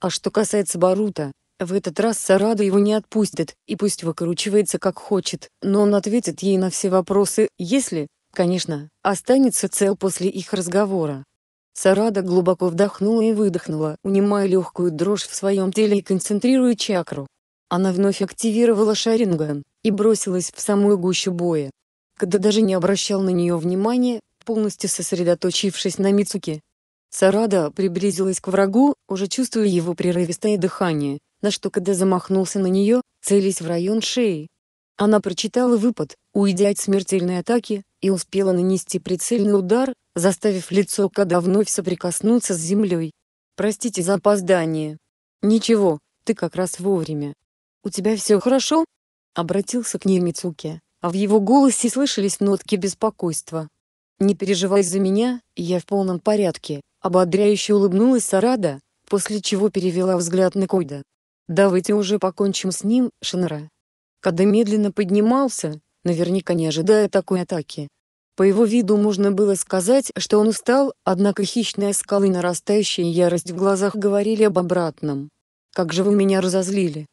А что касается Барута, в этот раз Сарада его не отпустит, и пусть выкручивается как хочет, но он ответит ей на все вопросы, если, конечно, останется цел после их разговора. Сарада глубоко вдохнула и выдохнула, унимая легкую дрожь в своем теле и концентрируя чакру. Она вновь активировала Шаринган и бросилась в самую гущу боя. Когда даже не обращал на нее внимания, полностью сосредоточившись на Мицуке. Сарада приблизилась к врагу, уже чувствуя его прерывистое дыхание, на что КД замахнулся на нее, целясь в район шеи. Она прочитала выпад, уйдя от смертельной атаки, и успела нанести прицельный удар, заставив лицо Када вновь соприкоснуться с землей. «Простите за опоздание». «Ничего, ты как раз вовремя». «У тебя все хорошо?» — обратился к ней Мицуки, а в его голосе слышались нотки беспокойства. «Не переживай за меня, я в полном порядке», — ободряюще улыбнулась Сарада, после чего перевела взгляд на Койда. «Давайте уже покончим с ним, Шенра». Када медленно поднимался, наверняка не ожидая такой атаки. По его виду можно было сказать, что он устал, однако хищные скалы и нарастающая ярость в глазах говорили об обратном. «Как же вы меня разозлили!»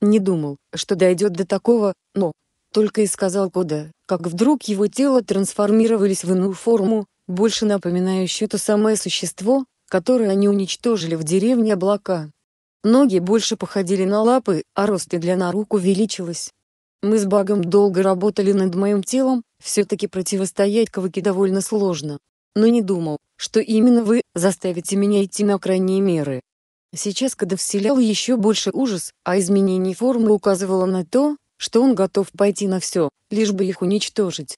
Не думал, что дойдет до такого, но... Только и сказал Кода, как вдруг его тело трансформировались в иную форму, больше напоминающую то самое существо, которое они уничтожили в деревне облака. Ноги больше походили на лапы, а рост и длина рук увеличилась. Мы с Багом долго работали над моим телом, все-таки противостоять Каваке довольно сложно. Но не думал, что именно вы заставите меня идти на крайние меры. Сейчас когда вселял еще больше ужас, а изменение формы указывало на то, что он готов пойти на все, лишь бы их уничтожить.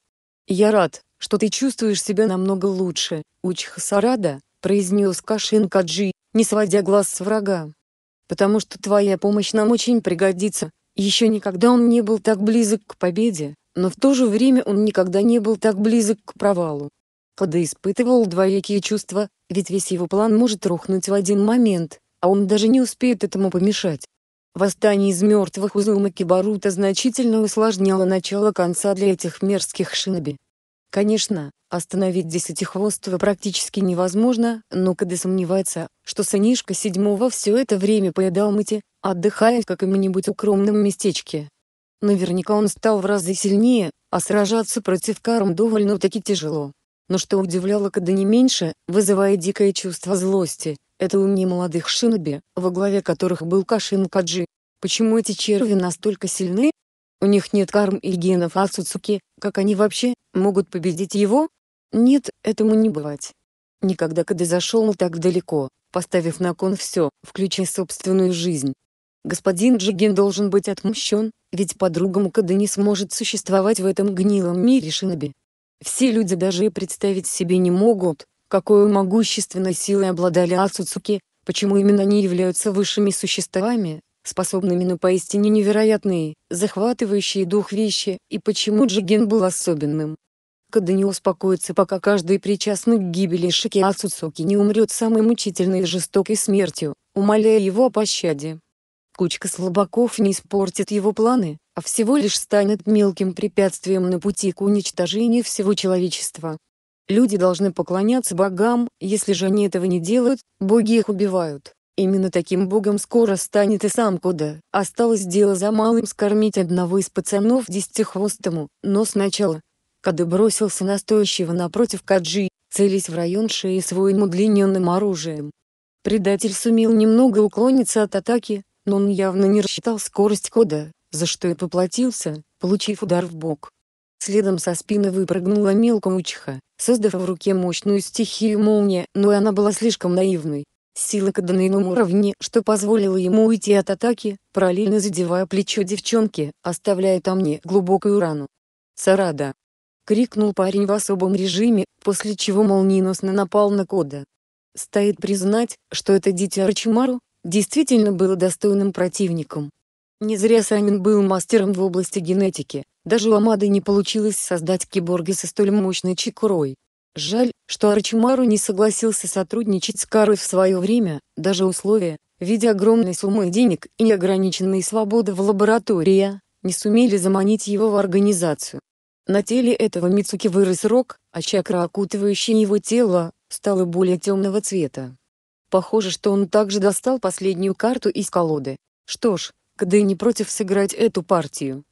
«Я рад, что ты чувствуешь себя намного лучше, Учхасарада произнес Кашин Каджи, не сводя глаз с врага потому что твоя помощь нам очень пригодится. Еще никогда он не был так близок к победе, но в то же время он никогда не был так близок к провалу. Када испытывал двоякие чувства, ведь весь его план может рухнуть в один момент, а он даже не успеет этому помешать. Восстание из мертвых Узумаки Барута значительно усложняло начало конца для этих мерзких шиноби. Конечно, остановить десятихвостого практически невозможно, но когда сомневается, что сынишка седьмого все это время поедал мыти, отдыхая в каком-нибудь укромном местечке. Наверняка он стал в разы сильнее, а сражаться против карм довольно-таки тяжело. Но что удивляло когда не меньше, вызывая дикое чувство злости, это умни молодых шиноби, во главе которых был Кашин Каджи. Почему эти черви настолько сильны, у них нет карм и генов асуцуки, как они вообще могут победить его? Нет, этому не бывать. Никогда когда зашел так далеко, поставив на кон все, включая собственную жизнь. Господин Джиген должен быть отмщен, ведь подругам другому Кады не сможет существовать в этом гнилом мире шиноби. Все люди даже и представить себе не могут, какой могущественной силой обладали асуцуки. почему именно они являются высшими существами, способными на поистине невероятные, захватывающие дух вещи, и почему Джиген был особенным. Когда не успокоится, пока каждый причастный к гибели Шики Ацуцуки не умрет самой мучительной и жестокой смертью, умоляя его о пощаде. Кучка слабаков не испортит его планы, а всего лишь станет мелким препятствием на пути к уничтожению всего человечества. Люди должны поклоняться богам, если же они этого не делают, боги их убивают. Именно таким богом скоро станет и сам Кода. Осталось дело за малым скормить одного из пацанов десятихвостому, но сначала. Кода бросился настойчиво напротив Каджи, целясь в район шеи своим удлиненным оружием. Предатель сумел немного уклониться от атаки, но он явно не рассчитал скорость Кода, за что и поплатился, получив удар в бок. Следом со спины выпрыгнула мелкая учиха, создав в руке мощную стихию молния, но она была слишком наивной, Силы к данным уровне, что позволило ему уйти от атаки, параллельно задевая плечо девчонки, оставляя там не глубокую рану. «Сарада!» — крикнул парень в особом режиме, после чего молниеносно напал на Кода. Стоит признать, что это дитя Арчимару действительно было достойным противником. Не зря Санин был мастером в области генетики, даже у Амады не получилось создать киборга со столь мощной чекурой. Жаль, что Арчимару не согласился сотрудничать с Карой в свое время, даже условия, в виде огромной суммы денег и неограниченной свободы в лаборатории, не сумели заманить его в организацию. На теле этого Мицуки вырос рог, а чакра, окутывающая его тело, стала более темного цвета. Похоже, что он также достал последнюю карту из колоды. Что ж, КД не против сыграть эту партию.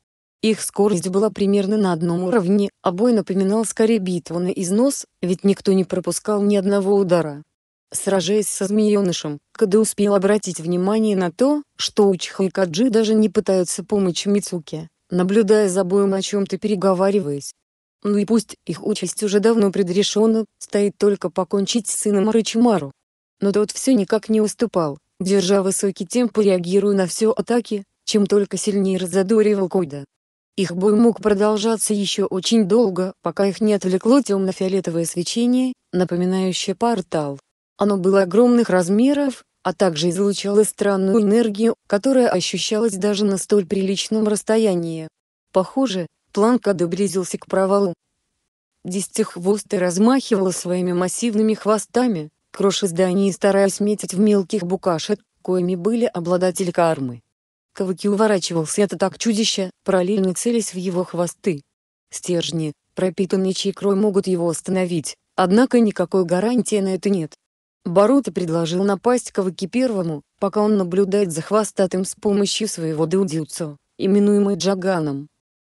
Их скорость была примерно на одном уровне, а бой напоминал скорее битву на износ, ведь никто не пропускал ни одного удара. Сражаясь со змеенышем, Кадо успел обратить внимание на то, что Учиха и Каджи даже не пытаются помочь Мицуке, наблюдая за боем о чем-то переговариваясь. Ну и пусть их участь уже давно предрешена, стоит только покончить с сыном Рычимару. Но тот все никак не уступал, держа высокий темп и реагируя на все атаки, чем только сильнее разодоривал Койда. Их бой мог продолжаться еще очень долго, пока их не отвлекло темно-фиолетовое свечение, напоминающее портал. Оно было огромных размеров, а также излучало странную энергию, которая ощущалась даже на столь приличном расстоянии. Похоже, Планка доблизился к провалу. Десятихвостый размахивала своими массивными хвостами, кроша здание и стараясь метить в мелких букашек, коими были обладатели кармы. Кавыки уворачивался это так чудище, параллельно целясь в его хвосты. Стержни, пропитанные чьей крой могут его остановить, однако никакой гарантии на это нет. Барута предложил напасть Кавыки первому, пока он наблюдает за хвостатым с помощью своего дудюцу, именуемый Джаганом.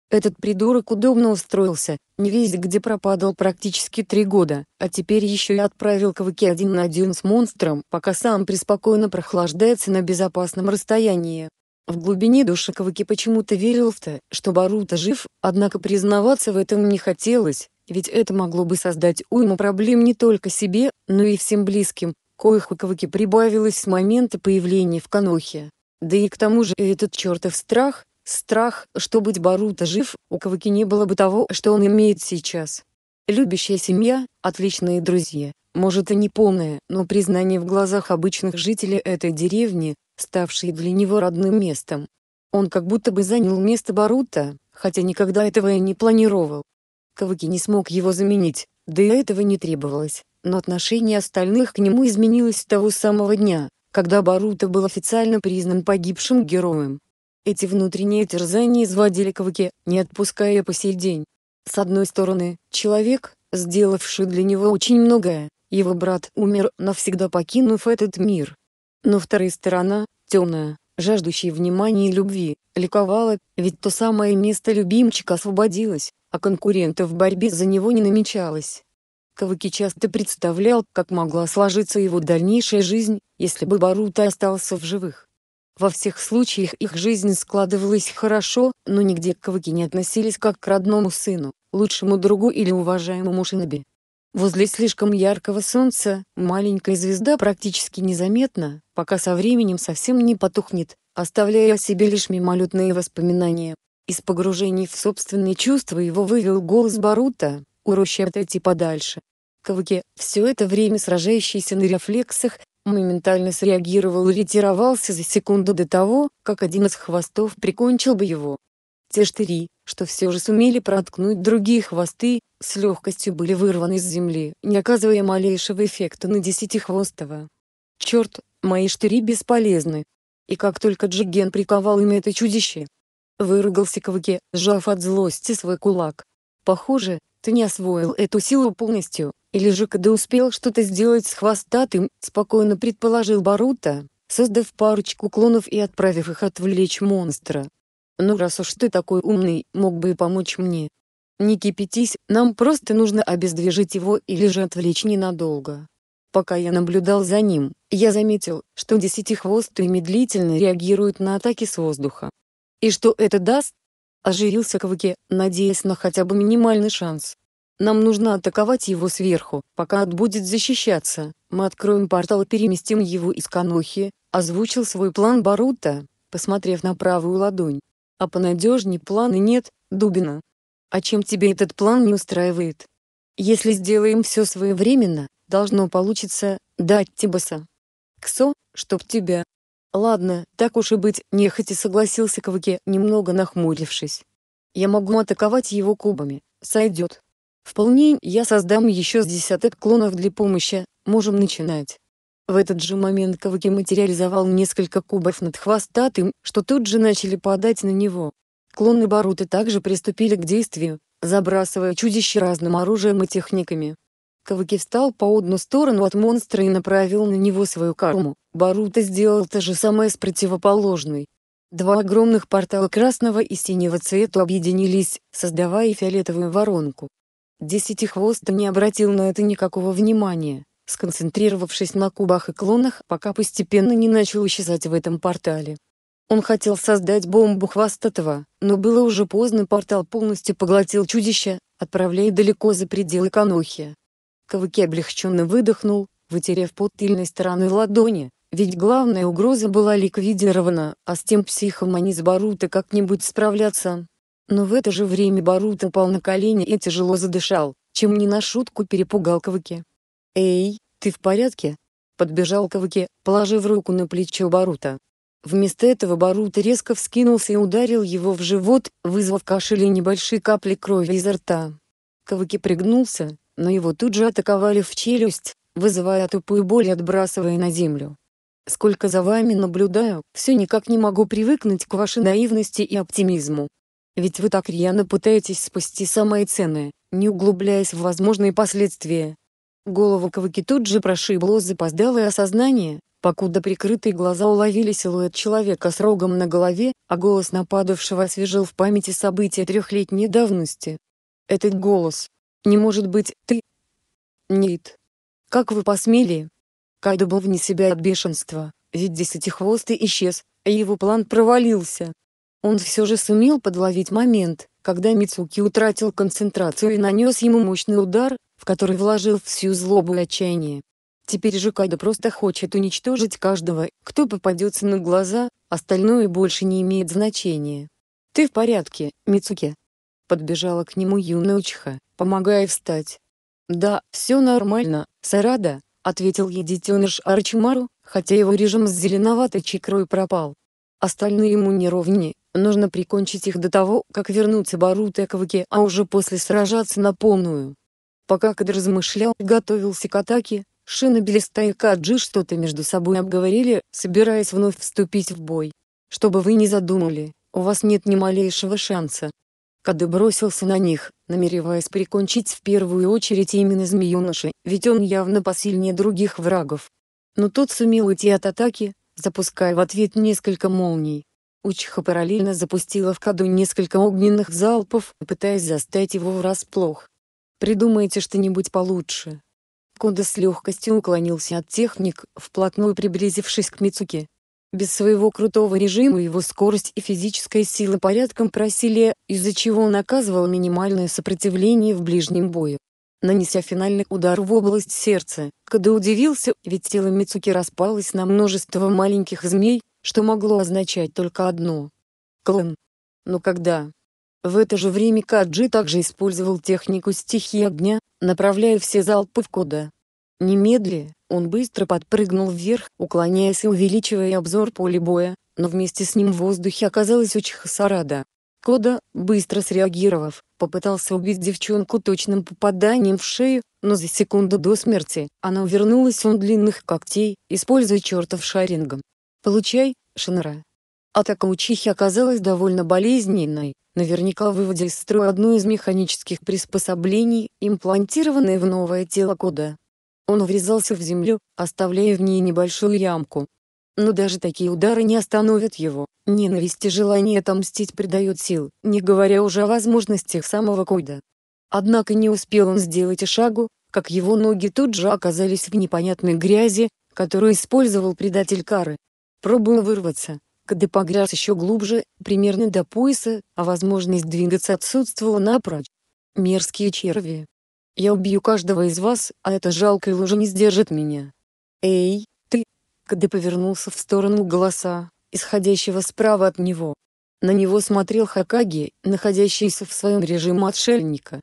Этот придурок удобно устроился, не весь где пропадал практически три года, а теперь еще и отправил Кавыки один на один с монстром, пока сам преспокойно прохлаждается на безопасном расстоянии. В глубине души Кавыки почему-то верил в то, что Барута жив, однако признаваться в этом не хотелось, ведь это могло бы создать уйму проблем не только себе, но и всем близким, коих у Кавыки прибавилось с момента появления в Канохе. Да и к тому же этот чертов страх, страх, что быть Барута жив, у Кавыки не было бы того, что он имеет сейчас. Любящая семья, отличные друзья, может и не полное, но признание в глазах обычных жителей этой деревни, ставшей для него родным местом. Он как будто бы занял место Барута, хотя никогда этого и не планировал. Кавыки не смог его заменить, да и этого не требовалось, но отношение остальных к нему изменилось с того самого дня, когда Барута был официально признан погибшим героем. Эти внутренние терзания изводили Кавыки, не отпуская по сей день. С одной стороны, человек, сделавший для него очень многое, его брат умер, навсегда покинув этот мир. Но вторая сторона, темная, жаждущая внимания и любви, ликовала, ведь то самое место любимчика освободилось, а конкурента в борьбе за него не намечалось. Кавыки часто представлял, как могла сложиться его дальнейшая жизнь, если бы Барута остался в живых. Во всех случаях их жизнь складывалась хорошо, но нигде к Кавыки не относились как к родному сыну, лучшему другу или уважаемому шиноби. Возле слишком яркого солнца маленькая звезда практически незаметна, пока со временем совсем не потухнет, оставляя о себе лишь мимолетные воспоминания. Из погружений в собственные чувства его вывел голос Барута, урощи отойти подальше. Кавыки, все это время сражающийся на рефлексах, моментально среагировал и ретировался за секунду до того, как один из хвостов прикончил бы его. Те штыри, что все же сумели проткнуть другие хвосты, с легкостью были вырваны из земли, не оказывая малейшего эффекта на десятихвостого. Черт, мои штыри бесполезны. И как только Джиген приковал им это чудище, выругался Каваке, сжав от злости свой кулак. Похоже, ты не освоил эту силу полностью, или же когда успел что-то сделать с хвостатым, спокойно предположил Барута, создав парочку клонов и отправив их отвлечь монстра. Ну раз уж ты такой умный, мог бы и помочь мне. Не кипятись, нам просто нужно обездвижить его или же отвлечь ненадолго. Пока я наблюдал за ним, я заметил, что десятихвостый медлительно реагирует на атаки с воздуха. И что это даст? Ожирился Кваке, надеясь на хотя бы минимальный шанс. Нам нужно атаковать его сверху, пока от будет защищаться, мы откроем портал и переместим его из Канохи, озвучил свой план Барута, посмотрев на правую ладонь, а понадежней планы нет, Дубина. А чем тебе этот план не устраивает? Если сделаем все своевременно, должно получиться, дать Тибаса. Ксо, чтоб тебя. Ладно, так уж и быть, нехотя согласился Каваке, немного нахмурившись. Я могу атаковать его кубами, сойдет. Вполне я создам еще с десяток клонов для помощи, можем начинать. В этот же момент Кавки материализовал несколько кубов над хвостатым, что тут же начали падать на него. Клоны Баруты также приступили к действию, забрасывая чудище разным оружием и техниками. Каваки встал по одну сторону от монстра и направил на него свою карму. Барута сделал то же самое с противоположной. Два огромных портала красного и синего цвета объединились, создавая фиолетовую воронку. Десятихвост не обратил на это никакого внимания сконцентрировавшись на кубах и клонах, пока постепенно не начал исчезать в этом портале. Он хотел создать бомбу хвостатого, но было уже поздно, портал полностью поглотил чудище, отправляя далеко за пределы Канохи. Кавыки облегченно выдохнул, вытерев пот тыльной стороны ладони, ведь главная угроза была ликвидирована, а с тем психом они с Баруто как-нибудь справляться. Но в это же время Баруто упал на колени и тяжело задышал, чем не на шутку перепугал Кавыки. «Эй, ты в порядке?» Подбежал к положив руку на плечо Барута. Вместо этого Барут резко вскинулся и ударил его в живот, вызвав кашель и небольшие капли крови изо рта. Кавыки пригнулся, но его тут же атаковали в челюсть, вызывая тупую боль и отбрасывая на землю. «Сколько за вами наблюдаю, все никак не могу привыкнуть к вашей наивности и оптимизму. Ведь вы так рьяно пытаетесь спасти самое ценное, не углубляясь в возможные последствия, Голову Кваки тут же прошибло запоздалое осознание, покуда прикрытые глаза уловили силуэт человека с рогом на голове, а голос нападавшего освежил в памяти события трехлетней давности. Этот голос. Не может быть, ты... Нет. Как вы посмели? Кайдо был вне себя от бешенства, ведь десятихвостый исчез, а его план провалился. Он все же сумел подловить момент, когда Мицуки утратил концентрацию и нанес ему мощный удар, в который вложил всю злобу и отчаяние. Теперь же Кайда просто хочет уничтожить каждого, кто попадется на глаза, остальное больше не имеет значения. «Ты в порядке, Мицуке?» Подбежала к нему юная учиха, помогая встать. «Да, все нормально, Сарада», — ответил ей детеныш Арчимару, хотя его режим с зеленоватой чекрой пропал. Остальные ему не ровни, нужно прикончить их до того, как вернуться Барута к а уже после сражаться на полную. Пока Кадр размышлял и готовился к атаке, Шина Белиста и Каджи что-то между собой обговорили, собираясь вновь вступить в бой. «Что бы вы ни задумали, у вас нет ни малейшего шанса». Кады бросился на них, намереваясь прикончить в первую очередь именно змеюноши, ведь он явно посильнее других врагов. Но тот сумел уйти от атаки, запуская в ответ несколько молний. Учиха параллельно запустила в Каду несколько огненных залпов, пытаясь застать его врасплох. Придумайте что-нибудь получше». Кода с легкостью уклонился от техник, вплотную приблизившись к Мицуке. Без своего крутого режима его скорость и физическая сила порядком просили, из-за чего он оказывал минимальное сопротивление в ближнем бою. Нанеся финальный удар в область сердца, Када удивился, ведь тело Мицуки распалось на множество маленьких змей, что могло означать только одно — клан. Но когда в это же время Каджи также использовал технику стихии огня, направляя все залпы в Кода. Немедли, он быстро подпрыгнул вверх, уклоняясь и увеличивая обзор поля боя, но вместе с ним в воздухе оказалась Учиха Сарада. Кода, быстро среагировав, попытался убить девчонку точным попаданием в шею, но за секунду до смерти она увернулась он длинных когтей, используя чертов шарингом. «Получай, Шинра!» Атака учихи оказалась довольно болезненной, наверняка выводя из строя одно из механических приспособлений, имплантированное в новое тело кода. Он врезался в землю, оставляя в ней небольшую ямку. Но даже такие удары не остановят его. Ненависть и желание отомстить придает сил, не говоря уже о возможностях самого Койда. Однако не успел он сделать и шагу, как его ноги тут же оказались в непонятной грязи, которую использовал предатель Кары. Пробовал вырваться, когда погряз еще глубже, примерно до пояса, а возможность двигаться отсутствовала напрочь. Мерзкие черви. Я убью каждого из вас, а эта жалкая лужа не сдержит меня. Эй, ты! КД повернулся в сторону голоса, исходящего справа от него. На него смотрел Хакаги, находящийся в своем режиме отшельника.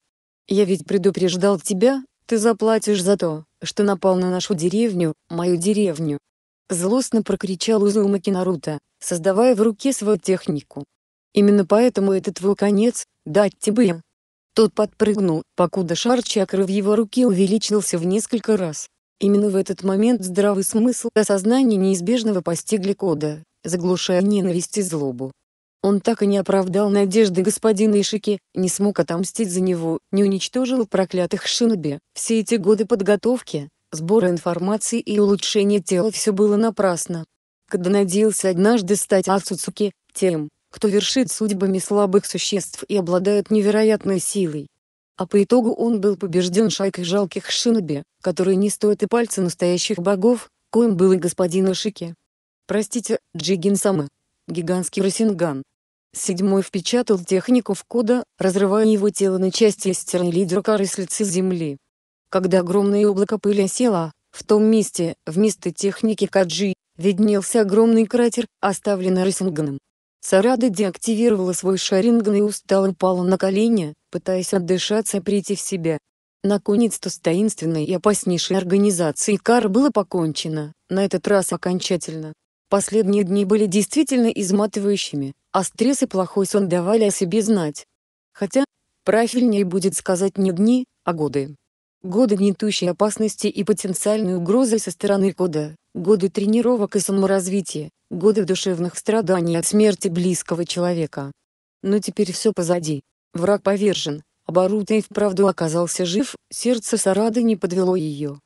«Я ведь предупреждал тебя, ты заплатишь за то, что напал на нашу деревню, мою деревню. Злостно прокричал Узумаки Наруто, создавая в руке свою технику. Именно поэтому это твой конец, дать тебе Тот подпрыгнул, покуда шар чакры в его руке увеличился в несколько раз. Именно в этот момент здравый смысл и осознание неизбежного постигли Кода, заглушая ненависть и злобу. Он так и не оправдал надежды господина Ишики, не смог отомстить за него, не уничтожил проклятых шиноби. Все эти годы подготовки, сбора информации и улучшения тела все было напрасно. Когда надеялся однажды стать Ацуцуки, тем, кто вершит судьбами слабых существ и обладает невероятной силой. А по итогу он был побежден шайкой жалких шиноби, которые не стоят и пальца настоящих богов, коим был и господин Ишики. Простите, Джигин Сама. Гигантский Росинган. Седьмой впечатал технику в кода, разрывая его тело на части и стирая лидера Кары с лица земли. Когда огромное облако пыли осело, в том месте, вместо техники Каджи, виднелся огромный кратер, оставленный Рисинганом. Сарада деактивировала свой шаринган и устало упала на колени, пытаясь отдышаться и прийти в себя. Наконец-то с таинственной и опаснейшей организацией Кар было покончено, на этот раз окончательно. Последние дни были действительно изматывающими, а стресс и плохой сон давали о себе знать. Хотя, правильнее будет сказать не дни, а годы годы гнетущей опасности и потенциальной угрозы со стороны кода, годы тренировок и саморазвития, годы душевных страданий от смерти близкого человека. Но теперь все позади. Враг повержен, а вправду оказался жив, сердце Сарады не подвело ее.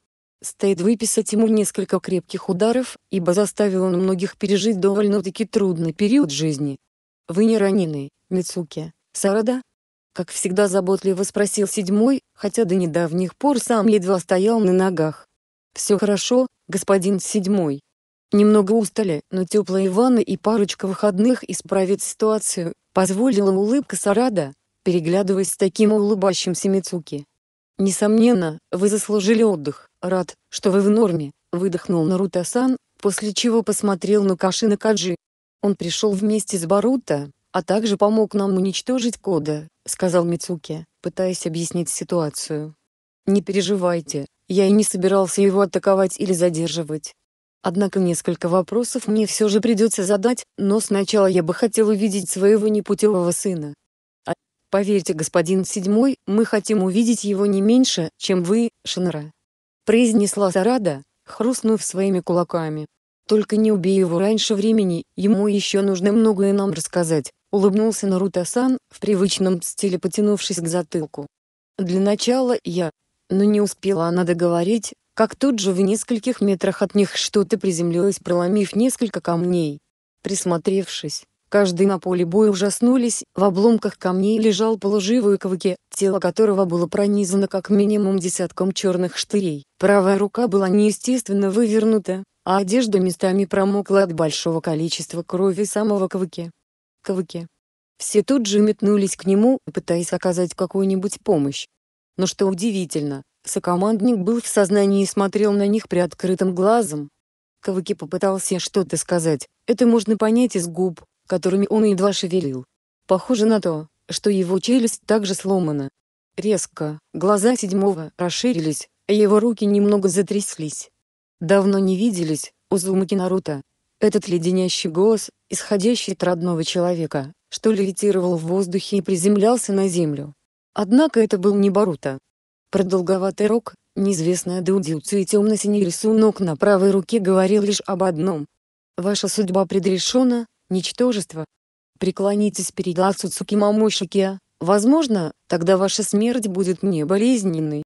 Стоит выписать ему несколько крепких ударов, ибо заставил он многих пережить довольно-таки трудный период жизни. Вы не ранены, Мицуки, Сарада, как всегда заботливо спросил седьмой, хотя до недавних пор сам едва стоял на ногах. «Все хорошо, господин седьмой. Немного устали, но теплая ванна и парочка выходных исправит ситуацию», позволила улыбка Сарада, переглядываясь с таким улыбающимся Мицуки. «Несомненно, вы заслужили отдых, рад, что вы в норме», выдохнул Наруто-сан, после чего посмотрел на Каши Накаджи. Он пришел вместе с Барута а также помог нам уничтожить кода», — сказал Мицуки, пытаясь объяснить ситуацию. «Не переживайте, я и не собирался его атаковать или задерживать. Однако несколько вопросов мне все же придется задать, но сначала я бы хотел увидеть своего непутевого сына». А, «Поверьте, господин седьмой, мы хотим увидеть его не меньше, чем вы, Шинра. произнесла Сарада, хрустнув своими кулаками. «Только не убей его раньше времени, ему еще нужно многое нам рассказать». Улыбнулся Наруто-сан, в привычном стиле потянувшись к затылку. Для начала я... Но не успела она договорить, как тут же в нескольких метрах от них что-то приземлилось, проломив несколько камней. Присмотревшись, каждый на поле боя ужаснулись, в обломках камней лежал полуживый Каваки, тело которого было пронизано как минимум десятком черных штырей. Правая рука была неестественно вывернута, а одежда местами промокла от большого количества крови самого Каваки. Ковыке. Все тут же метнулись к нему, пытаясь оказать какую-нибудь помощь. Но что удивительно, сокомандник был в сознании и смотрел на них приоткрытым глазом. Ковыки попытался что-то сказать, это можно понять из губ, которыми он едва шевелил. Похоже на то, что его челюсть также сломана. Резко, глаза седьмого расширились, а его руки немного затряслись. Давно не виделись, Узумаки Наруто, этот леденящий голос, исходящий от родного человека, что левитировал в воздухе и приземлялся на землю. Однако это был не Барута. Продолговатый рог, неизвестная дудюцу и темно-синий рисунок на правой руке говорил лишь об одном. «Ваша судьба предрешена, ничтожество. Преклонитесь перед Ацуцуки Мамошики, возможно, тогда ваша смерть будет не болезненной».